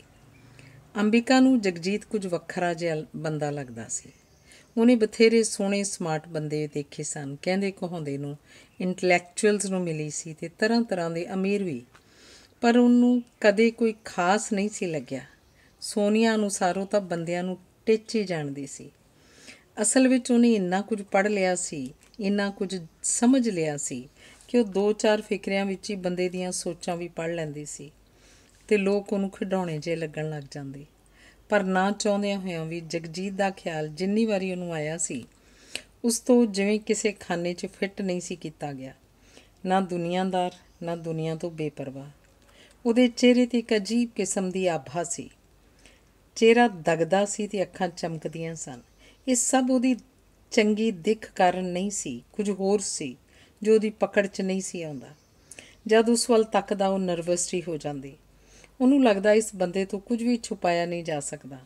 ਅੰਬਿਕਾ ਨੂੰ ਜਗਜੀਤ ਕੁਝ ਵੱਖਰਾ ਜਿਹਾ ਬੰਦਾ ਲੱਗਦਾ ਸੀ ਉਹਨੇ ਬਥੇਰੇ ਸੋਹਣੇ ਸਮਾਰਟ ਬੰਦੇ ਦੇਖੇ ਸਨ ਕਹਿੰਦੇ ਕਹਾਉਂਦੇ ਨੂੰ ਇੰਟੈਲੈਕਚੁਅਲਸ ਨੂੰ ਮਿਲੀ ਸੀ ਤੇ ਤਰ੍ਹਾਂ ਤਰ੍ਹਾਂ ਦੇ ਅਮੀਰ ਵੀ ਪਰ ਉਹਨੂੰ ਕਦੇ ਕੋਈ ਖਾਸ ਨਹੀਂ ਸੀ ਲੱਗਿਆ ਸੋਨੀਆ ਅਨੁਸਾਰੋਂ ਤਾਂ ਬੰਦਿਆਂ ਨੂੰ ਟੇਚੀ ਜਾਣਦੀ ਸੀ ਅਸਲ ਵਿੱਚ ਉਹਨੇ ਇੰਨਾ ਕੁਝ ਪੜ੍ਹ ਲਿਆ ਸੀ ਇੰਨਾ ਕੁਝ ਸਮਝ ਲਿਆ ਸੀ ਕਿ ਉਹ ਦੋ ਚਾਰ ਫਿਕਰਿਆਂ ਵਿੱਚ ਹੀ ਬੰਦੇ ਦੀਆਂ ਸੋਚਾਂ ਵੀ ਪੜ੍ਹ ਲੈਂਦੀ ਸੀ ਤੇ ਲੋਕ ਉਹਨੂੰ ਖਿਡਾਉਣੇ ਜੇ ਲੱਗਣ ਲੱਗ ਜਾਂਦੇ ਪਰ ਨਾ ਚਾਹੁੰਦਿਆਂ ਹੋਇਆਂ ਵੀ ਜਗਜੀਤ ਦਾ ਖਿਆਲ ਜਿੰਨੀ ਵਾਰੀ ਉਹਨੂੰ ਆਇਆ ਸੀ ਉਸ ਤੋਂ ਜਿਵੇਂ ਕਿਸੇ ਖਾਨੇ 'ਚ ਫਿੱਟ ਨਹੀਂ ਸੀ ਕੀਤਾ ਗਿਆ ਨਾ ਦੁਨੀਆਦਾਰ ਨਾ ਦੁਨੀਆ ਤੋਂ ਬੇਪਰਵਾਹ ਉਹਦੇ ਚਿਹਰੇ ਤੇ ਇੱਕ ਅਜੀਬ ਕਿਸਮ ਦੀ ਆਭਾ ਸੀ ਚਿਹਰਾ ਦਗਦਾ ਸੀ ਤੇ ਅੱਖਾਂ ਚਮਕਦੀਆਂ ਸਨ ਇਹ ਸਭ ਉਹਦੀ ਚੰਗੀ ਦਿੱਖ ਕਾਰਨ ਨਹੀਂ ਸੀ ਕੁਝ ਹੋਰ ਸੀ ਜੋ ਉਹਦੀ ਪਕੜ 'ਚ ਨਹੀਂ ਸੀ ਆਉਂਦਾ ਜਦ ਉਸ ਵੱਲ ਤੱਕਦਾ ਉਹ ਨਰਵਸ ਹੋ ਜਾਂਦੀ ਉਹਨੂੰ ਲੱਗਦਾ ਇਸ ਬੰਦੇ ਤੋਂ ਕੁਝ ਵੀ ਛੁਪਾਇਆ ਨਹੀਂ ਜਾ ਸਕਦਾ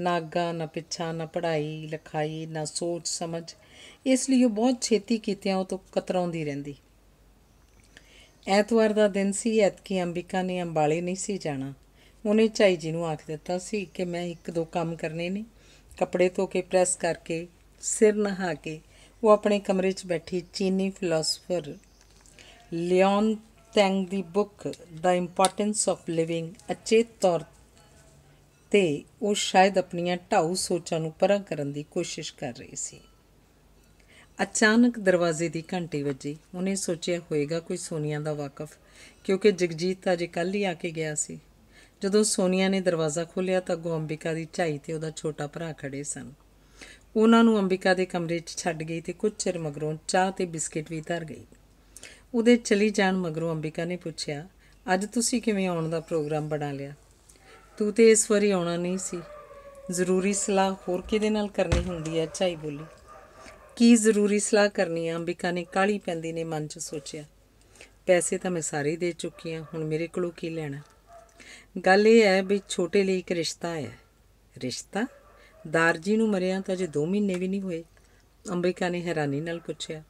ਨਾ ਅੱਗਾ ਨਾ ਪਿੱਛਾ ਨਾ ਪੜ੍ਹਾਈ ਲਿਖਾਈ ਨਾ ਸੋਚ ਸਮਝ ਇਸ ਲਈ ਉਹ ਬਹੁਤ ਛੇਤੀ ਕੀਤਿਆਂ ਉਹ ਤੋਂ ਕਤਰਾਉਂਦੀ ਰਹਿੰਦੀ ਐਤਵਾਰ ਦਾ ਦਿਨ ਸੀ ਐਤਕੀ ਅੰਬਿਕਾ ਨੇ ਅੰਬਾਲੇ ਨਹੀਂ ਸੀ ਜਾਣਾ ਉਹਨੇ ਚਾਈ ਜੀ ਨੂੰ ਆਖ ਦਿੱਤਾ ਸੀ ਕਿ ਮੈਂ ਇੱਕ ਦੋ ਕੰਮ ਕਰਨੇ ਨੇ ਕੱਪੜੇ ਧੋ ਕੇ ਪ੍ਰੈਸ ਕਰਕੇ ਸਿਰ ਨਹਾ ਕੇ ਉਹ ਆਪਣੇ ਕਮਰੇ 'ਚ ਬੈਠੀ ਚੀਨੀ ਫਿਲਾਸਫਰ ਲਿਓਨ ਤੈਂਗ ਦੀ ਬੁੱਕ ਦਾ ਇੰਪੋਰਟੈਂਸ ਆਫ ਲਿਵਿੰਗ ਅਚੇਤ ਤੌਰ ਤੇ ਉਹ ਸ਼ਾਇਦ ਆਪਣੀਆਂ ਢਾਉ ਸੋਚਾਂ ਨੂੰ ਪਰਾਂ ਕਰਨ ਦੀ ਕੋਸ਼ਿਸ਼ ਕਰ ਰਹੀ ਸੀ ਅਚਾਨਕ ਦਰਵਾਜ਼ੇ ਦੀ ਘੰਟੀ ਵੱਜੀ ਉਹਨੇ ਸੋਚਿਆ ਹੋਵੇਗਾ ਕੋਈ ਸੋਨੀਆ ਦਾ ਵਾਕਫ ਕਿਉਂਕਿ ਜਗਜੀਤ ਤਾਂ ਜੇ ਕੱਲ ਹੀ ਆ ਕੇ ਗਿਆ ਸੀ ਜਦੋਂ ਸੋਨੀਆ ਨੇ ਦਰਵਾਜ਼ਾ ਖੋਲ੍ਹਿਆ ਤਾਂ ਗੋਅੰਬਿਕਾ ਦੀ ਝਾਈ ਤੇ ਉਹਦਾ ਛੋਟਾ ਭਰਾ ਖੜੇ ਸਨ ਉਹਨਾਂ ਨੂੰ ਅੰਬਿਕਾ ਦੇ ਕਮਰੇ 'ਚ ਛੱਡ ਗਈ ਤੇ ਕੁਝ ਚਿਰ ਮਗਰੋਂ ਚਾਹ ਤੇ ਬਿਸਕਟ ਵੀ ਧਰ ਗਈ ਉਹਦੇ ਚਲੀ ਜਾਣ ਮਗਰੋਂ ਅੰਬਿਕਾ ਨੇ ਪੁੱਛਿਆ ਅੱਜ ਤੁਸੀਂ ਕਿਵੇਂ ਆਉਣ ਦਾ ਪ੍ਰੋਗਰਾਮ ਬਣਾ ਲਿਆ ਤੂੰ ਤੇ ਇਸ ਵਾਰੀ ਆਉਣਾ ਨਹੀਂ ਸੀ ਜ਼ਰੂਰੀ ਸਲਾਹ ਹੋਰ ਕਿਹਦੇ ਨਾਲ ਕਰਨੀ ਹੁੰਦੀ ਹੈ ਚਾਈ ਬੋਲੀ ਕੀ ਜ਼ਰੂਰੀ ਸਲਾਹ ਕਰਨੀ ਆ ਅੰਬਿਕਾ ਨੇ ਕਾਲੀ ਪੈਂਦੀ ਨੇ ਮਨ 'ਚ ਸੋਚਿਆ ਪੈਸੇ ਤਾਂ ਮੈਂ ਸਾਰੇ ਦੇ ਚੁੱਕੀ ਆ ਹੁਣ ਮੇਰੇ ਕੋਲੋਂ ਕੀ ਲੈਣਾ ਗੱਲ ਇਹ ਹੈ ਵੀ ਛੋਟੇ ਲਈ ਇੱਕ ਰਿਸ਼ਤਾ ਹੈ ਰਿਸ਼ਤਾ ਦਾਰਜੀ ਨੂੰ ਮਰਿਆ ਤਾਂ ਜੇ 2 ਮਹੀਨੇ ਵੀ ਨਹੀਂ ਹੋਏ ਅੰਬਿਕਾ ਨੇ ਹੈਰਾਨੀ ਨਾਲ ਪੁੱਛਿਆ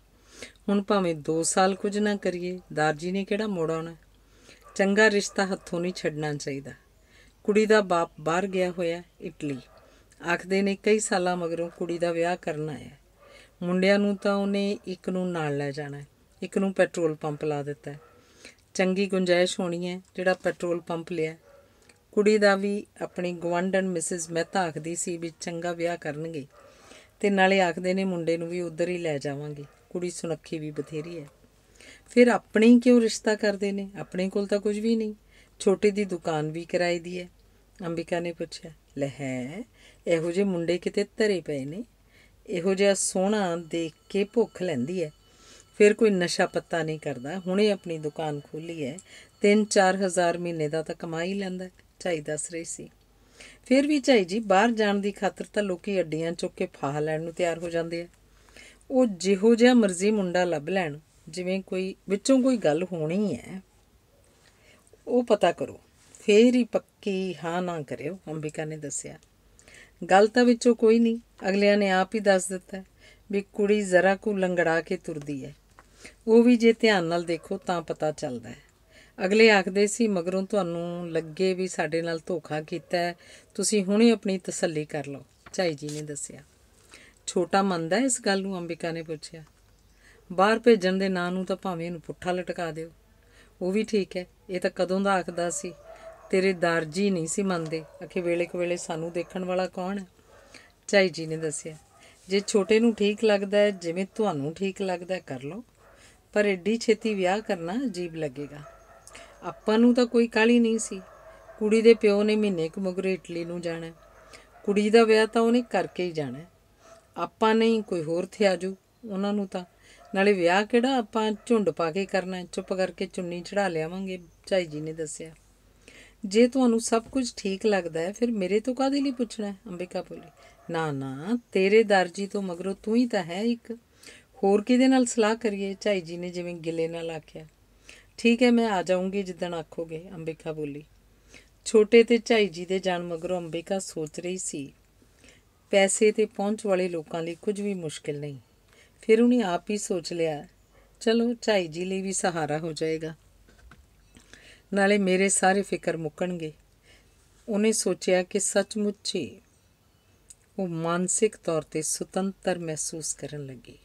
ਹੁਣ ਭਾਵੇਂ 2 ਸਾਲ ਕੁਝ ਨਾ ਕਰੀਏ ਦਰਜੀ ਨੇ ਕਿਹੜਾ ਮੋੜ ਆਉਣਾ ਚੰਗਾ ਰਿਸ਼ਤਾ ਹੱਥੋਂ ਨਹੀਂ ਛੱਡਣਾ ਚਾਹੀਦਾ ਕੁੜੀ ਦਾ ਬਾਪ ਬਾਹਰ ਗਿਆ ਹੋਇਆ ਇਟਲੀ ਆਖਦੇ ਨੇ ਕਈ ਸਾਲਾਂ ਮਗਰੋਂ ਕੁੜੀ ਦਾ ਵਿਆਹ ਕਰਨਾ ਹੈ ਮੁੰਡਿਆਂ ਨੂੰ ਤਾਂ ਉਹਨੇ ਇੱਕ ਨੂੰ ਨਾਲ ਲੈ ਜਾਣਾ ਇੱਕ ਨੂੰ ਪੈਟਰੋਲ ਪੰਪ ਲਾ ਦਿੱਤਾ ਚੰਗੀ ਗੁੰਜਾਇਸ਼ ਹੋਣੀ ਹੈ ਜਿਹੜਾ ਪੈਟਰੋਲ ਪੰਪ ਲਿਆ ਕੁੜੀ ਦਾ ਵੀ ਆਪਣੀ ਗਵੰਡਨ ਮਿਸਿਸ ਮਹਿਤਾ ਆਖਦੀ ਸੀ ਵੀ ਚੰਗਾ ਵਿਆਹ ਕਰਨਗੇ ਤੇ ਨਾਲੇ ਆਖਦੇ ਨੇ ਮੁੰਡੇ ਨੂੰ ਵੀ ਉਧਰ ਹੀ ਲੈ ਜਾਵਾਂਗੇ ਕੁੜੀ ਸੁਨੱਖੀ ਵੀ ਬਥੇਰੀ ਹੈ ਫਿਰ ਆਪਣੇ ਹੀ ਕਿਉਂ ਰਿਸ਼ਤਾ ਕਰਦੇ ਨੇ ਆਪਣੇ ਕੋਲ ਤਾਂ ਕੁਝ ਵੀ ਨਹੀਂ ਛੋਟੀ ਦੀ ਦੁਕਾਨ ਵੀ ਕਿਰਾਏ ਦੀ ਹੈ ਅੰਬਿਕਾ ਨੇ ਪੁੱਛਿਆ ਲੈ ਹੈ ਇਹੋ ਜਿਹੇ ਮੁੰਡੇ ਕਿਤੇ ਧਰੇ ਪਏ ਨੇ ਇਹੋ ਜਿਹਾ ਸੋਹਣਾ ਦੇਖ ਕੇ ਭੁੱਖ ਲੈਂਦੀ ਹੈ ਫਿਰ ਕੋਈ ਨਸ਼ਾ ਪੱਤਾ ਨਹੀਂ ਕਰਦਾ ਹੁਣੇ ਆਪਣੀ ਦੁਕਾਨ ਖੋਲੀ ਹੈ 3-4000 ਮਹੀਨੇ ਦਾ ਤਾਂ ਕਮਾ ਹੀ ਲੈਂਦਾ ਚਾਈ ਦੱਸ ਰਹੀ ਸੀ ਫਿਰ ਵੀ ਚਾਈ ਜੀ ਬਾਹਰ ਜਾਣ ਦੀ ਖਾਤਰ ਤਾਂ ਲੋਕੀ ਅੱਡੀਆਂ ਚੁੱਕ ਕੇ ਫਾਹ ਲੈਣ ਨੂੰ ਤਿਆਰ ਹੋ ਜਾਂਦੇ ਆ ਉਹ ਜਿਹੋ ਜਿਹਾ ਮਰਜ਼ੀ ਮੁੰਡਾ ਲੱਭ ਲੈਣ ਜਿਵੇਂ ਕੋਈ ਵਿੱਚੋਂ ਕੋਈ ਗੱਲ ਹੋਣੀ ਹੈ ਉਹ ਪਤਾ ਕਰੋ ਫੇਰ ਹੀ ਪੱਕੀ ਹਾਂ ਨਾ ਕਰਿਓ ਅੰਬਿਕਾ ਨੇ ਦੱਸਿਆ ਗੱਲ ਤਾਂ ਵਿੱਚੋਂ ਕੋਈ ਨਹੀਂ ਅਗਲਿਆਂ ਨੇ ਆਪ ਹੀ ਦੱਸ ਦਿੱਤਾ ਵੀ ਕੁੜੀ ਜ਼ਰਾ ਕੋ ਲੰਗੜਾ ਕੇ ਤੁਰਦੀ ਹੈ ਉਹ ਵੀ ਜੇ ਧਿਆਨ ਨਾਲ ਦੇਖੋ ਤਾਂ ਪਤਾ ਚੱਲਦਾ ਹੈ ਅਗਲੇ ਆਖਦੇ ਸੀ ਮਗਰੋਂ ਤੁਹਾਨੂੰ ਲੱਗੇ ਵੀ ਸਾਡੇ ਨਾਲ ਧੋਖਾ ਕੀਤਾ ਤੁਸੀਂ ਹੁਣੇ ਆਪਣੀ ਤਸੱਲੀ ਕਰ ਲਓ ਚਾਈ ਜੀ ਨੇ ਦੱਸਿਆ ਛੋਟਾ ਮੰਨਦਾ ਇਸ ਗੱਲ ਨੂੰ ਅੰਬਿਕਾ ਨੇ ਪੁੱਛਿਆ ਬਾਹਰ ਭੇਜਣ ਦੇ ਨਾਂ ਨੂੰ ਤਾਂ ਭਾਵੇਂ ਇਹਨੂੰ ਪੁੱਠਾ ਲਟਕਾ ਦਿਓ ਉਹ ਵੀ ਠੀਕ ਹੈ ਇਹ ਤਾਂ ਕਦੋਂ ਦਾ ਆਖਦਾ ਸੀ ਤੇਰੇ ਦਰਜੀ ਨਹੀਂ ਸੀ ਮੰਨਦੇ ਅਖੇ ਵੇਲੇ ਕੁ ਵੇਲੇ ਸਾਨੂੰ ਦੇਖਣ ਵਾਲਾ ਕੌਣ ਹੈ ਚਾਈ ਜੀ ਨੇ ਦੱਸਿਆ ਜੇ ਛੋਟੇ ਨੂੰ ਠੀਕ ਲੱਗਦਾ ਹੈ ਜਿਵੇਂ ਤੁਹਾਨੂੰ ਠੀਕ ਲੱਗਦਾ ਕਰ ਲਓ ਪਰ ਐਡੀ ਛੇਤੀ ਵਿਆਹ ਕਰਨਾ ਅਜੀਬ ਲੱਗੇਗਾ ਆਪਾਂ ਨੂੰ ਤਾਂ ਕੋਈ ਕਾਲੀ ਨਹੀਂ ਸੀ ਕੁੜੀ ਦੇ ਪਿਓ ਨੇ ਮਹੀਨੇ ਕੁ ਮੁਗਰੇ ਇਟਲੀ ਨੂੰ ਜਾਣਾ ਕੁੜੀ ਦਾ ਵਿਆਹ ਤਾਂ ਉਹਨੇ ਕਰਕੇ ਹੀ ਜਾਣਾ ਆਪਾਂ ਨਹੀਂ ਕੋਈ ਹੋਰ ਥੇ ਆਜੂ ਉਹਨਾਂ ਨੂੰ ਤਾਂ ਨਾਲੇ ਵਿਆਹ ਕਿਹੜਾ ਆਪਾਂ ਝੁੰਡ ਪਾ ਕੇ ਕਰਨਾ ਚੁੱਪ ਕਰਕੇ ਚੁੰਨੀ ਚੜਾ ਲਿਆਵਾਂਗੇ ਚਾਈ ਜੀ ਨੇ ਦੱਸਿਆ ਜੇ ਤੁਹਾਨੂੰ ਸਭ ਕੁਝ ਠੀਕ ਲੱਗਦਾ ਹੈ ਫਿਰ ਮੇਰੇ ਤੋਂ ਕਾਹਦੇ ਲਈ ਪੁੱਛਣਾ ਅੰਬਿਕਾ ਬੋਲੀ ਨਾ ਨਾ ਤੇਰੇ ਦਰਜੀ ਤੋਂ ਮਗਰੋਂ ਤੂੰ ਹੀ ਤਾਂ ਹੈ ਇੱਕ ਹੋਰ ਕਿਹਦੇ ਨਾਲ ਸਲਾਹ ਕਰੀਏ ਚਾਈ ਜੀ ਨੇ ਜਿਵੇਂ ਗਿਲੇ ਨਾਲ ਆਖਿਆ ਠੀਕ ਹੈ ਮੈਂ ਆ ਜਾਊਂਗੀ ਜਿੱਦਣ ਆਖੋਗੇ ਅੰਬਿਕਾ ਬੋਲੀ ਛੋਟੇ ਤੇ ਚਾਈ ਜੀ ਦੇ ਜਾਣ ਮਗਰੋਂ ਅੰਬਿਕਾ ਸੋਚ ਰਹੀ ਸੀ ਪੈਸੇ ਤੇ ਪਹੁੰਚ ਵਾਲੇ ਲੋਕਾਂ ਲਈ ਕੁਝ ਵੀ ਮੁਸ਼ਕਿਲ ਨਹੀਂ ਫਿਰ ਉਹਨੇ ਆਪ ਹੀ ਸੋਚ ਲਿਆ ਚਲੋ ਝਾਈ ਜੀ ਲਈ ਵੀ ਸਹਾਰਾ ਹੋ ਜਾਏਗਾ ਨਾਲੇ ਮੇਰੇ ਸਾਰੇ ਫਿਕਰ ਮੁੱਕਣਗੇ ਉਹਨੇ ਸੋਚਿਆ ਕਿ ਸੱਚਮੁੱਚ ਹੀ ਉਹ ਮਾਨਸਿਕ ਤੌਰ ਤੇ ਸੁਤੰਤਰ ਮਹਿਸੂਸ ਕਰਨ ਲੱਗੀ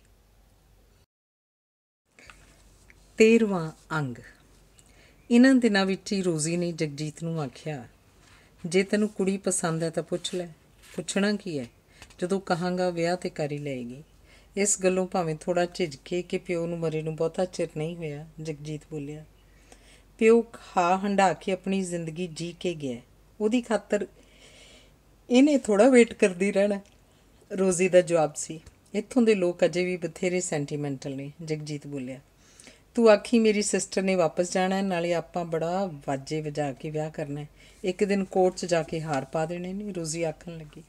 13ਵਾਂ ਅੰਗ ਇਹਨਾਂ ਦਿਨਾਂ ਵਿੱਚ ਹੀ ਰੋਜ਼ੀ ਨੇ ਜਗਜੀਤ ਨੂੰ ਆਖਿਆ ਜੇ ਤੈਨੂੰ ਕੁੜੀ ਪਸੰਦ ਹੈ ਤਾਂ ਪੁੱਛ ਲੈ ਪੁੱਛਣਾ ਕੀ ਹੈ ਜਦੋਂ ਕਹਾਂਗਾ ਵਿਆਹ ਤੇ ਕਰ ਹੀ ਲਏਗੀ ਇਸ ਗੱਲੋਂ ਭਾਵੇਂ ਥੋੜਾ ਝਿਜਕੇ ਕਿ ਪਿਓ ਨੂੰ ਮਰੇ ਨੂੰ ਬਹੁਤਾ ਚਿਰ ਨਹੀਂ ਹੋਇਆ ਜਗਜੀਤ ਬੋਲਿਆ ਪਿਓ ਖਾ ਹੰਡਾ ਕੇ ਆਪਣੀ ਜ਼ਿੰਦਗੀ ਜੀ ਕੇ ਗਿਆ ਉਹਦੀ ਖਾਤਰ ਇਹਨੇ ਥੋੜਾ ਵੇਟ ਕਰਦੀ ਰਹਿਣਾ ਰੋਜ਼ੀ ਦਾ ਜਵਾਬ ਸੀ ਇੱਥੋਂ ਦੇ ਲੋਕ ਅਜੇ ਵੀ ਬਥੇਰੇ ਸੈਂਟੀਮੈਂਟਲ ਨੇ ਜਗਜੀਤ ਬੋਲਿਆ ਤੂੰ ਆਖੀ ਮੇਰੀ ਸਿਸਟਰ ਨੇ ਵਾਪਸ ਜਾਣਾ ਨਾਲੇ ਆਪਾਂ ਬੜਾ ਵਾਜੇ ਵਜਾ ਕੇ ਵਿਆਹ ਕਰਨਾ ਇੱਕ ਦਿਨ ਕੋਰਟ 'ਚ ਜਾ ਕੇ ਹਾਰ ਪਾ ਦੇਣੇ ਨੇ ਰੋਜ਼ੀ ਆਖਣ ਲੱਗੀ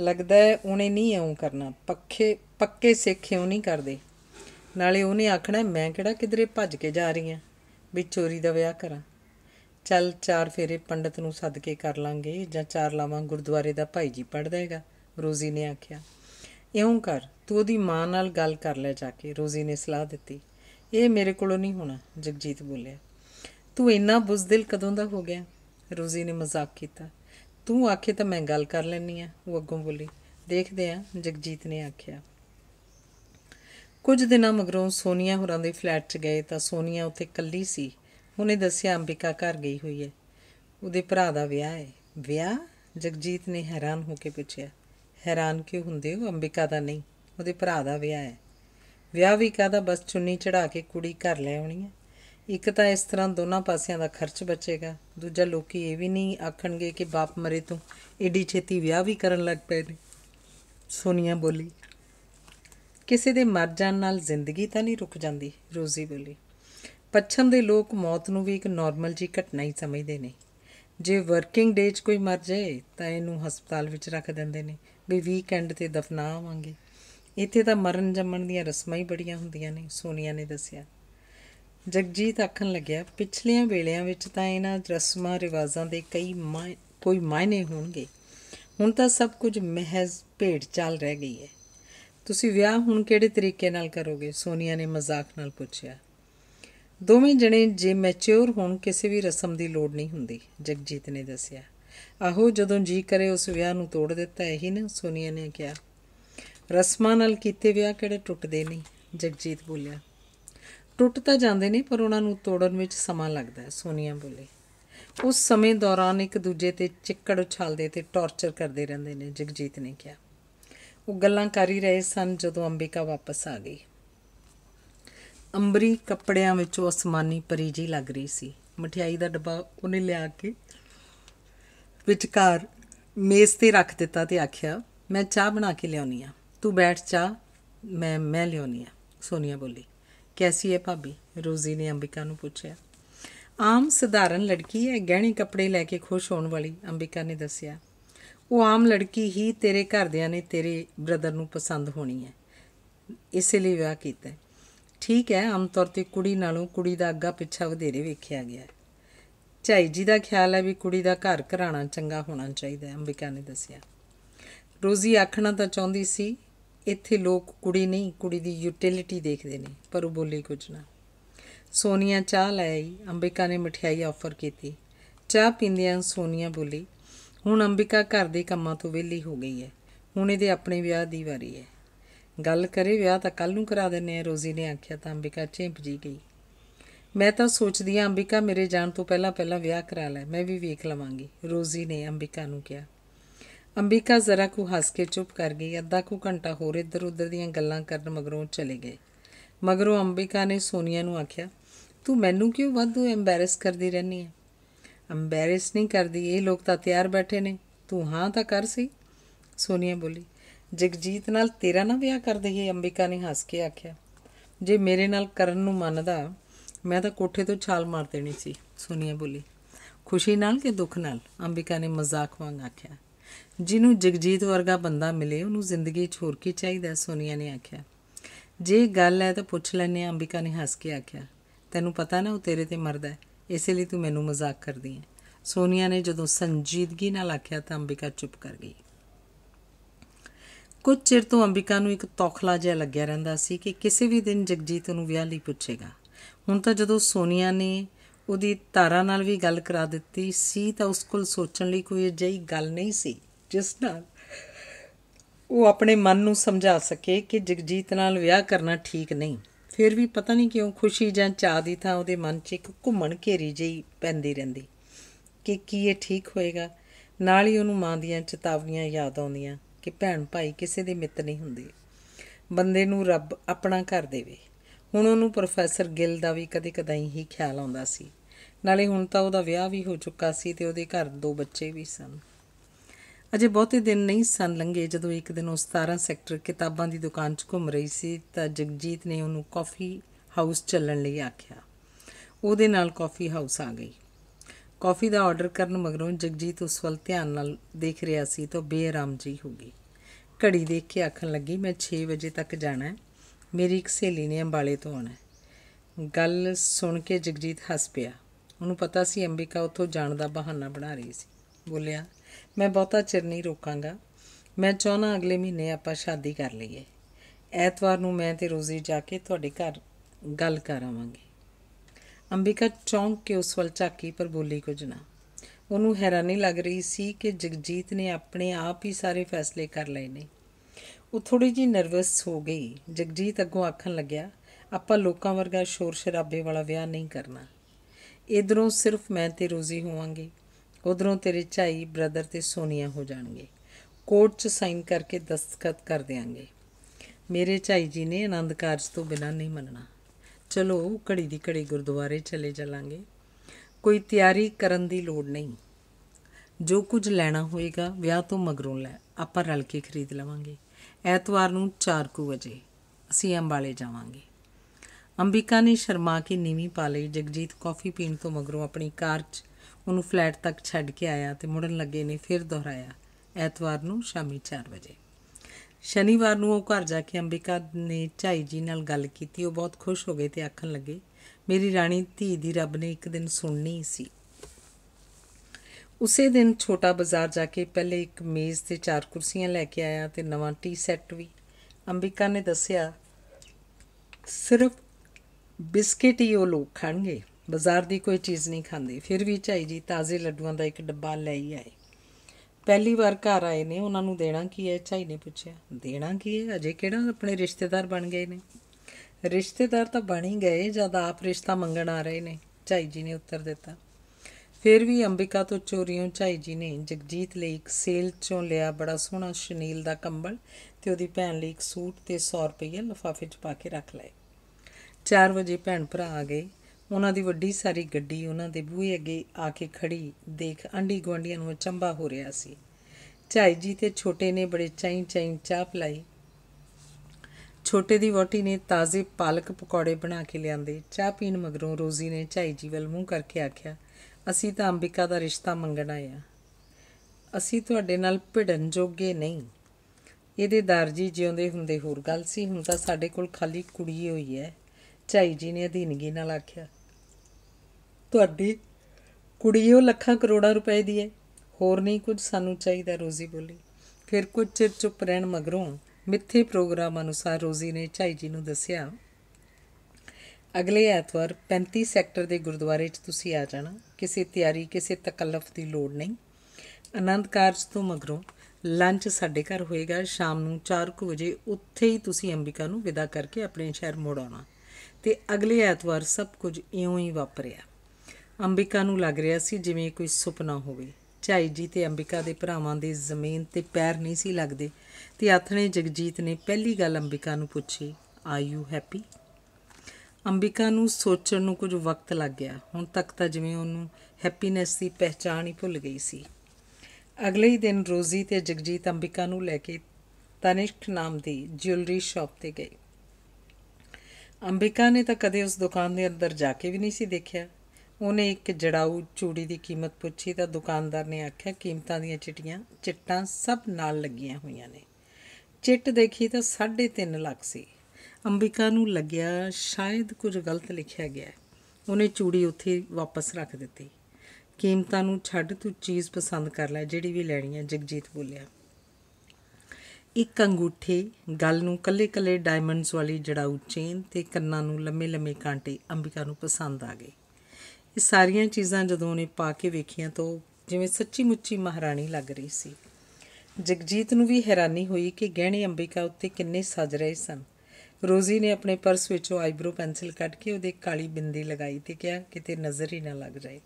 ਲੱਗਦਾ ਹੈ ਉਹਨੇ ਨਹੀਂ ਐਉਂ ਕਰਨਾ ਪੱਖੇ ਪੱਕੇ ਸਿੱਖ ਨਹੀਂ ਕਰਦੇ ਨਾਲੇ ਉਹਨੇ ਆਖਣਾ ਮੈਂ ਕਿਹੜਾ ਕਿਧਰੇ ਭੱਜ ਕੇ ਜਾ ਰਹੀ ਆ ਵੀ ਚੋਰੀ ਦਾ ਵਿਆਹ ਕਰਾਂ ਚੱਲ ਚਾਰ ਫੇਰੇ ਪੰਡਤ ਨੂੰ ਸੱਦ ਕੇ ਕਰ ਲਾਂਗੇ ਜਾਂ ਚਾਰ ਲਾਵਾਂ ਗੁਰਦੁਆਰੇ ਦਾ ਭਾਈ ਜੀ ਪੜਦਾ ਹੈਗਾ ਰੋਜ਼ੀ ਨੇ ਆਖਿਆ ਇਉਂ ਕਰ ਤੂੰ ਉਹਦੀ ਮਾਂ ਨਾਲ ਗੱਲ ਕਰ ਲੈ ਜਾ ਕੇ ਰੋਜ਼ੀ ਨੇ ਸਲਾਹ ਦਿੱਤੀ ਇਹ ਮੇਰੇ ਕੋਲੋਂ ਨਹੀਂ ਹੋਣਾ ਜਗਜੀਤ ਬੋਲਿਆ ਤੂੰ ਇੰਨਾ ਬੁਜ਼ਦਿਲ ਕਦੋਂ ਦਾ ਹੋ ਗਿਆ ਰੋਜ਼ੀ ਨੇ ਮਜ਼ਾਕ ਕੀਤਾ ਤੂੰ ਆਖੇ ਤਾਂ ਮੈਂ ਗੱਲ ਕਰ ਲੈਣੀ ਆ ਉਹ ਅੱਗੋਂ ਬੋਲੀ ਦੇਖਦੇ ਆ ਜਗਜੀਤ ਨੇ ਆਖਿਆ ਕੁਝ ਦਿਨਾਂ ਮਗਰੋਂ ਸੋਨੀਆ ਹੋਰਾਂ ਦੇ ਫਲੈਟ 'ਚ ਗਏ ਤਾਂ ਸੋਨੀਆ ਉੱਥੇ ਇਕੱਲੀ ਸੀ ਉਹਨੇ ਦੱਸਿਆ ਅੰਬਿਕਾ ਘਰ ਗਈ ਹੋਈ ਹੈ ਉਹਦੇ ਭਰਾ ਦਾ ਵਿਆਹ ਹੈ ਵਿਆਹ ਜਗਜੀਤ ਨੇ ਹੈਰਾਨ ਹੋ ਕੇ ਪੁੱਛਿਆ ਹੈਰਾਨ ਕਿਉਂ ਹੁੰਦੇ ਹੋ ਅੰਬਿਕਾ ਦਾ ਨਹੀਂ ਉਹਦੇ ਭਰਾ ਦਾ ਵਿਆਹ ਹੈ ਵਿਆਹ ਵੀ ਕਾਦਾ ਬਸ ਚੁੰਨੀ ਚੜਾ ਕੇ ਕੁੜੀ ਘਰ ਲੈ ਆਉਣੀ ਹੈ ਇੱਕ ਤਾਂ ਇਸ ਤਰ੍ਹਾਂ ਦੋਨਾਂ ਪਾਸਿਆਂ ਦਾ ਖਰਚ ਬਚੇਗਾ ਦੂਜਾ ਲੋਕੀ ਇਹ ਵੀ ਨਹੀਂ ਆਖਣਗੇ ਕਿ ਬਾਪ ਮਰੇ ਤੋਂ ਏਡੀ ਛੇਤੀ ਵਿਆਹ ਵੀ ਕਰਨ ਲੱਗ ਪਏ ਨੇ ਸੋਨੀਆ ਬੋਲੀ ਕਿਸੇ ਦੇ ਮਰ ਜਾਣ ਨਾਲ ਜ਼ਿੰਦਗੀ ਤਾਂ ਨਹੀਂ ਰੁਕ ਜਾਂਦੀ ਰੋਜ਼ੀ ਬੋਲੀ ਪੱਛਮ ਦੇ ਲੋਕ ਮੌਤ ਨੂੰ ਵੀ ਇੱਕ ਨਾਰਮਲ ਜੀ ਘਟਨਾ ਹੀ ਸਮਝਦੇ ਨੇ ਜੇ ਵਰਕਿੰਗ ਡੇ 'ਚ ਕੋਈ ਮਰ ਜਾਏ ਤਾਂ ਇਹਨੂੰ ਹਸਪਤਾਲ ਵਿੱਚ ਰੱਖ ਦਿੰਦੇ ਨੇ ਵੀ ਵੀਕਐਂਡ ਤੇ ਦਫਨਾਵਾਂਗੇ ਇੱਥੇ ਤਾਂ ਮਰਨ ਜੰਮਣ ਦੀਆਂ ਰਸਮਾਂ ਹੀ ਬੜੀਆਂ ਹੁੰਦੀਆਂ ਨੇ ਸੋਨੀਆ ਨੇ ਦੱਸਿਆ ਜਗਜੀਤ ਆਖਣ ਲੱਗਿਆ ਪਿਛਲੀਆਂ ਵੇਲਿਆਂ ਵਿੱਚ ਤਾਂ ਇਹਨਾਂ ਰਸਮਾਂ ਰਿਵਾਜ਼ਾਂ ਦੇ ਕਈ ਕੋਈ ਮਾਇਨੇ ਹੋਣਗੇ ਹੁਣ ਤਾਂ ਸਭ ਕੁਝ ਮਹਿਜ਼ ਭੇਡ ਚਾਲ ਰਹਿ ਗਈ ਹੈ ਤੁਸੀਂ ਵਿਆਹ ਹੁਣ ਕਿਹੜੇ ਤਰੀਕੇ ਨਾਲ ਕਰੋਗੇ ਸੋਨੀਆ ਨੇ ਮਜ਼ਾਕ ਨਾਲ ਪੁੱਛਿਆ ਦੋਵੇਂ ਜਣੇ ਜੇ ਮੈਚਿਓਰ ਹੋਣ ਕਿਸੇ ਵੀ ਰਸਮ ਦੀ ਲੋੜ ਨਹੀਂ ਹੁੰਦੀ ਜਗਜੀਤ ਨੇ ਦੱਸਿਆ ਆਹੋ ਜਦੋਂ ਜੀ ਕਰੇ ਉਸ ਵਿਆਹ ਨੂੰ ਤੋੜ ਦਿੱਤਾ ਇਹੀ ਨਾ ਸੋਨੀਆ ਨੇ ਕਿਹਾ ਰਸਮਾਂ ਨਾਲ ਕੀਤੇ ਵਿਆਹ ਕਿਹੜੇ ਟੁੱਟਦੇ ਨਹੀਂ ਜਗਜੀਤ ਬੋਲਿਆ ਟੁੱਟ ਤਾਂ ਜਾਂਦੇ ਨੇ ਪਰ ਉਹਨਾਂ ਨੂੰ ਤੋੜਨ ਵਿੱਚ ਸਮਾਂ ਲੱਗਦਾ ਹੈ ਸੋਨੀਆ ਬੋਲੇ ਉਸ ਸਮੇਂ ਦੌਰਾਨ ਇੱਕ ਦੂਜੇ ਤੇ ਚਿੱਕੜ ਉਛਾਲਦੇ ਤੇ ਟੌਰਚਰ ਕਰਦੇ ਰਹਿੰਦੇ ਨੇ ਜਗਜੀਤ ਨੇ ਕਿਹਾ ਉਹ ਗੱਲਾਂ ਕਰ ਹੀ ਰਹੇ ਸਨ ਜਦੋਂ ਅੰਬਿਕਾ ਵਾਪਸ ਆ ਗਈ ਅੰਬਰੀ ਕੱਪੜਿਆਂ ਵਿੱਚੋਂ ਅਸਮਾਨੀ ਪਰੀ ਜੀ ਲੱਗ ਰਹੀ ਸੀ ਮਠਿਆਈ ਦਾ ਡੱਬਾ ਉਹਨੇ ਲਿਆ ਕੇ ਵਿਚਕਾਰ ਮੇਜ਼ ਤੇ ਰੱਖ ਦਿੱਤਾ ਤੇ ਆਖਿਆ ਮੈਂ ਚਾਹ ਬਣਾ ਕੇ ਲਿਆਉਣੀ ਆ ਤੂੰ ਬੈਠ ਚਾਹ ਮੈਂ ਮੈਂ ਲਿਆਉਣੀ ਆ ਸੋਨੀਆ ਬੋਲੀ ਕੈਸੀ ਹੈ ਭਾਬੀ ਰੋਜ਼ੀ ਨੇ ਅੰਬਿਕਾ ਨੂੰ ਪੁੱਛਿਆ ਆਮ ਸਧਾਰਨ ਲੜਕੀ ਹੈ ਗਹਿਣੇ ਕੱਪੜੇ ਲੈ ਕੇ ਖੁਸ਼ ਹੋਣ ਵਾਲੀ ਅੰਬਿਕਾ ਨੇ ਦੱਸਿਆ ਉਹ ਆਮ ਲੜਕੀ ਹੀ ਤੇਰੇ ਘਰਦਿਆਂ ਨੇ ਤੇਰੇ ਬ੍ਰਦਰ ਨੂੰ ਪਸੰਦ ਹੋਣੀ ਹੈ ਇਸੇ ਲਈ ਵਿਆਹ ਕੀਤਾ ਹੈ ਠੀਕ ਹੈ ਆਮ ਤੌਰ ਤੇ ਕੁੜੀ ਨਾਲੋਂ ਕੁੜੀ ਦਾ ਅੱਗਾ ਪਿੱਛਾ ਵਧੇਰੇ ਵੇਖਿਆ ਗਿਆ ਚਾਈ ਜੀ ਦਾ ਖਿਆਲ ਹੈ ਵੀ ਕੁੜੀ ਦਾ ਘਰ ਘਰਾਣਾ ਚੰਗਾ ਹੋਣਾ ਚਾਹੀਦਾ ਹੈ ਅੰਬਿਕਾ ਨੇ ਦੱਸਿਆ ਰੋਜ਼ੀ ਆਖਣਾ ਤਾਂ ਚਾਹੁੰਦੀ ਸੀ ਇੱਥੇ ਲੋਕ ਕੁੜੀ ਨਹੀਂ ਕੁੜੀ ਦੀ ਯੂਟਿਲਿਟੀ ਦੇਖਦੇ ਨੇ ਪਰ ਉਹ ਬੋਲੀ ਕੁਝ ਨਾ ਸੋਨੀਆ ਚਾਹ ਲੈ ਆਈ ਅੰਬਿਕਾ ਨੇ ਮਠਿਆਈ ਆਫਰ ਕੀਤੀ ਚਾਹ ਪੀਂਦਿਆਂ ਸੋਨੀਆ ਬੋਲੀ ਹੁਣ ਅੰਬਿਕਾ ਘਰ ਦੇ ਕੰਮਾਂ ਤੋਂ ਵਿਹਲੀ ਹੋ ਗਈ ਹੈ ਹੁਣ ਇਹਦੇ ਆਪਣੇ ਵਿਆਹ ਦੀ ਵਾਰੀ ਹੈ ਗੱਲ ਕਰੇ ਵਿਆਹ ਤਾਂ ਕੱਲ ਨੂੰ ਕਰਾ ਦਿੰਨੇ ਆ ਰੋਜ਼ੀ ਨੇ ਆਖਿਆ ਤਾਂ ਅੰਬਿਕਾ ਝਿੰਪ ਜੀ ਗਈ ਮੈਂ ਤਾਂ ਸੋਚਦੀ ਆ ਅੰਬਿਕਾ ਮੇਰੇ ਜਾਣ ਤੋਂ ਪਹਿਲਾਂ ਪਹਿਲਾਂ ਵਿਆਹ ਕਰਾ ਲੈ ਮੈਂ ਵੀ ਵੇਖ ਲਵਾਂਗੀ ਰੋਜ਼ੀ ਨੇ ਅੰਬਿਕਾ ਨੂੰ ਕਿਹਾ ਅੰਬਿਕਾ ਜ਼ਰਾ ਕੁ ਹੱਸ ਕੇ ਚੁੱਪ ਕਰ ਗਈ ਅੱਧਾ ਕੁ ਘੰਟਾ ਹੋਰ ਇੱਧਰ ਉੱਧਰ ਦੀਆਂ ਗੱਲਾਂ ਕਰਨ ਮਗਰੋਂ ਚਲੇ ਗਏ ਮਗਰੋਂ ਅੰਬਿਕਾ ਨੇ ਸੋਨੀਆ ਨੂੰ ਆਖਿਆ ਤੂੰ ਮੈਨੂੰ ਕਿਉਂ ਵਾਧੂ ਐਮਬੈਰਸ ਕਰਦੀ ਰਹਿਨੀ ਹੈ ਐਮਬੈਰਸ ਨਹੀਂ ਕਰਦੀ ਇਹ ਲੋਕ ਤਾਂ ਤਿਆਰ ਬੈਠੇ ਨੇ ਤੂੰ ਹਾਂ ਤਾਂ ਕਰ ਸੀ ਸੋਨੀਆ ਬੋਲੀ ਜਗਜੀਤ ਨਾਲ ਤੇਰਾ ਨਾ ਵਿਆਹ ਕਰ ਦਈਏ ਅੰਬਿਕਾ ਨੇ ਹੱਸ ਕੇ ਆਖਿਆ ਜੇ ਮੇਰੇ ਨਾਲ ਕਰਨ ਨੂੰ ਮੰਨਦਾ ਮੈਂ ਤਾਂ ਕੋਠੇ ਤੋਂ ਛਾਲ ਮਾਰ ਦੇਣੀ ਸੀ ਸੋਨੀਆ ਬੋਲੀ ਖੁਸ਼ੀ ਨਾਲ ਕਿ ਦੁੱਖ ਨਾਲ ਅੰਬਿਕਾ ਨੇ ਮਜ਼ਾਕ ਵਾਂਗ ਆਖਿਆ ਜਿਹਨੂੰ ਜਗਜੀਤ ਵਰਗਾ ਬੰਦਾ ਮਿਲੇ ਉਹਨੂੰ ਜ਼ਿੰਦਗੀ ਛੋੜ ਕੇ ਚਾਹੀਦਾ ਸੋਨੀਆ ਨੇ ਆਖਿਆ ਜੇ ਗੱਲ ਹੈ ਤਾਂ ਪੁੱਛ ਲੈਨੇ ਆ ਅੰਬਿਕਾ ਨੇ ਹੱਸ ਕੇ ਆਖਿਆ ਤੈਨੂੰ ਪਤਾ ਨਾ ਉਹ ਤੇਰੇ ਤੇ ਮਰਦਾ ਹੈ ਇਸੇ ਲਈ ਤੂੰ ਮੈਨੂੰ ਮਜ਼ਾਕ ਕਰਦੀ ਹੈ ਸੋਨੀਆ ਨੇ ਜਦੋਂ ਸੰਜੀਦਗੀ ਨਾਲ ਆਖਿਆ ਤਾਂ ਅੰਬਿਕਾ ਚੁੱਪ ਕਰ ਗਈ ਕੁਝ ਚਿਰ ਤੋਂ ਅੰਬਿਕਾ ਨੂੰ ਇੱਕ ਤੋਖਲਾ ਜਿਹਾ ਲੱਗਿਆ ਰਹਿੰਦਾ ਸੀ ਕਿ ਕਿਸੇ ਵੀ ਦਿਨ ਜਗਜੀਤ ਨੂੰ ਵਿਆਹ ਲਈ ਪੁੱਛੇਗਾ ਹੁਣ ਤਾਂ ਜਦੋਂ ਸੋਨੀਆ ਨੇ ਉਹਦੀ ਧਾਰਾ ਨਾਲ ਵੀ ਗੱਲ ਕਰਾ ਦਿੱਤੀ ਸੀ ਤਾਂ ਉਸ ਕੋਲ ਸੋਚਣ ਲਈ ਕੋਈ ਅਜਿਹੀ ਗੱਲ ਨਹੀਂ ਸੀ ਜਿਸ ਨਾਲ ਉਹ ਆਪਣੇ ਮਨ ਨੂੰ ਸਮਝਾ ਸਕੇ ਕਿ ਜਗਜੀਤ ਨਾਲ ਵਿਆਹ ਕਰਨਾ ਠੀਕ ਨਹੀਂ ਫਿਰ ਵੀ ਪਤਾ ਨਹੀਂ ਕਿਉਂ ਖੁਸ਼ੀ ਜਾਂ ਚਾਹ ਦੀ ਥਾਂ ਉਹਦੇ ਮਨ 'ਚ ਇੱਕ ਘੁੰਮਣ ਘੇਰੀ ਜਿਹੀ ਪੈਂਦੀ ਰਹਿੰਦੀ ਕਿ ਕੀ ਇਹ ਠੀਕ ਹੋਏਗਾ ਨਾਲ ਹੀ ਉਹਨੂੰ ਮਾਂ ਦੀਆਂ ਚੇਤਾਵਨੀਆਂ ਯਾਦ ਆਉਂਦੀਆਂ ਕਿ ਭੈਣ ਭਾਈ ਕਿਸੇ ਦੇ ਮਿੱਤ ਨਹੀਂ ਹੁੰਦੇ ਬੰਦੇ ਨੂੰ ਰੱਬ ਆਪਣਾ ਘਰ ਦੇਵੇ ਹੁਣ ਉਹਨੂੰ ਪ੍ਰੋਫੈਸਰ ਗਿੱਲ ਦਾ ਵੀ ਕਦੇ ਕਦਾਈ ਹੀ ਖਿਆਲ ਆਉਂਦਾ ਸੀ ਨਾਲੇ ਹੁਣ ਤਾਂ ਉਹਦਾ ਵਿਆਹ ਵੀ ਹੋ ਚੁੱਕਾ ਸੀ ਤੇ ਉਹਦੇ ਘਰ ਦੋ ਬੱਚੇ ਵੀ ਸਨ ਅਜੇ ਬਹੁਤੇ ਦਿਨ ਨਹੀਂ ਸਨ ਲੰਘੇ ਜਦੋਂ ਇੱਕ ਦਿਨ ਉਹ 17 ਸੈਕਟਰ ਕਿਤਾਬਾਂ ਦੀ ਦੁਕਾਨ 'ਚ ਘੁੰਮ ਰਹੀ ਸੀ ਤਾਂ ਜਗਜੀਤ ਨੇ ਉਹਨੂੰ ਕਾਫੀ ਹਾਊਸ ਚੱਲਣ ਲਈ ਆਖਿਆ ਉਹਦੇ ਨਾਲ ਕਾਫੀ ਹਾਊਸ ਆ ਗਈ ਕਾਫੀ ਦਾ ਆਰਡਰ ਕਰਨ ਮਗਰੋਂ ਜਗਜੀਤ ਉਸ ਵੱਲ ਧਿਆਨ ਨਾਲ ਦੇਖ ਰਿਹਾ ਸੀ ਤਾਂ ਬੇਆਰਾਮ ਜੀ ਹੋ ਗਈ ਘੜੀ ਦੇਖ ਕੇ ਆਖਣ ਲੱਗੀ ਮੈਂ 6 ਵਜੇ ਤੱਕ ਜਾਣਾ ਹੈ ਮੇਰੀ ਇੱਕ ਸਹੇਲੀ ਨੇ ਅੰਬਾਲੇ ਤੋਂ ਆਣਾ ਗੱਲ ਸੁਣ ਕੇ ਜਗਜੀਤ ਹੱਸ ਪਿਆ ਉਹਨੂੰ ਪਤਾ ਸੀ ਅੰਬਿਕਾ ਉੱਥੋਂ ਜਾਣ ਦਾ ਬਹਾਨਾ ਬਣਾ ਰਹੀ ਸੀ ਬੋਲਿਆ ਮੈਂ ਬਹੁਤਾ ਚਿਰ ਨਹੀਂ ਰੋਕਾਂਗਾ ਮੈਂ ਚਾਹਨਾ ਅਗਲੇ ਮਹੀਨੇ ਆਪਾਂ ਸ਼ਾਦੀ ਕਰ ਲਈਏ ਐਤਵਾਰ ਨੂੰ ਮੈਂ ਤੇ ਰੋਜ਼ੀ ਜਾ ਕੇ ਤੁਹਾਡੇ ਘਰ ਗੱਲ ਕਰ ਆਵਾਂਗੇ ਅੰਬਿਕਾ ਚੌਂਕ ਕੇ ਉਸ ਵੱਲ ਝਾਕੀ ਪਰ ਬੋਲੀ ਕੁਝ ਨਾ ਉਹਨੂੰ ਹੈਰਾਨੀ ਲੱਗ ਰਹੀ ਸੀ ਕਿ ਜਗਜੀਤ ਨੇ ਆਪਣੇ ਆਪ ਹੀ ਸਾਰੇ ਫੈਸਲੇ ਕਰ ਲਏ ਨੇ ਉਹ ਥੋੜੀ ਜੀ ਨਰਵਸ ਹੋ ਗਈ ਜਗਜੀਤ ਅੱਗੋਂ ਆਖਣ ਲੱਗਿਆ ਆਪਾਂ ਲੋਕਾਂ ਵਰਗਾ ਸ਼ੋਰ ਸ਼ਰਾਬੇ ਵਾਲਾ ਵਿਆਹ ਨਹੀਂ ਕਰਨਾ ਇਧਰੋਂ ਸਿਰਫ ਮੈਂ ਤੇ ਰੋਜ਼ੀ ਹੋਵਾਂਗੇ ਉਧਰੋਂ ਤੇਰੇ ਚਾਈ ਬ੍ਰਦਰ ਤੇ ਸੋਨੀਆ ਹੋ ਜਾਣਗੇ ਕੋਰਟ 'ਚ ਸਾਈਨ ਕਰਕੇ ਦਸਤਖਤ ਕਰ ਦੇਾਂਗੇ ਮੇਰੇ ਚਾਈ ਜੀ ਨੇ ਆਨੰਦ ਕਾਰਜ ਤੋਂ ਬਿਨਾਂ ਨਹੀਂ ਮੰਨਣਾ ਚਲੋ ਘੜੀ ਦੀ ਘੜੀ ਗੁਰਦੁਆਰੇ ਚਲੇ ਜਾਵਾਂਗੇ ਕੋਈ ਤਿਆਰੀ ਕਰਨ ਦੀ ਲੋੜ ਨਹੀਂ ਜੋ ਕੁਝ ਲੈਣਾ ਹੋਏਗਾ ਵਿਆਹ ਤੋਂ ਮਗਰੋਂ ਲੈ ਆਪਾਂ ਰਲ ਕੇ ਖਰੀਦ ਲਵਾਂਗੇ ਐਤਵਾਰ ਨੂੰ 4:00 ਵਜੇ ਅਸੀਂ ਅੰਬਾਲੇ ਜਾਵਾਂਗੇ ਅੰਬਿਕਾ ਨੇ ਸ਼ਰਮਾ ਕੇ ਨੀਵੀਂ ਪਾ ਲਈ ਜਗਜੀਤ ਕਾਫੀ ਪੀਣ ਤੋਂ ਮਗਰੋਂ ਆਪਣੀ ਕਾਰ 'ਚ ਉਹਨੂੰ ਫਲੈਟ ਤੱਕ ਛੱਡ ਕੇ ਆਇਆ ਤੇ ਮੁੜਨ ਲੱਗੇ ਨੇ ਫਿਰ ਦੁਹਰਾਇਆ ਐਤਵਾਰ ਨੂੰ ਸ਼ਾਮੀ 4 ਵਜੇ ਸ਼ਨੀਵਾਰ ਨੂੰ ਉਹ ਘਰ ਜਾ ਕੇ ਅੰਬਿਕਾ ਨੇ ਚਾਈ ਜੀ ਨਾਲ ਗੱਲ ਕੀਤੀ ਉਹ ਬਹੁਤ ਖੁਸ਼ ਹੋ ਗਏ ਤੇ ਆਖਣ ਲੱਗੇ ਮੇਰੀ ਰਾਣੀ ਧੀ ਦੀ ਰੱਬ ਨੇ ਇੱਕ ਦਿਨ ਸੁਣਨੀ ਸੀ ਉਸੇ ਦਿਨ ਛੋਟਾ ਬਾਜ਼ਾਰ ਜਾ ਕੇ ਪਹਿਲੇ ਇੱਕ ਮੇਜ਼ ਤੇ ਚਾਰ ਕੁਰਸੀਆਂ ਲੈ ਕੇ ਆਇਆ ਤੇ ਨਵਾਂ ਟੀ ਸੈੱਟ ਵੀ ਅੰਬਿਕਾ ਨੇ ਦੱਸਿਆ ਸਿਰਫ ਬਿਸਕਟ ਹੀ ਉਹ ਲੋਕ ਖਾਣਗੇ ਬਾਜ਼ਾਰ ਦੀ ਕੋਈ ਚੀਜ਼ ਨਹੀਂ ਖਾਂਦੇ ਫਿਰ ਵੀ ਚਾਈ ਜੀ ਤਾਜ਼ੇ ਲੱਡੂਆਂ ਦਾ ਇੱਕ ਡੱਬਾ ਲੈ ਹੀ ਆਏ ਪਹਿਲੀ ਵਾਰ ਘਰ ਆਏ ਨੇ ਉਹਨਾਂ ਨੂੰ ਦੇਣਾ ਕੀ ਹੈ ਚਾਈ ਨੇ ਪੁੱਛਿਆ ਦੇਣਾ ਕੀ ਹੈ ਅਜੇ ਕਿਹੜਾ ਆਪਣੇ ਰਿਸ਼ਤੇਦਾਰ ਬਣ ਗਏ ਨੇ ਰਿਸ਼ਤੇਦਾਰ ਤਾਂ ਬਣ ਹੀ ਗਏ ਜਦ ਆਪ ਰਿਸ਼ਤਾ ਮੰਗਣ ਆ ਰਹੇ ਨੇ ਚਾਈ ਜੀ ਨੇ ਉੱਤਰ ਦਿੱਤਾ ਫਿਰ ਵੀ ਅੰਬਿਕਾ ਤੋਂ ਚੋਰੀਓਂ ਚਾਈ ਜੀ ਨੇ ਜਗਜੀਤ ਲਈ ਇੱਕ ਸੇਲ ਚੋਂ ਲਿਆ ਬੜਾ ਸੋਹਣਾ ਸ਼ਨੀਲ ਦਾ ਕੰਬਲ ਤੇ ਉਹਦੀ ਭੈਣ ਲਈ ਇੱਕ ਸੂਟ ਤੇ 100 ਰੁਪਏ ਲਫਾਫੇ 'ਚ ਪਾ ਕੇ ਰੱਖ ਲਏ 4 ਵਜੇ ਭੈਣ ਭਰਾ ਆ ਗਏ ਉਹਨਾਂ ਦੀ ਵੱਡੀ ਸਾਰੀ ਗੱਡੀ ਉਹਨਾਂ ਦੇ ਬੂਹੇ ਅੱਗੇ ਆ ਕੇ ਖੜੀ ਦੇਖ ਅੰਡੀ ਗਵਾਂਡੀਆਂ ਨੂੰ ਚੰਬਾ ਹੋ ਰਿਹਾ ਸੀ ਚਾਈ ਜੀ ਤੇ ਛੋਟੇ ਨੇ ਬੜੇ ਚਾਈ ਚਾਈ ਚਾਹ ਪਲਾਈ ਛੋਟੇ ਦੀ ਵੋਟੀ ਨੇ ਤਾਜ਼ੇ ਪਾਲਕ ਪਕੌੜੇ ਬਣਾ ਕੇ ਲਿਆਂਦੇ ਚਾਹ ਪੀਣ ਮਗਰੋਂ ਰੋਜ਼ੀ ਨੇ ਚਾਈ ਜੀ ਵੱਲ ਮੂੰਹ ਕਰਕੇ ਆਖਿਆ ਅਸੀਂ ਤਾਂ ਅੰਬਿਕਾ ਦਾ ਰਿਸ਼ਤਾ ਮੰਗਣਾ ਆ ਅਸੀਂ ਤੁਹਾਡੇ ਨਾਲ ਭਿੜਨ ਜੋਗੇ ਨਹੀਂ ਇਹਦੇ ਦਰਜੀ ਜਿਉਂਦੇ ਹੁੰਦੇ ਹੋਰ ਗੱਲ ਸੀ ਹੁਣ ਤਾਂ ਸਾਡੇ ਕੋਲ ਖਾਲੀ ਕੁੜੀ ਹੋਈ ਹੈ ਚਾਈ ਜੀ ਨੇ ਅਧੀਨਗੀ ਨਾਲ ਆਖਿਆ ਤੁਹਾਡੀ ਕੁੜੀ ਉਹ ਲੱਖਾਂ ਕਰੋੜਾਂ ਰੁਪਏ ਦੀ ਹੈ ਹੋਰ ਨਹੀਂ ਕੁਝ ਸਾਨੂੰ ਚਾਹੀਦਾ ਰੋਜ਼ੀ ਬੋਲੀ ਫਿਰ ਕੁਝ ਚਿਰ ਚੁੱਪ ਰਹਿਣ ਮਗਰੋਂ ਮਿੱਥੇ ਪ੍ਰੋਗਰਾਮ ਅਨੁਸਾਰ ਰੋਜ਼ੀ ਨੇ ਚਾਈ ਜੀ ਨੂੰ ਦੱਸਿਆ ਅਗਲੇ ਐਤਵਾਰ 35 ਸੈਕਟਰ ਦੇ ਗੁਰਦੁਆਰੇ 'ਚ ਤੁਸੀਂ ਆ ਜਾਣਾ ਕਿਸੇ ਤਿਆਰੀ ਕਿਸੇ ਤਕਲਫ ਦੀ ਲੋੜ ਨਹੀਂ ਆਨੰਦ ਕਾਰਜ ਤੋਂ ਮਗਰੋਂ ਲੰਚ ਸਾਡੇ ਘਰ ਹੋਏਗਾ ਸ਼ਾਮ ਨੂੰ 4:00 ਵਜੇ ਉੱਥੇ ਹੀ ਤੁਸੀਂ ਅੰਬਿਕਾ ਨੂੰ ਵਿਦਾ ਕਰਕੇ ਆਪਣੇ ਸ਼ਹਿਰ ਮੁੜ ਆਉਣਾ ਤੇ ਅਗਲੇ ਐਤਵਾਰ ਸਭ ਕੁਝ ਇਉਂ ਹੀ ਵਾਪਰਿਆ ਅੰਬਿਕਾ ਨੂੰ ਲੱਗ ਰਿਹਾ ਸੀ ਜਿਵੇਂ ਕੋਈ ਸੁਪਨਾ ਹੋਵੇ ਝਾਈ ਜੀ ਤੇ ਅੰਬਿਕਾ ਦੇ ਭਰਾਵਾਂ ਦੇ ਜ਼ਮੀਨ ਤੇ ਪੈਰ ਨਹੀਂ ਸੀ ਲੱਗਦੇ ਤੇ ਆਥਣੇ ਜਗਜੀਤ ਨੇ ਪਹਿਲੀ ਗੱਲ ਅੰਬਿਕਾ ਨੂੰ ਪੁੱਛੀ ਆਰ ਯੂ ਹੈਪੀ ਅੰਬਿਕਾ ਨੂੰ ਸੋਚਣ ਨੂੰ ਕੁਝ ਵਕਤ ਲੱਗ ਗਿਆ ਹੁਣ ਤੱਕ ਤਾਂ ਜਿਵੇਂ ਉਹਨੂੰ ਹੈਪੀਨੈਸ ਦੀ ਪਹਿਚਾਣ ਹੀ ਭੁੱਲ ਗਈ ਸੀ ਅਗਲੇ ਹੀ ਦਿਨ ਰੋਜ਼ੀ ਤੇ ਜਗਜੀਤ ਅੰਬਿਕਾ ਨੂੰ ਲੈ ਕੇ ਤਨਿਸ਼ਕ ਨਾਮ ਦੀ ਜੁਐਲਰੀ ਸ਼ਾਪ ਤੇ ਗਏ ਅੰਬਿਕਾ ਨੇ ਤਾਂ ਕਦੇ ਉਸ ਦੁਕਾਨ ਦੇ ਅੰਦਰ ਜਾ ਕੇ ਵੀ ਨਹੀਂ ਸੀ ਦੇਖਿਆ ਉਹਨੇ ਇੱਕ ਜੜਾਊ ਚੂੜੀ ਦੀ ਕੀਮਤ ਪੁੱਛੀ ਤਾਂ ਦੁਕਾਨਦਾਰ ਨੇ ਆਖਿਆ ਕੀਮਤਾਂ ਦੀਆਂ ਚਿੱਟੀਆਂ ਚਿੱਟਾਂ ਸਭ ਨਾਲ ਲੱਗੀਆਂ ਹੋਈਆਂ ਨੇ ਚਿੱਟ ਦੇਖੀ ਤਾਂ 3.5 ਲੱਖ ਸੀ ਅੰਬਿਕਾ ਨੂੰ ਲੱਗਿਆ ਸ਼ਾਇਦ ਕੁਝ ਗਲਤ ਲਿਖਿਆ ਗਿਆ ਹੈ ਉਹਨੇ ਚੂੜੀ ਉੱਥੇ ਵਾਪਸ ਰੱਖ ਦਿੱਤੀ ਕੀਮਤਾਂ ਨੂੰ ਛੱਡ ਤੂੰ ਚੀਜ਼ ਪਸੰਦ ਕਰ ਲੈ ਜਿਹੜੀ ਵੀ ਲੈਣੀ ਹੈ ਜਗਜੀਤ ਬੋਲਿਆ ਇੱਕ ਅੰਗੂਠੇ ਗੱਲ ਨੂੰ ਕੱਲੇ-ਕੱਲੇ ਡਾਇਮੰਡਸ ਵਾਲੀ ਜੜਾਊ ਚੇਨ ਤੇ ਕੰਨਾਂ ਨੂੰ ਲੰਮੇ-ਲੰਮੇ ਕਾਂਟੇ ਅੰਬਿਕਾ ਨੂੰ ਪਸੰਦ ਆ ਗਏ ਇਹ ਸਾਰੀਆਂ ਚੀਜ਼ਾਂ ਜਦੋਂ ਉਹਨੇ ਪਾ ਕੇ ਵੇਖੀਆਂ ਤਾਂ ਜਿਵੇਂ ਸੱਚੀ-ਮੁੱਚੀ ਮਹਾਰਾਣੀ ਲੱਗ ਰਹੀ ਸੀ ਜਗਜੀਤ ਨੂੰ ਵੀ ਹੈਰਾਨੀ ਹੋਈ ਕਿ ਗਹਿਣੇ ਅੰਬਿਕਾ ਉੱਤੇ ਕਿੰਨੇ ਸਜ ਰਹੇ ਸਨ ਰੋਜ਼ੀ ਨੇ ਆਪਣੇ ਪਰਸ ਵਿੱਚੋਂ ਆਈਬ੍ਰੋ ਪੈਨਸਲ ਕੱਢ ਕੇ ਉਹਦੇ ਕਾਲੀ ਬਿੰਦੀ ਲਗਾਈ ਤੇ ਕਿਹਾ ਕਿਤੇ ਨਜ਼ਰ ਹੀ ਨਾ ਲੱਗ ਜਾਏ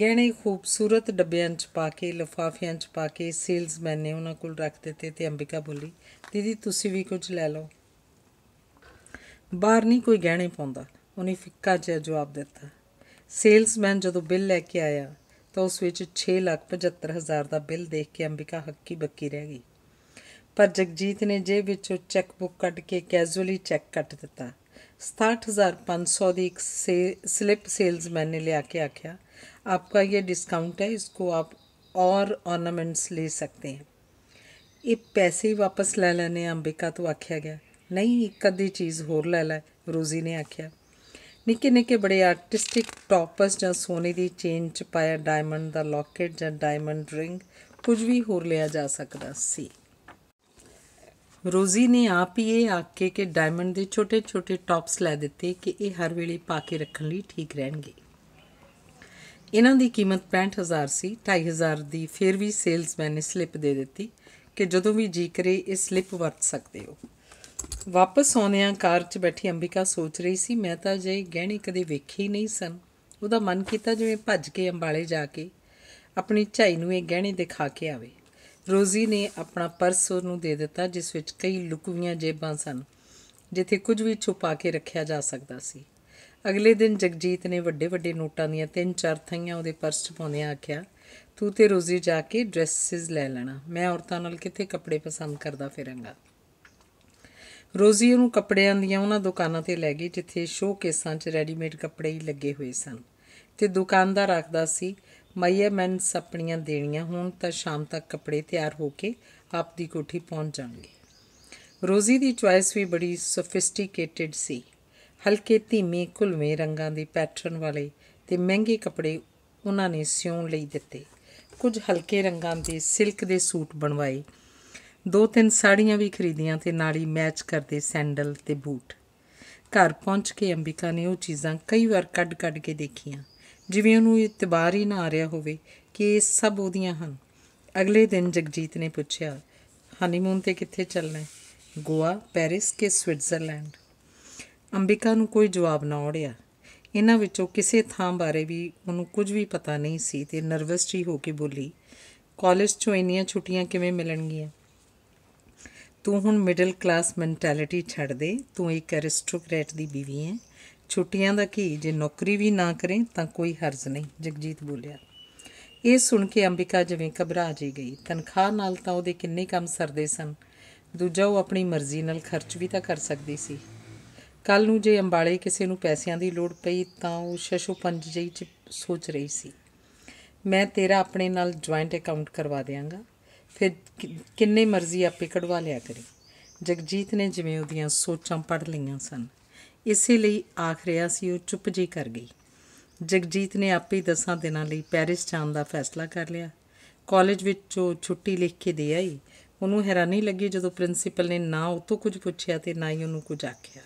ਗਹਿਣੇ ਖੂਬਸੂਰਤ ਡੱਬਿਆਂ 'ਚ ਪਾ ਕੇ ਲਫਾਫਿਆਂ 'ਚ ਪਾ ਕੇ ਸੇਲਜ਼ਮੈਨ ਨੇ ਉਹਨਾਂ ਕੋਲ ਰੱਖ ਦਿੱਤੇ ਤੇ ਅੰਬਿਕਾ ਬੋਲੀ ਦੀਦੀ ਤੁਸੀਂ ਵੀ ਕੁਝ ਲੈ ਲਓ ਬਾਹਰ ਨਹੀਂ ਕੋਈ ਗਹਿਣੇ ਪਾਉਂਦਾ ਉਹਨੇ ਫਿੱਕਾ ਜਿਹਾ ਜਵਾਬ ਦਿੱਤਾ ਸੇਲਜ਼ਮੈਨ ਜਦੋਂ ਬਿੱਲ ਲੈ ਕੇ ਆਇਆ ਤਾਂ ਉਸ ਵਿੱਚ 675000 ਦਾ ਬਿੱਲ ਦੇਖ ਕੇ ਅੰਬਿਕਾ ਹੱਕੀ ਬੱਕੀ ਰਹਿ ਗਈ ਪਰ ਜਗਜੀਤ ਨੇ ਜੇਬ ਵਿੱਚੋਂ ਚੈੱਕ ਬੁੱਕ ਕੱਢ ਕੇ ਕੈਜੂਅਲੀ ਚੈੱਕ ਕੱਟ ਦਿੱਤਾ 67500 ਦੀ ਇੱਕ ਸਲਿਪ ਸੇਲਜ਼ਮੈਨ ਨੇ ਲਿਆ ਕੇ ਆਖਿਆ ਆਪਕਾ ਇਹ ਡਿਸਕਾਊਂਟ ਹੈ ਇਸਕੋ ਆਪ ਔਰ ਆਰਨਮੈਂਟਸ ਲੈ सकते ਹੈ ਇਹ ਪੈਸੇ ਵਾਪਸ ਲੈ ਲੈਣੇ ਅੰਬਿਕਾ ਤੋਂ ਆਖਿਆ ਗਿਆ ਨਹੀਂ ਇੱਕ ਅੱਧੀ ਚੀਜ਼ ਹੋਰ ਲੈ ਲੈ ਰੋਜ਼ੀ ਨੇ ਆਖਿਆ ਨਿੱਕੇ ਨਿੱਕੇ ਬੜੇ ਆਰਟਿਸਟਿਕ ਟੌਪਸ ਜਾਂ ਸੋਨੇ ਦੀ ਚੇਨ ਚ ਪਾਇਆ ਡਾਇਮੰਡ ਦਾ ਲੋਕੇਟ ਜਾਂ ਡਾਇਮੰਡ ਰਿੰਗ ਕੁਝ ਵੀ ਹੋਰ ਲਿਆ ਜਾ ਸਕਦਾ ਸੀ ਰੋਜ਼ੀ ਨੇ ਆਪ ਹੀ ਇਹ ਆਕੇ ਕਿ ਡਾਇਮੰਡ ਦੇ ਛੋਟੇ-ਛੋਟੇ ਟੌਪਸ ਲੈ ਦਿੱਤੇ ਕਿ ਇਹ ਹਰ ਵੇਲੇ ਪਾ ਕੇ ਰੱਖਣ ਲਈ ਠੀਕ ਰਹਿਣਗੇ ਇਹਨਾਂ ਦੀ ਕੀਮਤ 65000 ਸੀ 25000 ਦੀ ਫਿਰ ਵੀ ਸੇਲਸਮੈਨ ਨੇ ਸਲਿੱਪ ਦੇ ਦਿੱਤੀ ਕਿ ਜਦੋਂ ਵੀ ਜੀ ਕਰੇ ਇਹ ਸਲਿੱਪ ਵਰਤ ਸਕਦੇ ਹੋ ਵਾਪਸ ਆਉਂਦਿਆਂ ਕਾਰ 'ਚ ਬੈਠੀ ਅੰਬਿਕਾ ਸੋਚ ਰਹੀ ਸੀ ਮੈਂ ਤਾਂ ਜੇ ਗਹਿਣੇ ਕਦੇ ਵੇਖੇ ਹੀ ਨਹੀਂ ਸਨ ਉਹਦਾ ਮਨ ਕੀਤਾ ਜਿਵੇਂ ਭੱਜ ਕੇ ਅੰਬਾਲੇ ਜਾ ਕੇ ਆਪਣੀ ਝਾਈ ਨੂੰ ਇਹ ਗਹਿਣੇ ਦਿਖਾ ਕੇ ਆਵੇ ਰੋਜ਼ੀ ਨੇ ਆਪਣਾ ਪਰਸ ਉਹਨੂੰ ਦੇ ਦਿੱਤਾ ਜਿਸ ਵਿੱਚ ਕਈ ਲੁਕਵੀਆਂ ਜੇਬਾਂ ਸਨ ਜਿੱਥੇ ਕੁਝ ਵੀ ਛੁਪਾ ਕੇ ਰੱਖਿਆ ਜਾ ਸਕਦਾ ਸੀ ਅਗਲੇ ਦਿਨ ਜਗਜੀਤ ਨੇ ਵੱਡੇ ਵੱਡੇ ਨੋਟਾਂ ਦੀਆਂ ਤਿੰਨ ਚਾਰ ਥਈਆਂ ਉਹਦੇ ਪਰਸ 'ਚ ਪਾਉਂਦਿਆਂ ਆਖਿਆ ਤੂੰ ਤੇ ਰੋਜ਼ੀ ਜਾ ਕੇ ਡਰੈਸਸ ਲੈ ਲੈਣਾ ਮੈਂ ਔਰਤਾਂ ਨਾਲ ਕਿੱਥੇ ਕੱਪੜੇ ਪਸੰਦ ਕਰਦਾ ਫਿਰਾਂਗਾ ਰੋਜ਼ੀ ਉਹਨੂੰ ਕੱਪੜਿਆਂ ਦੀਆਂ ਉਹਨਾਂ ਦੁਕਾਨਾਂ ਤੇ ਲੈ ਗਈ ਜਿੱਥੇ ਸ਼ੋਕੇਸਾਂ 'ਚ ਰੈਡੀਮੇਡ ਕੱਪੜੇ ਹੀ ਲੱਗੇ ਹੋਏ ਸਨ ਤੇ ਦੁਕਾਨਦਾਰ ਆਖਦਾ ਸੀ ਮਈਅਰਮੈਂਟਸ ਆਪਣੀਆਂ ਦੇਣੀਆਂ ਹੁਣ ਤਾਂ ਸ਼ਾਮ ਤੱਕ ਕੱਪੜੇ ਤਿਆਰ ਹੋ ਕੇ ਆਪ ਦੀ ਕੋਠੀ ਪਹੁੰਚ ਜਾਣਗੇ ਰੋਜ਼ੀ ਦੀ ਚੁਆਇਸ ਵੀ ਬੜੀ ਸੋਫਿਸਟੀਕੇਟਿਡ ਸੀ ਹਲਕੇ ਧੀਮੇ ਕੁਲਵੇਂ ਰੰਗਾਂ ਦੇ ਪੈਟਰਨ ਵਾਲੇ ਤੇ ਮਹਿੰਗੇ ਕੱਪੜੇ ਉਹਨਾਂ ਨੇ ਸਿਉਣ ਲਈ ਦਿੱਤੇ ਕੁਝ ਹਲਕੇ ਰੰਗਾਂ ਦੇ ਸਿਲਕ ਦੇ ਸੂਟ ਬਣਵਾਏ ਦੋ ਤਿੰਨ ਸਾੜੀਆਂ ਵੀ ਖਰੀਦੀਆਂ ਤੇ ਨਾਲ ਹੀ ਮੈਚ ਕਰਦੇ ਸੈਂਡਲ ਤੇ ਬੂਟ ਘਰ ਪਹੁੰਚ ਕੇ ਅੰਬਿਕਾ ਨੇ ਉਹ ਚੀਜ਼ਾਂ ਕਈ ਵਾਰ ਕੱਢ-ਕੱਢ ਕੇ ਦੇਖੀਆਂ ਜਿਵੇਂ ਉਹਨੂੰ ਇਤਬਾਰ ਹੀ ਨਾ ਆ ਰਿਹਾ ਹੋਵੇ ਕਿ ਇਹ ਸਭ ਉਹਦੀਆਂ ਹਨ ਅਗਲੇ ਦਿਨ ਜਗਜੀਤ ਨੇ ਪੁੱਛਿਆ ਹਨੀਮੂਨ ਤੇ ਕਿੱਥੇ ਚੱਲਣਾ ਹੈ ਗੋਆ ਪੈਰਿਸ ਕੇ ਸਵਿਟਜ਼ਰਲੈਂਡ ਅੰਬਿਕਾ ਨੂੰ ਕੋਈ ਜਵਾਬ ਨਾ ਔੜਿਆ ਇਹਨਾਂ ਵਿੱਚੋਂ ਕਿਸੇ ਥਾਂ ਬਾਰੇ ਵੀ ਉਹਨੂੰ ਕੁਝ ਵੀ ਪਤਾ ਨਹੀਂ ਸੀ ਤੇ ਨਰਵਸ ਜੀ ਹੋ ਕੇ ਬੋਲੀ ਕਾਲਜ 'ਚੋਂ ਇੰਨੀਆਂ ਛੁੱਟੀਆਂ ਕਿਵੇਂ ਮਿਲਣਗੀਆਂ ਤੂੰ ਹੁਣ ਮਿਡਲ ਕਲਾਸ ਮੈਂਟੈਲਿਟੀ ਛੱਡ ਦੇ ਤੂੰ ਇੱਕ ਅਰਿਸਟੋਕ੍ਰੇਟ ਦੀ ਬੀਵੀ ਹੈ ਛੁੱਟੀਆਂ ਦਾ ਕੀ ਜੇ ਨੌਕਰੀ ਵੀ ਨਾ ਕਰੇ ਤਾਂ ਕੋਈ ਹਰਜ਼ ਨਹੀਂ ਜਗਜੀਤ ਬੋਲਿਆ ਇਹ ਸੁਣ ਕੇ ਅੰਬਿਕਾ ਜਿਵੇਂ ਘਬਰਾ ਜੀ ਗਈ ਤਨਖਾਹ ਨਾਲ ਤਾਂ ਉਹਦੇ ਕਿੰਨੇ ਕੰਮ ਸਰਦੇ ਸਨ ਦੂਜਾ ਉਹ ਆਪਣੀ ਮਰਜ਼ੀ ਨਾਲ ਖਰਚ ਵੀ ਤਾਂ ਕਰ ਸਕਦੀ ਸੀ ਕੱਲ ਨੂੰ ਜੇ ਅੰਬਾਲੇ ਕਿਸੇ ਨੂੰ ਪੈਸਿਆਂ ਦੀ ਲੋੜ ਪਈ ਤਾਂ ਉਹ ਸ਼ਸ਼ੂ ਪੰਜ ਜਿਹੀ ਚ ਸੋਚ ਰਹੀ ਸੀ ਮੈਂ ਤੇਰਾ ਆਪਣੇ ਨਾਲ ਜੁਆਇੰਟ ਅਕਾਊਂਟ ਕਰਵਾ ਦੇਵਾਂਗਾ ਫਿਰ ਕਿੰਨੇ ਮਰਜ਼ੀ ਆਪੇ ਕਢਵਾ ਲਿਆ ਕਰੇ ਜਗਜੀਤ ਨੇ ਜਿਵੇਂ ਉਹਦੀਆਂ ਸੋਚਾਂ ਪੜ ਲਈਆਂ ਸਨ ਇਸੇ ਲਈ ਆਖ ਰਿਆ ਸੀ ਉਹ ਚੁੱਪ ਜੀ ਕਰ ਗਈ ਜਗਜੀਤ ਨੇ ਆਪੇ ਦਸਾਂ ਦਿਨਾਂ ਲਈ ਪੈਰਿਸ ਜਾਣ ਦਾ ਫੈਸਲਾ ਕਰ ਲਿਆ ਕਾਲਜ ਵਿੱਚੋਂ ਛੁੱਟੀ ਲਿਖ ਕੇ ਦੇ ਆਈ ਉਹਨੂੰ ਹੈਰਾਨੀ ਲੱਗੀ ਜਦੋਂ ਪ੍ਰਿੰਸੀਪਲ ਨੇ ਨਾ ਉਹ ਤੋਂ ਕੁਝ ਪੁੱਛਿਆ ਤੇ ਨਾ ਹੀ ਉਹਨੂੰ ਕੁਝ ਆਖਿਆ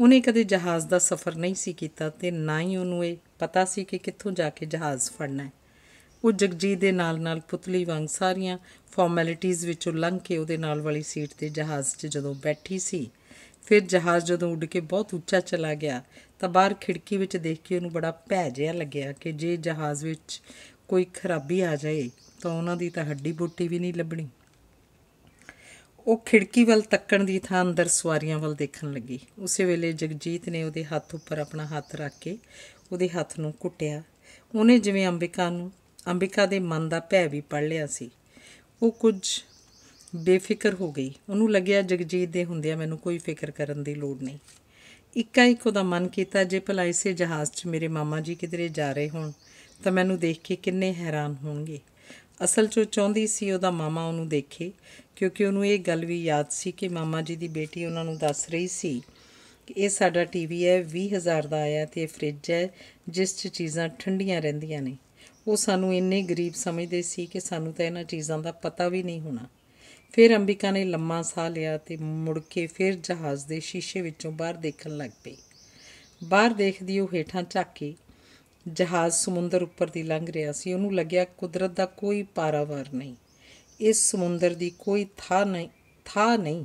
ਉਹਨੇ ਕਦੇ ਜਹਾਜ਼ ਦਾ ਸਫ਼ਰ ਨਹੀਂ ਸੀ ਕੀਤਾ ਤੇ ਨਾ ਹੀ ਉਹਨੂੰ ਇਹ ਪਤਾ ਸੀ ਕਿ ਕਿੱਥੋਂ ਜਾ ਕੇ ਜਹਾਜ਼ ਫੜਨਾ ਹੈ ਉਹ ਜਗਜੀਤ ਦੇ ਨਾਲ-ਨਾਲ ਪੁਤਲੀ ਵਾਂਗ ਸਾਰੀਆਂ ਫਾਰਮੈਲਿਟੀਆਂ ਵਿੱਚੋਂ ਲੰਘ ਕੇ ਉਹਦੇ ਨਾਲ ਵਾਲੀ ਸੀਟ ਤੇ ਜਹਾਜ਼ 'ਚ ਜਦੋਂ ਬੈਠੀ ਸੀ ਫਿਰ ਜਹਾਜ਼ ਜਦੋਂ ਉੱਡ ਕੇ ਬਹੁਤ ਉੱਚਾ ਚਲਾ ਗਿਆ ਤਾਂ ਬਾਹਰ ਖਿੜਕੀ ਵਿੱਚ ਦੇਖ ਕੇ ਉਹਨੂੰ ਬੜਾ ਭੈ ਜਿਆ ਲੱਗਿਆ ਕਿ ਜੇ ਜਹਾਜ਼ ਵਿੱਚ ਕੋਈ ਖਰਾਬੀ ਆ ਜਾਏ ਤਾਂ ਉਹਨਾਂ ਦੀ ਤਾਂ ਹੱਡੀ ਬੁੱਟੀ ਵੀ ਨਹੀਂ ਲੱਭਣੀ ਉਹ ਖਿੜਕੀ ਵੱਲ ਤੱਕਣ ਦੀ ਥਾਂ ਅੰਦਰ ਸਵਾਰੀਆਂ ਵੱਲ ਦੇਖਣ ਲੱਗੀ ਉਸੇ ਵੇਲੇ ਜਗਜੀਤ ਨੇ ਉਹਦੇ ਹੱਥ ਉੱਪਰ ਆਪਣਾ ਹੱਥ ਰੱਖ ਕੇ ਉਹਦੇ ਹੱਥ ਨੂੰ ਘੁੱਟਿਆ ਉਹਨੇ ਜਿਵੇਂ ਅੰਬਿਕਾ ਨੂੰ ਅੰਬਿਕਾ ਦੇ ਮਨ ਦਾ ਭੈ ਵੀ ਪੜ ਲਿਆ ਸੀ ਉਹ ਕੁਝ ਬੇਫਿਕਰ ਹੋ ਗਈ ਉਹਨੂੰ ਲੱਗਿਆ ਜਗਜੀਤ ਦੇ ਆ ਮੈਨੂੰ ਕੋਈ ਫਿਕਰ ਕਰਨ ਦੀ ਲੋੜ ਨਹੀਂ ਇੱਕਾ ਇੱਕ ਉਹਦਾ ਮਨ ਕੀਤਾ ਜੇ ਭਲਾ ਇਸੇ ਜਹਾਜ਼ 'ਚ ਮੇਰੇ ਮਾਮਾ ਜੀ ਕਿਧਰੇ ਜਾ ਰਹੇ ਹੋਣ ਤਾਂ ਮੈਨੂੰ ਦੇਖ ਕੇ ਕਿੰਨੇ ਹੈਰਾਨ ਹੋਣਗੇ ਅਸਲ 'ਚ ਚਾਹੁੰਦੀ ਸੀ ਉਹਦਾ ਮਾਮਾ ਉਹਨੂੰ ਦੇਖੇ ਕਿਉਂਕਿ ਉਹਨੂੰ ਇਹ ਗੱਲ ਵੀ ਯਾਦ ਸੀ ਕਿ ਮਾਮਾ ਜੀ ਦੀ ਬੇਟੀ ਉਹਨਾਂ ਨੂੰ ਦੱਸ ਰਹੀ ਸੀ ਕਿ ਇਹ ਸਾਡਾ ਟੀਵੀ ਹੈ 20000 ਦਾ ਆਇਆ ਤੇ ਇਹ ਫ੍ਰਿਜ ਹੈ ਜਿਸ 'ਚ ਚੀਜ਼ਾਂ ਠੰਡੀਆਂ ਰਹਿੰਦੀਆਂ ਨੇ ਉਹ ਸਾਨੂੰ ਇੰਨੇ ਗਰੀਬ ਸਮਝਦੇ ਸੀ ਕਿ ਸਾਨੂੰ ਤਾਂ ਇਹਨਾਂ ਚੀਜ਼ਾਂ ਦਾ ਪਤਾ ਵੀ ਨਹੀਂ ਹੋਣਾ ਫਿਰ ਅੰਬਿਕਾ ਨੇ ਲੰਮਾ ਸਾਹ ਲਿਆ ਤੇ ਮੁੜ ਕੇ ਫਿਰ ਜਹਾਜ਼ ਦੇ ਸ਼ੀਸ਼ੇ ਵਿੱਚੋਂ ਬਾਹਰ ਦੇਖਣ ਲੱਗ ਪਈ ਬਾਹਰ ਦੇਖਦੀ ਉਹ ਹੇਠਾਂ ਝਾਕੀ ਜਹਾਜ਼ ਸਮੁੰਦਰ ਉੱਪਰ ਦੀ ਲੰਘ ਰਿਹਾ ਸੀ ਉਹਨੂੰ ਲੱਗਿਆ ਕੁਦਰਤ ਦਾ ਕੋਈ ਪਾਰਾਵਾਰ ਨਹੀਂ ਇਸ ਸਮੁੰਦਰ ਦੀ ਕੋਈ ਥਾਂ ਨਹੀਂ ਥਾਂ ਨਹੀਂ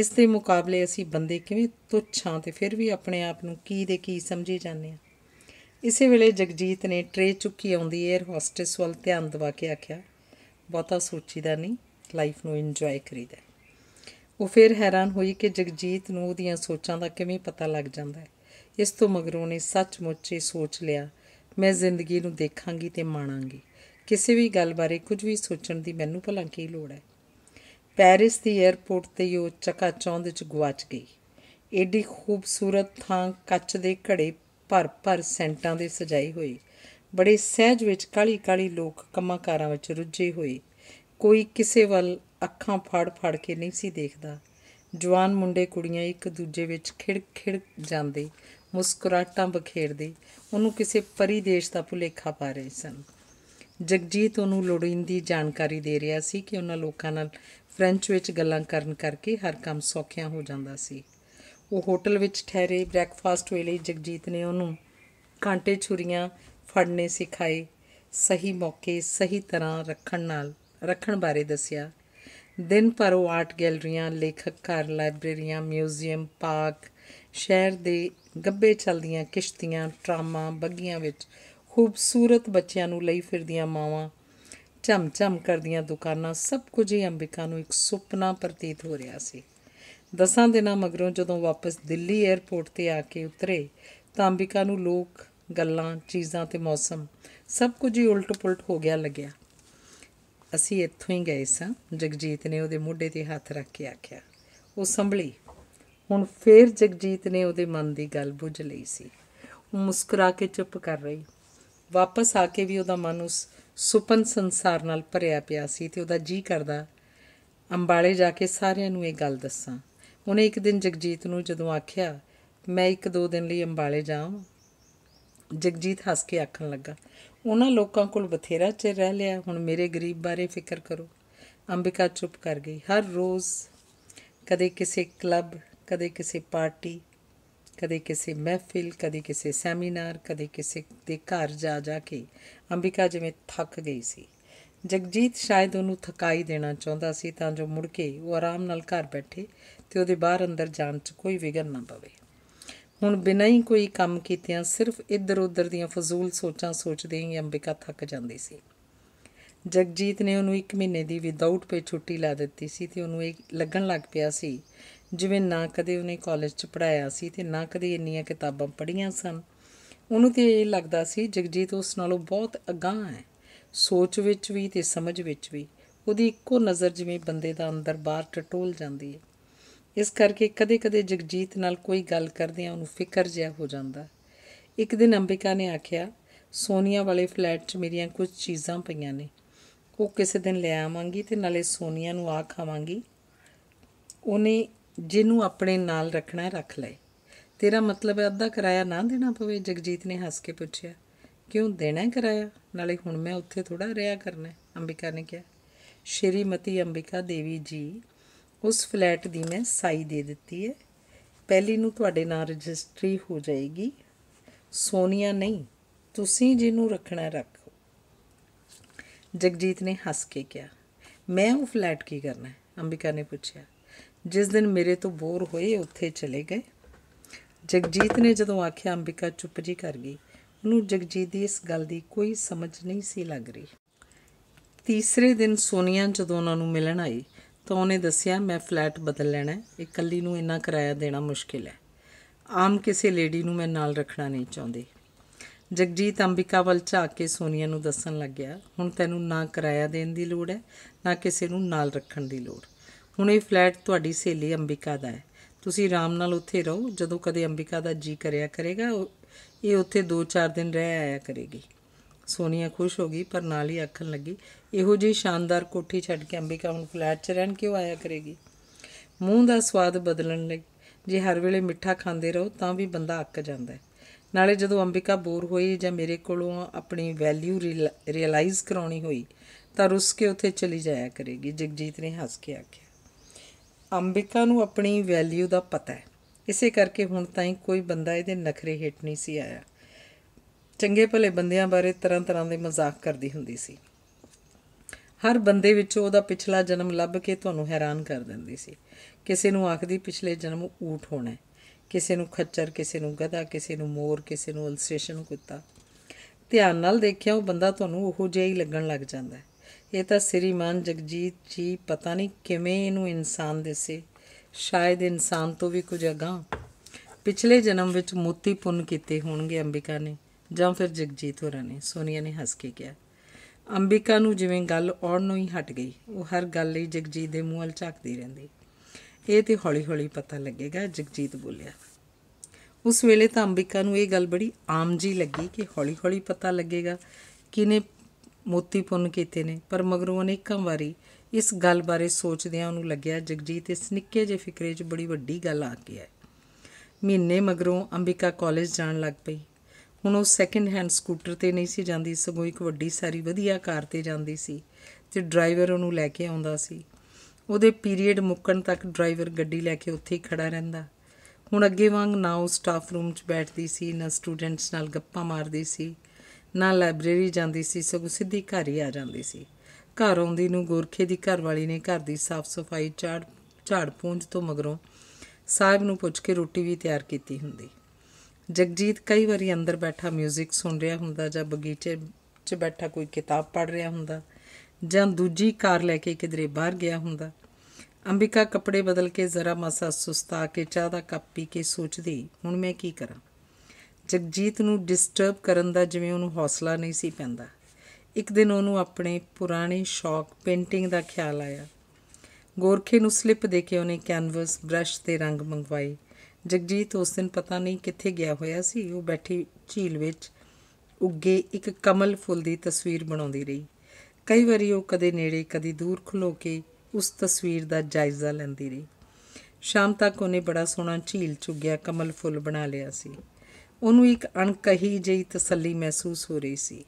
ਇਸ ਦੇ ਮੁਕਾਬਲੇ ਅਸੀਂ ਬੰਦੇ ਕਿਵੇਂ ਤੁੱਛਾਂ ਤੇ ਫਿਰ ਵੀ ਆਪਣੇ ਆਪ ਨੂੰ ਕੀ ਦੇ ਕੀ ਸਮਝੇ ਜਾਂਦੇ ਆ ਇਸੇ ਵੇਲੇ ਜਗਜੀਤ ਨੇ ਟਰੇ ਚੁੱਕੀ ਆਉਂਦੀ 에ਅਰ ਹੋਸਟੈਸ ਵੱਲ ਧਿਆਨ ਦਿਵਾ ਕੇ ਆਖਿਆ ਬਹੁਤਾ ਸੋਚੀਦਾ ਨਹੀਂ ਲਾਈਫ ਨੂੰ ਇੰਜੋਏ ਕਰੀਦਾ ਉਹ ਫਿਰ ਹੈਰਾਨ ਹੋਈ ਕਿ ਜਗਜੀਤ ਨੂੰ ਉਹਦੀਆਂ ਸੋਚਾਂ ਦਾ ਕਿਵੇਂ ਪਤਾ ਲੱਗ ਜਾਂਦਾ ਹੈ ਇਸ ਤੋਂ ਮਗਰੋਂ ਨੇ ਸੱਚਮੁੱਚ ਇਹ ਸੋਚ ਲਿਆ ਮੈਂ ਜ਼ਿੰਦਗੀ ਨੂੰ ਦੇਖਾਂਗੀ ਤੇ ਮਾਣਾਂਗੀ ਕਿਸੇ ਵੀ ਗੱਲ ਬਾਰੇ ਕੁਝ ਵੀ ਸੋਚਣ ਦੀ ਮੈਨੂੰ ਭਲਾ ਕੀ ਲੋੜ ਹੈ ਪੈਰਿਸ ਦੀ 에ਅਰਪੋਰਟ ਤੇ ਉਹ ਚੱਕਾ ਚੌਂਦ ਵਿੱਚ ਗਵਾਚ ਗਈ ਏਡੀ ਖੂਬਸੂਰਤ ਥਾਂ ਕੱਚ ਦੇ ਘੜੇ ਭਰ ਭਰ ਸੈਂਟਾਂ ਦੇ ਸਜਾਈ ਹੋਈ ਬੜੇ ਸਹਿਜ ਵਿੱਚ ਕਾਲੀ ਕਾਲੀ ਲੋਕ ਕਮਾਕਾਰਾਂ ਵਿੱਚ ਰੁੱਝੇ ਹੋਏ ਕੋਈ ਕਿਸੇ ਵੱਲ ਅੱਖਾਂ ਫੜ ਫੜ ਕੇ ਨਹੀਂ ਸੀ ਦੇਖਦਾ ਜਵਾਨ ਮੁੰਡੇ ਕੁੜੀਆਂ ਇੱਕ ਦੂਜੇ ਵਿੱਚ ਖਿੜ-ਖਿੜ ਜਾਂਦੇ ਮੁਸਕਰਾਟਾਂ ਬਖੇੜਦੇ ਉਹਨੂੰ ਕਿਸੇ ਪਰੀ ਦੇਸ਼ ਦਾ ਭੁਲੇਖਾ ਪਾ ਰਹੇ ਸਨ ਜਗਜੀਤ ਉਹਨੂੰ ਲੋੜੀਂਦੀ ਜਾਣਕਾਰੀ ਦੇ ਰਿਹਾ ਸੀ ਕਿ ਉਹਨਾਂ ਲੋਕਾਂ ਨਾਲ ਫ੍ਰੈਂਚ ਵਿੱਚ ਗੱਲਾਂ ਕਰਨ ਕਰਕੇ ਹਰ ਕੰਮ ਸੌਖਿਆ ਹੋ ਜਾਂਦਾ ਸੀ ਉਹ ਹੋਟਲ ਵਿੱਚ ਠਹਿਰੇ ਬ੍ਰੈਕਫਾਸਟ ਵੇਲੇ ਜਗਜੀਤ ਨੇ ਉਹਨੂੰ ਕਾਂਟੇ ਛੁਰੀਆਂ ਫੜਨੇ ਸਿਖਾਏ ਸਹੀ ਮੌਕੇ ਸਹੀ ਤਰ੍ਹਾਂ ਰੱਖਣ ਨਾਲ ਰੱਖਣ ਬਾਰੇ ਦੱਸਿਆ ਦਿਨ ਭਰ ਉਹ ਆਰਟ ਗੈਲਰੀਆਂ ਲੇਖਕ ਘਰ ਲਾਇਬ੍ਰੇਰੀਆਂ ਮਿਊਜ਼ੀਅਮ ਪਾਰਕ ਸ਼ਹਿਰ ਦੇ ਗੱਬੇ ਚਲਦੀਆਂ ਕਿਸ਼ਤੀਆਂ ਟਰਾਮਾ ਬੱਗੀਆਂ ਵਿੱਚ ਖੂਬਸੂਰਤ ਬੱਚਿਆਂ ਨੂੰ ਲਈ ਫਿਰਦੀਆਂ ਮਾਵਾਂ ਚਮ ਚਮ ਕਰਦੀਆਂ ਦੁਕਾਨਾਂ ਸਭ ਕੁਝ ਹੀ ਅੰਬਿਕਾ ਨੂੰ ਇੱਕ ਸੁਪਨਾ ਪ੍ਰਤੀਤ ਹੋ ਰਿਹਾ ਸੀ ਦਸਾਂ ਦਿਨਾਂ ਮਗਰੋਂ ਜਦੋਂ ਵਾਪਸ ਦਿੱਲੀ 에ਅਰਪੋਰਟ ਤੇ ਆ ਕੇ ਉਤਰੇ ਤਾਂ ਅੰਬਿਕਾ ਨੂੰ ਲੋਕ ਗੱਲਾਂ ਚੀਜ਼ਾਂ ਤੇ ਮੌਸਮ ਸਭ ਕੁਝ ਹੀ ਉਲਟ-ਪੁਲਟ ਹੋ ਗਿਆ ਲੱਗਿਆ ਅਸੀਂ ਇੱਥੋਂ ਹੀ ਗਏ ਸਾਂ ਜਗਜੀਤ ਨੇ ਉਹਦੇ ਮੋਢੇ ਤੇ ਹੱਥ ਰੱਖ ਕੇ ਆਖਿਆ ਉਹ ਸੰਭਲੀ ਹੁਣ ਫੇਰ ਜਗਜੀਤ ਨੇ ਉਹਦੇ ਮਨ ਦੀ ਗੱਲ ਬੁੱਝ ਲਈ ਸੀ ਉਹ ਮੁਸਕਰਾ ਕੇ ਚੁੱਪ ਕਰ ਰਹੀ ਵਾਪਸ ਆ ਕੇ ਵੀ ਉਹਦਾ ਮਨ ਉਸ ਸੁਪਨ ਸੰਸਾਰ ਨਾਲ ਭਰਿਆ ਪਿਆ ਸੀ ਤੇ ਉਹਦਾ ਜੀ ਕਰਦਾ ਅੰਬਾਲੇ ਜਾ ਕੇ ਸਾਰਿਆਂ ਨੂੰ ਇਹ ਗੱਲ ਦੱਸਾਂ ਉਹਨੇ ਇੱਕ ਦਿਨ ਜਗਜੀਤ ਨੂੰ ਜਦੋਂ ਆਖਿਆ ਮੈਂ ਇੱਕ ਦੋ ਦਿਨ ਲਈ ਅੰਬਾਲੇ ਜਾਵਾਂ ਜਗਜੀਤ ਹੱਸ ਕੇ ਆਖਣ ਲੱਗਾ ਉਹਨਾਂ ਲੋਕਾਂ ਕੋਲ ਬਥੇਰਾ ਚਿਰ ਰਹਿ ਲਿਆ ਹੁਣ ਮੇਰੇ ਗਰੀਬ ਬਾਰੇ ਫਿਕਰ ਕਰੋ ਅੰਬਿਕਾ ਚੁੱਪ ਕਰ ਗਈ ਹਰ ਰੋਜ਼ ਕਦੇ ਕਿਸੇ ਕਲੱਬ ਕਦੇ ਕਿਸੇ ਪਾਰਟੀ ਕਦੇ ਕਿਸੇ ਮਹਿਫਿਲ ਕਦੇ ਕਿਸੇ ਸੈਮੀਨਾਰ ਕਦੇ ਕਿਸੇ ਦੇ ਘਰ ਜਾ ਜਾ ਕੇ ਅੰਬਿਕਾ ਜਿਵੇਂ ਥੱਕ ਗਈ ਸੀ ਜਗਜੀਤ ਸ਼ਾਇਦ ਉਹਨੂੰ ਥਕਾਈ ਦੇਣਾ ਚਾਹੁੰਦਾ ਸੀ ਤਾਂ ਜੋ ਮੁੜ ਕੇ ਉਹ ਆਰਾਮ ਨਾਲ ਘਰ ਬੈਠੇ ਤੇ ਉਹਦੇ ਬਾਹਰ ਅੰਦਰ ਜਾਣ 'ਚ ਕੋਈ ਵਿਗਨ ਨਾ ਪਵੇ ਹੁਣ ਬਿਨਾਂ ਹੀ ਕੋਈ ਕੰਮ ਕੀਤਿਆਂ ਸਿਰਫ ਇੱਧਰ ਉੱਧਰ ਦੀਆਂ ਫਜ਼ੂਲ ਸੋਚਾਂ ਸੋਚਦੇ ਹੀ ਅੰਬਿਕਾ ਥੱਕ ਜਾਂਦੀ ਸੀ ਜਗਜੀਤ ਨੇ ਉਹਨੂੰ 1 ਮਹੀਨੇ ਦੀ ਵਿਦਆਊਟ ਪੇ ਛੁੱਟੀ ਲਾ ਦਿੱਤੀ ਸੀ ਤੇ ਉਹਨੂੰ ਇਹ ਲੱਗਣ ਲੱਗ ਪਿਆ ਸੀ ਜਿਵੇਂ ਨਾ ਕਦੇ ਉਹਨੇ ਕਾਲਜ 'ਚ ਪੜਾਇਆ ਸੀ ਤੇ ਨਾ ਕਦੇ ਇੰਨੀਆਂ ਕਿਤਾਬਾਂ ਪੜ੍ਹੀਆਂ ਸਨ ਉਹਨੂੰ ਤੇ ਇਹ ਲੱਗਦਾ ਸੀ ਜਗਜੀਤ ਉਸ ਨਾਲੋਂ ਬਹੁਤ ਅਗਾਹ ਹੈ ਸੋਚ ਵਿੱਚ ਵੀ ਤੇ ਸਮਝ ਵਿੱਚ ਵੀ ਉਹਦੀ ਇੱਕੋ ਨਜ਼ਰ ਜਿਵੇਂ ਬੰਦੇ ਦਾ ਅੰਦਰ ਬਾਹਰ ਟਟੋਲ ਜਾਂਦੀ ਹੈ ਇਸ ਕਰਕੇ ਕਦੇ-ਕਦੇ ਜਗਜੀਤ ਨਾਲ ਕੋਈ ਗੱਲ ਕਰਦੇ ਆ ਉਹਨੂੰ ਫਿਕਰ ਜਿਹਾ ਹੋ ਜਾਂਦਾ ਇੱਕ ਦਿਨ ਅੰਬਿਕਾ ਨੇ ਆਖਿਆ ਸੋਨੀਆ ਵਾਲੇ ਫਲੈਟ 'ਚ ਮੇਰੀਆਂ ਕੁਝ ਚੀਜ਼ਾਂ ਪਈਆਂ ਨੇ ਉਹ ਕਿਸੇ ਦਿਨ ਲੈ ਆਵਾਂਗੀ ਤੇ ਨਾਲੇ ਸੋਨੀਆ ਨੂੰ ਆਖ ਖਾਵਾਂਗੀ ਉਹਨੇ ਜਿਹਨੂੰ ਆਪਣੇ ਨਾਲ ਰੱਖਣਾ ਰੱਖ ਲਏ ਤੇਰਾ ਮਤਲਬ ਹੈ ਅੱਧਾ ਕਿਰਾਇਆ ਨਾ ਦੇਣਾ ਪਵੇ ਜਗਜੀਤ ਨੇ ਹੱਸ ਕੇ ਪੁੱਛਿਆ ਕਿਉਂ ਦੇਣਾ ਕਿਰਾਇਆ ਨਾਲੇ ਹੁਣ ਮੈਂ ਉੱਥੇ ਥੋੜਾ ਰਿਹਾ ਕਰਨਾ ਅੰਬਿਕਾ ਨੇ ਕਿਹਾ ਸ਼੍ਰੀਮਤੀ ਅੰਬਿਕਾ ਦੇਵੀ ਜੀ ਉਸ ਫਲੈਟ ਦੀ ਮੈਂ ਸਾਈ ਦੇ ਦਿੱਤੀ ਹੈ ਪਹਿਲੀ ਨੂੰ ਤੁਹਾਡੇ ਨਾਂ ਰਜਿਸਟਰੀ ਹੋ ਜਾਏਗੀ ਸੋਨੀਆ ਨਹੀਂ ਤੁਸੀਂ ਜਿਹਨੂੰ ਰੱਖਣਾ ਰੱਖੋ ਜਗਜੀਤ ਨੇ ਹੱਸ ਕੇ ਕਿਹਾ ਮੈਂ ਉਹ ਫਲੈਟ ਕੀ ਕਰਨਾ ਹੈ ਅੰਬਿਕਾ ਨੇ ਪੁੱਛਿਆ ਜਿਸ ਦਿਨ ਮੇਰੇ ਤੋਂ ਬੋਰ ਹੋਏ ਉੱਥੇ ਚਲੇ ਗਏ ਜਗਜੀਤ ਨੇ ਜਦੋਂ ਆਖਿਆ ਅੰਬਿਕਾ ਚੁੱਪ ਜੀ ਕਰ ਗਈ ਉਹਨੂੰ ਜਗਜੀਤ ਦੀ ਇਸ ਗੱਲ ਦੀ ਕੋਈ ਸਮਝ ਨਹੀਂ ਸੀ ਲੱਗ ਰਹੀ ਤੀਸਰੇ ਦਿਨ ਸੋਨੀਆ ਜਦੋਂ ਉਹਨਾਂ ਨੂੰ ਮਿਲਣ ਆਈ ਤਾਂ ਉਹਨੇ ਦੱਸਿਆ ਮੈਂ ਫਲੈਟ ਬਦਲ ਲੈਣਾ ਹੈ ਇਕੱਲੀ ਨੂੰ ਇੰਨਾ ਕਿਰਾਇਆ ਦੇਣਾ ਮੁਸ਼ਕਿਲ ਹੈ ਆਮ ਕਿਸੇ ਲੇਡੀ ਨੂੰ ਮੈਂ ਨਾਲ ਰੱਖਣਾ ਨਹੀਂ ਚਾਹੁੰਦੀ ਜਗਜੀਤ ਅੰਬਿਕਾ ਵੱਲ ਝਾਕ ਕੇ ਸੋਨੀਆ ਨੂੰ ਦੱਸਣ ਲੱਗਿਆ ਹੁਣ ਤੈਨੂੰ ਨਾ ਕਿਰਾਇਆ ਦੇਣ ਦੀ ਲੋੜ ਹੈ ਨਾ ਕਿਸੇ ਨੂੰ ਨਾਲ ਰੱਖਣ ਦੀ ਲੋੜ ਹੁਣ ਇਹ ਫਲੈਟ ਤੁਹਾਡੀ ਸਹੇਲੀ ਅੰਬਿਕਾ ਦਾ ਹੈ ਤੁਸੀਂ ਆਰਾਮ ਨਾਲ ਉੱਥੇ ਰਹੋ ਜਦੋਂ ਕਦੇ ਅੰਬਿਕਾ ਦਾ ਜੀ ਕਰਿਆ ਕਰੇਗਾ ਇਹ ਉੱਥੇ 2-4 ਦਿਨ ਰਹਿ ਆਇਆ ਕਰੇਗੀ ਸੋਨੀਆ ਖੁਸ਼ ਹੋ ਗਈ ਪਰ ਨਾਲ ਹੀ ਅੱਖਣ ਲੱਗੀ ਇਹੋ ਜੀ ਸ਼ਾਨਦਾਰ ਕੋਠੀ ਛੱਡ ਕੇ ਅੰਬਿਕਾ ਹੁਣ ਫਲੈਟ 'ਚ ਰਹਿਣ ਕਿਉਂ ਆਇਆ ਕਰੇਗੀ ਮੂੰਹ ਦਾ ਸਵਾਦ ਬਦਲਣ ਲਈ ਜੇ ਹਰ ਵੇਲੇ ਮਿੱਠਾ ਖਾਂਦੇ ਰਹੋ ਤਾਂ ਵੀ ਬੰਦਾ ਅੱਕ ਜਾਂਦਾ ਨਾਲੇ ਜਦੋਂ ਅੰਬਿਕਾ ਬੋਰ ਹੋਈ ਜਾਂ ਮੇਰੇ ਕੋਲੋਂ ਆਪਣੀ ਵੈਲਿਊ ਰਿਅਲਾਈਜ਼ ਕਰਾਉਣੀ ਹੋਈ ਤਾਂ ਰੁੱਸ ਕੇ ਉੱਥੇ ਚਲੀ ਜਾਇਆ ਕਰੇਗੀ ਜਗਜੀਤ ਨੇ ਹੱਸ ਕੇ ਆਖਿਆ ਅੰਬਿਕਾ ਨੂੰ ਆਪਣੀ ਵੈਲਿਊ ਦਾ ਪਤਾ ਹੈ ਇਸੇ ਕਰਕੇ ਹੁਣ ਤਾਈਂ ਕੋਈ ਬੰਦਾ ਇਹਦੇ ਨਖਰੇ ਹੇਠ ਨਹੀਂ ਸੀ ਆਇਆ ਚੰਗੇ ਭਲੇ ਬੰਦਿਆਂ ਬਾਰੇ ਤਰ੍ਹਾਂ ਤਰ੍ਹਾਂ ਦੇ ਮਜ਼ਾਕ ਕਰਦੀ ਹੁੰਦੀ ਸੀ ਹਰ ਬੰਦੇ ਵਿੱਚੋਂ ਉਹਦਾ ਪਿਛਲਾ ਜਨਮ ਲੱਭ ਕੇ ਤੁਹਾਨੂੰ ਹੈਰਾਨ ਕਰ ਦਿੰਦੀ ਸੀ ਕਿਸੇ ਨੂੰ ਆਖਦੀ ਪਿਛਲੇ ਜਨਮ ਊਠ ਹੋਣਾ ਕਿਸੇ ਨੂੰ ਖੱਚਰ ਕਿਸੇ ਨੂੰ ਗਧਾ ਕਿਸੇ ਨੂੰ ਮੋਰ ਕਿਸੇ ਨੂੰ ਅਲਸੇਸ਼ਨ ਕੁੱਤਾ ਧਿਆਨ ਨਾਲ ਦੇਖਿਆ ਉਹ ਬੰਦਾ ਤੁਹਾਨੂੰ ਉਹੋ ਜਿਹਾ ਹੀ ਲੱਗਣ ਲੱਗ ਜਾਂਦਾ ਹੈ ਇਹ ਤਾਂ ਸ੍ਰੀਮਾਨ ਜਗਜੀਤ ਜੀ ਪਤਾ ਨਹੀਂ ਕਿਵੇਂ ਇਹਨੂੰ ਇਨਸਾਨ ਦੇਸੇ ਸ਼ਾਇਦ ਇਨਸਾਨ ਤੋਂ ਵੀ ਕੁਝ ਅਗਾਹ ਪਿਛਲੇ ਜਨਮ ਵਿੱਚ ਮੋਤੀ ਪੁੰਨ ਕੀਤੇ ਹੋਣਗੇ ਅੰਬਿਕਾ ਨੇ ਜਾਂ ਫਿਰ ਜਗਜੀਤ ਹੋਰਾਂ ਨੇ ਸੋਨੀਆ ਨੇ ਹੱਸ ਕੇ ਕਿਹਾ ਅੰਬਿਕਾ ਨੂੰ ਜਿਵੇਂ ਗੱਲ ਔੜ ਨੂੰ ਹੀ ਹਟ ਗਈ ਉਹ ਹਰ ਗੱਲ ਲਈ ਜਗਜੀਤ ਦੇ ਮੂੰਹ ਵੱਲ ਝਾਕਦੀ ਰਹਿੰਦੀ ਇਹ ਤੇ ਹੌਲੀ-ਹੌਲੀ ਪਤਾ ਲੱਗੇਗਾ ਜਗਜੀਤ ਬੋਲਿਆ ਉਸ ਵੇਲੇ ਤਾਂ ਅੰਬਿਕਾ ਨੂੰ ਇਹ ਗੱਲ ਬੜੀ ਆਮ ਜੀ ਲੱਗੀ ਕਿ ਹੌਲੀ-ਹੌਲੀ ਪਤਾ ਲੱਗੇਗਾ ਕਿਨੇ ਮੋਤੀ ਪੁੰਨ ਕੀਤੇ ਨੇ ਪਰ ਮਗਰੋਂ ਅਨੇਕਾਂ ਵਾਰੀ ਇਸ ਗੱਲ ਬਾਰੇ ਸੋਚਦਿਆਂ ਉਹਨੂੰ ਲੱਗਿਆ ਜਗਜੀਤ ਇਸ ਨਿੱਕੇ ਜਿਹੇ ਫਿਕਰੇ 'ਚ ਬੜੀ ਵੱਡੀ ਗੱਲ ਆ ਗਈ ਹੈ ਮਹੀਨੇ ਮਗਰੋਂ ਅੰਬਿਕਾ ਕਾਲਜ ਜਾਣ ਲੱਗ ਪਈ ਹੁਣ ਉਹ ਸੈਕਿੰਡ ਹੈਂਡ ਸਕੂਟਰ ਤੇ ਨਹੀਂ ਸੀ ਜਾਂਦੀ ਸਗੋਂ ਇੱਕ ਵੱਡੀ ਸਾਰੀ ਵਧੀਆ ਕਾਰ ਤੇ ਜਾਂਦੀ ਸੀ ਤੇ ਡਰਾਈਵਰ ਉਹਨੂੰ ਲੈ ਕੇ ਆਉਂਦਾ ਸੀ ਉਹਦੇ ਪੀਰੀਅਡ ਮੁੱਕਣ ਤੱਕ ਡਰਾਈਵਰ ਗੱਡੀ ਲੈ ਕੇ ਉੱਥੇ ਹੀ ਖੜਾ ਰਹਿੰਦਾ ਹੁਣ ਅੱਗੇ ਵਾਂਗ ਨਾ ਉਹ ਸਟਾਫ ਰੂਮ 'ਚ ਬੈਠਦੀ ਸੀ ਨਾ ਸਟੂਡੈਂਟਸ ਨਾਲ ਗੱਪਾਂ ਮਾਰਦੀ ਸੀ ਨਾ ਲਾਇਬ੍ਰੇਰੀ ਜਾਂਦੀ ਸੀ ਸਗੋਂ ਸਿੱਧੀ ਘਰ ਹੀ ਆ ਜਾਂਦੀ ਸੀ ਘਰ ਆਉਂਦੀ ਨੂੰ ਗੋਰਖੇ ਦੀ ਘਰਵਾਲੀ ਨੇ ਘਰ ਦੀ ਸਾਫ਼ ਸਫਾਈ ਝਾੜ ਝਾੜ ਪੂੰਝ ਤੋਂ ਮਗਰੋਂ ਸਾਹਿਬ ਨੂੰ ਪੁੱਛ ਕੇ ਰੋਟੀ ਵੀ ਤਿਆਰ ਕੀਤੀ ਹੁੰਦੀ ਜਗਜੀਤ ਕਈ ਵਾਰੀ ਅੰਦਰ ਬੈਠਾ 뮤직 ਸੁਣ ਰਿਹਾ ਹੁੰਦਾ ਜਾਂ ਬਗੀਚੇ 'ਚ ਬੈਠਾ ਕੋਈ ਕਿਤਾਬ ਪੜ੍ਹ ਰਿਹਾ ਹੁੰਦਾ ਜਾਂ ਦੂਜੀ ਕਾਰ ਲੈ ਕੇ ਕਿਧਰੇ ਬਾਹਰ ਗਿਆ ਹੁੰਦਾ ਅੰਬਿਕਾ ਕੱਪੜੇ ਬਦਲ ਕੇ ਜ਼ਰਾ ਮਸਾ ਸੁਸਤਾ ਕੇ ਚਾਹ ਦਾ ਕੱਪ ਪੀ ਕੇ ਸੋਚਦੀ ਹੁਣ ਮੈਂ ਕੀ ਕਰਾਂ ਜਗਜੀਤ ਨੂੰ ਡਿਸਟਰਬ ਕਰਨ ਦਾ ਜਿਵੇਂ ਉਹਨੂੰ ਹੌਸਲਾ ਨਹੀਂ ਸੀ ਪੈਂਦਾ ਇੱਕ ਦਿਨ ਉਹਨੂੰ ਆਪਣੇ ਪੁਰਾਣੇ ਸ਼ੌਕ ਪੇਂਟਿੰਗ ਦਾ ਖਿਆਲ ਆਇਆ ਗੋਰਖੇ ਨੂੰ ਸਲਿੱਪ ਦੇ ਕੇ ਉਹਨੇ ਕੈਨਵਸ ਬ੍ਰਸ਼ ਤੇ ਰੰਗ ਮੰਗਵਾਏ ਜਗਜੀਤ ਉਸ ਦਿਨ ਪਤਾ ਨਹੀਂ ਕਿੱਥੇ ਗਿਆ ਹੋਇਆ ਸੀ ਉਹ ਬੈਠੀ ਝੀਲ ਵਿੱਚ ਉੱਗੇ ਇੱਕ ਕਮਲ ਫੁੱਲ ਦੀ ਤਸਵੀਰ ਬਣਾਉਂਦੀ ਰਹੀ ਕਈ ਵਾਰੀ ਉਹ ਕਦੇ ਨੇੜੇ ਕਦੀ ਦੂਰ ਖਲੋ ਕੇ ਉਸ ਤਸਵੀਰ ਦਾ ਜਾਇਜ਼ਾ ਲੈਂਦੀ ਰਹੀ ਸ਼ਾਮ ਤੱਕ ਉਹਨੇ ਬੜਾ ਸੋਹਣਾ ਝੀਲ ਚੁਗਿਆ ਕਮਲ ਫੁੱਲ ਬਣਾ ਲਿਆ ਸੀ ਉਹਨੂੰ ਇੱਕ ਅਣਕਹੀ ਜਿਹੀ ਤਸੱਲੀ ਮਹਿਸੂਸ ਹੋ ਰਹੀ ਸੀ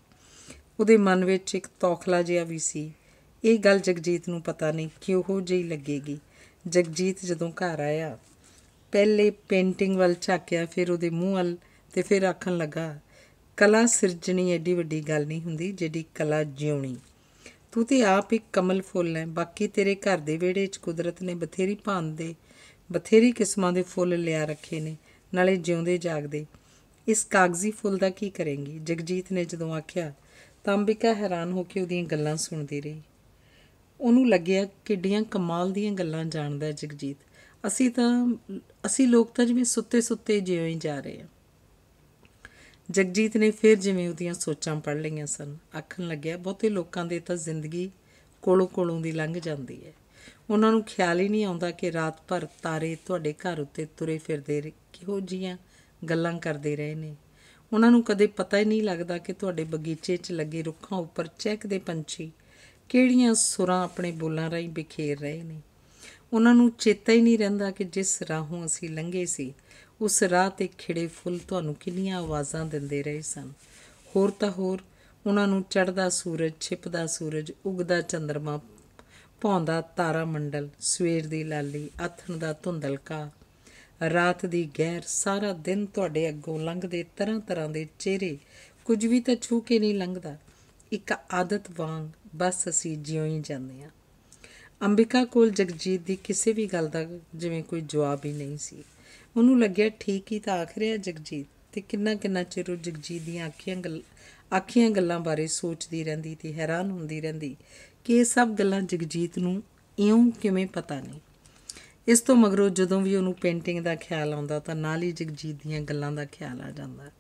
ਉਹਦੇ ਮਨ ਵਿੱਚ ਇੱਕ ਤੌਖਲਾ ਜਿਹਾ ਵੀ ਸੀ ਇਹ ਗੱਲ ਜਗਜੀਤ ਨੂੰ ਪਤਾ ਨਹੀਂ ਕਿਉਂ ਜਿਹੀ ਲੱਗੇਗੀ ਜਗਜੀਤ ਜਦੋਂ ਘਰ ਆਇਆ ਪਹਿਲੇ ਪੇਂਟਿੰਗ ਵੱਲ ਝਾਕਿਆ ਫਿਰ ਉਹਦੇ ਮੂੰਹ ਵੱਲ ਤੇ ਫਿਰ ਆਖਣ ਲੱਗਾ ਕਲਾ ਸਿਰਜਣੀ ਐਡੀ ਵੱਡੀ ਗੱਲ ਨਹੀਂ ਹੁੰਦੀ ਜਿਹੜੀ ਕਲਾ ਜਿਉਣੀ ਤੂੰ ਤੇ ਆਪ ਇੱਕ ਕਮਲ ਫੁੱਲ ਹੈ ਬਾਕੀ ਤੇਰੇ ਘਰ ਦੇ ਵਿਹੜੇ 'ਚ ਕੁਦਰਤ ਨੇ ਬਥੇਰੀ ਭਾਂਦ ਦੇ ਬਥੇਰੀ ਕਿਸਮਾਂ ਦੇ ਫੁੱਲ ਲਿਆ ਰੱਖੇ ਨੇ ਨਾਲੇ ਜਿਉਂਦੇ ਜਾਗਦੇ ਇਸ ਕਾਗਜ਼ੀ ਫੁੱਲ ਦਾ ਕੀ ਕਰੇਂਗੀ ਜਗਜੀਤ ਨੇ ਜਦੋਂ ਆਖਿਆ ਤਾਂ ਹੈਰਾਨ ਹੋ ਕੇ ਉਹਦੀਆਂ ਗੱਲਾਂ ਸੁਣਦੀ ਰਹੀ ਉਹਨੂੰ ਲੱਗਿਆ ਕਿੱਡੀਆਂ ਕਮਾਲ ਦੀਆਂ ਗੱਲਾਂ ਜਾਣਦਾ ਜਗਜੀਤ ਅਸੀਂ ਤਾਂ ਅਸੀਂ ਲੋਕ ਤਾਂ ਜਿਵੇਂ ਸੁੱਤੇ ਸੁੱਤੇ ਜਿਉਂ ਹੀ ਜਾ ਰਹੇ ਆ ਜਗਜੀਤ ਨੇ ਫਿਰ ਜਿਵੇਂ ਉਹਦੀਆਂ ਸੋਚਾਂ ਪੜ ਲਈਆਂ ਸਨ ਆਖਣ ਲੱਗਿਆ ਬਹੁਤੇ ਲੋਕਾਂ ਦੇ ਤਾਂ ਜ਼ਿੰਦਗੀ ਕੋਲੋਂ ਕੋਲੋਂ ਦੀ ਲੰਘ ਜਾਂਦੀ ਹੈ ਉਹਨਾਂ ਨੂੰ ਖਿਆਲ ਹੀ ਨਹੀਂ ਆਉਂਦਾ ਕਿ ਰਾਤ ਭਰ ਤਾਰੇ ਤੁਹਾਡੇ ਘਰ ਉੱਤੇ ਤੁਰੇ ਫਿਰਦੇ ਕਿਹੋ ਜੀਆਂ ਗੱਲਾਂ ਕਰਦੇ ਰਹੇ ਨੇ ਉਹਨਾਂ ਨੂੰ ਕਦੇ ਪਤਾ ਹੀ ਨਹੀਂ ਲੱਗਦਾ ਕਿ ਤੁਹਾਡੇ ਬਗੀਚੇ 'ਚ ਲੱਗੇ ਰੁੱਖਾਂ ਉੱਪਰ ਚਹਿਕਦੇ ਪੰਛੀ ਕਿਹੜੀਆਂ ਸੁਰਾਂ ਆਪਣੇ ਬੋਲਾਂ ਰਾਹੀਂ ਬਿਖੇਰ ਰਹੇ ਨੇ ਉਹਨਾਂ ਨੂੰ ਚੇਤਾ ਹੀ ਨਹੀਂ ਰਹਿੰਦਾ ਕਿ ਜਿਸ ਰਾਹੋਂ ਅਸੀਂ ਲੰਘੇ ਸੀ ਉਸ ਰਾਹ ਤੇ ਖਿੜੇ ਫੁੱਲ ਤੁਹਾਨੂੰ ਕਿੰਨੀਆਂ ਆਵਾਜ਼ਾਂ ਦਿੰਦੇ ਰਹੇ ਸਨ ਹੋਰ ਤਾਂ ਹੋਰ ਉਹਨਾਂ ਨੂੰ ਚੜਦਾ ਸੂਰਜ ਛਿਪਦਾ ਸੂਰਜ ਉਗਦਾ ਚੰਦਰਮਾ ਪੌਂਦਾ ਤਾਰਾ ਮੰਡਲ ਸਵੇਰ ਦੀ ਲਾਲੀ ਅਥਨ ਦਾ ਧੁੰਦਲਕਾ ਰਾਤ ਦੀ ਗਹਿਰ ਸਾਰਾ ਦਿਨ ਤੁਹਾਡੇ ਅੱਗੋਂ ਲੰਘਦੇ ਤਰ੍ਹਾਂ ਤਰ੍ਹਾਂ ਦੇ ਚਿਹਰੇ ਕੁਝ ਵੀ ਤਾਂ ਛੂ ਕੇ ਨਹੀਂ ਲੰਘਦਾ ਇੱਕ ਆਦਤ ਵਾਂਗ ਬਸ ਅਸੀਂ ਜਿਉਂ ਹੀ ਜਾਂਦੇ ਹਾਂ ਅੰਬਿਕਾ ਕੋਲ ਜਗਜੀਤ ਦੀ ਕਿਸੇ ਵੀ ਗੱਲ ਦਾ ਜਿਵੇਂ ਕੋਈ ਜਵਾਬ ਹੀ ਨਹੀਂ ਸੀ ਉਹਨੂੰ ਲੱਗਿਆ ਠੀਕ ਹੀ ਤਾਂ ਆਖ ਰਿਹਾ ਜਗਜੀਤ ਤੇ ਕਿੰਨਾ ਕਿੰਨਾ ਚਿਰ ਉਹ ਜਗਜੀਤ ਦੀਆਂ ਅੱਖੀਆਂ ਗੱਲ ਅੱਖੀਆਂ ਗੱਲਾਂ ਬਾਰੇ ਸੋਚਦੀ ਰਹਿੰਦੀ ਤੇ ਹੈਰਾਨ ਹੁੰਦੀ ਰਹਿੰਦੀ ਕਿ ਇਹ ਸਭ ਗੱਲਾਂ ਜਗਜੀਤ ਨੂੰ ਇਉਂ ਕਿਵੇਂ ਪਤਾ ਨਹੀਂ ਇਸ ਤੋਂ ਮਗਰੋਂ ਜਦੋਂ ਵੀ ਉਹਨੂੰ ਪੇਂਟਿੰਗ ਦਾ ਖਿਆਲ ਆਉਂਦਾ ਤਾਂ ਨਾਲ ਹੀ ਜਗਜੀਤ ਦੀਆਂ ਗੱਲਾਂ ਦਾ ਖਿਆਲ ਆ ਜਾਂਦਾ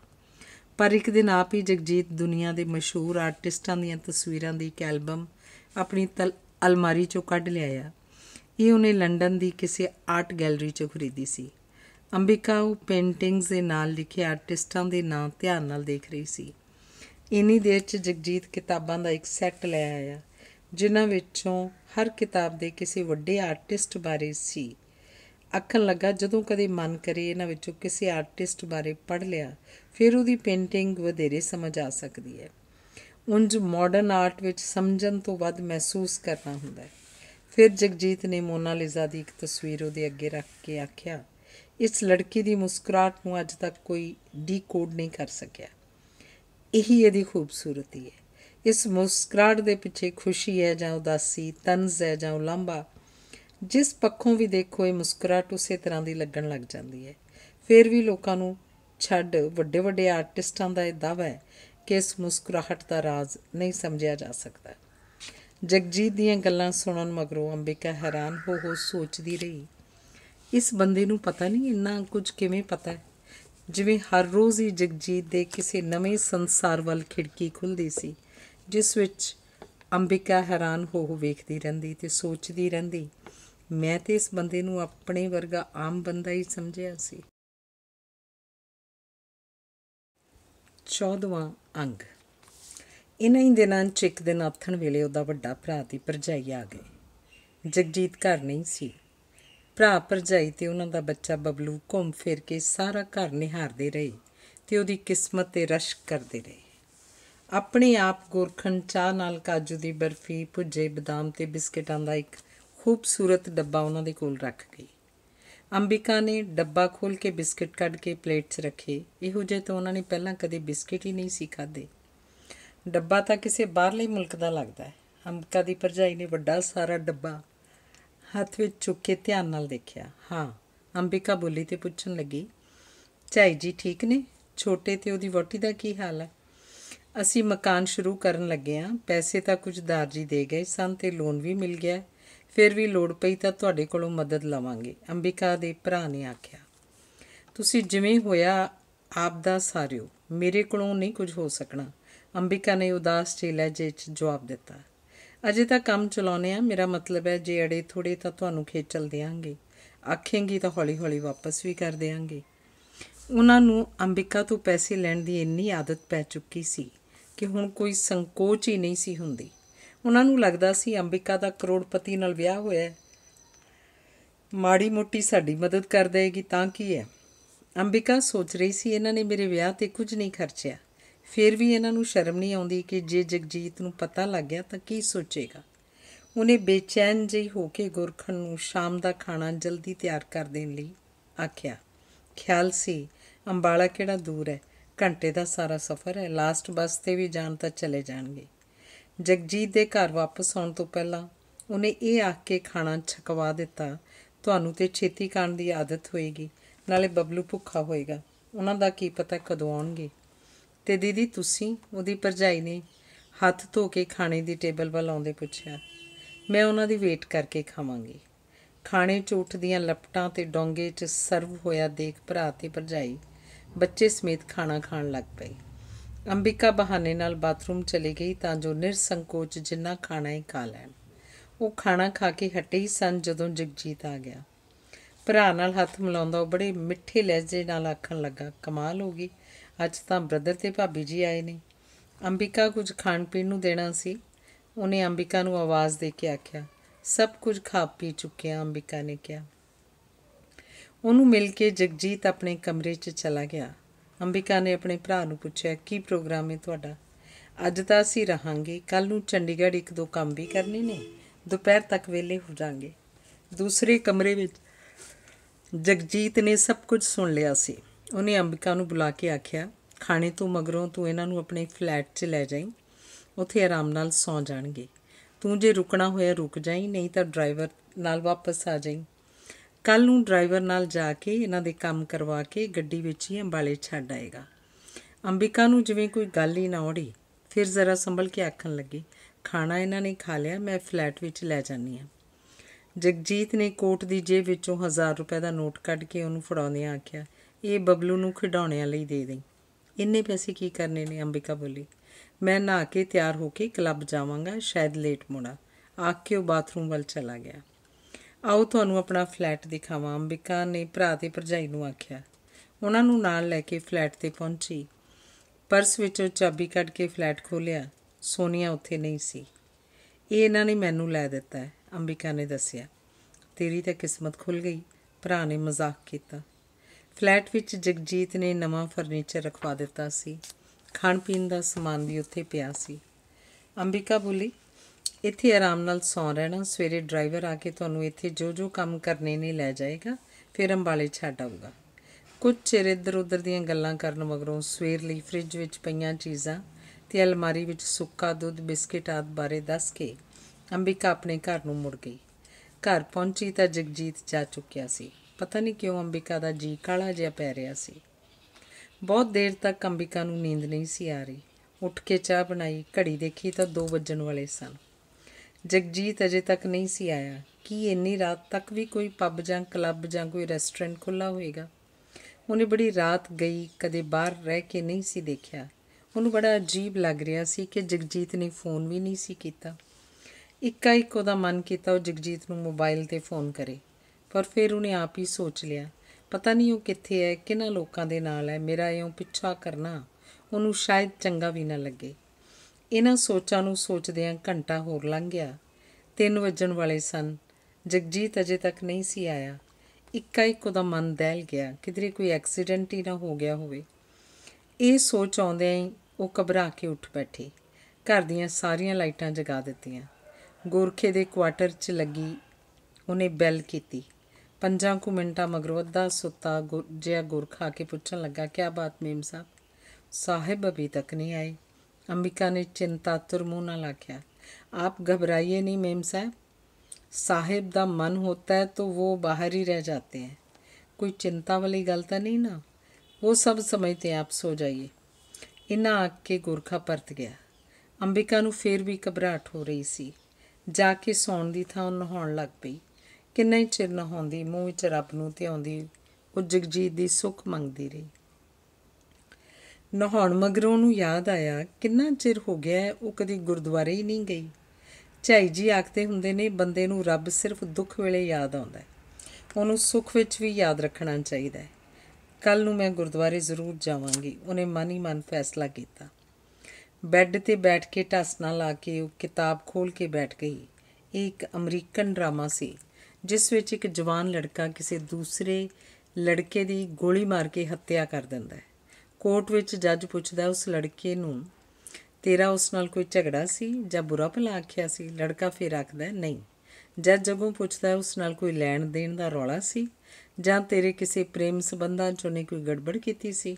ਪਰ ਇੱਕ ਦਿਨ ਆਪ ਹੀ ਜਗਜੀਤ ਦੁਨੀਆ ਦੇ ਮਸ਼ਹੂਰ ਆਰਟਿਸਟਾਂ ਦੀਆਂ ਤਸਵੀਰਾਂ ਦੀ ਇੱਕ ਐਲਬਮ ਆਪਣੀ ਅਲਮਾਰੀ ਚੋਂ ਕੱਢ ਲਿਆਇਆ ਇਹ ਉਹਨੇ ਲੰਡਨ ਦੀ ਕਿਸੇ ਆਰਟ ਗੈਲਰੀ ਚੋਂ ਖਰੀਦੀ ਸੀ ਅੰਬਿਕਾ ਉਹ ਪੇਂਟਿੰਗਸ ਦੇ ਨਾਲ ਲਿਖੇ ਆਰਟਿਸਟਾਂ ਦੇ ਨਾਮ ਧਿਆਨ ਨਾਲ ਦੇਖ ਰਹੀ ਸੀ ਇਨੀ ਦੇਰ 'ਚ ਜਗਜੀਤ ਕਿਤਾਬਾਂ ਦਾ ਇੱਕ ਸੈੱਟ ਲੈ ਆਇਆ ਜਿਨ੍ਹਾਂ ਵਿੱਚੋਂ ਹਰ ਕਿਤਾਬ ਦੇ ਕਿਸੇ ਵੱਡੇ ਆਰਟਿਸਟ ਬਾਰੇ ਸੀ ਆਖਣ ਲੱਗਾ ਜਦੋਂ ਕਦੇ ਮਨ ਕਰੇ ਇਹਨਾਂ ਵਿੱਚੋਂ ਕਿਸੇ ਆਰਟਿਸਟ ਬਾਰੇ ਪੜ੍ਹ ਲਿਆ ਫਿਰ ਉਹਦੀ ਪੇਂਟਿੰਗ ਵਧੇਰੇ ਸਮਝ ਆ ਸਕਦੀ ਹੈ ਉੰਜ ਮਾਡਰਨ ਆਰਟ ਵਿੱਚ ਸਮਝਣ ਤੋਂ ਵੱਧ ਮਹਿਸੂਸ ਕਰਨਾ ਹੁੰਦਾ ਹੈ ਫਿਰ ਜਗਜੀਤ ਨੇ ਮੋਨਾਲੀਜ਼ਾ ਦੀ ਇੱਕ ਤਸਵੀਰ ਉਹਦੇ ਅੱਗੇ ਰੱਖ ਕੇ ਆਖਿਆ ਇਸ ਲੜਕੀ ਦੀ ਮੁਸਕਰਾਹਟ ਨੂੰ ਅੱਜ ਤੱਕ ਕੋਈ ਡੀਕੋਡ ਨਹੀਂ ਕਰ ਸਕਿਆ ਇਹੀ ਇਹਦੀ ਖੂਬਸੂਰਤੀ ਹੈ ਇਸ ਮੁਸਕਰਾਹਟ ਦੇ ਪਿੱਛੇ ਖੁਸ਼ੀ ਹੈ ਜਾਂ ਉਦਾਸੀ ਤਨਜ਼ ਹੈ ਜਾਂ ਉਲੰਭਾ ਜਿਸ ਪੱਖੋਂ ਵੀ ਦੇਖੋ ਇਹ ਮੁਸਕਰਾਹਟ ਉਸੇ ਤਰ੍ਹਾਂ ਦੀ ਲੱਗਣ ਲੱਗ ਜਾਂਦੀ ਹੈ ਫਿਰ ਵੀ ਲੋਕਾਂ ਨੂੰ ਛੱਡ ਵੱਡੇ ਵੱਡੇ ਆਰਟਿਸਟਾਂ ਦਾ ਇਹ ਦਾਅਵਾ ਹੈ ਕਿ ਇਸ ਮੁਸਕਰਾਹਟ ਦਾ ਰਾਜ਼ ਨਹੀਂ ਸਮਝਿਆ ਜਾ ਸਕਦਾ ਜਗਜੀਤ ਦੀਆਂ ਗੱਲਾਂ ਸੁਣਨ ਮਗਰੋਂ ਅੰਬਿਕਾ ਹੈਰਾਨ ਹੋ ਹੋ ਸੋਚਦੀ ਰਹੀ ਇਸ ਬੰਦੇ ਨੂੰ ਪਤਾ ਨਹੀਂ ਇੰਨਾ ਕੁਝ ਕਿਵੇਂ ਪਤਾ ਹੈ ਜਿਵੇਂ ਹਰ ਰੋਜ਼ ਹੀ ਜਗਜੀਤ ਦੇ ਕਿਸੇ ਨਵੇਂ ਸੰਸਾਰ ਵੱਲ ਖਿੜਕੀ ਖੁੱਲਦੀ ਸੀ ਜਿਸ ਵਿੱਚ ਅੰਬਿਕਾ ਹੈਰਾਨ ਹੋ ਹੋ ਵੇਖਦੀ ਰਹਿੰਦੀ ਤੇ ਸੋਚਦੀ ਰਹਿੰਦੀ ਮੈਂ ਤੇ ਇਸ ਬੰਦੇ ਨੂੰ ਆਪਣੇ ਵਰਗਾ ਆਮ ਬੰਦਾ ਹੀ ਸਮਝਿਆ ਸੀ 14ਵਾਂ ਅੰਗ ਇਨਾਂ ਹੀ ਦਿਨਾਂ 'ਚ ਇੱਕ ਦਿਨ ਆਥਣ ਵੇਲੇ ਉਹਦਾ ਵੱਡਾ ਭਰਾ ਦੀ ਭਰਜਾਈ ਆ ਗਈ ਜਗਜੀਤ ਘਰ ਨਹੀਂ ਸੀ ਭਰਾ ਭਰਜਾਈ ਤੇ ਉਹਨਾਂ ਦਾ ਬੱਚਾ ਬਬਲੂ ਘੁੰਮ ਫਿਰ ਕੇ ਸਾਰਾ ਘਰ ਨਿਹਾਰਦੇ ਰਹੇ ਤੇ ਉਹਦੀ ਕਿਸਮਤ ਤੇ ਰਸ਼ਕ ਕਰਦੇ ਰਹੇ ਆਪਣੇ ਆਪ ਗੁਰਖੰਡ ਚਾਹ ਨਾਲ ਕਾਜੂ ਦੀ ਬਰਫੀ ਭੁੱਜੇ ਬਦਾਮ ਤੇ ਬਿਸਕਟਾਂ ਦਾ ਇੱਕ ਖੂਬਸੂਰਤ ਡੱਬਾ ਉਹਨਾਂ ਦੇ ਕੋਲ ਰੱਖ ਗਈ ਅੰਬਿਕਾ ਨੇ ਡੱਬਾ ਖੋਲ ਕੇ ਬਿਸਕਟ ਕੱਢ ਕੇ ਪਲੇਟ 'ਚ ਰੱਖੇ ਇਹੋ ਜੇ ਤਾਂ ਉਹਨਾਂ ਨੇ ਪਹਿਲਾਂ ਕਦੇ ਬਿਸਕਟ ਹੀ ਨਹੀਂ ਸੀ ਖਾਦੇ ਡੱਬਾ ਤਾਂ ਕਿਸੇ ਬਾਹਰਲੇ ਮੁਲਕ ਦਾ ਲੱਗਦਾ ਹੈ ਅੰਬਿਕਾ ਦੀ ਪਰਜਾਈ ਨੇ ਵੱਡਾ ਸਾਰਾ ਡੱਬਾ ਹੱਥ ਵਿੱਚ ਚੁੱਕ ਕੇ ਧਿਆਨ ਨਾਲ ਦੇਖਿਆ ਹਾਂ ਅੰਬਿਕਾ ਬੋਲੀ ਤੇ ਪੁੱਛਣ ਲੱਗੀ ਚਾਈ ਜੀ ਠੀਕ ਨੇ ਛੋਟੇ ਤੇ ਉਹਦੀ ਵੋਟੀ ਦਾ ਕੀ ਹਾਲ ਹੈ ਅਸੀਂ ਮਕਾਨ ਸ਼ੁਰੂ ਕਰਨ ਲੱਗੇ ਆ ਪੈਸੇ ਤਾਂ ਕੁਝ ਦਾਰਜੀ ਦੇ ਗਏ ਸਨ ਤੇ ਲੋਨ ਵੀ ਮਿਲ ਗਿਆ ਫਿਰ ਵੀ ਲੋੜ ਪਈ ਤਾਂ ਤੁਹਾਡੇ ਕੋਲੋਂ ਮਦਦ ਲਵਾਂਗੇ ਅੰਬਿਕਾ ਦੇ ਭਰਾ ਨੇ ਆਖਿਆ ਤੁਸੀਂ ਜਿਵੇਂ ਹੋਇਆ ਆਪ ਦਾ ਸਾਰਿਓ ਮੇਰੇ ਕੋਲੋਂ ਨਹੀਂ ਕੁਝ ਹੋ ਸਕਣਾ ਅੰਬਿਕਾ ਨੇ ਉਦਾਸ ਜਿਹੇ ਲਹਿਜੇ 'ਚ ਜਵਾਬ ਦਿੱਤਾ ਅਜੇ ਤਾਂ ਕੰਮ ਚਲਾਉਨੇ ਆ ਮੇਰਾ ਮਤਲਬ ਹੈ ਜੇ ਅੜੇ ਥੋੜੇ ਤਾਂ ਤੁਹਾਨੂੰ ਖੇਚਲ ਦੇਾਂਗੇ ਆਖੇਂਗੀ ਤਾਂ ਹੌਲੀ-ਹੌਲੀ ਵਾਪਸ ਵੀ ਕਰ ਦੇਾਂਗੇ ਉਹਨਾਂ ਨੂੰ ਅੰਬਿਕਾ ਤੋਂ ਪੈਸੇ ਲੈਣ ਦੀ ਇੰਨੀ ਆਦਤ ਪੈ ਚੁੱਕੀ ਸੀ ਕਿ ਹੁਣ ਕੋਈ ਸੰਕੋਚ ਹੀ ਨਹੀਂ ਸੀ ਹੁੰਦੀ ਉਹਨਾਂ ਨੂੰ ਲੱਗਦਾ ਸੀ ਅੰਬਿਕਾ ਦਾ ਕਰੋੜਪਤੀ ਨਾਲ ਵਿਆਹ ਹੋਇਆ ਮਾੜੀ ਮੋਟੀ ਸਾਡੀ ਮਦਦ ਕਰ ਦੇਗੀ ਤਾਂ ਕੀ ਹੈ ਅੰਬਿਕਾ ਸੋਚ ਰਹੀ ਸੀ ਇਹਨਾਂ ਨੇ ਮੇਰੇ ਵਿਆਹ ਤੇ ਕੁਝ ਨਹੀਂ ਖਰਚਿਆ ਫਿਰ ਵੀ ਇਹਨਾਂ ਨੂੰ ਸ਼ਰਮ ਨਹੀਂ ਆਉਂਦੀ ਕਿ ਜੇ ਜਗਜੀਤ ਨੂੰ ਪਤਾ ਲੱਗ ਗਿਆ ਤਾਂ ਕੀ ਸੋਚੇਗਾ ਉਹਨੇ ਬੇਚੈਨ ਜਿਹੀ ਹੋ ਕੇ ਗੁਰਖਣ ਨੂੰ ਸ਼ਾਮ ਦਾ ਖਾਣਾ ਜਲਦੀ ਤਿਆਰ ਕਰ ਦੇਣ ਲਈ ਆਖਿਆ ਖਿਆਲ ਸੀ ਅੰਬਾਲਾ ਕਿਹੜਾ ਦੂਰ ਹੈ ਘੰਟੇ ਦਾ ਸਾਰਾ ਸਫ਼ਰ ਹੈ ਲਾਸਟ ਬੱਸ ਤੇ ਵੀ ਜਾਣ ਤਾਂ ਚਲੇ ਜਾਣਗੇ ਜਗਜੀਤ ਦੇ ਘਰ ਵਾਪਸ ਆਉਣ ਤੋਂ ਪਹਿਲਾਂ ਉਹਨੇ ਇਹ ਆਖ ਕੇ ਖਾਣਾ ਛਕਵਾ ਦਿੱਤਾ ਤੁਹਾਨੂੰ ਤੇ ਛੇਤੀ ਕਰਨ ਦੀ ਆਦਤ ਹੋਏਗੀ ਨਾਲੇ ਬਬਲੂ ਭੁੱਖਾ ਹੋਏਗਾ ਉਹਨਾਂ ਦਾ ਕੀ ਪਤਾ ਕਦੋਂ ਆਉਣਗੇ ਤੇ ਦੀਦੀ ਤੁਸੀਂ ਉਹਦੀ ਪਰਜਾਈ ਨੇ ਹੱਥ ਧੋ ਕੇ ਖਾਣੇ ਦੀ ਟੇਬਲ ਵੱਲ ਆਉਂਦੇ ਪੁੱਛਿਆ ਮੈਂ ਉਹਨਾਂ ਦੀ ਵੇਟ ਕਰਕੇ ਖਾਵਾਂਗੀ ਖਾਣੇ ਚ ਉੱਠਦੀਆਂ ਲਪਟਾਂ ਤੇ ਡੋਂਗੇ 'ਚ ਸਰਵ ਹੋਇਆ ਦੇਖ ਭਰਾ ਤੇ ਪਰਜਾਈ ਬੱਚੇ ਸਮੇਤ ਖਾਣਾ ਖਾਣ ਲੱਗ ਪਏ ਅੰਬਿਕਾ ਬਹਾਨੇ ਨਾਲ ਬਾਥਰੂਮ ਚਲੀ ਗਈ ਤਾਂ ਜੋ ਨਿਰਸੰਕੋਚ ਜਿੰਨਾ ਖਾਣਾ ਹੀ ਖਾ ਲੈਣ ਉਹ ਖਾਣਾ ਖਾ ਕੇ ਹਟੇ ਹੀ ਸਨ ਜਦੋਂ ਜਗਜੀਤ ਆ ਗਿਆ ਭਰਾ ਨਾਲ ਹੱਥ ਮਿਲਾਉਂਦਾ ਉਹ ਬੜੇ ਮਿੱਠੇ ਲਹਿਜੇ ਨਾਲ ਆਖਣ ਲੱਗਾ ਕਮਾਲ ਹੋ ਗਈ ਅੱਜ ਤਾਂ ਬ੍ਰਦਰ ਤੇ ਭਾਬੀ ਜੀ ਆਏ ਨੇ ਅੰਬਿਕਾ ਕੁਝ ਖਾਣ ਪੀਣ ਨੂੰ ਦੇਣਾ ਸੀ ਉਹਨੇ ਅੰਬਿਕਾ ਨੂੰ ਆਵਾਜ਼ ਦੇ ਕੇ ਆਖਿਆ ਸਭ ਕੁਝ ਖਾ ਪੀ ਚੁੱਕਿਆ ਅੰਬਿਕਾ ਨੇ ਕਿਹਾ ਉਹਨੂੰ ਮਿਲ ਕੇ ਜਗਜੀਤ ਆਪਣੇ ਕਮਰੇ 'ਚ ਚਲਾ ਗਿਆ ਅੰਬਿਕਾ ਨੇ ਆਪਣੇ ਭਰਾ ਨੂੰ ਪੁੱਛਿਆ ਕੀ ਪ੍ਰੋਗਰਾਮ ਹੈ ਤੁਹਾਡਾ ਅੱਜ ਤਾਂ ਅਸੀਂ ਰਹਾਂਗੇ ਕੱਲ ਨੂੰ ਚੰਡੀਗੜ੍ਹ ਇੱਕ ਦੋ ਕੰਮ ਵੀ ਕਰਨੇ ਨੇ ਦੁਪਹਿਰ ਤੱਕ ਵੇਲੇ ਹੋ ਜਾਾਂਗੇ ਦੂਸਰੇ ਕਮਰੇ ਵਿੱਚ ਜਗਜੀਤ ਨੇ ਸਭ ਕੁਝ ਸੁਣ ਲਿਆ ਸੀ ਉਹਨੇ ਅੰਬਿਕਾ ਨੂੰ ਬੁਲਾ ਕੇ ਆਖਿਆ ਖਾਣੇ ਤੋਂ ਮਗਰੋਂ ਤੂੰ ਇਹਨਾਂ ਨੂੰ ਆਪਣੇ ਫਲੈਟ 'ਚ ਲੈ ਜਾਈਂ ਉੱਥੇ ਆਰਾਮ ਨਾਲ ਸੌਂ ਜਾਣਗੇ ਤੂੰ ਜੇ ਰੁਕਣਾ ਹੋਇਆ ਰੁਕ ਜਾਈਂ ਨਹੀਂ ਤਾਂ ਡਰਾਈਵਰ ਨਾਲ ਵਾਪਸ ਆ ਜਾਈਂ ਕੱਲ ਨੂੰ ਡਰਾਈਵਰ ਨਾਲ ਜਾ ਕੇ ਇਹਨਾਂ ਦੇ ਕੰਮ ਕਰਵਾ ਕੇ ਗੱਡੀ ਵਿੱਚ ਹੀ ਅੰਬਾਲੇ ਛੱਡ ਆਏਗਾ ਅੰਬਿਕਾ ਨੂੰ ਜਿਵੇਂ ਕੋਈ ਗੱਲ ਹੀ ਨਾ ਔੜੀ ਫਿਰ ਜ਼ਰਾ ਸੰਭਲ ਕੇ ਆਖਣ ਲੱਗੀ ਖਾਣਾ ਇਹਨਾਂ ਨੇ ਖਾ ਲਿਆ ਮੈਂ ਫਲੈਟ ਵਿੱਚ ਲੈ ਜਾਨੀ ਆ ਜਗਜੀਤ ਨੇ ਕੋਟ ਦੀ ਜੇਬ ਵਿੱਚੋਂ 1000 ਰੁਪਏ ਦਾ ਨੋਟ ਕੱਢ ਕੇ ਉਹਨੂੰ ਫੜਾਉਂਦਿਆਂ ਆਖਿਆ ਇਹ ਬਬਲੂ ਨੂੰ ਖਿਡਾਉਣਿਆਂ ਲਈ ਦੇ ਦੇ ਇੰਨੇ ਪੈਸੇ ਕੀ ਕਰਨੇ ਨੇ ਅੰਬਿਕਾ ਬੋਲੀ ਮੈਂ ਨਹਾ ਕੇ ਤਿਆਰ ਹੋ ਕੇ ਕਲੱਬ ਜਾਵਾਂਗਾ ਸ਼ਾਇਦ ਲੇਟ ਮੁੜਾ ਆਖ ਕੇ ਉਹ ਬਾਥਰੂਮ ਵੱਲ ਚਲਾ ਗਿਆ ਆਓ ਤੁਹਾਨੂੰ ਆਪਣਾ ਫਲੈਟ ਦਿਖਾਵਾਂ ਅੰਬਿਕਾ ਨੇ ਭਰਾ ਤੇ ਭਰਜਾਈ ਨੂੰ ਆਖਿਆ ਉਹਨਾਂ ਨੂੰ ਨਾਲ ਲੈ ਕੇ ਫਲੈਟ ਤੇ ਪਹੁੰਚੀ ਪਰਸ ਵਿੱਚੋਂ ਚਾਬੀ ਕੱਢ ਕੇ ਫਲੈਟ ਖੋਲ੍ਹਿਆ ਸੋਨੀਆ ਉੱਥੇ ਨਹੀਂ ਸੀ ਇਹ ਇਹਨਾਂ ਨੇ ਮੈਨੂੰ ਲੈ ਦਿੱਤਾ ਹੈ ਅੰਬਿਕਾ ਨੇ ਦੱਸਿਆ ਤੇਰੀ ਤਾਂ ਕਿਸਮਤ ਖੁੱਲ ਗਈ ਭਰਾ ਨੇ ਮਜ਼ਾਕ ਕੀਤਾ ਫਲੈਟ ਵਿੱਚ ਜਗਜੀਤ ਨੇ ਨਵਾਂ ਫਰਨੀਚਰ ਰਖਵਾ ਦਿੱਤਾ ਸੀ ਖਾਣ ਪੀਣ ਦਾ ਸਮਾਨ ਵੀ ਉੱਥੇ ਪਿਆ ਸੀ ਅੰਬਿਕਾ ਬੋਲੀ ਇੱਥੇ ਆਰਾਮ ਨਾਲ ਸੌਂ ਰਹਿਣਾ ਸਵੇਰੇ ਡਰਾਈਵਰ ਆ ਕੇ ਤੁਹਾਨੂੰ ਇੱਥੇ ਜੋ ਜੋ ਕੰਮ ਕਰਨੇ ਨੇ ਲੈ ਜਾਏਗਾ ਫਿਰ ਅੰਬਾਲੇ ਛੱਡ ਆਊਗਾ ਕੁਝ ਚਿਰ ਇੱਧਰ ਉੱਧਰ ਦੀਆਂ ਗੱਲਾਂ ਕਰਨ ਮਗਰੋਂ ਸਵੇਰ ਲਈ ਫ੍ਰਿਜ ਵਿੱਚ ਪਈਆਂ ਚੀਜ਼ਾਂ ਤੇ ਅਲਮਾਰੀ ਵਿੱਚ ਸੁੱਕਾ ਦੁੱਧ ਬਿਸਕਟ ਆਦ ਬਾਰੇ ਦੱਸ ਕੇ ਅੰਬਿਕਾ ਆਪਣੇ ਘਰ ਨੂੰ ਮੁੜ ਗਈ ਘਰ ਪਹੁੰਚੀ ਤਾਂ ਜਗਜੀਤ ਜਾ ਚੁੱਕਿਆ ਸੀ ਪਤਾ ਨਹੀਂ ਕਿਉਂ ਅੰਬਿਕਾ ਦਾ ਜੀ ਕਾਲਾ ਜਿਹਾ ਪੈ ਰਿਹਾ ਸੀ ਬਹੁਤ ਦੇਰ ਤੱਕ ਅੰਬਿਕਾ ਨੂੰ ਨੀਂਦ ਨਹੀਂ ਸੀ ਆ ਰਹੀ ਉੱਠ ਕੇ ਚਾਹ ਬਣਾਈ ਘੜੀ ਦੇਖੀ ਤਾਂ 2 ਵੱਜਣ ਵਾਲੇ ਸਨ ਜਗਜੀਤ ਅਜੇ ਤੱਕ ਨਹੀਂ ਸੀ ਆਇਆ ਕੀ ਇੰਨੀ ਰਾਤ ਤੱਕ ਵੀ ਕੋਈ ਪੱਬ ਜਾਂ ਕਲੱਬ ਜਾਂ ਕੋਈ ਰੈਸਟੋਰੈਂਟ ਖੁੱਲਾ ਹੋਏਗਾ ਉਹਨੇ ਬੜੀ ਰਾਤ ਗਈ ਕਦੇ ਬਾਹਰ ਰਹਿ ਕੇ ਨਹੀਂ ਸੀ ਦੇਖਿਆ ਉਹਨੂੰ ਬੜਾ ਅਜੀਬ ਲੱਗ ਰਿਹਾ ਸੀ ਕਿ ਜਗਜੀਤ ਨੇ ਫੋਨ ਵੀ ਨਹੀਂ ਸੀ ਕੀਤਾ ਇੱਕਾ ਇੱਕ ਉਹਦਾ ਮਨ ਕੀਤਾ ਉਹ ਜਗਜੀਤ ਨੂੰ ਮੋਬਾਈਲ ਤੇ ਫੋਨ ਕਰੇ ਪਰ ਫਿਰ ਉਹਨੇ ਆਪ ਹੀ ਸੋਚ ਲਿਆ ਪਤਾ ਨਹੀਂ ਉਹ ਕਿੱਥੇ ਹੈ ਕਿਹਨਾਂ ਲੋਕਾਂ ਦੇ ਨਾਲ ਹੈ ਮੇਰਾ ਇਉਂ ਪਿੱਛਾ ਕਰਨਾ ਉਹਨੂੰ ਸ਼ਾਇਦ ਚੰਗਾ ਵੀ ਨਾ ਲੱਗੇ ਇਹਨਾਂ ਸੋਚਾਂ ਨੂੰ ਸੋਚਦਿਆਂ ਘੰਟਾ ਹੋਰ ਲੰਘ ਗਿਆ 3 ਵਜਣ ਵਾਲੇ ਸਨ ਜਗਜੀਤ ਅਜੇ ਤੱਕ ਨਹੀਂ ਸੀ ਆਇਆ ਇੱਕਾ ਇੱਕ ਉਹਦਾ ਮਨ ਦਹਿਲ ਗਿਆ ਕਿਧਰੇ ਕੋਈ ਐਕਸੀਡੈਂਟ ਹੀ ਨਾ ਹੋ ਗਿਆ ਹੋਵੇ ਇਹ ਸੋਚ ਆਉਂਦਿਆਂ ਹੀ ਉਹ ਘਬਰਾ ਕੇ ਉੱਠ ਬੈਠੀ ਘਰ ਦੀਆਂ ਸਾਰੀਆਂ ਲਾਈਟਾਂ ਜਗਾ ਦਿੱਤੀਆਂ ਗੋਰਖੇ ਦੇ ਕੁਆਟਰ 'ਚ ਲੱਗੀ ਉਹਨੇ ਬੈਲ ਕੀਤੀ ਪੰਜਾਂ ਕੁ ਮਿੰਟਾਂ ਮਗਰੋਂ ਅੱਧਾ ਸੁੱਤਾ ਗੁਰਜਿਆ ਗੁਰਖਾ ਕੇ ਪੁੱਛਣ ਲੱਗਾ ਕਿਆ ਬਾਤ ਮੇਮ ਸਾਹਿਬ ਸਾਹਿਬ ਅਭੀ ਤੱਕ ਨਹੀਂ ਆਏ ਅੰਬਿਕਾ ने ਚਿੰਤਾ ਮੂੰਹ ਨਾਲ ਆਖਿਆ ਆਪ ਘਬਰਾਈਏ ਨਹੀਂ ਮੇਮ ਸਾਹਿਬ ਸਾਹਿਬ ਦਾ ਮਨ ਹੁੰਦਾ ਹੈ ਤਾਂ ਉਹ ਬਾਹਰ ਹੀ ਰਹਿ ਜਾਂਦੇ ਹੈ ਕੋਈ ਚਿੰਤਾ ਵਾਲੀ ਗੱਲ ਤਾਂ ਨਹੀਂ ਨਾ ਉਹ ਸਭ ਤੇ ਆਪ ਸੋ ਜਾਈਏ ਇਨਾ ਆ ਕੇ ਗੁਰਖਾ ਪਰਤ ਗਿਆ ਅੰਬਿਕਾ ਨੂੰ ਫੇਰ ਵੀ ਘਬਰਾਟ ਹੋ ਰਹੀ ਸੀ ਜਾ ਕੇ ਸੌਣ ਦੀ ਥਾਂ ਨਹਾਉਣ ਲੱਗ ਪਈ ਕਿੰਨਾ ਹੀ ਚਿਰ ਨਹਾਉਂਦੀ ਮੂੰਹ ਵਿੱਚ ਰੱਬ ਨੂੰ ਧਿਆਉਂਦੀ ਉਹ ਜਗਜੀਤ ਦੀ ਸੁੱਖ ਮੰਗਦੀ ਰਹੀ ਨਹਾਉਣ ਮਗਰੋਂ ਨੂੰ ਯਾਦ ਆਇਆ ਕਿੰਨਾ ਚਿਰ ਹੋ ਗਿਆ ਉਹ ਕਦੀ ਗੁਰਦੁਆਰੇ ਹੀ ਨਹੀਂ ਗਈ ਝਾਈ ਜੀ ਆਖਦੇ ਹੁੰਦੇ ਨੇ ਬੰਦੇ ਨੂੰ ਰੱਬ ਸਿਰਫ ਦੁੱਖ ਵੇਲੇ ਯਾਦ ਆਉਂਦਾ ਹੈ ਉਹਨੂੰ ਸੁੱਖ ਵਿੱਚ ਵੀ ਯਾਦ ਰੱਖਣਾ ਚਾਹੀਦਾ ਹੈ ਕੱਲ ਨੂੰ ਮੈਂ ਗੁਰਦੁਆਰੇ ਜ਼ਰੂਰ ਜਾਵਾਂਗੀ ਉਹਨੇ ਮਨ ਹੀ ਮਨ ਫੈਸਲਾ ਕੀਤਾ ਬੈੱਡ ਤੇ ਬੈਠ ਕੇ ਟਸਣਾ ਲਾ ਕੇ ਉਹ ਕਿਤਾਬ ਖੋਲ ਕੇ ਬੈਠ ਗਈ ਇਹ ਇੱਕ ਅਮਰੀਕਨ ਡਰਾਮਾ ਸੀ ਜਿਸ ਵਿੱਚ ਇੱਕ ਜਵਾਨ ਲੜਕਾ ਕਿਸੇ ਦੂਸਰੇ ਲੜਕੇ ਦੀ ਗੋਲੀ ਮਾਰ ਕੇ ਹੱਤਿਆ ਕਰ ਦਿੰਦਾ ਹੈ ਕੋਰਟ ਵਿੱਚ ਜੱਜ ਪੁੱਛਦਾ ਉਸ ਲੜਕੇ ਨੂੰ ਤੇਰਾ ਉਸ ਨਾਲ ਕੋਈ ਝਗੜਾ ਸੀ ਜਾਂ ਬੁਰਾ ਭਲਾ ਆਖਿਆ ਸੀ ਲੜਕਾ ਫੇਰ ਆਖਦਾ ਨਹੀਂ ਜੱਜ ਜਗੋਂ ਪੁੱਛਦਾ ਉਸ ਨਾਲ ਕੋਈ ਲੈਣ ਦੇਣ ਦਾ ਰੌਲਾ ਸੀ ਜਾਂ ਤੇਰੇ ਕਿਸੇ ਪ੍ਰੇਮ ਸਬੰਧਾਂ 'ਚ ਉਹਨੇ ਕੋਈ ਗੜਬੜ ਕੀਤੀ ਸੀ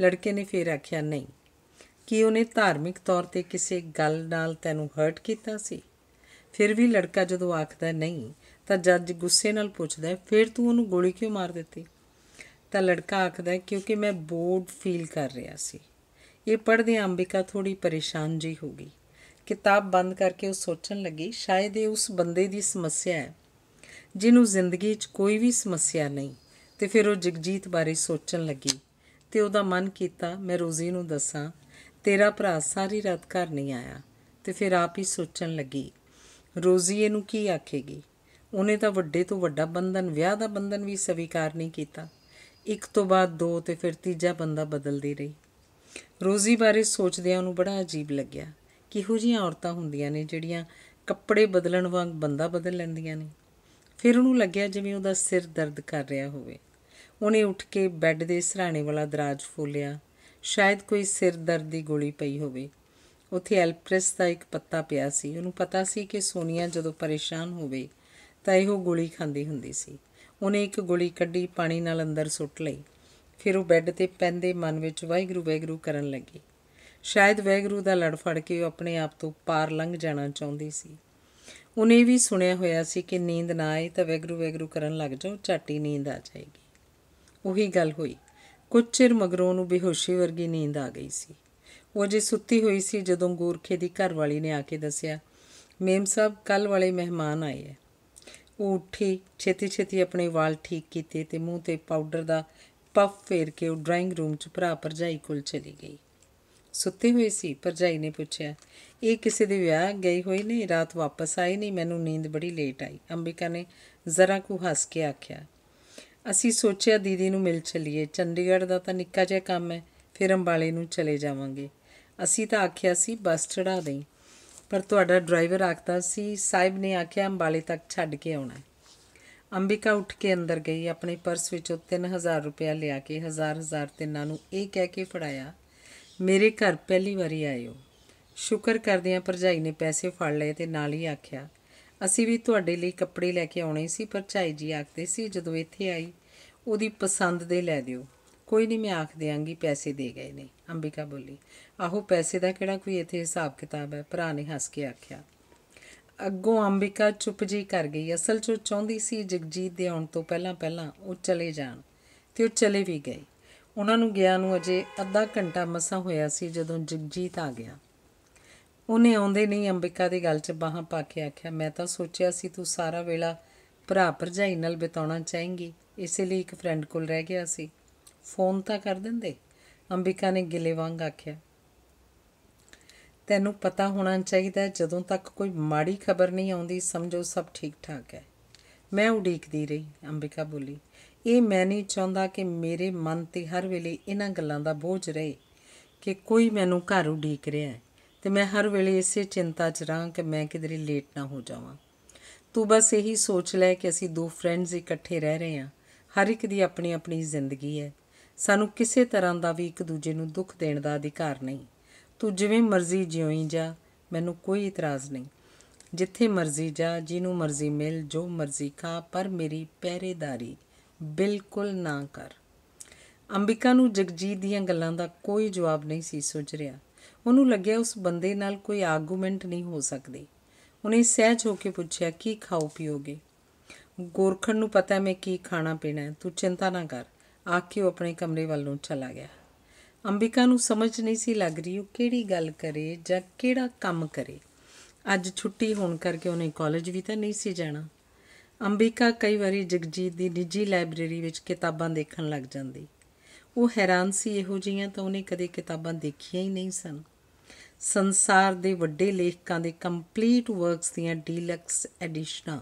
ਲੜਕੇ ਨੇ ਫੇਰ ਆਖਿਆ ਨਹੀਂ ਕਿ ਉਹਨੇ ਧਾਰਮਿਕ ਤੌਰ ਤੇ ਕਿਸੇ ਗੱਲ ਨਾਲ ਤੈਨੂੰ ਹਰਟ ਕੀਤਾ ਸੀ ਫਿਰ ਵੀ ਲੜਕਾ ਜਦੋਂ ਆਖਦਾ ਨਹੀਂ ਤਾਂ ਜੱਜ ਗੁੱਸੇ ਨਾਲ ਪੁੱਛਦਾ ਫਿਰ ਤੂੰ ਉਹਨੂੰ ਗੋਲੀ ਕਿਉਂ ਮਾਰ ਦਿੱਤੀ ਤਾਂ ਲੜਕਾ ਆਖਦਾ ਕਿਉਂਕਿ ਮੈਂ ਬੋਰਡ ਫੀਲ ਕਰ ਰਿਹਾ ਸੀ ਇਹ ਪੜ੍ਹਦੇ ਅੰਬਿਕਾ ਥੋੜੀ ਪਰੇਸ਼ਾਨ ਜੀ ਹੋ ਗਈ ਕਿਤਾਬ ਬੰਦ ਕਰਕੇ ਉਹ ਸੋਚਣ ਲੱਗੀ ਸ਼ਾਇਦ ਇਹ ਉਸ ਬੰਦੇ ਦੀ ਸਮੱਸਿਆ ਹੈ ਜਿਹਨੂੰ ਜ਼ਿੰਦਗੀ 'ਚ ਕੋਈ ਵੀ ਸਮੱਸਿਆ ਨਹੀਂ ਤੇ ਫਿਰ ਉਹ ਜਗਜੀਤ ਬਾਰੇ ਸੋਚਣ ਲੱਗੀ ਤੇ ਉਹਦਾ ਮਨ ਕੀਤਾ ਮੈਂ ਰੋਜ਼ੀ ਨੂੰ ਦੱਸਾਂ ਤੇਰਾ ਭਰਾ ਸਾਰੀ ਰਾਤ ਘਰ ਨਹੀਂ ਆਇਆ ਤੇ ਫਿਰ ਆਪ ਹੀ ਸੋਚਣ ਲੱਗੀ ਰੋਜ਼ੀ ਇਹਨੂੰ ਕੀ ਆਖੇਗੀ ਉਹਨੇ ਤਾਂ ਵੱਡੇ ਤੋਂ ਵੱਡਾ ਬੰਧਨ ਵਿਆਹ ਦਾ ਬੰਧਨ ਵੀ ਸਵੀਕਾਰ ਨਹੀਂ ਕੀਤਾ ਇੱਕ ਤੋਂ ਬਾਅਦ ਦੋ ਤੇ ਫਿਰ ਤੀਜਾ ਬੰਦਾ ਬਦਲਦੀ ਰਹੀ ਰੋਜ਼ੀ ਬਾਰੇ ਸੋਚਦਿਆਂ ਉਹਨੂੰ ਬੜਾ ਅਜੀਬ ਲੱਗਿਆ ਕਿਹੋ ਜੀਆਂ ਔਰਤਾਂ ਹੁੰਦੀਆਂ ਨੇ ਜਿਹੜੀਆਂ ਕੱਪੜੇ ਬਦਲਣ ਵਾਂਗ ਬੰਦਾ ਬਦਲ ਲੈਂਦੀਆਂ ਨੇ ਫਿਰ ਉਹਨੂੰ ਲੱਗਿਆ ਜਿਵੇਂ ਉਹਦਾ ਸਿਰ ਦਰਦ ਕਰ ਰਿਹਾ ਹੋਵੇ ਉਹਨੇ ਉੱਠ ਕੇ ਬੈੱਡ ਦੇ ਸਰਾਣੇ ਵਾਲਾ ਦਰਾਜ ਫੋਲਿਆ ਸ਼ਾਇਦ ਕੋਈ ਸਿਰ ਦਰਦ ਦੀ ਗੋਲੀ ਪਈ ਹੋਵੇ ਉੱਥੇ ਐਲਪ੍ਰੈਸ ਦਾ ਇੱਕ ਪੱਤਾ ਪਿਆ ਸੀ ਉਹਨੂੰ ਪਤਾ ਸੀ ਕਿ ਸੋਨੀਆ ਜਦੋਂ ਪਰੇਸ਼ਾਨ ਹੋਵੇ ਤਾਂ ਇਹੋ ਗੋਲੀ ਖਾਂਦੀ ਹੁੰਦੀ ਸੀ ਉਹਨੇ ਇੱਕ ਗੋਲੀ ਕੱਢੀ ਪਾਣੀ ਨਾਲ ਅੰਦਰ ਸੁੱਟ ਲਈ ਫਿਰ ਉਹ ਬੈੱਡ ਤੇ ਪੈਂਦੇ ਮਨ ਵਿੱਚ ਵਾਹਿਗੁਰੂ ਵਾਹਿਗੁਰੂ ਕਰਨ ਲੱਗੀ ਸ਼ਾਇਦ ਵਾਹਿਗੁਰੂ ਦਾ ਲੜ ਫੜ ਕੇ ਉਹ ਆਪਣੇ ਆਪ ਤੋਂ ਪਾਰ ਲੰਘ ਜਾਣਾ ਚਾਹੁੰਦੀ ਸੀ ਉਹਨੇ ਵੀ ਸੁਣਿਆ ਹੋਇਆ ਸੀ ਕਿ ਨੀਂਦ ਨਾ ਆਏ ਤਾਂ ਵਾਹਿਗੁਰੂ ਵਾਹਿਗੁਰੂ ਕਰਨ ਲੱਗ ਜਾਓ ਝਾਟੀ ਨੀਂਦ ਆ ਜਾਏਗੀ ਉਹੀ ਗੱਲ ਹੋਈ ਕੁਝ ਚਿਰ ਮਗਰੋਂ ਨੂੰ ਬੇਹੋਸ਼ੀ ਵਰਗੀ ਨੀਂਦ ਆ ਗਈ ਸੀ ਉਹ ਜੇ ਸੁੱਤੀ ਹੋਈ ਸੀ ਜਦੋਂ ਗੋਰਖੇ ਦੀ ਘਰ ਵਾਲੀ ਨੇ ਆ ਕੇ ਦੱਸਿਆ ਮੇਮ ਸਾਹਿਬ ਕੱਲ ਵਾਲੇ ਮਹਿਮਾਨ ਆਏ ਐ ਉਹ ਉੱਠੀ ਛੇਤੀ ਛੇਤੀ ਆਪਣੇ ਵਾਲ ਠੀਕ ਕੀਤੇ ਤੇ ਮੂੰਹ ਤੇ ਪਾਊਡਰ ਦਾ ਪਫ ਫੇਰ ਕੇ ਉਹ ਡਰਾਇੰਗ ਰੂਮ 'ਚ ਭਰਾ ਪਰਜਾਈ ਕੋਲ ਚਲੀ ਗਈ ਸੁੱਤੀ ਹੋਈ ਸੀ ਪਰਜਾਈ ਨੇ ਪੁੱਛਿਆ ਇਹ ਕਿਸੇ ਦੇ ਵਿਆਹ ਗਈ ਹੋਈ ਨੇ ਰਾਤ ਵਾਪਸ ਆਈ ਨਹੀਂ ਮੈਨੂੰ ਨੀਂਦ ਬੜੀ ਲੇਟ ਆਈ ਅੰਬਿਕਾ ਨੇ ਜ਼ਰਾ ਕੁ ਹੱਸ ਕੇ ਆਖਿਆ ਅਸੀਂ ਸੋਚਿਆ ਦੀਦੀ ਨੂੰ ਮਿਲ ਚਲੀਏ ਚੰਡੀਗੜ੍ਹ ਦਾ ਤਾਂ ਨਿੱਕਾ ਜਿਹਾ ਕੰਮ ਹੈ ਫਿਰ ਅੰਬਾਲੇ ਨੂੰ ਚਲੇ ਜਾਵਾਂਗੇ ਅਸੀਂ ਤਾਂ ਆਖਿਆ ਸੀ ਬੱਸ ਚੜਾ ਦੇਈ ਪਰ ਤੁਹਾਡਾ ਡਰਾਈਵਰ ਆਖਦਾ ਸੀ ਸਾਹਿਬ ਨੇ ਆਖਿਆ ਅੰਬਾਲੇ ਤੱਕ ਛੱਡ ਕੇ ਆਉਣਾ ਅੰਬਿਕਾ ਉੱਠ ਕੇ ਅੰਦਰ ਗਈ ਆਪਣੇ ਪਰਸ ਵਿੱਚੋਂ 3000 ਰੁਪਇਆ ਲਿਆ ਕੇ ਹਜ਼ਾਰ ਹਜ਼ਾਰ ਤਿੰਨਾਂ ਨੂੰ ਇਹ ਕਹਿ ਕੇ ਫੜਾਇਆ ਮੇਰੇ ਘਰ ਪਹਿਲੀ ਵਾਰੀ ਆਇਓ ਸ਼ੁਕਰ ਕਰਦਿਆਂ ਭਰਜਾਈ ਨੇ ਪੈਸੇ ਫੜ ਲਏ ਤੇ ਨਾਲ ਹੀ ਆਖਿਆ ਅਸੀਂ ਵੀ ਤੁਹਾਡੇ ਲਈ ਕੱਪੜੇ ਲੈ ਕੇ ਆਉਣੇ ਸੀ ਚਾਈ ਜੀ ਆਖਦੇ ਸੀ ਜਦੋਂ ਇੱਥੇ ਆਈ ਉਹਦੀ ਪਸੰਦ ਦੇ ਲੈ ਦਿਓ ਕੋਈ ਨਹੀਂ ਮੈਂ ਆਖ ਦਿਆਂਗੀ ਪੈਸੇ ਦੇ ਗਏ ਨੇ ਅੰਬਿਕਾ ਬੋਲੀ ਆਹੋ ਪੈਸੇ ਦਾ ਕਿਹੜਾ ਕੋਈ ਇੱਥੇ ਹਿਸਾਬ ਕਿਤਾਬ ਹੈ ਭਰਾ ਨੇ ਹੱਸ ਕੇ ਆਖਿਆ ਅੱਗੋਂ ਅੰਬਿਕਾ ਚੁੱਪ ਜੀ ਕਰ ਗਈ ਅਸਲ 'ਚ ਉਹ ਚਾਹੁੰਦੀ ਸੀ ਜਗਜੀਤ ਦੇ ਆਉਣ ਤੋਂ ਪਹਿਲਾਂ ਪਹਿਲਾਂ ਉਹ ਚਲੇ ਜਾਣ ਤੇ ਉਹ ਚਲੇ ਵੀ ਗਏ ਉਹਨਾਂ ਨੂੰ ਗਿਆ ਨੂੰ ਅਜੇ ਅੱਧਾ ਘੰਟਾ ਮਸਾ ਹੋਇਆ ਸੀ ਜਦੋਂ ਜਗਜੀਤ ਆ ਗਿਆ ਉਹਨੇ ਆਉਂਦੇ ਨਹੀਂ ਅੰਬਿਕਾ ਦੀ ਗੱਲ 'ਚ ਬਾਹਾਂ ਪਾ ਕੇ ਆਖਿਆ ਮੈਂ ਤਾਂ ਸੋਚਿਆ ਸੀ ਤੂੰ ਸਾਰਾ ਵੇਲਾ ਭਰਾ ਭਰਜਾਈ ਨਾਲ ਬਿਤਾਉਣਾ ਚਾਹੇਂਗੀ ਇਸੇ ਲਈ ਇੱਕ ਫਰੈਂਡ ਕੋਲ ਰਹਿ ਗਿਆ ਸੀ ਫੋਨ ਤਾਂ ਕਰ ਦਿੰਦੇ ਅੰਬਿਕਾ ਨੇ ਗਿਲੇ ਵਾਂਗ ਆਖਿਆ ਤੈਨੂੰ ਪਤਾ ਹੋਣਾ ਚਾਹੀਦਾ ਜਦੋਂ ਤੱਕ ਕੋਈ ਮਾੜੀ ਖਬਰ ਨਹੀਂ ਆਉਂਦੀ ਸਮਝੋ ਸਭ ਠੀਕ ਠਾਕ ਹੈ ਮੈਂ ਉਡੀਕਦੀ ਰਹੀ ਅੰਬਿਕਾ ਬੋਲੀ ਇਹ ਮੈਂ ਨਹੀਂ ਚਾਹੁੰਦਾ ਕਿ ਮੇਰੇ ਮਨ ਤੇ ਹਰ ਵੇਲੇ ਇਹਨਾਂ ਗੱਲਾਂ ਦਾ ਬੋਝ ਰਹੇ ਕਿ ਕੋਈ ਮੈਨੂੰ ਘਰ ਉਡੀਕ ਰਿਹਾ ਹੈ ਤੇ ਮੈਂ ਹਰ ਵੇਲੇ ਇਸੇ ਚਿੰਤਾ 'ਚ ਰਾਂ ਕਿ ਮੈਂ ਕਿਧਰੇ ਲੇਟ ਨਾ ਹੋ ਜਾਵਾਂ ਤੂੰ ਬਸ ਇਹੀ ਸੋਚ ਲੈ ਕਿ ਅਸੀਂ ਦੋ ਫਰੈਂਡਸ ਇਕੱਠੇ ਰਹਿ ਰਹੇ ਹਾਂ ਹਰ ਇੱਕ ਦੀ ਆਪਣੀ ਆਪਣੀ ਜ਼ਿੰਦਗੀ ਹੈ ਸਾਨੂੰ ਕਿਸੇ ਤਰ੍ਹਾਂ ਦਾ ਵੀ ਇੱਕ ਦੂਜੇ ਨੂੰ ਦੁੱਖ ਦੇਣ ਦਾ ਅਧਿਕਾਰ ਨਹੀਂ ਤੂੰ ਜਿਵੇਂ ਮਰਜ਼ੀ ਜਿਉਈ ਜਾ ਮੈਨੂੰ ਕੋਈ ਇਤਰਾਜ਼ ਨਹੀਂ ਜਿੱਥੇ ਮਰਜ਼ੀ ਜਾ ਜਿਹਨੂੰ ਮਰਜ਼ੀ ਮਿਲ ਜੋ ਮਰਜ਼ੀ ਖਾ ਪਰ ਮੇਰੀ ਪਹਿਰੇਦਾਰੀ ਬਿਲਕੁਲ ਨਾ ਕਰ ਅੰਬਿਕਾ ਨੂੰ ਜਗਜੀਤ ਦੀਆਂ ਗੱਲਾਂ ਦਾ ਕੋਈ ਜਵਾਬ ਨਹੀਂ ਸੀ ਸੋਚ ਰਿਹਾ ਉਹਨੂੰ ਲੱਗਿਆ ਉਸ ਬੰਦੇ ਨਾਲ ਕੋਈ ਆਰਗੂਮੈਂਟ ਨਹੀਂ ਹੋ ਸਕਦੀ ਉਹਨੇ ਸਹਿਜ ਹੋ ਕੇ ਪੁੱਛਿਆ ਕੀ ਖਾਓ ਪੀਓਗੇ ਗੋਰਖਣ ਨੂੰ ਪਤਾ ਮੈਂ ਕੀ ਖਾਣਾ ਪੀਣਾ ਤੂੰ ਚਿੰਤਾ ਨਾ ਕਰ ਆ ਕੇ ਉਹ ਆਪਣੇ ਕਮਰੇ ਵੱਲ ਨੂੰ ਚਲਾ ਗਿਆ ਅੰਬਿਕਾ ਨੂੰ ਸਮਝ ਨਹੀਂ ਸੀ ਲੱਗ ਰਹੀ ਉਹ ਕਿਹੜੀ ਗੱਲ ਕਰੇ ਜਾਂ ਕਿਹੜਾ ਕੰਮ ਕਰੇ ਅੱਜ ਛੁੱਟੀ ਹੋਣ ਕਰਕੇ ਉਹਨੇ ਕਾਲਜ ਵੀ ਤਾਂ ਨਹੀਂ ਸੀ ਜਾਣਾ ਅੰਬਿਕਾ ਕਈ ਵਾਰੀ ਜਗਜੀਤ ਦੀ ਨਿੱਜੀ ਲਾਇਬ੍ਰੇਰੀ ਵਿੱਚ ਕਿਤਾਬਾਂ ਦੇਖਣ ਲੱਗ ਜਾਂਦੀ ਉਹ ਹੈਰਾਨ ਸੀ ਇਹੋ ਜਿਹੀਆਂ ਤਾਂ ਉਹਨੇ ਕਦੇ ਕਿਤਾਬਾਂ ਦੇਖੀਆਂ ਹੀ ਨਹੀਂ ਸਨ ਸੰਸਾਰ ਦੇ ਵੱਡੇ ਲੇਖਕਾਂ ਦੇ ਕੰਪਲੀਟ ਵਰਕਸ ਦੀਆਂ ਡੀਲਕਸ ਐਡੀਸ਼ਨਾਂ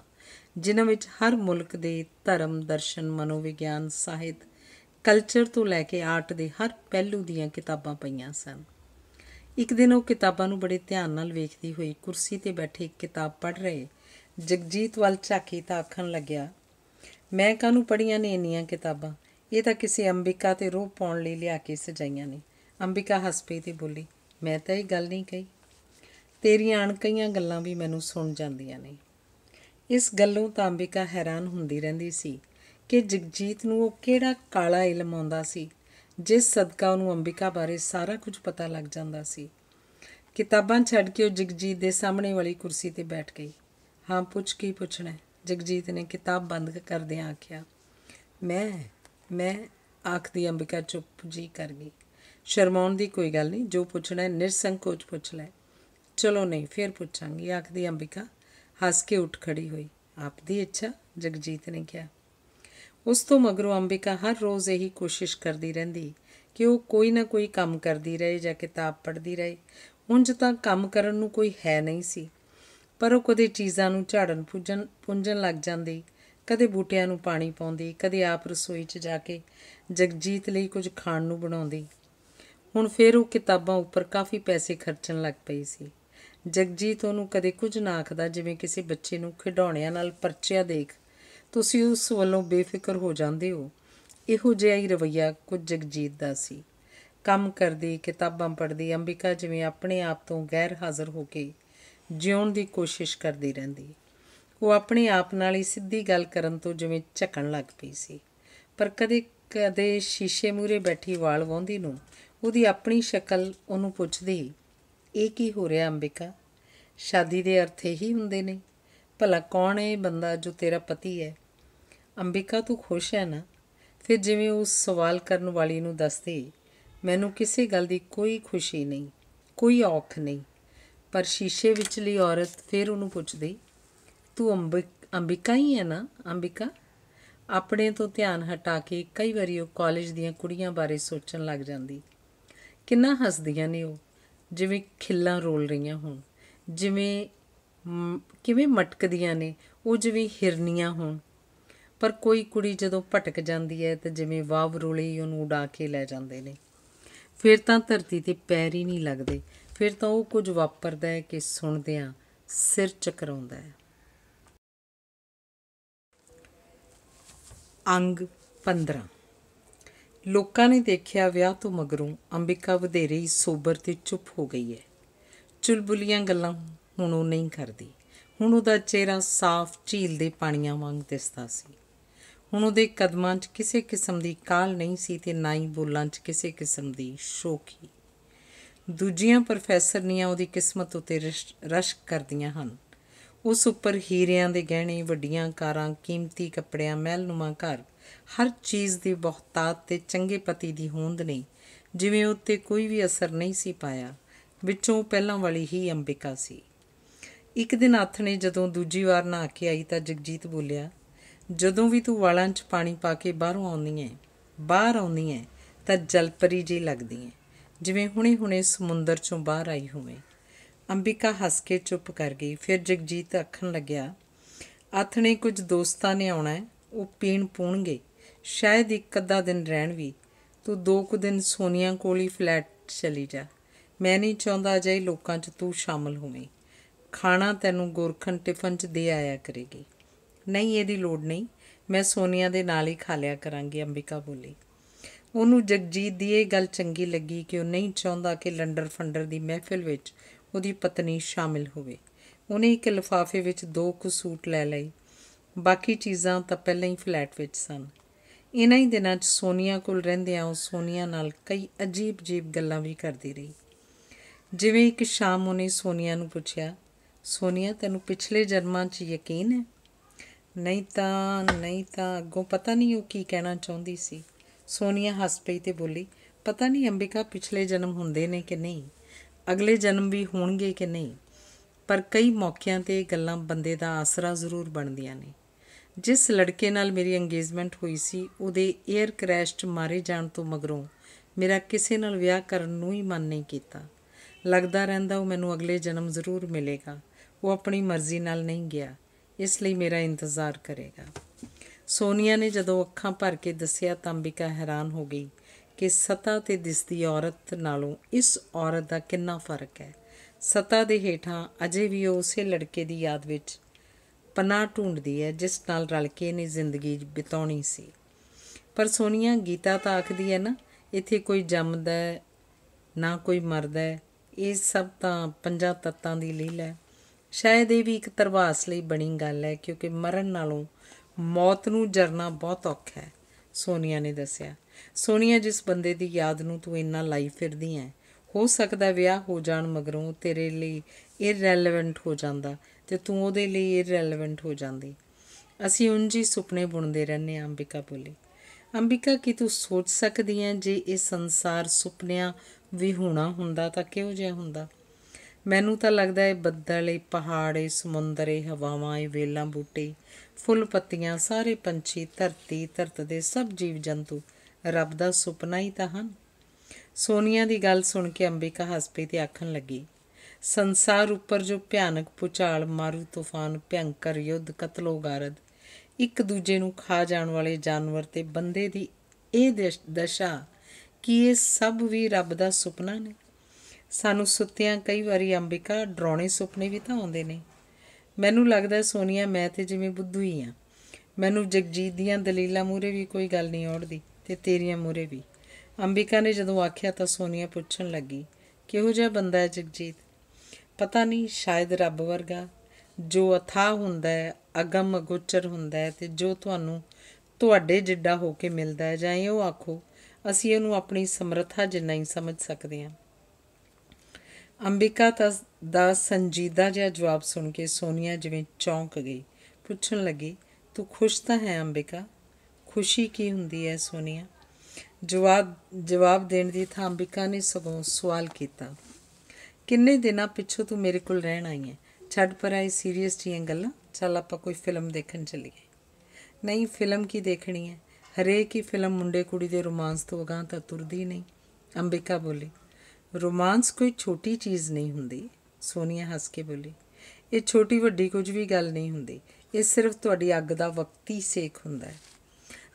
ਜਿਨ੍ਹਾਂ ਵਿੱਚ ਹਰ ਮੁਲਕ ਦੇ ਧਰਮ ਦਰਸ਼ਨ ਮਨੋਵਿਗਿਆਨ ਸਾਹਿਤ ਕਲਚਰ ਤੋਂ ਲੈ ਕੇ ਆਰਟ ਦੇ ਹਰ ਪਹਿਲੂ ਦੀਆਂ ਕਿਤਾਬਾਂ ਪਈਆਂ ਸਨ ਇੱਕ ਦਿਨ ਉਹ ਕਿਤਾਬਾਂ ਨੂੰ ਬੜੇ ਧਿਆਨ ਨਾਲ ਵੇਖਦੀ ਹੋਈ ਕੁਰਸੀ ਤੇ ਬੈਠੇ ਇੱਕ ਕਿਤਾਬ ਪੜ੍ਹ ਰਹੇ ਜਗਜੀਤ ਵੱਲ ਝਾਕੀ ਤਾਂ ਆਖਣ ਲੱਗਿਆ ਮੈਂ ਕਾਹਨੂੰ ਪੜੀਆਂ ਨੇ ਇੰਨੀਆਂ ਕਿਤਾਬਾਂ ਇਹ ਤਾਂ ਕਿਸੇ ਅੰਬਿਕਾ ਤੇ ਰੋਹ ਪਾਉਣ ਲਈ ਲਿਆ ਕੇ ਸਜਾਈਆਂ ਨੇ ਅੰਬਿਕਾ ਹੱਸ ਪਈ ਤੇ ਬੋਲੀ ਮੈਂ ਤਾਂ ਇਹ ਗੱਲ ਨਹੀਂ ਕਹੀ ਤੇਰੀਆਂ ਅਣਕਈਆਂ ਗੱਲਾਂ ਵੀ ਮੈਨੂੰ ਸੁਣ ਜਾਂਦੀਆਂ ਨੇ ਇਸ ਗੱਲੋਂ ਤਾਂ ਅੰਬਿਕਾ ਹੈਰਾਨ ਹੁੰਦੀ ਰਹਿੰਦੀ ਸੀ ਕਿ ਜਗਜੀਤ ਨੂੰ ਉਹ ਕਿਹੜਾ ਕਾਲਾ ਇਲਮ ਆਉਂਦਾ ਸੀ ਜਿਸ ਸਦਕਾ ਉਹਨੂੰ ਅੰਬਿਕਾ ਬਾਰੇ ਸਾਰਾ ਕੁਝ ਪਤਾ ਲੱਗ ਜਾਂਦਾ ਸੀ ਕਿਤਾਬਾਂ ਛੱਡ ਕੇ ਉਹ ਜਗਜੀਤ ਦੇ ਸਾਹਮਣੇ ਵਾਲੀ ਕੁਰਸੀ ਤੇ ਬੈਠ ਗਈ ਹਾਂ ਪੁੱਛ ਕੀ ਪੁੱਛਣਾ ਜਗਜੀਤ ਨੇ ਕਿਤਾਬ ਬੰਦ ਕਰਦਿਆਂ ਆਖਿਆ ਮੈਂ ਮੈਂ ਆਖਦੀ ਅੰਬਿਕਾ ਚੁੱਪ ਜੀ ਕਰ ਗਈ ਸ਼ਰਮਾਉਣ ਦੀ ਕੋਈ ਗੱਲ ਨਹੀਂ ਜੋ ਪੁੱਛਣਾ ਹੈ ਨਿਰਸੰਕੋਚ ਪੁੱਛ ਲੈ ਚਲੋ ਨਹੀਂ ਫੇਰ ਪੁੱਛਾਂਗੀ ਆਖਦੀ ਅੰਬਿਕਾ ਹੱਸ ਕੇ ਉੱਠ ਖੜੀ ਹੋਈ ਆਪ ਦੀ ਇੱਛਾ ਜਗਜੀਤ ਨੇ ਕਿਹਾ ਉਸ ਤੋਂ ਮਗਰੋਂ ਅੰਬਿਕਾ ਹਰ ਰੋਜ਼ ਇਹੀ ਕੋਸ਼ਿਸ਼ ਕਰਦੀ ਰਹਿੰਦੀ ਕਿ ਉਹ ਕੋਈ ਨਾ ਕੋਈ ਕੰਮ ਕਰਦੀ ਰਹੇ ਜਾਂ ਕਿਤਾਬ ਪੜ੍ਹਦੀ ਰਹੇ ਉਂਝ ਤਾਂ ਕੰਮ ਕਰਨ ਨੂੰ ਕੋਈ ਹੈ ਨਹੀਂ ਸੀ ਪਰ ਉਹ ਕਦੇ ਚੀਜ਼ਾਂ ਨੂੰ ਝਾੜਨ ਪੂਜਣ ਪੁੰਜਣ ਲੱਗ ਜਾਂਦੀ ਕਦੇ ਬੂਟਿਆਂ ਨੂੰ ਪਾਣੀ ਪਾਉਂਦੀ ਕਦੇ ਆਪ ਰਸੋਈ 'ਚ ਜਾ ਕੇ ਜਗਜੀਤ ਲਈ ਕੁਝ ਖਾਣ ਨੂੰ ਬਣਾਉਂਦੀ ਹੁਣ ਫੇਰ ਉਹ ਕਿਤਾਬਾਂ ਉੱਪਰ ਕਾਫੀ ਪੈਸੇ ਖਰਚਣ ਲੱਗ ਪਈ ਸੀ ਜਗਜੀਤ ਉਹਨੂੰ ਕਦੇ ਕੁਝ ਨਾ ਆਖਦਾ ਜਿਵੇਂ ਕਿਸੇ ਬੱਚੇ ਨੂੰ ਖਿਡੌਣਿਆਂ ਨਾਲ ਪਰਚਿਆ ਦੇਖ ਤੁਸੀਂ ਉਸ ਵੱਲੋਂ ਬੇਫਿਕਰ ਹੋ ਜਾਂਦੇ ਹੋ ਇਹੋ ਜਿਹਾ ਹੀ ਰਵਈਆ ਕੁਝ ਜਗਜੀਤ ਦਾ ਸੀ ਕੰਮ ਕਰਦੀ ਕਿਤਾਬਾਂ ਪੜ੍ਹਦੀ ਅੰਬਿਕਾ ਜਿਵੇਂ ਆਪਣੇ ਆਪ ਤੋਂ ਗੈਰ ਹਾਜ਼ਰ ਹੋ ਕੇ ਜਿਉਣ ਦੀ ਕੋਸ਼ਿਸ਼ ਕਰਦੀ ਰਹਿੰਦੀ ਉਹ ਆਪਣੇ ਆਪ ਨਾਲ ਹੀ ਸਿੱਧੀ ਗੱਲ ਕਰਨ ਤੋਂ ਜਿਵੇਂ ਝਕਣ ਲੱਗ ਪਈ ਸੀ ਪਰ ਕਦੇ ਕਦੇ ਸ਼ੀਸ਼ੇ ਮੂਰੇ ਬੈਠੀ ਵਾਲ ਵਾਉਂਦੀ ਨੂੰ ਉਹਦੀ ਆਪਣੀ ਸ਼ਕਲ ਉਹਨੂੰ ਪੁੱਛਦੀ ਇਹ ਕੀ ਹੋ ਰਿਹਾ ਅੰਬਿਕਾ ਸ਼ਾਦੀ ਦੇ ਅਰਥ ਹੀ ਹੁੰਦੇ ਨੇ ਭਲਾ ਕੌਣ ਹੈ ਬੰਦਾ ਜੋ ਤੇਰਾ ਪਤੀ ਹੈ ਅੰਬਿਕਾ ਤੂੰ ਖੁਸ਼ ਹੈ ਨਾ ਫਿਰ ਜਿਵੇਂ ਉਸ ਸਵਾਲ ਕਰਨ ਵਾਲੀ ਨੂੰ ਦੱਸਦੀ ਮੈਨੂੰ ਕਿਸੇ ਗੱਲ ਦੀ ਕੋਈ ਖੁਸ਼ੀ ਨਹੀਂ ਕੋਈ ਔਖ ਨਹੀਂ ਪਰ ਸ਼ੀਸ਼ੇ ਵਿੱਚਲੀ ਔਰਤ ਫਿਰ ਉਹਨੂੰ ਪੁੱਛਦੀ ਤੂੰ ਅੰਬਿਕਾ ਹੀ ਹੈ ਨਾ ਅੰਬਿਕਾ ਆਪਣੇ ਤੋਂ ਧਿਆਨ ਹਟਾ ਕੇ ਕਈ ਵਾਰੀ ਉਹ ਕਾਲਜ ਦੀਆਂ ਕੁੜੀਆਂ ਬਾਰੇ ਸੋਚਣ ਲੱਗ ਜਾਂਦੀ ਕਿੰਨਾ ਹੱਸਦੀਆਂ ਨੇ ਉਹ ਜਿਵੇਂ ਖਿੱਲਾਂ ਰੋਲ ਰਹੀਆਂ ਹੋਣ ਜਿਵੇਂ ਕਿਵੇਂ ਮਟਕਦੀਆਂ ਨੇ ਉਹ ਜਿਵੇਂ ਹਿਰਨੀਆਂ ਹੋਣ ਪਰ ਕੋਈ ਕੁੜੀ ਜਦੋਂ ਭਟਕ ਜਾਂਦੀ ਹੈ ਤੇ ਜਿਵੇਂ ਵਾਵ ਰੋਲੇ ਉਹਨੂੰ ਉਡਾ ਕੇ ਲੈ ਜਾਂਦੇ ਨੇ ਫਿਰ ਤਾਂ ਧਰਤੀ ਤੇ ਪੈਰ ਹੀ ਨਹੀਂ ਲੱਗਦੇ ਫਿਰ ਤਾਂ ਉਹ ਕੁਝ ਵਾਪਰਦਾ ਹੈ ਕਿ ਸੁਣਦਿਆਂ ਸਿਰ ਚਕਰਾਉਂਦਾ ਹੈ ਅੰਗ 15 ਲੋਕਾਂ ਨੇ ਦੇਖਿਆ ਵਿਆਹ ਤੋਂ ਮਗਰੋਂ ਅੰਬਿਕਾ ਵਧੇਰੇ ਹੀ ਸੋਬਰ ਤੇ ਚੁੱਪ ਹੋ ਗਈ ਹੈ ਚੁਲਬੁਲੀਆਂ ਗੱਲਾਂ ਹੁਣ ਉਹ ਨਹੀਂ ਕਰਦੀ ਹੁਣ ਉਹਦਾ ਚਿਹਰਾ ਸਾਫ਼ ਝੀਲ ਦੇ ਪਾਣੀਆਂ ਵਾਂਗ ਦਿਸਦਾ ਸੀ ਹੁਣ ਉਹਦੇ ਕਦਮਾਂ 'ਚ ਕਿਸੇ ਕਿਸਮ ਦੀ ਕਾਲ ਨਹੀਂ ਸੀ ਤੇ ਨਾ ਹੀ ਬੋਲਾਂ 'ਚ ਕਿਸੇ ਕਿਸਮ ਦੀ ਸ਼ੋਖੀ ਦੂਜੀਆਂ ਪ੍ਰੋਫੈਸਰਨੀਆਂ ਉਹਦੀ ਕਿਸਮਤ ਉਤੇ ਰਸ਼ਕ ਕਰਦੀਆਂ ਹਨ ਉਸ ਉੱਪਰ ਹੀਰਿਆਂ ਦੇ ਗਹਿਣੇ ਵੱਡੀਆਂ ਕਾਰਾਂ ਕੀਮਤੀ ਕੱਪੜਿਆਂ ਮਹਿਲਨੁਮਾ ਘਰ ਹਰ ਚੀਜ਼ ਦੀ ਬਹੁਤਾਤ ਤੇ ਚੰਗੇ ਪਤੀ ਦੀ ਹੋਂਦ ਨੇ ਜਿਵੇਂ ਉੱਤੇ ਕੋਈ ਵੀ ਅਸਰ ਨਹੀਂ ਸੀ ਪਾਇਆ ਵਿੱਚੋਂ ਪਹਿਲਾਂ ਵਾਲੀ ਹੀ ਅੰਬਿਕਾ ਸੀ ਇੱਕ ਦਿਨ ਆਥਣੇ ਜਦੋਂ ਦੂਜੀ ਵਾਰ ਨਾ ਆ ਕੇ ਆਈ ਤਾਂ ਜਗਜੀਤ ਬੋਲਿਆ ਜਦੋਂ ਵੀ ਤੂੰ ਵਾਲਾਂ 'ਚ ਪਾਣੀ ਪਾ ਕੇ ਬਾਹਰੋਂ ਆਉਂਦੀ ਐ ਬਾਹਰ ਆਉਂਦੀ ਐ ਤਾਂ ਜਲਪਰੀ ਜੀ ਲੱਗਦੀ ਐ ਜਿਵੇਂ ਹੁਣੇ-ਹੁਣੇ ਸਮੁੰਦਰ 'ਚੋਂ ਬਾਹਰ ਆਈ ਹੋਵੇ ਅੰਬਿਕਾ ਹੱਸ ਕੇ ਚੁੱਪ ਕਰ ਗਈ ਫਿਰ ਜਗਜੀਤ ਅੱਖਣ ਲੱਗਿਆ ਆਥਣੇ ਕੁਝ ਦੋਸਤਾਂ ਨੇ ਆਉਣਾ ਉਹ ਪੀਣ ਪੂਣਗੇ ਸ਼ਾਇਦ ਇੱਕ ਅੱਧਾ ਦਿਨ ਰਹਿਣ ਵੀ ਤੂੰ ਦੋ ਕੁ ਦਿਨ ਸੋਨੀਆ ਕੋਲ ਹੀ ਫਲੈਟ ਚਲੀ ਜਾ ਮੈਂ ਨਹੀਂ ਚਾਹੁੰਦਾ ਅਜੇ ਲੋਕਾਂ 'ਚ ਤੂੰ ਸ਼ਾਮਲ ਹੋਵੇਂ ਖਾਣਾ ਤੈਨੂੰ ਗੁਰਖਨ ਟਿਫਨ 'ਚ ਦੇ ਆਇਆ ਕਰੇਗੀ ਨਹੀਂ ਇਹਦੀ ਲੋੜ ਨਹੀਂ ਮੈਂ ਸੋਨੀਆ ਦੇ ਨਾਲ ਹੀ ਖਾ ਲਿਆ ਕਰਾਂਗੀ ਅੰਬਿਕਾ ਬੋਲੀ ਉਹਨੂੰ ਜਗਜੀਤ ਦੀ ਇਹ ਗੱਲ ਚੰਗੀ ਲੱਗੀ ਕਿ ਉਹ ਨਹੀਂ ਚਾਹੁੰਦਾ ਕਿ ਲੰਡਰ ਫੰਡਰ ਦੀ ਮਹਿਫਿਲ ਵਿੱਚ ਉਹਦੀ ਪਤਨੀ ਸ਼ਾਮਿਲ ਹੋਵੇ ਉਹਨੇ ਇੱਕ ਲਿਫਾਫੇ ਵਿੱਚ ਦੋ ਕੁ ਸੂਟ ਲੈ ਲਈ ਬਾਕੀ ਚੀਜ਼ਾਂ ਤਾਂ ਪਹਿਲਾਂ ਹੀ ਫਲੈਟ ਵਿੱਚ ਸਨ ਇਨਾਂ ਹੀ ਦਿਨਾਂ 'ਚ ਸੋਨੀਆ ਕੋਲ ਰਹਿੰਦਿਆਂ ਉਹ ਸੋਨੀਆ ਨਾਲ ਕਈ ਅਜੀਬ ਜੀਬ ਗੱਲਾਂ ਵੀ ਕਰਦੀ ਰਹੀ ਜਿਵੇਂ ਇੱਕ ਸ਼ਾਮ ਉਹਨੇ ਸੋਨੀਆ ਨੂੰ ਪੁੱਛਿਆ ਸੋਨੀਆ ਤੈਨੂੰ ਪਿਛਲੇ ਜਨਮਾਂ 'ਚ ਯਕੀਨ ਹੈ ਨਹੀਂ ਤਾਂ ਨਹੀਂ ਤਾਂ ਅੱਗੋਂ ਪਤਾ ਨਹੀਂ ਉਹ ਕੀ ਕਹਿਣਾ ਚਾਹੁੰਦੀ ਸੀ ਸੋਨੀਆ ਹੱਸ ਪਈ ਤੇ ਬੋਲੀ ਪਤਾ ਨਹੀਂ ਅੰਬਿਕਾ ਪਿਛਲੇ ਜਨਮ ਹੁੰਦੇ ਨੇ ਕਿ ਨਹੀਂ ਅਗਲੇ ਜਨਮ ਵੀ ਹੋਣਗੇ ਕਿ ਨਹੀਂ ਪਰ ਕਈ ਮੌਕਿਆਂ ਤੇ ਗੱਲਾਂ ਬੰਦੇ ਦਾ ਆਸਰਾ ਜ਼ਰੂਰ ਬਣਦੀਆਂ ਨੇ ਜਿਸ ਲੜਕੇ ਨਾਲ ਮੇਰੀ ਇੰਗੇਜਮੈਂਟ ਹੋਈ ਸੀ ਉਹਦੇ 에ਅਰ ਕ੍ਰੈਸ਼ਟ ਮਾਰੇ ਜਾਣ ਤੋਂ ਮਗਰੋਂ ਮੇਰਾ ਕਿਸੇ ਨਾਲ ਵਿਆਹ ਕਰਨ ਨੂੰ ਹੀ ਮਨ ਨਹੀਂ ਕੀਤਾ ਲੱਗਦਾ ਰਹਿੰਦਾ ਉਹ ਮੈਨੂੰ ਅਗਲੇ ਜਨਮ ਜ਼ਰੂਰ ਮਿਲੇਗਾ ਉਹ ਆਪਣੀ ਮਰਜ਼ੀ ਨਾਲ ਨਹੀਂ ਗਿਆ ਇਸ ਲਈ ਮੇਰਾ ਇੰਤਜ਼ਾਰ ਕਰੇਗਾ ਸੋਨੀਆ ਨੇ ਜਦੋਂ ਅੱਖਾਂ ਭਰ ਕੇ ਦੱਸਿਆ ਤਾਂ ਅੰਬਿਕਾ ਹੈਰਾਨ ਹੋ ਗਈ ਕਿ ਸਤਾ ਤੇ ਦਿਸਦੀ ਔਰਤ ਨਾਲੋਂ ਇਸ ਔਰਤ ਦਾ ਕਿੰਨਾ ਫਰਕ ਹੈ ਸਤਾ ਦੇ ਹੇਠਾਂ ਅਜੇ ਵੀ ਉਹ ਉਸੇ ਲੜਕੇ ਦੀ ਯਾਦ ਵਿੱਚ ਪਨਾਹ ਢੂੰਡਦੀ ਹੈ ਜਿਸ ਨਾਲ ਰਲ ਕੇ ਇਹਨੇ ਜ਼ਿੰਦਗੀ ਬਿਤਾਉਣੀ ਸੀ ਪਰ ਸੋਨੀਆ ਗੀਤਾ ਤਾਂ ਆਖਦੀ ਹੈ ਨਾ ਇੱਥੇ ਕੋਈ ਜੰਮਦਾ ਨਾ ਕੋਈ ਮਰਦਾ ਇਹ ਸਭ ਤਾਂ ਪੰਜਾਂ ਤੱਤਾਂ ਦੀ ਲੀਲਾ ਹੈ ਸ਼ਾਇਦ ਇਹ ਵੀ ਇੱਕ ਤਰਵਾਸ ਲਈ ਬਣੀ ਗੱਲ ਹੈ ਕਿਉਂਕਿ ਮਰਨ ਨਾਲੋਂ ਮੌਤ ਨੂੰ ਜਰਨਾ ਬਹੁਤ ਔਖਾ ਹੈ ਸੋਨੀਆ ਨੇ ਦੱਸਿਆ ਸੋਨੀਆ ਜਿਸ ਬੰਦੇ ਦੀ ਯਾਦ ਨੂੰ ਤੂੰ ਇੰਨਾ ਲਾਈ ਫਿਰਦੀ ਹੈ ਹੋ ਸਕਦਾ ਵਿਆਹ ਹੋ ਜਾਣ ਮਗਰੋਂ ਤੇਰੇ ਲਈ ਰੈਲੇਵੈਂਟ ਹੋ ਜਾਂਦਾ ਤੇ ਤੂੰ ਉਹਦੇ ਲਈ ਰੈਲੇਵੈਂਟ ਹੋ ਜਾਂਦੀ ਅਸੀਂ ਉਂਝ ਹੀ ਸੁਪਨੇ ਬੁਣਦੇ ਰਹਿੰਨੇ ਆਂ ਅੰਬਿਕਾ ਬੋਲੀ ਅੰਬਿਕਾ ਕੀ ਤੂੰ ਸੋਚ ਸਕਦੀ ਹੈ ਜੇ ਇਹ ਸੰਸਾਰ ਸੁਪਨਿਆਂ ਵੀ ਹੋਣਾ ਹੁੰਦਾ ਤਾਂ ਕਿਹੋ ਜਿਹਾ ਹੁੰਦਾ ਮੈਨੂੰ ਤਾਂ ਲੱਗਦਾ ਹੈ ਬੱਦਲ ਇਹ ਪਹਾੜ ਇਹ ਸਮੁੰਦਰ ਇਹ ਹਵਾਵਾਂ ਇਹ ਵੇਲਾਂ ਬੂਟੇ ਫੁੱਲ ਪੱਤੀਆਂ ਸਾਰੇ ਪੰਛੀ ਧਰਤੀ ਧਰਤ ਦੇ ਸਭ ਜੀਵ ਜੰਤੂ ਰੱਬ ਦਾ ਸੁਪਨਾ ਹੀ ਤਾਂ ਹਨ ਸੋਨੀਆ ਦੀ ਗੱਲ ਸੁਣ ਕੇ ਅੰਬਿਕਾ ਹੱਸ ਪਈ ਤੇ ਆਖਣ ਲੱਗੀ ਸੰਸਾਰ ਉੱਪਰ ਜੋ ਭਿਆਨਕ ਪੁਚਾਲ ਮਾਰੂ ਤੂਫਾਨ ਭਿਆੰਕਰ ਯੁੱਧ ਕਤਲੋਗਾਰਦ ਇੱਕ ਦੂਜੇ ਨੂੰ ਖਾ ਜਾਣ ਵਾਲੇ ਜਾਨਵਰ ਤੇ ਬੰਦੇ ਦੀ ਇਹ ਦਸ਼ਾ ਕੀ ਇਹ ਸਭ ਵੀ ਰੱਬ ਦਾ ਸੁਪਨਾ ਨੇ ਸਾਨੂੰ ਸੁੱਤਿਆਂ ਕਈ ਵਾਰੀ ਅੰਬਿਕਾ ਡਰਾਉਣੇ ਸੁਪਨੇ ਵੀ ਤਾਂ ਆਉਂਦੇ ਨੇ ਮੈਨੂੰ ਲੱਗਦਾ ਸੋਨੀਆ ਮੈਂ ਤੇ ਜਿਵੇਂ ਬੁੱਧੂ ਹੀ ਆ ਮੈਨੂੰ ਜਗਜੀਤ ਦੀਆਂ ਦਲੀਲਾਂ ਮੂਰੇ ਵੀ ਕੋਈ ਗੱਲ ਨਹੀਂ ਔੜਦੀ ਤੇ ਤੇਰੀਆਂ ਮੂਰੇ ਵੀ ਅੰਬਿਕਾ ਨੇ ਜਦੋਂ ਆਖਿਆ ਤਾਂ ਸੋਨੀਆ ਪੁੱਛਣ ਲੱਗੀ ਕਿਹੋ ਜਿਹਾ ਬੰਦਾ ਹੈ ਜਗਜੀਤ ਪਤਾ ਨਹੀਂ ਸ਼ਾਇਦ ਰੱਬ ਵਰਗਾ ਜੋ ਅਥਾ ਹੁੰਦਾ ਹੈ ਅਗੰਮ ਅਗੋਚਰ ਹੁੰਦਾ ਹੈ ਤੇ ਜੋ ਤੁਹਾਨੂੰ ਤੁਹਾਡੇ ਜਿੱਡਾ ਹੋ ਕੇ ਮਿਲਦਾ ਹੈ ਜਾਂ ਇਹ ਉਹ ਆਖੋ ਅਸੀਂ ਇਹਨੂੰ ਆਪਣੀ ਸਮਰੱਥਾ ਜਿੰਨਾ ਹੀ ਸਮਝ ਸਕਦੇ ਹਾਂ ਅੰਬਿਕਾ ਦਾ ਸੰਜੀਦਾ ਜਿਹਾ ਜਵਾਬ ਸੁਣ ਕੇ ਸੋਨੀਆ ਜਿਵੇਂ ਚੌਂਕ ਗਈ ਪੁੱਛਣ ਲੱਗੀ ਤੂੰ ਖੁਸ਼ ਤਾਂ ਹੈ ਅੰਬਿਕਾ ਖੁਸ਼ੀ ਕੀ ਹੁੰਦੀ ਹੈ ਸੋਨੀਆ ਜਵਾਬ ਜਵਾਬ ਦੇਣ ਦੀ ਥਾਂ ਅੰਬਿਕਾ ਨੇ ਸਗੋਂ ਸਵਾਲ ਕੀਤਾ ਕਿੰਨੇ ਦਿਨਾਂ ਪਿੱਛੋਂ ਤੂੰ ਮੇਰੇ ਕੋਲ ਰਹਿਣ ਆਈ ਹੈ ਛੱਡ ਪਰ ਆਈ ਸੀਰੀਅਸ ਜੀਆਂ ਗੱਲਾਂ ਚੱਲ ਆਪਾਂ ਕੋਈ ਫਿਲਮ ਦੇਖਣ ਚੱਲੀਏ ਨਹੀਂ ਫਿਲਮ ਕੀ ਦੇਖਣੀ ਹੈ ਹਰੇਕ ਹੀ ਫਿਲਮ ਮੁੰਡੇ ਕੁੜੀ ਦੇ ਰੋਮਾਂਸ ਤੋਂ ਅਗਾਹ ਤਾਂ ਤੁਰਦੀ ਨਹੀਂ ਅੰਬਿਕਾ ਬੋਲੀ ਰੋਮਾਂਸ ਕੋਈ ਛੋਟੀ ਚੀਜ਼ ਨਹੀਂ ਹੁੰਦੀ ਸੋਨੀਆ ਹੱਸ ਕੇ ਬੋਲੀ ਇਹ ਛੋਟੀ ਵੱਡੀ ਕੁਝ ਵੀ ਗੱਲ ਨਹੀਂ ਹੁੰਦੀ ਇਹ ਸਿਰਫ ਤੁਹਾਡੀ ਅੱਗ ਦਾ ਵਕਤੀ ਸੇਕ ਹੁੰਦਾ ਹੈ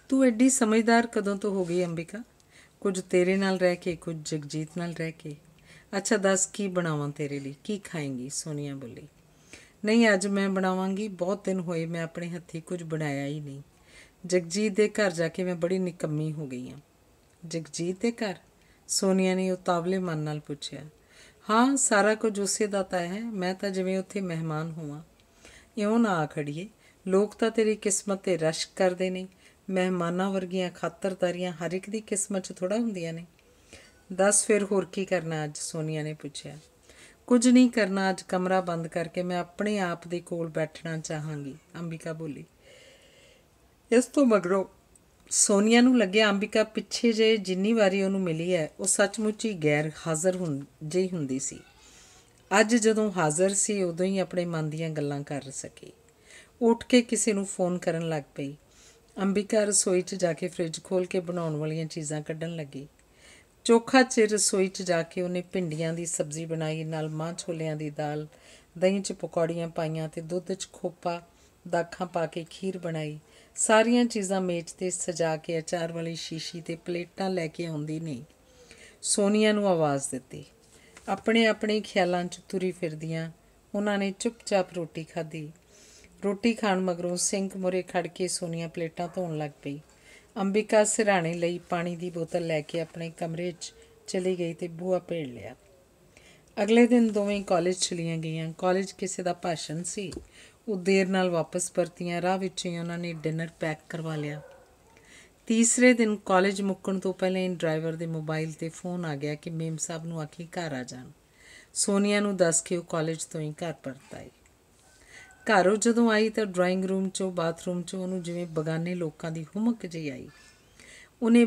ਤੂੰ ਐਡੀ ਸਮਝਦਾਰ ਕਦੋਂ ਤੋਂ ਹੋ ਗਈ ਅੰਬਿਕਾ ਕੁਝ ਤੇਰੇ ਨਾਲ ਰਹਿ ਕੇ ਕੁਝ ਜਗਜੀਤ ਨਾਲ ਰਹਿ ਕੇ ਅੱਛਾ ਦੱਸ ਕੀ ਬਣਾਵਾਂ ਤੇਰੇ ਲਈ ਕੀ ਖਾਏਂਗੀ ਸੋਨੀਆ ਬੋਲੀ ਨਹੀਂ ਅੱਜ ਮੈਂ ਬਣਾਵਾਂਗੀ ਬਹੁਤ ਦਿਨ ਹੋਏ ਮੈਂ ਆਪਣੇ ਹੱਥੀ ਕੁਝ ਬਣਾਇਆ ਹੀ ਨਹੀਂ ਜਗਜੀਤ ਦੇ ਘਰ ਜਾ ਕੇ ਮੈਂ ਬੜੀ ਨਿਕੰਮੀ ਹੋ ਗਈ ਹਾਂ ਜਗਜੀਤ ਦੇ ਘਰ ਸੋਨੀਆ ਨੇ ਉਤਾਵਲੇ ਮਨ ਨਾਲ ਪੁੱਛਿਆ ਹਾਂ ਸਾਰਾ ਕੁਝ ਉਸੇ ਦਾ ਤਾਂ ਹੈ ਮੈਂ ਤਾਂ ਜਿਵੇਂ ਉੱਥੇ ਮਹਿਮਾਨ ਹੋਵਾਂ ਇਉਂ ਨਾ ਆ ਖੜੀਏ ਲੋਕ ਤਾਂ ਤੇਰੀ ਕਿਸਮਤ ਤੇ ਰਸ਼ ਕਰਦੇ ਨੇ ਮਹਿਮਾਨਾਂ ਵਰਗੀਆਂ ਖਾਤਰਦਾਰੀਆਂ ਹਰ ਇੱਕ ਦੀ ਕਿਸਮਤ 'ਚ ਥੋੜਾ ਹੁੰਦੀਆਂ ਨੇ ਦੱਸ ਫਿਰ ਹੋਰ ਕੀ ਕਰਨਾ ਅੱਜ ਸੋਨੀਆ ਨੇ ਪੁੱਛਿਆ ਕੁਝ ਨਹੀਂ ਕਰਨਾ ਅੱਜ ਕਮਰਾ ਬੰਦ ਕਰਕੇ ਮੈਂ ਆਪਣੇ ਆਪ ਦੇ ਕੋਲ ਬੈਠਣਾ ਚਾਹਾਂਗੀ ਅੰਬਿਕਾ ਬੋਲੀ ਇਸ ਤੋਂ ਮਗਰੋਂ ਸੋਨੀਆ ਨੂੰ ਲੱਗਿਆ ਅੰਬਿਕਾ ਪਿੱਛੇ ਜੇ ਜਿੰਨੀ ਵਾਰੀ ਉਹਨੂੰ ਮਿਲੀ ਹੈ ਉਹ ਸੱਚਮੁੱਚ ਹੀ ਗੈਰ ਹਾਜ਼ਰ ਹੁੰ ਜਈ ਹੁੰਦੀ ਸੀ ਅੱਜ ਜਦੋਂ ਹਾਜ਼ਰ ਸੀ ਉਦੋਂ ਹੀ ਆਪਣੇ ਮਨ ਦੀਆਂ ਗੱਲਾਂ ਕਰ ਸਕੀ ਉੱਠ ਕੇ ਕਿਸੇ ਨੂੰ ਫੋਨ ਕਰਨ ਲੱਗ ਪਈ ਅੰਬਿਕਾ ਰਸੋਈ 'ਚ ਜਾ ਕੇ ਫ੍ਰਿਜ ਖੋਲ ਕੇ ਬਣਾਉਣ ਵਾਲੀਆਂ ਚੀਜ਼ਾਂ ਕੱਢਣ ਲੱਗੀ ਚੋਖਾ ਚ ਰਸੋਈ 'ਚ ਜਾ ਕੇ ਉਹਨੇ ਭਿੰਡੀਆਂ ਦੀ ਸਬਜ਼ੀ ਬਣਾਈ ਨਾਲ ਮਾਂ ਛੋਲਿਆਂ ਦੀ ਦਾਲ ਦਹੀਂ 'ਚ ਪਕੌੜੀਆਂ ਪਾਈਆਂ ਤੇ ਦੁੱਧ 'ਚ ਖੋਪਾ ਦਾਖਾਂ ਪਾ ਕੇ ਖੀਰ ਬਣਾਈ ਸਾਰੀਆਂ ਚੀਜ਼ਾਂ ਮੇਜ਼ ਤੇ ਸਜਾ ਕੇ ਅਚਾਰ ਵਾਲੀ ਸ਼ੀਸ਼ੀ ਤੇ ਪਲੇਟਾਂ ਲੈ ਕੇ ਆਉਂਦੀ ਨੇ ਸੋਨੀਆ ਨੂੰ ਆਵਾਜ਼ ਦਿੱਤੀ ਆਪਣੇ ਆਪਣੇ ਖਿਆਲਾਂ 'ਚ ਤੁਰੀ ਫਿਰਦੀਆਂ ਉਹਨਾਂ ਨੇ ਚੁੱਪਚਾਪ ਰੋਟੀ ਖਾਧੀ ਰੋਟੀ ਖਾਣ ਮਗਰੋਂ ਸਿੰਕ ਮੁਰੇ ਖੜ ਕੇ ਸੋਨੀਆ ਪਲੇਟਾਂ ਧੋਣ ਲੱਗ ਪਈ ਅੰਬਿਕਾ ਸਿਰਾਣੇ ਲਈ ਪਾਣੀ ਦੀ ਬੋਤਲ ਲੈ ਕੇ ਆਪਣੇ ਕਮਰੇ 'ਚ ਚਲੀ ਗਈ ਤੇ ਬੂਆ ਪੇੜ ਲਿਆ ਅਗਲੇ ਦਿਨ ਦੋਵੇਂ ਕਾਲਜ ਚਲੀਆਂ ਗਈਆਂ ਕਾਲਜ ਕਿਸੇ ਦਾ ਭਾਸ਼ਣ ਸੀ ਉਹ ਦੇਰ ਨਾਲ ਵਾਪਸ ਪਰਤੀਆਂ ਰਾਹ ਵਿੱਚ ਹੀ ਉਹਨਾਂ ਨੇ ਡਿਨਰ ਪੈਕ ਕਰਵਾ ਲਿਆ ਤੀਸਰੇ ਦਿਨ ਕਾਲਜ ਮੁੱਕਣ ਤੋਂ ਪਹਿਲਾਂ ਇਨ ਡਰਾਈਵਰ ਦੇ ਮੋਬਾਈਲ ਤੇ ਫੋਨ ਆ ਗਿਆ ਕਿ ਮੇਮ ਸਾਹਿਬ ਨੂੰ ਆਖੀ ਘਰ ਆ ਜਾਣ ਸੋਨੀਆ ਨੂੰ ਦੱਸ ਕੇ ਉਹ ਕਾਲਜ ਤੋਂ ਹੀ ਘਰ ਪਰਤਾਈ ਘਰ ਘਰੋਂ ਜਦੋਂ ਆਈ ਤਾਂ ਡਰਾਇੰਗ ਰੂਮ 'ਚੋਂ ਬਾਥਰੂਮ 'ਚੋਂ ਉਹਨੂੰ ਜਿਵੇਂ ਬਗਾਨੇ ਲੋਕਾਂ ਦੀ ਹੁਮਕ ਜਿਹੀ ਆਈ ਉਹਨੇ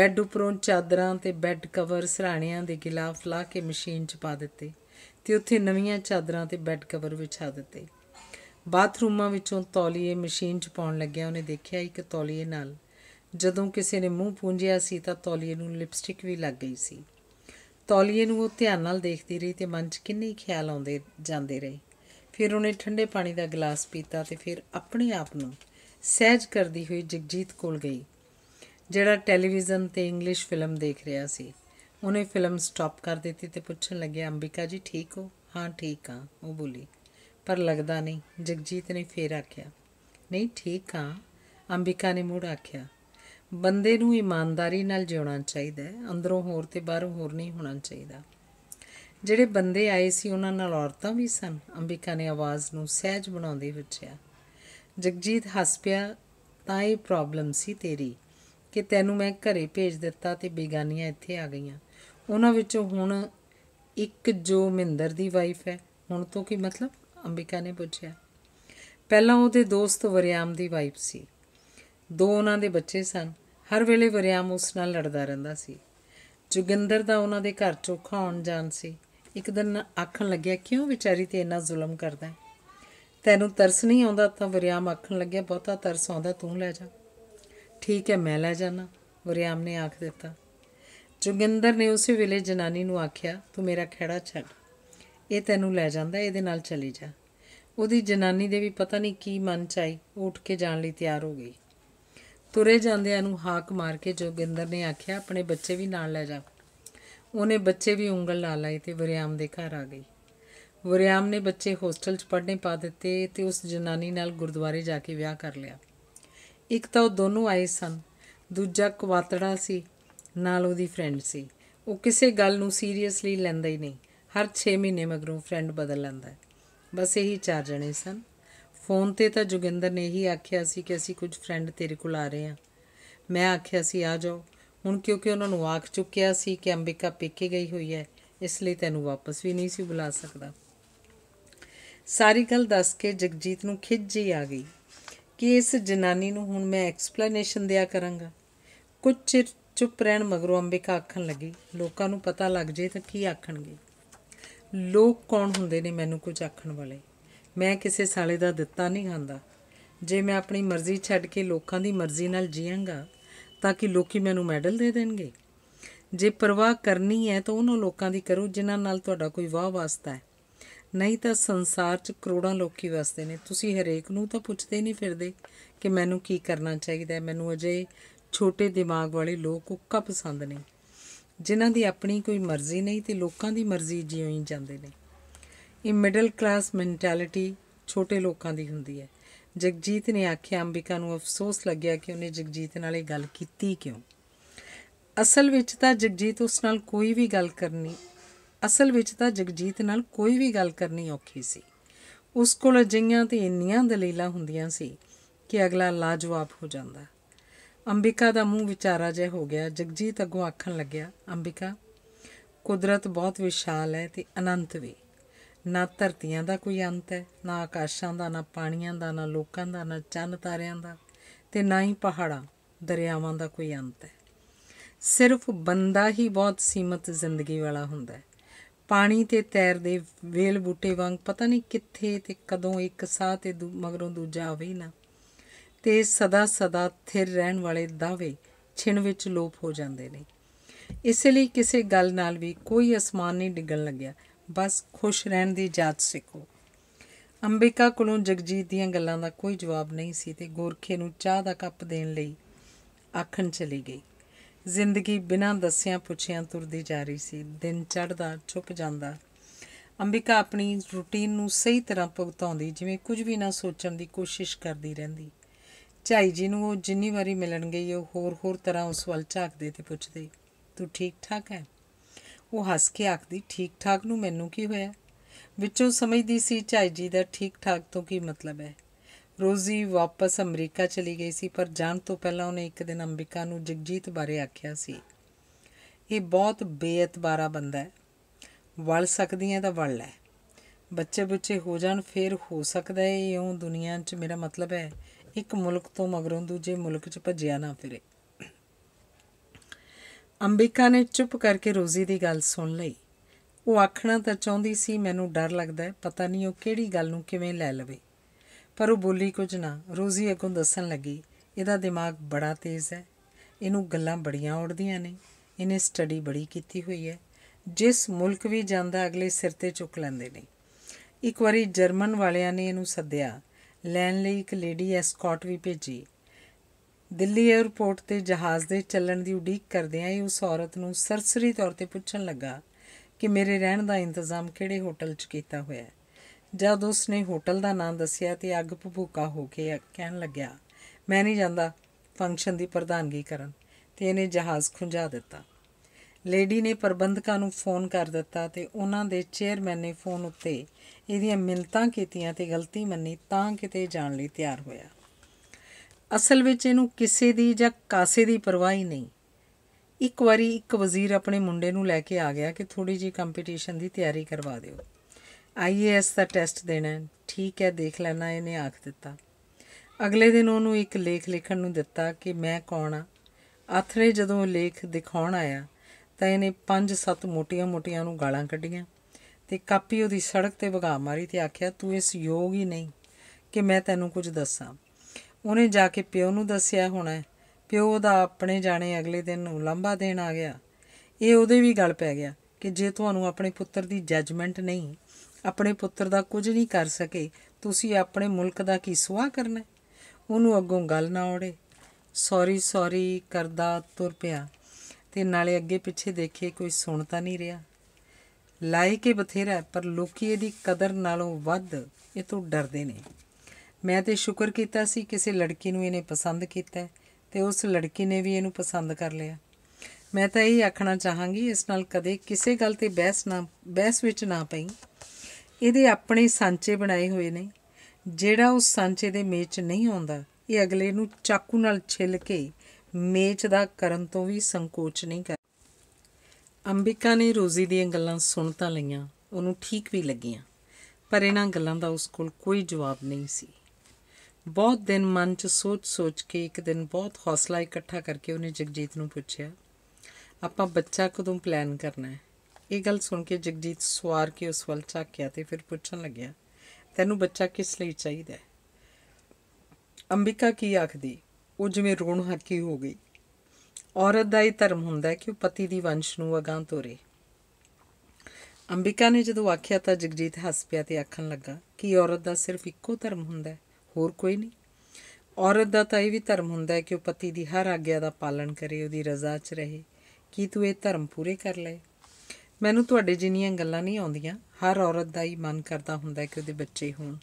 ਬੈੱਡ ਉੱਪਰੋਂ ਚਾਦਰਾਂ ਤੇ ਬੈੱਡ ਕਵਰ ਸਰਾਣਿਆਂ ਦੇ ਗਿਲਾਫ ਲਾ ਕੇ ਮਸ਼ੀਨ 'ਚ ਪਾ ਦਿੱਤੇ ਤੇ ਉੱਥੇ ਨਵੀਆਂ ਚਾਦਰਾਂ ਤੇ ਬੈੱਡ ਕਵਰ ਵਿਛਾ ਦਿੱਤੇ ਬਾਥਰੂਮਾਂ ਵਿੱਚੋਂ ਤੌਲੀਏ ਮਸ਼ੀਨ 'ਚ ਪਾਉਣ ਲੱਗਿਆ ਉਹਨੇ ਦੇਖਿਆ ਇੱਕ ਤੌਲੀਏ ਨਾਲ ਜਦੋਂ ਕਿਸੇ ਨੇ ਮੂੰਹ ਪੂੰਝਿਆ ਸੀ ਤਾਂ ਤੌਲੀਏ ਨੂੰ ਲਿਪਸਟਿਕ ਵੀ ਲੱਗ ਗਈ ਸੀ ਤੌਲੀਏ ਨੂੰ ਉਹ ਧਿਆਨ ਨਾਲ ਦੇਖਦੀ ਰਹੀ ਤੇ ਮਨ 'ਚ ਕਿੰਨੇ ਖਿਆਲ ਆਉਂਦੇ ਜਾਂਦੇ ਰਹੇ ਫਿਰ ਉਹਨੇ ਠੰਡੇ ਪਾਣੀ ਦਾ ਗਲਾਸ ਪੀਤਾ ਤੇ ਫਿਰ ਆਪਣੇ ਆਪ ਨੂੰ ਸਹਿਜ ਕਰਦੀ ਹੋਈ ਜਗਜੀਤ ਕੋਲ ਗਈ ਜਿਹੜਾ ਟੈਲੀਵਿਜ਼ਨ ਤੇ ਇੰਗਲਿਸ਼ ਫਿਲਮ ਦੇਖ ਰਿਹਾ ਸੀ ਉਹਨੇ ਫਿਲਮ ਸਟਾਪ ਕਰ ਦਿੱਤੀ ਤੇ ਪੁੱਛਣ ਲੱਗਿਆ ਅੰਬਿਕਾ ਜੀ ਠੀਕ ਹੋ ਹਾਂ ਠੀਕ ਹਾਂ ਉਹ ਬੋਲੀ ਪਰ ਲੱਗਦਾ ਨਹੀਂ ਜਗਜੀਤ ਨੇ ਫੇਰ ਆਖਿਆ ਨਹੀਂ ਠੀਕ ਆ ਅੰਬਿਕਾ ਨੇ ਮੂੜ ਆਖਿਆ ਬੰਦੇ ਨੂੰ ਇਮਾਨਦਾਰੀ ਨਾਲ ਜਿਉਣਾ ਚਾਹੀਦਾ ਹੈ ਅੰਦਰੋਂ ਹੋਰ ਤੇ ਬਾਹਰੋਂ ਹੋਰ ਨਹੀਂ ਹੋਣਾ ਚਾਹੀਦਾ ਜਿਹੜੇ ਬੰਦੇ ਆਏ ਸੀ ਉਹਨਾਂ ਨਾਲ ਔਰਤਾਂ ਵੀ ਸਨ ਅੰਬਿਕਾ ਨੇ ਆਵਾਜ਼ ਨੂੰ ਸਹਿਜ ਬਣਾਉਂਦੇ ਵਿੱਚਿਆ ਜਗਜੀਤ ਹੱਸ ਪਿਆ ਤਾਂ ਇਹ ਪ੍ਰੋਬਲਮ ਸੀ ਤੇਰੀ ਕਿ ਤੈਨੂੰ ਮੈਂ ਘਰੇ ਭੇਜ ਦਿੱਤਾ ਤੇ ਬੇਗਾਨੀਆਂ ਇੱਥੇ ਆ ਗਈਆਂ ਉਹਨਾਂ ਵਿੱਚੋਂ ਹੁਣ ਇੱਕ ਜੋ ਮਹਿੰਦਰ ਦੀ ਵਾਈਫ ਹੈ ਹੁਣ ਤੋਂ ਕੀ ਮਤਲਬ ਅੰਬਿਕਾ ਨੇ ਪੁੱਛਿਆ ਪਹਿਲਾਂ ਉਹਦੇ ਦੋਸਤ ਵਰਿਆਮ ਦੀ ਵਾਈਫ ਸੀ ਦੋ ਉਹਨਾਂ ਦੇ ਬੱਚੇ ਸਨ ਹਰ ਵੇਲੇ ਵਰਿਆਮ ਉਸ ਨਾਲ ਲੜਦਾ ਰਹਿੰਦਾ ਸੀ ਜੁਗਿੰਦਰ ਦਾ ਉਹਨਾਂ ਦੇ ਘਰ ਚੋਂ ਖਾਣ ਜਾਣ ਸੀ ਇੱਕ ਦਿਨ ਆਖਣ ਲੱਗਿਆ ਕਿਉਂ ਵਿਚਾਰੀ ਤੇ ਇੰਨਾ ਜ਼ੁਲਮ ਕਰਦਾ ਹੈ ਤੈਨੂੰ ਤਰਸ ਨਹੀਂ ਆਉਂਦਾ ਤਾਂ ਵਰਿਆਮ ਆਖਣ ਲੱਗਿਆ ਬਹੁਤਾ ਤਰਸ ਆਉਂਦਾ ਤੂੰ ਲੈ ਜਾ ਠੀਕ ਹੈ ਮੈਂ ਲੈ ਜਾਣਾ ਵਰਿਆਮ ਨੇ ਆਖ ਦਿੱਤਾ ਜੁਗਿੰਦਰ ਨੇ ਉਸੇ ਵੇਲੇ ਜਨਾਨੀ ਨੂੰ ਆਖਿਆ ਤੂੰ ਮੇਰਾ ਖਿਹੜਾ ਛੱਡ ਇਹ ਤੈਨੂੰ ਲੈ ਜਾਂਦਾ ਇਹਦੇ ਨਾਲ ਚਲੀ ਜਾ ਉਹਦੀ ਜਨਾਨੀ ਦੇ ਵੀ ਪਤਾ ਨਹੀਂ ਕੀ ਮਨ ਚ ਆਈ ਉੱਠ ਕੇ ਜਾਣ ਲਈ ਤਿਆਰ ਹੋ ਗਈ ਤੁਰੇ ਜਾਂਦੇ ਨੂੰ ਹਾਕ ਮਾਰ ਕੇ ਜੋਗਿੰਦਰ ਨੇ ਆਖਿਆ ਆਪਣੇ ਬੱਚੇ ਵੀ ਨਾਲ ਲੈ ਜਾ ਉਹਨੇ ਬੱਚੇ ਵੀ ਉਂਗਲ ਲਾ ਲਈ ਤੇ ਵਰਿਆਮ ਦੇ ਘਰ ਆ ਗਈ ਵਰਿਆਮ ਨੇ ਬੱਚੇ ਹੋਸਟਲ 'ਚ ਪੜ੍ਹਨੇ ਪਾ ਦਿੱਤੇ ਤੇ ਉਸ ਜਨਾਨੀ ਨਾਲ ਗੁਰਦੁਆਰੇ ਜਾ ਕੇ ਵਿਆਹ ਕਰ ਲਿਆ ਇੱਕ ਤਾਂ ਉਹ ਦੋਨੋਂ ਆਏ ਸਨ ਦੂਜਾ ਕੁਵਾਤੜਾ ਸੀ ਨਾਲ ਉਹਦੀ ਫਰੈਂਡ ਸੀ ਉਹ ਕਿਸੇ ਗੱਲ ਨੂੰ ਸੀਰੀਅਸਲੀ ਲੈਂਦਾ ਹੀ ਨਹੀਂ ਹਰ 6 ਮਹੀਨੇ ਮਗਰੋਂ ਫਰੈਂਡ ਬਦਲ ਲੈਂਦਾ ਹੈ ਬਸ ਇਹੀ ਚਾਰ ਜਣੇ ਸਨ ਫੋਨ ਤੇ ਤਾਂ ਜੋਗਿੰਦਰ ਨੇ ਹੀ ਆਖਿਆ ਸੀ ਕਿ ਅਸੀਂ ਕੁਝ ਫਰੈਂਡ ਤੇਰੇ ਕੋਲ ਆ ਰਹੇ ਹਾਂ ਮੈਂ ਆਖਿਆ ਸੀ ਆ ਜਾਓ ਹੁਣ ਕਿਉਂਕਿ ਉਹਨਾਂ ਨੂੰ ਆਖ ਚੁੱਕਿਆ ਸੀ ਕਿ ਅੰਬਿਕਾ ਪੇਕੇ ਗਈ ਹੋਈ ਹੈ ਇਸ ਲਈ ਤੈਨੂੰ ਵਾਪਸ ਵੀ ਨਹੀਂ ਸੀ ਬੁਲਾ ਸਕਦਾ ਸਾਰੀ ਗੱਲ ਦੱਸ ਕੇ ਜਗਜੀਤ ਨੂੰ ਖਿੱਚ ਜੀ ਆ ਗਈ ਕਿ ਇਸ ਜਨਾਨੀ ਨੂੰ ਹੁਣ ਮੈਂ ਐਕਸਪਲੇਨੇਸ਼ਨ ਦਿਆ ਕਰਾਂਗਾ ਕੁਝ ਚਿਰ ਚੁੱਪ ਰਹਿਣ ਮਗਰੋਂ ਅੰਬਿਕਾ ਆਖਣ ਲੱਗੀ ਲੋਕਾਂ ਨੂੰ ਪਤਾ ਲੱਗ ਜੇ ਤਾਂ ਕੀ ਆਖਣਗੇ ਲੋਕ ਕੌਣ ਹੁੰਦੇ ਨੇ ਮੈਨੂੰ ਕੁਝ ਆਖਣ ਵਾਲੇ ਮੈਂ ਕਿਸੇ ਸਾਲੇ ਦਾ ਦਿੱਤਾ ਨਹੀਂ ਖਾਂਦਾ ਜੇ ਮੈਂ ਆਪਣੀ ਮਰਜ਼ੀ ਛੱਡ ਕੇ ਲੋਕਾਂ ਦੀ ਮਰਜ਼ੀ ਨਾਲ ਜੀਵਾਂਗਾ ਤਾਂ ਕਿ ਲੋਕੀ ਮੈਨੂੰ ਮੈਡਲ ਦੇ ਦੇਣਗੇ ਜੇ ਪਰਵਾਹ ਕਰਨੀ ਹੈ ਤਾਂ ਉਹਨਾਂ ਲੋਕਾਂ ਦੀ ਕਰੋ ਜਿਨ੍ਹਾਂ ਨਾਲ ਤੁਹਾਡਾ ਕੋਈ ਵਾਹ ਵਾਸਤਾ ਹੈ ਨਹੀਂ ਤਾਂ ਸੰਸਾਰ 'ਚ ਕਰੋੜਾਂ ਲੋਕੀ ਵਸਦੇ ਨੇ ਤੁਸੀਂ ਹਰੇਕ ਨੂੰ ਤਾਂ ਪੁੱਛਦੇ ਨਹੀਂ ਫਿਰਦੇ ਕਿ ਮੈਨੂੰ ਕੀ ਕਰਨਾ ਚਾਹੀਦਾ ਹੈ ਮੈਨੂੰ ਅਜੇ ਛੋਟੇ ਦਿਮਾਗ ਵਾਲੇ ਲੋਕ ਉੱਕਾ ਪਸੰਦ ਨਹੀਂ ਜਿਨ੍ਹਾਂ ਦੀ ਆਪਣੀ ਕੋਈ ਮਰਜ਼ੀ ਨਹੀਂ ਤੇ ਲੋਕਾਂ ਦੀ ਮਰਜ਼ੀ ਜਿਉਂ ਹੀ ਜਾਂਦੇ ਨੇ ਇਹ ਮਿਡਲ ਕਲਾਸ ਮੈਂਟੈਲਿਟੀ ਛੋਟੇ ਲੋਕਾਂ ਦੀ ਹੁੰਦੀ ਹੈ ਜਗਜੀਤ ਨੇ ਆਖਿਆ ਅੰਬਿਕਾ ਨੂੰ ਅਫਸੋਸ ਲੱਗਿਆ ਕਿ ਉਹਨੇ ਜਗਜੀਤ ਨਾਲ ਇਹ ਗੱਲ ਕੀਤੀ ਕਿਉਂ ਅਸਲ ਵਿੱਚ ਤਾਂ ਜਗਜੀਤ ਉਸ ਨਾਲ ਕੋਈ ਵੀ ਗੱਲ ਕਰਨੀ ਅਸਲ ਵਿੱਚ ਤਾਂ ਜਗਜੀਤ ਨਾਲ ਕੋਈ ਵੀ ਗੱਲ ਕਰਨੀ ਔਖੀ ਸੀ ਉਸ ਕੋਲ ਅਜਿਹੀਆਂ ਤੇ ਇੰਨੀਆਂ ਦਲੀਲਾਂ ਹੁੰਦੀਆਂ ਸੀ ਕਿ ਅਗਲਾ ਲਾਜਵਾਬ ਹੋ ਜਾਂਦਾ ਅੰਬਿਕਾ ਦਾ ਮੂੰਹ ਵਿਚਾਰਾ ਜੇ ਹੋ ਗਿਆ ਜਗਜੀਤ ਅੱਗੋਂ ਆਖਣ ਲੱਗਿਆ ਅੰਬਿਕਾ ਕੁਦਰਤ ਬਹੁਤ ਵਿਸ਼ਾਲ ਹੈ ਤੇ ਅਨੰਤ ਵੀ ਨਾ ਧਰਤੀਆਂ ਦਾ ਕੋਈ ਅੰਤ ਹੈ ਨਾ ਆਕਾਸ਼ਾਂ ਦਾ ਨਾ ਪਾਣੀਆਂ ਦਾ ਨਾ ਲੋਕਾਂ ਦਾ ਨਾ ਚੰਨ ਤਾਰਿਆਂ ਦਾ ਤੇ ਨਾ ਹੀ ਪਹਾੜਾਂ ਦਰਿਆਵਾਂ ਦਾ ਕੋਈ ਅੰਤ ਹੈ ਸਿਰਫ ਬੰਦਾ ਹੀ ਬਹੁਤ ਸੀਮਤ ਜ਼ਿੰਦਗੀ ਵਾਲਾ ਹੁੰਦਾ ਹੈ ਪਾਣੀ ਤੇ ਤੈਰਦੇ ਵੇਲ ਬੂਟੇ ਵਾਂਗ ਪਤਾ ਨਹੀਂ ਕਿੱਥੇ ਤੇ ਕਦੋਂ ਇੱਕ ਸਾਹ ਤੇ ਮਗਰੋਂ ਦੂਜਾ ਆਵੇ ਨਾ ਤੇ ਸਦਾ ਸਦਾ ਥਿਰ ਰਹਿਣ ਵਾਲੇ ਦਾਵੇ ਛਿਣ ਵਿੱਚ ਲੋਪ ਹੋ ਜਾਂਦੇ ਨੇ ਇਸੇ ਲਈ ਕਿਸੇ ਗੱਲ ਨਾਲ ਵੀ ਕੋਈ ਅਸਮਾਨ ਨਹੀਂ ਡਿੱਗਣ ਲੱਗਿਆ ਬਸ ਖੁਸ਼ ਰਹਿਣ ਦੀ ਜਾਤ ਸਿੱਖੋ ਅੰਬਿਕਾ ਕੋਲੋਂ ਜਗਜੀਤ ਦੀਆਂ ਗੱਲਾਂ ਦਾ ਕੋਈ ਜਵਾਬ ਨਹੀਂ ਸੀ ਤੇ ਗੋਰਖੇ ਨੂੰ ਚਾਹ ਦਾ ਕੱਪ ਦੇਣ ਲਈ ਆਖਣ ਚਲੀ ਗਈ ਜ਼ਿੰਦਗੀ ਬਿਨਾਂ ਦੱਸਿਆਂ ਪੁੱਛਿਆਂ ਤੁਰਦੀ ਜਾ ਰਹੀ ਸੀ ਦਿਨ ਚੜ੍ਹਦਾ ਛੁੱਪ ਜਾਂਦਾ ਅੰਬਿਕਾ ਆਪਣੀ ਰੁਟੀਨ ਨੂੰ ਸਹੀ ਤਰ੍ਹਾਂ ਭੁਗਤਾਉਂਦੀ ਜਿਵੇਂ ਕੁਝ ਵੀ ਨਾ ਸੋਚਣ ਦੀ ਕੋਸ਼ਿਸ਼ ਕਰਦੀ ਰਹਿੰਦੀ ਝਾਈ ਜੀ ਨੂੰ ਉਹ ਜਿੰਨੀ ਵਾਰੀ ਮਿਲਣ ਗਈ ਉਹ ਹੋਰ-ਹੋਰ ਤਰ੍ਹਾਂ ਉਸ ਵੱਲ ਝਾਕਦੇ ਤੇ ਪੁੱਛਦੇ ਤੂੰ ਠੀਕ-ਠਾਕ ਹੈ ਉਹ ਹੱਸ ਕੇ ਆਖਦੀ ਠੀਕ-ਠਾਕ ਨੂੰ ਮੈਨੂੰ ਕੀ ਹੋਇਆ ਵਿੱਚੋਂ ਸਮਝਦੀ ਸੀ ਝਾਈ ਜੀ ਦਾ ਠੀਕ-ਠਾਕ ਤੋਂ ਕੀ ਮਤਲਬ ਹੈ ਰੋਜ਼ੀ ਵਾਪਸ ਅਮਰੀਕਾ ਚਲੀ ਗਈ ਸੀ ਪਰ ਜਾਣ ਤੋਂ ਪਹਿਲਾਂ ਉਹਨੇ ਇੱਕ ਦਿਨ ਅੰਬਿਕਾ ਨੂੰ ਜਗਜੀਤ ਬਾਰੇ ਆਖਿਆ ਸੀ ਇਹ ਬਹੁਤ ਬੇਇਤਬਾਰਾ ਬੰਦਾ ਹੈ ਵੱਲ ਸਕਦੀ ਹੈ ਤਾਂ ਵੱਲ ਲੈ ਬੱਚੇ ਬੱਚੇ ਹੋ ਜਾਣ ਫਿਰ ਹੋ ਸਕਦਾ ਹੈ ਇਉਂ ਦੁਨੀਆ 'ਚ ਮੇਰਾ ਮਤਲਬ ਹੈ ਇੱਕ ਮੁਲਕ ਤੋਂ ਮਗਰੋਂ ਦੂਜੇ ਮੁਲਕ 'ਚ ਭੱਜਿਆ ਨਾ ਫਿਰੇ ਅੰਬਿਕਾ ਨੇ ਚੁੱਪ ਕਰਕੇ ਰੋਜ਼ੀ ਦੀ ਗੱਲ ਸੁਣ ਲਈ ਉਹ ਆਖਣਾ ਤਾਂ ਚਾਹੁੰਦੀ ਸੀ ਮੈਨੂੰ ਡਰ ਲੱਗਦਾ ਪਤਾ ਨਹੀਂ ਉਹ ਕਿਹੜੀ ਗੱਲ ਨੂੰ ਕਿਵੇਂ ਲੈ ਲਵੇ ਪਰ ਉਹ ਬੋਲੀ ਕੁਝ ਨਾ ਰੋਜ਼ੀ ਅਗੋਂ ਦੱਸਣ ਲੱਗੀ ਇਹਦਾ ਦਿਮਾਗ ਬੜਾ ਤੇਜ਼ ਹੈ ਇਹਨੂੰ ਗੱਲਾਂ ਬੜੀਆਂ ਉੜਦੀਆਂ ਨੇ ਇਹਨੇ ਸਟੱਡੀ ਬੜੀ ਕੀਤੀ ਹੋਈ ਹੈ ਜਿਸ ਮੁਲਕ ਵੀ ਜਾਂਦਾ ਅਗਲੇ ਸਿਰ ਤੇ ਚੁੱਕ ਲੈਂਦੇ ਨੇ ਇੱਕ ਵਾਰੀ ਜਰਮਨ ਵਾਲਿਆਂ ਨੇ ਇਹਨੂੰ ਸੱਦਿਆ ਲੈਣ ਲਈ ਇੱਕ ਲੇਡੀ ਐਸਕਾਟ ਵੀ ਭੇਜੀ ਦਿੱਲੀ 에어ਪੋਰਟ ਤੇ ਜਹਾਜ਼ ਦੇ ਚੱਲਣ ਦੀ ਉਡੀਕ ਕਰਦਿਆਂ ਇਹ ਉਸ ਔਰਤ ਨੂੰ ਸਰਸਰੀ ਤੌਰ ਤੇ ਪੁੱਛਣ ਲੱਗਾ ਕਿ ਮੇਰੇ ਰਹਿਣ ਦਾ ਇੰਤਜ਼ਾਮ ਕਿਹੜੇ ਹੋਟਲ 'ਚ ਕੀਤਾ ਹੋਇਆ ਹੈ ਜਦ ਉਸ ਨੇ ਹੋਟਲ ਦਾ ਨਾਮ ਦੱਸਿਆ ਤੇ ਅੱਗ ਭੂਕਾ ਹੋ ਕੇ ਕਹਿਣ ਲੱਗਿਆ ਮੈਂ ਨਹੀਂ ਜਾਂਦਾ ਫੰਕਸ਼ਨ ਦੀ ਪ੍ਰਧਾਨਗੀ ਕਰਨ ਤੇ ਇਹਨੇ ਜਹਾਜ਼ ਖੁੰਝਾ ਦਿੱਤਾ ਲੇਡੀ ਨੇ ਪ੍ਰਬੰਧਕਾਂ ਨੂੰ ਫੋਨ ਕਰ ਦਿੱਤਾ ਤੇ ਉਹਨਾਂ ਦੇ ਚੇਅਰਮੈਨ ਨੇ ਫੋਨ ਉੱਤੇ ਇਹਦੀਆਂ ਮਿਲਤਾਂ ਕੀਤੀਆਂ ਤੇ ਗਲਤੀ ਮੰਨੀ ਤਾਂ ਕਿਤੇ ਜਾਣ ਲਈ ਤਿਆਰ ਹੋਇਆ ਅਸਲ ਵਿੱਚ ਇਹਨੂੰ ਕਿਸੇ ਦੀ ਜਾਂ ਕਾਸੇ ਦੀ ਪਰਵਾਹ ਹੀ ਨਹੀਂ ਇੱਕ ਵਾਰੀ ਇੱਕ ਵਜ਼ੀਰ ਆਪਣੇ ਮੁੰਡੇ ਨੂੰ ਲੈ ਕੇ ਆ ਗਿਆ ਕਿ ਥੋੜੀ ਜੀ ਕੰਪੀਟੀਸ਼ਨ ਦੀ ਤਿਆਰੀ ਕਰਵਾ ਦਿਓ ਆਈਏਐਸ ਦਾ ਟੈਸਟ ਦੇਣਾ ਠੀਕ ਹੈ ਦੇਖ ਲੈਣਾ ਇਹਨੇ ਆਖ ਦਿੱਤਾ ਅਗਲੇ ਦਿਨ ਉਹਨੂੰ ਇੱਕ ਲੇਖ ਲਿਖਣ ਨੂੰ ਦਿੱਤਾ ਕਿ ਮੈਂ ਕੌਣ ਆ ਆਥਰੇ ਜਦੋਂ ਲੇਖ ਦਿਖਾਉਣ ਆਇਆ ਤਾਂ ਇਹਨੇ 5-7 ਮੋਟੀਆਂ-ਮੋਟੀਆਂ ਨੂੰ ਗਾਲਾਂ ਕੱਢੀਆਂ ਤੇ ਕਾਪੀ ਉਹਦੀ ਸੜਕ ਤੇ ਵਗਾ ਮਾਰੀ ਤੇ ਆਖਿਆ ਤੂੰ ਇਸ ਯੋਗ ਹੀ ਨਹੀਂ ਕਿ ਮੈਂ ਤੈਨੂੰ ਕੁਝ ਦੱਸਾਂ ਉਹਨੇ ਜਾ ਕੇ ਪਿਓ ਨੂੰ ਦੱਸਿਆ ਹੋਣਾ ਪਿਓ ਦਾ ਆਪਣੇ ਜਾਣੇ ਅਗਲੇ ਦਿਨ ਨੂੰ ਲੰਬਾ ਦੇਣ ਆ ਗਿਆ ਇਹ ਉਹਦੇ ਵੀ ਗੱਲ ਪੈ ਗਿਆ ਕਿ ਜੇ ਤੁਹਾਨੂੰ ਆਪਣੇ ਪੁੱਤਰ ਦੀ ਜੱਜਮੈਂਟ ਨਹੀਂ ਆਪਣੇ ਪੁੱਤਰ ਦਾ ਕੁਝ ਨਹੀਂ ਕਰ ਸਕੇ ਤੁਸੀਂ ਆਪਣੇ ਮੁਲਕ ਦਾ ਕੀ ਸੁਆਹ ਕਰਨਾ ਉਹਨੂੰ ਅੱਗੋਂ ਗੱਲ ਨਾ ਔੜੇ ਸੌਰੀ ਸੌਰੀ ਕਰਦਾ ਤੁਰ ਪਿਆ ਤੇ ਨਾਲੇ ਅੱਗੇ ਪਿੱਛੇ ਦੇਖੇ ਕੋਈ ਸੁਣ ਤਾਂ ਨਹੀਂ ਰਿਹਾ ਲਾਇਕ ਹੀ ਬਥੇਰਾ ਪਰ ਲੋਕੀ ਇਹਦੀ ਕਦਰ ਨਾਲੋਂ ਵੱਧ ਇਹ ਤੋਂ ਡਰਦੇ ਨੇ ਮੈਂ ਤੇ ਸ਼ੁਕਰ ਕੀਤਾ ਸੀ ਕਿਸੇ ਲੜਕੀ ਨੂੰ ਇਹਨੇ ਪਸੰਦ ਕੀਤਾ ਤੇ ਉਸ ਲੜਕੀ ਨੇ ਵੀ ਇਹਨੂੰ ਪਸੰਦ ਕਰ ਲਿਆ ਮੈਂ ਤਾਂ ਇਹ ਆਖਣਾ ਚਾਹਾਂਗੀ ਇਸ ਨਾਲ ਕਦੇ ਕਿਸੇ ਗੱਲ ਤੇ ਬਹਿਸ ਨਾ ਬਹਿਸ ਵਿੱਚ ਨਾ ਪਈ ਇਹਦੇ ਆਪਣੇ ਸਾਂਚੇ ਬਣਾਏ ਹੋਏ ਨੇ ਜਿਹੜਾ ਉਸ ਸਾਂਚੇ ਦੇ ਮੇਚ ਨਹੀਂ ਆਉਂਦਾ ਇਹ ਅਗਲੇ ਨੂੰ ਚਾਕੂ ਨਾਲ ਛਿੱਲ ਕੇ ਮੇਚ ਦਾ ਕਰਨ ਤੋਂ ਵੀ ਸੰਕੋਚ ਨਹੀਂ ਅੰਬਿਕਾ ਨੇ ਰੋਜ਼ੀ ਦੀਆਂ ਗੱਲਾਂ ਸੁਣ ਤਾਂ ਲਈਆਂ ਉਹਨੂੰ ਠੀਕ ਵੀ ਲੱਗੀਆਂ ਪਰ ਇਹਨਾਂ ਗੱਲਾਂ ਦਾ ਉਸ ਕੋਲ ਕੋਈ ਜਵਾਬ ਨਹੀਂ ਸੀ ਬਹੁਤ ਦਿਨ ਮਨ 'ਚ ਸੋਚ-ਸੋਚ ਕੇ ਇੱਕ ਦਿਨ ਬਹੁਤ ਹੌਸਲਾ ਇਕੱਠਾ ਕਰਕੇ ਉਹਨੇ ਜਗਜੀਤ ਨੂੰ ਪੁੱਛਿਆ ਆਪਾਂ ਬੱਚਾ ਕਦੋਂ ਪਲਾਨ ਕਰਨਾ ਹੈ ਇਹ ਗੱਲ ਸੁਣ ਕੇ ਜਗਜੀਤ ਸਵਾਰ ਕੇ ਉਸ ਵੱਲ ਝਾਕਿਆ ਤੇ ਫਿਰ ਪੁੱਛਣ ਲੱਗਿਆ ਤੈਨੂੰ ਬੱਚਾ ਕਿਸ ਲਈ ਚਾਹੀਦਾ ਹੈ ਅੰਬਿਕਾ ਕੀ ਆਖਦੀ ਉਹ ਜਿਵੇਂ ਰੋਣ ਹੱਕੀ ਹੋ ਗਈ ਔਰਤ ਦਾ ਹੀ ਧਰਮ ਹੁੰਦਾ ਹੈ ਕਿ ਉਹ ਪਤੀ ਦੀ ਵੰਸ਼ ਨੂੰ ਅਗਾਹ ਤੋਰੇ ਅੰਬਿਕਾ ਨੇ ਜਦੋਂ ਆਖਿਆ ਤਾਂ ਜਗਜੀਤ ਹੱਸ ਪਿਆ ਤੇ ਆਖਣ ਲੱਗਾ ਕਿ ਔਰਤ ਦਾ ਸਿਰਫ ਇੱਕੋ ਧਰਮ ਹੁੰਦਾ ਹੈ ਹੋਰ ਕੋਈ ਨਹੀਂ ਔਰਤ ਦਾ ਤਾਂ ਇਹ ਵੀ ਧਰਮ ਹੁੰਦਾ ਹੈ ਕਿ ਉਹ ਪਤੀ ਦੀ ਹਰ ਆਗਿਆ ਦਾ ਪਾਲਣ ਕਰੇ ਉਹਦੀ ਰਜ਼ਾ 'ਚ ਰਹੇ ਕੀ ਤੂੰ ਇਹ ਧਰਮ ਪੂਰੇ ਕਰ ਲਏ ਮੈਨੂੰ ਤੁਹਾਡੇ ਜਿੰਨੀਆਂ ਗੱਲਾਂ ਨਹੀਂ ਆਉਂਦੀਆਂ ਹਰ ਔਰਤ ਦਾ ਹੀ ਮਨ ਕਰਦਾ ਹੁੰਦਾ ਕਿ ਉਹਦੇ ਬੱਚੇ ਹੋਣ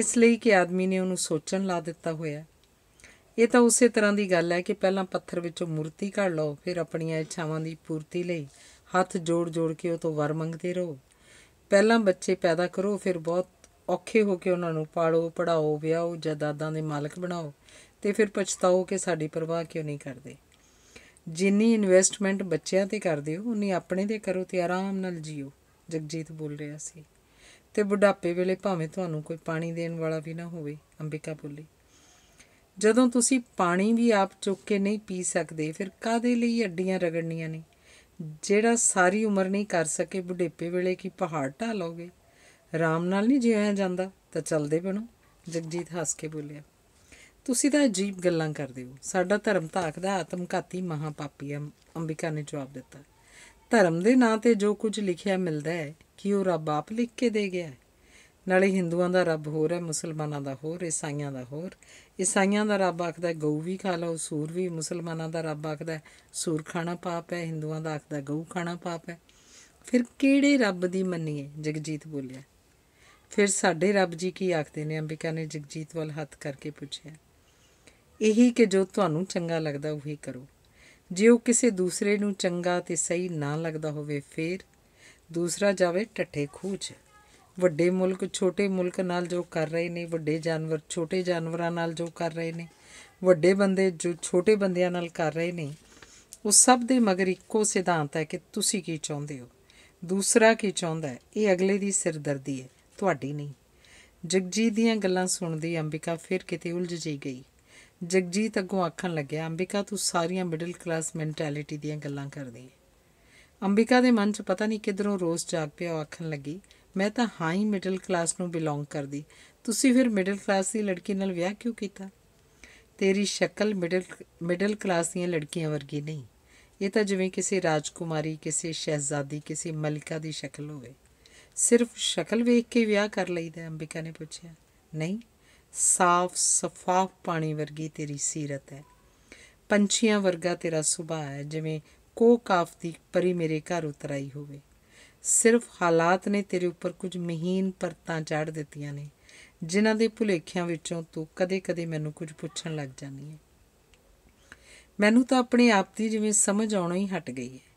ਇਸ ਲਈ ਕਿ ਆਦਮੀ ਨੇ ਉਹਨੂੰ ਸੋਚਣ ਲਾ ਦਿੱਤਾ ਹੋਇਆ ਇਹ ਤਾਂ ਉਸੇ ਤਰ੍ਹਾਂ ਦੀ ਗੱਲ ਹੈ ਕਿ ਪਹਿਲਾਂ ਪੱਥਰ ਵਿੱਚੋਂ ਮੂਰਤੀ ਘੜ ਲਓ ਫਿਰ ਆਪਣੀਆਂ ਇੱਛਾਵਾਂ ਦੀ ਪੂਰਤੀ ਲਈ ਹੱਥ ਜੋੜ-ਜੋੜ ਕੇ ਉਹ ਤੋਂ ਵਰ ਮੰਗਦੇ ਰਹੋ ਪਹਿਲਾਂ ਬੱਚੇ ਪੈਦਾ ਕਰੋ ਫਿਰ ਬਹੁਤ ਔਖੇ ਹੋ ਕੇ ਉਹਨਾਂ ਨੂੰ ਪਾਲੋ ਪੜਾਓ ਵਿਆਹੋ ਜਦਾਦਾਂ ਦੇ ਮਾਲਕ ਬਣਾਓ ਤੇ ਫਿਰ ਪਛਤਾਓ ਕਿ ਸਾਡੀ ਪਰਵਾਹ ਕਿਉਂ ਨਹੀਂ ਕਰਦੇ ਜਿੰਨੀ ਇਨਵੈਸਟਮੈਂਟ ਬੱਚਿਆਂ ਤੇ ਕਰਦੇ ਹੋ ਉਨੀ ਆਪਣੇ ਤੇ ਕਰੋ ਤੇ ਆਰਾਮ ਨਾਲ ਜੀਓ ਜਗਜੀਤ ਬੋਲ ਰਿਹਾ ਸੀ ਤੇ ਬੁਢਾਪੇ ਵੇਲੇ ਭਾਵੇਂ ਤੁਹਾਨੂੰ ਕੋਈ ਪਾਣੀ ਦੇਣ ਵਾਲਾ ਵੀ ਨਾ ਹੋਵੇ ਅੰਬਿਕਾ ਬੋਲੀ ਜਦੋਂ ਤੁਸੀਂ ਪਾਣੀ ਵੀ ਆਪ ਚੁੱਕ ਕੇ ਨਹੀਂ ਪੀ ਸਕਦੇ ਫਿਰ ਕਾਦੇ ਲਈ ਅੱਡੀਆਂ ਰਗੜਨੀਆਂ ਨੇ ਜਿਹੜਾ ਸਾਰੀ ਉਮਰ ਨਹੀਂ ਕਰ ਸਕੇ ਬੁਢੇਪੇ ਵੇਲੇ ਕੀ ਪਹਾੜ ਢਾ ਲੋਗੇ ਆਰਾਮ ਨਾਲ ਨਹੀਂ ਜਿਉਂ ਜਾਂਦਾ ਤਾਂ ਚੱਲਦੇ ਬਣੋ ਜਗਜੀਤ ਹੱਸ ਕੇ ਬੋਲਿਆ ਤੁਸੀਂ ਤਾਂ ਅਜੀਬ ਗੱਲਾਂ ਕਰਦੇ ਹੋ ਸਾਡਾ ਧਰਮ ਤਾਂ ਆਖਦਾ ਆਤਮਘਾਤੀ ਮਹਾਪਾਪੀ ਹੈ ਅੰਬਿਕਾ ਨੇ ਜਵਾਬ ਦਿੱਤਾ ਧਰਮ ਦੇ ਨਾਂ ਤੇ ਜੋ ਕੁਝ ਲਿਖਿਆ ਮਿਲਦਾ ਹੈ ਕਿ ਉਹ ਰੱਬ ਆਪ ਲਿਖ ਕੇ ਦੇ ਗਿਆ ਨਾਲੇ ਹਿੰਦੂਆਂ ਦਾ ਰੱਬ ਹੋਰ ਹੈ ਮੁਸਲਮਾਨਾਂ ਦਾ ਹੋਰ ਈਸਾਈਆਂ ਦਾ ਹੋਰ ਈਸਾਈਆਂ ਦਾ ਰੱਬ ਆਖਦਾ ਗਊ ਵੀ ਖਾ ਲਓ ਸੂਰ ਵੀ ਮੁਸਲਮਾਨਾਂ ਦਾ ਰੱਬ ਆਖਦਾ ਸੂਰ ਖਾਣਾ ਪਾਪ ਹੈ ਹਿੰਦੂਆਂ ਦਾ ਆਖਦਾ ਗਊ ਖਾਣਾ ਪਾਪ ਹੈ ਫਿਰ ਕਿਹੜੇ ਰੱਬ ਦੀ ਮੰਨੀਏ ਜਗਜੀਤ ਬੋਲਿਆ ਫਿਰ ਸਾਡੇ ਰੱਬ ਜੀ ਕੀ ਆਖਦੇ ਨੇ ਅੰਬਿਕਾ ਨੇ ਜਗਜੀਤ ਵੱਲ ਹੱਥ ਕਰਕੇ ਪੁੱਛਿਆ ਇਹੀ ਕਿ ਜੋ ਤੁਹਾਨੂੰ ਚੰਗਾ ਲੱਗਦਾ ਉਹੀ ਕਰੋ ਜੇ ਉਹ ਕਿਸੇ ਦੂਸਰੇ ਨੂੰ ਚੰਗਾ ਤੇ ਸਹੀ ਨਾ ਲੱਗਦਾ ਹੋਵੇ ਫਿਰ ਦੂਸਰਾ ਜਾਵੇ ਟੱਠੇ ਖੂਜ ਵੱਡੇ ਮੁਲਕ ਛੋਟੇ ਮੁਲਕ ਨਾਲ ਜੋ ਕਰ ਰਹੇ ਨੇ ਵੱਡੇ ਜਾਨਵਰ ਛੋਟੇ ਜਾਨਵਰਾਂ ਨਾਲ ਜੋ ਕਰ ਰਹੇ ਨੇ ਵੱਡੇ ਬੰਦੇ ਜੋ ਛੋਟੇ ਬੰਦਿਆਂ ਨਾਲ ਕਰ ਰਹੇ ਨੇ ਉਹ ਸਭ ਦੇ ਮਗਰ ਇੱਕੋ ਸਿਧਾਂਤ ਹੈ ਕਿ ਤੁਸੀਂ ਕੀ ਚਾਹੁੰਦੇ ਹੋ ਦੂਸਰਾ ਕੀ ਚਾਹੁੰਦਾ ਹੈ ਇਹ ਅਗਲੇ ਦੀ ਸਿਰਦਰਦੀ ਹੈ ਤੁਹਾਡੀ ਨਹੀਂ ਜਗਜੀਤ ਦੀਆਂ ਗੱਲਾਂ ਸੁਣਦੀ ਅੰਬਿਕਾ ਫਿਰ ਕਿਤੇ ਉਲਝ ਜੀ ਗਈ ਜਗਜੀਤ ਅੱਗੋਂ ਆਖਣ ਲੱਗਿਆ ਅੰਬਿਕਾ ਤੂੰ ਸਾਰੀਆਂ ਮਿਡਲ ਕਲਾਸ ਮੈਂਟੈਲਿਟੀ ਦੀਆਂ ਗੱਲਾਂ ਕਰਦੀ ਹੈ ਅੰਬਿਕਾ ਦੇ ਮਨ 'ਚ ਪਤਾ ਨਹੀਂ ਕਿਧਰੋਂ ਰੋਸ ਜਾਗ ਪਿਆ ਆਖਣ ਲੱਗੀ ਮੈਂ ਤਾਂ ਹਾਈ ਮਿਡਲ ਕਲਾਸ ਨੂੰ ਬਿਲੋਂਗ ਕਰਦੀ ਤੁਸੀਂ ਫਿਰ ਮਿਡਲ ਕਲਾਸ ਦੀ ਲੜਕੀ ਨਾਲ ਵਿਆਹ ਕਿਉਂ ਕੀਤਾ ਤੇਰੀ ਸ਼ਕਲ ਮਿਡਲ ਮਿਡਲ ਕਲਾਸ ਦੀਆਂ ਲੜਕੀਆਂ ਵਰਗੀ ਨਹੀਂ ਇਹ ਤਾਂ ਜਿਵੇਂ ਕਿਸੇ ਰਾਜਕੁਮਾਰੀ ਕਿਸੇ ਸ਼ਹਿਜ਼ਾਦੀ ਕਿਸੇ ਮਲਕਾ ਦੀ ਸ਼ਕਲ ਹੋਵੇ ਸਿਰਫ ਸ਼ਕਲ ਵੇਖ ਕੇ ਵਿਆਹ ਕਰ ਲਈਦਾ ਅੰਬਿਕਾ ਨੇ ਪੁੱਛਿਆ ਨਹੀਂ ਸਾਫ਼ ਸਫਾਫ ਪਾਣੀ ਵਰਗੀ ਤੇਰੀ ਸਿਰਤ ਹੈ ਪੰਛੀਆਂ ਵਰਗਾ ਤੇਰਾ ਸੁਭਾਅ ਹੈ ਜਿਵੇਂ ਕੋਕਾਫ ਦੀ ਪਰੀ ਮੇਰੇ ਘਰ ਉਤਰਾਈ ਹੋਵੇ ਸਿਰਫ ਹਾਲਾਤ ਨੇ ਤੇਰੇ ਉੱਪਰ ਕੁਝ ਮਹੀਨ ਪਰਤਾਂ ਚੜ ਦਿੱਤੀਆਂ ਨੇ ਜਿਨ੍ਹਾਂ ਦੇ ਭੁਲੇਖਿਆਂ ਵਿੱਚੋਂ ਤੂੰ ਕਦੇ-ਕਦੇ ਮੈਨੂੰ ਕੁਝ ਪੁੱਛਣ ਲੱਗ ਜਾਂਦੀ ਹੈ ਮੈਨੂੰ ਤਾਂ ਆਪਣੇ ਆਪ ਦੀ ਜਿਵੇਂ ਸਮਝ ਆਉਣਾ ਹੀ ਹਟ ਗਈ ਹੈ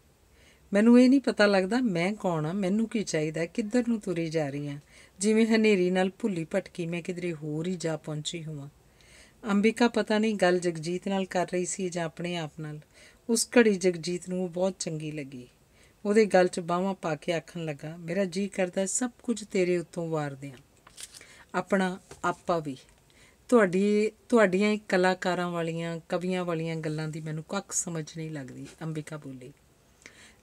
ਮੈਨੂੰ ਇਹ ਨਹੀਂ ਪਤਾ ਲੱਗਦਾ ਮੈਂ ਕੌਣ ਆ ਮੈਨੂੰ ਕੀ ਚਾਹੀਦਾ ਕਿੱਧਰ ਨੂੰ ਤੁਰੀ ਜਾ ਰਹੀ ਆ ਜਿਵੇਂ ਹਨੇਰੀ ਨਾਲ ਭੁੱਲੀ ਭਟਕੀ ਮੈਂ ਕਿਧਰੇ ਹੋਰ ਹੀ ਜਾ ਪਹੁੰਚੀ ਹੋਵਾਂ ਅੰਬਿਕਾ ਪਤਾ ਨਹੀਂ ਗੱਲ ਜਗਜੀਤ ਨਾਲ ਕਰ ਰਹੀ ਸੀ ਜਾਂ ਆਪਣੇ ਆਪ ਨਾਲ ਉਸ ਘੜੀ ਜਗਜੀਤ ਨੂੰ ਬਹੁਤ ਚੰਗੀ ਲੱਗੀ ਉਹਦੇ ਗਲ 'ਚ ਬਾਹਾਂ ਪਾ ਕੇ ਆਖਣ ਲੱਗਾ ਮੇਰਾ ਜੀ ਕਰਦਾ ਸਭ ਕੁਝ ਤੇਰੇ ਉੱਤੋਂ ਵਾਰ ਦਿਆਂ ਆਪਣਾ ਆਪਾ ਵੀ ਤੁਹਾਡੀ ਤੁਹਾਡੀਆਂ ਕਲਾਕਾਰਾਂ ਵਾਲੀਆਂ ਕਵੀਆਂ ਵਾਲੀਆਂ ਗੱਲਾਂ ਦੀ ਮੈਨੂੰ ਕੱਖ ਸਮਝ ਨਹੀਂ ਲੱਗਦੀ ਅੰਬਿਕਾ ਬੋਲੀ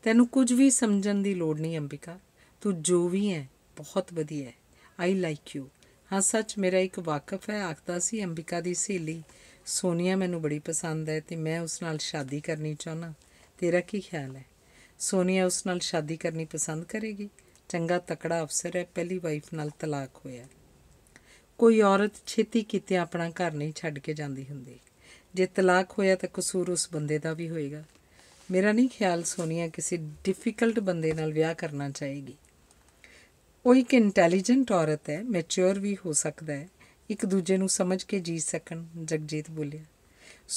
ਤੈਨੂੰ ਕੁਝ ਵੀ ਸਮਝਣ ਦੀ ਲੋੜ ਨਹੀਂ ਅੰਬਿਕਾ ਤੂੰ ਜੋ ਵੀ ਹੈ ਬਹੁਤ ਵਧੀਆ ਹੈ ਆਈ ਲਾਈਕ ਯੂ ਹਾਂ ਸੱਚ ਮੇਰਾ ਇੱਕ ਵਾਕਫ ਹੈ ਆਖਦਾ ਸੀ ਅੰਬਿਕਾ ਦੀ ਸਹੇਲੀ ਸੋਨੀਆ ਮੈਨੂੰ ਬੜੀ ਪਸੰਦ ਹੈ ਤੇ ਮੈਂ ਉਸ ਨਾਲ ਸ਼ਾਦੀ ਕਰਨੀ ਚਾਹਨਾ ਤੇਰਾ ਕੀ ਖਿਆਲ ਹੈ ਸੋਨੀਆ ਉਸ ਨਾਲ ਸ਼ਾਦੀ ਕਰਨੀ ਪਸੰਦ ਕਰੇਗੀ ਚੰਗਾ ਤਕੜਾ ਅਫਸਰ ਹੈ ਪਹਿਲੀ ਵਾਈਫ ਨਾਲ ਤਲਾਕ ਹੋਇਆ ਕੋਈ ਔਰਤ ਛੇਤੀ ਕਿਤੇ ਆਪਣਾ ਘਰ ਨਹੀਂ ਛੱਡ ਕੇ ਜਾਂਦੀ ਹੁੰਦੀ ਜੇ ਤਲਾਕ ਹੋਇਆ ਤਾਂ ਕਸੂਰ ਉਸ ਬੰਦੇ ਦਾ ਵੀ ਹੋਏਗਾ ਮੇਰਾ ਨਹੀਂ ਖਿਆਲ ਸੋਨੀਆ ਕਿਸੇ ਡਿਫਿਕਲਟ ਬੰਦੇ ਨਾਲ ਵਿਆਹ ਕਰਨਾ ਚਾਹੇਗੀ ਉਹ ਇੱਕ ਇੰਟੈਲੀਜੈਂਟ ਔਰਤ ਹੈ ਮੈਚੁਰ ਵੀ ਹੋ ਸਕਦਾ ਹੈ ਇੱਕ ਦੂਜੇ ਨੂੰ ਸਮਝ ਕੇ ਜੀ ਸਕਣ ਜਗਜੀਤ ਬੋਲਿਆ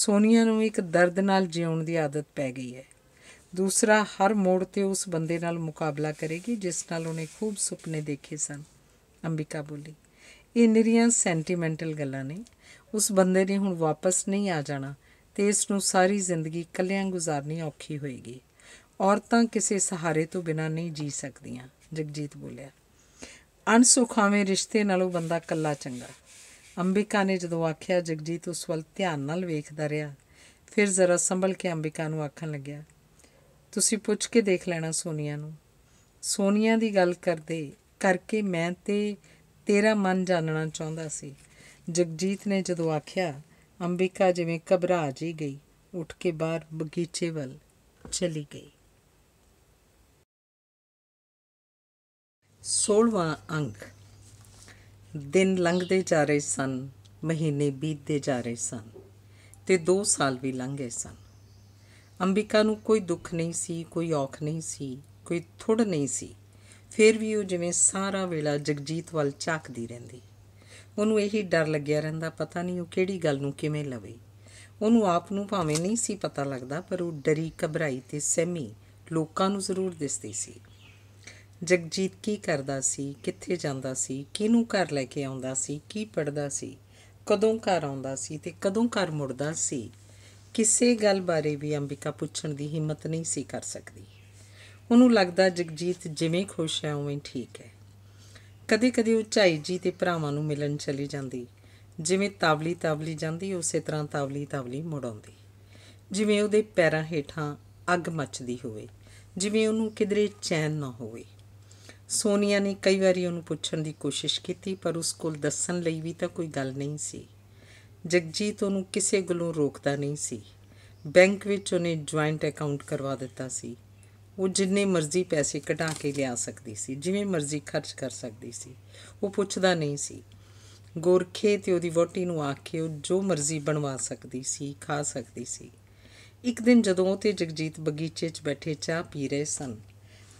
ਸੋਨੀਆ ਨੂੰ ਇੱਕ ਦਰਦ ਨਾਲ ਜਿਉਣ ਦੀ ਆਦਤ ਪੈ ਗਈ ਹੈ ਦੂਸਰਾ ਹਰ ਮੋੜ ਤੇ ਉਸ ਬੰਦੇ ਨਾਲ ਮੁਕਾਬਲਾ ਕਰੇਗੀ ਜਿਸ ਨਾਲ ਉਹਨੇ ਖੂਬ ਸੁਪਨੇ ਦੇਖੇ ਸਨ ਅੰਬਿਕਾ ਬੋਲੀ ਇਹ ਨਿਰੀਆਂ ਸੈਂਟੀਮੈਂਟਲ ਗੱਲਾਂ ਨੇ ਉਸ ਬੰਦੇ ਨੇ ਹੁਣ ਵਾਪਸ ਨਹੀਂ ਆ ਜਾਣਾ ਤੇ ਇਸ ਨੂੰ ਸਾਰੀ ਜ਼ਿੰਦਗੀ ਇਕੱਲਿਆਂ ਗੁਜ਼ਾਰਨੀ ਔਖੀ ਹੋਏਗੀ ਔਰਤਾਂ ਕਿਸੇ ਸਹਾਰੇ ਤੋਂ ਬਿਨਾਂ ਨਹੀਂ ਜੀ ਸਕਦੀਆਂ ਜਗਜੀਤ ਬੋਲਿਆ ਅਣਸੁਖਾਵੇਂ ਰਿਸ਼ਤੇ ਨਾਲੋਂ ਬੰਦਾ ਕੱਲਾ ਚੰਗਾ ਅੰਬਿਕਾ ਨੇ ਜਦੋਂ ਆਖਿਆ ਜਗਜੀਤ ਉਸ ਵੱਲ ਧਿਆਨ ਨਾਲ ਵੇਖਦਾ ਰਿਹਾ ਫਿਰ ਜ਼ਰਾ ਸੰਭਲ ਕੇ ਅੰਬਿਕਾ ਨੂੰ ਆਖਣ ਲੱਗਿਆ ਤੁਸੀਂ ਪੁੱਛ ਕੇ ਦੇਖ ਲੈਣਾ ਸੋਨੀਆ ਨੂੰ ਸੋਨੀਆ ਦੀ ਗੱਲ ਕਰਦੇ ਕਰਕੇ ਮੈਂ ਤੇ ਤੇਰਾ ਮਨ ਜਾਣਨਾ ਚਾਹੁੰਦਾ ਸੀ ਜਗਜੀਤ ਨੇ ਜਦੋਂ ਆਖਿਆ ਅੰਬਿਕਾ ਜਿਵੇਂ ਘਬਰਾ ਜੀ ਗਈ ਉੱਠ ਕੇ ਬਾਹਰ ਬਗੀਚੇ ਵੱਲ ਚਲੀ ਗਈ 16ਵਾਂ ਅੰਕ ਦਿਨ ਲੰਘਦੇ ਜਾ ਰਹੇ ਸਨ ਮਹੀਨੇ ਬੀਤਦੇ ਜਾ ਰਹੇ ਸਨ ਤੇ 2 ਸਾਲ ਵੀ ਲੰਘ ਗਏ ਸਨ ਅੰਬਿਕਾ ਨੂੰ ਕੋਈ ਦੁੱਖ ਨਹੀਂ ਸੀ ਕੋਈ ਔਖ ਨਹੀਂ ਸੀ ਕੋਈ ਥੁੜ ਨਹੀਂ ਸੀ ਫਿਰ ਵੀ ਉਹ ਜਿਵੇਂ ਸਾਰਾ ਵੇਲਾ ਜਗਜੀਤ ਵੱਲ ਝਾਕਦੀ ਰਹਿੰਦੀ ਉਹਨੂੰ ਇਹੀ ਡਰ ਲੱਗਿਆ ਰਹਿੰਦਾ ਪਤਾ ਨਹੀਂ ਉਹ ਕਿਹੜੀ ਗੱਲ ਨੂੰ ਕਿਵੇਂ ਲਵੇ ਉਹਨੂੰ ਆਪ ਨੂੰ ਭਾਵੇਂ ਨਹੀਂ ਸੀ ਪਤਾ ਲੱਗਦਾ ਪਰ ਉਹ ਡਰੀ ਘਬਰਾਈ ਤੇ ਸਹਿਮੀ ਲੋਕਾਂ ਨੂੰ ਜ਼ਰੂਰ ਦਿਸਦੀ ਸੀ ਜਗਜੀਤ ਕੀ ਕਰਦਾ ਸੀ ਕਿੱਥੇ ਜਾਂਦਾ ਸੀ ਕਿਹਨੂੰ ਘਰ ਲੈ ਕੇ ਆਉਂਦਾ ਸੀ ਕੀ ਪੜਦਾ ਸੀ ਕਦੋਂ ਘਰ ਆਉਂਦਾ ਸੀ ਤੇ ਕਦੋਂ ਘਰ ਮੁੜਦਾ ਸੀ ਕਿਸੇ ਗੱਲ ਬਾਰੇ ਵੀ ਅੰਬਿਕਾ ਪੁੱਛਣ ਦੀ ਹਿੰਮਤ ਨਹੀਂ ਸੀ ਕਰ ਸਕਦੀ ਉਹਨੂੰ ਲੱਗਦਾ ਜਗਜੀਤ ਜਿਵੇਂ ਖੁਸ਼ ਹੈ ਉਵੇਂ ਠੀਕ ਹੈ ਕਦੇ-ਕਦੇ ਉਹ ਜੀ ਤੇ ਭਰਾਵਾਂ ਨੂੰ ਮਿਲਣ ਚਲੀ ਜਾਂਦੀ ਜਿਵੇਂ ਤਾਵਲੀ ਤਾਵਲੀ ਜਾਂਦੀ ਉਸੇ ਤਰ੍ਹਾਂ ਤਾਵਲੀ ਤਾਵਲੀ ਮੁੜ ਆਉਂਦੀ ਜਿਵੇਂ ਉਹਦੇ ਪੈਰਾਂ ਹੇਠਾਂ ਅੱਗ ਮੱਚਦੀ ਹੋਵੇ ਜਿਵੇਂ ਉਹਨੂੰ ਕਿਧਰੇ ਚੈਨ ਨਾ ਹੋਵੇ ਸੋਨੀਆ ਨੇ ਕਈ ਵਾਰੀ ਉਹਨੂੰ ਪੁੱਛਣ ਦੀ ਕੋਸ਼ਿਸ਼ ਕੀਤੀ ਪਰ ਉਸ ਕੋਲ ਦੱਸਣ ਲਈ ਵੀ ਤਾਂ ਕੋਈ ਗੱਲ ਨਹੀਂ ਸੀ ਜਗਜੀਤ ਉਹਨੂੰ ਕਿਸੇ ਗੱਲੋਂ ਰੋਕਦਾ ਨਹੀਂ ਸੀ ਬੈਂਕ ਵਿੱਚ ਉਹਨੇ ਜੁਆਇੰਟ ਅਕਾਊਂਟ ਕਰਵਾ ਦਿੱਤਾ ਸੀ ਉਹ ਜਿੰਨੇ ਮਰਜ਼ੀ ਪੈਸੇ ਕਢਾ ਕੇ ਲਿਆ ਸਕਦੀ ਸੀ ਜਿਵੇਂ ਮਰਜ਼ੀ ਖਰਚ ਕਰ ਸਕਦੀ ਸੀ ਉਹ ਪੁੱਛਦਾ ਨਹੀਂ ਸੀ ਗੋਰਖੇ ਤੇ ਉਹਦੀ ਵੋਟੀ ਨੂੰ ਆਖੇ ਉਹ ਜੋ ਮਰਜ਼ੀ ਬਣਵਾ ਸਕਦੀ ਸੀ ਖਾ ਸਕਦੀ ਸੀ ਇੱਕ ਦਿਨ ਜਦੋਂ ਉਹ ਤੇ ਜਗਜੀਤ ਬਗੀਚੇ 'ਚ ਬੈਠੇ ਚਾਹ ਪੀ ਰਹੇ ਸਨ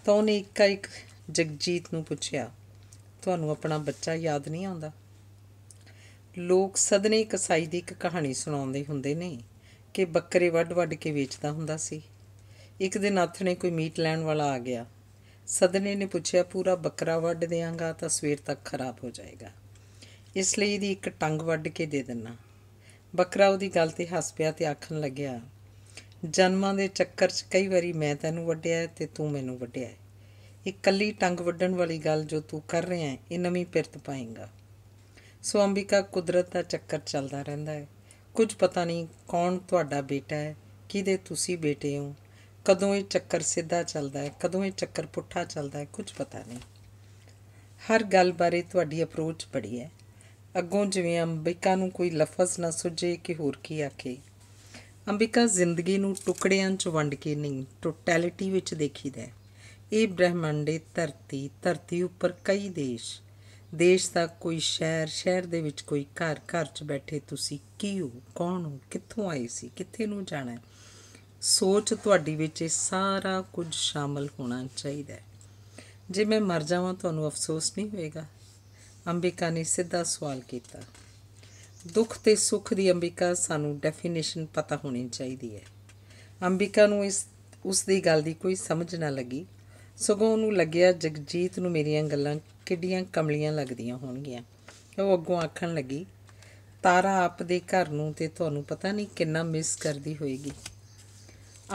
ਤਾਂ ਉਹਨੇ ਇੱਕ ਇੱਕ ਜਗਜੀਤ ਨੂੰ ਪੁੱਛਿਆ ਤੁਹਾਨੂੰ ਆਪਣਾ ਬੱਚਾ ਯਾਦ ਨਹੀਂ ਆਉਂਦਾ ਲੋਕ ਸਦਨੇ ਕਸਾਈ ਦੀ ਇੱਕ ਕਹਾਣੀ ਸੁਣਾਉਂਦੇ ਹੁੰਦੇ ਨੇ ਕਿ ਬੱਕਰੇ ਵੱਢ-ਵੱਢ ਕੇ ਵੇਚਦਾ ਹੁੰਦਾ ਸੀ ਇੱਕ ਦਿਨ ਆਥਣੇ ਕੋਈ ਮੀਟ ਲੈਣ ਵਾਲਾ ਆ ਗਿਆ ਸਦਨੇ ਨੇ ਪੁੱਛਿਆ ਪੂਰਾ ਬੱਕਰਾ ਵੱਢ ਦੇਵਾਂਗਾ ਤਾਂ ਸਵੇਰ ਤੱਕ ਖਰਾਬ ਹੋ ਜਾਏਗਾ ਇਸ ਲਈ ਇਹਦੀ ਇੱਕ ਟੰਗ ਵੱਢ ਕੇ ਦੇ ਦੇਣਾ ਬੱਕਰਾ ਉਹਦੀ ਗੱਲ ਤੇ ਹੱਸ ਪਿਆ ਤੇ ਆਖਣ ਲੱਗਿਆ ਜਨਮਾਂ ਦੇ ਚੱਕਰ 'ਚ ਕਈ ਵਾਰੀ ਮੈਂ ਤੈਨੂੰ ਵੱਢਿਆ ਤੇ ਤੂੰ ਮੈਨੂੰ ਵੱਢਿਆ ਇਹ ਕੱਲੀ ਟੰਗ ਵੱਢਣ ਵਾਲੀ ਗੱਲ ਜੋ ਤੂੰ ਕਰ ਰਿਹਾ ਹੈ ਇਹ ਨਵੀਂ ਪਿਰਤ ਪਾਏਗਾ ਸੋ ਅੰਬਿਕਾ ਕੁਦਰਤ ਦਾ ਚੱਕਰ ਚੱਲਦਾ ਰਹਿੰਦਾ ਹੈ ਕੁਝ ਪਤਾ ਨਹੀਂ ਕੌਣ ਤੁਹਾਡਾ ਬੇਟਾ ਹੈ ਕਿਹਦੇ ਤੁਸੀਂ ਬੇਟੇ ਹੋ ਕਦੋਂ ਇਹ ਚੱਕਰ ਸਿੱਧਾ ਚੱਲਦਾ ਹੈ ਕਦੋਂ ਇਹ ਚੱਕਰ ਪੁੱਠਾ ਚੱਲਦਾ ਹੈ ਕੁਝ ਪਤਾ ਨਹੀਂ ਹਰ ਗੱਲ ਬਾਰੇ ਤੁਹਾਡੀ ਅਪਰੋਚ ਬੜੀ ਹੈ ਅੱਗੋਂ ਜਿਵੇਂ ਅੰਬਿਕਾ ਨੂੰ ਕੋਈ ਲਫ਼ਜ਼ ਨਾ ਸੁਝੇ ਕਿ ਹੋਰ ਕੀ ਆਖੇ ਅੰਬਿਕਾ ਜ਼ਿੰਦਗੀ ਨੂੰ ਟੁਕੜਿਆਂ 'ਚ ਵੰਡ ਕੇ ਨਹੀਂ ਟੋਟੈਲਿਟੀ ਵਿੱਚ ਦੇਖੀਦਾ ਹੈ ਇਹ ਬ੍ਰਹਿਮੰਡੇ ਧਰਤੀ ਧਰਤੀ ਉੱਪਰ ਕਈ ਦੇਸ਼ ਦੇਸ਼ ਦਾ ਕੋਈ ਸ਼ਹਿਰ ਸ਼ਹਿਰ ਦੇ ਵਿੱਚ ਕੋਈ ਘਰ ਘਰ 'ਚ ਬੈਠੇ ਤੁਸੀਂ ਕੀ ਹੋ ਕੌਣ ਹੋ ਕਿੱਥੋਂ ਆਏ ਸੀ ਕਿੱਥੇ ਨੂੰ ਜਾਣਾ ਹੈ ਸੋਚ ਤੁਹਾਡੀ ਵਿੱਚ ਇਹ ਸਾਰਾ ਕੁਝ ਸ਼ਾਮਲ ਹੋਣਾ ਚਾਹੀਦਾ ਹੈ ਜੇ ਮੈਂ ਮਰ ਜਾਵਾਂ ਤੁਹਾਨੂੰ ਅਫਸੋਸ ਨਹੀਂ ਹੋਏਗਾ ਅੰਬਿਕਾ ਨੇ ਸਿੱਧਾ ਸਵਾਲ ਕੀਤਾ ਦੁੱਖ ਤੇ ਸੁੱਖ ਦੀ ਅੰਬਿਕਾ ਸਾਨੂੰ ਡੈਫੀਨੇਸ਼ਨ ਪਤਾ ਹੋਣੀ ਚਾਹੀਦੀ ਹੈ ਅੰਬਿਕਾ ਨੂੰ ਇਸ ਉਸ ਦੀ ਗੱਲ ਦੀ ਕੋਈ ਸਮਝ ਨਾ ਲੱਗੀ ਸਗੋਂ ਉਹਨੂੰ ਲੱਗਿਆ ਜਗਜੀਤ ਨੂੰ ਮੇਰੀਆਂ ਗੱਲਾਂ ਕਿੱਡੀਆਂ ਕਮਲੀਆਂ ਲੱਗਦੀਆਂ ਹੋਣਗੀਆਂ ਉਹ ਅੱਗੋਂ ਆਖਣ ਲੱਗੀ ਤਾਰਾ ਆਪਦੇ ਘਰ ਨੂੰ ਤੇ ਤੁਹਾਨੂੰ ਪਤਾ ਨਹੀਂ ਕਿੰਨਾ ਮਿਸ ਕਰਦੀ ਹੋਏਗੀ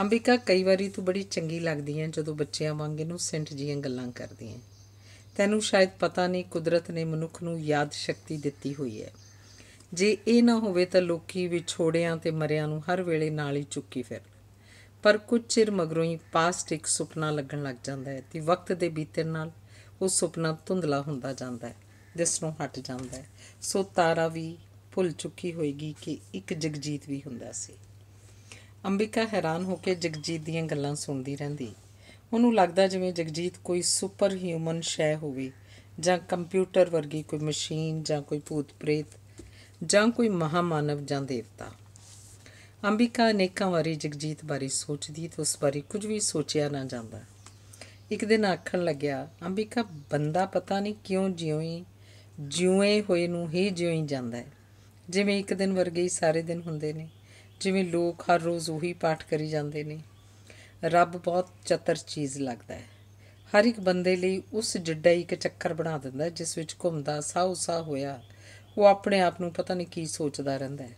ਅੰਬਿਕਾ ਕਈ ਵਾਰੀ ਤੂੰ ਬੜੀ ਚੰਗੀ ਲੱਗਦੀ ਹੈ ਜਦੋਂ ਬੱਚਿਆਂ ਵਾਂਗ ਇਹਨੂੰ ਸਿੰਟ ਜੀਆਂ ਗੱਲਾਂ ਕਰਦੀ ਹੈ ਤੈਨੂੰ ਸ਼ਾਇਦ ਪਤਾ ਨਹੀਂ ਕੁਦਰਤ ਨੇ ਮਨੁੱਖ ਨੂੰ ਯਾਦ ਸ਼ਕਤੀ ਦਿੱਤੀ ਹੋਈ ਹੈ ਜੇ ਇਹ ਨਾ ਹੋਵੇ ਤਾਂ ਲੋਕੀ ਵਿਛੋੜਿਆਂ ਤੇ ਮਰਿਆਂ ਨੂੰ ਹਰ ਵੇਲੇ ਨਾਲ ਹੀ ਚੁੱਕੀ ਫਿਰਨ ਪਰ ਕੁਝ ਚਿਰ ਮਗਰੋਂ ਹੀ ਪਾਸਟ ਇੱਕ ਸੁਪਨਾ ਲੱਗਣ ਲੱਗ ਜਾਂਦਾ ਹੈ ਤੇ ਵਕਤ ਦੇ ਬੀਤਣ ਨਾਲ ਉਹ ਸੁਪਨਾ ਧੁੰਦਲਾ ਹੁੰਦਾ ਜਾਂਦਾ ਹੈ ਜਿਸ ਨੂੰ ਹਟ ਜਾਂਦਾ ਹੈ ਸੋ ਤਾਰਾ ਵੀ ਭੁੱਲ ਚੁੱਕੀ ਹੋਏਗੀ ਕਿ ਇੱਕ ਜਗਜੀਤ ਵੀ ਹੁੰਦਾ ਸੀ ਅੰਬਿਕਾ ਹੈਰਾਨ ਹੋ ਕੇ ਜਗਜੀਤ ਦੀਆਂ ਗੱਲਾਂ ਸੁਣਦੀ ਰਹਿੰਦੀ ਉਹਨੂੰ ਲੱਗਦਾ ਜਿਵੇਂ ਜਗਜੀਤ ਕੋਈ ਸੁਪਰ ਹਿਊਮਨ ਸ਼ੈ ਹੋਵੇ ਜਾਂ ਕੰਪਿਊਟਰ ਵਰਗੀ ਕੋਈ ਮਸ਼ੀਨ ਜਾਂ ਕੋਈ ਭੂਤ ਪ੍ਰੇਤ ਜਾਂ ਕੋਈ ਮਹਾਮਾਨਵ ਜਾਂ ਦੇਵਤਾ ਅੰਬਿਕਾ ਅਨੇਕਾਂ ਵਾਰੀ ਜਗਜੀਤ ਬਾਰੇ ਸੋਚਦੀ ਤੇ ਉਸ ਬਾਰੇ ਕੁਝ ਵੀ ਸੋਚਿਆ ਨਾ ਜਾਂਦਾ ਇੱਕ ਦਿਨ ਆਖਣ ਲੱਗਿਆ ਅੰਬਿਕਾ ਬੰਦਾ ਪਤਾ ਨਹੀਂ ਕਿਉਂ ਜਿਉਂ ਹੀ ਜਿਉਂੇ ਹੋਏ ਨੂੰ ਹੀ ਜਿਉਂ ਹੀ ਜਾਂਦਾ ਹੈ ਜਿਵੇਂ ਇੱਕ ਦਿਨ ਵਰਗੇ ਹੀ ਸਾਰੇ ਦਿਨ ਹੁੰਦੇ ਨੇ ਜਿਵੇਂ ਲੋਕ ਹਰ ਰੋਜ਼ ਉਹੀ ਪਾਠ ਕਰੀ ਜਾਂਦੇ ਨੇ ਰੱਬ ਬਹੁਤ ਚਤਰ ਚੀਜ਼ ਲੱਗਦਾ ਹੈ ਹਰ ਇੱਕ ਬੰਦੇ ਲਈ ਉਸ ਜਿੱਡਾ ਹੀ ਇੱਕ ਚੱਕਰ ਬਣਾ ਦਿੰਦਾ ਜਿਸ ਵਿੱਚ ਘੁੰਮਦਾ ਸਾਹ ਉਸਾ ਹੋਇਆ ਉਹ ਆਪਣੇ ਆਪ ਨੂੰ ਪਤਾ ਨਹੀਂ ਕੀ ਸੋਚਦਾ ਰਹਿੰਦਾ ਹੈ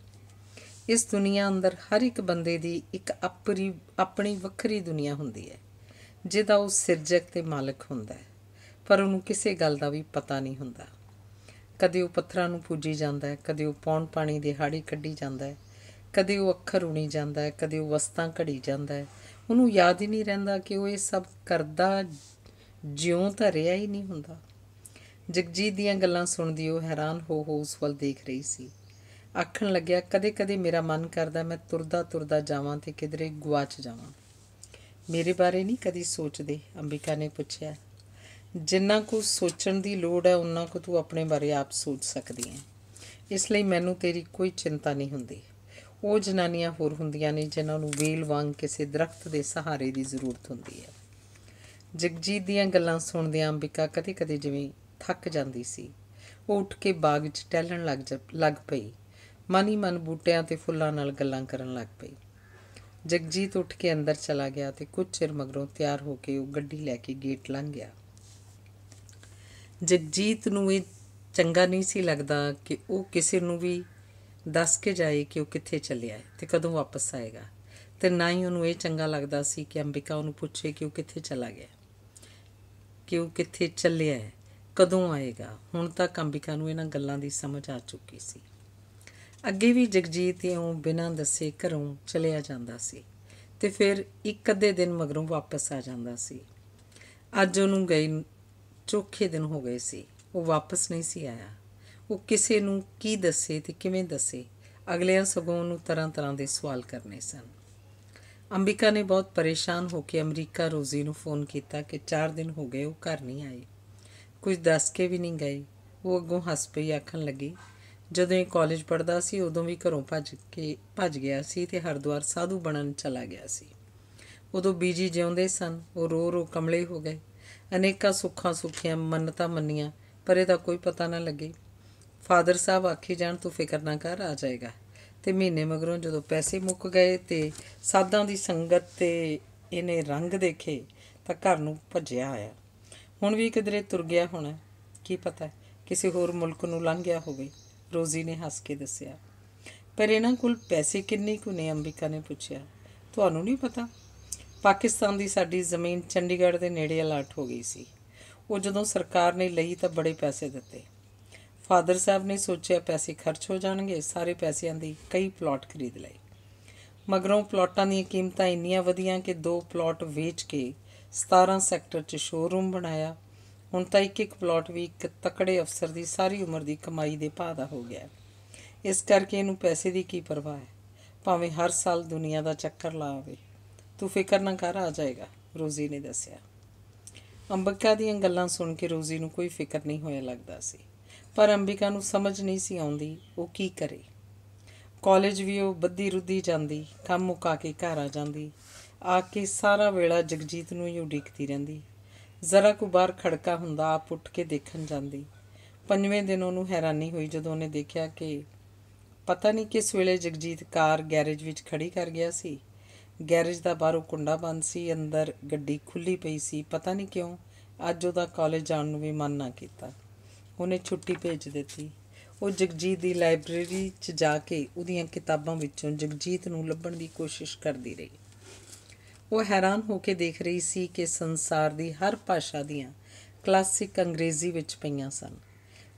ਇਸ ਦੁਨੀਆ ਅੰਦਰ ਹਰ ਇੱਕ ਬੰਦੇ ਦੀ ਇੱਕ ਆਪਣੀ ਆਪਣੀ ਵੱਖਰੀ ਦੁਨੀਆ ਹੁੰਦੀ ਹੈ ਜਿਹਦਾ ਉਹ ਸਿਰਜਕ ਤੇ ਮਾਲਕ ਹੁੰਦਾ ਹੈ ਪਰ ਉਹਨੂੰ ਕਿਸੇ ਗੱਲ ਦਾ ਵੀ ਪਤਾ ਨਹੀਂ ਹੁੰਦਾ ਕਦੇ ਉਹ ਪੱਥਰਾਂ ਨੂੰ ਪੂਜੀ ਜਾਂਦਾ ਹੈ ਕਦੇ ਉਹ ਪੌਣ ਪਾਣੀ ਦੀ ਹਾੜੀ ਕੱਢੀ ਜਾਂਦਾ ਹੈ ਕਦੇ ਉਹ ਅੱਖਰ ਉਣੀ ਜਾਂਦਾ ਹੈ ਕਦੇ ਉਹ ਵਸਤਾਂ ਘੜੀ ਜਾਂਦਾ ਹੈ ਉਹਨੂੰ ਯਾਦ ਹੀ ਨਹੀਂ ਰਹਿੰਦਾ ਕਿ ਉਹ ਇਹ ਸਭ ਕਰਦਾ ਜਿਉਂ ਤਾਂ ਰਿਹਾ ਹੀ ਨਹੀਂ ਹੁੰਦਾ ਜਗਜੀਤ ਦੀਆਂ ਗੱਲਾਂ ਸੁਣਦੀ ਉਹ ਹੈਰਾਨ ਹੋ ਹੋ ਉਸ ਵੱਲ ਦੇਖ ਰਹੀ ਸੀ ਆਖਣ ਲੱਗਿਆ ਕਦੇ-ਕਦੇ ਮੇਰਾ ਮਨ ਕਰਦਾ ਮੈਂ ਤੁਰਦਾ ਤੁਰਦਾ ਜਾਵਾਂ ਤੇ ਕਿਧਰੇ ਗੁਆਚ ਜਾਵਾਂ ਮੇਰੇ ਬਾਰੇ ਨਹੀਂ ਕਦੀ ਸੋਚਦੇ ਅੰਬਿਕਾ ਨੇ ਪੁੱਛਿਆ ਜਿੰਨਾ ਕੁ ਸੋਚਣ ਦੀ ਲੋੜ ਹੈ ਉਨਾ ਕੁ ਤੂੰ ਆਪਣੇ ਬਾਰੇ ਆਪ ਸੋਚ ਸਕਦੀ ਹੈ ਇਸ ਲਈ ਮੈਨੂੰ ਤੇਰੀ ਕੋਈ ਚਿੰਤਾ ਨਹੀਂ ਹੁੰਦੀ ਉਹ ਜਨਾਨੀਆਂ ਹੋਰ ਹੁੰਦੀਆਂ ਨੇ ਜਿਨ੍ਹਾਂ ਨੂੰ ਵੇਲ ਵਾਂਗ ਕਿਸੇ ਦਰਖਤ ਦੇ ਸਹਾਰੇ ਦੀ ਜ਼ਰੂਰਤ ਹੁੰਦੀ ਹੈ ਜਗਜੀਤ ਦੀਆਂ ਗੱਲਾਂ ਸੁਣਦਿਆਂ ਅੰਬਿਕਾ ਕਦੇ-ਕਦੇ ਜਿਵੇਂ ਥੱਕ ਜਾਂਦੀ ਸੀ ਉਹ ਉੱਠ ਕੇ ਬਾਗ 'ਚ ਟਹਿਲਣ ਲੱਗ ਲੱਗ ਪਈ ਮਨ ਹੀ ਮਨ ਬੂਟਿਆਂ ਤੇ ਫੁੱਲਾਂ ਨਾਲ ਗੱਲਾਂ ਕਰਨ ਲੱਗ ਪਈ ਜਗਜੀਤ ਉੱਠ ਕੇ ਅੰਦਰ ਚਲਾ ਗਿਆ ਤੇ ਕੁਝ ਚਿਰ ਮਗਰੋਂ ਤਿਆਰ ਹੋ ਕੇ ਉਹ ਗੱਡੀ ਲੈ ਕੇ ਗੇਟ ਲੰਘ ਗਿਆ ਜਗਜੀਤ ਨੂੰ ਇਹ ਚੰਗਾ ਨਹੀਂ ਸੀ ਲੱਗਦਾ ਕਿ ਉਹ ਕਿਸੇ ਨੂੰ ਵੀ ਦੱਸ ਕੇ ਜਾਏ ਕਿ ਉਹ ਕਿੱਥੇ ਚੱਲਿਆ ਹੈ ਤੇ ਕਦੋਂ ਵਾਪਸ ਆਏਗਾ ਤੇ ਨਾ ਹੀ ਉਹਨੂੰ ਇਹ ਚੰਗਾ ਲੱਗਦਾ ਸੀ ਕਿ ਅੰਬਿਕਾ ਉਹਨੂੰ ਪੁੱਛੇ ਕਿ ਉਹ ਕਿੱਥੇ ਚਲਾ ਗਿਆ ਕਿ ਉਹ ਕਿੱਥੇ ਚੱਲਿਆ ਹੈ ਕਦੋਂ ਆਏਗਾ ਹੁਣ ਤੱਕ ਅੰਬਿਕਾ ਨੂੰ ਇਹਨਾਂ ਗੱਲਾਂ ਦੀ ਸਮਝ ਆ ਚੁੱਕੀ ਸੀ ਅੱਗੇ ਵੀ ਜਗਜੀਤ ਇਉਂ ਬਿਨਾਂ ਦੱਸੇ ਘਰੋਂ ਚਲਿਆ ਜਾਂਦਾ ਸੀ ਤੇ ਫਿਰ ਇੱਕ ਅੱਧੇ ਦਿਨ ਮਗਰੋਂ ਵਾਪਸ ਆ ਜਾਂਦਾ ਸੀ ਅੱਜ ਉਹਨੂੰ ਗਈ ਚੋਖੇ ਦਿਨ ਹੋ ਗਏ ਸੀ ਉਹ ਵਾਪਸ ਨਹੀਂ ਸੀ ਆਇਆ ਉਹ ਕਿਸੇ ਨੂੰ ਕੀ ਦੱਸੇ ਤੇ ਕਿਵੇਂ ਦੱਸੇ ਅਗਲਿਆਂ ਸਗੋਂ ਉਹਨੂੰ ਤਰ੍ਹਾਂ ਤਰ੍ਹਾਂ ਦੇ ਸਵਾਲ ਕਰਨੇ ਸਨ ਅੰਬਿਕਾ ਨੇ ਬਹੁਤ ਪਰੇਸ਼ਾਨ ਹੋ ਕੇ ਅਮਰੀਕਾ ਰੋਜ਼ੀ ਨੂੰ ਫੋਨ ਕੀਤਾ ਕਿ 4 ਦਿਨ ਹੋ ਗਏ ਉਹ ਘਰ ਨਹੀਂ ਆਈ ਕੁਝ ਦੱਸ ਕੇ ਵੀ ਨਹੀਂ ਗਈ ਉਹ ਅੱਗੋਂ ਹੱਸ ਪਈ ਆਖਣ ਲੱਗੀ ਜਦੋਂ ਇਹ ਕਾਲਜ ਪੜਦਾ ਸੀ ਉਦੋਂ ਵੀ ਘਰੋਂ ਭੱਜ ਕੇ ਭੱਜ ਗਿਆ ਸੀ ਤੇ ਹਰਦੁਆਰ ਸਾਧੂ ਬਣਨ ਚਲਾ ਗਿਆ ਸੀ ਉਦੋਂ ਬੀਜੀ ਜਿਉਂਦੇ ਸਨ ਉਹ ਰੋ ਰੋ ਕਮਲੇ ਹੋ ਗਏ ਅਨੇਕਾਂ ਸੁੱਖਾਂ ਸੁੱਖੀਆਂ ਮੰਨਤਾ ਮੰਨੀਆਂ ਪਰ ਇਹਦਾ ਕੋਈ ਪਤਾ ਨਾ ਲੱਗੇ ਫਾਦਰ ਸਾਹਿਬ ਆਖੀ ਜਾਣ ਤੂੰ ਫਿਕਰ ਨਾ ਕਰ ਆ ਜਾਏਗਾ ਤੇ ਮਹੀਨੇ ਮਗਰੋਂ ਜਦੋਂ ਪੈਸੇ ਮੁੱਕ ਗਏ ਤੇ ਸਾਧਾਂ ਦੀ ਸੰਗਤ ਤੇ ਇਹਨੇ ਰੰਗ ਦੇਖੇ ਤਾਂ ਘਰ ਨੂੰ ਭੱਜਿਆ ਆਇਆ ਹੁਣ ਵੀ ਕਿਧਰੇ ਤੁਰ ਗਿਆ ਹੋਣਾ ਕੀ ਪਤਾ ਕਿਸੇ ਹੋਰ ਮੁਲਕ ਨੂੰ ਲੰਘ ਗਿਆ ਹੋਵੇ ਰੋਜ਼ੀ ਨੇ ਹੱਸ ਕੇ ਦੱਸਿਆ ਪਰ ਇਹਨਾਂ ਕੋਲ ਪੈਸੇ ਕਿੰਨੇ ਕੁ ਨੇ ਅੰਬਿਕਾ ਨੇ ਪੁੱਛਿਆ ਤੁਹਾਨੂੰ ਨਹੀਂ ਪਤਾ ਪਾਕਿਸਤਾਨ ਦੀ ਸਾਡੀ ਜ਼ਮੀਨ ਚੰਡੀਗੜ੍ਹ ਦੇ ਨੇੜੇ ਅਲਾਟ ਹੋ ਗਈ ਸੀ ਉਹ ਜਦੋਂ ਸਰਕਾਰ ਨੇ ਲਈ ਤਾਂ ਬੜੇ ਪੈਸੇ ਦਿੱਤੇ ਫਾਦਰ ਸਾਹਿਬ ਨੇ ਸੋਚਿਆ ਪੈਸੇ ਖਰਚ ਹੋ ਜਾਣਗੇ ਸਾਰੇ ਪੈਸਿਆਂ ਦੀ ਕਈ ਪਲਾਟ ਖਰੀਦ ਲਏ ਮਗਰੋਂ ਪਲਾਟਾਂ ਦੀਆਂ ਕੀਮਤਾਂ ਇੰਨੀਆਂ ਵਧੀਆਂ ਕਿ ਦੋ ਪਲਾਟ ਵੇਚ ਕੇ 17 ਸੈਕਟਰ 'ਚ ਸ਼ੋਰੂਮ ਬਣਾਇਆ ਹੁਣ ਤਾਂ ਇੱਕ ਇੱਕ ਪਲਾਟ ਵੀ ਇੱਕ ਤਕੜੇ ਅਫਸਰ ਦੀ ਸਾਰੀ ਉਮਰ ਦੀ ਕਮਾਈ ਦੇ ਭਾਅ ਦਾ ਹੋ ਗਿਆ ਇਸ ਕਰਕੇ ਇਹਨੂੰ ਪੈਸੇ ਦੀ ਕੀ ਪਰਵਾਹ ਹੈ ਭਾਵੇਂ ਹਰ ਸਾਲ ਦੁਨੀਆ ਦਾ ਚੱਕਰ ਲਾਵੇ ਤੂੰ ਫਿਕਰ ਨਾ ਕਰ ਆ ਜਾਏਗਾ ਰੋਜ਼ੀ ਨੇ ਦੱਸਿਆ ਅੰਬਿਕਾ ਦੀਆਂ ਗੱਲਾਂ ਸੁਣ ਕੇ ਰੋਜ਼ੀ ਨੂੰ ਕੋਈ ਫਿਕਰ ਨਹੀਂ ਹੋਇਆ ਲੱਗਦਾ ਸੀ ਪਰ ਅੰਬਿਕਾ ਨੂੰ ਸਮਝ ਨਹੀਂ ਸੀ ਆਉਂਦੀ ਉਹ ਕੀ ਕਰੇ ਕਾਲਜ ਵੀ ਉਹ ਬੱਦੀ ਰੁੱਦੀ ਜਾਂਦੀ ਕੰਮ ਮੁਕਾ ਕੇ ਘਰ ਆ ਜਾਂਦੀ ਆ ਕੇ ਸਾਰਾ ਵੇਲਾ ਜਗਜੀਤ ਨੂੰ ਹੀ ਉਡੀਕਦੀ ਰਹਿੰਦੀ ਜ਼ਰਾ ਕੁ ਬਾਹਰ ਖੜਕਾ ਹੁੰਦਾ ਆਪ ਉੱਠ ਕੇ ਦੇਖਣ ਜਾਂਦੀ ਪੰਜਵੇਂ ਦਿਨ ਉਹਨੂੰ ਹੈਰਾਨੀ ਹੋਈ ਜਦੋਂ ਉਹਨੇ ਦੇਖਿਆ ਕਿ ਪਤਾ ਨਹੀਂ ਕਿਸ ਵੇਲੇ ਜਗਜੀਤ ਕਾਰ ਗੈਰੇਜ ਵਿੱਚ ਖੜੀ ਕਰ ਗਿਆ ਸੀ ਗੈਰੇਜ ਦਾ ਬਾਹਰੋਂ ਕੁੰਡਾ ਬੰਦ ਸੀ ਅੰਦਰ ਗੱਡੀ ਖੁੱਲੀ ਪਈ ਸੀ ਪਤਾ ਨਹੀਂ ਕਿਉਂ ਅੱਜ ਉਹਦਾ ਕਾਲਜ ਜਾਣ ਨੂੰ ਵੀ ਮਨ ਨਾ ਕੀਤਾ ਉਹਨੇ ਛੁੱਟੀ ਭੇਜ ਦਿੱਤੀ ਉਹ ਜਗਜੀਤ ਦੀ ਲਾਇਬ੍ਰੇਰੀ 'ਚ ਜਾ ਕੇ ਉਹਦੀਆਂ ਕਿਤਾਬਾਂ ਵਿੱਚੋਂ ਜਗਜੀਤ ਨੂੰ ਲੱਭਣ ਦੀ ਕੋਸ਼ਿਸ਼ ਕਰਦੀ ਰਹੀ ਉਹ ਹੈਰਾਨ ਹੋ ਕੇ ਦੇਖ ਰਹੀ ਸੀ ਕਿ ਸੰਸਾਰ ਦੀ ਹਰ ਭਾਸ਼ਾ ਦੀਆਂ ਕਲਾਸਿਕ ਅੰਗਰੇਜ਼ੀ ਵਿੱਚ ਪਈਆਂ ਸਨ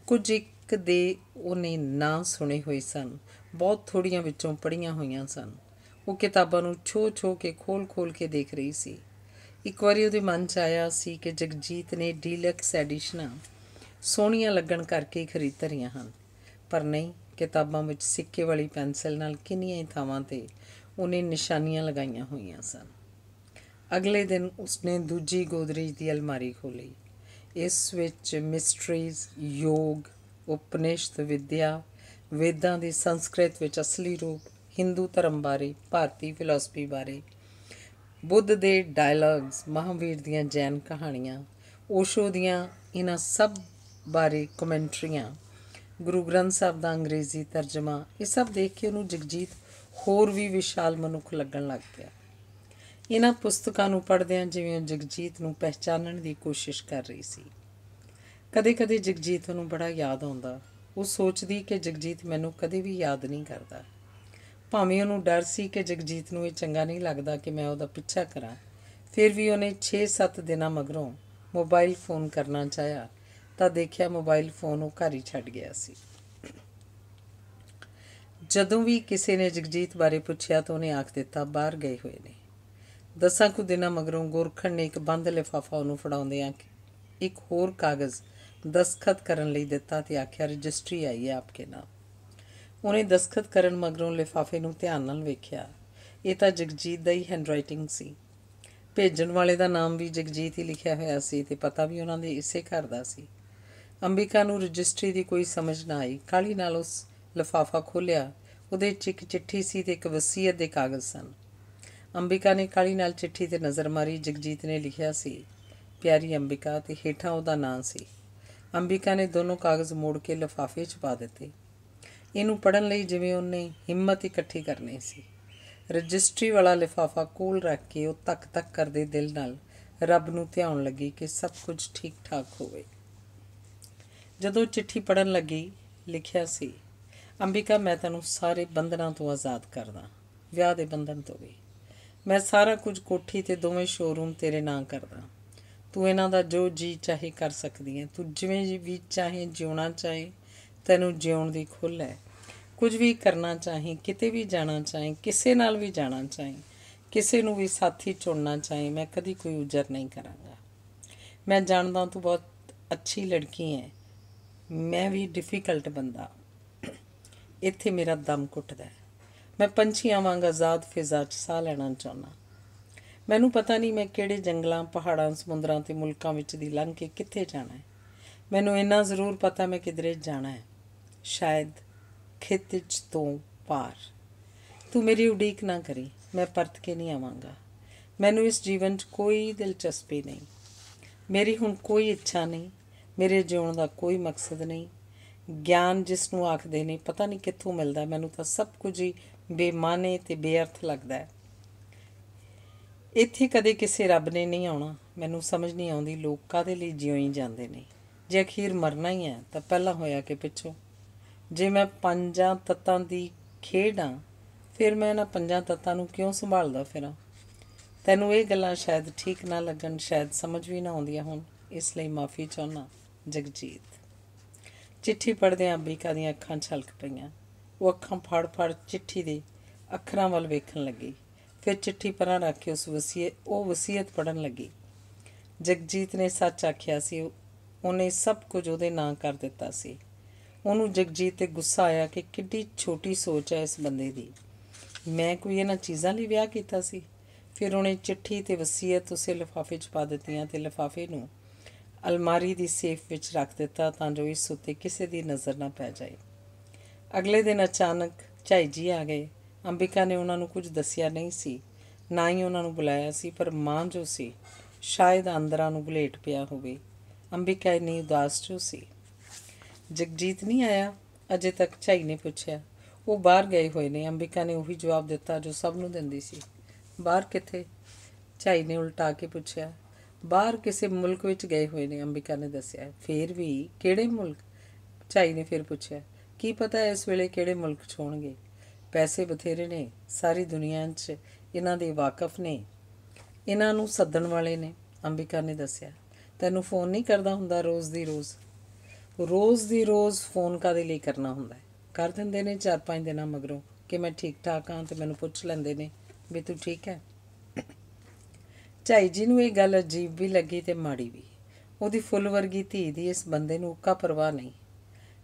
ਕੁਝ ਇੱਕ ਦੇ ਉਹਨੇ ਨਾਂ ਸੁਣੇ ਹੋਏ ਸਨ ਬਹੁਤ ਥੋੜੀਆਂ ਵਿੱਚੋਂ ਪੜੀਆਂ ਹੋਈਆਂ ਸਨ ਉਹ ਕਿਤਾਬਾਂ ਨੂੰ ਛੋ-ਛੋ ਕੇ ਖੋਲ-ਖੋਲ ਕੇ ਦੇਖ ਰਹੀ ਸੀ ਇੱਕ ਵਾਰੀ ਉਹਦੇ ਮਨ 'ਚ ਆਇਆ ਸੀ ਕਿ ਜਗਜੀਤ ਨੇ ਡੀਲਕਸ ਐਡੀਸ਼ਨਾਂ ਸੋਹਣੀਆਂ ਲੱਗਣ ਕਰਕੇ ਖਰੀਦ ਰੀਆਂ ਹਨ ਪਰ ਨਹੀਂ ਕਿਤਾਬਾਂ ਵਿੱਚ ਸਿੱਕੇ ਵਾਲੀ ਪੈਨਸਲ ਨਾਲ ਕਿੰਨੀਆਂ ਥਾਵਾਂ ਤੇ ਉਹਨੇ ਨਿਸ਼ਾਨੀਆਂ ਲਗਾਈਆਂ ਹੋਈਆਂ ਸਨ ਅਗਲੇ ਦਿਨ ਉਸਨੇ ਦੂਜੀ ਗੋਦਰੇਜ ਦੀ ਅਲਮਾਰੀ ਖੋਲੀ ਇਸ ਵਿੱਚ ਮਿਸਟਰੀਜ਼ ਯੋਗ ਉਪਨਿਸ਼ਦ ਵਿਦਿਆ ਵੇਦਾਂ ਦੇ ਸੰਸਕ੍ਰਿਤ ਵਿੱਚ ਅਸਲੀ ਰੂਪ ਹਿੰਦੂ ਧਰਮ ਬਾਰੇ ਭਾਰਤੀ ਫਿਲਾਸਫੀ ਬਾਰੇ ਬੁੱਧ ਦੇ ਡਾਇਲੌਗਸ ਮਹਾਵੀਰ ਦੀਆਂ ਜੈਨ ਕਹਾਣੀਆਂ ਓਸ਼ੋ ਦੀਆਂ ਇਹਨਾਂ ਸਭ ਬਾਰੇ ਕਮੈਂਟਰੀਆਂ ਗੁਰੂ ਗ੍ਰੰਥ ਸਾਹਿਬ ਦਾ ਅੰਗਰੇਜ਼ੀ ਤਰਜਮਾ ਇਹ ਸਭ ਦੇਖ ਕੇ ਉਹਨੂੰ ਜਗਜੀਤ ਹੋਰ ਵੀ ਵਿਸ਼ਾਲ ਮਨੁੱਖ ਲੱਗਣ ਲੱਗ ਪਿਆ ਇਹਨਾਂ ਪੁਸਤਕਾਂ ਨੂੰ ਪੜਦਿਆਂ ਜਿਵੇਂ ਜਗਜੀਤ ਨੂੰ ਪਛਾਣਨ ਦੀ ਕੋਸ਼ਿਸ਼ ਕਰ ਰਹੀ ਸੀ ਕਦੇ-ਕਦੇ ਜਗਜੀਤ ਨੂੰ ਬੜਾ ਯਾਦ ਆਉਂਦਾ ਉਹ ਸੋਚਦੀ ਕਿ ਜਗਜੀਤ ਮੈਨੂੰ ਕਦੇ ਵੀ ਯਾਦ ਨਹੀਂ ਕਰਦਾ ਭਾਵੇਂ ਉਹਨੂੰ ਡਰ ਸੀ ਕਿ ਜਗਜੀਤ ਨੂੰ ਇਹ ਚੰਗਾ ਨਹੀਂ ਲੱਗਦਾ ਕਿ ਮੈਂ ਉਹਦਾ ਪਿੱਛਾ ਕਰਾਂ ਫਿਰ ਵੀ ਉਹਨੇ 6-7 ਦਿਨਾਂ ਮਗਰੋਂ ਮੋਬਾਈਲ ਫੋਨ ਕਰਨਾ ਚਾਹਿਆ ਤਾਂ ਦੇਖਿਆ ਮੋਬਾਈਲ ਫੋਨ ਉਹ ਘਰ ਹੀ ਛੱਡ ਗਿਆ ਸੀ ਜਦੋਂ ਵੀ ਕਿਸੇ ਨੇ ਜਗਜੀਤ ਬਾਰੇ ਪੁੱਛਿਆ ਤਾਂ ਉਹਨੇ ਆਖ ਦਿੱਤਾ ਬਾਹਰ ਗਏ ਹੋਏ ਨੇ ਦਸਾਂ ਕੁ ਦਿਨਾਂ ਮਗਰੋਂ ਗੋਰਖਣ ਨੇ ਇੱਕ ਬੰਦ ਲਿਫਾਫਾ ਉਹਨੂੰ ਫੜਾਉਂਦੇ ਆ ਕਿ ਇੱਕ ਹੋਰ ਕਾਗਜ਼ ਦਸਖਤ ਕਰਨ ਲਈ ਦਿੱਤਾ ਤੇ ਆਖਿਆ ਰਜਿਸਟਰੀ ਆਈ ਹੈ ਆਪਕੇ ਨਾਮ ਉਹਨੇ ਦਸਖਤ ਕਰਨ ਮਗਰੋਂ ਲਿਫਾਫੇ ਨੂੰ ਧਿਆਨ ਨਾਲ ਵੇਖਿਆ ਇਹ ਤਾਂ ਜਗਜੀਤ ਦਾ ਹੀ ਹੈਂਡਰਾਈਟਿੰਗ ਸੀ ਭੇਜਣ ਵਾਲੇ ਦਾ ਨਾਮ ਵੀ ਜਗਜੀਤ ਹੀ ਲਿਖਿਆ ਹੋਇਆ ਸੀ ਤੇ ਪਤਾ ਵੀ ਉਹਨਾਂ ਦੇ ਇਸੇ ਘਰ ਦਾ ਸੀ ਅੰਬਿਕਾ ਨੂੰ ਰਜਿਸਟਰੀ ਦੀ ਕੋਈ ਸਮਝ ਨਾ ਆਈ ਕਾਲੀ ਨਾਲ ਉਸ ਲਿਫਾਫਾ ਖੋਲ੍ਹਿਆ ਉਹਦੇ ਵਿੱਚ ਇੱਕ ਚਿੱਠੀ ਸੀ ਤੇ ਇੱਕ ਵਸੀਅਤ ਦੇ ਕਾਗਜ਼ ਸਨ ਅੰਬਿਕਾ ਨੇ ਕਾਲੀ ਨਾਲ ਚਿੱਠੀ ਤੇ ਨਜ਼ਰ ਮਾਰੀ ਜਗਜੀਤ ਨੇ ਲਿਖਿਆ ਸੀ ਪਿਆਰੀ ਅੰਬਿਕਾ ਤੇ ਹੀਠਾ ਉਹਦਾ ਨਾਂ ਸੀ ਅੰਬਿਕਾ ਨੇ ਦੋਨੋਂ ਕਾਗਜ਼ ਮੋੜ ਕੇ ਲਫਾਫੇ 'ਚ ਪਾ ਦਿੱਤੇ ਇਹਨੂੰ ਪੜਨ ਲਈ ਜਿਵੇਂ ਉਹਨੇ ਹਿੰਮਤ ਇਕੱਠੀ ਕਰਨੀ ਸੀ ਰਜਿਸਟਰੀ ਵਾਲਾ ਲਿਫਾਫਾ ਕੋਲ ਰੱਖ ਕੇ ਉਹ ਤੱਕ ਤੱਕ ਕਰਦੇ ਦਿਲ ਨਾਲ ਰੱਬ ਨੂੰ ਧਿਆਉਣ ਲੱਗੀ ਕਿ ਸਭ ਕੁਝ ਠੀਕ ਠਾਕ ਹੋਵੇ ਜਦੋਂ ਚਿੱਠੀ ਪੜਨ ਲੱਗੀ ਲਿਖਿਆ ਸੀ ਅੰਬਿਕਾ ਮੈਂ ਤੈਨੂੰ ਸਾਰੇ ਬੰਧਨਾਂ ਤੋਂ ਆਜ਼ਾਦ ਕਰਦਾ ਵਿਆਹ ਦੇ ਬੰਧਨ ਤੋਂ ਵੀ ਮੈਂ ਸਾਰਾ ਕੁਝ ਕੋਠੀ ਤੇ ਦੋਵੇਂ ਸ਼ੋਰੂਮ ਤੇਰੇ ਨਾਂ ਕਰਦਾ ਤੂੰ ਇਹਨਾਂ ਦਾ ਜੋ ਜੀ ਚਾਹੇ ਕਰ ਸਕਦੀ ਹੈ ਤੂੰ ਜਿਵੇਂ ਵੀ ਚਾਹੇ ਜਿਉਣਾ ਚਾਹੇ ਤੈਨੂੰ ਜਿਉਣ ਦੀ ਖੁੱਲ ਹੈ ਕੁਝ ਵੀ ਕਰਨਾ ਚਾਹੇ ਕਿਤੇ ਵੀ ਜਾਣਾ ਚਾਹੇ ਕਿਸੇ ਨਾਲ ਵੀ ਜਾਣਾ ਚਾਹੇ ਕਿਸੇ ਨੂੰ ਵੀ ਸਾਥੀ ਚੁਣਨਾ ਚਾਹੇ ਮੈਂ ਕਦੀ ਕੋਈ ਉਜਰ ਨਹੀਂ ਕਰਾਂਗਾ ਮੈਂ ਜਾਣਦਾ ਤੂੰ ਬਹੁਤ ਅੱਛੀ ਲੜਕੀ ਹੈ ਮੈਂ ਵੀ ਡਿਫਿਕਲਟ ਬੰਦਾ ਇੱਥੇ ਮੇਰਾ ਦਮ ਘੁੱਟਦਾ ਹੈ ਮੈਂ ਪੰਛੀਆਂ ਵਾਂਗ ਆਜ਼ਾਦ ਫਿਜ਼ਾ 'ਚ ਸਾਹ ਲੈਣਾ ਚਾਹੁੰਦਾ ਮੈਨੂੰ ਪਤਾ ਨਹੀਂ ਮੈਂ ਕਿਹੜੇ ਜੰਗਲਾਂ ਪਹਾੜਾਂ ਸਮੁੰਦਰਾਂ ਤੇ ਮੁਲਕਾਂ ਵਿੱਚ ਦੀ ਲੰਘ ਕੇ ਕਿੱਥੇ ਜਾਣਾ ਹੈ ਮੈਨੂੰ ਇੰਨਾ ਜ਼ਰੂਰ ਪਤਾ ਮੈਂ ਕਿਧਰੇ ਜਾਣਾ ਹੈ ਸ਼ਾਇਦ ਖੇਤਿਚ ਤੋਂ ਪਾਰ ਤੂੰ ਮੇਰੀ ਉਡੀਕ ਨਾ ਕਰੀ ਮੈਂ ਪਰਤ ਕੇ ਨਹੀਂ ਆਵਾਂਗਾ ਮੈਨੂੰ ਇਸ ਜੀਵਨ 'ਚ ਕੋਈ ਦਿਲਚਸਪੀ ਨਹੀਂ ਮੇਰੀ ਹੁਣ ਕੋਈ ਇੱਛਾ ਨਹੀਂ ਮੇਰੇ ਜਿਉਣ ਦਾ ਕੋਈ ਮਕਸਦ ਨਹੀਂ ਗਿਆਨ ਜਿਸ ਨੂੰ ਆਖਦੇ ਨੇ ਪਤਾ ਨਹੀਂ ਕਿੱਥੋਂ ਮਿਲਦਾ ਮੈਨੂੰ ਤਾਂ ਸਭ ਕੁਝ ਹੀ ਬੇਮਾਨੇ ਤੇ ਬੇਅਰਥ ਲੱਗਦਾ ਹੈ ਇੱਥੇ ਕਦੇ ਕਿਸੇ ਰੱਬ ਨੇ ਨਹੀਂ ਆਉਣਾ ਮੈਨੂੰ ਸਮਝ ਨਹੀਂ ਆਉਂਦੀ ਲੋਕ ਕਾਦੇ ਲਈ ਜਿਉਂ ਹੀ ਜਾਂਦੇ ਨੇ ਜੇ ਅਖੀਰ ਮਰਨਾ ਹੀ ਹੈ ਤਾਂ ਪਹਿਲਾਂ ਹੋਇਆ ਕਿ ਪਿੱਛੋਂ ਜੇ ਮੈਂ ਪੰਜਾਂ ਤੱਤਾਂ ਦੀ ਖੇਡਾਂ ਫਿਰ ਮੈਂ ਇਹਨਾਂ ਪੰਜਾਂ ਤੱਤਾਂ ਨੂੰ ਕਿਉਂ ਸੰਭਾਲਦਾ ਫਿਰਾਂ ਤੈਨੂੰ ਇਹ ਗੱਲਾਂ ਸ਼ਾਇਦ ਠੀਕ ਨਾ ਲੱਗਣ ਸ਼ਾਇਦ ਸਮਝ ਵੀ ਨਾ ਆਉਂਦੀਆਂ ਹੋਣ ਇਸ ਲਈ ਮਾਫੀ ਚਾਹਨਾ ਜਗਜੀਤ ਚਿੱਠੀ ਪੜਦਿਆਂ ਅੰਬਿਕਾ ਦੀਆਂ ਅੱਖਾਂ ਛਲਕ ਪਈਆਂ ਉਹ ਅੱਖਾਂ ਫੜ-ਫੜ ਚਿੱਠੀ ਦੇ ਅੱਖਰਾਂ ਵੱਲ ਵੇਖਣ ਲੱਗੀ ਫਿਰ ਚਿੱਠੀ ਪਰਾਂ ਰੱਖ ਕੇ ਉਸ ਵਸੀਏ ਉਹ ਵਸੀਅਤ ਪੜਨ ਲੱਗੀ ਜਗਜੀਤ ਨੇ ਸੱਚ ਆਖਿਆ ਸੀ ਉਹਨੇ ਸਭ ਕੁਝ ਉਹਦੇ ਨਾਂ ਕਰ ਦਿੱਤਾ ਸੀ ਉਹਨੂੰ ਜਗਜੀਤ ਤੇ ਗੁੱਸਾ ਆਇਆ ਕਿ ਕਿੱਡੀ ਛੋਟੀ ਸੋਚ ਹੈ ਇਸ ਬੰਦੇ ਦੀ ਮੈਂ ਕੋਈ ਇਹਨਾਂ ਚੀਜ਼ਾਂ ਲਈ ਵਿਆਹ ਕੀਤਾ ਸੀ ਫਿਰ ਉਹਨੇ ਚਿੱਠੀ ਤੇ ਵਸੀਅਤ ਉਸੇ ਲਿਫਾਫੇ 'ਚ ਪਾ ਦਿੱਤੀਆਂ ਤੇ ਲਿਫਾਫੇ ਨੂੰ ਅਲਮਾਰੀ ਦੀ ਸੇਫ ਵਿੱਚ ਰੱਖ ਦਿੱਤਾ ਤਾਂ ਜੋ ਇਸ ਉੱਤੇ ਕਿਸੇ ਦੀ ਨਜ਼ਰ ਨਾ ਪੈ ਜਾਏ ਅਗਲੇ ਦਿਨ ਅਚਾਨਕ ਚਾਈ ਜੀ ਆ ਗਏ ਅੰਬਿਕਾ ਨੇ ਉਹਨਾਂ ਨੂੰ ਕੁਝ ਦੱਸਿਆ ਨਹੀਂ ਸੀ ਨਾ ਹੀ ਉਹਨਾਂ ਨੂੰ ਬੁਲਾਇਆ ਸੀ ਪਰ ਮਾਂ ਜੋ ਸੀ ਸ਼ਾਇਦ ਅੰਦਰਾਂ ਨੂੰ ਗਲੇਟ ਪਿਆ ਹੋਵੇ ਅੰਬਿਕਾ ਇੰਨੀ ਉਦਾਸ ਜੋ ਸੀ ਜਗਜੀਤ ਨਹੀਂ ਆਇਆ ਅਜੇ ਤੱਕ ਚਾਈ ਨੇ ਪੁੱਛਿਆ ਉਹ ਬਾਹਰ ਗਏ ਹੋਏ ਨੇ ਅੰਬਿਕਾ ਨੇ ਉਹੀ ਜਵਾਬ ਦਿੱਤਾ ਜੋ ਸਭ ਨੂੰ ਦਿੰਦੀ ਸੀ ਬਾਹਰ ਕਿੱਥੇ ਚਾਈ ਨੇ ਉਲਟਾ ਕੇ ਪੁੱਛਿਆ ਬਾਹਰ ਕਿਸੇ ਮੁਲਕ ਵਿੱਚ ਗਏ ਹੋਏ ਨੇ ਅੰਬਿਕਾ ਨੇ ਦੱਸਿਆ ਫੇਰ ਵੀ ਕਿਹੜੇ ਮੁਲਕ ਚਾਈ ਨੇ ਫਿਰ ਪੁੱਛਿਆ ਕੀ ਪਤਾ ਇਸ ਵੇਲੇ ਕਿਹੜੇ ਮੁਲਕ 'ਚ ਹੋਣਗੇ ਪੈਸੇ ਬਥੇਰੇ ਨੇ ਸਾਰੀ ਦੁਨੀਆ 'ਚ ਇਹਨਾਂ ਦੇ ਵਾਕਫ ਨੇ ਇਹਨਾਂ ਨੂੰ ਸੱਦਣ ਵਾਲੇ ਨੇ ਅੰਬਿਕਾ ਨੇ ਦੱਸਿਆ ਤੈਨੂੰ ਫੋਨ ਨਹੀਂ ਕਰਦਾ ਹੁੰਦਾ ਰੋਜ਼ ਦੀ ਰੋਜ਼ ਰੋਜ਼ ਦੀ ਰੋਜ਼ ਫੋਨ ਕਾਦੇ ਲਈ ਕਰਨਾ ਹੁੰਦਾ ਹੈ ਕਰ ਦਿੰਦੇ ਨੇ 4-5 ਦਿਨਾਂ ਮਗਰੋਂ ਕਿ ਮੈਂ ਠੀਕ ਠਾਕ ਹਾਂ ਤੇ ਮੈਨੂੰ ਪੁੱਛ ਲੈਂਦੇ ਨੇ ਵੀ ਤੂੰ ਠੀਕ ਹੈ ਚਾਈ ਜੀ ਨੂੰ ਇਹ ਗੱਲ ਅਜੀਬ ਵੀ ਲੱਗੀ ਤੇ ਮਾੜੀ ਵੀ ਉਹਦੀ ਫੁੱਲ ਵਰਗੀ ਧੀ ਦੀ ਇਸ ਬੰਦੇ ਨੂੰ ਉੱਕਾ ਪਰਵਾਹ ਨਹੀਂ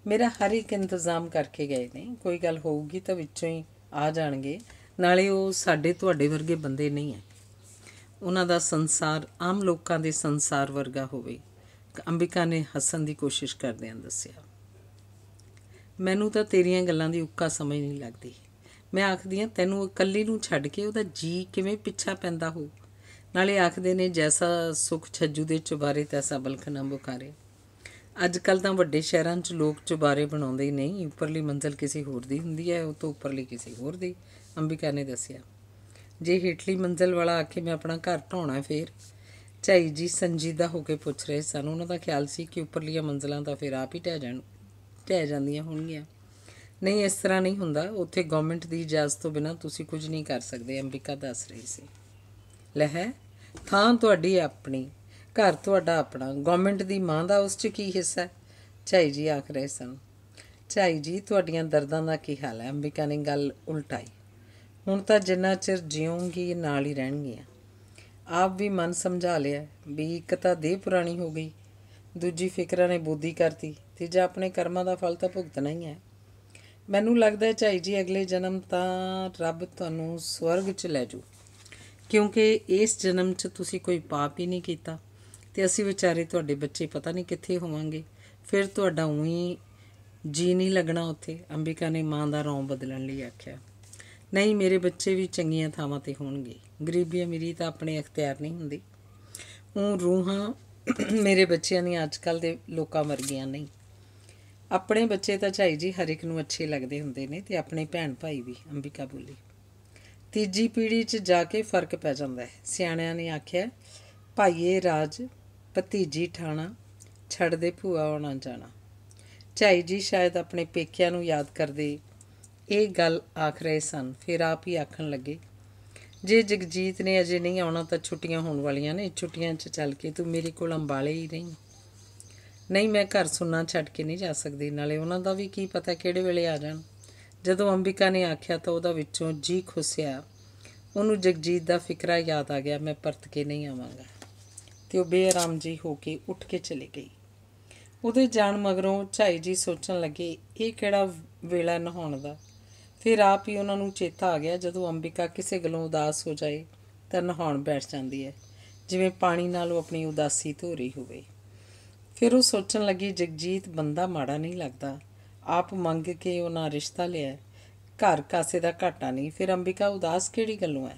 ਮੇਰਾ ਹਰ ਇੱਕ ਇੰਤਜ਼ਾਮ ਕਰਕੇ ਗਏ ਨੇ ਕੋਈ ਗੱਲ ਹੋਊਗੀ ਤਾਂ ਵਿੱਚੋਂ ਹੀ ਆ ਜਾਣਗੇ ਨਾਲੇ ਉਹ ਸਾਡੇ ਤੁਹਾਡੇ ਵਰਗੇ ਬੰਦੇ ਨਹੀਂ ਹੈ ਉਹਨਾਂ ਦਾ ਸੰਸਾਰ ਆਮ ਲੋਕਾਂ ਦੇ ਸੰਸਾਰ ਵਰਗਾ ਹੋਵੇ ਅੰਬਿਕਾ ਨੇ ਹੱਸਣ ਦੀ ਕੋਸ਼ਿਸ਼ ਕਰਦਿਆਂ ਦੱਸਿਆ ਮੈਨੂੰ ਤਾਂ ਤੇਰੀਆਂ ਗੱਲਾਂ ਦੀ ਉੱਕਾ ਸਮਝ ਨਹੀਂ ਲੱਗਦੀ ਮੈਂ ਆਖਦੀ ਆ ਤੈਨੂੰ ਇਕੱਲੀ ਨੂੰ ਛੱਡ ਕੇ ਉਹਦਾ ਜੀ ਕਿਵੇਂ ਪਿੱਛਾ ਪੈਂਦਾ ਹੋ ਨਾਲੇ ਆਖਦੇ ਨੇ ਜੈਸਾ ਸੁਖ ਛੱਜੂ ਦੇ ਚੁਬਾਰੇ ਤੈਸਾ ਬਲਖਨਾ ਬੁਖਾਰੇ ਅੱਜ ਕੱਲ ਤਾਂ ਵੱਡੇ ਸ਼ਹਿਰਾਂ 'ਚ ਲੋਕ ਚੁਬਾਰੇ ਬਣਾਉਂਦੇ ਹੀ ਨਹੀਂ ਉੱਪਰਲੀ ਮੰਜ਼ਲ ਕਿਸੇ ਹੋਰ ਦੀ ਹੁੰਦੀ ਹੈ ਉਹ ਤੋਂ ਉੱਪਰਲੀ ਕਿਸੇ ਹੋਰ ਦੀ ਅੰਬਿਕਾ ਨੇ ਦੱਸਿਆ ਜੇ ਹੇਠਲੀ ਮੰਜ਼ਲ ਵਾਲਾ ਆਖੇ ਮੈਂ ਆਪਣਾ ਘਰ ਢਾਉਣਾ ਫੇਰ ਚਾਈ ਜੀ ਸੰਜੀਦਾ ਹੋ ਕੇ ਪੁੱਛ ਰਹੇ ਸਨ ਉਹਨਾਂ ਦਾ ਖਿਆਲ ਸੀ ਕਿ ਉੱਪਰਲੀਆਂ ਮੰਜ਼ਲਾਂ ਤਾਂ ਫੇਰ ਆਪ ਹੀ ਟਹਿ ਜਾਣ ਟਹਿ ਜਾਂਦੀਆਂ ਹੋਣਗੀਆਂ ਨਹੀਂ ਇਸ ਤਰ੍ਹਾਂ ਨਹੀਂ ਹੁੰਦਾ ਉੱਥੇ ਗਵਰਨਮੈਂਟ ਦੀ ਇਜਾਜ਼ਤ ਤੋਂ ਬਿਨਾ ਤੁਸੀਂ ਕੁਝ ਨਹੀਂ ਕਰ ਸਕਦੇ ਅੰਬਿਕਾ ਦੱਸ ਰਹੀ ਸੀ ਲਹਿ ਥਾਂ ਤੁਹਾਡੀ ਆਪਣੀ ਘਰ ਤੁਹਾਡਾ ਆਪਣਾ ਗਵਰਨਮੈਂਟ ਦੀ ਮਾਂ ਦਾ ਉਸ 'ਚ ਕੀ ਹਿੱਸਾ ਹੈ ਝਾਈ ਜੀ ਆਖ ਰਹੇ ਸਨ ਝਾਈ ਜੀ ਤੁਹਾਡੀਆਂ ਦਰਦਾਂ ਦਾ ਕੀ ਹਾਲ ਹੈ ਅੰਬਿਕਾ ਨੇ ਗੱਲ ਉਲਟਾਈ ਹੁਣ ਤਾਂ ਜਿੰਨਾ ਚਿਰ ਜਿਉਂਗੀ ਨਾਲ ਹੀ ਰਹਿਣਗੀਆਂ ਆਪ ਵੀ ਮਨ ਸਮਝਾ ਲਿਆ ਵੀ ਇੱਕ ਤਾਂ ਦੇਹ ਪੁਰਾਣੀ ਹੋ ਗਈ ਦੂਜੀ ਫਿਕਰਾਂ ਨੇ ਬੋਧੀ ਕਰਤੀ ਤੀਜਾ ਆਪਣੇ ਕਰਮਾਂ ਦਾ ਫਲ ਤਾਂ ਭੁਗਤਣਾ ਹੀ ਹੈ ਮੈਨੂੰ ਲੱਗਦਾ ਚਾਈ ਝਾਈ ਜੀ ਅਗਲੇ ਜਨਮ ਤਾਂ ਰੱਬ ਤੁਹਾਨੂੰ ਸਵਰਗ 'ਚ ਲੈ ਜਾਊ ਕਿਉਂਕਿ ਇਸ ਜਨਮ 'ਚ ਤੁਸੀਂ ਕੋਈ ਪਾਪ ਹੀ ਨਹੀਂ ਕੀਤਾ ਤੇ ਅਸੀਂ ਵਿਚਾਰੇ ਤੁਹਾਡੇ ਬੱਚੇ ਪਤਾ ਨਹੀਂ ਕਿੱਥੇ ਹੋਵਾਂਗੇ ਫਿਰ ਤੁਹਾਡਾ ਉਹੀ ਜੀ ਨਹੀਂ ਲੱਗਣਾ ਉੱਥੇ ਅੰਬਿਕਾ ਨੇ ਮਾਂ ਦਾ ਰੌਂ ਬਦਲਣ ਲਈ ਆਖਿਆ ਨਹੀਂ ਮੇਰੇ ਬੱਚੇ ਵੀ ਚੰਗੀਆਂ ਥਾਵਾਂ ਤੇ ਹੋਣਗੇ ਗਰੀਬੀ ਅਮੀਰੀ ਤਾਂ ਆਪਣੇ ਇਖਤਿਆਰ ਨਹੀਂ ਹੁੰਦੀ ਉਹ ਰੂਹਾਂ ਮੇਰੇ ਬੱਚਿਆਂ ਦੀ ਅੱਜਕੱਲ ਦੇ ਲੋਕਾਂ ਵਰਗੀਆਂ ਨਹੀਂ ਆਪਣੇ ਬੱਚੇ ਤਾਂ ਝਾਈ ਜੀ ਹਰ ਇੱਕ ਨੂੰ ਅੱਛੇ ਲੱਗਦੇ ਹੁੰਦੇ ਨੇ ਤੇ ਆਪਣੇ ਭੈਣ ਭਾਈ ਵੀ ਅੰਬਿਕਾ ਬੋਲੀ ਤੀਜੀ ਪੀੜ੍ਹੀ 'ਚ ਜਾ ਕੇ ਫਰਕ ਪੈ ਜਾਂਦਾ ਹੈ ਸਿਆਣਿਆਂ ਨੇ ਆਖਿਆ ਭਾਈਏ ਰਾਜ ਭਤੀਜੀ ਠਾਣਾ ਛੱਡ ਦੇ ਭੂਆ ਆਉਣਾ ਜਾਣਾ ਝਾਈ ਜੀ ਸ਼ਾਇਦ ਆਪਣੇ ਪੇਕਿਆਂ ਨੂੰ ਯਾਦ ਕਰਦੇ ਇਹ ਗੱਲ ਆਖ ਰਹੇ ਸਨ ਫਿਰ ਆਪ ਹੀ ਆਖਣ ਲੱਗੇ ਜੇ ਜਗਜੀਤ ਨੇ ਅਜੇ ਨਹੀਂ ਆਉਣਾ ਤਾਂ ਛੁੱਟੀਆਂ ਹੋਣ ਵਾਲੀਆਂ ਨੇ ਛੁੱਟੀਆਂ 'ਚ ਚੱਲ ਕੇ ਤੂੰ ਮੇਰੇ ਕੋਲ ਅੰਬਾਲੇ ਹੀ ਰਹੀਂ ਨਹੀਂ ਮੈਂ ਘਰ ਸੁਣਨਾ ਛੱਡ ਕੇ ਨਹੀਂ ਜਾ ਸਕਦੀ ਨਾਲੇ ਉਹਨਾਂ ਦਾ ਵੀ ਕੀ ਪਤਾ ਕਿਹੜੇ ਵੇਲੇ ਆ ਜਾਣ ਜਦੋਂ ਅੰਬਿਕਾ ਨੇ ਆਖਿਆ ਤਾਂ ਉਹਦਾ ਵਿੱਚੋਂ ਜੀ ਖੁੱਸਿਆ ਉਹਨੂੰ ਜਗਜੀਤ ਦਾ ਫਿਕਰਾ ਯਾਦ ਆ ਗਿਆ ਮੈਂ ਪਰਤ ਕੇ ਨਹੀਂ ਆਵਾਂਗਾ ਤੇ ਉਹ ਬੇਆਰਾਮ ਜੀ ਹੋ ਕੇ ਉੱਠ ਕੇ ਚਲੀ ਗਈ ਉਹਦੇ ਜਾਣ ਮਗਰੋਂ ਝਾਈ ਜੀ ਸੋਚਣ ਲੱਗੇ ਇਹ ਕਿਹੜਾ ਵੇਲਾ ਨਹਾਉਣ ਦਾ ਫਿਰ ਆਪ ਹੀ ਉਹਨਾਂ ਨੂੰ ਚੇਤਾ ਆ ਗਿਆ ਜਦੋਂ ਅੰਬਿਕਾ ਕਿਸੇ ਗੱਲੋਂ ਉਦਾਸ ਹੋ ਜਾਏ ਤਾਂ ਨਹਾਉਣ ਬੈਠ ਜਾਂਦੀ ਹੈ ਜਿਵੇਂ ਪਾਣੀ ਨਾਲ ਉਹ ਆਪਣੀ ਉਦਾਸੀ ਧੋ ਰਹੀ ਹੋਵੇ ਫਿਰ ਉਹ ਸੋਚਣ ਲੱਗੀ ਜਗਜੀਤ ਬੰਦਾ ਮਾੜਾ ਨਹੀਂ ਲੱਗਦਾ ਆਪ ਮੰਗ ਕੇ ਉਹਨਾਂ ਰਿਸ਼ਤਾ ਲਿਆ ਘਰ ਕਾਸੇ ਦਾ ਘਾਟਾ ਨਹੀਂ ਫਿਰ ਅੰਬਿਕਾ ਉਦਾਸ ਕਿਹੜੀ ਗੱਲੋਂ ਹੈ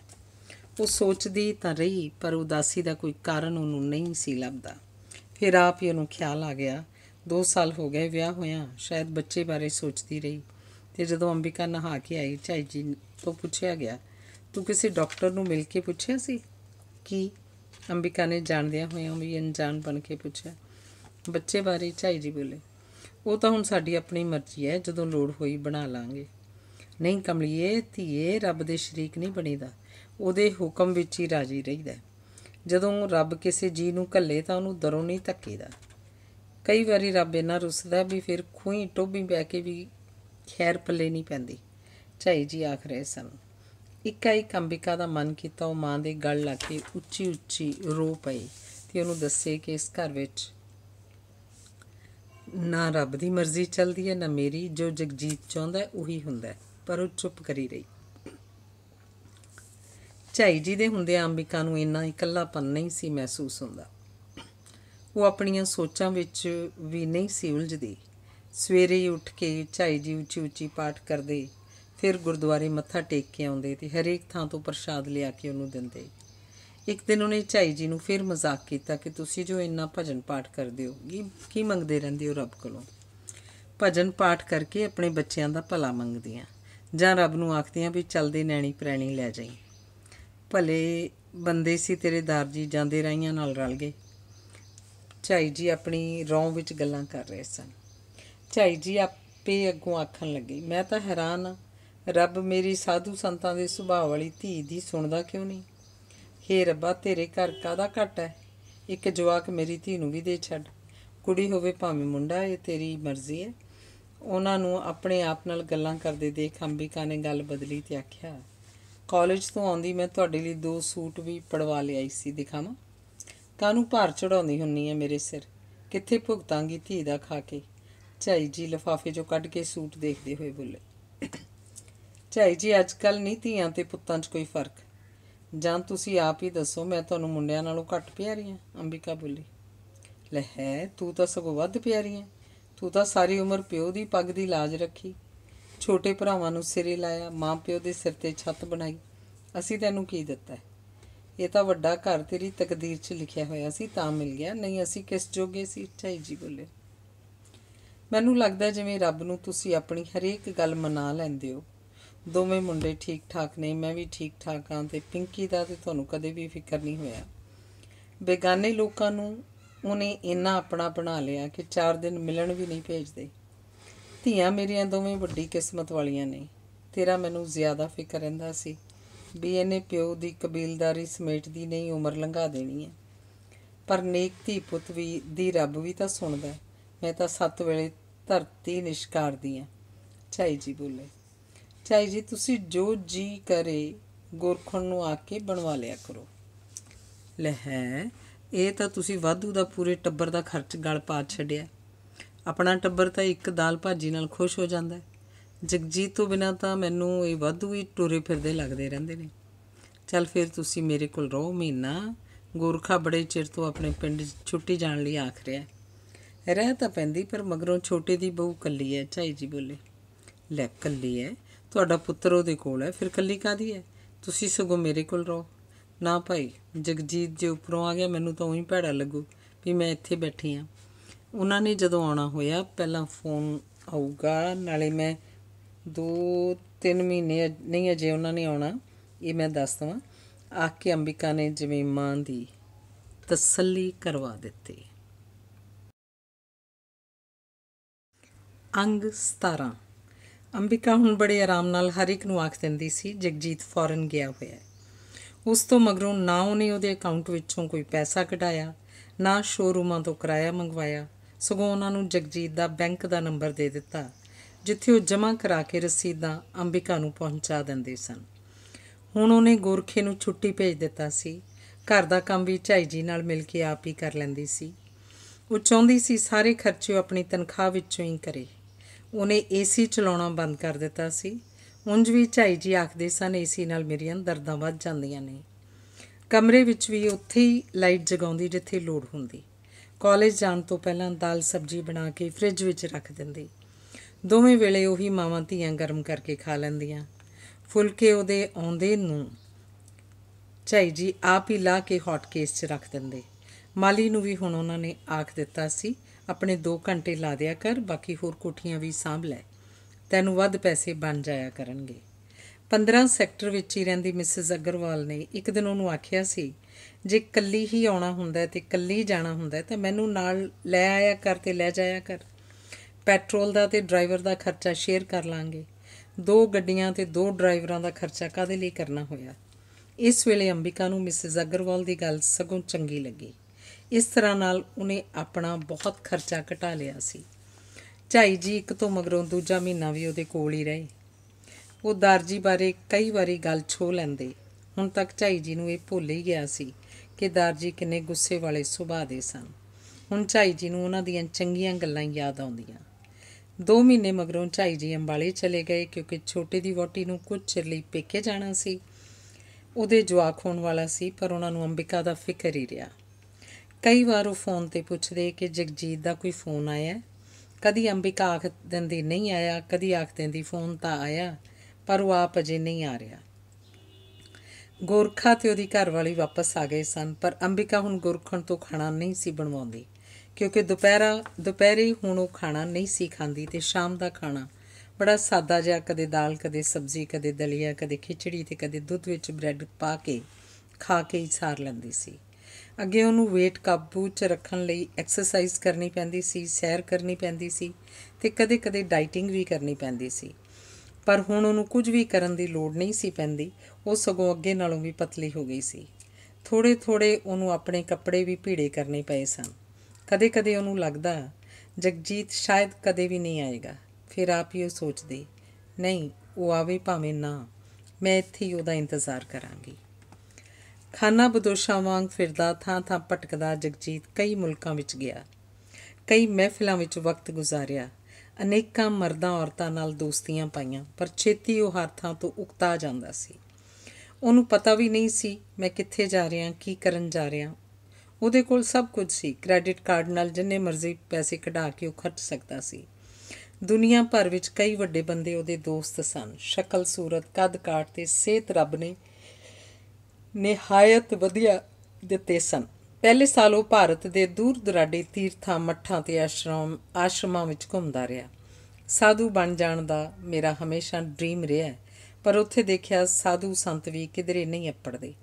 ਉਹ ਸੋਚਦੀ ਤਾਂ ਰਹੀ ਪਰ ਉਦਾਸੀ ਦਾ ਕੋਈ ਕਾਰਨ ਉਹਨੂੰ ਨਹੀਂ ਸੀ ਲੱਭਦਾ ਫਿਰ ਆਪ ਹੀ ਉਹਨੂੰ ਖਿਆਲ ਆ ਗਿਆ 2 ਸਾਲ ਹੋ ਗਏ ਵਿਆਹ ਹੋਇਆ ਸ਼ਾਇਦ ਬੱਚੇ ਬਾਰੇ ਸੋਚਦੀ ਰਹੀ ਤੇ ਜਦੋਂ ਅੰਬਿਕਾ ਨਹਾ ਕੇ ਆਈ ਚਾਈ ਜੀ ਤੋਂ ਪੁੱਛਿਆ ਗਿਆ ਤੂੰ ਕਿਸੇ ਡਾਕਟਰ ਨੂੰ ਮਿਲ ਕੇ ਪੁੱਛਿਆ ਸੀ ਕੀ ਅੰਬਿਕਾ ਨੇ ਜਾਣਦਿਆਂ ਹੋਇਆਂ ਵੀ ਅਣਜਾਣ ਬਣ ਕੇ ਪੁੱਛਿਆ ਬੱਚੇ ਬਾਰੇ ਚਾਈ ਜੀ ਬੋਲੇ ਉਹ ਤਾਂ ਹੁਣ ਸਾਡੀ ਆਪਣੀ ਮਰਜ਼ੀ ਹੈ ਜਦੋਂ ਲੋੜ ਹੋਈ ਬਣਾ ਲਾਂਗੇ ਨਹੀਂ ਕਮਲੀਏ ਧੀਏ ਰੱਬ ਦੇ ਸ਼ਰੀਕ ਨਹੀਂ ਬਣੀਦਾ ਉਹਦੇ ਹੁਕਮ ਵਿੱਚ ਹੀ ਰਾਜੀ ਰਹਿਦਾ ਜਦੋਂ ਰੱਬ ਕਿਸੇ ਜੀ ਨੂੰ ਘੱਲੇ ਤਾਂ ਉਹਨੂੰ ਦਰੋਂ ਨਹੀਂ ਧੱਕੇਦਾ ਕਈ ਵਾਰੀ ਰੱਬ ਇਹਨਾਂ ਰੁੱਸਦਾ ਵੀ ਫਿਰ ਖੂਹੀ ਟੋਬੀ ਬੈ ਕੇ ਵੀ ਖੈਰ ਪੱਲੇ ਨਹੀਂ ਪੈਂਦੀ ਝਾਈ ਜੀ ਆਖ ਰਹੇ ਸਨ ਇੱਕਾ ਇੱਕ ਅੰਬਿਕਾ ਦਾ ਮਨ ਕੀਤਾ ਉਹ ਮਾਂ ਦੇ ਗਲ ਲਾ ਕੇ ਉੱਚੀ ਉੱਚੀ ਰੋ ਪਈ ਤੇ ਉਹਨੂੰ ਦੱਸੇ ਕਿ ਇਸ ਘਰ ਵਿੱਚ ਨਾ ਰੱਬ ਦੀ ਮਰਜ਼ੀ ਚੱਲਦੀ ਹੈ ਨਾ ਮੇਰੀ ਜੋ ਜਗਜੀਤ ਚਾਹੁੰਦਾ ਉਹੀ ਹੁੰਦਾ ਪਰ ਉਹ ਚੁੱਪ ਕਰੀ ਰਹੀ ਝਾਈ ਜੀ ਦੇ ਹੁੰਦੇ ਅੰਬਿਕਾ ਨੂੰ ਇੰਨਾ ਇਕੱਲਾਪਨ ਨਹੀਂ ਸੀ ਮਹਿਸੂਸ ਹੁੰਦਾ ਉਹ ਆਪਣੀਆਂ ਸੋਚਾਂ ਵਿੱਚ ਵੀ ਨਹੀਂ ਸੀ ਉਲਝਦੀ ਸਵੇਰੇ ਉੱਠ ਕੇ ਝਾਈ ਜੀ ਉੱਚੀ ਉੱਚੀ ਪਾਠ ਕਰਦੇ ਫਿਰ ਗੁਰਦੁਆਰੇ ਮੱਥਾ ਟੇਕ ਕੇ ਆਉਂਦੇ ਤੇ ਹਰੇਕ ਥਾਂ ਤੋਂ ਪ੍ਰਸ਼ਾਦ ਲਿਆ ਕੇ ਉਹਨੂੰ ਦਿੰਦੇ ਇੱਕ ਦਿਨ ਉਹਨੇ ਝਾਈ ਜੀ ਨੂੰ ਫਿਰ ਮਜ਼ਾਕ ਕੀਤਾ ਕਿ ਤੁਸੀਂ ਜੋ ਇੰਨਾ ਭਜਨ ਪਾਠ ਕਰਦੇ ਹੋ ਕੀ ਮੰਗਦੇ ਰਹਿੰਦੇ ਹੋ ਰੱਬ ਕੋਲੋਂ ਭਜਨ ਪਾਠ ਕਰਕੇ ਆਪਣੇ ਬੱਚਿਆਂ ਦਾ ਭਲਾ ਮੰਗਦੀਆਂ ਜਾਂ ਰੱਬ ਨੂੰ ਆਖਦੀਆਂ ਵੀ ਚਲਦੇ ਨੈਣੀ ਪ੍ਰੈਣੀ ਲੈ ਜਾਈ ਭਲੇ ਬੰਦੇ ਸੀ ਤੇਰੇ ਦਰਜੀ ਜੀ ਜਾਂਦੇ ਰਾਈਆਂ ਨਾਲ ਰਲ ਗਏ ਝਾਈ ਜੀ ਆਪਣੀ ਰੌਂ ਵਿੱਚ ਗੱਲਾਂ ਕਰ ਰਹੇ ਸਨ ਝਾਈ ਜੀ ਆਪੇ ਅੱਗੋਂ ਆਖਣ ਲੱਗੇ ਮੈਂ ਤਾਂ ਹੈਰਾਨ ਆ ਰੱਬ ਮੇਰੀ ਸਾਧੂ ਸੰਤਾਂ ਦੇ ਸੁਭਾਅ ਵਾਲੀ ਧੀ ਦੀ ਸੁਣਦਾ ਕਿਉਂ ਨਹੀਂ ਹੇ ਰੱਬਾ ਤੇਰੇ ਘਰ ਕਾਦਾ ਘਟ ਹੈ ਇੱਕ ਜਵਾਕ ਮੇਰੀ ਧੀ ਨੂੰ ਵੀ ਦੇ ਛੱਡ ਕੁੜੀ ਹੋਵੇ ਭਾਵੇਂ ਮੁੰਡਾ ਇਹ ਤੇਰੀ ਮਰਜ਼ੀ ਹੈ ਉਹਨਾਂ ਨੂੰ ਆਪਣੇ ਆਪ ਨਾਲ ਗੱਲਾਂ ਕਰਦੇ ਦੇਖ ਅੰਬਿਕਾ ਨੇ ਗੱਲ ਬਦਲੀ ਤੇ ਆਖਿਆ ਕਾਲਜ ਤੋਂ ਆਉਂਦੀ ਮੈਂ ਤੁਹਾਡੇ ਲਈ ਦੋ ਸੂਟ ਵੀ ਪੜਵਾ ਲਿਆਈ ਸੀ ਦਿਖਾਵਾਂ ਕਾਨੂੰ ਭਾਰ ਚੜਾਉਂਦੀ ਹੁੰਨੀ ਆ ਮੇਰੇ ਸਿਰ ਕਿੱਥੇ ਭੁਗਤਾਂਗੀ ਧੀ ਦਾ ਖਾ ਕੇ ਚਾਈ ਜੀ ਲਫਾਫੇ ਜੋ ਕੱਢ ਕੇ ਸੂਟ ਦੇਖਦੇ ਹੋਏ ਬੋਲੇ ਚਾਈ ਜੀ ਅੱਜ ਕੱਲ ਨਹੀਂ ਧੀਆਂ ਤੇ ਪੁੱਤਾਂ 'ਚ ਕੋਈ ਫਰਕ ਜਾਂ ਤੁਸੀਂ ਆਪ ਹੀ ਦੱਸੋ ਮੈਂ ਤੁਹਾਨੂੰ ਮੁੰਡਿਆਂ ਨਾਲੋਂ ਘੱਟ ਪਿਆਰੀ ਆ ਅੰਬਿਕਾ ਬੋਲੀ ਲੈ ਹੈ ਤੂੰ ਤਾਂ ਸਗੋਂ ਵੱਧ ਪਿਆਰੀ ਆ ਤੂੰ ਤਾਂ ਸਾਰੀ ਉਮਰ ਪਿਓ ਦੀ ਪੱਗ ਦੀ ਲਾਜ ਰੱਖੀ ਛੋਟੇ ਭਰਾਵਾਂ ਨੂੰ ਸਿਰੇ ਲਾਇਆ ਮਾਂ-ਪਿਓ ਦੇ ਸਿਰ ਤੇ ਛੱਤ ਬਣਾਈ ਅਸੀਂ ਤੈਨੂੰ ਕੀ ਦਿੱਤਾ ਇਹ ਤਾਂ ਵੱਡਾ ਘਰ ਤੇਰੀ ਤਕਦੀਰ 'ਚ ਲਿਖਿਆ ਹੋਇਆ ਸੀ ਤਾਂ ਮਿਲ ਗਿਆ ਨਹੀਂ ਅਸੀਂ ਕਿਸ ਜੋਗੇ ਸੀ ਝਾਈ ਜੀ ਬੋਲੇ ਮੈਨੂੰ ਲੱਗਦਾ ਜਿਵੇਂ ਰੱਬ ਨੂੰ ਤੁਸੀਂ ਆਪਣੀ ਹਰੇਕ ਗੱਲ ਮਨਾ ਲੈਂਦੇ ਹੋ ਦੋਵੇਂ ਮੁੰਡੇ ਠੀਕ ਠਾਕ ਨੇ ਮੈਂ ਵੀ ਠੀਕ ਠਾਕ ਹਾਂ ਤੇ ਪਿੰਕੀ ਦਾ ਤੇ ਤੁਹਾਨੂੰ ਕਦੇ ਵੀ ਫਿਕਰ ਨਹੀਂ ਹੋਇਆ ਬੇਗਾਨੇ ਲੋਕਾਂ ਨੂੰ ਉਹਨੇ ਇੰਨਾ ਆਪਣਾ ਬਣਾ ਲਿਆ ਕਿ 4 ਦਿਨ ਮਿਲਣ ਵੀ ਨਹੀਂ ਭੇਜਦੇ ਧੀਆਂ ਮੇਰੀਆਂ ਦੋਵੇਂ ਵੱਡੀ ਕਿਸਮਤ ਵਾਲੀਆਂ ਨੇ ਤੇਰਾ ਮੈਨੂੰ ਜ਼ਿਆਦਾ ਫਿਕਰ ਰਹਿੰਦਾ ਸੀ ਵੀ ਇਹਨੇ ਪਿਓ ਦੀ ਕਬੀਲਦਾਰੀ ਸਮੇਟਦੀ ਨਹੀਂ ਉਮਰ ਲੰਘਾ ਦੇਣੀ ਹੈ ਪਰ ਨੇਕ ਧੀ ਪੁੱਤ ਵੀ ਦੀ ਰੱਬ ਵੀ ਤਾਂ ਸੁਣਦਾ ਮੈਂ ਤਾਂ ਸੱਤ ਵੇਲੇ ਧਰਤੀ ਨਿਸ਼ਕਾਰਦੀ ਆ ਚਾਈ ਜੀ ਬੋਲੇ ਚਾਈ ਜੀ ਤੁਸੀਂ ਜੋ ਜੀ ਕਰੇ ਗੁਰਖਣ ਨੂੰ ਆ ਕੇ ਬਣਵਾ ਲਿਆ ਕਰੋ ਲੈ ਹੈ ਇਹ ਤਾਂ ਤੁਸੀਂ ਵਾਧੂ ਦਾ ਪੂਰੇ ਟੱਬਰ ਦਾ ਖਰਚ ਗਲ ਪਾ ਛੱਡਿਆ ਆਪਣਾ ਟੱਬਰ ਤਾਂ ਇੱਕ ਦਾਲ ਭਾਜੀ ਨਾਲ ਖੁਸ਼ ਹੋ ਜਾਂਦਾ ਹੈ ਜਗਜੀਤ ਤੋਂ ਬਿਨਾ ਤਾਂ ਮੈਨੂੰ ਇਹ ਵਾਧੂ ਹੀ ਟੁਰੇ ਫਿਰਦੇ ਲੱਗਦੇ ਰਹਿੰਦੇ ਨੇ ਚੱਲ ਫਿਰ ਤੁਸੀਂ ਮੇਰੇ ਕੋਲ ਰਹੋ ਮਹੀਨਾ ਗੁਰਖਾ ਬੜੇ ਚਿਰ ਤੋਂ ਆਪਣੇ ਪਿੰਡ ਛੁੱਟੀ ਜਾਣ ਲਈ ਆਖ ਰਿਹਾ ਹੈ ਰਹਿ ਤਾਂ ਪੈਂਦੀ ਪਰ ਮਗਰੋਂ ਛੋਟੇ ਦੀ ਬਹੂ ਕੱਲੀ ਹੈ ਚਾਈ ਜੀ ਬੋਲੇ ਲੈ ਕੱਲੀ ਹੈ ਤੁਹਾਡਾ ਪੁੱਤਰ ਉਹਦੇ ਕੋਲ ਹੈ ਫਿਰ ਕੱਲੀ ਕਾਦੀ ਹੈ ਤੁਸੀਂ ਸਗੋਂ ਮੇਰੇ ਕੋਲ ਰਹੋ ਨਾ ਭਾਈ ਜਗਜੀਤ ਜੇ ਉਪਰੋਂ ਆ ਗਿਆ ਮੈਨੂੰ ਤਾਂ ਉਹੀ ਭੈੜਾ ਲੱਗੂ ਵੀ ਮੈਂ ਇੱਥੇ ਬੈਠੀ ਆ ਉਹਨਾਂ ਨੇ ਜਦੋਂ ਆਉਣਾ ਹੋਇਆ ਪਹਿਲਾਂ ਫੋਨ ਆਊਗਾ ਨਾਲੇ ਮੈਂ 2-3 ਮਹੀਨੇ ਨਹੀਂ ਅਜੇ ਉਹਨਾਂ ਨੇ ਆਉਣਾ ਇਹ ਮੈਂ ਦੱਸ ਦਵਾਂ ਆ ਕੇ ਅੰਬਿਕਾ ਨੇ ਜਿਵੇਂ ਮਾਂ ਦੀ ਤਸੱਲੀ ਕਰਵਾ ਦਿੱਤੀ ਅੰਗ 17 ਅੰਬਿਕਾ ਹੁਣ ਬੜੇ ਆਰਾਮ ਨਾਲ ਹਰ ਇੱਕ ਨੂੰ ਆਖ ਦਿੰਦੀ ਸੀ ਜਗਜੀਤ ਫੌਰਨ ਗਿਆ ਹੋਇਆ ਹੈ ਉਸ ਤੋਂ ਮਗਰੋਂ ਨਾ ਉਹਨੇ ਉਹਦੇ ਅਕਾਊਂਟ ਵਿੱਚੋਂ ਕੋਈ ਪੈਸਾ ਕਢਾਇਆ ਨਾ ਸ਼ੋਰੂਮਾਂ ਤੋਂ ਕਿਰਾਇਆ ਮੰਗਵਾਇਆ ਸਗੋਂ ਉਹਨਾਂ ਨੂੰ ਜਗਜੀਤ ਦਾ ਬੈਂਕ ਦਾ ਨੰਬਰ ਦੇ ਦਿੱਤਾ ਜਿੱਥੇ ਉਹ ਜਮ੍ਹਾਂ ਕਰਾ ਕੇ ਰਸੀਦਾਂ ਅੰਬਿਕਾ ਨੂੰ ਪਹੁੰਚਾ ਦਿੰਦੇ ਸਨ ਹੁਣ ਉਹਨੇ ਗੁਰਖੇ ਨੂੰ ਛੁੱਟੀ ਭੇਜ ਦਿੱਤਾ ਸੀ ਘਰ ਦਾ ਕੰਮ ਵੀ ਝਾਈ ਜੀ ਨਾਲ ਮਿਲ ਕੇ ਆਪ ਹੀ ਕਰ ਲੈਂਦੀ ਸੀ ਉਹ ਚਾਹੁੰਦੀ ਸੀ ਸਾਰੇ ਖਰਚੇ ਆਪਣੀ ਤਨਖਾਹ ਵਿੱਚੋਂ ਹੀ ਕਰੇ ਉਹਨੇ ਏਸੀ ਚਲਾਉਣਾ ਬੰਦ ਕਰ ਦਿੱਤਾ ਸੀ ਉਂਝ ਵੀ ਝਾਈ ਜੀ ਆਖਦੇ ਸਨ ਏਸੀ ਨਾਲ ਮੇਰੀਆਂ ਦਰਦਾਂ ਵੱਧ ਜਾਂਦੀਆਂ ਨੇ ਕਮਰੇ ਵਿੱਚ ਵੀ ਉੱਥੇ ਹੀ ਲਾਈਟ ਜਗਾਉਂਦੀ ਜਿੱਥੇ ਲੋੜ ਹੁੰਦੀ ਕਾਲਜ ਜਾਣ ਤੋਂ ਪਹਿਲਾਂ ਦਾਲ ਸਬਜੀ ਬਣਾ ਕੇ ਫ੍ਰਿਜ ਵਿੱਚ ਰੱਖ ਦਿੰਦੀ ਦੋਵੇਂ ਵੇਲੇ ਉਹੀ ਮਾਵਾਂ ਧੀਆਂ ਗਰਮ ਕਰਕੇ ਖਾ ਲੈਂਦੀਆਂ ਫੁਲਕੇ ਉਹਦੇ ਆਉਂਦੇ ਨੂੰ ਚਾਈ ਜੀ ਆਪ ਹੀ ਲਾ ਕੇ ਹੌਟ ਕੇਸ 'ਚ ਰੱਖ ਦਿੰਦੇ ਮਾਲੀ ਨੂੰ ਵੀ ਹੁਣ ਉਹਨਾਂ ਨੇ ਆਖ ਦਿੱਤਾ ਸੀ ਆਪਣੇ 2 ਘੰਟੇ ਲਾ ਦਿਆ ਕਰ ਬਾਕੀ ਹੋਰ ਕੋਠੀਆਂ ਵੀ ਸਾਂਭ ਲੈ ਤੈਨੂੰ ਵੱਧ ਪੈਸੇ ਬਣ ਜਾਇਆ ਕਰਨਗੇ 15 ਸੈਕਟਰ ਵਿੱਚ ਹੀ ਰਹਿੰਦੀ ਮਿਸਿਸ ਅਗਰਵਾਲ ਨੇ ਇੱਕ ਦਿਨ ਉਹਨੂੰ ਆਖਿਆ ਸੀ ਜੇ ਕੱਲੀ ਹੀ ਆਉਣਾ ਹੁੰਦਾ ਤੇ ਕੱਲੀ ਜਾਣਾ ਹੁੰਦਾ ਤਾਂ ਮੈਨੂੰ ਨਾਲ ਲੈ ਆਇਆ ਕਰ ਤੇ ਲੈ ਜਾਇਆ ਕਰ ਪੈਟਰੋਲ ਦਾ ਤੇ ਡਰਾਈਵਰ ਦਾ ਖਰਚਾ ਸ਼ੇਅਰ ਕਰ ਲਾਂਗੇ ਦੋ ਗੱਡੀਆਂ ਤੇ ਦੋ ਡਰਾਈਵਰਾਂ ਦਾ ਖਰਚਾ ਕਾਦੇ ਲਈ ਕਰਨਾ ਹੋਇਆ ਇਸ ਵੇਲੇ ਅੰਬਿਕਾ ਨੂੰ ਮਿਸਿਸ ਅਗਰਵਾਲ ਦੀ ਗੱਲ ਸਗੋਂ ਚੰਗੀ ਲੱਗੀ ਇਸ ਤਰ੍ਹਾਂ ਨਾਲ ਉਹਨੇ ਆਪਣਾ ਬਹੁਤ ਖਰਚਾ ਘਟਾ ਲਿਆ ਸੀ ਝਾਈ ਜੀ ਇੱਕ ਤੋਂ ਮਗਰੋਂ ਦੂਜਾ ਮਹੀਨਾ ਵੀ ਉਹਦੇ ਕੋਲ ਹੀ ਰਹੇ ਉਹ ਦਰਜੀ ਬਾਰੇ ਕਈ ਵਾਰੀ ਗੱਲ ਛੋ ਲੈਂਦੇ ਹੁਣ ਤੱਕ ਝਾਈ ਜੀ ਨੂੰ ਇਹ ਭੁੱਲ ਹੀ ਗਿਆ ਸੀ ਕੇਦਾਰ ਜੀ ਕਿੰਨੇ ਗੁੱਸੇ ਵਾਲੇ ਸੁਭਾਅ ਦੇ ਸਨ ਹੁਣ ਝਾਈ ਜੀ ਨੂੰ ਉਹਨਾਂ ਦੀਆਂ ਚੰਗੀਆਂ ਗੱਲਾਂ ਯਾਦ ਆਉਂਦੀਆਂ 2 ਮਹੀਨੇ ਮਗਰੋਂ ਝਾਈ ਜੀ ਅੰਬਾਲੇ ਚਲੇ ਗਏ ਕਿਉਂਕਿ ਛੋਟੇ ਦੀ ਵੋਟੀ ਨੂੰ ਕੁਝ ਚਿਰ ਲਈ ਪੇਕੇ ਜਾਣਾ ਸੀ ਉਹਦੇ ਜਵਾਕ ਹੋਣ ਵਾਲਾ ਸੀ ਪਰ ਉਹਨਾਂ ਨੂੰ ਅੰਬਿਕਾ ਦਾ ਫਿਕਰ ਹੀ ਰਿਹਾ ਕਈ ਵਾਰ ਉਹ ਫੋਨ ਤੇ ਪੁੱਛਦੇ ਕਿ ਜਗਜੀਤ ਦਾ ਕੋਈ ਫੋਨ ਆਇਆ ਕਦੀ ਅੰਬਿਕਾ ਆਖ ਦਿੰਦੀ ਨਹੀਂ ਆਇਆ ਕਦੀ ਆਖ ਦਿੰਦੀ ਫੋਨ ਤਾਂ ਆਇਆ ਪਰ ਉਹ ਆਪ ਅਜੇ ਨਹੀਂ ਆ ਰਿਹਾ ਗੋਰਖਾ ਤੇ ਉਹਦੀ ਘਰ ਵਾਲੀ ਵਾਪਸ ਆ ਗਏ ਸਨ ਪਰ ਅੰਬਿਕਾ ਹੁਣ ਗੁਰਖਣ ਤੋਂ ਖਾਣਾ ਨਹੀਂ ਸੀ ਬਣਵਾਉਂਦੀ ਕਿਉਂਕਿ ਦੁਪਹਿਰਾ ਦੁਪਹਿਰੇ ਹੁਣ ਉਹ ਖਾਣਾ ਨਹੀਂ ਸੀ ਖਾਂਦੀ ਤੇ ਸ਼ਾਮ ਦਾ ਖਾਣਾ ਬੜਾ ਸਾਦਾ ਜਿਹਾ ਕਦੇ ਦਾਲ ਕਦੇ ਸਬਜ਼ੀ ਕਦੇ ਦਲੀਆ ਕਦੇ ਖਿਚੜੀ ਤੇ ਕਦੇ ਦੁੱਧ ਵਿੱਚ ਬ੍ਰੈਡ ਪਾ ਕੇ ਖਾ ਕੇ ਹੀ ਸਾਰ ਲੈਂਦੀ ਸੀ ਅੱਗੇ ਉਹਨੂੰ weight ਕਾਬੂ 'ਚ ਰੱਖਣ ਲਈ ਐਕਸਰਸਾਈਜ਼ ਕਰਨੀ ਪੈਂਦੀ ਸੀ ਸੈਰ ਕਰਨੀ ਪੈਂਦੀ ਸੀ ਤੇ ਕਦੇ-ਕਦੇ ਡਾਈਟਿੰਗ ਵੀ ਕਰਨੀ ਪੈਂਦੀ ਸੀ ਪਰ ਹੁਣ ਉਹਨੂੰ ਕੁਝ ਵੀ ਕਰਨ ਦੀ ਲੋੜ ਨਹੀਂ ਸੀ ਪੈਂਦੀ ਉਹ ਸਗੋਂ ਅੱਗੇ ਨਾਲੋਂ ਵੀ ਪਤਲੀ ਹੋ ਗਈ ਸੀ ਥੋੜੇ ਥੋੜੇ ਉਹਨੂੰ ਆਪਣੇ ਕੱਪੜੇ ਵੀ ਭੀੜੇ ਕਰਨੇ ਪਏ ਸਨ ਕਦੇ-ਕਦੇ ਉਹਨੂੰ ਲੱਗਦਾ ਜਗਜੀਤ ਸ਼ਾਇਦ ਕਦੇ ਵੀ ਨਹੀਂ ਆਏਗਾ ਫਿਰ ਆਪ ਹੀ ਉਹ ਸੋਚਦੀ ਨਹੀਂ ਉਹ ਆਵੇ ਭਾਵੇਂ ਨਾ ਮੈਂ ਇੱਥੇ ਹੀ ਉਹਦਾ ਇੰਤਜ਼ਾਰ ਕਰਾਂਗੀ ਖਾਨਾ ਬਦੋਸ਼ਾ ਵਾਂਗ ਫਿਰਦਾ ਥਾਂ-ਥਾਂ ਭਟਕਦਾ ਜਗਜੀਤ ਕਈ ਮੁਲਕਾਂ ਵਿੱਚ ਗਿਆ ਕਈ ਮਹਿਫਲਾਂ ਵਿੱਚ ਵਕਤ ਗੁਜ਼ਾਰਿਆ ਅਨੇਕਾਂ ਮਰਦਾਂ ਔਰਤਾਂ ਨਾਲ ਦੋਸਤੀਆਂ ਪਾਈਆਂ ਪਰ ਛੇਤੀ ਉਹ ਹਰ ਥਾਂ ਤੋਂ ਉਕਤਾ ਜਾਂਦਾ ਸੀ ਉਹਨੂੰ ਪਤਾ ਵੀ ਨਹੀਂ ਸੀ ਮੈਂ ਕਿੱਥੇ ਜਾ ਰਿਹਾ ਕੀ ਕਰਨ ਜਾ ਰਿਹਾ ਉਹਦੇ ਕੋਲ ਸਭ ਕੁਝ ਸੀ ਕ੍ਰੈਡਿਟ ਕਾਰਡ ਨਾਲ ਜਿੰਨੇ ਮਰਜ਼ੀ ਪੈਸੇ ਕਢਾ ਕੇ ਉਹ ਖਰਚ ਸਕਦਾ ਸੀ ਦੁਨੀਆ ਭਰ ਵਿੱਚ ਕਈ ਵੱਡੇ ਬੰਦੇ ਉਹਦੇ ਦੋਸਤ ਸਨ ਸ਼ਕਲ ਸੂਰਤ ਕੱਦ ਕਾਟ ਤੇ ਸਿਹਤ ਰੱਬ ਨੇ ਨਿਹਾਇਤ ਵਧੀਆ ਦਿੱਤੇ ਸਨ ਪਹਿਲੇ ਸਾਲ ਉਹ ਭਾਰਤ ਦੇ ਦੂਰ ਦੁਰਾਡੇ ਤੀਰਥਾਂ ਮੱਠਾਂ ਤੇ ਆਸ਼ਰਮ ਆਸ਼ਰਮਾਂ ਵਿੱਚ ਘੁੰਮਦਾ ਰਿਹਾ ਸਾਧੂ ਬਣ ਜਾਣ ਦਾ ਮੇਰਾ ਹਮੇਸ਼ਾ ਡ੍ਰੀਮ ਰਿਹਾ ਹੈ ਪਰ ਉੱਥੇ ਦੇਖਿਆ ਸਾਧੂ ਸੰਤ ਵੀ ਕਿਧਰੇ ਨਹੀਂ ਅੱਪੜਦੇ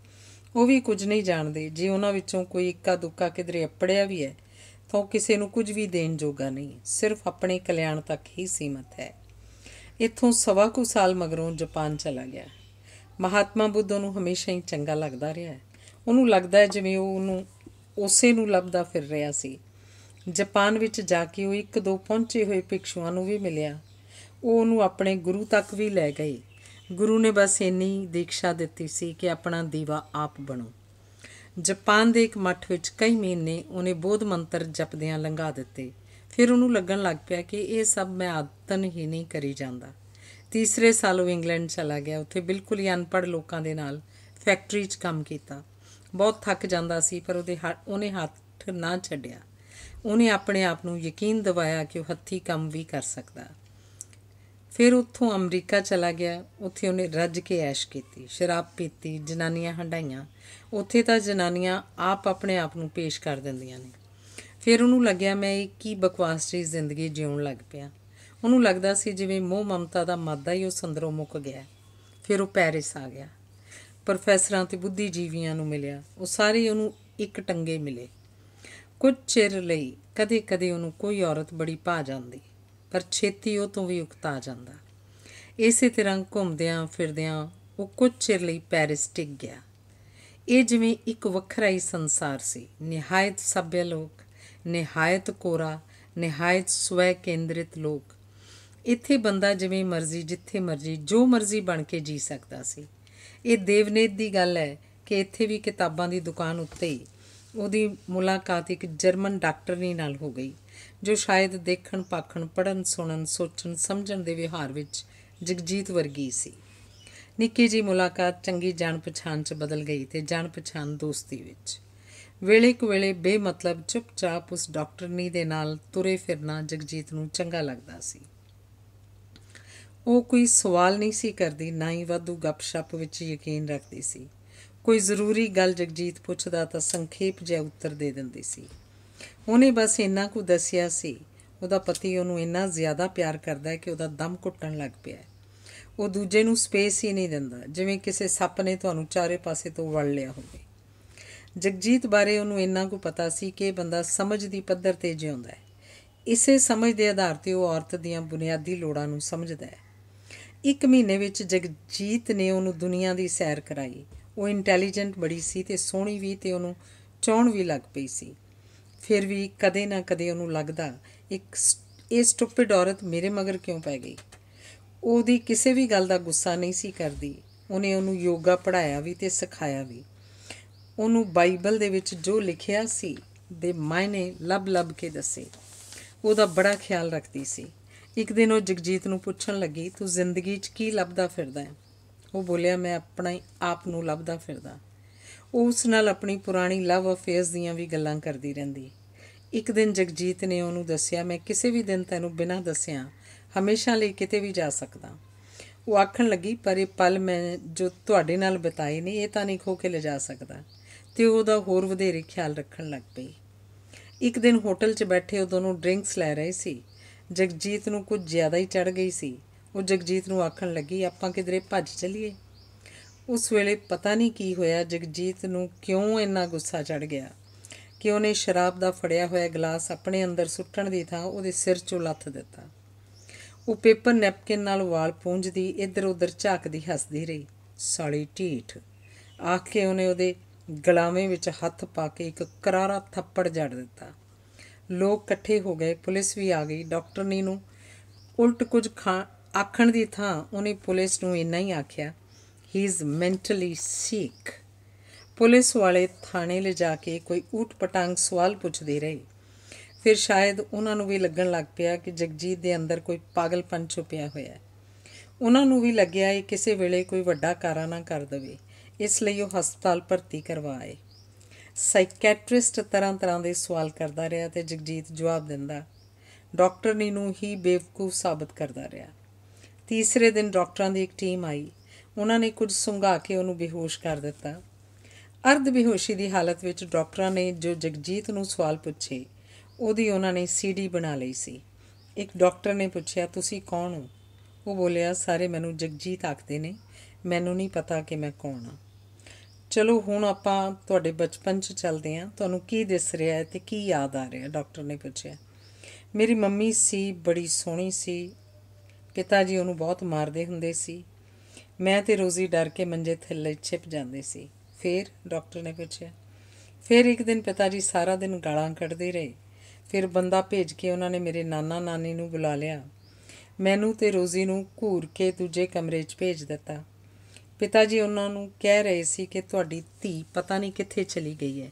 ਉਹ ਵੀ ਕੁਝ ਨਹੀਂ ਜਾਣਦੇ ਜੇ ਉਹਨਾਂ ਵਿੱਚੋਂ ਕੋਈ ਇੱਕਾ ਦੁੱਕਾ ਕਿਧਰੇ ਅੱਪੜਿਆ ਵੀ ਹੈ ਤਾਂ ਕਿਸੇ ਨੂੰ ਕੁਝ ਵੀ ਦੇਣ ਜੋਗਾ ਨਹੀਂ ਸਿਰਫ ਆਪਣੇ ਕਲਿਆਣ ਤੱਕ ਹੀ ਸੀਮਤ ਹੈ ਇਥੋਂ ਸਵਾ ਕੁ ਸਾਲ ਮਗਰੋਂ ਜਾਪਾਨ ਚਲਾ ਗਿਆ ਮਹਾਤਮਾ ਬੁੱਧ ਨੂੰ ਹਮੇਸ਼ਾ ਹੀ ਚੰਗਾ ਲੱਗਦਾ ਰਿਹਾ ਹੈ ਉਹਨੂੰ ਲੱਗਦਾ ਹੈ ਜਿਵੇਂ ਉਹ ਉਹਨੂੰ ਉਸੇ ਨੂੰ ਲੱਭਦਾ ਫਿਰ ਰਿਹਾ ਸੀ ਜਾਪਾਨ ਵਿੱਚ ਜਾ ਕੇ ਉਹ ਇੱਕ ਦੋ ਪਹੁੰਚੇ ਹੋਏ ਭਿਕਸ਼ੂਆਂ ਨੂੰ ਵੀ ਮਿਲਿਆ ਉਹ ਉਹਨੂੰ ਆਪਣੇ ਗੁਰੂ ਤੱਕ ਵੀ ਲੈ ਗਏ ਗੁਰੂ ਨੇ ਬਸ ਇੰਨੀ ਦੀਕਸ਼ਾ ਦਿੱਤੀ ਸੀ ਕਿ ਆਪਣਾ ਦੀਵਾ ਆਪ ਬਣੋ ਜਾਪਾਨ ਦੇ ਇੱਕ ਮੱਠ ਵਿੱਚ ਕਈ ਮਹੀਨੇ ਉਹਨੇ ਬੋਧ ਮੰਤਰ ਜਪਦਿਆਂ ਲੰਘਾ ਦਿੱਤੇ ਫਿਰ ਉਹਨੂੰ ਲੱਗਣ ਲੱਗ ਪਿਆ ਕਿ ਇਹ ਸਭ ਮੈਂ ਆਦਤਨ ਹੀ ਨਹੀਂ ਕਰੀ ਜਾਂਦਾ ਤੀਸਰੇ ਸਾਲ ਉਹ ਇੰਗਲੈਂਡ ਚਲਾ ਗਿਆ ਉੱਥੇ ਬਿਲਕੁਲ ਹੀ ਅਨਪੜ ਲੋਕਾਂ ਦੇ ਨਾਲ ਫੈਕਟਰੀ 'ਚ ਕੰਮ ਕੀਤਾ ਬਹੁਤ ਥੱਕ ਜਾਂਦਾ ਸੀ ਪਰ ਉਹਦੇ ਉਹਨੇ ਹੱਥ ਨਾ ਛੱਡਿਆ ਉਹਨੇ ਆਪਣੇ ਆਪ ਨੂੰ ਯਕੀਨ ਦਿਵਾਇਆ ਕਿ ਉਹ ਹੱਥੀ ਕੰਮ ਵੀ ਕਰ ਸਕਦਾ ਫਿਰ ਉੱਥੋਂ ਅਮਰੀਕਾ ਚਲਾ ਗਿਆ ਉੱਥੇ ਉਹਨੇ ਰੱਜ ਕੇ ਐਸ਼ ਕੀਤੀ ਸ਼ਰਾਬ ਪੀਤੀ ਜਨਾਨੀਆਂ ਹੰਡਾਈਆਂ ਉੱਥੇ ਤਾਂ ਜਨਾਨੀਆਂ ਆਪ ਆਪਣੇ ਆਪ ਨੂੰ ਪੇਸ਼ ਕਰ ਦਿੰਦੀਆਂ ਨੇ ਫਿਰ ਉਹਨੂੰ ਲੱਗਿਆ ਮੈਂ ਇਹ ਕੀ ਬਕਵਾਸ ਜੀ ਜ਼ਿੰਦਗੀ ਜਿਉਣ ਲੱਗ ਪਿਆ ਉਹਨੂੰ ਲੱਗਦਾ ਸੀ ਜਿਵੇਂ ਮੋਹ ਮਮਤਾ ਦਾ ਮਾਦਾ ਹੀ ਉਹ ਸੰਦਰੋਂ ਮੁੱਕ ਗਿਆ ਫਿਰ ਉਹ ਪੈਰਿਸ ਆ ਗਿਆ ਪ੍ਰੋਫੈਸਰਾਂ ਤੇ ਬੁੱਧੀਜੀਵੀਆਂ ਨੂੰ ਮਿਲਿਆ ਉਹ ਸਾਰੇ ਉਹਨੂੰ ਇੱਕ ਟੰਗੇ ਮਿਲੇ ਕੁਝ ਚਿਰ ਲਈ ਕਦੇ-ਕਦੇ ਉਹਨੂੰ ਕੋਈ ਔਰਤ ਬੜੀ ਭਾ ਜਾਂਦੀ ਪਰ ਛੇਤੀ ਉਹ ਤੋਂ ਵੀ ਉਕਤਾ ਜਾਂਦਾ ਇਸੇ ਤਰ੍ਹਾਂ ਘੁੰਮਦਿਆਂ ਫਿਰਦਿਆਂ ਉਹ ਕੁਝ ਚਿਰ ਲਈ ਪੈਰਿਸ ਟਿਕ ਗਿਆ ਇਹ ਜਿਵੇਂ ਇੱਕ ਵੱਖਰਾ ਹੀ ਸੰਸਾਰ ਸੀ ਨਿਹਾਇਤ ਸਭਿਅ ਲੋਕ ਨਿਹਾਇਤ ਕੋਰਾ ਨਿਹਾਇਤ ਸਵੈ ਕੇਂਦਰਿਤ ਲੋਕ ਇੱਥੇ ਬੰਦਾ ਜਿਵੇਂ ਮਰਜ਼ੀ ਜਿੱਥੇ ਮਰਜ਼ੀ ਜੋ ਮਰਜ਼ੀ ਬਣ ਕੇ ਜੀ ਸਕਦਾ ਸੀ ਇਹ ਦੇਵਨੇਤ ਦੀ ਗੱਲ ਹੈ ਕਿ ਇੱਥੇ ਵੀ ਕਿਤਾਬਾਂ ਦੀ ਦੁਕਾਨ ਉੱਤੇ ਉਹਦੀ ਮੁਲਾਕਾਤ ਇੱਕ ਜਰਮਨ ਡਾਕਟਰਨੀ ਨਾਲ ਹੋ ਗਈ ਜੋ ਸ਼ਾਇਦ ਦੇਖਣ ਪਾਖਣ ਪੜਨ ਸੁਣਨ ਸੋਚਣ ਸਮਝਣ ਦੇ ਵਿਹਾਰ ਵਿੱਚ ਜਗਜੀਤ ਵਰਗੀ ਸੀ ਨਿੱਕੀ ਜੀ ਮੁਲਾਕਾਤ ਚੰਗੀ ਜਾਣ ਪਛਾਣ 'ਚ ਬਦਲ ਗਈ ਤੇ ਜਾਣ ਪਛਾਣ ਦੋਸਤੀ ਵਿੱਚ ਵੇਲੇ ਕੁ ਵੇਲੇ ਬੇਮਤਲਬ ਚੁੱਪਚਾਪ ਉਸ ਡਾਕਟਰਨੀ ਦੇ ਨਾਲ ਤੁਰੇ ਫਿਰਨਾ ਜਗਜੀਤ ਨੂੰ ਚੰਗਾ ਲੱਗਦਾ ਸੀ ਉਹ ਕੋਈ ਸਵਾਲ ਨਹੀਂ ਸੀ ਕਰਦੀ ਨਾ ਹੀ ਵਾਧੂ ਗੱਪਸ਼ਪ ਵਿੱਚ ਯਕੀਨ ਰੱਖਦੀ ਸੀ ਕੋਈ ਜ਼ਰੂਰੀ ਗੱਲ ਜਗਜੀਤ ਪੁੱਛਦਾ ਤਾਂ ਸੰਖੇਪ ਜਿਹਾ ਉੱਤਰ ਦੇ ਦਿੰਦੀ ਸੀ ਉਹਨੇ ਬਸ ਇੰਨਾ ਕੁ ਦੱਸਿਆ ਸੀ ਉਹਦਾ ਪਤੀ ਉਹਨੂੰ ਇੰਨਾ ਜ਼ਿਆਦਾ ਪਿਆਰ ਕਰਦਾ ਹੈ ਕਿ ਉਹਦਾ ਦਮ ਘੁੱਟਣ ਲੱਗ ਪਿਆ ਹੈ ਉਹ ਦੂਜੇ ਨੂੰ ਸਪੇਸ ਹੀ ਨਹੀਂ ਦਿੰਦਾ ਜਿਵੇਂ ਕਿਸੇ ਸੱਪ ਨੇ ਤੁਹਾਨੂੰ ਚਾਰੇ ਪਾਸੇ ਤੋਂ ਵੜ ਲਿਆ ਹੋਵੇ ਜਗਜੀਤ ਬਾਰੇ ਉਹਨੂੰ ਇੰਨਾ ਕੁ ਪਤਾ ਸੀ ਕਿ ਇਹ ਬੰਦਾ ਸਮਝ ਦੀ ਪੱਧਰ ਤੇ ਜਿਉਂਦਾ ਹੈ ਇਸੇ ਸਮਝ ਦੇ ਆਧਾਰ ਤੇ ਉਹ ਔਰਤ ਦੀਆਂ ਬੁਨਿਆਦੀ ਲੋੜਾਂ ਨੂੰ ਸਮਝਦਾ ਹੈ ਇੱਕ ਮਹੀਨੇ ਵਿੱਚ ਜਗਜੀਤ ਨੇ ਉਹਨੂੰ ਦੁਨੀਆ ਦੀ ਸੈਰ ਕਰਾਈ ਉਹ ਇੰਟੈਲੀਜੈਂਟ ਬੜੀ ਸੀ ਤੇ ਸੋਹਣੀ ਵੀ ਤੇ ਉਹਨੂੰ ਚਾਹਣ ਵੀ ਲੱਗ ਪਈ ਸੀ ਫਿਰ ਵੀ ਕਦੇ ਨਾ ਕਦੇ ਉਹਨੂੰ ਲੱਗਦਾ ਇੱਕ ਇਹ ਸਟੂਪਿਡ ਔਰਤ ਮੇਰੇ ਮਗਰ ਕਿਉਂ ਪੈ ਗਈ ਉਹਦੀ ਕਿਸੇ ਵੀ ਗੱਲ ਦਾ ਗੁੱਸਾ ਨਹੀਂ ਸੀ ਕਰਦੀ ਉਹਨੇ ਉਹਨੂੰ ਯੋਗਾ ਪੜਾਇਆ ਵੀ ਤੇ ਸਿਖਾਇਆ ਵੀ ਉਹਨੂੰ ਬਾਈਬਲ ਦੇ ਵਿੱਚ ਜੋ ਲਿਖਿਆ ਸੀ ਦੇ ਮਾਇਨੇ ਲੱਭ-ਲੱਭ ਕੇ ਦੱਸੇ ਉਹਦਾ ਬੜਾ ਖਿਆਲ ਰੱਖਦੀ ਸੀ ਇੱਕ ਦਿਨ ਉਹ ਜਗਜੀਤ ਨੂੰ ਪੁੱਛਣ ਲੱਗੀ ਤੂੰ ਜ਼ਿੰਦਗੀ 'ਚ ਕੀ ਲੱਭਦਾ ਫਿਰਦਾ ਹੈ ਉਹ ਬੋਲਿਆ ਮੈਂ ਆਪਣਾ ਹੀ ਆਪ ਨੂੰ ਲੱਭਦਾ ਫਿਰਦਾ ਉਸ ਨਾਲ ਆਪਣੀ ਪੁਰਾਣੀ ਲਵ ਅਫੇਅਰਸ ਦੀਆਂ ਵੀ ਗੱਲਾਂ ਕਰਦੀ ਰਹਿੰਦੀ ਇੱਕ ਦਿਨ ਜਗਜੀਤ ਨੇ ਉਹਨੂੰ ਦੱਸਿਆ ਮੈਂ ਕਿਸੇ ਵੀ ਦਿਨ ਤੈਨੂੰ ਬਿਨਾਂ ਦੱਸਿਆ ਹਮੇਸ਼ਾ ਲਈ ਕਿਤੇ ਵੀ ਜਾ ਸਕਦਾ ਉਹ ਆਖਣ ਲੱਗੀ ਪਰ ਇਹ ਪਲ ਮੈਂ ਜੋ ਤੁਹਾਡੇ ਨਾਲ ਬਿਤਾਏ ਨੇ ਇਹ ਤਾਂ ਨਹੀਂ ਖੋ ਕੇ ਲਿਜਾ ਸਕਦਾ ਤੇ ਉਹਦਾ ਹੋਰ ਵਧੇਰੇ ਖਿਆਲ ਰੱਖਣ ਲੱਗ ਪਈ ਇੱਕ ਦਿਨ ਹੋਟਲ 'ਚ ਬੈਠੇ ਉਹ ਦੋਨੋਂ ਡਰਿੰਕਸ ਲੈ ਰਹੇ ਸੀ ਜਗਜੀਤ ਨੂੰ ਕੁਝ ਜ਼ਿਆਦਾ ਹੀ ਚੜ ਗਈ ਸੀ ਉਹ ਜਗਜੀਤ ਨੂੰ ਆਖਣ ਲੱਗੀ ਆਪਾਂ ਕਿਧਰੇ ਭੱਜ ਚਲੀਏ ਉਸ ਵੇਲੇ ਪਤਾ ਨਹੀਂ ਕੀ ਹੋਇਆ ਜਗਜੀਤ ਨੂੰ ਕਿਉਂ ਇੰਨਾ ਗੁੱਸਾ ਚੜ ਗਿਆ ਕਿ ਉਹਨੇ ਸ਼ਰਾਬ ਦਾ ਫੜਿਆ ਹੋਇਆ ਗਲਾਸ ਆਪਣੇ ਅੰਦਰ ਸੁੱਟਣ ਦੀ ਥਾਂ ਉਹਦੇ ਸਿਰ 'ਚੋਂ ਲੱਥ ਦਿੱਤਾ ਉਹ ਪੇਪਰ ਨੈਪਕਿਨ ਨਾਲ ਵਾਲ ਪੂੰਝਦੀ ਇੱਧਰ ਉੱਧਰ ਝਾਕਦੀ ਹੱਸਦੀ ਰਹੀ ਸਾਲੀ ਢੀਠ ਆਖ ਕੇ ਉਹਨੇ ਉਹਦੇ ਗਲਾਵੇਂ ਵਿੱਚ ਹੱਥ ਪਾ ਕੇ ਇੱਕ ਕਰਾਰਾ ਥੱਪੜ ਜੜ ਦਿੱਤਾ ਲੋਕ ਇਕੱਠੇ ਹੋ ਗਏ ਪੁਲਿਸ ਵੀ ਆ ਗਈ ਡਾਕਟਰ ਨੇ ਨੂੰ ਉਲਟ ਕੁਝ ਆਖਣ ਦੀ ਥਾਂ ਉਹਨੇ ਪੁਲਿਸ ਨੂੰ ਇੰਨਾ ਹੀ ਆਖਿਆ ਹੀ ਇਜ਼ ਮੈਂਟਲੀ ਸਿਕ ਪੁਲਿਸ ਵਾਲੇ ਥਾਣੇ ਲਿਜਾ ਕੇ ਕੋਈ ਊਟ ਪਟਾਂਗ ਸਵਾਲ ਪੁੱਛਦੇ ਰਹੇ ਫਿਰ ਸ਼ਾਇਦ ਉਹਨਾਂ ਨੂੰ ਵੀ ਲੱਗਣ ਲੱਗ ਪਿਆ ਕਿ ਜਗਜੀਤ ਦੇ ਅੰਦਰ ਕੋਈ ਪਾਗਲਪਨ ਛੁਪਿਆ ਹੋਇਆ ਹੈ ਉਹਨਾਂ ਨੂੰ ਵੀ ਲੱਗਿਆ ਇਹ ਕਿਸੇ ਵੇਲੇ ਕੋਈ ਵੱਡਾ ਨਾ ਕਰ ਦਵੇ ਇਸ ਲਈ ਉਹ ਹਸਪਤਾਲ ਭਰਤੀ ਕਰਵਾਏ ਸਾਈਕੈਟ੍ਰਿਸਟ ਤਰ੍ਹਾਂ-ਤਰ੍ਹਾਂ ਦੇ ਸਵਾਲ ਕਰਦਾ ਰਿਹਾ ਤੇ ਜਗਜੀਤ ਜਵਾਬ ਦਿੰਦਾ ਡਾਕਟਰ ਨੇ ਨੂੰ ਹੀ ਬੇਵਕੂਫ ਸਾਬਤ ਕਰਦਾ ਰਿਹਾ ਤੀਸਰੇ ਦਿਨ ਡਾਕਟਰਾਂ ਦੀ ਇੱਕ ਟੀਮ ਆਈ ਉਹਨਾਂ ਨੇ ਕੁਝ ਸੁੰਘਾ ਕੇ ਉਹਨੂੰ ਬੇਹੋਸ਼ ਕਰ ਦਿੱਤਾ ਅਰਧ ਬੇਹੋਸ਼ੀ ਦੀ ਹਾਲਤ ਵਿੱਚ ਡਾਕਟਰਾਂ ਨੇ ਜੋ ਜਗਜੀਤ ਨੂੰ ਸਵਾਲ ਪੁੱਛੇ ਉਹਦੀ ਉਹਨਾਂ ਨੇ ਸੀਡੀ ਬਣਾ ਲਈ ਸੀ ਇੱਕ ਡਾਕਟਰ ਨੇ ਪੁੱਛਿਆ ਤੁਸੀਂ ਕੌਣ ਹੋ ਉਹ ਬੋਲਿਆ ਸਾਰੇ ਮੈਨੂੰ ਜਗਜੀਤ ਆਖਦੇ ਨੇ ਮੈਨੂੰ ਨਹੀਂ ਪਤਾ ਕਿ ਮੈਂ ਕੌਣ ਹਾਂ ਚਲੋ ਹੁਣ ਆਪਾਂ ਤੁਹਾਡੇ ਬਚਪਨ 'ਚ ਚੱਲਦੇ ਹਾਂ ਤੁਹਾਨੂੰ ਕੀ ਦਿਸ ਰਿਹਾ ਹੈ ਤੇ ਕੀ ਯਾਦ ਆ ਰਿਹਾ ਡਾਕਟਰ ਨੇ ਪੁੱਛਿਆ ਮੇਰੀ ਮੰਮੀ ਸੀ ਬੜੀ ਸੋਹਣੀ ਸੀ ਪਿਤਾ ਜੀ ਉਹਨੂੰ ਬਹੁਤ ਮਾਰਦੇ ਹੁੰਦੇ ਸੀ ਮੈਂ ਤੇ ਰੋਜ਼ੀ ਡਰ ਕੇ ਮੰਜੇ ਥੱਲੇ ਛਿਪ ਜਾਂਦੇ ਸੀ ਫਿਰ ਡਾਕਟਰ ਨੇ ਪੁੱਛਿਆ ਫਿਰ ਇੱਕ ਦਿਨ ਪਿਤਾ ਜੀ ਸਾਰਾ ਦਿਨ ਗਾਲਾਂ ਕੱਢਦੇ ਰਹੇ ਫਿਰ ਬੰਦਾ ਭੇਜ ਕੇ ਉਹਨਾਂ ਨੇ ਮੇਰੇ ਨਾਨਾ ਨਾਨੀ ਨੂੰ ਬੁਲਾ ਲਿਆ ਮੈਨੂੰ ਤੇ ਰੋਜ਼ੀ ਨੂੰ ਘੂਰ ਕੇ ਦੂਜੇ ਕਮਰੇ 'ਚ ਭੇਜ ਦਿੱਤਾ ਪਿਤਾ ਜੀ ਉਹਨਾਂ ਨੂੰ ਕਹਿ ਰਹੇ ਸੀ ਕਿ ਤੁਹਾਡੀ ਧੀ ਪਤਾ ਨਹੀਂ ਕਿੱਥੇ ਚਲੀ ਗਈ ਹੈ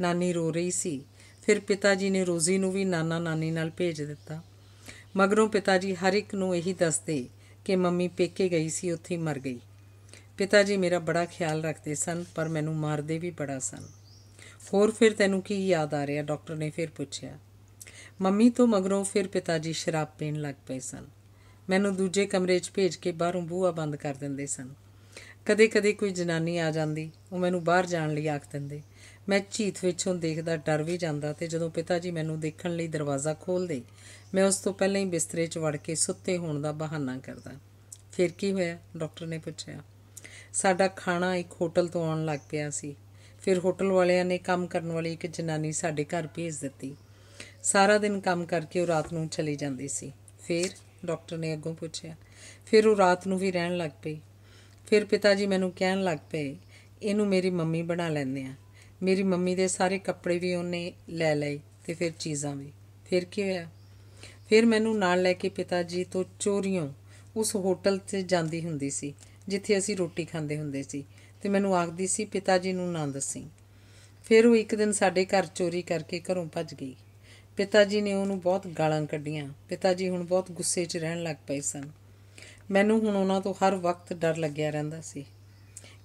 ਨਾਨੀ ਰੋ ਰਹੀ ਸੀ ਫਿਰ ਪਿਤਾ ਜੀ ਨੇ ਰੋਜ਼ੀ ਨੂੰ ਵੀ ਨਾਨਾ ਨਾਨੀ ਨਾਲ ਭੇਜ ਦਿੱਤਾ ਮਗਰੋਂ ਪਿਤਾ ਜੀ ਹਰ ਇੱਕ ਨੂੰ ਇਹੀ ਦੱਸਦੇ ਕਿ ਮੰਮੀ ਪੇਕੇ ਗਈ ਸੀ ਉੱਥੇ ਮਰ ਗਈ ਪਿਤਾ ਜੀ ਮੇਰਾ ਬੜਾ ਖਿਆਲ ਰੱਖਦੇ ਸਨ ਪਰ ਮੈਨੂੰ ਮਾਰਦੇ ਵੀ ਬੜਾ ਸਨ ਹੋਰ ਫਿਰ ਤੈਨੂੰ ਕੀ ਯਾਦ ਆ ਰਿਹਾ ਡਾਕਟਰ ਨੇ ਫਿਰ ਪੁੱਛਿਆ ਮੰਮੀ ਤੋਂ ਮਗਰੋਂ ਫਿਰ ਪਿਤਾ ਜੀ ਸ਼ਰਾਬ ਪੀਣ ਲੱਗ ਪਏ ਸਨ ਮੈਨੂੰ ਦੂਜੇ ਕਮਰੇ 'ਚ ਭੇਜ ਕੇ ਬਾਹਰੋਂ ਬੂਹਾ ਬੰਦ ਕਰ ਦਿੰਦੇ ਸਨ ਕਦੇ-ਕਦੇ ਕੋਈ ਜਨਾਨੀ ਆ ਜਾਂਦੀ ਉਹ ਮੈਨੂੰ ਬਾਹਰ ਜਾਣ ਲਈ ਆਖ ਦਿੰਦੇ ਮੈਂ ਝੀਤ ਵਿੱਚੋਂ ਦੇਖਦਾ ਡਰ ਵੀ ਜਾਂਦਾ ਤੇ ਜਦੋਂ ਪਿਤਾ ਜੀ ਮੈਨੂੰ ਦੇਖਣ ਲਈ ਦਰਵਾਜ਼ਾ ਖੋਲਦੇ ਮੈਂ ਉਸ ਤੋਂ ਪਹਿਲਾਂ ਹੀ ਬਿਸਤਰੇ 'ਚ ਵੜ ਕੇ ਸੁੱਤੇ ਹੋਣ ਦਾ ਬਹਾਨਾ ਕਰਦਾ ਫਿਰ ਕੀ ਹੋਇਆ ਡਾਕਟਰ ਨੇ ਪੁੱਛਿਆ ਸਾਡਾ ਖਾਣਾ ਇੱਕ ਹੋਟਲ ਤੋਂ ਆਉਣ ਲੱਗ ਪਿਆ ਸੀ ਫਿਰ ਹੋਟਲ ਵਾਲਿਆਂ ਨੇ ਕੰਮ ਕਰਨ ਵਾਲੀ ਇੱਕ ਜਨਾਨੀ ਸਾਡੇ ਘਰ ਭੇਜ ਦਿੱਤੀ ਸਾਰਾ ਦਿਨ ਕੰਮ ਕਰਕੇ ਉਹ ਰਾਤ ਨੂੰ ਚਲੀ ਜਾਂਦੀ ਸੀ ਫਿਰ ਡਾਕਟਰ ਨੇ ਅੱਗੋਂ ਪੁੱਛਿਆ ਫਿਰ ਉਹ ਰਾਤ ਨੂੰ ਵੀ ਰਹਿਣ ਲੱਗ ਪਈ ਫਿਰ ਪਿਤਾ ਜੀ ਮੈਨੂੰ ਕਹਿਣ ਲੱਗ ਪਏ ਇਹਨੂੰ ਮੇਰੀ ਮੰਮੀ ਬਣਾ ਲੈਂਦੇ ਆ ਮੇਰੀ ਮੰਮੀ ਦੇ ਸਾਰੇ ਕੱਪੜੇ ਵੀ ਉਹਨੇ ਲੈ ਲਏ ਤੇ ਫਿਰ ਚੀਜ਼ਾਂ ਵੀ ਫਿਰ ਕੀ ਹੋਇਆ ਫਿਰ ਮੈਨੂੰ ਨਾਲ ਲੈ ਕੇ ਪਿਤਾ ਜੀ ਤੋਂ ਚੋਰੀਆਂ ਉਸ ਹੋਟਲ 'ਤੇ ਜਾਂਦੀ ਹੁੰਦੀ ਸੀ ਜਿੱਥੇ ਅਸੀਂ ਰੋਟੀ ਖਾਂਦੇ ਹੁੰਦੇ ਸੀ ਤੇ ਮੈਨੂੰ ਆਖਦੀ ਸੀ ਪਿਤਾ ਜੀ ਨੂੰ ਨਾ ਦੱਸੀ ਫਿਰ ਉਹ ਇੱਕ ਦਿਨ ਸਾਡੇ ਘਰ ਚੋਰੀ ਕਰਕੇ ਘਰੋਂ ਭੱਜ ਗਈ ਪਿਤਾ ਜੀ ਨੇ ਉਹਨੂੰ ਬਹੁਤ ਗਾਲਾਂ ਕੱਢੀਆਂ ਪਿਤਾ ਜੀ ਹੁਣ ਬਹੁਤ ਗੁੱਸੇ 'ਚ ਰਹਿਣ ਲੱਗ ਪਏ ਸਨ ਮੈਨੂੰ ਹੁਣ ਉਹਨਾਂ ਤੋਂ ਹਰ ਵਕਤ ਡਰ ਲੱਗਿਆ ਰਹਿੰਦਾ ਸੀ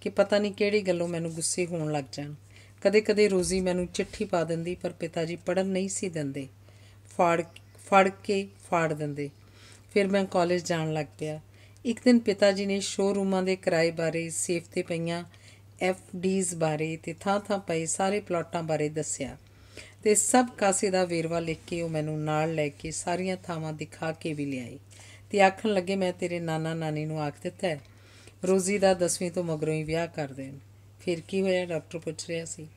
ਕਿ ਪਤਾ ਨਹੀਂ ਕਿਹੜੀ ਗੱਲੋਂ ਮੈਨੂੰ ਗੁੱਸੇ ਹੋਣ ਲੱਗ ਜਾਣ ਕਦੇ-ਕਦੇ ਰੋਜ਼ੀ ਮੈਨੂੰ ਚਿੱਠੀ ਪਾ ਦਿੰਦੀ ਪਰ ਪਿਤਾ ਜੀ ਪੜਨ ਨਹੀਂ ਸੀ ਦਿੰਦੇ ਫੜ ਫੜ ਕੇ ਫਾੜ ਦਿੰਦੇ ਫਿਰ ਮੈਂ ਕਾਲਜ ਜਾਣ ਲੱਗ ਪਿਆ ਇੱਕ ਦਿਨ ਪਿਤਾ ਜੀ ਨੇ ਸ਼ੋਰੂਮਾਂ ਦੇ ਕਿਰਾਏ ਬਾਰੇ ਸੇਫ ਤੇ ਪਈਆਂ ਐਫ ਡੀਜ਼ ਬਾਰੇ ਤੇ ਥਾਂ-ਥਾਂ ਪਏ ਸਾਰੇ ਪਲਾਟਾਂ ਬਾਰੇ ਦੱਸਿਆ ਤੇ ਸਭ ਕਾਸੇ ਦਾ ਵੇਰਵਾ ਲਿਖ ਕੇ ਉਹ ਮੈਨੂੰ ਨਾਲ ਲੈ ਕੇ ਸਾਰੀਆਂ ਥਾਵਾਂ ਦਿਖਾ ਕੇ ਵੀ ਲਿਆਈ ਤੇ ਆਖਣ ਲੱਗੇ ਮੈਂ ਤੇਰੇ ਨਾਨਾ ਨਾਨੀ ਨੂੰ ਆਖ ਦਿੱਤਾ ਹੈ ਰੋਜ਼ੀ ਦਾ 10ਵੀਂ ਤੋਂ ਮਗਰੋਂ ਹੀ ਵਿਆਹ ਕਰ ਦੇਣ ਫਿਰ ਕੀ ਹੋਇਆ ਡਾਕਟਰ ਪੁੱਛ ਰਿਹਾ ਸੀ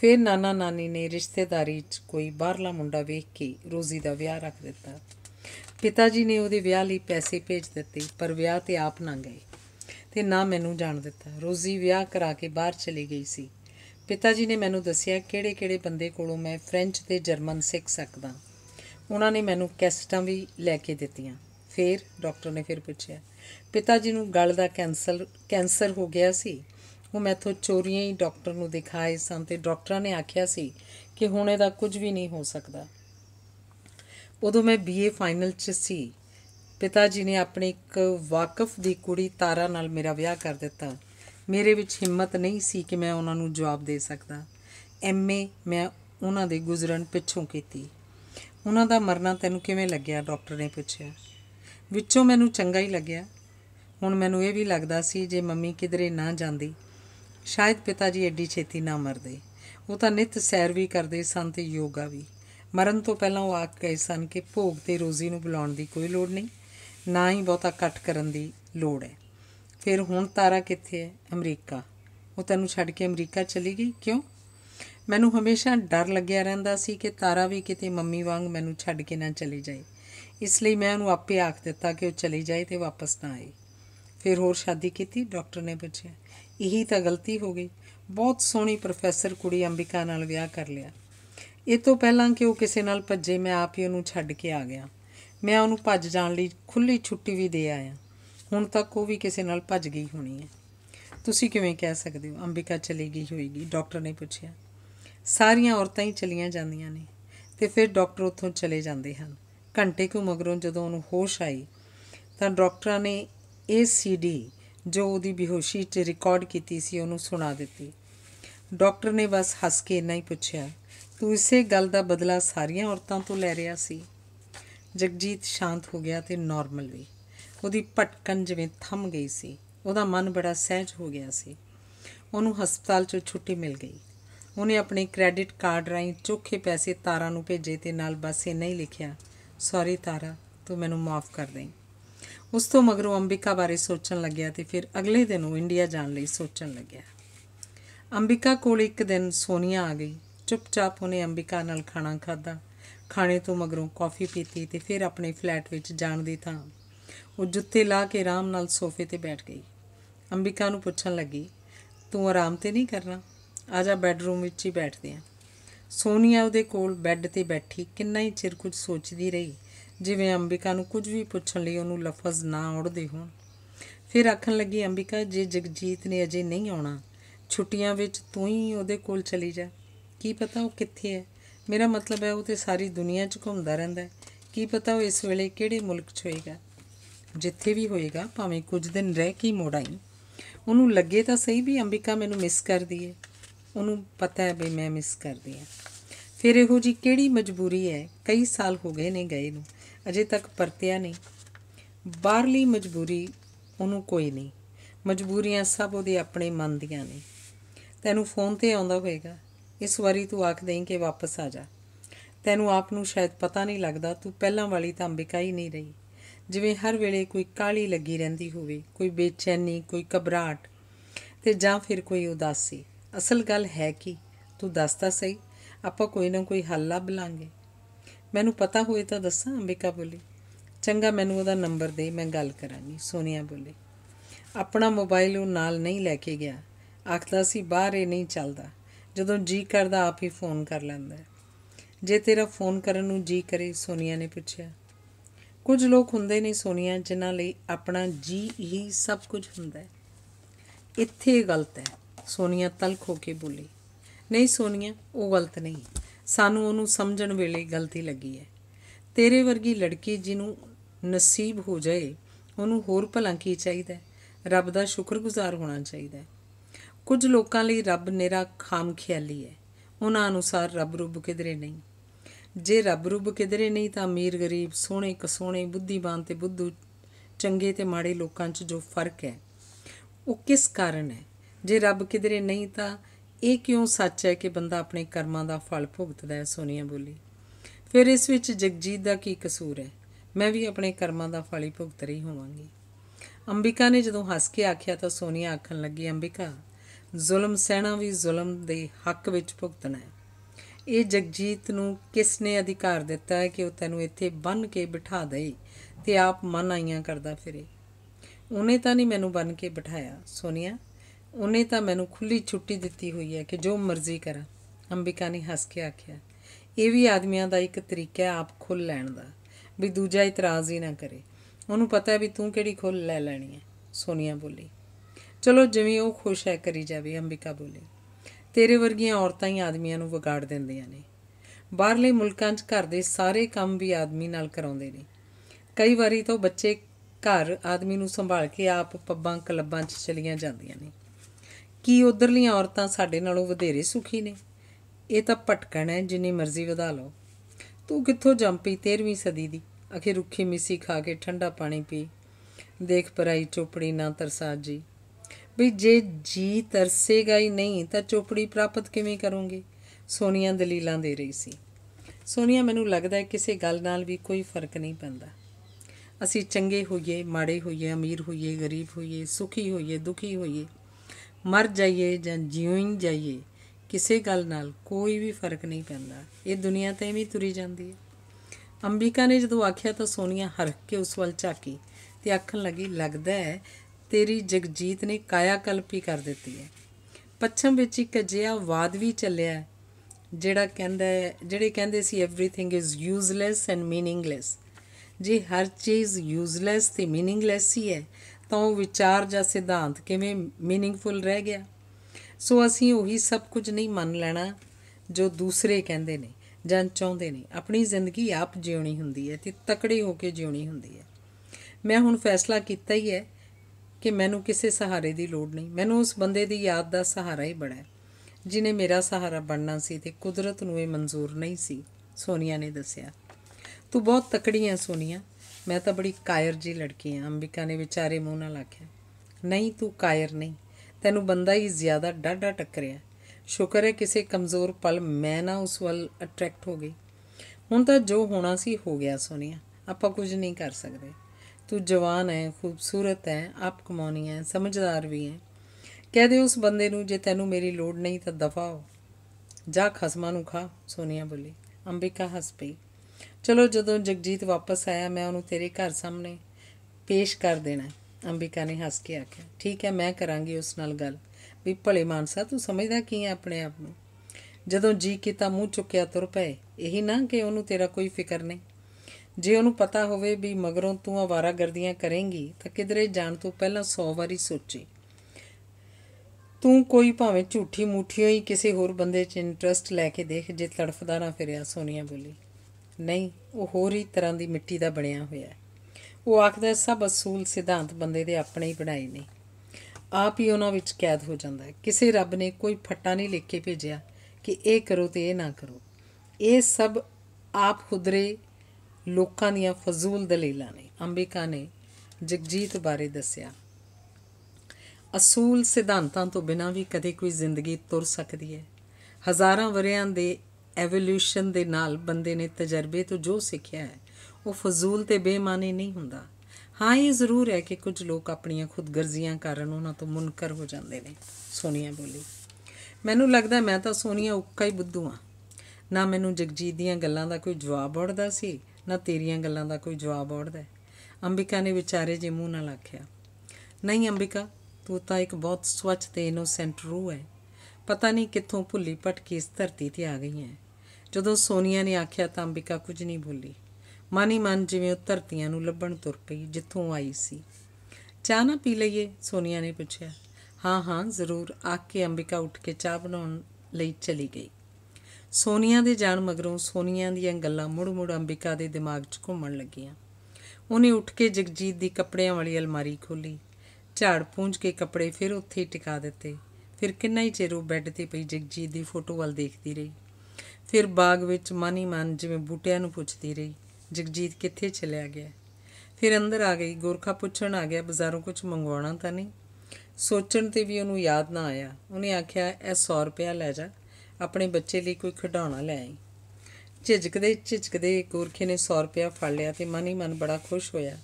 ਫਿਰ ਨਾਨਾ ਨਾਨੀ ਨੇ ਰਿਸ਼ਤੇਦਾਰੀ 'ਚ ਕੋਈ ਬਾਹਰਲਾ ਮੁੰਡਾ ਵੇਖ ਕੇ ਰੋਜ਼ੀ ਦਾ ਵਿਆਹ ਰੱਖ ਦਿੱਤਾ ਪਿਤਾ ਜੀ ਨੇ ਉਹਦੇ ਵਿਆਹ ਲਈ ਪੈਸੇ ਭੇਜ ਦਿੱਤੇ ਪਰ ਵਿਆਹ ਤੇ ਆਪ ਨਾ ਗਏ ਤੇ ਨਾ ਮੈਨੂੰ ਜਾਣ ਦਿੱਤਾ ਰੋਜ਼ੀ ਵਿਆਹ ਕਰਾ ਕੇ ਬਾਹਰ ਚਲੀ ਗਈ ਸੀ ਪਿਤਾ ਜੀ ਨੇ ਮੈਨੂੰ ਦੱਸਿਆ ਕਿਹੜੇ-ਕਿਹੜੇ ਬੰਦੇ ਕੋਲੋਂ ਮੈਂ ਫ੍ਰੈਂਚ ਤੇ ਜਰਮਨ ਸਿੱਖ ਸਕਦਾ ਉਹਨਾਂ ਨੇ ਮੈਨੂੰ ਕੈਸਟਾਂ ਵੀ ਲੈ ਕੇ ਦਿੱਤੀਆਂ ਫਿਰ ਡਾਕਟਰ ਨੇ ਫਿਰ ਪੁੱਛਿਆ ਪਿਤਾ ਜੀ ਨੂੰ ਗਲ ਦਾ ਕੈਂਸਰ ਕੈਂਸਰ ਹੋ ਗਿਆ ਸੀ ਉਹ ਮੈਥੋਂ ਚੋਰੀਆਂ ਹੀ ਡਾਕਟਰ ਨੂੰ ਦਿਖਾਏ ਸਨ ਤੇ ਡਾਕਟਰਾਂ ਨੇ ਆਖਿਆ ਸੀ ਕਿ ਹੁਣ ਇਹਦਾ ਕੁਝ ਵੀ ਨਹੀਂ ਹੋ ਸਕਦਾ ਉਦੋਂ ਮੈਂ ਬੀਏ ਫਾਈਨਲ 'ਚ ਸੀ ਪਿਤਾ ਜੀ ਨੇ ਆਪਣੀ ਇੱਕ ਵਾਕਫ ਦੀ ਕੁੜੀ ਤਾਰਾ ਨਾਲ ਮੇਰਾ ਵਿਆਹ ਕਰ ਦਿੱਤਾ ਮੇਰੇ ਵਿੱਚ ਹਿੰਮਤ ਨਹੀਂ ਸੀ ਕਿ ਮੈਂ ਉਹਨਾਂ ਨੂੰ ਜਵਾਬ ਦੇ ਸਕਦਾ ਐਮਏ ਮੈਂ ਉਹਨਾਂ ਦੇ ਗੁਜ਼ਰਨ ਪਿੱਛੋਂ ਕੀਤੀ ਉਹਨਾਂ ਦਾ ਮਰਨਾ ਤੈਨੂੰ ਕਿਵੇਂ ਲੱਗਿਆ ਡਾਕਟਰ ਨੇ ਪੁੱਛਿਆ ਵਿੱਚੋਂ ਮੈਨੂੰ ਚੰਗਾ ਹੀ ਲੱਗਿਆ ਹੁਣ ਮੈਨੂੰ ਇਹ ਵੀ ਲੱਗਦਾ ਸੀ ਜੇ ਮੰਮੀ ਕਿਧਰੇ ਨਾ ਜਾਂਦੀ ਸ਼ਾਇਦ ਪਿਤਾ ਜੀ ਐਡੀ ਛੇਤੀ ਨਾ ਮਰਦੇ ਉਹ ਤਾਂ ਨਿਤ ਸੈਰ ਵੀ ਕਰਦੇ ਸਨ ਤੇ ਯੋਗਾ ਵੀ ਮਰਨ ਤੋਂ ਪਹਿਲਾਂ ਉਹ ਆਖ ਗਏ ਸਨ ਕਿ ਭੋਗ ਤੇ ਰੋਜ਼ੀ ਨੂੰ ਬੁਲਾਉਣ ਦੀ ਕੋਈ ਲੋੜ ਨਹੀਂ ਨਾ ਹੀ ਬਹੁਤਾ ਕੱਟ ਕਰਨ ਦੀ ਲੋੜ ਹੈ ਫਿਰ ਹੁਣ ਤਾਰਾ ਕਿੱਥੇ ਹੈ ਅਮਰੀਕਾ ਉਹ ਤੈਨੂੰ ਛੱਡ ਕੇ ਅਮਰੀਕਾ ਚਲੀ ਗਈ ਕਿਉਂ ਮੈਨੂੰ ਹਮੇਸ਼ਾ ਡਰ ਲੱਗਿਆ ਰਹਿੰਦਾ ਸੀ ਕਿ ਤਾਰਾ ਵੀ ਕਿਤੇ ਮੰਮੀ ਵਾਂਗ ਮੈਨੂੰ ਛੱਡ ਕੇ ਨਾ ਚਲੀ ਜਾਏ ਇਸ ਲਈ ਮੈਂ ਉਹਨੂੰ ਆਪੇ ਆਖ ਦਿੱਤਾ ਕਿ ਉਹ ਚਲੀ ਜਾਏ ਤੇ ਵਾਪਸ ਨਾ ਆਏ ਫਿਰ ਹੋਰ ਸ਼ਾਦੀ ਕੀਤੀ ਡਾਕਟਰ ਨੇ ਪੁੱਛਿਆ ਇਹੀ ਤਾਂ ਗਲਤੀ ਹੋ ਗਈ ਬਹੁਤ ਸੋਹਣੀ ਪ੍ਰੋਫੈਸਰ ਕੁੜੀ ਅੰਬਿਕਾ ਨਾਲ ਵਿਆਹ ਕਰ ਲਿਆ ਇਹ ਤੋਂ ਪਹਿਲਾਂ ਕਿ ਉਹ ਕਿਸੇ ਨਾਲ ਭੱਜੇ ਮੈਂ ਆਪ ਹੀ ਉਹਨੂੰ ਛੱਡ ਕੇ ਆ ਗਿਆ ਮੈਂ ਉਹਨੂੰ ਭੱਜ ਜਾਣ ਲਈ ਖੁੱਲੀ ਛੁੱਟੀ ਵੀ ਦੇ ਆਇਆ ਹੁਣ ਤੱਕ ਉਹ ਵੀ ਕਿਸੇ ਨਾਲ ਭੱਜ ਗਈ ਹੋਣੀ ਹੈ ਤੁਸੀਂ ਕਿਵੇਂ ਕਹਿ ਸਕਦੇ ਹੋ ਅੰਬਿਕਾ ਚਲੀ ਗਈ ਹੋਏਗੀ ਡਾਕਟਰ ਨੇ ਪੁੱਛਿਆ ਸਾਰੀਆਂ ਔਰਤਾਂ ਹੀ ਚਲੀਆਂ ਜਾਂਦੀਆਂ ਨੇ ਤੇ ਫਿਰ ਡਾਕਟਰ ਉੱਥੋਂ ਚਲੇ ਜਾਂਦੇ ਹਨ ਘੰਟੇ ਕੁ ਮਗਰੋਂ ਜਦੋਂ ਉਹਨੂੰ ਹੋਸ਼ ਆਈ ਤਾਂ ਡਾਕਟਰਾਂ ਨੇ ਇਹ ਸੀਡੀ ਜੋ ਉਹਦੀ ਬੇਹੋਸ਼ੀ 'ਚ ਰਿਕਾਰਡ ਕੀਤੀ ਸੀ ਉਹਨੂੰ ਸੁਣਾ ਦਿੱਤੀ ਡਾਕਟਰ ਨੇ ਬਸ ਹੱਸ ਕੇ ਇੰਨਾ ਹੀ ਪੁੱਛਿਆ ਤੂੰ ਇਸੇ ਗੱਲ ਦਾ ਬਦਲਾ ਸਾਰੀਆਂ ਔਰਤਾਂ ਤੋਂ ਲੈ ਰਿਹਾ ਸੀ ਜਗਜੀਤ ਸ਼ਾਂਤ ਹੋ ਗਿਆ ਤੇ ਨਾਰਮਲ ਵੀ ਉਹਦੀ ਪਟਕਣ ਜਿਵੇਂ ਥੰਮ ਗਈ ਸੀ ਉਹਦਾ ਮਨ ਬੜਾ ਸਹਿਜ ਹੋ ਗਿਆ ਸੀ ਉਹਨੂੰ ਹਸਪਤਾਲ 'ਚੋਂ ਛੁੱਟੀ ਮਿਲ ਗਈ ਉਹਨੇ ਆਪਣੇ ਕ੍ਰੈਡਿਟ ਕਾਰਡ ਰਾਹੀਂ ਚੋਖੇ ਪੈਸੇ ਤਾਰਾ ਨੂੰ ਭੇਜੇ ਤੇ ਨਾਲ ਬਸ ਇਹ ਨਹੀਂ ਲਿਖਿਆ ਸੌਰੀ ਤਾਰਾ ਤੂੰ ਮੈਨੂੰ ਮਾਫ ਕਰ ਦੇ ਉਸ ਤੋਂ ਮਗਰੋਂ ਅੰਬਿਕਾ ਬਾਰੇ ਸੋਚਣ ਲੱਗਿਆ ਤੇ ਫਿਰ ਅਗਲੇ ਦਿਨ ਉਹ ਇੰਡੀਆ ਜਾਣ ਲਈ ਸੋਚਣ ਲੱਗਿਆ ਅੰਬਿਕਾ ਕੋਲ ਇੱਕ ਦਿਨ ਸੋਨੀਆ ਆ ਗਈ ਚੁੱਪਚਾਪ ਉਹਨੇ ਅੰਬਿਕਾ ਨਾਲ ਖਾਣਾ ਖਾਦਾ ਖਾਣੇ ਤੋਂ ਮਗਰੋਂ ਕਾਫੀ ਪੀਤੀ ਤੇ ਫਿਰ ਆਪਣੇ ਫਲੈਟ ਵਿੱਚ ਜਾਣ ਦੀ ਥਾਂ ਉਹ ਜੁੱਤੇ ਲਾ ਕੇ ਆਰਾਮ ਨਾਲ ਸੋਫੇ ਤੇ ਬੈਠ ਗਈ ਅੰਬਿਕਾ ਨੂੰ ਪੁੱਛਣ ਲੱਗੀ ਤੂੰ ਆਰਾਮ ਤੇ ਨਹੀਂ ਕਰਨਾ ਆ ਜਾ ਬੈੱਡਰੂਮ ਵਿੱਚ ਹੀ ਬੈਠਦੇ ਆ ਸੋਨੀਆ ਉਹਦੇ ਕੋਲ ਬੈੱਡ ਤੇ ਬੈਠੀ ਕਿੰਨਾ ਹੀ ਚਿਰ ਕੁਝ ਸੋਚਦੀ ਰਹੀ ਜਿਵੇਂ ਅੰਬਿਕਾ ਨੂੰ ਕੁਝ ਵੀ ਪੁੱਛਣ ਲਈ ਉਹਨੂੰ ਲਫ਼ਜ਼ ਨਾ ਉੜਦੇ ਹੋਣ ਫਿਰ ਆਖਣ ਲੱਗੀ ਅੰਬਿਕਾ ਜੇ ਜਗਜੀਤ ਨੇ ਅਜੇ ਨਹੀਂ ਆਉਣਾ ਛੁੱਟੀਆਂ ਵਿੱਚ ਤੂੰ ਹੀ ਉਹਦੇ ਕੋਲ ਚਲੀ ਜਾ ਕੀ ਪਤਾ ਉਹ ਕਿੱਥੇ ਹੈ ਮੇਰਾ ਮਤਲਬ ਹੈ ਉਹ ਤੇ ਸਾਰੀ ਦੁਨੀਆ 'ਚ ਘੁੰਮਦਾ ਰਹਿੰਦਾ ਹੈ ਕੀ ਪਤਾ ਉਹ ਇਸ ਵੇਲੇ ਕਿਹੜੇ ਮੁਲਕ 'ਚ ਹੋਏਗਾ ਜਿੱਥੇ ਵੀ ਹੋਏਗਾ ਭਾਵੇਂ ਕੁਝ ਦਿਨ ਰਹਿ ਕੇ ਮੋੜ ਆਈ ਉਹਨੂੰ ਲੱਗੇ ਤਾਂ ਸਹੀ ਵੀ ਅੰਬਿਕਾ ਮੈਨੂੰ ਮਿਸ ਕਰਦੀ ਹੈ ਉਹਨੂੰ ਪਤਾ ਹੈ ਵੀ ਮੈਂ ਮਿਸ ਕਰਦੀ ਹਾਂ ਫਿਰ ਇਹੋ ਜੀ ਕਿਹੜੀ ਮਜਬੂਰੀ ਹੈ ਕਈ ਸਾਲ ਹੋ ਗਏ ਨੇ ਗਏ ਨੂੰ ਅਜੇ ਤੱਕ ਪਰਤਿਆ ਨਹੀਂ ਬਾਹਰਲੀ ਮਜਬੂਰੀ ਉਹਨੂੰ ਕੋਈ ਨਹੀਂ ਮਜਬੂਰੀਆਂ ਸਭ ਉਹਦੇ ਆਪਣੇ ਮਨ ਦੀਆਂ ਨੇ ਤੈਨੂੰ ਫੋਨ ਤੇ ਆਉਂਦਾ ਹੋਵੇਗਾ ਇਸ ਵਾਰੀ ਤੂੰ ਆਖ ਦੇਂ ਕਿ ਵਾਪਸ ਆ ਜਾ ਤੈਨੂੰ ਆਪ ਨੂੰ ਸ਼ਾਇਦ ਪਤਾ ਨਹੀਂ ਲੱਗਦਾ ਤੂੰ ਪਹਿਲਾਂ ਵਾਲੀ ਤਾਂ ਅੰਬਿਕਾ ਹੀ ਨਹੀਂ ਰਹੀ ਜਿਵੇਂ ਹਰ ਵੇਲੇ ਕੋਈ ਕਾਲੀ ਲੱਗੀ ਰਹਿੰਦੀ ਹੋਵੇ ਕੋਈ ਬੇਚੈਨੀ ਕੋਈ ਘਬਰਾਟ ਤੇ ਜਾਂ ਫਿਰ ਕੋਈ ਉਦਾਸੀ ਅਸਲ ਗੱਲ ਹੈ ਕਿ ਤੂੰ ਦੱਸਦਾ ਸਹੀ ਆਪਾਂ ਕੋਈ ਨਾ ਕੋਈ ਹੱਲ ਲੱਭ ਲਾਂਗੇ ਮੈਨੂੰ ਪਤਾ ਹੋਏ ਤਾਂ ਦੱਸਾਂ ਅੰਬਿਕਾ ਬੋਲੀ ਚੰਗਾ ਮੈਨੂੰ ਉਹਦਾ ਨੰਬਰ ਦੇ ਮੈਂ ਗੱਲ ਕਰਾਂਗੀ ਸੋਨੀਆ ਬੋਲੀ ਆਪਣਾ ਮੋਬਾਈਲ ਉਹ ਨਾਲ ਨਹੀਂ ਲੈ ਕੇ ਗਿਆ ਆਖਦਾ ਸੀ ਬਾਹਰ ਇਹ ਨਹੀਂ ਚੱਲਦਾ ਜਦੋਂ ਜੀ ਕਰਦਾ ਆਪ ਹੀ ਫੋਨ ਕਰ ਲੈਂਦਾ ਜੇ ਤੇਰਾ ਫੋਨ ਕਰਨ ਨੂੰ ਜੀ ਕਰੇ ਸੋਨੀਆ ਨੇ ਪੁੱਛਿਆ ਕੁਝ ਲੋਕ ਹੁੰਦੇ ਨੇ ਸੋਨੀਆ ਜਿਨ੍ਹਾਂ ਲਈ ਆਪਣਾ ਜੀ ਹੀ ਸਭ ਕੁਝ ਹੁੰਦਾ ਹੈ ਇੱਥੇ ਗਲਤ ਹੈ ਸੋਨੀਆ ਤਲਖ ਹੋ ਕੇ ਬੋਲੀ ਨਹੀਂ ਸੋਨੀਆ ਉਹ ਗਲਤ ਨਹੀਂ ਸਾਨੂੰ ਉਹਨੂੰ ਸਮਝਣ ਵੇਲੇ ਗਲਤੀ ਲੱਗੀ ਹੈ ਤੇਰੇ ਵਰਗੀ ਲੜਕੀ ਜਿਹਨੂੰ ਨਸੀਬ ਹੋ ਜਾਏ ਉਹਨੂੰ ਹੋਰ ਭਲਾ ਕੀ ਚਾਹੀਦਾ ਰੱਬ ਦਾ ਸ਼ੁਕਰਗੁਜ਼ਾਰ ਹੋਣਾ ਚਾਹੀਦਾ ਕੁਝ ਲੋਕਾਂ ਲਈ ਰੱਬ ਨਿਹਰਾ ਖਾਮਖਿਆਲੀ ਹੈ ਉਹਨਾਂ ਅਨੁਸਾਰ ਰੱਬ ਰੂਬ ਕਿਧਰੇ ਨਹੀਂ ਜੇ ਰੱਬ ਰੂਬ ਕਿਧਰੇ ਨਹੀਂ ਤਾਂ ਅਮੀਰ ਗਰੀਬ ਸੋਹਣੇ ਕਸੋਹਣੇ ਬੁੱਧੀਮਾਨ ਤੇ ਬੁੱਧੂ ਚੰਗੇ ਤੇ ਮਾੜੇ ਲੋਕਾਂ 'ਚ ਜੋ ਫਰਕ ਹੈ ਉਹ ਕਿਸ ਕਾਰਨ ਹੈ ਜੇ ਰੱਬ ਕਿਧਰੇ ਨਹੀਂ ਤਾਂ ਇਹ ਕਿਉਂ ਸੱਚ ਹੈ ਕਿ ਬੰਦਾ ਆਪਣੇ ਕਰਮਾਂ ਦਾ ਫਲ ਭੁਗਤਦਾ ਹੈ ਸੋਨੀਆ ਬੋਲੀ ਫਿਰ ਇਸ ਵਿੱਚ ਜਗਜੀਤ ਦਾ ਕੀ ਕਸੂਰ ਹੈ ਮੈਂ ਵੀ ਆਪਣੇ ਕਰਮਾਂ ਦਾ ਫਲ ਹੀ ਭੁਗਤ ਰਹੀ ਹੋਵਾਂਗੀ ਅੰਬਿਕਾ ਨੇ ਜਦੋਂ ਹੱਸ ਕੇ ਆਖਿਆ ਤਾਂ ਸੋਨੀਆ ਆਖਣ ਲੱਗੀ ਅੰਬਿਕਾ ਜ਼ੁਲਮ ਸਹਿਣਾ ਵੀ ਜ਼ੁਲਮ ਦੇ ਹੱਕ ਵਿੱਚ ਭੁਗਤਣਾ ਹੈ ਇਹ ਜਗਜੀਤ ਨੂੰ ਕਿਸ ਨੇ ਅਧਿਕਾਰ ਦਿੱਤਾ ਹੈ ਕਿ ਉਹ ਤੈਨੂੰ ਇੱਥੇ ਬੰਨ ਕੇ ਬਿਠਾ ਦੇ ਤੇ ਆਪ ਮਨ ਆਈਆਂ ਕਰਦਾ ਫਿਰੇ ਉਹਨੇ ਤਾਂ ਨਹੀਂ ਮੈਨੂੰ ਬੰਨ ਕੇ ਬਿਠਾਇਆ ਸੋਨੀਆ ਉਹਨੇ ਤਾਂ ਮੈਨੂੰ ਖੁੱਲੀ ਛੁੱਟੀ ਦਿੱਤੀ ਹੋਈ ਹੈ ਕਿ ਜੋ ਮਰਜ਼ੀ ਕਰਾਂ ਅੰਬਿਕਾ ਨੇ ਹੱਸ ਕੇ ਆਖਿਆ ਇਹ ਵੀ ਆਦਮੀਆਂ ਦਾ ਇੱਕ ਤਰੀਕਾ ਹੈ ਆਪ ਖੁੱਲ ਲੈਣ ਦਾ ਵੀ ਦੂਜਾ ਇਤਰਾਜ਼ ਹੀ ਨਾ ਕਰੇ ਉਹਨੂੰ ਪਤਾ ਹੈ ਵੀ ਤੂੰ ਕਿਹੜੀ ਖੁੱਲ ਲੈ ਲੈਣੀ ਹੈ ਸੋਨੀਆ ਬੋਲੀ ਚਲੋ ਜਿਵੇਂ ਉਹ ਖੁਸ਼ ਹੈ ਕਰੀ ਜਾਵੇ ਅੰਬਿਕਾ ਬੋਲੀ ਤੇਰੇ ਵਰਗੀਆਂ ਔਰਤਾਂ ਹੀ ਆਦਮੀਆਂ ਨੂੰ ਵਿਗਾੜ ਦਿੰਦੀਆਂ ਨੇ ਬਾਹਰਲੇ ਮੁਲਕਾਂ 'ਚ ਘਰ ਦੇ ਸਾਰੇ ਕੰਮ ਵੀ ਆਦਮੀ ਨਾਲ ਕਰਾਉਂਦੇ ਨੇ ਕਈ ਵਾਰੀ ਤਾਂ ਬੱਚੇ ਘਰ ਆਦਮੀ ਨੂੰ ਸੰਭਾਲ ਕੇ ਆਪ ਪੱਬਾਂ ਕਲੱਬਾਂ 'ਚ ਚਲੀਆਂ ਜਾਂਦੀਆਂ ਨੇ ਕੀ ਉਧਰਲੀਆਂ ਔਰਤਾਂ ਸਾਡੇ ਨਾਲੋਂ ਵਧੇਰੇ ਸੁਖੀ ਨੇ ਇਹ ਤਾਂ ਪਟਕਣ ਹੈ ਜਿੰਨੀ ਮਰਜ਼ੀ ਵਧਾ ਲਓ ਤੂੰ ਕਿੱਥੋਂ ਜੰਪੀ 13ਵੀਂ ਸਦੀ ਦੀ ਅਖੇ ਰੁੱਖੀ ਮਿੱਸੀ ਖਾ ਕੇ ਠੰਡਾ ਪਾਣੀ ਪੀ ਦੇਖ ਪਰਾਈ ਚੋਪੜੀ ਨਾ ਤਰਸਾ ਜੀ ਵੀ ਜੇ ਜੀ ਤਰਸੇਗਾ ਹੀ ਨਹੀਂ ਤਾਂ ਚੋਪੜੀ ਪ੍ਰਾਪਤ ਕਿਵੇਂ ਕਰੂੰਗੀ ਸੋਨੀਆ ਦਲੀਲਾਂ ਦੇ ਰਹੀ ਸੀ ਸੋਨੀਆ ਮੈਨੂੰ ਲੱਗਦਾ ਹੈ ਕਿਸੇ ਗੱਲ ਨਾਲ ਵੀ ਕੋਈ ਫਰਕ ਨਹੀਂ ਪੈਂਦਾ ਅਸੀਂ ਚੰਗੇ ਹੋਈਏ ਮਾੜੇ ਹੋਈਏ ਅਮੀਰ ਹੋਈਏ ਗਰੀਬ ਹੋਈਏ ਸੁਖੀ ਹੋਈਏ ਦੁਖੀ ਹੋਈਏ ਮਰ ਜਾਈਏ ਜਾਂ ਜਿਉਂ ਜਾਈਏ ਕਿਸੇ ਗੱਲ ਨਾਲ ਕੋਈ ਵੀ ਫਰਕ ਨਹੀਂ ਪੈਂਦਾ ਇਹ ਦੁਨੀਆ ਤਾਂ ਐਵੇਂ ਤੁਰੀ ਜਾਂਦੀ ਹੈ ਅੰਬਿਕਾ ਨੇ ਜਦੋਂ ਆਖਿਆ ਤਾਂ ਸੋਨੀਆ ਹਰਕ ਕੇ ਉਸ ਵੱਲ ਝਾਕੀ ਤੇ ਆਖਣ ਲੱਗੀ ਲੱਗਦਾ ਹੈ ਤੇਰੀ ਜਗਜੀਤ ਨੇ ਕਲਪੀ ਕਰ ਦਿੱਤੀ ਹੈ ਪੱਛਮ ਵਿੱਚ ਇੱਕ ਅਜਿਹਾ ਵਾਦ ਵੀ ਚੱਲਿਆ ਹੈ ਜਿਹੜਾ ਕਹਿੰਦਾ ਹੈ ਜਿਹੜੇ ਕਹਿੰਦੇ ਸੀ everything is useless and meaningless ਜੇ ਹਰ ਚੀਜ਼ ਯੂਸਲੈਸ ਤੇ ਮੀਨਿੰਗਲੈਸ ਹੀ ਹੈ ਤਾਂ ਉਹ ਵਿਚਾਰ ਜਾਂ ਸਿਧਾਂਤ ਕਿਵੇਂ ਮੀਨਿੰਗਫੁਲ ਰਹਿ ਗਿਆ ਸੋ ਅਸੀਂ ਉਹੀ ਸਭ ਕੁਝ ਨਹੀਂ ਮੰਨ ਲੈਣਾ ਜੋ ਦੂਸਰੇ ਕਹਿੰਦੇ ਨੇ ਜਾਂ ਚਾਹੁੰਦੇ ਨੇ ਆਪਣੀ ਜ਼ਿੰਦਗੀ ਆਪ ਜਿਉਣੀ ਹੁੰਦੀ ਹੈ ਤੇ ਤਕੜੇ ਹੋ ਕੇ ਜਿਉਣੀ ਹੁੰਦੀ ਹੈ ਮੈਂ ਹੁਣ ਫੈਸਲਾ ਕੀਤਾ ਹੀ ਹੈ ਕਿ ਮੈਨੂੰ ਕਿਸੇ ਸਹਾਰੇ ਦੀ ਲੋੜ ਨਹੀਂ ਮੈਨੂੰ ਉਸ ਬੰਦੇ ਦੀ ਯਾਦ ਦਾ ਸਹਾਰਾ ਹੀ ਬੜਾ ਹੈ ਜਿਨੇ ਮੇਰਾ ਸਹਾਰਾ ਬਣਨਾ ਸੀ ਤੇ ਕੁਦਰਤ ਨੂੰ ਇਹ ਮਨਜ਼ੂਰ ਨਹੀਂ ਸੀ ਸੋਨੀਆ ਨੇ ਦੱਸਿਆ ਤੂੰ ਬਹੁਤ ਤਕੜੀ ਹੈ ਸੋਨੀਆ ਮੈਂ ਤਾਂ ਬੜੀ ਕਾਇਰ ਜੀ ਲੜਕੀ ਹਾਂ ਅੰਬਿਕਾ ਨੇ ਵਿਚਾਰੇ ਮੂੰਹ ਨਾਲ ਆਖਿਆ ਨਹੀਂ ਤੂੰ ਕਾਇਰ ਨਹੀਂ ਤੈਨੂੰ ਬੰਦਾ ਹੀ ਜ਼ਿਆਦਾ ਡਾਡਾ ਟੱਕਰਿਆ ਸ਼ੁਕਰ ਹੈ ਕਿਸੇ ਕਮਜ਼ੋਰ ਪਲ ਮੈਂ ਨਾ ਉਸ ਵੱਲ ਅਟਰੈਕਟ ਹੋ ਗਈ ਹੁਣ ਤਾਂ ਜੋ ਹੋਣਾ ਸੀ ਹੋ ਗਿਆ ਸੋਨੀਆ ਆਪਾਂ ਕੁਝ ਨਹੀਂ ਕਰ ਸਕਦੇ ਤੂੰ ਜਵਾਨ ਹੈ ਖੂਬਸੂਰਤ ਹੈ ਆਪ ਕਮਾਉਣੀ ਹੈ ਸਮਝਦਾਰ ਵੀ ਹੈ ਕਹਿ ਦੇ ਉਸ ਬੰਦੇ ਨੂੰ ਜੇ ਤੈਨੂੰ ਮੇਰੀ ਲੋੜ ਨਹੀਂ ਤਾਂ ਦਫਾ ਹੋ ਜਾ ਖਸਮਾਂ ਨੂੰ ਖਾ ਸੋਨੀਆ ਬੋਲੀ ਅੰਬਿਕਾ ਹੱਸ ਪਈ ਚਲੋ ਜਦੋਂ ਜਗਜੀਤ ਵਾਪਸ ਆਇਆ ਮੈਂ ਉਹਨੂੰ ਤੇਰੇ ਘਰ ਸਾਹਮਣੇ ਪੇਸ਼ ਕਰ ਦੇਣਾ ਅੰਬਿਕਾ ਨੇ ਹੱਸ ਕੇ ਆਖਿਆ ਠੀਕ ਹੈ ਮੈਂ ਕਰਾਂਗੀ ਉਸ ਨਾਲ ਗੱਲ ਵੀ ਭਲੇ ਮਾਨਸਾ ਤੂੰ ਸਮਝਦਾ ਕੀ ਹੈ ਆਪਣੇ ਆਪ ਨੂੰ ਜਦੋਂ ਜੀ ਕੀਤਾ ਮੂੰਹ ਚੁੱਕਿਆ ਤੁਰ ਪਏ ਇਹੀ ਨਾ ਕਿ ਉਹਨੂੰ ਤੇਰਾ ਕੋਈ ਫਿਕਰ ਨਹੀਂ ਜੇ ਉਹਨੂੰ ਪਤਾ ਹੋਵੇ ਵੀ ਮਗਰੋਂ ਤੂੰ ਆਵਾਰਾਗਰਦੀਆਂ ਕਰੇਂਗੀ ਤਾਂ ਕਿਧਰੇ ਜਾਣ ਤੋਂ ਪਹਿਲਾਂ 100 ਵਾਰੀ ਸੋਚੀ ਤੂੰ ਕੋਈ ਭਾਵੇਂ ਝੂਠੀ ਮੂਠੀ ਹੋਈ ਕਿਸੇ ਹੋਰ ਬੰਦੇ 'ਚ ਇੰਟਰਸਟ ਲੈ ਕੇ ਦੇਖ ਜੇ ਤੜਫਦਾ ਨਾ ਫਿਰਿਆ ਸੋਨੀਆ ਬੋਲੀ ਨਹੀਂ ਉਹ ਹੋਰ ਹੀ ਤਰ੍ਹਾਂ ਦੀ ਮਿੱਟੀ ਦਾ ਬਣਿਆ ਹੋਇਆ ਹੈ ਉਹ ਆਖਦਾ ਸਭ ਅਸੂਲ ਸਿਧਾਂਤ ਬੰਦੇ ਦੇ ਆਪਣੇ ਹੀ ਬਣਾਏ ਨੇ ਆਪ ਹੀ ਉਹਨਾਂ ਵਿੱਚ ਕੈਦ ਹੋ ਜਾਂਦਾ ਹੈ ਕਿਸੇ ਰੱਬ ਨੇ ਕੋਈ ਫੱਟਾ ਨਹੀਂ ਲਿਖ ਕੇ ਭੇਜਿਆ ਕਿ ਇਹ ਕਰੋ ਤੇ ਇਹ ਨਾ ਕਰੋ ਇਹ ਸਭ ਆਪ ਖੁਦਰੇ ਲੋਕਾਂ ਦੀਆਂ ਫਜ਼ੂਲ ਦਲੀਲਾਂ ਨੇ ਅੰਬਿਕਾ ਨੇ ਜਗਜੀਤ ਬਾਰੇ ਦੱਸਿਆ ਅਸੂਲ ਸਿਧਾਂਤਾਂ ਤੋਂ ਬਿਨਾਂ ਵੀ ਕਦੇ ਕੋਈ ਜ਼ਿੰਦਗੀ ਤੁਰ ਸਕਦੀ ਹੈ ਹਜ਼ਾਰਾਂ ਵਰਿਆਂ ਦੇ ਐਵੋਲੂਸ਼ਨ ਦੇ ਨਾਲ ਬੰਦੇ ਨੇ ਤਜਰਬੇ ਤੋਂ ਜੋ ਸਿੱਖਿਆ ਹੈ ਉਹ ਫਜ਼ੂਲ ਤੇ ਬੇਮਾਨੀ ਨਹੀਂ ਹੁੰਦਾ ਹਾਂ ਇਹ ਜ਼ਰੂਰ ਹੈ ਕਿ ਕੁਝ ਲੋਕ ਆਪਣੀਆਂ ਖੁਦਗਰਜ਼ੀਆਂ ਕਾਰਨ ਉਹਨਾਂ ਤੋਂ ਮੁਨਕਰ ਹੋ ਜਾਂਦੇ ਨੇ ਸੋਨੀਆ ਬੋਲੀ ਮੈਨੂੰ ਲੱਗਦਾ ਮੈਂ ਤਾਂ ਸੋਨੀਆ ਉੱਕਾ ਹੀ ਬੁੱਧੂ ਆ ਨਾ ਮੈਨੂੰ ਜਗਜੀਤ ਦੀਆਂ ਗੱਲਾਂ ਦਾ ਕੋਈ ਜਵਾਬ ਵੜਦਾ ਸੀ ਨਾ ਤੇਰੀਆਂ ਗੱਲਾਂ ਦਾ ਕੋਈ ਜਵਾਬ ਔੜਦਾ ਅੰਬਿਕਾ ਨੇ ਵਿਚਾਰੇ ਜੇ ਮੂੰਹ ਨਾਲ ਆਖਿਆ ਨਹੀਂ ਅੰਬਿਕਾ ਤੂੰ ਤਾਂ ਇੱਕ ਬਹੁਤ ਸਵੱਛ ਤੇ ਇਨੋਸੈਂਟ ਰੂਹ ਹੈ ਪਤਾ ਨਹੀਂ ਕਿੱਥੋਂ ਭੁੱਲੀ ਭਟਕੀ ਇਸ ਧਰਤੀ ਤੇ ਆ ਗਈ ਹੈ ਜਦੋਂ ਸੋਨੀਆ ਨੇ ਆਖਿਆ ਤਾਂ ਅੰਬਿਕਾ ਕੁਝ ਨਹੀਂ ਬੋਲੀ ਮਨ ਹੀ ਮਨ ਜਿਵੇਂ ਉਹ ਧਰਤੀਆਂ ਨੂੰ ਲੱਭਣ ਤੁਰ ਪਈ ਜਿੱਥੋਂ ਆਈ ਸੀ ਚਾਹ ਨਾ ਪੀ ਲਈਏ ਸੋਨੀਆ ਨੇ ਪੁੱਛਿਆ ਹਾਂ ਹਾਂ ਜ਼ਰੂਰ ਆ ਕੇ ਅੰਬਿਕਾ ਉੱਠ ਕੇ ਚਾਹ ਬਣਾਉਣ ਲਈ ਚਲੀ ਗਈ ਸੋਨੀਆ ਦੇ ਜਾਣ ਮਗਰੋਂ ਸੋਨੀਆ ਦੀਆਂ ਗੱਲਾਂ ਮੁੜ-ਮੁੜ ਅੰਬਿਕਾ ਦੇ ਦਿਮਾਗ 'ਚ ਘੁੰਮਣ ਲੱਗੀਆਂ ਉਹਨੇ ਉੱਠ ਕੇ ਜਗਜੀਤ ਦੀ ਕੱਪੜਿਆਂ ਵਾਲੀ ਅਲਮਾਰੀ ਖੋਲੀ ਝਾੜ ਪੂੰਝ ਕੇ ਕੱਪੜੇ ਫਿਰ ਉੱਥੇ ਹੀ ਟਿਕਾ ਦਿੱਤੇ ਫਿਰ ਕਿੰਨਾ ਹੀ ਚਿਰ ਉਹ ਬੈੱਡ ਤੇ ਪਈ ਜਗਜੀਤ ਦੀ ਫੋਟੋ ਵੱਲ ਦੇਖਦੀ ਰਹੀ ਫਿਰ ਬਾਗ ਵਿੱਚ ਮਾਨੀ ਮਨ ਜਿਵੇਂ ਬੂਟਿਆਂ ਨੂੰ ਪੁੱਛਦੀ ਰਹੀ ਜਗਜੀਤ ਕਿੱਥੇ ਚਲਿਆ ਗਿਆ ਫਿਰ ਅੰਦਰ ਆ ਗਈ ਗੁਰਖਾ ਪੁੱਛਣ ਆ ਗਿਆ ਬਾਜ਼ਾਰੋਂ ਕੁਝ ਮੰਗਵਾਉਣਾ ਤਾਂ ਨਹੀਂ ਸੋਚਣ ਤੇ ਵੀ ਉਹਨੂੰ ਯਾਦ ਨਾ ਆਇਆ ਉਹਨੇ ਆਖਿਆ ਇਹ 100 ਰੁਪਿਆ ਲੈ ਜਾ ਆਪਣੇ ਬੱਚੇ ਲਈ ਕੋਈ ਖਿਡੌਣਾ ਲੈ ਆਈ ਝਿਜਕਦੇ ਝਿਜਕਦੇ ਗੁਰਖੇ ਨੇ 100 ਰੁਪਿਆ ਫੜ ਲਿਆ ਤੇ ਮਨ ਹੀ ਮਨ ਬੜਾ ਖੁਸ਼ ਹੋਇਆ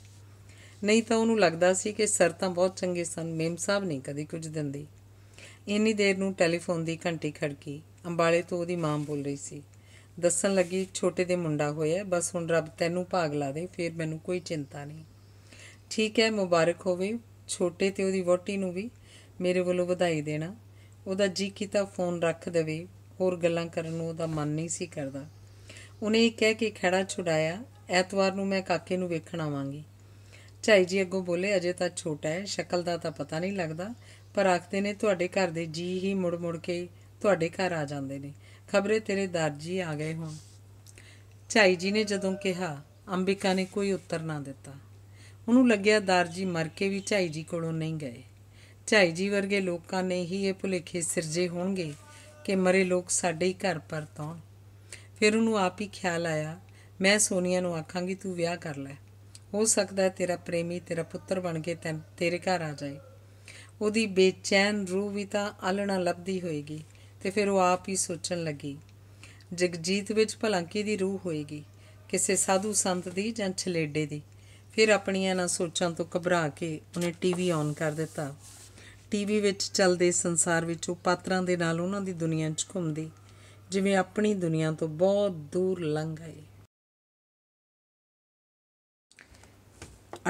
ਨਹੀਂ ਤਾਂ ਉਹਨੂੰ ਲੱਗਦਾ ਸੀ ਕਿ ਸਰ ਤਾਂ ਬਹੁਤ ਚੰਗੇ ਸਨ ਮੇਮ ਸਾਹਿਬ ਨਹੀਂ ਕਦੀ ਕੁਝ ਦਿੰਦੇ ਇੰਨੀ ਦੇਰ ਨੂੰ ਟੈਲੀਫੋਨ ਦੀ ਘੰਟੀ ਖੜਕੀ ਅੰਬਾਲੇ ਤੋਂ ਉਹਦੀ ਮਾਂ ਬੋਲ ਰਹੀ ਸੀ ਦੱਸਣ ਲੱਗੀ ਛੋਟੇ ਦੇ ਮੁੰਡਾ ਹੋਇਆ ਬਸ ਹੁਣ ਰੱਬ ਤੈਨੂੰ ਭਾਗ ਲਾ ਦੇ ਫੇਰ ਮੈਨੂੰ ਕੋਈ ਚਿੰਤਾ ਨਹੀਂ ਠੀਕ ਹੈ ਮੁਬਾਰਕ ਹੋਵੇ ਛੋਟੇ ਤੇ ਉਹਦੀ ਵੋਟੀ ਨੂੰ ਵੀ ਮੇਰੇ ਵੱਲੋਂ ਵਧਾਈ ਦੇਣਾ ਉਹਦਾ ਜੀ ਕੀਤਾ ਫੋਨ ਰੱਖ ਦੇਵੇ ਹੋਰ ਗੱਲਾਂ ਕਰਨ ਨੂੰ ਉਹਦਾ ਮਨ ਨਹੀਂ ਸੀ ਕਰਦਾ ਉਹਨੇ ਇਹ ਕਹਿ ਕੇ ਖੜਾ ਛੁਡਾਇਆ ਐਤਵਾਰ ਨੂੰ ਮੈਂ ਕਾਕੇ ਨੂੰ ਵੇਖਣ ਆਵਾਂਗੀ ਚਾਈ ਜੀ ਅੱਗੋਂ ਬੋਲੇ ਅਜੇ ਤਾਂ ਛੋਟਾ ਹੈ ਸ਼ਕਲ ਦਾ ਤਾਂ ਪਤਾ ਨਹੀਂ ਲੱਗਦਾ ਪਰ ਆਖਦੇ ਨੇ ਤੁਹਾਡੇ ਘਰ ਦੇ ਜੀ ਹੀ ਮੁੜ ਮੁੜ ਕੇ ਤੁਹਾਡੇ ਘਰ ਆ ਜਾਂਦੇ ਨੇ ਖਬਰੇ ਤੇਰੇ ਦਰਜੀ ਆ ਗਏ ਹੋਣ ਚਾਈ ਜੀ ਨੇ ਜਦੋਂ ਕਿਹਾ ਅੰਬਿਕਾ ਨੇ ਕੋਈ ਉੱਤਰ ਨਾ ਦਿੱਤਾ ਉਹਨੂੰ ਲੱਗਿਆ ਦਰਜੀ ਮਰ ਕੇ ਵੀ ਚਾਈ ਜੀ ਕੋਲੋਂ ਨਹੀਂ ਗਏ ਚਾਈ ਜੀ ਵਰਗੇ ਲੋਕਾਂ ਨੇ ਹੀ ਇਹ ਭੁਲੇਖੇ ਸਿਰਜੇ ਹੋਣਗੇ ਕਿ ਮਰੇ ਲੋਕ ਸਾਡੇ ਹੀ ਘਰ ਪਰਤ ਆਉਣ ਫਿਰ ਉਹਨੂੰ ਆਪ ਹੀ ਖਿਆਲ ਆਇਆ ਮੈਂ ਸੋਨੀਆ ਨੂੰ ਆਖਾਂਗੀ ਤੂੰ ਵਿਆਹ ਕਰ ਲੈ ਹੋ ਸਕਦਾ ਹੈ ਤੇਰਾ ਪ੍ਰੇਮੀ ਤੇਰਾ ਪੁੱਤਰ ਬਣ ਕੇ ਤੇਰੇ ਘਰ ਆ ਜਾਏ ਉਹਦੀ ਬੇਚੈਨ ਰੂਹ ਵੀ ਤਾਂ ਆਲਣਾ ਲੱਭਦੀ ਹੋਏਗੀ ਤੇ ਫਿਰ ਉਹ ਆਪ ਹੀ ਸੋਚਣ ਲੱਗੀ ਜਗਜੀਤ ਵਿੱਚ ਭਲਾਂਕੀ ਦੀ ਰੂਹ ਹੋਏਗੀ ਕਿਸੇ ਸਾਧੂ ਸੰਤ ਦੀ ਜਾਂ ਛਲੇਡੇ ਦੀ ਫਿਰ ਆਪਣੀਆਂ ਨਾ ਸੋਚਾਂ ਤੋਂ ਘਬਰਾ ਕੇ ਉਹਨੇ ਟੀਵੀ ਆਨ ਕਰ ਦਿੱਤਾ ਟੀਵੀ ਵਿੱਚ ਚੱਲਦੇ ਸੰਸਾਰ ਵਿੱਚ ਉਹ ਪਾਤਰਾਂ ਦੇ ਨਾਲ ਉਹਨਾਂ ਦੀ ਦੁਨੀਆ 'ਚ ਘੁੰਮਦੇ ਜਿਵੇਂ ਆਪਣੀ ਦੁਨੀਆ ਤੋਂ ਬਹੁਤ ਦੂਰ ਲੰਘ ਗਏ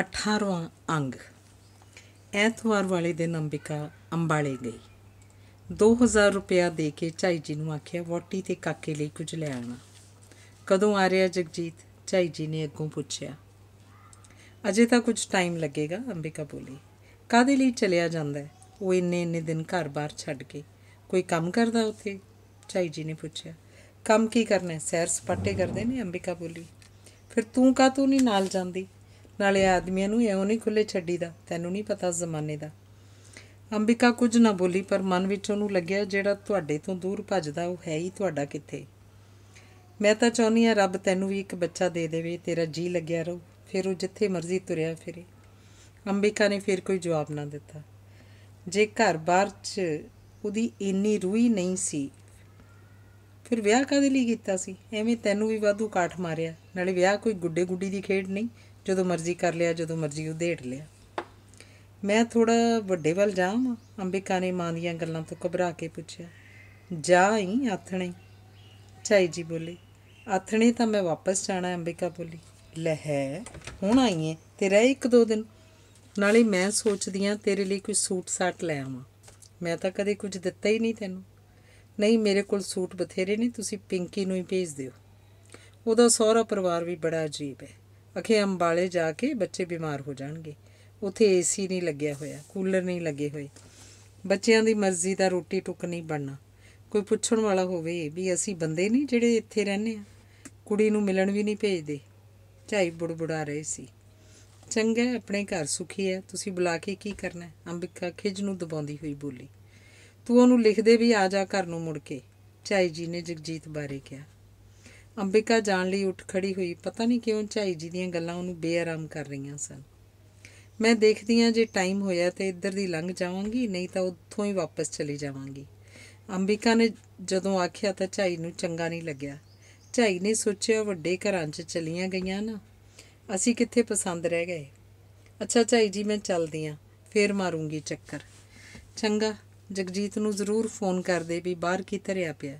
18ਵਾਂ ਅੰਗ ਐਤਵਾਰ ਵਾਲੇ ਦਿਨ ਅੰਬਿਕਾ ਅੰਬਾਲੇ ਗਈ 2000 ਰੁਪਇਆ ਦੇ ਕੇ ਚਾਈ ਜੀ ਨੂੰ ਆਖਿਆ ਵੋਟੀ ਤੇ ਕਾਕੇ ਲਈ ਕੁਝ ਲੈ ਆਣਾ ਕਦੋਂ ਆ ਰਿਹਾ ਜਗਜੀਤ ਚਾਈ ਜੀ ਨੇ ਅੱਗੋਂ ਪੁੱਛਿਆ ਅਜੇ ਤਾਂ ਕੁਝ ਟਾਈਮ ਲੱਗੇਗਾ ਅੰਬਿਕਾ ਬੋਲੀ ਕਾਦੇ ਲਈ ਚਲਿਆ ਜਾਂਦਾ ਹੈ ਉਹ ਇੰਨੇ ਇੰਨੇ ਦਿਨ ਘਰ-ਬਾਰ ਛੱਡ ਕੇ ਕੋਈ ਕੰਮ ਕਰਦਾ ਉੱਥੇ ਚਾਈ ਜੀ ਨੇ ਪੁੱਛਿਆ ਕੰਮ ਕੀ ਕਰਨਾ ਸੈਰ ਸਪਾਟੇ ਕਰਦੇ ਨੇ ਅੰਬਿਕਾ ਬੋਲੀ ਫਿਰ ਤੂੰ ਕਾ ਤੂੰ ਨਹੀਂ ਨਾਲ ਜਾਂਦੀ ਨਾਲੇ ਆਦਮੀਆਂ ਨੂੰ ਐਉਂ ਨਹੀਂ ਖੁੱਲੇ ਛੱਡੀਦਾ ਤੈਨੂੰ ਨਹੀਂ ਪਤਾ ਜ਼ਮਾਨੇ ਦਾ ਅੰਬਿਕਾ ਕੁਝ ਨਾ ਬੋਲੀ ਪਰ ਮਨ ਵਿੱਚ ਉਹਨੂੰ ਲੱਗਿਆ ਜਿਹੜਾ ਤੁਹਾਡੇ ਤੋਂ ਦੂਰ ਭੱਜਦਾ ਉਹ ਹੈ ਹੀ ਤੁਹਾਡਾ ਕਿੱਥੇ ਮੈਂ ਤਾਂ ਚਾਹੁੰਦੀ ਆ ਰੱਬ ਤੈਨੂੰ ਵੀ ਇੱਕ ਬੱਚਾ ਦੇ ਦੇਵੇ ਤੇਰਾ ਜੀ ਲੱਗਿਆ ਰਹੂ ਫਿਰ ਉਹ ਜਿੱਥੇ ਮਰਜ਼ੀ ਤੁਰਿਆ ਫਿਰੇ ਅੰਬਿਕਾ ਨੇ ਫਿਰ ਕੋਈ ਜਵਾਬ ਨਾ ਦਿੱਤਾ ਜੇ ਘਰ-ਬਾਰ 'ਚ ਉਹਦੀ ਇੰਨੀ ਰੂਹੀ ਨਹੀਂ ਸੀ ਫਿਰ ਵਿਆਹ ਕਾਦੇ ਲਈ ਕੀਤਾ ਸੀ ਐਵੇਂ ਤੈਨੂੰ ਵੀ ਵਾਧੂ ਕਾਠ ਮਾਰਿਆ ਨਾਲੇ ਵਿਆਹ ਕੋਈ ਗੁੱਡੇ-ਗੁੱਡੀ ਦੀ ਖੇਡ ਨਹੀਂ ਜਦੋਂ ਮਰਜ਼ੀ ਕਰ ਲਿਆ ਜਦੋਂ ਮਰਜ਼ੀ ਉਧੇੜ ਲਿਆ ਮੈਂ ਥੋੜਾ ਵੱਡੇ ਵੱਲ ਜਾਵਾਂ ਅੰਬਿਕਾ ਨੇ ਮਾਂ ਦੀਆਂ ਗੱਲਾਂ ਤੋਂ ਘਬਰਾ ਕੇ ਪੁੱਛਿਆ ਜਾ ਹੀ ਆਥਣੇ ਚਾਈ ਜੀ ਬੋਲੇ ਆਥਣੇ ਤਾਂ ਮੈਂ ਵਾਪਸ ਜਾਣਾ ਅੰਬਿਕਾ ਬੋਲੀ ਲੈ ਹੈ ਹੁਣ ਆਈਏ ਤੇ ਰਹਿ ਇੱਕ ਦੋ ਦਿਨ ਨਾਲੇ ਮੈਂ ਸੋਚਦੀ ਆ ਤੇਰੇ ਲਈ ਕੋਈ ਸੂਟ ਸਾਟ ਲੈ ਆਵਾਂ ਮੈਂ ਤਾਂ ਕਦੇ ਕੁਝ ਦਿੱਤਾ ਹੀ ਨਹੀਂ ਤੈਨੂੰ ਨਹੀਂ ਮੇਰੇ ਕੋਲ ਸੂਟ ਬਥੇਰੇ ਨੇ ਤੁਸੀਂ ਪਿੰਕੀ ਨੂੰ ਹੀ ਭੇਜ ਦਿਓ ਉਹਦਾ ਸਹੁਰਾ ਪਰਿਵਾਰ ਵੀ ਬੜਾ ਅਜੀਬ ਹੈ ਅਖੇ ਅੰਬਾਲੇ ਜਾ ਕੇ ਬੱਚੇ ਬਿਮਾਰ ਹੋ ਜਾਣਗੇ ਉਥੇ ਏਸੀ ਨਹੀਂ ਲੱਗਿਆ ਹੋਇਆ ਕੂਲਰ ਨਹੀਂ ਲੱਗੇ ਹੋਏ ਬੱਚਿਆਂ ਦੀ ਮਰਜ਼ੀ ਦਾ ਰੋਟੀ ਟੁੱਕ ਨਹੀਂ ਬਣਨਾ ਕੋਈ ਪੁੱਛਣ ਵਾਲਾ ਹੋਵੇ ਵੀ ਅਸੀਂ ਬੰਦੇ ਨਹੀਂ ਜਿਹੜੇ ਇੱਥੇ ਰਹਿੰਦੇ ਆ ਕੁੜੀ ਨੂੰ ਮਿਲਣ ਵੀ ਨਹੀਂ ਭੇਜਦੇ ਝਾਈ ਬੁੜਬੁੜਾ ਰਹੇ ਸੀ ਚੰਗਾ ਆਪਣੇ ਘਰ ਸੁਖੀ ਹੈ ਤੁਸੀਂ ਬੁਲਾ ਕੇ ਕੀ ਕਰਨਾ ਅੰਬਿਕਾ ਖਿਜ ਨੂੰ ਦਬਾਉਂਦੀ ਹੋਈ ਬੋਲੀ ਤੂੰ ਉਹਨੂੰ ਲਿਖਦੇ ਵੀ ਆ ਜਾ ਘਰ ਨੂੰ ਮੁੜ ਕੇ ਚਾਈ ਜੀ ਨੇ ਜਗਜੀਤ ਬਾਰੇ ਕਿਹਾ ਅੰਬਿਕਾ ਜਾਣ ਲਈ ਉੱਠ ਖੜੀ ਹੋਈ ਪਤਾ ਨਹੀਂ ਕਿਉਂ ਚਾਈ ਜੀ ਦੀਆਂ ਗੱਲਾਂ ਉਹਨੂੰ ਬੇਆਰਾਮ ਕਰ ਰਹੀਆਂ ਸਨ ਮੈਂ ਦੇਖਦੀ ਆ ਜੇ ਟਾਈਮ ਹੋਇਆ ਤੇ ਇੱਧਰ ਦੀ ਲੰਘ ਜਾਵਾਂਗੀ ਨਹੀਂ ਤਾਂ ਉੱਥੋਂ ਹੀ ਵਾਪਸ ਚਲੀ ਜਾਵਾਂਗੀ ਅੰਬਿਕਾ ਨੇ ਜਦੋਂ ਆਖਿਆ ਤਾਂ ਚਾਈ ਨੂੰ ਚੰਗਾ ਨਹੀਂ ਲੱਗਿਆ ਚਾਈ ਨੇ ਸੋਚਿਆ ਵੱਡੇ ਘਰਾਂ 'ਚ ਚਲੀਆਂ ਗਈਆਂ ਨਾ ਅਸੀਂ ਕਿੱਥੇ ਪਸੰਦ ਰਹਿ ਗਏ ਅੱਛਾ ਚਾਈ ਜੀ ਮੈਂ ਚੱਲਦੀ ਆ ਫੇਰ ਮਾਰੂੰਗੀ ਚੱਕਰ ਚੰਗਾ ਜਗਜੀਤ ਨੂੰ ਜ਼ਰੂਰ ਫੋਨ ਕਰ ਦੇ ਵੀ ਬਾਹਰ ਕੀ ਧਰਿਆ ਪਿਆ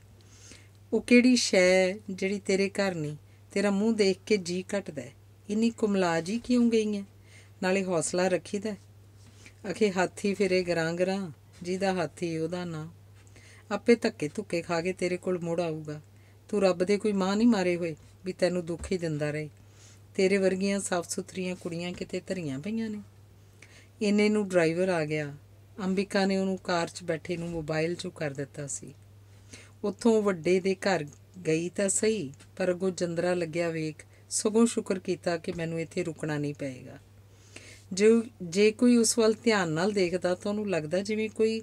ਉਹ ਕਿਹੜੀ ਸ਼ੈ ਜਿਹੜੀ ਤੇਰੇ ਘਰ ਨਹੀਂ ਤੇਰਾ ਮੂੰਹ ਦੇਖ ਕੇ ਜੀ ਘਟਦਾ ਇਨੀ ਕੁਮਲਾ ਜੀ ਕਿਉਂ ਗਈ ਹੈ ਨਾਲੇ ਹੌਸਲਾ ਰੱਖੀਦਾ ਅਖੇ ਹਾਥੀ ਫਿਰੇ ਗਰਾਂ ਗਰਾਂ ਜਿਹਦਾ ਹਾਥੀ ਉਹਦਾ ਨਾਂ ਆਪੇ ਧੱਕੇ ਧੁੱਕੇ ਖਾ ਕੇ ਤੇਰੇ ਕੋਲ ਮੁੜ ਆਊਗਾ ਤੂੰ ਰੱਬ ਦੇ ਕੋਈ ਮਾਂ ਨਹੀਂ ਮਾਰੇ ਹੋਏ ਵੀ ਤੈਨੂੰ ਦੁੱਖ ਹੀ ਦਿੰਦਾ ਰਹੇ ਤੇਰੇ ਵਰਗੀਆਂ ਸਾਫ਼ ਸੁਥਰੀਆਂ ਕੁੜੀਆਂ ਕਿਤੇ ਧਰੀਆਂ ਪਈਆਂ ਨੇ ਇੰਨੇ ਨੂੰ ਡਰਾਈਵਰ ਆ ਗਿਆ ਅੰਬਿਕਾ ਨੇ ਉਹਨੂੰ ਕਾਰ 'ਚ ਬੈਠੇ ਨੂੰ ਮੋਬਾਈਲ 'ਚੋਂ ਕਰ ਦਿੱਤਾ ਸੀ ਉੱਥੋਂ ਵੱਡੇ ਦੇ ਘਰ ਗਈ ਤਾਂ ਸਹੀ ਪਰ ਅਗੋ ਜੰਦਰਾ ਲੱਗਿਆ ਵੇਖ ਸਗੋਂ ਸ਼ੁਕਰ ਕੀਤਾ ਕਿ ਮੈਨੂੰ ਇੱਥੇ ਰੁਕਣਾ ਨਹੀਂ ਪਏਗਾ ਜੇ ਜੇ ਕੋਈ ਉਸ ਵੱਲ ਧਿਆਨ ਨਾਲ ਦੇਖਦਾ ਤਾਂ ਉਹਨੂੰ ਲੱਗਦਾ ਜਿਵੇਂ ਕੋਈ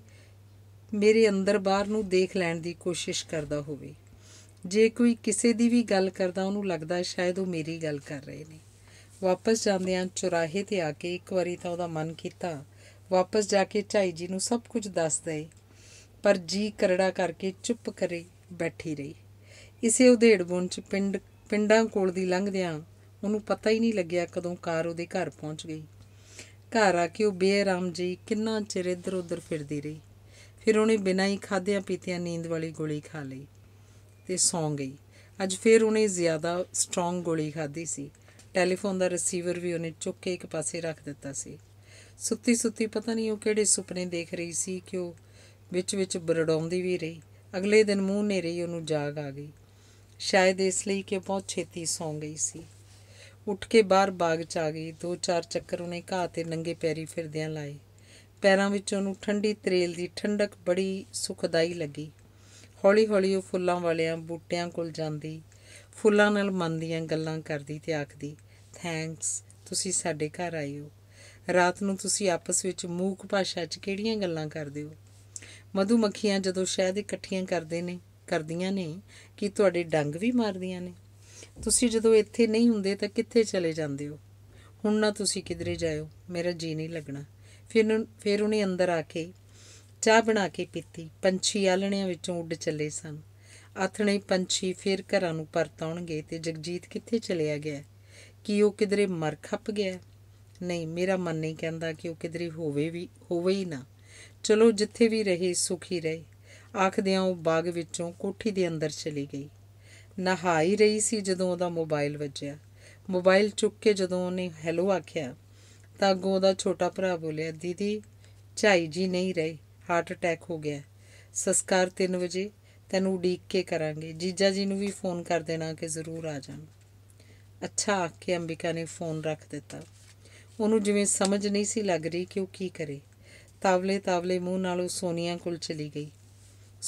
ਮੇਰੇ ਅੰਦਰ ਬਾਹਰ ਨੂੰ ਦੇਖ ਲੈਣ ਦੀ ਕੋਸ਼ਿਸ਼ ਕਰਦਾ ਹੋਵੇ ਜੇ ਕੋਈ ਕਿਸੇ ਦੀ ਵੀ ਗੱਲ ਕਰਦਾ ਉਹਨੂੰ ਲੱਗਦਾ ਸ਼ਾਇਦ ਉਹ ਮੇਰੀ ਗੱਲ ਕਰ ਰਹੇ ਨੇ ਵਾਪਸ ਜਾਂਦਿਆਂ ਚੁਰਾਹੇ ਤੇ ਆ ਕੇ ਇੱਕ ਵਾਰੀ ਤਾਂ ਉਹਦਾ ਮਨ ਕੀਤਾ ਵਾਪਸ ਜਾ ਕੇ ਝਾਈ ਜੀ ਨੂੰ ਸਭ ਕੁਝ ਦੱਸ ਦੇ ਪਰ ਜੀ ਕਰੜਾ ਕਰਕੇ ਚੁੱਪ ਕਰੇ ਬੈਠੀ ਰਹੀ ਇਸੇ ਉਧੇੜਬੁਣ ਚ ਪਿੰਡ ਪਿੰਡਾਂ ਕੋਲ ਦੀ ਲੰਘਦਿਆਂ ਉਹਨੂੰ ਪਤਾ ਹੀ ਨਹੀਂ ਲੱਗਿਆ ਕਦੋਂ ਕਾਰ ਉਹਦੇ ਘਰ ਪਹੁੰਚ ਗਈ ਘਰ ਆ ਕੇ ਉਹ ਬੇਰਾਮ ਜੀ ਕਿੰਨਾ ਚਿਰ ਇੱਧਰ ਉੱਧਰ ਫਿਰਦੀ ਰਹੀ ਫਿਰ ਉਹਨੇ ਬਿਨਾਂ ਹੀ ਖਾਦਿਆਂ ਪੀਤਿਆਂ ਨੀਂਦ ਵਾਲੀ ਗੋਲੀ ਖਾ ਲਈ ਤੇ ਸੌਂ ਗਈ ਅੱਜ ਫੇਰ ਉਹਨੇ ਜ਼ਿਆਦਾ ਸਟਰੋਂਗ ਗੋਲੀ ਖਾਧੀ ਸੀ ਟੈਲੀਫੋਨ ਦਾ ਰਿਸੀਵਰ ਵੀ ਉਹਨੇ ਚੁੱਕ ਕੇ ਇੱਕ ਪਾਸੇ ਰੱਖ ਦਿੱਤਾ ਸੀ ਸੁੱਤੀ ਸੁੱਤੀ ਪਤਾ ਨਹੀਂ ਉਹ ਕਿਹੜੇ ਸੁਪਨੇ ਦੇਖ ਰਹੀ ਸੀ ਕਿ ਉਹ ਵਿੱਚ ਵਿੱਚ ਬਰੜਾਉਂਦੀ ਵੀ ਰਹੀ ਅਗਲੇ ਦਿਨ ਮੂੰਹ ਨੇ ਰਹੀ ਉਹਨੂੰ ਜਾਗ ਆ ਗਈ ਸ਼ਾਇਦ ਇਸ ਲਈ ਕਿ ਬਹੁਤ ਛੇਤੀ ਸੌਂ ਗਈ ਸੀ ਉੱਠ ਕੇ ਬਾਹਰ ਬਾਗ ਚ ਆ ਗਈ ਦੋ ਚਾਰ ਚੱਕਰ ਉਹਨੇ ਘਾਹ ਤੇ ਨੰਗੇ ਪੈਰੀ ਫਿਰਦਿਆਂ ਲਾਏ ਪੈਰਾਂ ਵਿੱਚ ਉਹਨੂੰ ਠੰਡੀ ਤਰੇਲ ਦੀ ਠੰਡਕ ਬੜੀ ਸੁਖਦਾਈ ਲੱਗੀ ਹੌਲੀ-ਹੌਲੀ ਉਹ ਫੁੱਲਾਂ ਵਾਲਿਆਂ ਬੂਟਿਆਂ ਕੋਲ ਜਾਂਦੀ ਫੁੱਲਾਂ ਨਾਲ ਮਨ ਦੀਆਂ ਗੱਲਾਂ ਕਰਦੀ ਤੇ ਆਖਦੀ ਥੈਂਕਸ ਤੁਸੀਂ ਸਾਡੇ ਘਰ ਆਏ ਹੋ ਰਾਤ ਨੂੰ ਤੁਸੀਂ ਆਪਸ ਵਿੱਚ ਮੂਕ ਭਾਸ਼ਾ 'ਚ ਕਿਹੜੀਆਂ ਗੱਲਾਂ ਕਰਦੇ ਹੋ ਮਧੂ ਮੱਖੀਆਂ ਜਦੋਂ ਸ਼ਹਿਦ ਇਕੱਠੀਆਂ ਕਰਦੇ ਨੇ ਕਰਦੀਆਂ ਨੇ ਕਿ ਤੁਹਾਡੇ ਡੰਗ ਵੀ ਮਾਰਦੀਆਂ ਨੇ ਤੁਸੀਂ ਜਦੋਂ ਇੱਥੇ ਨਹੀਂ ਹੁੰਦੇ ਤਾਂ ਕਿੱਥੇ ਚਲੇ ਜਾਂਦੇ ਹੋ ਹੁਣ ਨਾ ਤੁਸੀਂ ਕਿਧਰੇ ਜਾਇਓ ਮੇਰਾ ਜੀ ਨਹੀਂ ਲੱਗਣਾ ਫਿਰ ਫਿਰ ਉਹਨੇ ਅੰਦਰ ਆ ਕੇ ਚਾਹ ਬਣਾ ਕੇ ਪੀਤੀ ਪੰਛੀ ਆਲਣਿਆਂ ਵਿੱਚੋਂ ਉੱਡ ਚੱਲੇ ਸਨ ਆਥਣੇ ਪੰਛੀ ਫੇਰ ਘਰਾਂ ਨੂੰ ਪਰਤ ਆਉਣਗੇ ਤੇ ਜਗਜੀਤ ਕਿੱਥੇ ਚਲਿਆ ਗਿਆ ਕੀ ਉਹ ਕਿਧਰੇ ਮਰ ਖੱਪ ਗਿਆ ਨਹੀਂ ਮੇਰਾ ਮਨ ਨਹੀਂ ਕਹਿੰਦਾ ਕਿ ਉਹ ਕਿਧਰੇ ਹੋਵੇ ਵੀ ਹੋਵੇ ਹੀ ਨਾ ਚਲੋ ਜਿੱਥੇ ਵੀ ਰਹੇ ਸੁਖੀ ਰਹੇ ਆਖਦਿਆਂ ਉਹ ਬਾਗ ਵਿੱਚੋਂ ਕੋਠੀ ਦੇ ਅੰਦਰ ਚਲੀ ਗਈ ਨਹਾਈ ਰਹੀ ਸੀ ਜਦੋਂ ਉਹਦਾ ਮੋਬਾਈਲ ਵੱਜਿਆ ਮੋਬਾਈਲ ਚੁੱਕ ਕੇ ਜਦੋਂ ਉਹਨੇ ਹੈਲੋ ਆਖਿਆ ਤਾਂ ਗੋ ਦਾ ਛੋਟਾ ਭਰਾ ਬੋਲਿਆ ਦੀਦੀ ਚਾਈ ਜੀ ਨਹੀਂ ਰਹੇ ਹਾਰਟ ਅਟੈਕ ਹੋ ਗਿਆ ਸਸਕਾਰ 3 ਵਜੇ ਤੈਨੂੰ ਉਡੀਕ ਕੇ ਕਰਾਂਗੇ ਜੀਜਾ ਜੀ ਨੂੰ ਵੀ ਫੋਨ ਕਰ ਦੇਣਾ ਕਿ ਜ਼ਰੂਰ ਆ ਜਾਣ ਅੱਛਾ ਆ ਕੇ ਅੰਬਿਕਾ ਨੇ ਫੋਨ ਰੱਖ ਦਿੱਤਾ ਉਹਨੂੰ ਜਿਵੇਂ ਸਮਝ ਨਹੀਂ ਸੀ ਲੱਗ ਰਹੀ ਕਿ ਉਹ ਕੀ ਕਰੇ ਤਾਵਲੇ ਤਾਵਲੇ ਮੂੰਹ ਨਾਲ ਉਹ ਸੋਨੀਆ ਕੋਲ ਚਲੀ ਗਈ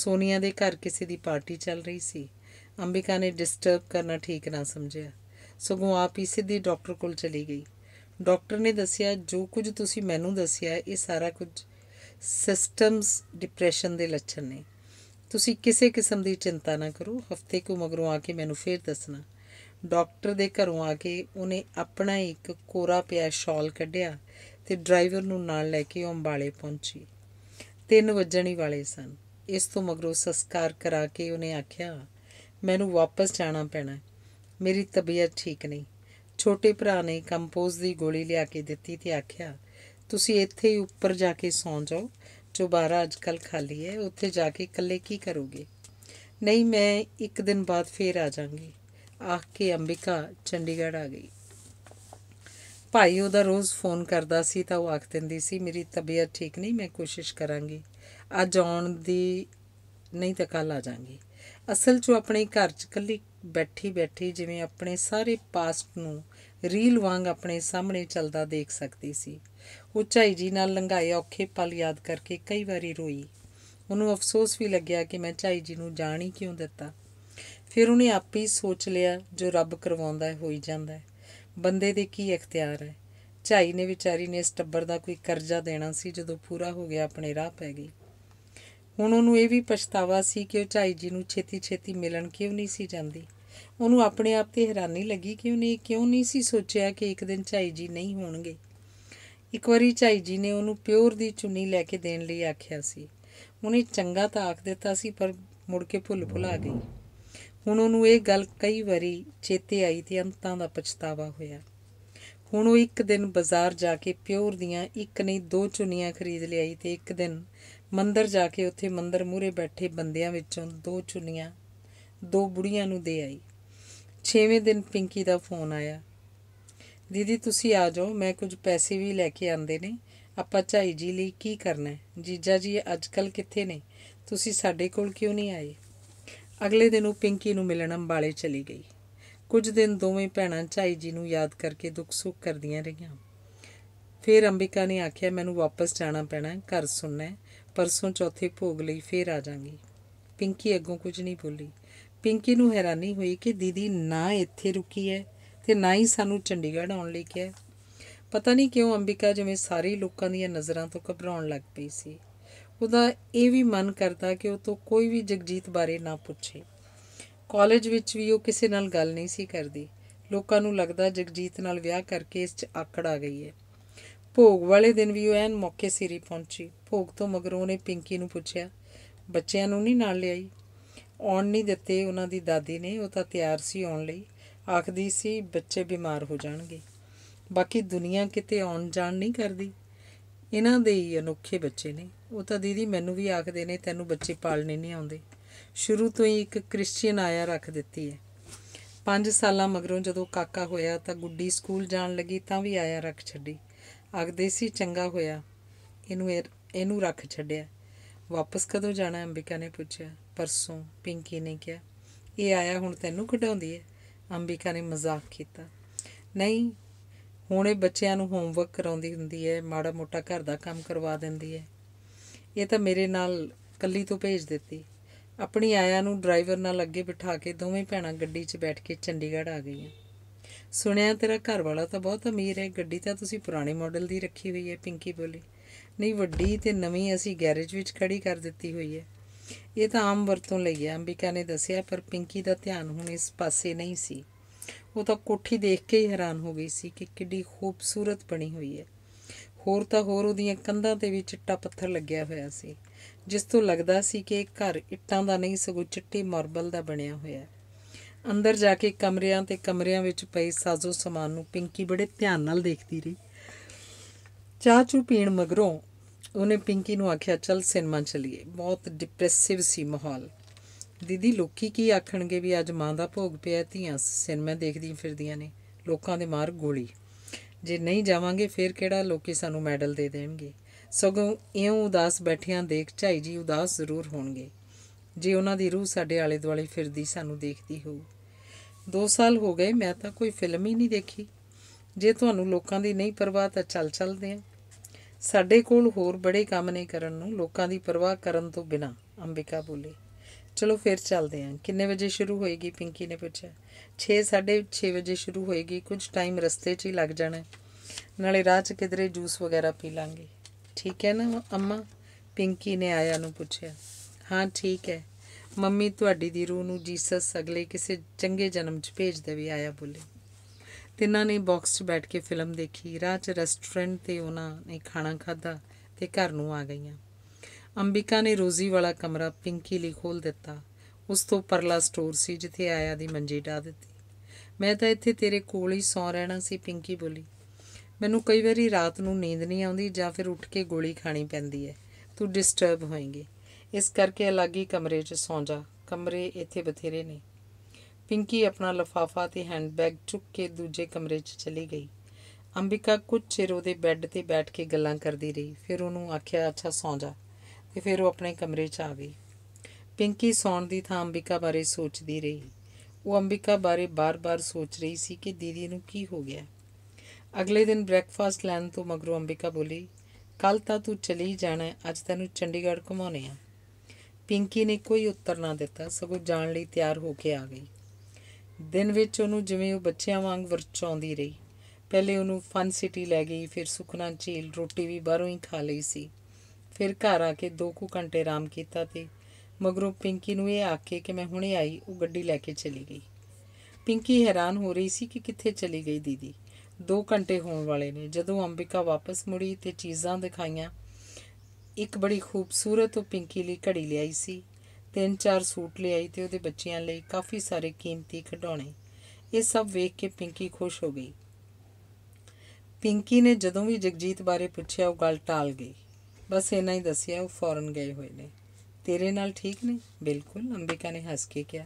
ਸੋਨੀਆ ਦੇ ਘਰ ਕਿਸੇ ਦੀ ਪਾਰਟੀ ਚੱਲ ਰਹੀ ਸੀ ਅੰਬਿਕਾ ਨੇ ਡਿਸਟਰਬ ਕਰਨਾ ਠੀਕ ਨਾ ਸਮਝਿਆ ਸਗੋਂ ਆਪ ਹੀ ਸਿੱਧੀ ਡਾਕਟਰ ਕੋਲ ਚਲੀ ਗਈ ਡਾਕਟਰ ਨੇ ਦੱਸਿਆ ਜੋ ਕੁਝ ਤੁਸੀਂ ਮੈਨੂੰ ਦੱਸਿਆ ਇਹ ਸਾਰਾ ਕੁਝ ਸਿਸਟਮਸ ਡਿਪਰੈਸ਼ਨ ਦੇ ਲੱਛਣ ਨੇ ਤੁਸੀਂ ਕਿਸੇ ਕਿਸਮ ਦੀ ਚਿੰਤਾ ਨਾ ਕਰੋ ਹਫਤੇ ਕੁ ਮਗਰੋਂ ਆ ਕੇ ਮੈਨੂੰ ਫੇਰ ਦੱਸਣਾ ਡਾਕਟਰ ਦੇ ਘਰੋਂ ਆ ਕੇ ਉਹਨੇ ਆਪਣਾ ਇੱਕ ਕੋਰਾ ਪਿਆ ਸ਼ਾਲ ਕੱਢਿਆ ਤੇ ਡਰਾਈਵਰ ਨੂੰ ਨਾਲ ਲੈ ਕੇ ਅੰਬਾਲੇ ਪਹੁੰਚੀ 3 ਵਜਣ ਹੀ ਵਾਲੇ ਸਨ ਇਸ ਤੋਂ ਮਗਰੋਂ ਸੰਸਕਾਰ ਕਰਾ ਕੇ ਉਹਨੇ ਆਖਿਆ ਮੈਨੂੰ ਵਾਪਸ ਜਾਣਾ ਪੈਣਾ ਮੇਰੀ ਤਬੀਅਤ ਠੀਕ ਨਹੀਂ ਛੋਟੇ ਭਰਾ ਨੇ ਕੰਪੋਜ਼ ਦੀ ਗੋਲੀ ਲਿਆ ਕੇ ਦਿੱਤੀ ਤੇ ਆਖਿਆ ਤੁਸੀਂ ਇੱਥੇ ਹੀ ਉੱਪਰ ਜਾ ਕੇ ਸੌਂ ਜਾਓ ਜੋ ਅੱਜ ਕੱਲ ਖਾਲੀ ਹੈ ਉੱਥੇ ਜਾ ਕੇ ਇਕੱਲੇ ਕੀ ਕਰੋਗੇ ਨਹੀਂ ਮੈਂ ਇੱਕ ਦਿਨ ਬਾਅਦ ਫੇਰ ਆ ਜਾਾਂਗੀ ਆਖ ਕੇ ਅੰਬਿਕਾ ਚੰਡੀਗੜ੍ਹ ਆ ਗਈ ਭਾਈ ਉਹਦਾ ਰੋਜ਼ ਫੋਨ ਕਰਦਾ ਸੀ ਤਾਂ ਉਹ ਆਖ ਦਿੰਦੀ ਸੀ ਮੇਰੀ ਤਬੀਅਤ ਠੀਕ ਨਹੀਂ ਮੈਂ ਕੋਸ਼ਿਸ਼ ਕਰਾਂਗੀ ਅੱਜ ਆਉਣ ਦੀ ਨਹੀਂ ਤਾਂ ਕੱਲ ਆ ਜਾਾਂਗੀ ਅਸਲ 'ਚ ਆਪਣੇ ਘਰ 'ਚ ਇਕੱਲੀ ਬੈਠੀ ਬੈਠੀ ਜਿਵੇਂ ਆਪਣੇ ਸਾਰੇ ਪਾਸਟ ਨੂੰ ਰੀਲ ਵਾਂਗ ਆਪਣੇ ਸਾਹਮਣੇ ਚੱਲਦਾ ਦੇਖ ਸਕਦੀ ਸੀ ਉਚਾਈ ਜੀ ਨਾਲ ਲੰਘਾਏ ਔਖੇ ਪਲ ਯਾਦ ਕਰਕੇ ਕਈ ਵਾਰੀ ਰੋਈ ਉਹਨੂੰ ਅਫਸੋਸ ਵੀ ਲੱਗਿਆ ਕਿ ਮੈਂ ਚਾਈ ਜੀ ਨੂੰ ਜਾਣ ਹੀ ਕਿਉਂ ਦਿੱਤਾ ਫਿਰ ਉਹਨੇ ਆਪੇ ਹੀ ਸੋਚ ਲਿਆ ਜੋ ਰੱਬ ਕਰਵਾਉਂਦਾ ਹੈ ਹੋਈ ਜਾਂਦਾ ਹੈ ਬੰਦੇ ਦੇ ਕੀ ਇਖਤਿਆਰ ਹੈ ਚਾਈ ਨੇ ਵਿਚਾਰੀ ਨੇ ਇਸ ਟੱਬਰ ਦਾ ਕੋਈ ਕਰਜ਼ਾ ਦੇਣਾ ਸੀ ਜਦੋਂ ਪੂਰਾ ਹੋ ਗਿਆ ਆਪਣੇ ਰਾਹ ਪੈ ਗਈ ਹੁਣ ਉਹਨੂੰ ਇਹ ਵੀ ਪਛਤਾਵਾ ਸੀ ਕਿ ਉਹ ਚਾਈ ਜੀ ਨੂੰ ਛੇਤੀ ਛੇਤੀ ਮਿਲਣ ਕਿਉਂ ਨਹੀਂ ਸੀ ਜਾਂਦੀ ਉਹਨੂੰ ਆਪਣੇ ਆਪ ਤੇ ਹੈਰਾਨੀ ਲੱਗੀ ਕਿ ਉਹਨੇ ਕਿਉਂ ਨਹੀਂ ਸੀ ਸੋਚਿਆ ਕਿ ਇੱਕ ਦਿਨ ਚਾਈ ਜੀ ਨਹੀਂ ਹੋਣਗੇ ਇੱਕ ਵਾਰੀ ਚਾਈ ਜੀ ਨੇ ਉਹਨੂੰ ਪਿਓਰ ਦੀ ਚੁੰਨੀ ਲੈ ਕੇ ਦੇਣ ਲਈ ਆਖਿਆ ਸੀ ਉਹਨੇ ਚੰਗਾ ਤਾਂ ਆਖ ਦਿੱਤਾ ਸੀ ਪਰ ਮੁੜ ਕੇ ਭੁੱਲ ਭੁਲਾ ਗਈ ਹੁਣ ਉਹਨੂੰ ਇਹ ਗੱਲ ਕਈ ਵਾਰੀ ਚੇਤੇ ਆਈ ਤੇ ਅੰਤਾਂ ਦਾ ਪਛਤਾਵਾ ਹੋਇਆ ਹੁਣ ਉਹ ਇੱਕ ਦਿਨ ਬਾਜ਼ਾਰ ਜਾ ਕੇ ਪਿਓਰ ਦੀਆਂ ਇੱਕ ਨਹੀਂ ਦੋ ਚੁੰਨੀਆਂ ਖਰੀਦ ਲਈ ਤੇ ਇੱਕ ਦਿਨ ਮੰਦਰ ਜਾ ਕੇ ਉੱਥੇ ਮੰਦਰ ਮੂਹਰੇ ਬੈਠੇ ਬੰਦਿਆਂ ਵਿੱਚੋਂ ਦੋ ਚੁੰਨੀਆਂ ਦੋ ਬੁੜੀਆਂ ਨੂੰ ਦੇ ਆਈ 6ਵੇਂ ਦਿਨ ਪਿੰਕੀ ਦਾ ਫੋਨ ਆਇਆ ਦੀਦੀ ਤੁਸੀਂ ਆ ਜਾਓ ਮੈਂ ਕੁਝ ਪੈਸੇ ਵੀ ਲੈ ਕੇ ਆਂਦੇ ਨੇ ਆਪਾਂ ਚਾਈ ਜੀ ਲਈ ਕੀ ਕਰਨਾ ਜੀਜਾ ਜੀ ਅੱਜਕੱਲ ਕਿੱਥੇ ਨੇ ਤੁਸੀਂ ਸਾਡੇ ਕੋਲ ਕਿਉਂ ਨਹੀਂ ਆਏ ਅਗਲੇ ਦਿਨ ਉਹ ਪਿੰਕੀ ਨੂੰ ਮਿਲਣ ਅੰਬਾਲੇ ਚਲੀ ਗਈ ਕੁਝ ਦਿਨ ਦੋਵੇਂ ਭੈਣਾਂ ਚਾਈ ਜੀ ਨੂੰ ਯਾਦ ਕਰਕੇ ਦੁੱਖ ਸੁੱਖ ਕਰਦੀਆਂ ਰਹੀਆਂ ਫਿਰ ਅੰਬਿਕਾ ਨੇ ਆਖਿਆ ਮੈਨੂੰ ਵਾਪਸ ਜਾਣਾ ਪੈਣਾ ਘਰ ਸੁਣਨਾ ਪਰਸੋਂ ਚੌਥੇ ਭੋਗ ਲਈ ਫੇਰ ਆ ਜਾਾਂਗੀ ਪਿੰਕੀ ਅੱਗੋਂ ਕੁਝ ਨਹੀਂ ਬੋਲੀ ਪਿੰਕੀ ਨੂੰ ਹੈਰਾਨੀ ਹੋਈ ਕਿ ਦੀਦੀ ਨਾ ਇੱਥੇ ਰੁਕੀ ਹੈ ਤੇ ਨਾ ਹੀ ਸਾਨੂੰ ਚੰਡੀਗੜ੍ਹ ਆਉਣ ਲਈ ਕਿਹਾ ਪਤਾ ਨਹੀਂ ਕਿਉਂ ਅੰਬਿਕਾ ਜਿਵੇਂ ਸਾਰੇ ਲੋਕਾਂ ਦੀਆਂ ਨਜ਼ਰਾਂ ਤੋਂ ਘਬਰਾਉਣ ਲੱਗ ਪਈ ਸੀ ਉਹਦਾ ਇਹ ਵੀ ਮਨ ਕਰਦਾ ਕਿ ਉਹ ਤੋਂ ਕੋਈ ਵੀ ਜਗਜੀਤ ਬਾਰੇ ਨਾ ਪੁੱਛੇ ਕਾਲਜ ਵਿੱਚ ਵੀ ਉਹ ਕਿਸੇ ਨਾਲ ਗੱਲ ਨਹੀਂ ਸੀ ਕਰਦੀ ਲੋਕਾਂ ਨੂੰ ਲੱਗਦਾ ਜਗਜੀਤ ਨਾਲ ਵਿਆਹ ਕਰਕੇ ਇਸ 'ਚ ਆਕੜ ਆ ਗਈ ਹੈ ਭੋਗ ਵਾਲੇ ਦਿਨ ਵੀ ਉਹ ਐਨ ਮੌਕੇ ਸਿਰੀ ਪਹੁੰਚੀ ਭੋਗ ਤੋਂ ਮਗਰੋਂ ਨੇ ਪਿੰਕੀ ਨੂੰ ਪੁੱਛਿਆ ਬੱਚਿਆਂ ਨੂੰ ਨਹੀਂ ਨਾਲ ਲਿਆਈ ਆਉਣ ਨਹੀਂ ਦਿੱਤੇ ਉਹਨਾਂ ਦੀ ਦਾਦੀ ਨੇ ਉਹ ਤਾਂ ਤਿਆਰ ਸੀ ਆਉਣ ਲਈ ਆਖਦੀ ਸੀ ਬੱਚੇ ਬਿਮਾਰ ਹੋ ਜਾਣਗੇ ਬਾਕੀ ਦੁਨੀਆ ਕਿਤੇ ਆਉਣ ਜਾਣ ਨਹੀਂ ਕਰਦੀ ਇਹਨਾਂ ਦੇ ਹੀ ਅਨੋਖੇ ਬੱਚੇ ਨੇ ਉਹ ਤਾਂ ਦੀਦੀ ਮੈਨੂੰ ਵੀ ਆਖਦੇ ਨੇ ਤੈਨੂੰ ਬੱਚੇ ਪਾਲਣੇ ਨਹੀਂ ਆਉਂਦੇ ਸ਼ੁਰੂ ਤੋਂ ਹੀ ਇੱਕ ਕ੍ਰਿਸਚੀਅਨ ਆਇਆ ਰੱਖ ਦਿੱਤੀ ਹੈ 5 ਸਾਲਾਂ ਮਗਰੋਂ ਜਦੋਂ ਕਾਕਾ ਹੋਇਆ ਤਾਂ ਗੁੱਡੀ ਸਕੂਲ ਜਾਣ ਲੱਗੀ ਤਾਂ ਵੀ ਆਇਆ ਰੱਖ ਛੱਡੀ ਆਖਦੇ ਸੀ ਚੰਗਾ ਹੋਇਆ ਇਹਨੂੰ ਇਹਨੂੰ ਰੱਖ ਛੱਡਿਆ ਵਾਪਸ ਕਦੋਂ ਜਾਣਾ ਅੰਬਿਕਾ ਨੇ ਪੁੱਛਿਆ ਪਰਸੋਂ ਪਿੰਕੀ ਨੇ ਕਿਹਾ ਇਹ ਆਇਆ ਹੁਣ ਤੈਨੂੰ ਖਡਾਉਂਦੀ ਹੈ ਅੰਬਿਕਾ ਨੇ ਮਜ਼ਾਕ ਕੀਤਾ ਨਹੀਂ ਹੁਣ ਇਹ ਬੱਚਿਆਂ ਨੂੰ ਹੋਮਵਰਕ ਕਰਾਉਂਦੀ ਹੁੰਦੀ ਹੈ ਮਾੜਾ ਮੋਟਾ ਘਰ ਦਾ ਕੰਮ ਕਰਵਾ ਦਿੰਦੀ ਹੈ ਇਹ ਤਾਂ ਮੇਰੇ ਨਾਲ ਕੱਲੀ ਤੋਂ ਭੇਜ ਦਿੱਤੀ ਆਪਣੀ ਆਇਆ ਨੂੰ ਡਰਾਈਵਰ ਨਾਲ ਅੱਗੇ ਬਿਠਾ ਕੇ ਦੋਵੇਂ ਭੈਣਾਂ ਗੱਡੀ 'ਚ ਬੈਠ ਕੇ ਚੰਡੀਗੜ੍ਹ ਆ ਗਈਆਂ ਸੁਣਿਆ ਤੇਰਾ ਘਰ ਵਾਲਾ ਤਾਂ ਬਹੁਤ ਅਮੀਰ ਹੈ ਗੱਡੀ ਤਾਂ ਤੁਸੀਂ ਪੁਰਾਣੇ ਮਾਡਲ ਦੀ ਰੱਖੀ ਹੋਈ ਹੈ ਪਿੰਕੀ ਬੋਲੀ ਨਹੀਂ ਵੱਡੀ ਤੇ ਨਵੀਂ ਅਸੀਂ ਗੈਰੇਜ ਵਿੱਚ ਖੜੀ ਕਰ ਦਿੱਤੀ ਹੋਈ ਹੈ ਇਹ ਤਾਂ ਆਮ ਵਰਤੋਂ ਲਈ ਹੈ ਅੰਬਿਕਾ ਨੇ ਦੱਸਿਆ ਪਰ ਪਿੰਕੀ ਦਾ ਧਿਆਨ ਹੁਣ ਇਸ ਪਾਸੇ ਨਹੀਂ ਸੀ ਉਹ ਤਾਂ ਕੋਠੀ ਦੇਖ ਕੇ ਹੀ ਹੈਰਾਨ ਹੋ ਗਈ ਸੀ ਕਿ ਕਿੱਡੀ ਖੂਬਸੂਰਤ ਬਣੀ ਹੋਈ ਹੈ ਹੋਰ ਤਾਂ ਹੋਰ ਉਹਦੀਆਂ ਕੰਧਾਂ ਤੇ ਵੀ ਚਿੱਟਾ ਪੱਥਰ ਲੱਗਿਆ ਹੋਇਆ ਸੀ ਜਿਸ ਤੋਂ ਲੱਗਦਾ ਸੀ ਕਿ ਇਹ ਘਰ ਇੱਟਾਂ ਦਾ ਨਹੀਂ ਸਗੋਂ ਚਿੱਟੇ ਮਾਰਬਲ ਦਾ ਬਣਿਆ ਹੋਇਆ ਹੈ ਅੰਦਰ ਜਾ ਕੇ ਕਮਰਿਆਂ ਤੇ ਕਮਰਿਆਂ ਵਿੱਚ ਪਈ ਸਾਜ਼ੋ ਸਮਾਨ ਨੂੰ ਪਿੰਕੀ ਬੜੇ ਧਿਆਨ ਨਾਲ ਦੇਖਦੀ ਰਹੀ ਚਾਹ ਚੂ ਪੀਣ ਮਗਰੋਂ ਉਹਨੇ ਪਿੰਕੀ ਨੂੰ ਆਖਿਆ ਚੱਲ ਸਿਨੇਮਾ ਚਲੀਏ ਬਹੁਤ ਡਿਪਰੈਸਿਵ ਸੀ ਮਾਹੌਲ ਦੀਦੀ ਲੋਕੀ ਕੀ ਆਖਣਗੇ ਵੀ ਅੱਜ ਮਾਂ ਦਾ ਭੋਗ ਪਿਆ ਧੀਆਂ ਸਿਨੇਮਾ ਦੇਖਦੀਆਂ ਫਿਰਦੀਆਂ ਨੇ ਲੋਕਾਂ ਦੇ ਮਾਰ ਗੋਲੀ ਜੇ ਨਹੀਂ ਜਾਵਾਂਗੇ ਫੇਰ ਕਿਹੜਾ ਲੋਕੀ ਸਾਨੂੰ ਮੈਡਲ ਦੇ ਦੇਣਗੇ ਸਗੋਂ ਇਉਂ ਉਦਾਸ ਬੈਠਿਆਂ ਦੇਖ ਝਾਈ ਜੀ ਉਦਾਸ ਜ਼ਰੂਰ ਹੋਣਗੇ ਜੇ ਉਹਨਾਂ ਦੀ ਰੂਹ ਸਾਡੇ ਆਲੇ ਦੁਆਲੇ ਫਿਰਦੀ ਸਾਨੂੰ ਦੇਖਦੀ ਹੋਊ 2 ਸਾਲ ਹੋ ਗਏ ਮੈਂ ਤਾਂ ਕੋਈ ਫਿਲਮ ਹੀ ਨਹੀਂ ਦੇਖੀ ਜੇ ਤੁਹਾਨੂੰ ਲੋਕਾਂ ਦੀ ਨਹੀਂ ਪਰਵਾਹ ਤਾਂ ਚੱਲ ਚੱਲਦੇ ਆਂ ਸਾਡੇ ਕੋਲ ਹੋਰ ਬੜੇ ਕੰਮ ਨੇ ਕਰਨ ਨੂੰ ਲੋਕਾਂ ਦੀ ਪਰਵਾਹ ਕਰਨ ਤੋਂ ਬਿਨਾ ਅੰਬਿਕਾ ਬੋਲੀ ਚਲੋ ਫਿਰ ਚੱਲਦੇ ਹਾਂ ਕਿੰਨੇ ਵਜੇ ਸ਼ੁਰੂ ਹੋਏਗੀ ਪਿੰਕੀ ਨੇ ਪੁੱਛਿਆ 6 6:30 ਵਜੇ ਸ਼ੁਰੂ ਹੋਏਗੀ ਕੁਝ ਟਾਈਮ ਰਸਤੇ 'ਚ ਹੀ ਲੱਗ ਜਾਣਾ ਨਾਲੇ ਰਾਹ 'ਚ ਕਿਧਰੇ ਜੂਸ ਵਗੈਰਾ ਪੀ ਲਾਂਗੇ ਠੀਕ ਹੈ ਨਾ ਅੰਮਾ ਪਿੰਕੀ ਨੇ ਆਇਆ ਨੂੰ ਪੁੱਛਿਆ ਹਾਂ ਠੀਕ ਹੈ ਮੰਮੀ ਤੁਹਾਡੀ ਦੀ ਰੂਹ ਨੂੰ ਜੀਸਸ ਅਗਲੇ ਕਿਸੇ ਚੰਗੇ ਜਨਮ 'ਚ ਭੇਜ ਦੇਵੇ ਆਇਆ ਬੋਲੇ ਤਿੰਨਾਂ ਨੇ ਬਾਕਸ 'ਚ ਬੈਠ ਕੇ ਫਿਲਮ ਦੇਖੀ ਰਾਹ 'ਚ ਰੈਸਟੋਰੈਂਟ ਤੇ ਉਹਨਾਂ ਨੇ ਖਾਣਾ ਖਾਧਾ ਤੇ ਘਰ ਨੂੰ ਆ ਗਈਆਂ ਅੰਬਿਕਾ ਨੇ ਰੋਜ਼ੀ ਵਾਲਾ ਕਮਰਾ ਪਿੰਕੀ ਲਈ ਖੋਲ ਦਿੱਤਾ ਉਸ ਤੋਂ ਪਰਲਾ ਸਟੋਰ ਸੀ ਜਿੱਥੇ ਆਇਆ ਦੀ ਮੰਜੀ ਢਾ ਦਿੱਤੀ ਮੈਂ ਤਾਂ ਇੱਥੇ ਤੇਰੇ ਕੋਲ ਹੀ ਸੌ ਰਹਿਣਾ ਸੀ ਪਿੰਕੀ ਬੋਲੀ ਮੈਨੂੰ ਕਈ ਵਾਰੀ ਰਾਤ ਨੂੰ ਨੀਂਦ ਨਹੀਂ ਆਉਂਦੀ ਜਾਂ ਫਿਰ ਉੱਠ ਕੇ ਗੋਲੀ ਖਾਣੀ ਪੈਂਦੀ ਹੈ ਤੂੰ ਡਿਸਟਰਬ ਹੋਏਂਗੀ ਇਸ ਕਰਕੇ ਅਲੱਗ ਹੀ ਕਮਰੇ 'ਚ ਸੌਂ ਜਾ ਕਮਰੇ ਇੱਥੇ ਬਥੇਰੇ ਨੇ ਪਿੰਕੀ ਆਪਣਾ ਲਫਾਫਾ ਤੇ ਹੈਂਡਬੈਗ ਚੁੱਕ ਕੇ ਦੂਜੇ ਕਮਰੇ 'ਚ ਚਲੀ ਗਈ ਅੰਬਿਕਾ ਕੁਝ ਚਿਰ ਉਹਦੇ ਬੈੱਡ ਤੇ ਬੈਠ ਕੇ ਗੱਲਾਂ ਕਰਦੀ ਰਹੀ ਫਿਰ ਉਹਨੂੰ ਆਖਿਆ ਅੱਛਾ ਸੌਂ ਜਾ ਤੇ ਫਿਰ ਉਹ ਆਪਣੇ ਕਮਰੇ 'ਚ ਆ ਗਈ ਪਿੰਕੀ ਸੌਣ ਦੀ ਥਾਂ ਅੰਬਿਕਾ ਬਾਰੇ ਸੋਚਦੀ ਰਹੀ ਉਹ ਅੰਬਿਕਾ ਬਾਰੇ ਬਾਰ-ਬਾਰ ਸੋਚ ਰਹੀ ਸੀ ਕਿ ਦੀਦੀ ਨੂੰ ਕੀ ਹੋ ਗਿਆ ਅਗਲੇ ਦਿਨ ਬ੍ਰੈਕਫਾਸਟ ਲੈਣ ਤੋਂ ਮਗਰੋਂ ਅੰਬਿਕਾ ਬੋਲੀ ਕੱਲ ਤਾਂ ਤੂੰ ਚਲੀ ਜਾਣਾ ਅੱਜ ਤੈਨੂੰ ਚੰਡੀਗੜ੍ਹ ਘੁਮਾਉਣੇ ਆ ਪਿੰਕੀ ਨੇ ਕੋਈ ਉੱਤਰ ਨਾ ਦਿੱਤਾ ਸਗੋਂ ਜਾਣ ਲਈ ਤਿਆਰ ਹੋ ਕੇ ਆ ਗਈ ਦਿਨ ਵਿੱਚ ਉਹਨੂੰ ਜਿਵੇਂ ਉਹ ਬੱਚਿਆਂ ਵਾਂਗ ਵਰਚਾਉਂਦੀ ਰਹੀ ਪਹਿਲੇ ਉਹਨੂੰ ਫਨ ਸਿਟੀ ਲੈ ਗਈ ਫਿਰ ਸੁਖਨਾ ਝੀਲ ਰੋਟੀ ਵੀ ਬਾਹਰੋਂ ਹੀ ਖਾ ਲਈ ਸੀ ਫਿਰ ਘਰ ਆ ਕੇ 2 ਕੁ ਘੰਟੇ ਆਰਾਮ ਕੀਤਾ ਤੇ ਮਗਰੋਂ ਪਿੰਕੀ ਨੂੰ ਇਹ ਆਕੇ ਕਿ ਮੈਂ ਹੁਣੇ ਆਈ ਉਹ ਗੱਡੀ ਲੈ ਕੇ ਚਲੀ ਗਈ ਪਿੰਕੀ ਹੈਰਾਨ ਹੋ ਰਹੀ ਸੀ ਕਿ ਕਿੱਥੇ ਚਲੀ ਗਈ ਦੀਦੀ 2 ਘੰਟੇ ਹੋਣ ਵਾਲੇ ਨੇ ਜਦੋਂ ਅੰਬਿਕਾ ਵਾਪਸ ਮੁੜੀ ਤੇ ਚੀਜ਼ਾਂ ਦਿਖਾਈਆਂ ਇੱਕ ਬੜੀ ਖੂਬਸੂਰਤ ਉਹ ਪਿੰਕੀ ਲਈ ਘੜੀ ਲਈ ਆਈ ਸੀ ਤਿੰਨ ਚਾਰ ਸੂਟ ਲਿਆਈ ਤੇ ਉਹਦੇ ਬੱਚਿਆਂ ਲਈ ਕਾਫੀ ਸਾਰੇ ਕੀਮਤੀ ਖਿਡੌਣੇ ਇਹ ਸਭ ਵੇਖ ਕੇ ਪਿੰਕੀ ਖੁਸ਼ ਹੋ ਗਈ ਪਿੰਕੀ ਨੇ ਜਦੋਂ ਵੀ ਜਗਜੀਤ ਬਾਰੇ ਪੁੱਛਿਆ ਉਹ ਗੱਲ ਟਾਲ ਗਈ ਬਸ ਇਨਾ ਹੀ ਦੱਸਿਆ ਉਹ ਫੌਰਨ ਗਏ ਹੋਏ ਨੇ ਤੇਰੇ ਨਾਲ ਠੀਕ ਨੇ ਬਿਲਕੁਲ ਅੰਬਿਕਾ ਨੇ ਹੱਸ ਕੇ ਕਿਹਾ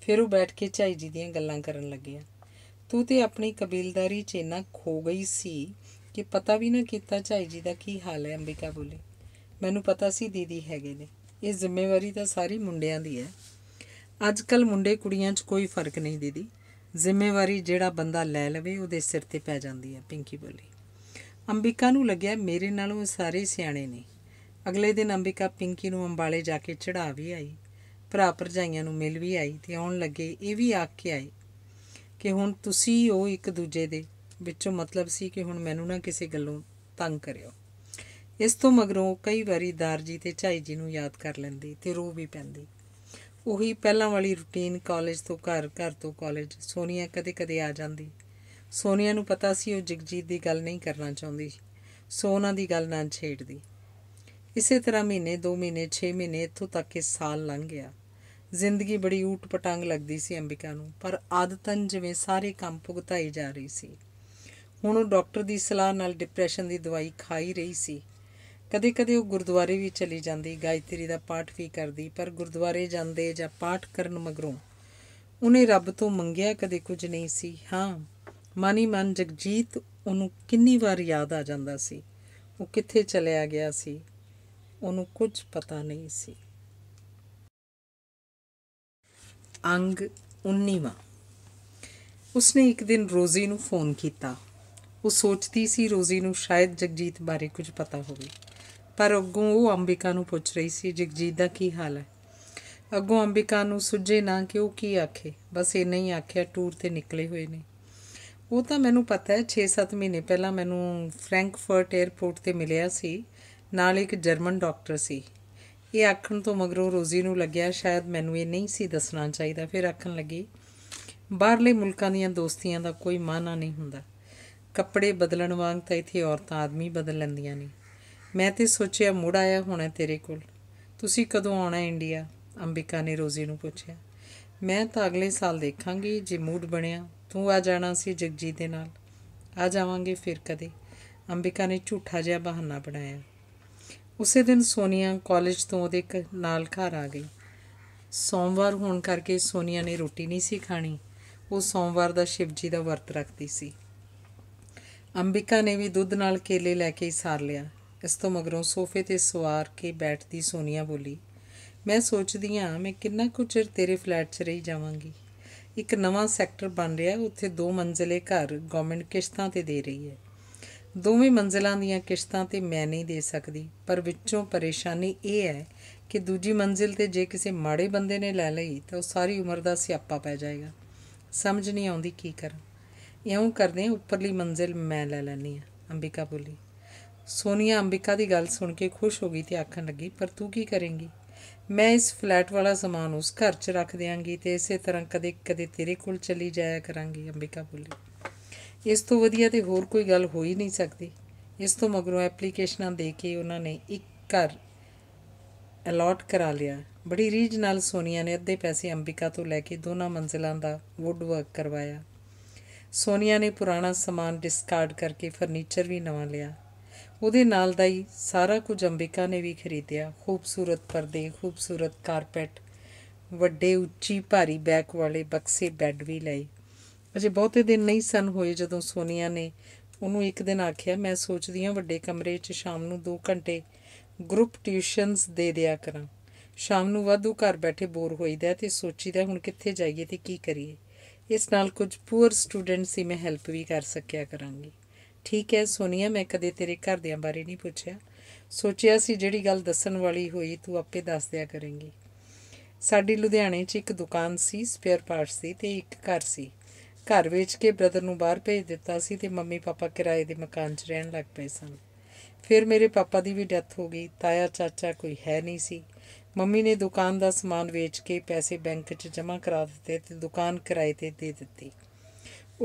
ਫਿਰ ਉਹ ਬੈਠ ਕੇ ਚਾਈ ਜੀ ਦੀਆਂ ਗੱਲਾਂ ਕਰਨ ਲੱਗਿਆ ਤੂੰ ਤੇ ਆਪਣੀ ਕਬੀਲਦਾਰੀ 'ਚ ਇੰਨਾ ਖੋ ਗਈ ਸੀ ਕਿ ਪਤਾ ਵੀ ਨਾ ਕੀਤਾ ਚਾਈ ਜੀ ਦਾ ਕੀ ਹਾਲ ਹੈ ਅੰਬਿਕਾ ਬੋਲੀ ਮੈਨੂੰ ਪਤਾ ਸੀ ਦੀਦੀ ਹੈਗੇ ਨੇ ਇਹ ਜ਼ਿੰਮੇਵਾਰੀ ਤਾਂ ਸਾਰੀ ਮੁੰਡਿਆਂ ਦੀ ਹੈ ਅੱਜ ਕੱਲ ਮੁੰਡੇ ਕੁੜੀਆਂ 'ਚ ਕੋਈ ਫਰਕ ਨਹੀਂ ਦੀਦੀ ਜ਼ਿੰਮੇਵਾਰੀ ਜਿਹੜਾ ਬੰਦਾ ਲੈ ਲਵੇ ਉਹਦੇ ਸਿਰ ਤੇ ਪੈ ਜਾਂਦੀ ਹੈ ਪਿੰਕੀ ਬੋਲੀ ਅੰਬਿਕਾ ਨੂੰ ਲੱਗਿਆ ਮੇਰੇ ਨਾਲੋਂ ਸਾਰੇ ਸਿਆਣੇ ਨੇ ਅਗਲੇ ਦਿਨ ਅੰਬਿਕਾ ਪਿੰਕੀ ਨੂੰ ਅੰਬਾਲੇ ਜਾ ਕੇ ਚੜਾ ਵੀ ਆਈ ਭਰਾ ਭਰਜਾਈਆਂ ਨੂੰ ਮਿਲ ਵੀ ਆਈ ਤੇ ਆਉਣ ਲੱਗੇ ਇਹ ਵੀ ਆ ਕੇ ਆਏ ਕਿ ਹੁਣ ਤੁਸੀਂ ਉਹ ਇੱਕ ਦੂਜੇ ਦੇ ਵਿੱਚੋਂ ਮਤਲਬ ਸੀ ਕਿ ਹੁਣ ਮੈਨੂੰ ਨਾ ਕਿਸੇ ਗੱਲੋਂ ਤੰਗ ਕਰਿਓ ਇਸ ਤੋਂ ਮਗਰੋਂ ਕਈ ਵਾਰੀ ਦਾਰਜੀ ਤੇ ਝਾਈ ਜੀ ਨੂੰ ਯਾਦ ਕਰ ਲੈਂਦੀ ਤੇ ਰੋ ਵੀ ਪੈਂਦੀ ਉਹੀ ਪਹਿਲਾਂ ਵਾਲੀ ਰੁਟੀਨ ਕਾਲਜ ਤੋਂ ਘਰ ਘਰ ਤੋਂ ਕਾਲਜ ਸੋਨੀਆ ਕਦੇ-ਕਦੇ ਆ ਜਾਂਦੀ ਸੋਨੀਆ ਨੂੰ ਪਤਾ ਸੀ ਉਹ ਜਗਜੀਤ ਦੀ ਗੱਲ ਨਹੀਂ ਕਰਨਾ ਚਾਹੁੰਦੀ ਸੋ ਉਹਨਾਂ ਦੀ ਗੱਲ ਨਾ ਛੇੜਦੀ ਇਸੇ ਤਰ੍ਹਾਂ ਮਹੀਨੇ 2 ਮਹੀਨੇ 6 ਮਹੀਨੇ ਇੱਥੋਂ ਤੱਕ ਕਿ ਸਾਲ ਲੰਘ ਗਿਆ ਜ਼ਿੰਦਗੀ ਬੜੀ ਊਟ ਪਟਾਂਗ ਲੱਗਦੀ ਸੀ ਅੰਬਿਕਾ ਨੂੰ ਪਰ ਆਦਤਨ ਜਿਵੇਂ ਸਾਰੇ ਕੰਮ ਭੁਗਤਾਈ ਜਾ ਰਹੀ ਸੀ ਹੁਣ ਉਹ ਡਾਕਟਰ ਦੀ ਸਲਾਹ ਨਾਲ ਡਿਪਰੈਸ਼ਨ ਦੀ ਦਵਾਈ ਖਾਈ ਰਹੀ ਸੀ ਕਦੇ-ਕਦੇ ਉਹ ਗੁਰਦੁਆਰੇ ਵੀ ਚਲੀ ਜਾਂਦੀ ਗਾਇਤਰੀ ਦਾ ਪਾਠ ਵੀ ਕਰਦੀ ਪਰ ਗੁਰਦੁਆਰੇ ਜਾਂਦੇ ਜਾਂ ਪਾਠ ਕਰਨ ਮਗਰੋਂ ਉਹਨੇ ਰੱਬ ਤੋਂ ਮੰਗਿਆ ਕਦੇ ਕੁਝ ਨਹੀਂ ਸੀ ਹਾਂ ਮਾਨੀ ਮਨ ਜਗਜੀਤ ਉਹਨੂੰ ਕਿੰਨੀ ਵਾਰ ਯਾਦ ਆ ਜਾਂਦਾ ਸੀ ਉਹ ਕਿੱਥੇ ਚਲਿਆ ਗਿਆ ਸੀ ਉਹਨੂੰ ਕੁਝ ਪਤਾ ਨਹੀਂ ਸੀ ਅੰਗ 19ਵਾਂ ਉਸਨੇ ਇੱਕ ਦਿਨ ਰੋਜ਼ੀ ਨੂੰ ਫੋਨ ਕੀਤਾ ਉਹ ਸੋਚਦੀ ਸੀ ਰੋਜ਼ੀ ਨੂੰ ਸ਼ਾਇਦ ਜਗਜੀਤ ਬਾਰੇ ਕੁਝ ਪਤਾ ਹੋਵੇ ਪਰ ਅੱਗੋਂ ਉਹ ਅੰਬਿਕਾ ਨੂੰ ਪੁੱਛ ਰਹੀ ਸੀ ਜਗਜੀਤ ਦਾ ਕੀ ਹਾਲ ਹੈ ਅੱਗੋਂ ਅੰਬਿਕਾ ਨੂੰ ਸੁਝੇ ਨਾ ਕਿ ਉਹ ਕੀ ਆਖੇ ਬਸ ਇਹ ਨਹੀਂ ਆਖਿਆ ਟੂਰ ਤੇ ਨਿਕਲੇ ਹੋਏ ਨੇ ਉਹ ਤਾਂ ਮੈਨੂੰ ਪਤਾ ਹੈ 6-7 ਮਹੀਨੇ ਪਹਿਲਾਂ ਮੈਨੂੰ ਫ੍ਰੈਂਕਫਰਟ 에ਅਰਪੋਰਟ ਤੇ ਮਿਲਿਆ ਸੀ ਨਾਲ ਇੱਕ ਜਰਮਨ ਡਾਕਟਰ ਸੀ ਇਹ ਆਖਣ ਤੋਂ ਮਗਰੋਂ ਰੋਜ਼ੀ ਨੂੰ ਲੱਗਿਆ ਸ਼ਾਇਦ ਮੈਨੂੰ ਇਹ ਨਹੀਂ ਸੀ ਦੱਸਣਾ ਚਾਹੀਦਾ ਫਿਰ ਆਖਣ ਲੱਗੀ ਬਾਹਰਲੇ ਮੁਲਕਾਂ ਦੀਆਂ ਦੋਸਤੀਆਂ ਦਾ ਕੋਈ ਮਾਨਾ ਨਹੀਂ ਹੁੰਦਾ ਕੱਪੜੇ ਬਦਲਣ ਵਾਂਗ ਤਾਂ ਇੱਥੇ ਔਰਤਾਂ ਆਦਮੀ ਬਦਲ ਲੈਂਦੀਆਂ ਨੇ ਮੈਂ ਤੇ ਸੋਚਿਆ ਮੁੜ ਆਇਆ ਹੋਣਾ ਤੇਰੇ ਕੋਲ ਤੁਸੀਂ ਕਦੋਂ ਆਉਣਾ ਇੰਡੀਆ ਅੰਬਿਕਾ ਨੇ ਰੋਜ਼ੀ ਨੂੰ ਪੁੱਛਿਆ ਮੈਂ ਤਾਂ ਅਗਲੇ ਸਾਲ ਦੇਖਾਂਗੀ ਜੇ ਮੂਡ ਬਣਿਆ ਤੂੰ ਆ ਜਾਣਾ ਸੀ ਜਗਜੀਤ ਦੇ ਨਾਲ ਆ ਜਾਵਾਂਗੇ ਫਿਰ ਕਦੇ ਅੰਬਿਕਾ ਨੇ ਝੂਠਾ ਜਿਹਾ ਬਹਾਨਾ ਬਣਾਇਆ ਉਸੇ ਦਿਨ ਸੋਨੀਆ ਕਾਲਜ ਤੋਂ ਉਹਦੇ ਨਾਲ ਘਰ ਆ ਗਈ ਸੋਮਵਾਰ ਹੋਣ ਕਰਕੇ ਸੋਨੀਆ ਨੇ ਰੋਟੀ ਨਹੀਂ ਸੀ ਖਾਣੀ ਉਹ ਸੋਮਵਾਰ ਦਾ ਸ਼ਿਵਜੀ ਦਾ ਵਰਤ ਰੱਖਦੀ ਸੀ ਅੰਬਿਕਾ ਨੇ ਵੀ ਦੁੱਧ ਨਾਲ ਕੇਲੇ ਲੈ ਕੇ ਸਾਰ ਲਿਆ ਇਸ ਤੋਂ ਮਗਰੋਂ ਸੋਫੇ ਤੇ ਸਵਾਰ ਕੇ ਬੈਠਦੀ ਸੋਨੀਆ ਬੋਲੀ ਮੈਂ ਸੋਚਦੀ ਆ ਮੈਂ ਕਿੰਨਾ ਕੁ ਚਿਰ ਤੇਰੇ ਫਲੈਟ 'ਚ ਰਹੀ ਜਾਵਾਂਗੀ ਇੱਕ ਨਵਾਂ ਸੈਕਟਰ ਬਣ ਰਿਹਾ ਉੱਥੇ ਦੋ ਮੰਜ਼ਲੇ ਘਰ ਗਵਰਨਮੈਂਟ ਕਿਸ਼ਤਾਂ ਤੇ ਦੇ ਰਹੀ ਹੈ ਦੋਵੇਂ ਮੰਜ਼ਲਾਂ ਦੀਆਂ ਕਿਸ਼ਤਾਂ ਤੇ ਮੈਂ ਨਹੀਂ ਦੇ ਸਕਦੀ ਪਰ ਵਿੱਚੋਂ ਪਰੇਸ਼ਾਨੀ ਇਹ ਹੈ ਕਿ ਦੂਜੀ ਮੰਜ਼ਿਲ ਤੇ ਜੇ ਕਿਸੇ ਮਾੜੇ ਬੰਦੇ ਨੇ ਲੈ ਲਈ ਤਾਂ ਉਹ ਸਾਰੀ ਉਮਰ ਦਾ ਸਿਆਪਾ ਪੈ ਜਾਏਗਾ ਸਮਝ ਨਹੀਂ ਆਉਂਦੀ ਕੀ ਕਰਾਂ ਇਉਂ ਕਰਦੇ ਉੱਪਰਲੀ ਮੰਜ਼ਿਲ ਮੈਂ ਲੈ ਲੈਣੀ ਆ ਅੰਬਿਕਾ ਬੋਲੀ ਸੋਨੀਆ ਅੰਬਿਕਾ ਦੀ ਗੱਲ ਸੁਣ ਕੇ ਖੁਸ਼ ਹੋ ਗਈ ਤੇ ਆਖਣ ਲੱਗੀ ਪਰ ਤੂੰ ਕੀ ਕਰੇਂਗੀ ਮੈਂ ਇਸ ਫਲੈਟ ਵਾਲਾ ਸਮਾਨ ਉਸ ਘਰ 'ਚ ਰੱਖ ਦਿਆਂਗੀ ਤੇ ਇਸੇ ਤਰ੍ਹਾਂ ਕਦੇ ਕਦੇ ਤੇਰੇ ਕੋਲ ਚਲੀ ਜਾਇਆ ਕਰਾਂਗੀ ਅੰਬਿਕਾ ਬੋਲੀ ਇਸ ਤੋਂ ਵਧੀਆ ਤੇ ਹੋਰ ਕੋਈ ਗੱਲ ਹੋ ਹੀ ਨਹੀਂ ਸਕਦੀ ਇਸ ਤੋਂ ਮਗਰੋਂ ਐਪਲੀਕੇਸ਼ਨਾਂ ਦੇ ਕੇ ਉਹਨਾਂ ਨੇ ਇੱਕ ਘਰ ਅਲਾਟ ਕਰਾ ਲਿਆ ਬੜੀ ਰੀਜ ਨਾਲ ਸੋਨੀਆ ਨੇ ਅੱਧੇ ਪੈਸੇ ਅੰਬਿਕਾ ਤੋਂ ਲੈ ਕੇ ਦੋਨਾਂ ਮੰਜ਼ਿਲਾਂ ਦਾ ਵੁੱਡ ਵਰਕ ਕਰਵਾਇਆ ਸੋਨੀਆ ਨੇ ਪੁਰਾਣਾ ਸਮਾਨ ਡਿਸਕਾਰਡ ਕਰਕੇ ਫਰਨੀਚਰ ਵੀ ਨਵਾਂ ਲਿਆ ਉਹਦੇ ਨਾਲ ਦਾ ਹੀ ਸਾਰਾ ਕੁਝ ਅੰਬਿਕਾ ਨੇ ਵੀ ਖਰੀਦਿਆ ਖੂਬਸੂਰਤ ਪਰਦੇ ਖੂਬਸੂਰਤ ਕਾਰਪੈਟ ਵੱਡੇ ਉੱਚੀ ਭਾਰੀ ਬੈਕ ਵਾਲੇ ਬਕਸੇ ਬੈੱਡ ਵੀ ਲਏ ਅਜੇ ਬਹੁਤੇ ਦਿਨ ਨਹੀਂ ਸਨ ਹੋਏ ਜਦੋਂ ਸੋਨੀਆ ਨੇ ਉਹਨੂੰ ਇੱਕ ਦਿਨ ਆਖਿਆ ਮੈਂ ਸੋਚਦੀ ਹਾਂ ਵੱਡੇ ਕਮਰੇ 'ਚ ਸ਼ਾਮ ਨੂੰ 2 ਘੰਟੇ ਗਰੁੱਪ ਟਿਊਸ਼ਨਸ ਦੇ ਦਿਆ ਕਰਾਂ ਸ਼ਾਮ ਨੂੰ ਵਾਧੂ ਘਰ ਬੈਠੇ ਬੋਰ ਹੋਈਦਾ ਤੇ ਸੋਚੀਦਾ ਹੁਣ ਕਿੱਥੇ ਜਾਈਏ ਤੇ ਕੀ ਕਰੀਏ ਇਸ ਨਾਲ ਕੁਝ ਪੂਰ ਸਟੂਡੈਂਟਸ ਸੀ ਮੈਂ ਹੈਲਪ ਵੀ ਕਰ ਸਕਿਆ ਕਰਾਂਗੀ ਠੀਕ ਹੈ ਸੋਨੀਆ ਮੈਂ ਕਦੇ ਤੇਰੇ ਘਰ ਦੇ ਬਾਰੇ ਨਹੀਂ ਪੁੱਛਿਆ ਸੋਚਿਆ ਸੀ ਜਿਹੜੀ ਗੱਲ ਦੱਸਣ ਵਾਲੀ ਹੋਈ ਤੂੰ ਆਪੇ ਦੱਸ ਦਿਆ ਕਰੇਂਗੀ ਸਾਡੀ ਲੁਧਿਆਣੇ 'ਚ ਇੱਕ ਦੁਕਾਨ ਸੀ ਸਪੇਅਰ ਪਾਰਟਸ ਦੀ ਤੇ ਇੱਕ ਘਰ ਸੀ ਘਰ ਵੇਚ ਕੇ ਬ੍ਰਦਰ ਨੂੰ ਬਾਹਰ ਭੇਜ ਦਿੱਤਾ ਸੀ ਤੇ ਮੰਮੀ ਪਾਪਾ ਕਿਰਾਏ ਦੇ ਮਕਾਨ 'ਚ ਰਹਿਣ ਲੱਗ ਪਏ ਸਨ ਫਿਰ ਮੇਰੇ ਪਾਪਾ ਦੀ ਵੀ ਡੈਥ ਹੋ ਗਈ ਤਾਇਆ ਚਾਚਾ ਕੋਈ ਹੈ ਨਹੀਂ ਸੀ ਮੰਮੀ ਨੇ ਦੁਕਾਨ ਦਾ ਸਮਾਨ ਵੇਚ ਕੇ ਪੈਸੇ ਬੈਂਕ 'ਚ ਜਮ੍ਹਾਂ ਕਰਾ ਦਿੱਤੇ ਤੇ ਦੁਕਾਨ ਕਿਰਾਏ ਤੇ ਦੇ ਦਿੱਤੀ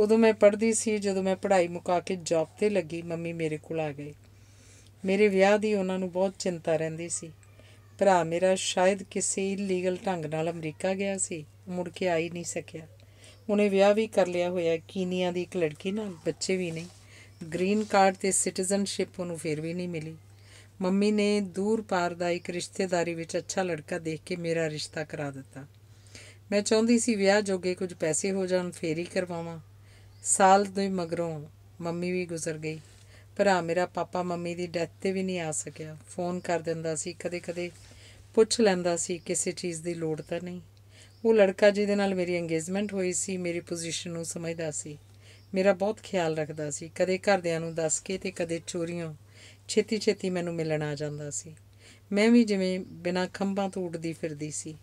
ਉਦੋਂ ਮੈਂ ਪੜ੍ਹਦੀ ਸੀ ਜਦੋਂ ਮੈਂ ਪੜ੍ਹਾਈ ਮੁਕਾ ਕੇ ਜੌਬ ਤੇ ਲੱਗੀ ਮੰਮੀ ਮੇਰੇ ਕੋਲ ਆ ਗਈ ਮੇਰੇ ਵਿਆਹ ਦੀ ਉਹਨਾਂ ਨੂੰ ਬਹੁਤ ਚਿੰਤਾ ਰਹਿੰਦੀ ਸੀ ਭਰਾ ਮੇਰਾ ਸ਼ਾਇਦ ਕਿਸੇ ਇਲੀਗਲ ਢੰਗ ਨਾਲ ਅਮਰੀਕਾ ਗਿਆ ਸੀ ਮੁੜ ਕੇ ਆ ਹੀ ਨਹੀਂ ਸਕਿਆ ਉਹਨੇ ਵਿਆਹ ਵੀ ਕਰ ਲਿਆ ਹੋਇਆ ਕੀਨੀਆ ਦੀ ਇੱਕ ਲੜਕੀ ਨਾਲ ਬੱਚੇ ਵੀ ਨਹੀਂ ਗ੍ਰੀਨ ਕਾਰਡ ਤੇ ਸਿਟੀਜ਼ਨਸ਼ਿਪ ਉਹਨੂੰ ਫੇਰ ਵੀ ਨਹੀਂ ਮਿਲੀ ਮੰਮੀ ਨੇ ਦੂਰ ਪਾਰ ਦਾ ਇੱਕ ਰਿਸ਼ਤੇਦਾਰੀ ਵਿੱਚ ਅੱਛਾ ਲੜਕਾ ਦੇਖ ਕੇ ਮੇਰਾ ਰਿਸ਼ਤਾ ਕਰਾ ਦਿੱਤਾ ਮੈਂ ਚਾਹੁੰਦੀ ਸੀ ਵਿਆਹ ਜੋਗੇ ਕੁਝ ਪੈਸੇ ਹੋ ਜਾਣ ਫੇਰ ਹੀ ਕਰਵਾਵਾਂ ਸਾਲ ਦੇ ਮਗਰੋਂ ਮੰਮੀ ਵੀ ਗੁਜ਼ਰ ਗਈ ਭਰਾ ਮੇਰਾ ਪਾਪਾ ਮੰਮੀ ਦੀ ਡੈਥ ਤੇ ਵੀ ਨਹੀਂ ਆ ਸਕਿਆ ਫੋਨ ਕਰ ਦਿੰਦਾ ਸੀ ਕਦੇ-ਕਦੇ ਪੁੱਛ ਲੈਂਦਾ ਸੀ ਕਿਸੇ ਚੀਜ਼ ਦੀ ਲੋੜ ਤਾਂ ਨਹੀਂ ਉਹ ਲੜਕਾ ਜਿਹਦੇ ਨਾਲ ਮੇਰੀ ਇੰਗੇਜਮੈਂਟ ਹੋਈ ਸੀ ਮੇਰੀ ਪੋਜੀਸ਼ਨ ਨੂੰ ਸਮਝਦਾ ਸੀ ਮੇਰਾ ਬਹੁਤ ਖਿਆਲ ਰੱਖਦਾ ਸੀ ਕਦੇ ਘਰਦਿਆਂ ਨੂੰ ਦੱਸ ਕੇ ਤੇ ਕਦੇ ਚੋਰੀਆਂ ਛੇਤੀ-ਛੇਤੀ ਮੈਨੂੰ ਮਿਲਣ ਆ ਜਾਂਦਾ ਸੀ ਮੈਂ ਵੀ ਜਿਵੇਂ ਬਿਨਾਂ ਖੰਭਾਂ ਤੋਂ ਉੱਡਦੀ ਫਿਰਦੀ ਸੀ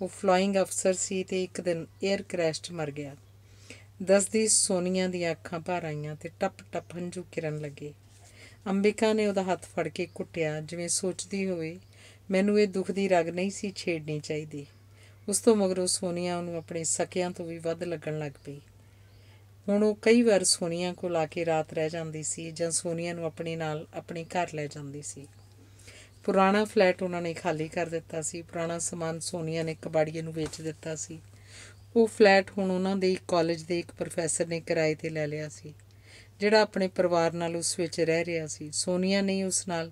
ਉਹ ਫਲਾਈਂਗ ਅਫਸਰ ਸੀ ਤੇ ਇੱਕ ਦਿਨ 에ਅਰ ਕ੍ਰੈਸ਼ਟ ਮਰ ਗਿਆ ਦਸਦੀ ਸੋਨੀਆ ਦੀਆਂ ਅੱਖਾਂ ਭਰ ਆਈਆਂ ਤੇ ਟੱਪ ਟੱਪ ਹੰਝੂ ਕਿਰਨ ਲੱਗੇ ਅੰਬਿਕਾ ਨੇ ਉਹਦਾ ਹੱਥ ਫੜ ਕੇ ਕੁੱਟਿਆ ਜਿਵੇਂ ਸੋਚਦੀ ਹੋਵੇ ਮੈਨੂੰ ਇਹ ਦੁੱਖ ਦੀ ਰਗ ਨਹੀਂ ਸੀ ਛੇੜਨੀ ਚਾਹੀਦੀ ਉਸ ਤੋਂ ਮਗਰੋਂ ਸੋਨੀਆ ਉਹਨੂੰ ਆਪਣੇ ਸਕਿਆਂ ਤੋਂ ਵੀ ਵੱਧ ਲੱਗਣ ਲੱਗ ਪਈ ਹੁਣ ਉਹ ਕਈ ਵਾਰ ਸੋਨੀਆ ਕੋਲ ਆ ਕੇ ਰਾਤ ਰਹਿ ਜਾਂਦੀ ਸੀ ਜਾਂ ਸੋਨੀਆ ਨੂੰ ਆਪਣੇ ਨਾਲ ਆਪਣੇ ਘਰ ਲੈ ਜਾਂਦੀ ਸੀ ਪੁਰਾਣਾ ਫਲੈਟ ਉਹਨਾਂ ਨੇ ਖਾਲੀ ਕਰ ਦਿੱਤਾ ਸੀ ਪੁਰਾਣਾ ਸਮਾਨ ਸੋਨੀਆ ਨੇ ਕਬਾੜੀਏ ਨੂੰ ਵੇਚ ਦਿੱਤਾ ਸੀ ਉਹ ਫਲੈਟ ਹੁਣ ਉਹਨਾਂ ਦੇ ਕਾਲਜ ਦੇ ਇੱਕ ਪ੍ਰੋਫੈਸਰ ਨੇ ਕਿਰਾਏ ਤੇ ਲੈ ਲਿਆ ਸੀ ਜਿਹੜਾ ਆਪਣੇ ਪਰਿਵਾਰ ਨਾਲ ਉਸ ਵਿੱਚ ਰਹਿ ਰਿਹਾ ਸੀ ਸੋਨੀਆ ਨੇ ਉਸ ਨਾਲ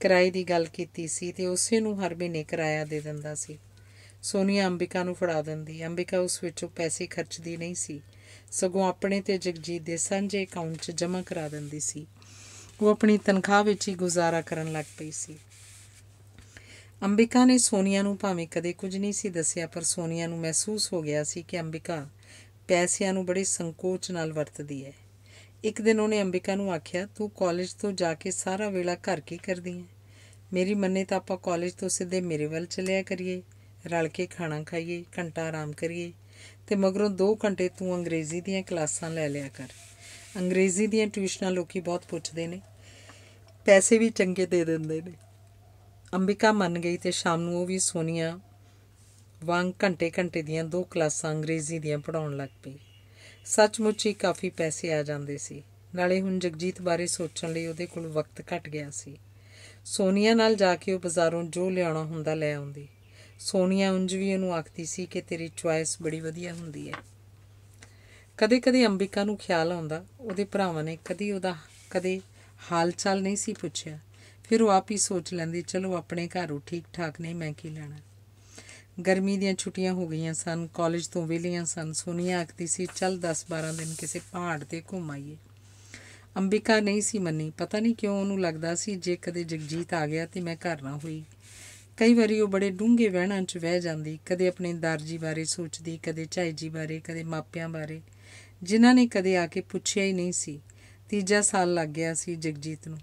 ਕਿਰਾਏ ਦੀ ਗੱਲ ਕੀਤੀ ਸੀ ਤੇ ਉਸੇ ਨੂੰ ਹਰ ਮਹੀਨੇ ਕਿਰਾਇਆ ਦੇ ਦਿੰਦਾ ਸੀ ਸੋਨੀਆ ਅੰਬਿਕਾ ਨੂੰ ਫੜਾ ਦਿੰਦੀ ਅੰਬਿਕਾ ਉਸ ਵਿੱਚੋਂ ਪੈਸੇ ਖਰਚਦੀ ਨਹੀਂ ਸੀ ਸਗੋਂ ਆਪਣੇ ਤੇ ਜਗਜੀਤ ਦੇ ਸਾਂਝੇ ਅਕਾਊਂਟ 'ਚ ਜਮ੍ਹਾਂ ਕਰਾ ਦਿੰਦੀ ਸੀ ਉਹ ਆਪਣੀ ਤਨਖਾਹ ਵਿੱਚ ਹੀ ਗੁਜ਼ਾਰਾ ਕਰਨ ਲੱਗ ਪਈ ਸੀ ਅੰਬਿਕਾ ਨੇ ਸੋਨੀਆ ਨੂੰ ਭਾਵੇਂ ਕਦੇ ਕੁਝ ਨਹੀਂ ਸੀ ਦੱਸਿਆ ਪਰ ਸੋਨੀਆ ਨੂੰ ਮਹਿਸੂਸ ਹੋ ਗਿਆ ਸੀ ਕਿ ਅੰਬਿਕਾ ਪੈਸਿਆਂ ਨੂੰ ਬੜੇ ਸੰਕੋਚ ਨਾਲ ਵਰਤਦੀ ਹੈ ਇੱਕ ਦਿਨ ਉਹਨੇ ਅੰਬਿਕਾ ਨੂੰ ਆਖਿਆ ਤੂੰ ਕਾਲਜ ਤੋਂ ਜਾ ਕੇ ਸਾਰਾ ਵੇਲਾ ਘਰ ਕੀ ਕਰਦੀ ਹੈ ਮੇਰੀ ਮੰਨੇ ਤਾਂ ਆਪਾਂ ਕਾਲਜ ਤੋਂ ਸਿੱਧੇ ਮੇਰੇ ਵੱਲ ਚੱਲਿਆ ਕਰੀਏ ਰਲ ਕੇ ਖਾਣਾ ਖਾਈਏ ਘੰਟਾ ਆਰਾਮ ਕਰੀਏ ਤੇ ਮਗਰੋਂ 2 ਘੰਟੇ ਤੂੰ ਅੰਗਰੇਜ਼ੀ ਦੀਆਂ ਕਲਾਸਾਂ ਲੈ ਲਿਆ ਕਰ ਅੰਗਰੇਜ਼ੀ ਦੀਆਂ ਟਿਊਸ਼ਨਾਂ ਲੋਕੀ ਬਹੁਤ ਪੁੱਛਦੇ ਨੇ ਪੈਸੇ ਵੀ ਚੰਗੇ ਦੇ ਦਿੰਦੇ ਨੇ ਅੰਬਿਕਾ ਮੰਨ ਗਈ ਤੇ ਸ਼ਾਮ ਨੂੰ ਉਹ ਵੀ ਸੋਨੀਆ ਵਾਂਗ ਘੰਟੇ-ਘੰਟੇ ਦੀਆਂ ਦੋ ਕਲਾਸਾਂ ਅੰਗਰੇਜ਼ੀ ਦੀਆਂ ਪੜਾਉਣ ਲੱਗ ਪਈ ਸੱਚਮੁੱਚ ਹੀ ਕਾਫੀ ਪੈਸੇ ਆ ਜਾਂਦੇ ਸੀ ਨਾਲੇ ਹੁਣ ਜਗਜੀਤ ਬਾਰੇ ਸੋਚਣ ਲਈ ਉਹਦੇ ਕੋਲ ਵਕਤ ਘਟ ਗਿਆ ਸੀ ਸੋਨੀਆ ਨਾਲ ਜਾ ਕੇ ਉਹ ਬਾਜ਼ਾਰੋਂ ਜੋ ਲਿਆਉਣਾ ਹੁੰਦਾ ਲੈ ਆਉਂਦੀ ਸੋਨੀਆ ਉੰਜ ਵੀ ਉਹਨੂੰ ਆਖਦੀ ਸੀ ਕਿ ਤੇਰੀ ਚੁਆਇਸ ਬੜੀ ਵਧੀਆ ਹੁੰਦੀ ਹੈ ਕਦੇ-ਕਦੇ ਅੰਬਿਕਾ ਨੂੰ ਖਿਆਲ ਆਉਂਦਾ ਉਹਦੇ ਭਰਾਵਾਂ ਨੇ ਕਦੀ ਉਹਦਾ ਕਦੇ ਹਾਲ-ਚਾਲ ਨਹੀਂ ਸੀ ਪੁੱਛਿਆ ਫਿਰ ਉਹ ਆਪ ਹੀ ਸੋਚ ਲੈਂਦੀ ਚਲੋ ਆਪਣੇ ਘਰ ਉਹ ਠੀਕ ਠਾਕ ਨੇ ਮੈਂ ਕੀ ਲੈਣਾ ਗਰਮੀ ਦੀਆਂ ਛੁੱਟੀਆਂ ਹੋ ਗਈਆਂ ਸਨ ਕਾਲਜ ਤੋਂ ਵਿਹਲੀਆਂ ਸਨ ਸੋਨੀਆ ਆਖਦੀ ਸੀ ਚੱਲ 10-12 ਦਿਨ ਕਿਸੇ ਪਹਾੜ ਤੇ ਘੁੰਮ ਆਈਏ ਅੰਬਿਕਾ ਨਹੀਂ ਸੀ ਮੰਨੀ ਪਤਾ ਨਹੀਂ ਕਿਉਂ ਉਹਨੂੰ ਲੱਗਦਾ ਸੀ ਜੇ ਕਦੇ ਜਗਜੀਤ ਆ ਗਿਆ ਤੇ ਮੈਂ ਘਰ ਨਾ ਹੋਈ ਕਈ ਵਾਰੀ ਉਹ ਬੜੇ ਡੂੰਘੇ ਵਹਿਣਾਂ 'ਚ ਵਹਿ ਜਾਂਦੀ ਕਦੇ ਆਪਣੇ ਦਰਜੀ ਬਾਰੇ ਸੋਚਦੀ ਕਦੇ ਚਾਈ ਜੀ ਬਾਰੇ ਕਦੇ ਮਾਪਿਆਂ ਬਾਰੇ ਜਿਨ੍ਹਾਂ ਨੇ ਕਦੇ ਆ ਕੇ ਪੁੱਛਿਆ ਹੀ ਨਹੀਂ ਸੀ ਤੀਜਾ ਸਾਲ ਲੱਗ ਗਿਆ ਸੀ ਜਗਜੀਤ ਨੂੰ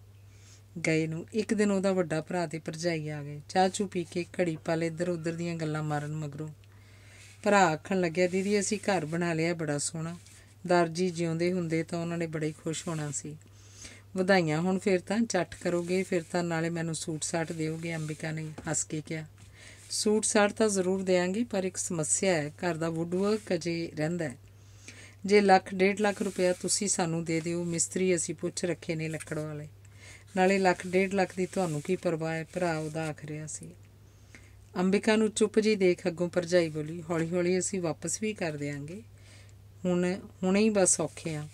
ਗਏ ਨੂੰ ਇੱਕ ਦਿਨ ਉਹਦਾ ਵੱਡਾ ਭਰਾ ਤੇ ਭਰਜਾਈ ਆ ਗਏ ਚਾਹ ਚੂ ਪੀ ਕੇ ਘੜੀ ਪਾਲ ਇੱਧਰ ਉੱਧਰ ਦੀਆਂ ਗੱਲਾਂ ਮਾਰਨ ਮਗਰੋਂ ਭਰਾ ਆਖਣ ਲੱਗਿਆ ਦੀਦੀ ਅਸੀਂ ਘਰ ਬਣਾ ਲਿਆ ਬੜਾ ਸੋਹਣਾ ਦਰਜੀ ਜਿਉਂਦੇ ਹੁੰਦੇ ਤਾਂ ਉਹਨਾਂ ਨੇ ਬੜੇ ਖੁਸ਼ ਹੋਣਾ ਸੀ ਵਧਾਈਆਂ ਹੁਣ ਫਿਰ ਤਾਂ ਚੱਟ ਕਰੋਗੇ ਫਿਰ ਤਾਂ ਨਾਲੇ ਮੈਨੂੰ ਸੂਟ ਸਾਟ ਦਿਓਗੇ ਅੰਬਿਕਾ ਨੇ ਹੱਸ ਕੇ ਕਿਹਾ ਸੂਟ ਸਾਟ ਤਾਂ ਜ਼ਰੂਰ ਦੇਵਾਂਗੀ ਪਰ ਇੱਕ ਸਮੱਸਿਆ ਹੈ ਘਰ ਦਾ ਵੁੱਡਵਰਕ ਅਜੇ ਰਹਿੰਦਾ ਹੈ ਜੇ ਲੱਖ ਡੇਢ ਲੱਖ ਰੁਪਇਆ ਤੁਸੀਂ ਸਾਨੂੰ ਦੇ ਦਿਓ ਮਿਸਤਰੀ ਅਸੀਂ ਪੁੱਛ ਰੱਖੇ ਨੇ ਲੱਕੜ ਵਾਲੇ ਨਾਲੇ ਲੱਖ ਡੇਢ ਲੱਖ ਦੀ ਤੁਹਾਨੂੰ ਕੀ ਪਰਵਾਹ ਹੈ ਭਰਾ ਉਹਦਾ ਆਖ ਰਿਹਾ ਸੀ ਅੰਬਿਕਾ ਨੂੰ ਚੁੱਪ ਜੀ ਦੇਖ ਅੱਗੋਂ ਪਰਜਾਈ ਬੋਲੀ ਹੌਲੀ-ਹੌਲੀ ਅਸੀਂ ਵਾਪਸ ਵੀ ਕਰ ਦੇਾਂਗੇ ਹੁਣ ਹੁਣੇ ਹੀ ਬਸ ਔਖੇ ਆ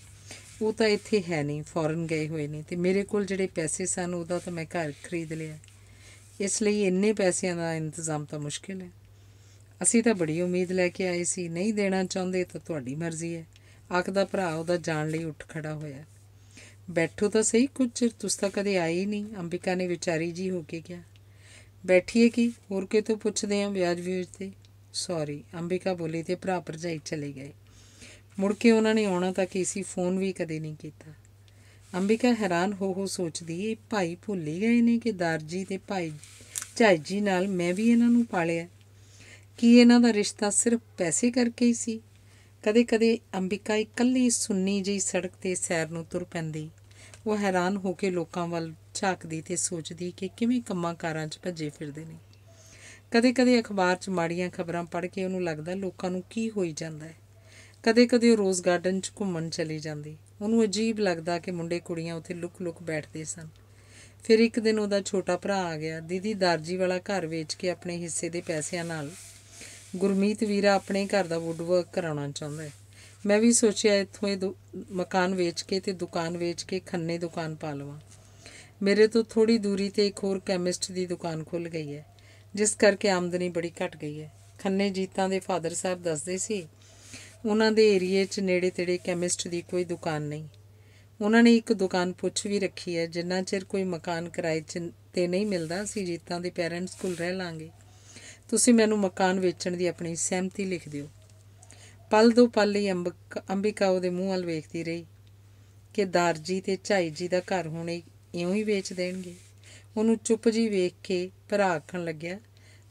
ਉਹ ਤਾਂ ਇੱਥੇ ਹੈ ਨਹੀਂ ਫੋਰਨ ਗਏ ਹੋਏ ਨੇ ਤੇ ਮੇਰੇ ਕੋਲ ਜਿਹੜੇ ਪੈਸੇ ਸਨ ਉਹਦਾ ਤਾਂ ਮੈਂ ਘਰ ਖਰੀਦ ਲਿਆ ਇਸ ਲਈ ਇੰਨੇ ਪੈਸਿਆਂ ਦਾ ਇੰਤਜ਼ਾਮ ਤਾਂ ਮੁਸ਼ਕਿਲ ਹੈ ਅਸੀਂ ਤਾਂ ਬੜੀ ਉਮੀਦ ਲੈ ਕੇ ਆਏ ਸੀ ਨਹੀਂ ਦੇਣਾ ਚਾਹੁੰਦੇ ਤਾਂ ਤੁਹਾਡੀ ਮਰਜ਼ੀ ਹੈ ਆਖਦਾ ਭਰਾ ਉਹਦਾ ਜਾਣ ਲਈ ਉੱਠ ਖੜਾ ਹੋਇਆ ਬੈਠੋ ਤਾਂ ਸਹੀ ਕੁਝ ਚਿਰ ਤੁਸ ਤਾਂ ਕਦੇ ਆਏ ਹੀ ਨਹੀਂ ਅੰਬਿਕਾ ਨੇ ਵਿਚਾਰੀ ਜੀ ਹੋ ਕੇ ਕਿਹਾ ਬੈਠੀਏ ਕੀ ਹੋਰ ਕੇ ਤੋਂ ਪੁੱਛਦੇ ਆ ਵਿਆਜ ਵਿਊਜ ਤੇ ਸੌਰੀ ਅੰਬਿਕਾ ਬੋਲੀ ਤੇ ਭਰਾ ਭਰਜਾਈ ਚਲੇ ਗਏ ਮੁੜ ਕੇ ਉਹਨਾਂ ਨੇ ਆਉਣਾ ਤਾਂ ਕਿ ਸੀ ਫੋਨ ਵੀ ਕਦੇ ਨਹੀਂ ਕੀਤਾ ਅੰਬਿਕਾ ਹੈਰਾਨ ਹੋ ਹੋ ਸੋਚਦੀ ਇਹ ਭਾਈ ਭੁੱਲੀ ਗਏ ਨੇ ਕਿ ਦਰਜੀ ਤੇ ਭਾਈ ਚਾਈ ਜੀ ਨਾਲ ਮੈਂ ਵੀ ਇਹਨਾਂ ਨੂੰ ਪਾਲਿਆ ਕੀ ਇਹਨਾਂ ਦਾ ਰਿਸ਼ਤਾ ਸਿਰਫ ਪੈਸੇ ਕਰਕੇ ਹੀ ਸੀ ਕਦੇ-ਕਦੇ ਅੰਬਿਕਾ ਇਕੱਲੀ ਸੁੰਨੀ ਜਿਹੀ ਸੜਕ ਤੇ ਸੈਰ ਨੂੰ ਤੁਰ ਪੈਂਦੀ ਉਹ ਹੈਰਾਨ ਹੋ ਕੇ ਲੋਕਾਂ ਵੱਲ ਝਾਕਦੀ ਤੇ ਸੋਚਦੀ ਕਿ ਕਿਵੇਂ ਕੰਮਾਂ-ਕਾਰਾਂ 'ਚ ਭੱਜੇ ਫਿਰਦੇ ਨੇ ਕਦੇ-ਕਦੇ ਅਖਬਾਰ 'ਚ ਮਾੜੀਆਂ ਖਬਰਾਂ ਪੜ੍ਹ ਕੇ ਉਹਨੂੰ ਲੱਗਦਾ ਲੋਕਾਂ ਨੂੰ ਕੀ ਹੋਈ ਜਾਂਦਾ ਹੈ ਕਦੇ-ਕਦੇ ਉਹ ਰੋਜ਼ ਗਾਰਡਨ 'ਚ ਘੁੰਮਣ ਚਲੀ ਜਾਂਦੀ ਉਹਨੂੰ ਅਜੀਬ ਲੱਗਦਾ ਕਿ ਮੁੰਡੇ ਕੁੜੀਆਂ ਉੱਥੇ ਲੁਕ-ਲੁਕ ਬੈਠਦੇ ਸਨ ਫਿਰ ਇੱਕ ਦਿਨ ਉਹਦਾ ਛੋਟਾ ਭਰਾ ਆ ਗਿਆ ਦੀਦੀ ਦਰਜੀ ਵਾਲਾ ਘਰ ਵੇਚ ਕੇ ਆਪਣੇ ਹਿੱਸੇ ਦੇ ਪੈਸਿਆਂ ਨਾਲ ਗੁਰਮੀਤ ਵੀਰਾ ਆਪਣੇ ਘਰ ਦਾ ਵੁੱਡਵਰਕ ਕਰਾਉਣਾ ਚਾਹੁੰਦਾ ਹੈ ਮੈਂ ਵੀ ਸੋਚਿਆ ਇੱਥੋਂ ਇਹ ਮਕਾਨ ਵੇਚ ਕੇ ਤੇ ਦੁਕਾਨ ਵੇਚ ਕੇ ਖੰਨੇ ਦੁਕਾਨ ਪਾ ਲਵਾਂ ਮੇਰੇ ਤੋਂ ਥੋੜੀ ਦੂਰੀ ਤੇ ਇੱਕ ਹੋਰ ਕੈਮਿਸਟ ਦੀ ਦੁਕਾਨ ਖੁੱਲ ਗਈ ਹੈ ਜਿਸ ਕਰਕੇ ਆਮਦਨੀ ਬੜੀ ਘਟ ਗਈ ਹੈ ਖੰਨੇ ਜੀਤਾਂ ਦੇ ਫਾਦਰ ਸਾਹਿਬ ਦੱਸਦੇ ਸੀ ਉਹਨਾਂ ਦੇ ਏਰੀਏ 'ਚ ਨੇੜੇ-ਤੇੜੇ ਕੈਮਿਸਟ ਦੀ ਕੋਈ ਦੁਕਾਨ ਨਹੀਂ ਉਹਨਾਂ ਨੇ ਇੱਕ ਦੁਕਾਨ ਪੁੱਛ ਵੀ ਰੱਖੀ ਹੈ ਜਿੰਨਾ ਚਿਰ ਕੋਈ ਮਕਾਨ ਕਿਰਾਏ 'ਚ ਤੇ ਨਹੀਂ ਮਿਲਦਾ ਸੀ ਜੀਤਾਂ ਦੇ ਪੇਰੈਂਟਸ ਕੋਲ ਰਹਿ ਲਾਂਗੇ ਤੁਸੀਂ ਮੈਨੂੰ ਮਕਾਨ ਵੇਚਣ ਦੀ ਆਪਣੀ ਸਹਿਮਤੀ ਲਿਖ ਦਿਓ ਪਲ ਦੋ ਪਲ ਲਈ ਅੰਬਿਕਾ ਉਹਦੇ ਮੂੰਹ ਵੱਲ ਵੇਖਦੀ ਰਹੀ ਕਿ ਦਾਰਜੀ ਤੇ ਝਾਈ ਜੀ ਦਾ ਘਰ ਹੁਣ ਇਉਂ ਹੀ ਵੇਚ ਦੇਣਗੇ ਉਹਨੂੰ ਚੁੱਪ ਜੀ ਵੇਖ ਕੇ ਭਰਾ ਆਖਣ ਲੱਗਿਆ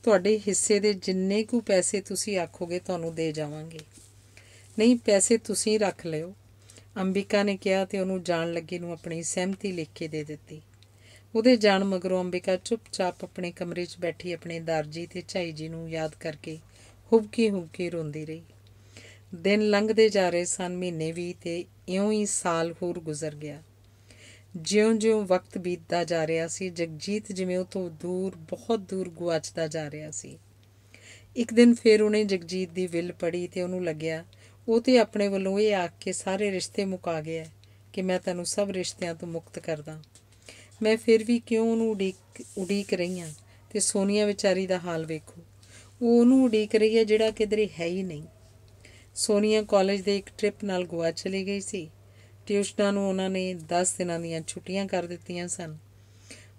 ਤੁਹਾਡੇ ਹਿੱਸੇ ਦੇ ਜਿੰਨੇ ਕੁ ਪੈਸੇ ਤੁਸੀਂ ਆਖੋਗੇ ਤੁਹਾਨੂੰ ਦੇ ਜਾਵਾਂਗੇ ਨਹੀਂ ਪੈਸੇ ਤੁਸੀਂ ਰੱਖ ਲਿਓ ਅੰਬਿਕਾ ਨੇ ਕਿਹਾ ਤੇ ਉਹਨੂੰ ਜਾਣ ਲੱਗੇ ਨੂੰ ਆਪਣੀ ਸਹਿਮਤੀ ਲਿਖ ਕੇ ਦੇ ਦਿੱਤੀ ਉਹਦੇ ਜਾਣ ਮਗਰੋਂ ਅੰਬਿਕਾ ਚੁੱਪਚਾਪ ਆਪਣੇ ਕਮਰੇ 'ਚ ਬੈਠੀ ਆਪਣੇ ਦਰਜੀ ਤੇ ਝਾਈ ਜੀ ਨੂੰ ਯਾਦ ਕਰਕੇ ਹੁਬਕੀ ਹੁਬਕੀ ਰੋਂਦੀ ਰਹੀ ਦਿਨ ਲੰਘਦੇ ਜਾ ਰਹੇ ਸਨ ਮਹੀਨੇ ਵੀ ਤੇ ਇਉਂ ਹੀ ਸਾਲ ਹੋਰ ਗੁਜ਼ਰ ਗਿਆ ਜਿਉਂ-ਜਿਉਂ ਵਕਤ ਬੀਤਦਾ ਜਾ ਰਿਹਾ ਸੀ ਜਗਜੀਤ ਜਿਵੇਂ ਉਹ ਤੋਂ ਦੂਰ ਬਹੁਤ ਦੂਰ ਗੁਆਚਦਾ ਜਾ ਰਿਹਾ ਸੀ ਇੱਕ ਦਿਨ ਫੇਰ ਉਹਨੇ ਜਗਜੀਤ ਦੀ ਵਿਲ ਪੜੀ ਤੇ ਉਹਨੂੰ ਲੱਗਿਆ ਉਹ ਤੇ ਆਪਣੇ ਵੱਲੋਂ ਇਹ ਆਖ ਕੇ ਸਾਰੇ ਰਿਸ਼ਤੇ ਮੁਕਾ ਗਿਆ ਕਿ ਮੈਂ ਤੈਨੂੰ ਸਭ ਰਿਸ਼ਤਿਆਂ ਤੋਂ ਮੁਕਤ ਕਰਦਾ ਮੈਂ ਫਿਰ ਵੀ ਕਿਉਂ ਉਹਨੂੰ ਉਡੀਕ ਉਡੀਕ ਰਹੀ ਹਾਂ ਤੇ ਸੋਨੀਆ ਵਿਚਾਰੀ ਦਾ ਹਾਲ ਵੇਖੋ ਉਹ ਉਹਨੂੰ ਉਡੀਕ ਰਹੀ ਹੈ ਜਿਹੜਾ ਕਿਧਰੇ ਹੈ ਹੀ ਨਹੀਂ ਸੋਨੀਆ ਕਾਲਜ ਦੇ ਇੱਕ ਟ੍ਰਿਪ ਨਾਲ ਗੋਆ ਚਲੀ ਗਈ ਸੀ ਟਿਊਸ਼ਨਾਂ ਨੂੰ ਉਹਨਾਂ ਨੇ 10 ਦਿਨਾਂ ਦੀਆਂ ਛੁੱਟੀਆਂ ਕਰ ਦਿੱਤੀਆਂ ਸਨ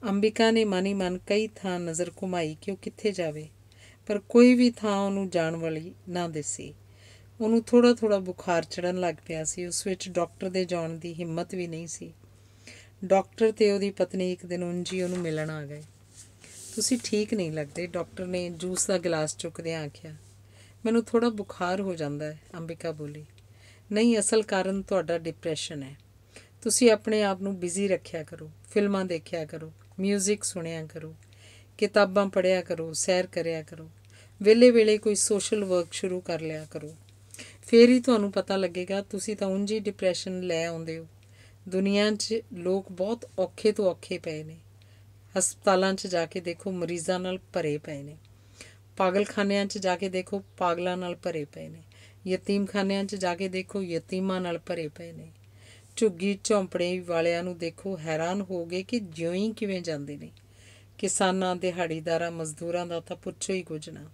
ਅੰਬਿਕਾ ਨੇ ਮਨ ਹੀ ਮਨ ਕਈ ਥਾਂ ਨਜ਼ਰ ਘੁਮਾਈ ਕਿ ਉਹ ਕਿੱਥੇ ਜਾਵੇ ਪਰ ਕੋਈ ਵੀ ਥਾਂ ਉਹਨੂੰ ਜਾਣ ਵਾਲੀ ਨਾ ਦਿਸੀ ਉਹਨੂੰ ਥੋੜਾ ਥੋੜਾ ਬੁਖਾਰ ਚੜਨ ਲੱਗ ਪਿਆ ਸੀ ਉਸ ਵਿੱਚ ਡਾਕਟਰ ਦੇ ਜਾਣ ਦੀ ਹਿੰਮਤ ਵੀ ਨਹੀਂ ਸੀ ਡਾਕਟਰ ਤੇ ਉਹਦੀ ਪਤਨੀ ਇੱਕ ਦਿਨ ਉਂਝ ਉਹਨੂੰ ਮਿਲਣ ਆ ਗਏ ਤੁਸੀਂ ਠੀਕ ਨਹੀਂ ਲੱਗਦੇ ਡਾਕਟਰ ਨੇ ਜੂਸ ਦਾ ਗਲਾਸ ਚੁੱਕਦਿਆਂ ਆਖਿਆ ਮੈਨੂੰ ਥੋੜਾ ਬੁਖਾਰ ਹੋ ਜਾਂਦਾ ਹੈ ਅੰਬਿਕਾ ਬੋਲੀ ਨਹੀਂ ਅਸਲ ਕਾਰਨ ਤੁਹਾਡਾ ਡਿਪਰੈਸ਼ਨ ਹੈ ਤੁਸੀਂ ਆਪਣੇ ਆਪ ਨੂੰ ਬਿਜ਼ੀ ਰੱਖਿਆ ਕਰੋ ਫਿਲਮਾਂ ਦੇਖਿਆ ਕਰੋ 뮤직 ਸੁਣਿਆ ਕਰੋ ਕਿਤਾਬਾਂ ਪੜ੍ਹਿਆ ਕਰੋ ਸੈਰ ਕਰਿਆ ਕਰੋ ਵੇਲੇ ਵੇਲੇ ਕੋਈ ਸੋਸ਼ਲ ਵਰਕ ਸ਼ੁਰੂ ਕਰ ਲਿਆ ਕਰੋ ਫੇਰ ਹੀ ਤੁਹਾਨੂੰ ਪਤਾ ਲੱਗੇਗਾ ਤੁਸੀਂ ਤਾਂ ਉਂਝ ਹੀ ਡਿਪਰੈਸ਼ਨ ਲੈ ਆਉਂਦੇ ਹੋ ਦੁਨੀਆ 'ਚ ਲੋਕ ਬਹੁਤ ਔਖੇ ਤੋਂ ਔਖੇ ਪਏ ਨੇ ਹਸਪਤਾਲਾਂ 'ਚ ਜਾ ਕੇ ਦੇਖੋ ਮਰੀਜ਼ਾਂ ਨਾਲ ਭਰੇ ਪਏ ਨੇ ਪਾਗਲਖਾਨਿਆਂ 'ਚ ਜਾ ਕੇ ਦੇਖੋ ਪਾਗਲਾਂ ਨਾਲ ਭਰੇ ਪਏ ਨੇ ਯਤੀਮਖਾਨਿਆਂ 'ਚ ਜਾ ਕੇ ਦੇਖੋ ਯਤੀਮਾਂ ਨਾਲ ਭਰੇ ਪਏ ਨੇ ਝੁੱਗੀ ਝੌਂਪੜੇ ਵਾਲਿਆਂ ਨੂੰ ਦੇਖੋ ਹੈਰਾਨ ਹੋ ਗਏ ਕਿ ਜਿਉਂ ਹੀ ਕਿਵੇਂ ਜਾਂਦੇ ਨੇ ਕਿਸਾਨਾਂ ਦਿਹਾੜੀਦਾਰਾਂ ਮਜ਼ਦੂਰਾਂ ਦਾ ਤਾਂ ਪੁੱਛੋ ਹੀ ਕੁਝ ਨਾ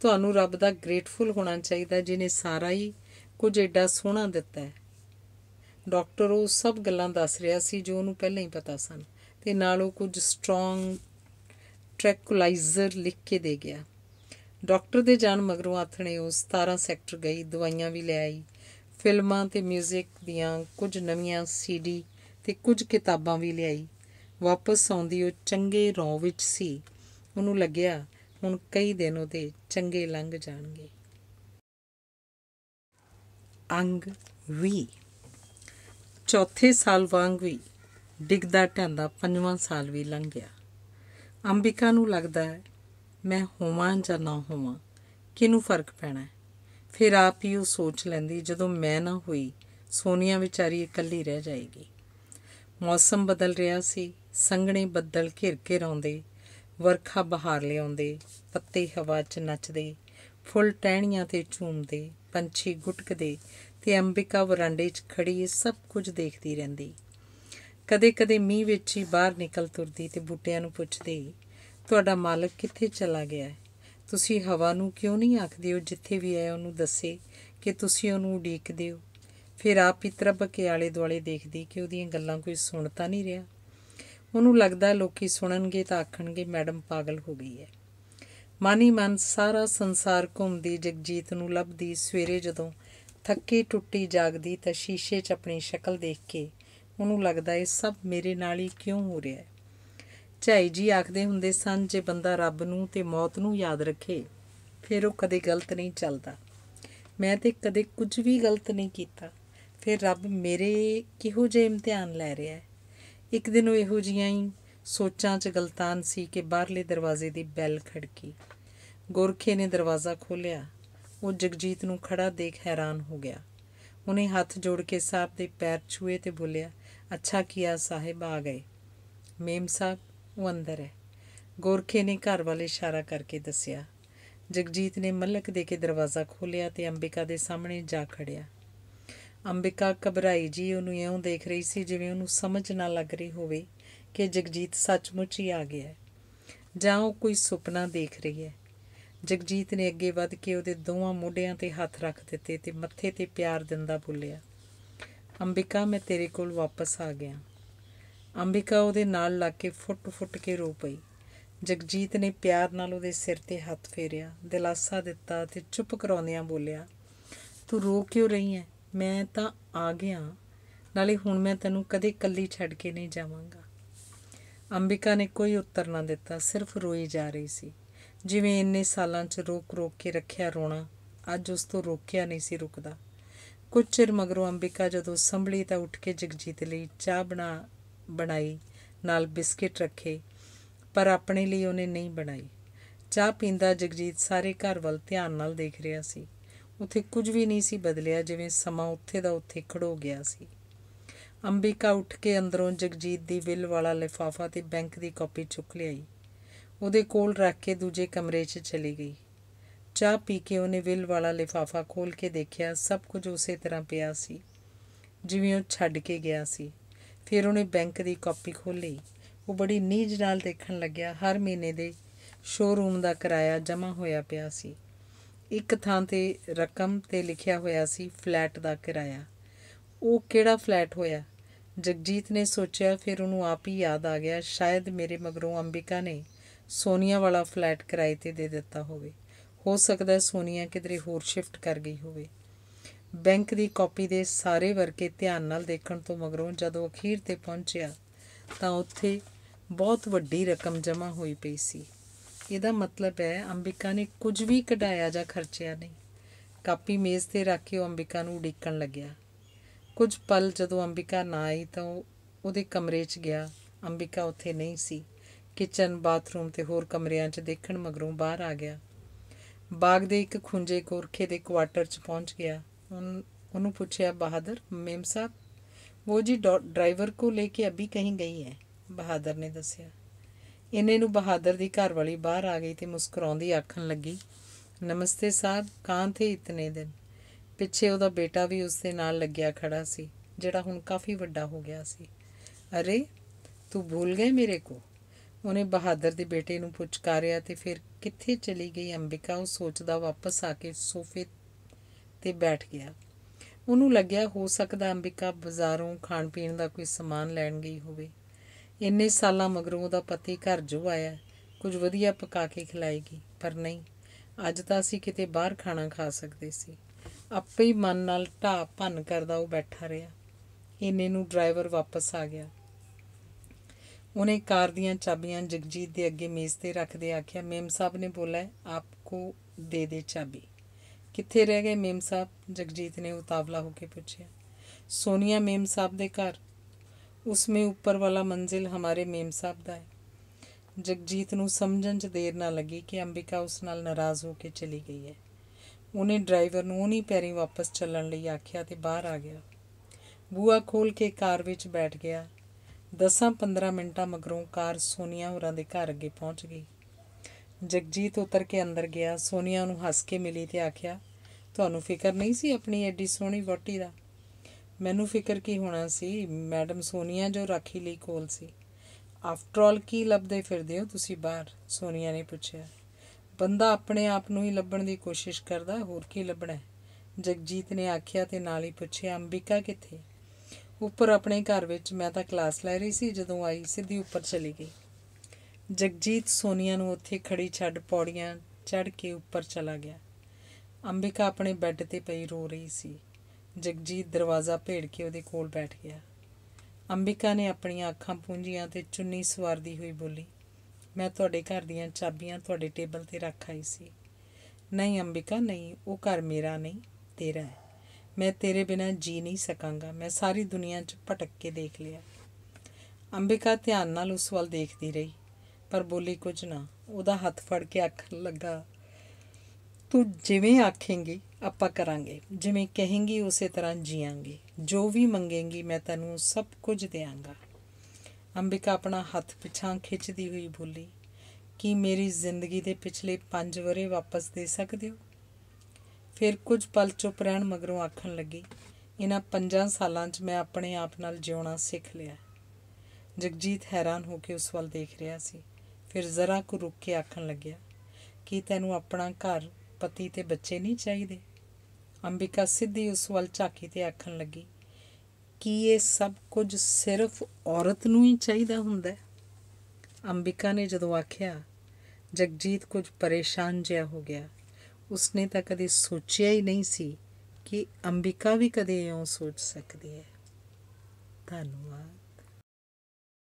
ਤੁਹਾਨੂੰ ਰੱਬ ਦਾ ਗ੍ਰੇਟਫੁਲ ਹੋਣਾ ਚਾਹੀਦਾ ਜਿਨੇ ਸਾਰਾ ਹੀ ਕੁਝ ਐਡਾ ਸੋਹਣਾ ਦਿੱਤਾ ਹੈ ਡਾਕਟਰ ਉਹ ਸਭ ਗੱਲਾਂ ਦੱਸ ਰਿਹਾ ਸੀ ਜੋ ਉਹਨੂੰ ਪਹਿਲਾਂ ਹੀ ਪਤਾ ਸਨ ਤੇ ਨਾਲ ਉਹ ਕੁਝ ਸਟਰੋਂਗ ਟ੍ਰੈਕੁਲਾਈਜ਼ਰ ਲਿਖ ਕੇ ਦੇ ਗਿਆ ਡਾਕਟਰ ਦੇ ਜਾਣ ਮਗਰੋਂ ਆਥਣੇ ਉਹ 17 ਸੈਕਟਰ ਗਈ ਦਵਾਈਆਂ ਵੀ ਲੈ ਆਈ ਫਿਲਮਾਂ ਤੇ 뮤직 ਦੀਆਂ ਕੁਝ ਨਵੀਆਂ ਸੀਡੀ ਤੇ ਕੁਝ ਕਿਤਾਬਾਂ ਵੀ ਲਿਆਈ ਵਾਪਸ ਆਉਂਦੀ ਉਹ ਚੰਗੇ ਰੌ ਵਿੱਚ ਸੀ ਉਹਨੂੰ ਲੱਗਿਆ ਹੁਣ ਕਈ ਦਿਨ ਉਹਦੇ ਚੰਗੇ ਲੰਘ ਜਾਣਗੇ ਅੰਗ ਵੀ ਚੌਥੇ ਸਾਲ ਵਾਂਗ ਵੀ ਡਿੱਗਦਾ ਟੈਂਦਾ ਪੰਜਵਾਂ ਸਾਲ ਵੀ ਲੰਘ ਗਿਆ ਅੰਬਿਕਾ ਨੂੰ ਲੱਗਦਾ ਹੈ ਮੈਂ ਹੋਵਾਂ ਜਾਂ ਨਾ ਹੋਵਾਂ ਕਿਨੂੰ ਫਰਕ ਪੈਣਾ ਫਿਰ ਆਪ ਹੀ ਉਹ ਸੋਚ ਲੈਂਦੀ ਜਦੋਂ ਮੈਂ ਨਾ ਹੋਈ ਸੋਨੀਆ ਵਿਚਾਰੀ ਇਕੱਲੀ ਰਹਿ ਜਾਏਗੀ ਮੌਸਮ ਬਦਲ ਰਿਹਾ ਸੀ ਸੰਘਣੇ ਬੱਦਲ ਘਿਰ ਕੇ ਰੌਂਦੇ ਵਰਖਾ ਬਹਾਰ ਲਿਆਉਂਦੇ ਪੱਤੇ ਹਵਾ 'ਚ ਨੱਚਦੇ ਫੁੱਲ ਟਹਿਣੀਆਂ ਤੇ ਝੂਮਦੇ ਪੰਛੀ ਗੁਟਕਦੇ ਤੇ ਅੰਬਿਕਾ ਵਰਾਂਡੇ 'ਚ ਖੜੀ ਸਭ ਕੁਝ ਦੇਖਦੀ ਰਹਿੰਦੀ ਕਦੇ-ਕਦੇ ਮੀਂਹ ਵਿੱਚ ਹੀ ਬਾਹਰ ਨਿਕਲ ਤੁਰਦੀ ਤੇ ਬੂਟਿਆਂ ਨੂੰ ਪੁੱਛਦੀ ਤੁਹਾਡਾ ਮਾਲਕ ਕਿੱਥੇ ਚਲਾ ਗਿਆ ਹੈ ਤੁਸੀਂ ਹਵਾ ਨੂੰ ਕਿਉਂ ਨਹੀਂ ਆਖਦੇ ਹੋ ਜਿੱਥੇ ਵੀ ਹੈ ਉਹਨੂੰ ਦੱਸੇ ਕਿ ਤੁਸੀਂ ਉਹਨੂੰ ਉਡੀਕਦੇ ਹੋ ਫਿਰ ਆਪ ਹੀ ਤਰਬ ਕੇ ਆਲੇ-ਦੁਆਲੇ ਦੇਖਦੀ ਕਿ ਉਹਦੀਆਂ ਗੱਲਾਂ ਕੋਈ ਸੁਣ ਤਾਂ ਨਹੀਂ ਰਿਹਾ ਉਹਨੂੰ ਲੱਗਦਾ ਲੋਕੀ ਸੁਣਨਗੇ ਤਾਂ ਆਖਣਗੇ ਮੈਡਮ ਪਾਗਲ ਹੋ ਗਈ ਹੈ ਮਾਨੀ ਮਨ ਸਾਰਾ ਸੰਸਾਰ ਘੁੰਮਦੀ ਜਗਜੀਤ ਨੂੰ ਲੱਭਦੀ ਸਵੇਰੇ ਜਦੋਂ ਥੱਕੀ ਟੁੱਟੀ ਜਾਗਦੀ ਤਾਂ ਸ਼ੀਸ਼ੇ 'ਚ ਆਪਣੀ ਸ਼ਕਲ ਦੇਖ ਕੇ ਉਹਨੂੰ ਲੱਗਦਾ ਇਹ ਸਭ ਮੇਰੇ ਨਾਲ ਹੀ ਕਿਉਂ ਹੋ ਰਿਹਾ ਹੈ ਝਾਈ ਜੀ ਆਖਦੇ ਹੁੰਦੇ ਸਨ ਜੇ ਬੰਦਾ ਰੱਬ ਨੂੰ ਤੇ ਮੌਤ ਨੂੰ ਯਾਦ ਰੱਖੇ ਫਿਰ ਉਹ ਕਦੇ ਗਲਤ ਨਹੀਂ ਚੱਲਦਾ ਮੈਂ ਤੇ ਕਦੇ ਕੁਝ ਵੀ ਗਲਤ ਨਹੀਂ ਕੀਤਾ ਫਿਰ ਰੱਬ ਮੇਰੇ ਕਿਹੋ ਜਿਹੇ ਇਮਤਿਹਾਨ ਲੈ ਰਿਹਾ ਹੈ ਇੱਕ ਦਿਨ ਉਹ ਇਹੋ ਜਿਹੀਆਂ ਹੀ ਸੋਚਾਂ 'ਚ ਗਲਤਾਨ ਸੀ ਕਿ ਬਾਹਰਲੇ ਦਰਵਾਜ਼ੇ ਦੀ ਬੈਲ ਖੜਕੀ ਗੁਰਖੇ ਨੇ ਦਰਵਾਜ਼ਾ ਖੋਲ੍ਹਿਆ ਉਹ ਜਗਜੀਤ ਨੂੰ ਖੜਾ ਦੇਖ ਹੈਰਾਨ ਹੋ ਗਿਆ ਉਹਨੇ ਹੱਥ ਜੋੜ ਕੇ ਸਾਹਿਬ ਦੇ ਪੈਰ ਛੂਏ ਤੇ ਬੋਲਿਆ ਅੱਛਾ ਕੀਆ ਸਾਹਿਬ ਆ ਗਏ ਮੇਮ ਸਾਹਿਬ ਉਹ ਅੰਦਰ ਹੈ ਗੋਰਖੇ ਨੇ ਘਰ ਵਾਲੇ ਇਸ਼ਾਰਾ ਕਰਕੇ ਦੱਸਿਆ ਜਗਜੀਤ ਨੇ ਮਲਕ ਦੇ ਕੇ ਦਰਵਾਜ਼ਾ ਖੋਲ੍ਹਿਆ ਤੇ ਅੰਬਿਕਾ ਦੇ ਸਾਹਮਣੇ ਜਾ ਖੜਿਆ ਅੰਬਿਕਾ ਘਬਰਾਈ ਜੀ ਉਹਨੂੰ ਇਉਂ ਦੇਖ ਰਹੀ ਸੀ ਜਿਵੇਂ ਉਹਨੂੰ ਸਮਝ ਨਾ ਲੱਗ ਰਹੀ ਹੋਵੇ ਕਿ ਜਗਜੀਤ ਸੱਚਮੁੱਚ ਹੀ ਆ ਗਿਆ ਹੈ ਜਾਂ ਉਹ ਕੋਈ ਸੁਪਨਾ ਦੇਖ ਰਹੀ ਹੈ ਜਗਜੀਤ ਨੇ ਅੱਗੇ ਵੱਧ ਕੇ ਉਹਦੇ ਦੋਵਾਂ ਮੋਢਿਆਂ ਤੇ ਹੱਥ ਰੱਖ ਦਿੱਤੇ ਤੇ ਮੱਥੇ ਤੇ ਪਿਆਰ ਦਿੰਦਾ ਬੋਲਿਆ ਅੰਬਿਕਾ ਮੈਂ ਤੇਰੇ ਕੋਲ ਵਾਪਸ ਆ ਗਿਆ ਅੰਬਿਕਾ ਉਹਦੇ ਨਾਲ ਲੱਗ ਕੇ ਫੁੱਟ-ਫੁੱਟ ਕੇ ਰੋ ਪਈ ਜਗਜੀਤ ਨੇ ਪਿਆਰ ਨਾਲ ਉਹਦੇ ਸਿਰ ਤੇ ਹੱਥ ਫੇਰਿਆ ਦਿਲਾਸਾ ਦਿੱਤਾ ਤੇ ਚੁੱਪ ਕਰਾਉਂਦਿਆਂ ਬੋਲਿਆ ਤੂੰ ਰੋ ਕਿਉਂ ਰਹੀ ਹੈ ਮੈਂ ਤਾਂ ਆ ਗਿਆ ਨਾਲੇ ਹੁਣ ਮੈਂ ਤੈਨੂੰ ਕਦੇ ਇਕੱਲੀ ਛੱਡ ਕੇ ਨਹੀਂ ਜਾਵਾਂਗਾ ਅੰਬਿਕਾ ਨੇ ਕੋਈ ਉੱਤਰ ਨਾ ਦਿੱਤਾ ਸਿਰਫ ਰੋਈ ਜਾ ਰਹੀ ਸੀ ਜਿਵੇਂ ਇੰਨੇ ਸਾਲਾਂ 'ਚ ਰੋਕ-ਰੋਕ ਕੇ ਰੱਖਿਆ ਰੋਣਾ ਅੱਜ ਉਸ ਤੋਂ ਰੋਕਿਆ ਨਹੀਂ ਸੀ ਰੁਕਦਾ ਕੁਝ ਚਿਰ ਮਗਰੋਂ ਅੰਬਿਕਾ ਜਦੋਂ ਸੰਭਲੀ ਤਾਂ ਉੱਠ ਕੇ ਜਗਜੀਤ ਲਈ ਚਾਹ ਬਣਾ ਬਣਾਈ ਨਾਲ ਬਿਸਕਟ ਰੱਖੇ ਪਰ ਆਪਣੇ ਲਈ ਉਹਨੇ ਨਹੀਂ ਬਣਾਈ ਚਾਹ ਪੀਂਦਾ ਜਗਜੀਤ ਸਾਰੇ ਘਰ ਵੱਲ ਧਿਆਨ ਨਾਲ ਦੇਖ ਰਿਹਾ ਸੀ ਉੱਥੇ ਕੁਝ ਵੀ ਨਹੀਂ ਸੀ ਬਦਲਿਆ ਜਿਵੇਂ ਸਮਾਂ ਉੱਥੇ ਦਾ ਉੱਥੇ ਖੜੋ ਗਿਆ ਸੀ ਅੰਬਿਕਾ ਉੱਠ ਕੇ ਅੰਦਰੋਂ ਜਗਜੀਤ ਦੀ ਬਿੱਲ ਵਾਲਾ ਲਿਫਾਫਾ ਤੇ ਬੈਂਕ ਦੀ ਕਾਪੀ ਚੁੱਕ ਲਈ ਉਹਦੇ ਕੋਲ ਰੱਖ ਕੇ ਦੂਜੇ ਕਮਰੇ 'ਚ ਚਲੀ ਗਈ ਚਾਹ ਪੀ ਕੇ ਉਹਨੇ ਵਿਲ ਵਾਲਾ ਲਿਫਾਫਾ ਖੋਲ ਕੇ ਦੇਖਿਆ ਸਭ ਕੁਝ ਉਸੇ ਤਰ੍ਹਾਂ ਪਿਆ ਸੀ ਜਿਵੇਂ ਉਹ ਛੱਡ ਕੇ ਗਿਆ ਸੀ ਫਿਰ ਉਹਨੇ ਬੈਂਕ ਦੀ ਕਾਪੀ ਖੋਲੀ ਉਹ ਬੜੀ ਨੀਝ ਨਾਲ ਦੇਖਣ ਲੱਗਿਆ ਹਰ ਮਹੀਨੇ ਦੇ ਸ਼ੋਰੂਮ ਦਾ ਕਿਰਾਇਆ ਜਮ੍ਹਾਂ ਹੋਇਆ ਪਿਆ ਸੀ ਇੱਕ ਥਾਂ ਤੇ ਰਕਮ ਤੇ ਲਿਖਿਆ ਹੋਇਆ ਸੀ ਫਲੈਟ ਦਾ ਕਿਰਾਇਆ ਉਹ ਕਿਹੜਾ ਫਲੈਟ ਹੋਇਆ ਜਗਜੀਤ ਨੇ ਸੋਚਿਆ ਫਿਰ ਉਹਨੂੰ ਆਪ ਹੀ ਯਾਦ ਆ ਗਿਆ ਸ਼ਾਇਦ ਮੇਰੇ ਮਗਰੋਂ ਅੰਬਿਕਾ ਨੇ ਸੋਨੀਆ ਵਾਲਾ ਫਲੈਟ ਕਿਰਾਏ ਤੇ ਦੇ ਦਿੱਤਾ ਹੋਵੇ ਹੋ ਸਕਦਾ ਸੋਨੀਆ ਕਿਧਰੇ ਹੋਰ ਸ਼ਿਫਟ ਕਰ ਗਈ ਹੋਵੇ ਬੈਂਕ ਦੀ ਕਾਪੀ ਦੇ ਸਾਰੇ ਵਰਕੇ ਧਿਆਨ ਨਾਲ ਦੇਖਣ ਤੋਂ ਮਗਰੋਂ ਜਦੋਂ ਅਖੀਰ ਤੇ ਪਹੁੰਚਿਆ ਤਾਂ ਉੱਥੇ ਬਹੁਤ ਵੱਡੀ ਰਕਮ ਜਮ੍ਹਾਂ ਹੋਈ ਪਈ ਸੀ ਇਹਦਾ ਮਤਲਬ ਹੈ ਅੰਬਿਕਾ ਨੇ ਕੁਝ ਵੀ ਕਢਾਇਆ ਜਾਂ ਖਰਚਿਆ ਨਹੀਂ ਕਾਪੀ ਮੇਜ਼ ਤੇ ਰੱਖ ਕੇ ਉਹ ਅੰਬਿਕਾ ਨੂੰ ਉਡੀਕਣ ਲੱਗਿਆ ਕੁਝ ਪਲ ਜਦੋਂ ਅੰਬਿਕਾ ਨਾ ਆਈ ਤਾਂ ਉਹਦੇ ਕਮਰੇ 'ਚ ਗਿਆ ਅੰਬਿਕਾ ਉੱਥੇ ਨਹੀਂ ਸੀ ਕਿਚਨ ਬਾਥਰੂਮ ਤੇ ਹੋਰ ਕਮਰਿਆਂ 'ਚ ਦੇਖਣ ਮਗਰੋਂ ਬਾਹਰ ਆ ਗਿਆ ਬਾਗ ਦੇ ਇੱਕ ਖੁੰਝੇ ਕੋਰਖੇ ਦੇ ਕੁਆਟਰ 'ਚ ਪਹੁੰਚ ਗਿਆ ਉਹਨੂੰ ਪੁੱਛਿਆ ਬਹਾਦਰ ਮੇਮ ਸਾਹਿਬ ਉਹ ਜੀ ਡਰਾਈਵਰ ਕੋ ਲੈ ਕੇ ਅਭੀ ਕਹੀਂ ਗਈ ਹੈ ਬਹਾਦਰ ਨੇ ਦੱਸਿਆ ਇਹਨੇ ਨੂੰ ਬਹਾਦਰ ਦੀ ਘਰ ਵਾਲੀ ਬਾਹਰ ਆ ਗਈ ਤੇ ਮੁਸਕਰਾਉਂਦੀ ਆਖਣ ਲੱਗੀ ਨਮਸਤੇ ਸਾਹਿਬ ਕਾਂ ਥੇ ਇਤਨੇ ਦਿਨ ਪਿੱਛੇ ਉਹਦਾ ਬੇਟਾ ਵੀ ਉਸਦੇ ਨਾਲ ਲੱਗਿਆ ਖੜਾ ਸੀ ਜਿਹੜਾ ਹੁਣ ਕਾਫੀ ਵੱਡਾ ਹੋ ਗਿਆ ਸੀ ਅਰੇ ਤੂੰ ਭੁੱਲ ਗਏ ਮੇਰੇ ਕੋ ਉਹਨੇ ਬਹਾਦਰ ਦੇ ਬੇਟੇ ਨੂੰ ਪੁਚਕਾਰਿਆ ਤੇ ਫਿਰ ਕਿੱਥੇ ਚਲੀ ਗਈ ਅੰਬਿਕਾ ਉਹ ਸੋਚਦਾ ਵਾਪਸ ਆ ਕੇ ਸੋਫੇ ਤੇ ਬੈਠ ਗਿਆ ਉਹਨੂੰ ਲੱਗਿਆ ਹੋ ਸਕਦਾ ਅੰਬਿਕਾ ਬਾਜ਼ਾਰੋਂ ਖਾਣ ਪੀਣ ਦਾ ਕੋਈ ਸਮਾਨ ਲੈਣ ਗਈ ਹੋਵੇ ਇੰਨੇ ਸਾਲਾਂ ਮਗਰੋਂ ਉਹਦਾ ਪਤੀ ਘਰ ਜੋ ਆਇਆ ਕੁਝ ਵਧੀਆ ਪਕਾ ਕੇ ਖਿਲਾਏਗੀ ਪਰ ਨਹੀਂ ਅੱਜ ਤਾਂ ਅਸੀਂ ਕਿਤੇ ਬਾਹਰ ਖਾਣਾ ਖਾ ਸਕਦੇ ਸੀ ਆਪੇ ਹੀ ਮਨ ਨਾਲ ਢਾਹ ਭੰਨ ਕਰਦਾ ਉਹ ਬੈਠਾ ਰਿਹਾ ਇੰਨੇ ਨੂੰ ਡਰਾਈਵਰ ਵਾਪਸ ਆ ਗਿਆ ਉਹਨੇ ਕਾਰ ਦੀਆਂ ਚਾਬੀਆਂ ਜਗਜੀਤ ਦੇ ਅੱਗੇ ਮੇਜ਼ ਤੇ ਰੱਖ ਦੇ ਆਖਿਆ ਮੇਮ ਸਾਹਿਬ ਨੇ ਬੋਲਾ ਆਪਕੋ ਦੇ ਦੇ ਚਾਬੀ ਕਿੱਥੇ ਰਹਿ ਗਏ ਮੇਮ ਸਾਹਿਬ ਜਗਜੀਤ ਨੇ ਉਤਾਵਲਾ ਹੋ ਕੇ ਪੁੱਛਿਆ ਸੋਨੀਆ ਮੇਮ ਸਾਹਿਬ ਦੇ ਘਰ ਉਸ ਮੇ ਉੱਪਰ ਵਾਲਾ ਮੰਜ਼ਿਲ ਹਮਾਰੇ ਮੇਮ ਸਾਹਿਬ ਦਾ ਹੈ ਜਗਜੀਤ ਨੂੰ ਸਮਝਣ 'ਚ ਦੇਰ ਨਾ ਲੱਗੀ ਕਿ ਅੰਬਿਕਾ ਉਸ ਨਾਲ ਨਾਰਾਜ਼ ਹੋ ਕੇ ਚਲੀ ਗਈ ਹੈ ਉਹਨੇ ਡਰਾਈਵਰ ਨੂੰ ਉਹਨੀ ਪੈਰੀ ਵਾਪਸ ਚੱਲਣ ਲਈ ਆਖਿਆ ਤੇ ਬਾਹਰ ਆ ਗਿਆ ਬੂਆ ਖੋਲ ਕੇ ਕਾਰ ਵਿੱਚ ਬੈਠ ਗਿਆ 10-15 ਮਿੰਟਾਂ ਮਗਰੋਂ ਕਾਰ ਸੋਨੀਆ ਹੋਰਾਂ ਦੇ ਘਰ ਅੱਗੇ ਪਹੁੰਚ ਗਈ ਜਗਜੀਤ ਉਤਰ ਕੇ ਅੰਦਰ ਗਿਆ ਸੋਨੀਆ ਨੂੰ ਹੱਸ ਕੇ ਮਿਲੀ ਤੇ ਆਖਿਆ ਤੁਹਾਨੂੰ ਫਿਕਰ ਨਹੀਂ ਸੀ ਆਪਣੀ ਐਡੀ ਸੋਹਣੀ ਵੋਟੀ ਦਾ ਮੈਨੂੰ ਫਿਕਰ ਕੀ ਹੋਣਾ ਸੀ ਮੈਡਮ ਸੋਨੀਆ ਜੋ ਰਾਖੀ ਲਈ ਕੋਲ ਸੀ ਆਫਟਰ ਆਲ ਕੀ ਲੱਭਦੇ ਫਿਰਦੇ ਹੋ ਤੁਸੀਂ ਬਾਹਰ ਸੋਨੀਆ ਨੇ ਪੁੱਛਿਆ ਬੰਦਾ ਆਪਣੇ ਆਪ ਨੂੰ ਹੀ ਲੱਭਣ ਦੀ ਕੋਸ਼ਿਸ਼ ਕਰਦਾ ਹੋਰ ਕੀ ਲੱਭਣਾ ਜਗਜੀਤ ਨੇ ਆਖਿਆ ਤੇ ਨਾਲ ਹੀ ਪੁੱਛਿਆ ਅੰਬਿਕਾ ਕਿੱਥੇ ਉੱਪਰ ਆਪਣੇ ਘਰ ਵਿੱਚ ਮੈਂ ਤਾਂ ਕਲਾਸ ਲੈ ਰਹੀ ਸੀ ਜਦੋਂ ਆਈ ਸਿੱਧੀ ਉੱਪਰ ਚਲੀ ਗਈ ਜਗਜੀਤ ਸੋਨੀਆ ਨੂੰ ਉੱਥੇ ਖੜੀ ਛੱਡ ਪੌੜੀਆਂ ਚੜ ਕੇ ਉੱਪਰ ਚਲਾ ਗਿਆ ਅੰਬਿਕਾ ਆਪਣੇ ਬੈੱਡ ਤੇ ਪਈ ਰੋ ਰਹੀ ਸੀ ਜਗਜੀਤ ਦਰਵਾਜ਼ਾ ਭੇੜ ਕੇ ਉਹਦੇ ਕੋਲ ਬੈਠ ਗਿਆ ਅੰਬਿਕਾ ਨੇ ਆਪਣੀਆਂ ਅੱਖਾਂ ਪੂੰਝੀਆਂ ਤੇ ਚੁੰਨੀ ਸਵਾਰਦੀ ਹੋਈ ਬੋਲੀ ਮੈਂ ਤੁਹਾਡੇ ਘਰ ਦੀਆਂ ਚਾਬੀਆਂ ਤੁਹਾਡੇ ਟੇਬਲ ਤੇ ਰੱਖ ਆਈ ਸੀ ਨਹੀਂ ਅੰਬਿਕਾ ਨਹੀਂ ਉਹ ਘਰ ਮੇਰਾ ਨਹੀਂ ਤੇਰਾ ਹੈ ਮੈਂ ਤੇਰੇ ਬਿਨਾ ਜੀ ਨਹੀਂ ਸਕਾਂਗਾ ਮੈਂ ਸਾਰੀ ਦੁਨੀਆ 'ਚ ਭਟਕ ਕੇ ਦੇਖ ਲਿਆ ਅੰਬਿਕਾ ਧਿਆਨ ਨਾਲ ਉਸ ਵੱਲ ਦੇਖਦੀ ਰਹੀ ਪਰ ਬੋਲੀ ਕੁਝ ਨਾ ਉਹਦਾ ਹੱਥ ਫੜ ਕੇ ਅੱਖ ਲੱਗਾ ਤੂੰ ਜਿਵੇਂ ਆਖੇਂਗੀ ਆਪਾਂ ਕਰਾਂਗੇ ਜਿਵੇਂ ਕਹੇਂਗੀ ਉਸੇ ਤਰ੍ਹਾਂ ਜੀਵਾਂਗੇ ਜੋ ਵੀ ਮੰਗੇਂਗੀ ਮੈਂ ਤੈਨੂੰ ਸਭ ਕੁਝ ਦੇਵਾਂਗਾ ਅੰਬਿਕਾ ਆਪਣਾ ਹੱਥ ਪਿਛਾਂ ਖਿੱਚਦੀ ਹੋਈ ਬੋਲੀ ਕੀ ਮੇਰੀ ਜ਼ਿੰਦਗੀ ਦੇ ਪਿਛਲੇ 5 ਵਰੇ ਵਾਪਸ ਦੇ ਸਕਦੇ ਹੋ ਫਿਰ ਕੁਝ ਪਲ ਚੁੱਪ ਰਹਿਣ ਮਗਰੋਂ ਆਖਣ ਲੱਗੀ ਇਹਨਾਂ ਪੰਜਾਂ ਸਾਲਾਂ 'ਚ ਮੈਂ ਆਪਣੇ ਆਪ ਨਾਲ ਜਿਉਣਾ ਸਿੱਖ ਲਿਆ ਜਗਜੀਤ ਹੈਰਾਨ ਹੋ ਕੇ ਉਸ ਵੱਲ ਦੇਖ ਰਿਹਾ ਸੀ ਫਿਰ ਜ਼ਰਾ ਕੁ ਰੁੱਕ ਕੇ ਆਖਣ ਲੱਗਿਆ ਕੀ ਤੈਨੂੰ ਆਪਣਾ ਘਰ ਪਤੀ ਤੇ ਬੱਚੇ ਨਹੀਂ ਚਾਹੀਦੇ ਅੰਬਿਕਾ ਸਿੱਧੀ ਉਸ ਵੱਲ ਝਾਕੀ ਤੇ ਆਖਣ ਲੱਗੀ ਕਿ ਇਹ ਸਭ ਕੁਝ ਸਿਰਫ ਔਰਤ ਨੂੰ ਹੀ ਚਾਹੀਦਾ ਹੁੰਦਾ ਹੈ ਅੰਬਿਕਾ ਨੇ ਜਦੋਂ ਆਖਿਆ ਜਗਜੀਤ ਕੁਝ ਪਰੇਸ਼ਾਨ ਜਿਹਾ ਹੋ ਗਿਆ ਉਸਨੇ ਤਾਂ ਕਦੇ ਸੋਚਿਆ ਹੀ ਨਹੀਂ ਸੀ ਕਿ ਅੰਬਿਕਾ ਵੀ ਕਦੇ ਇਉਂ ਸੋਚ ਸਕਦੀ ਹੈ ਧੰਨਵਾਦ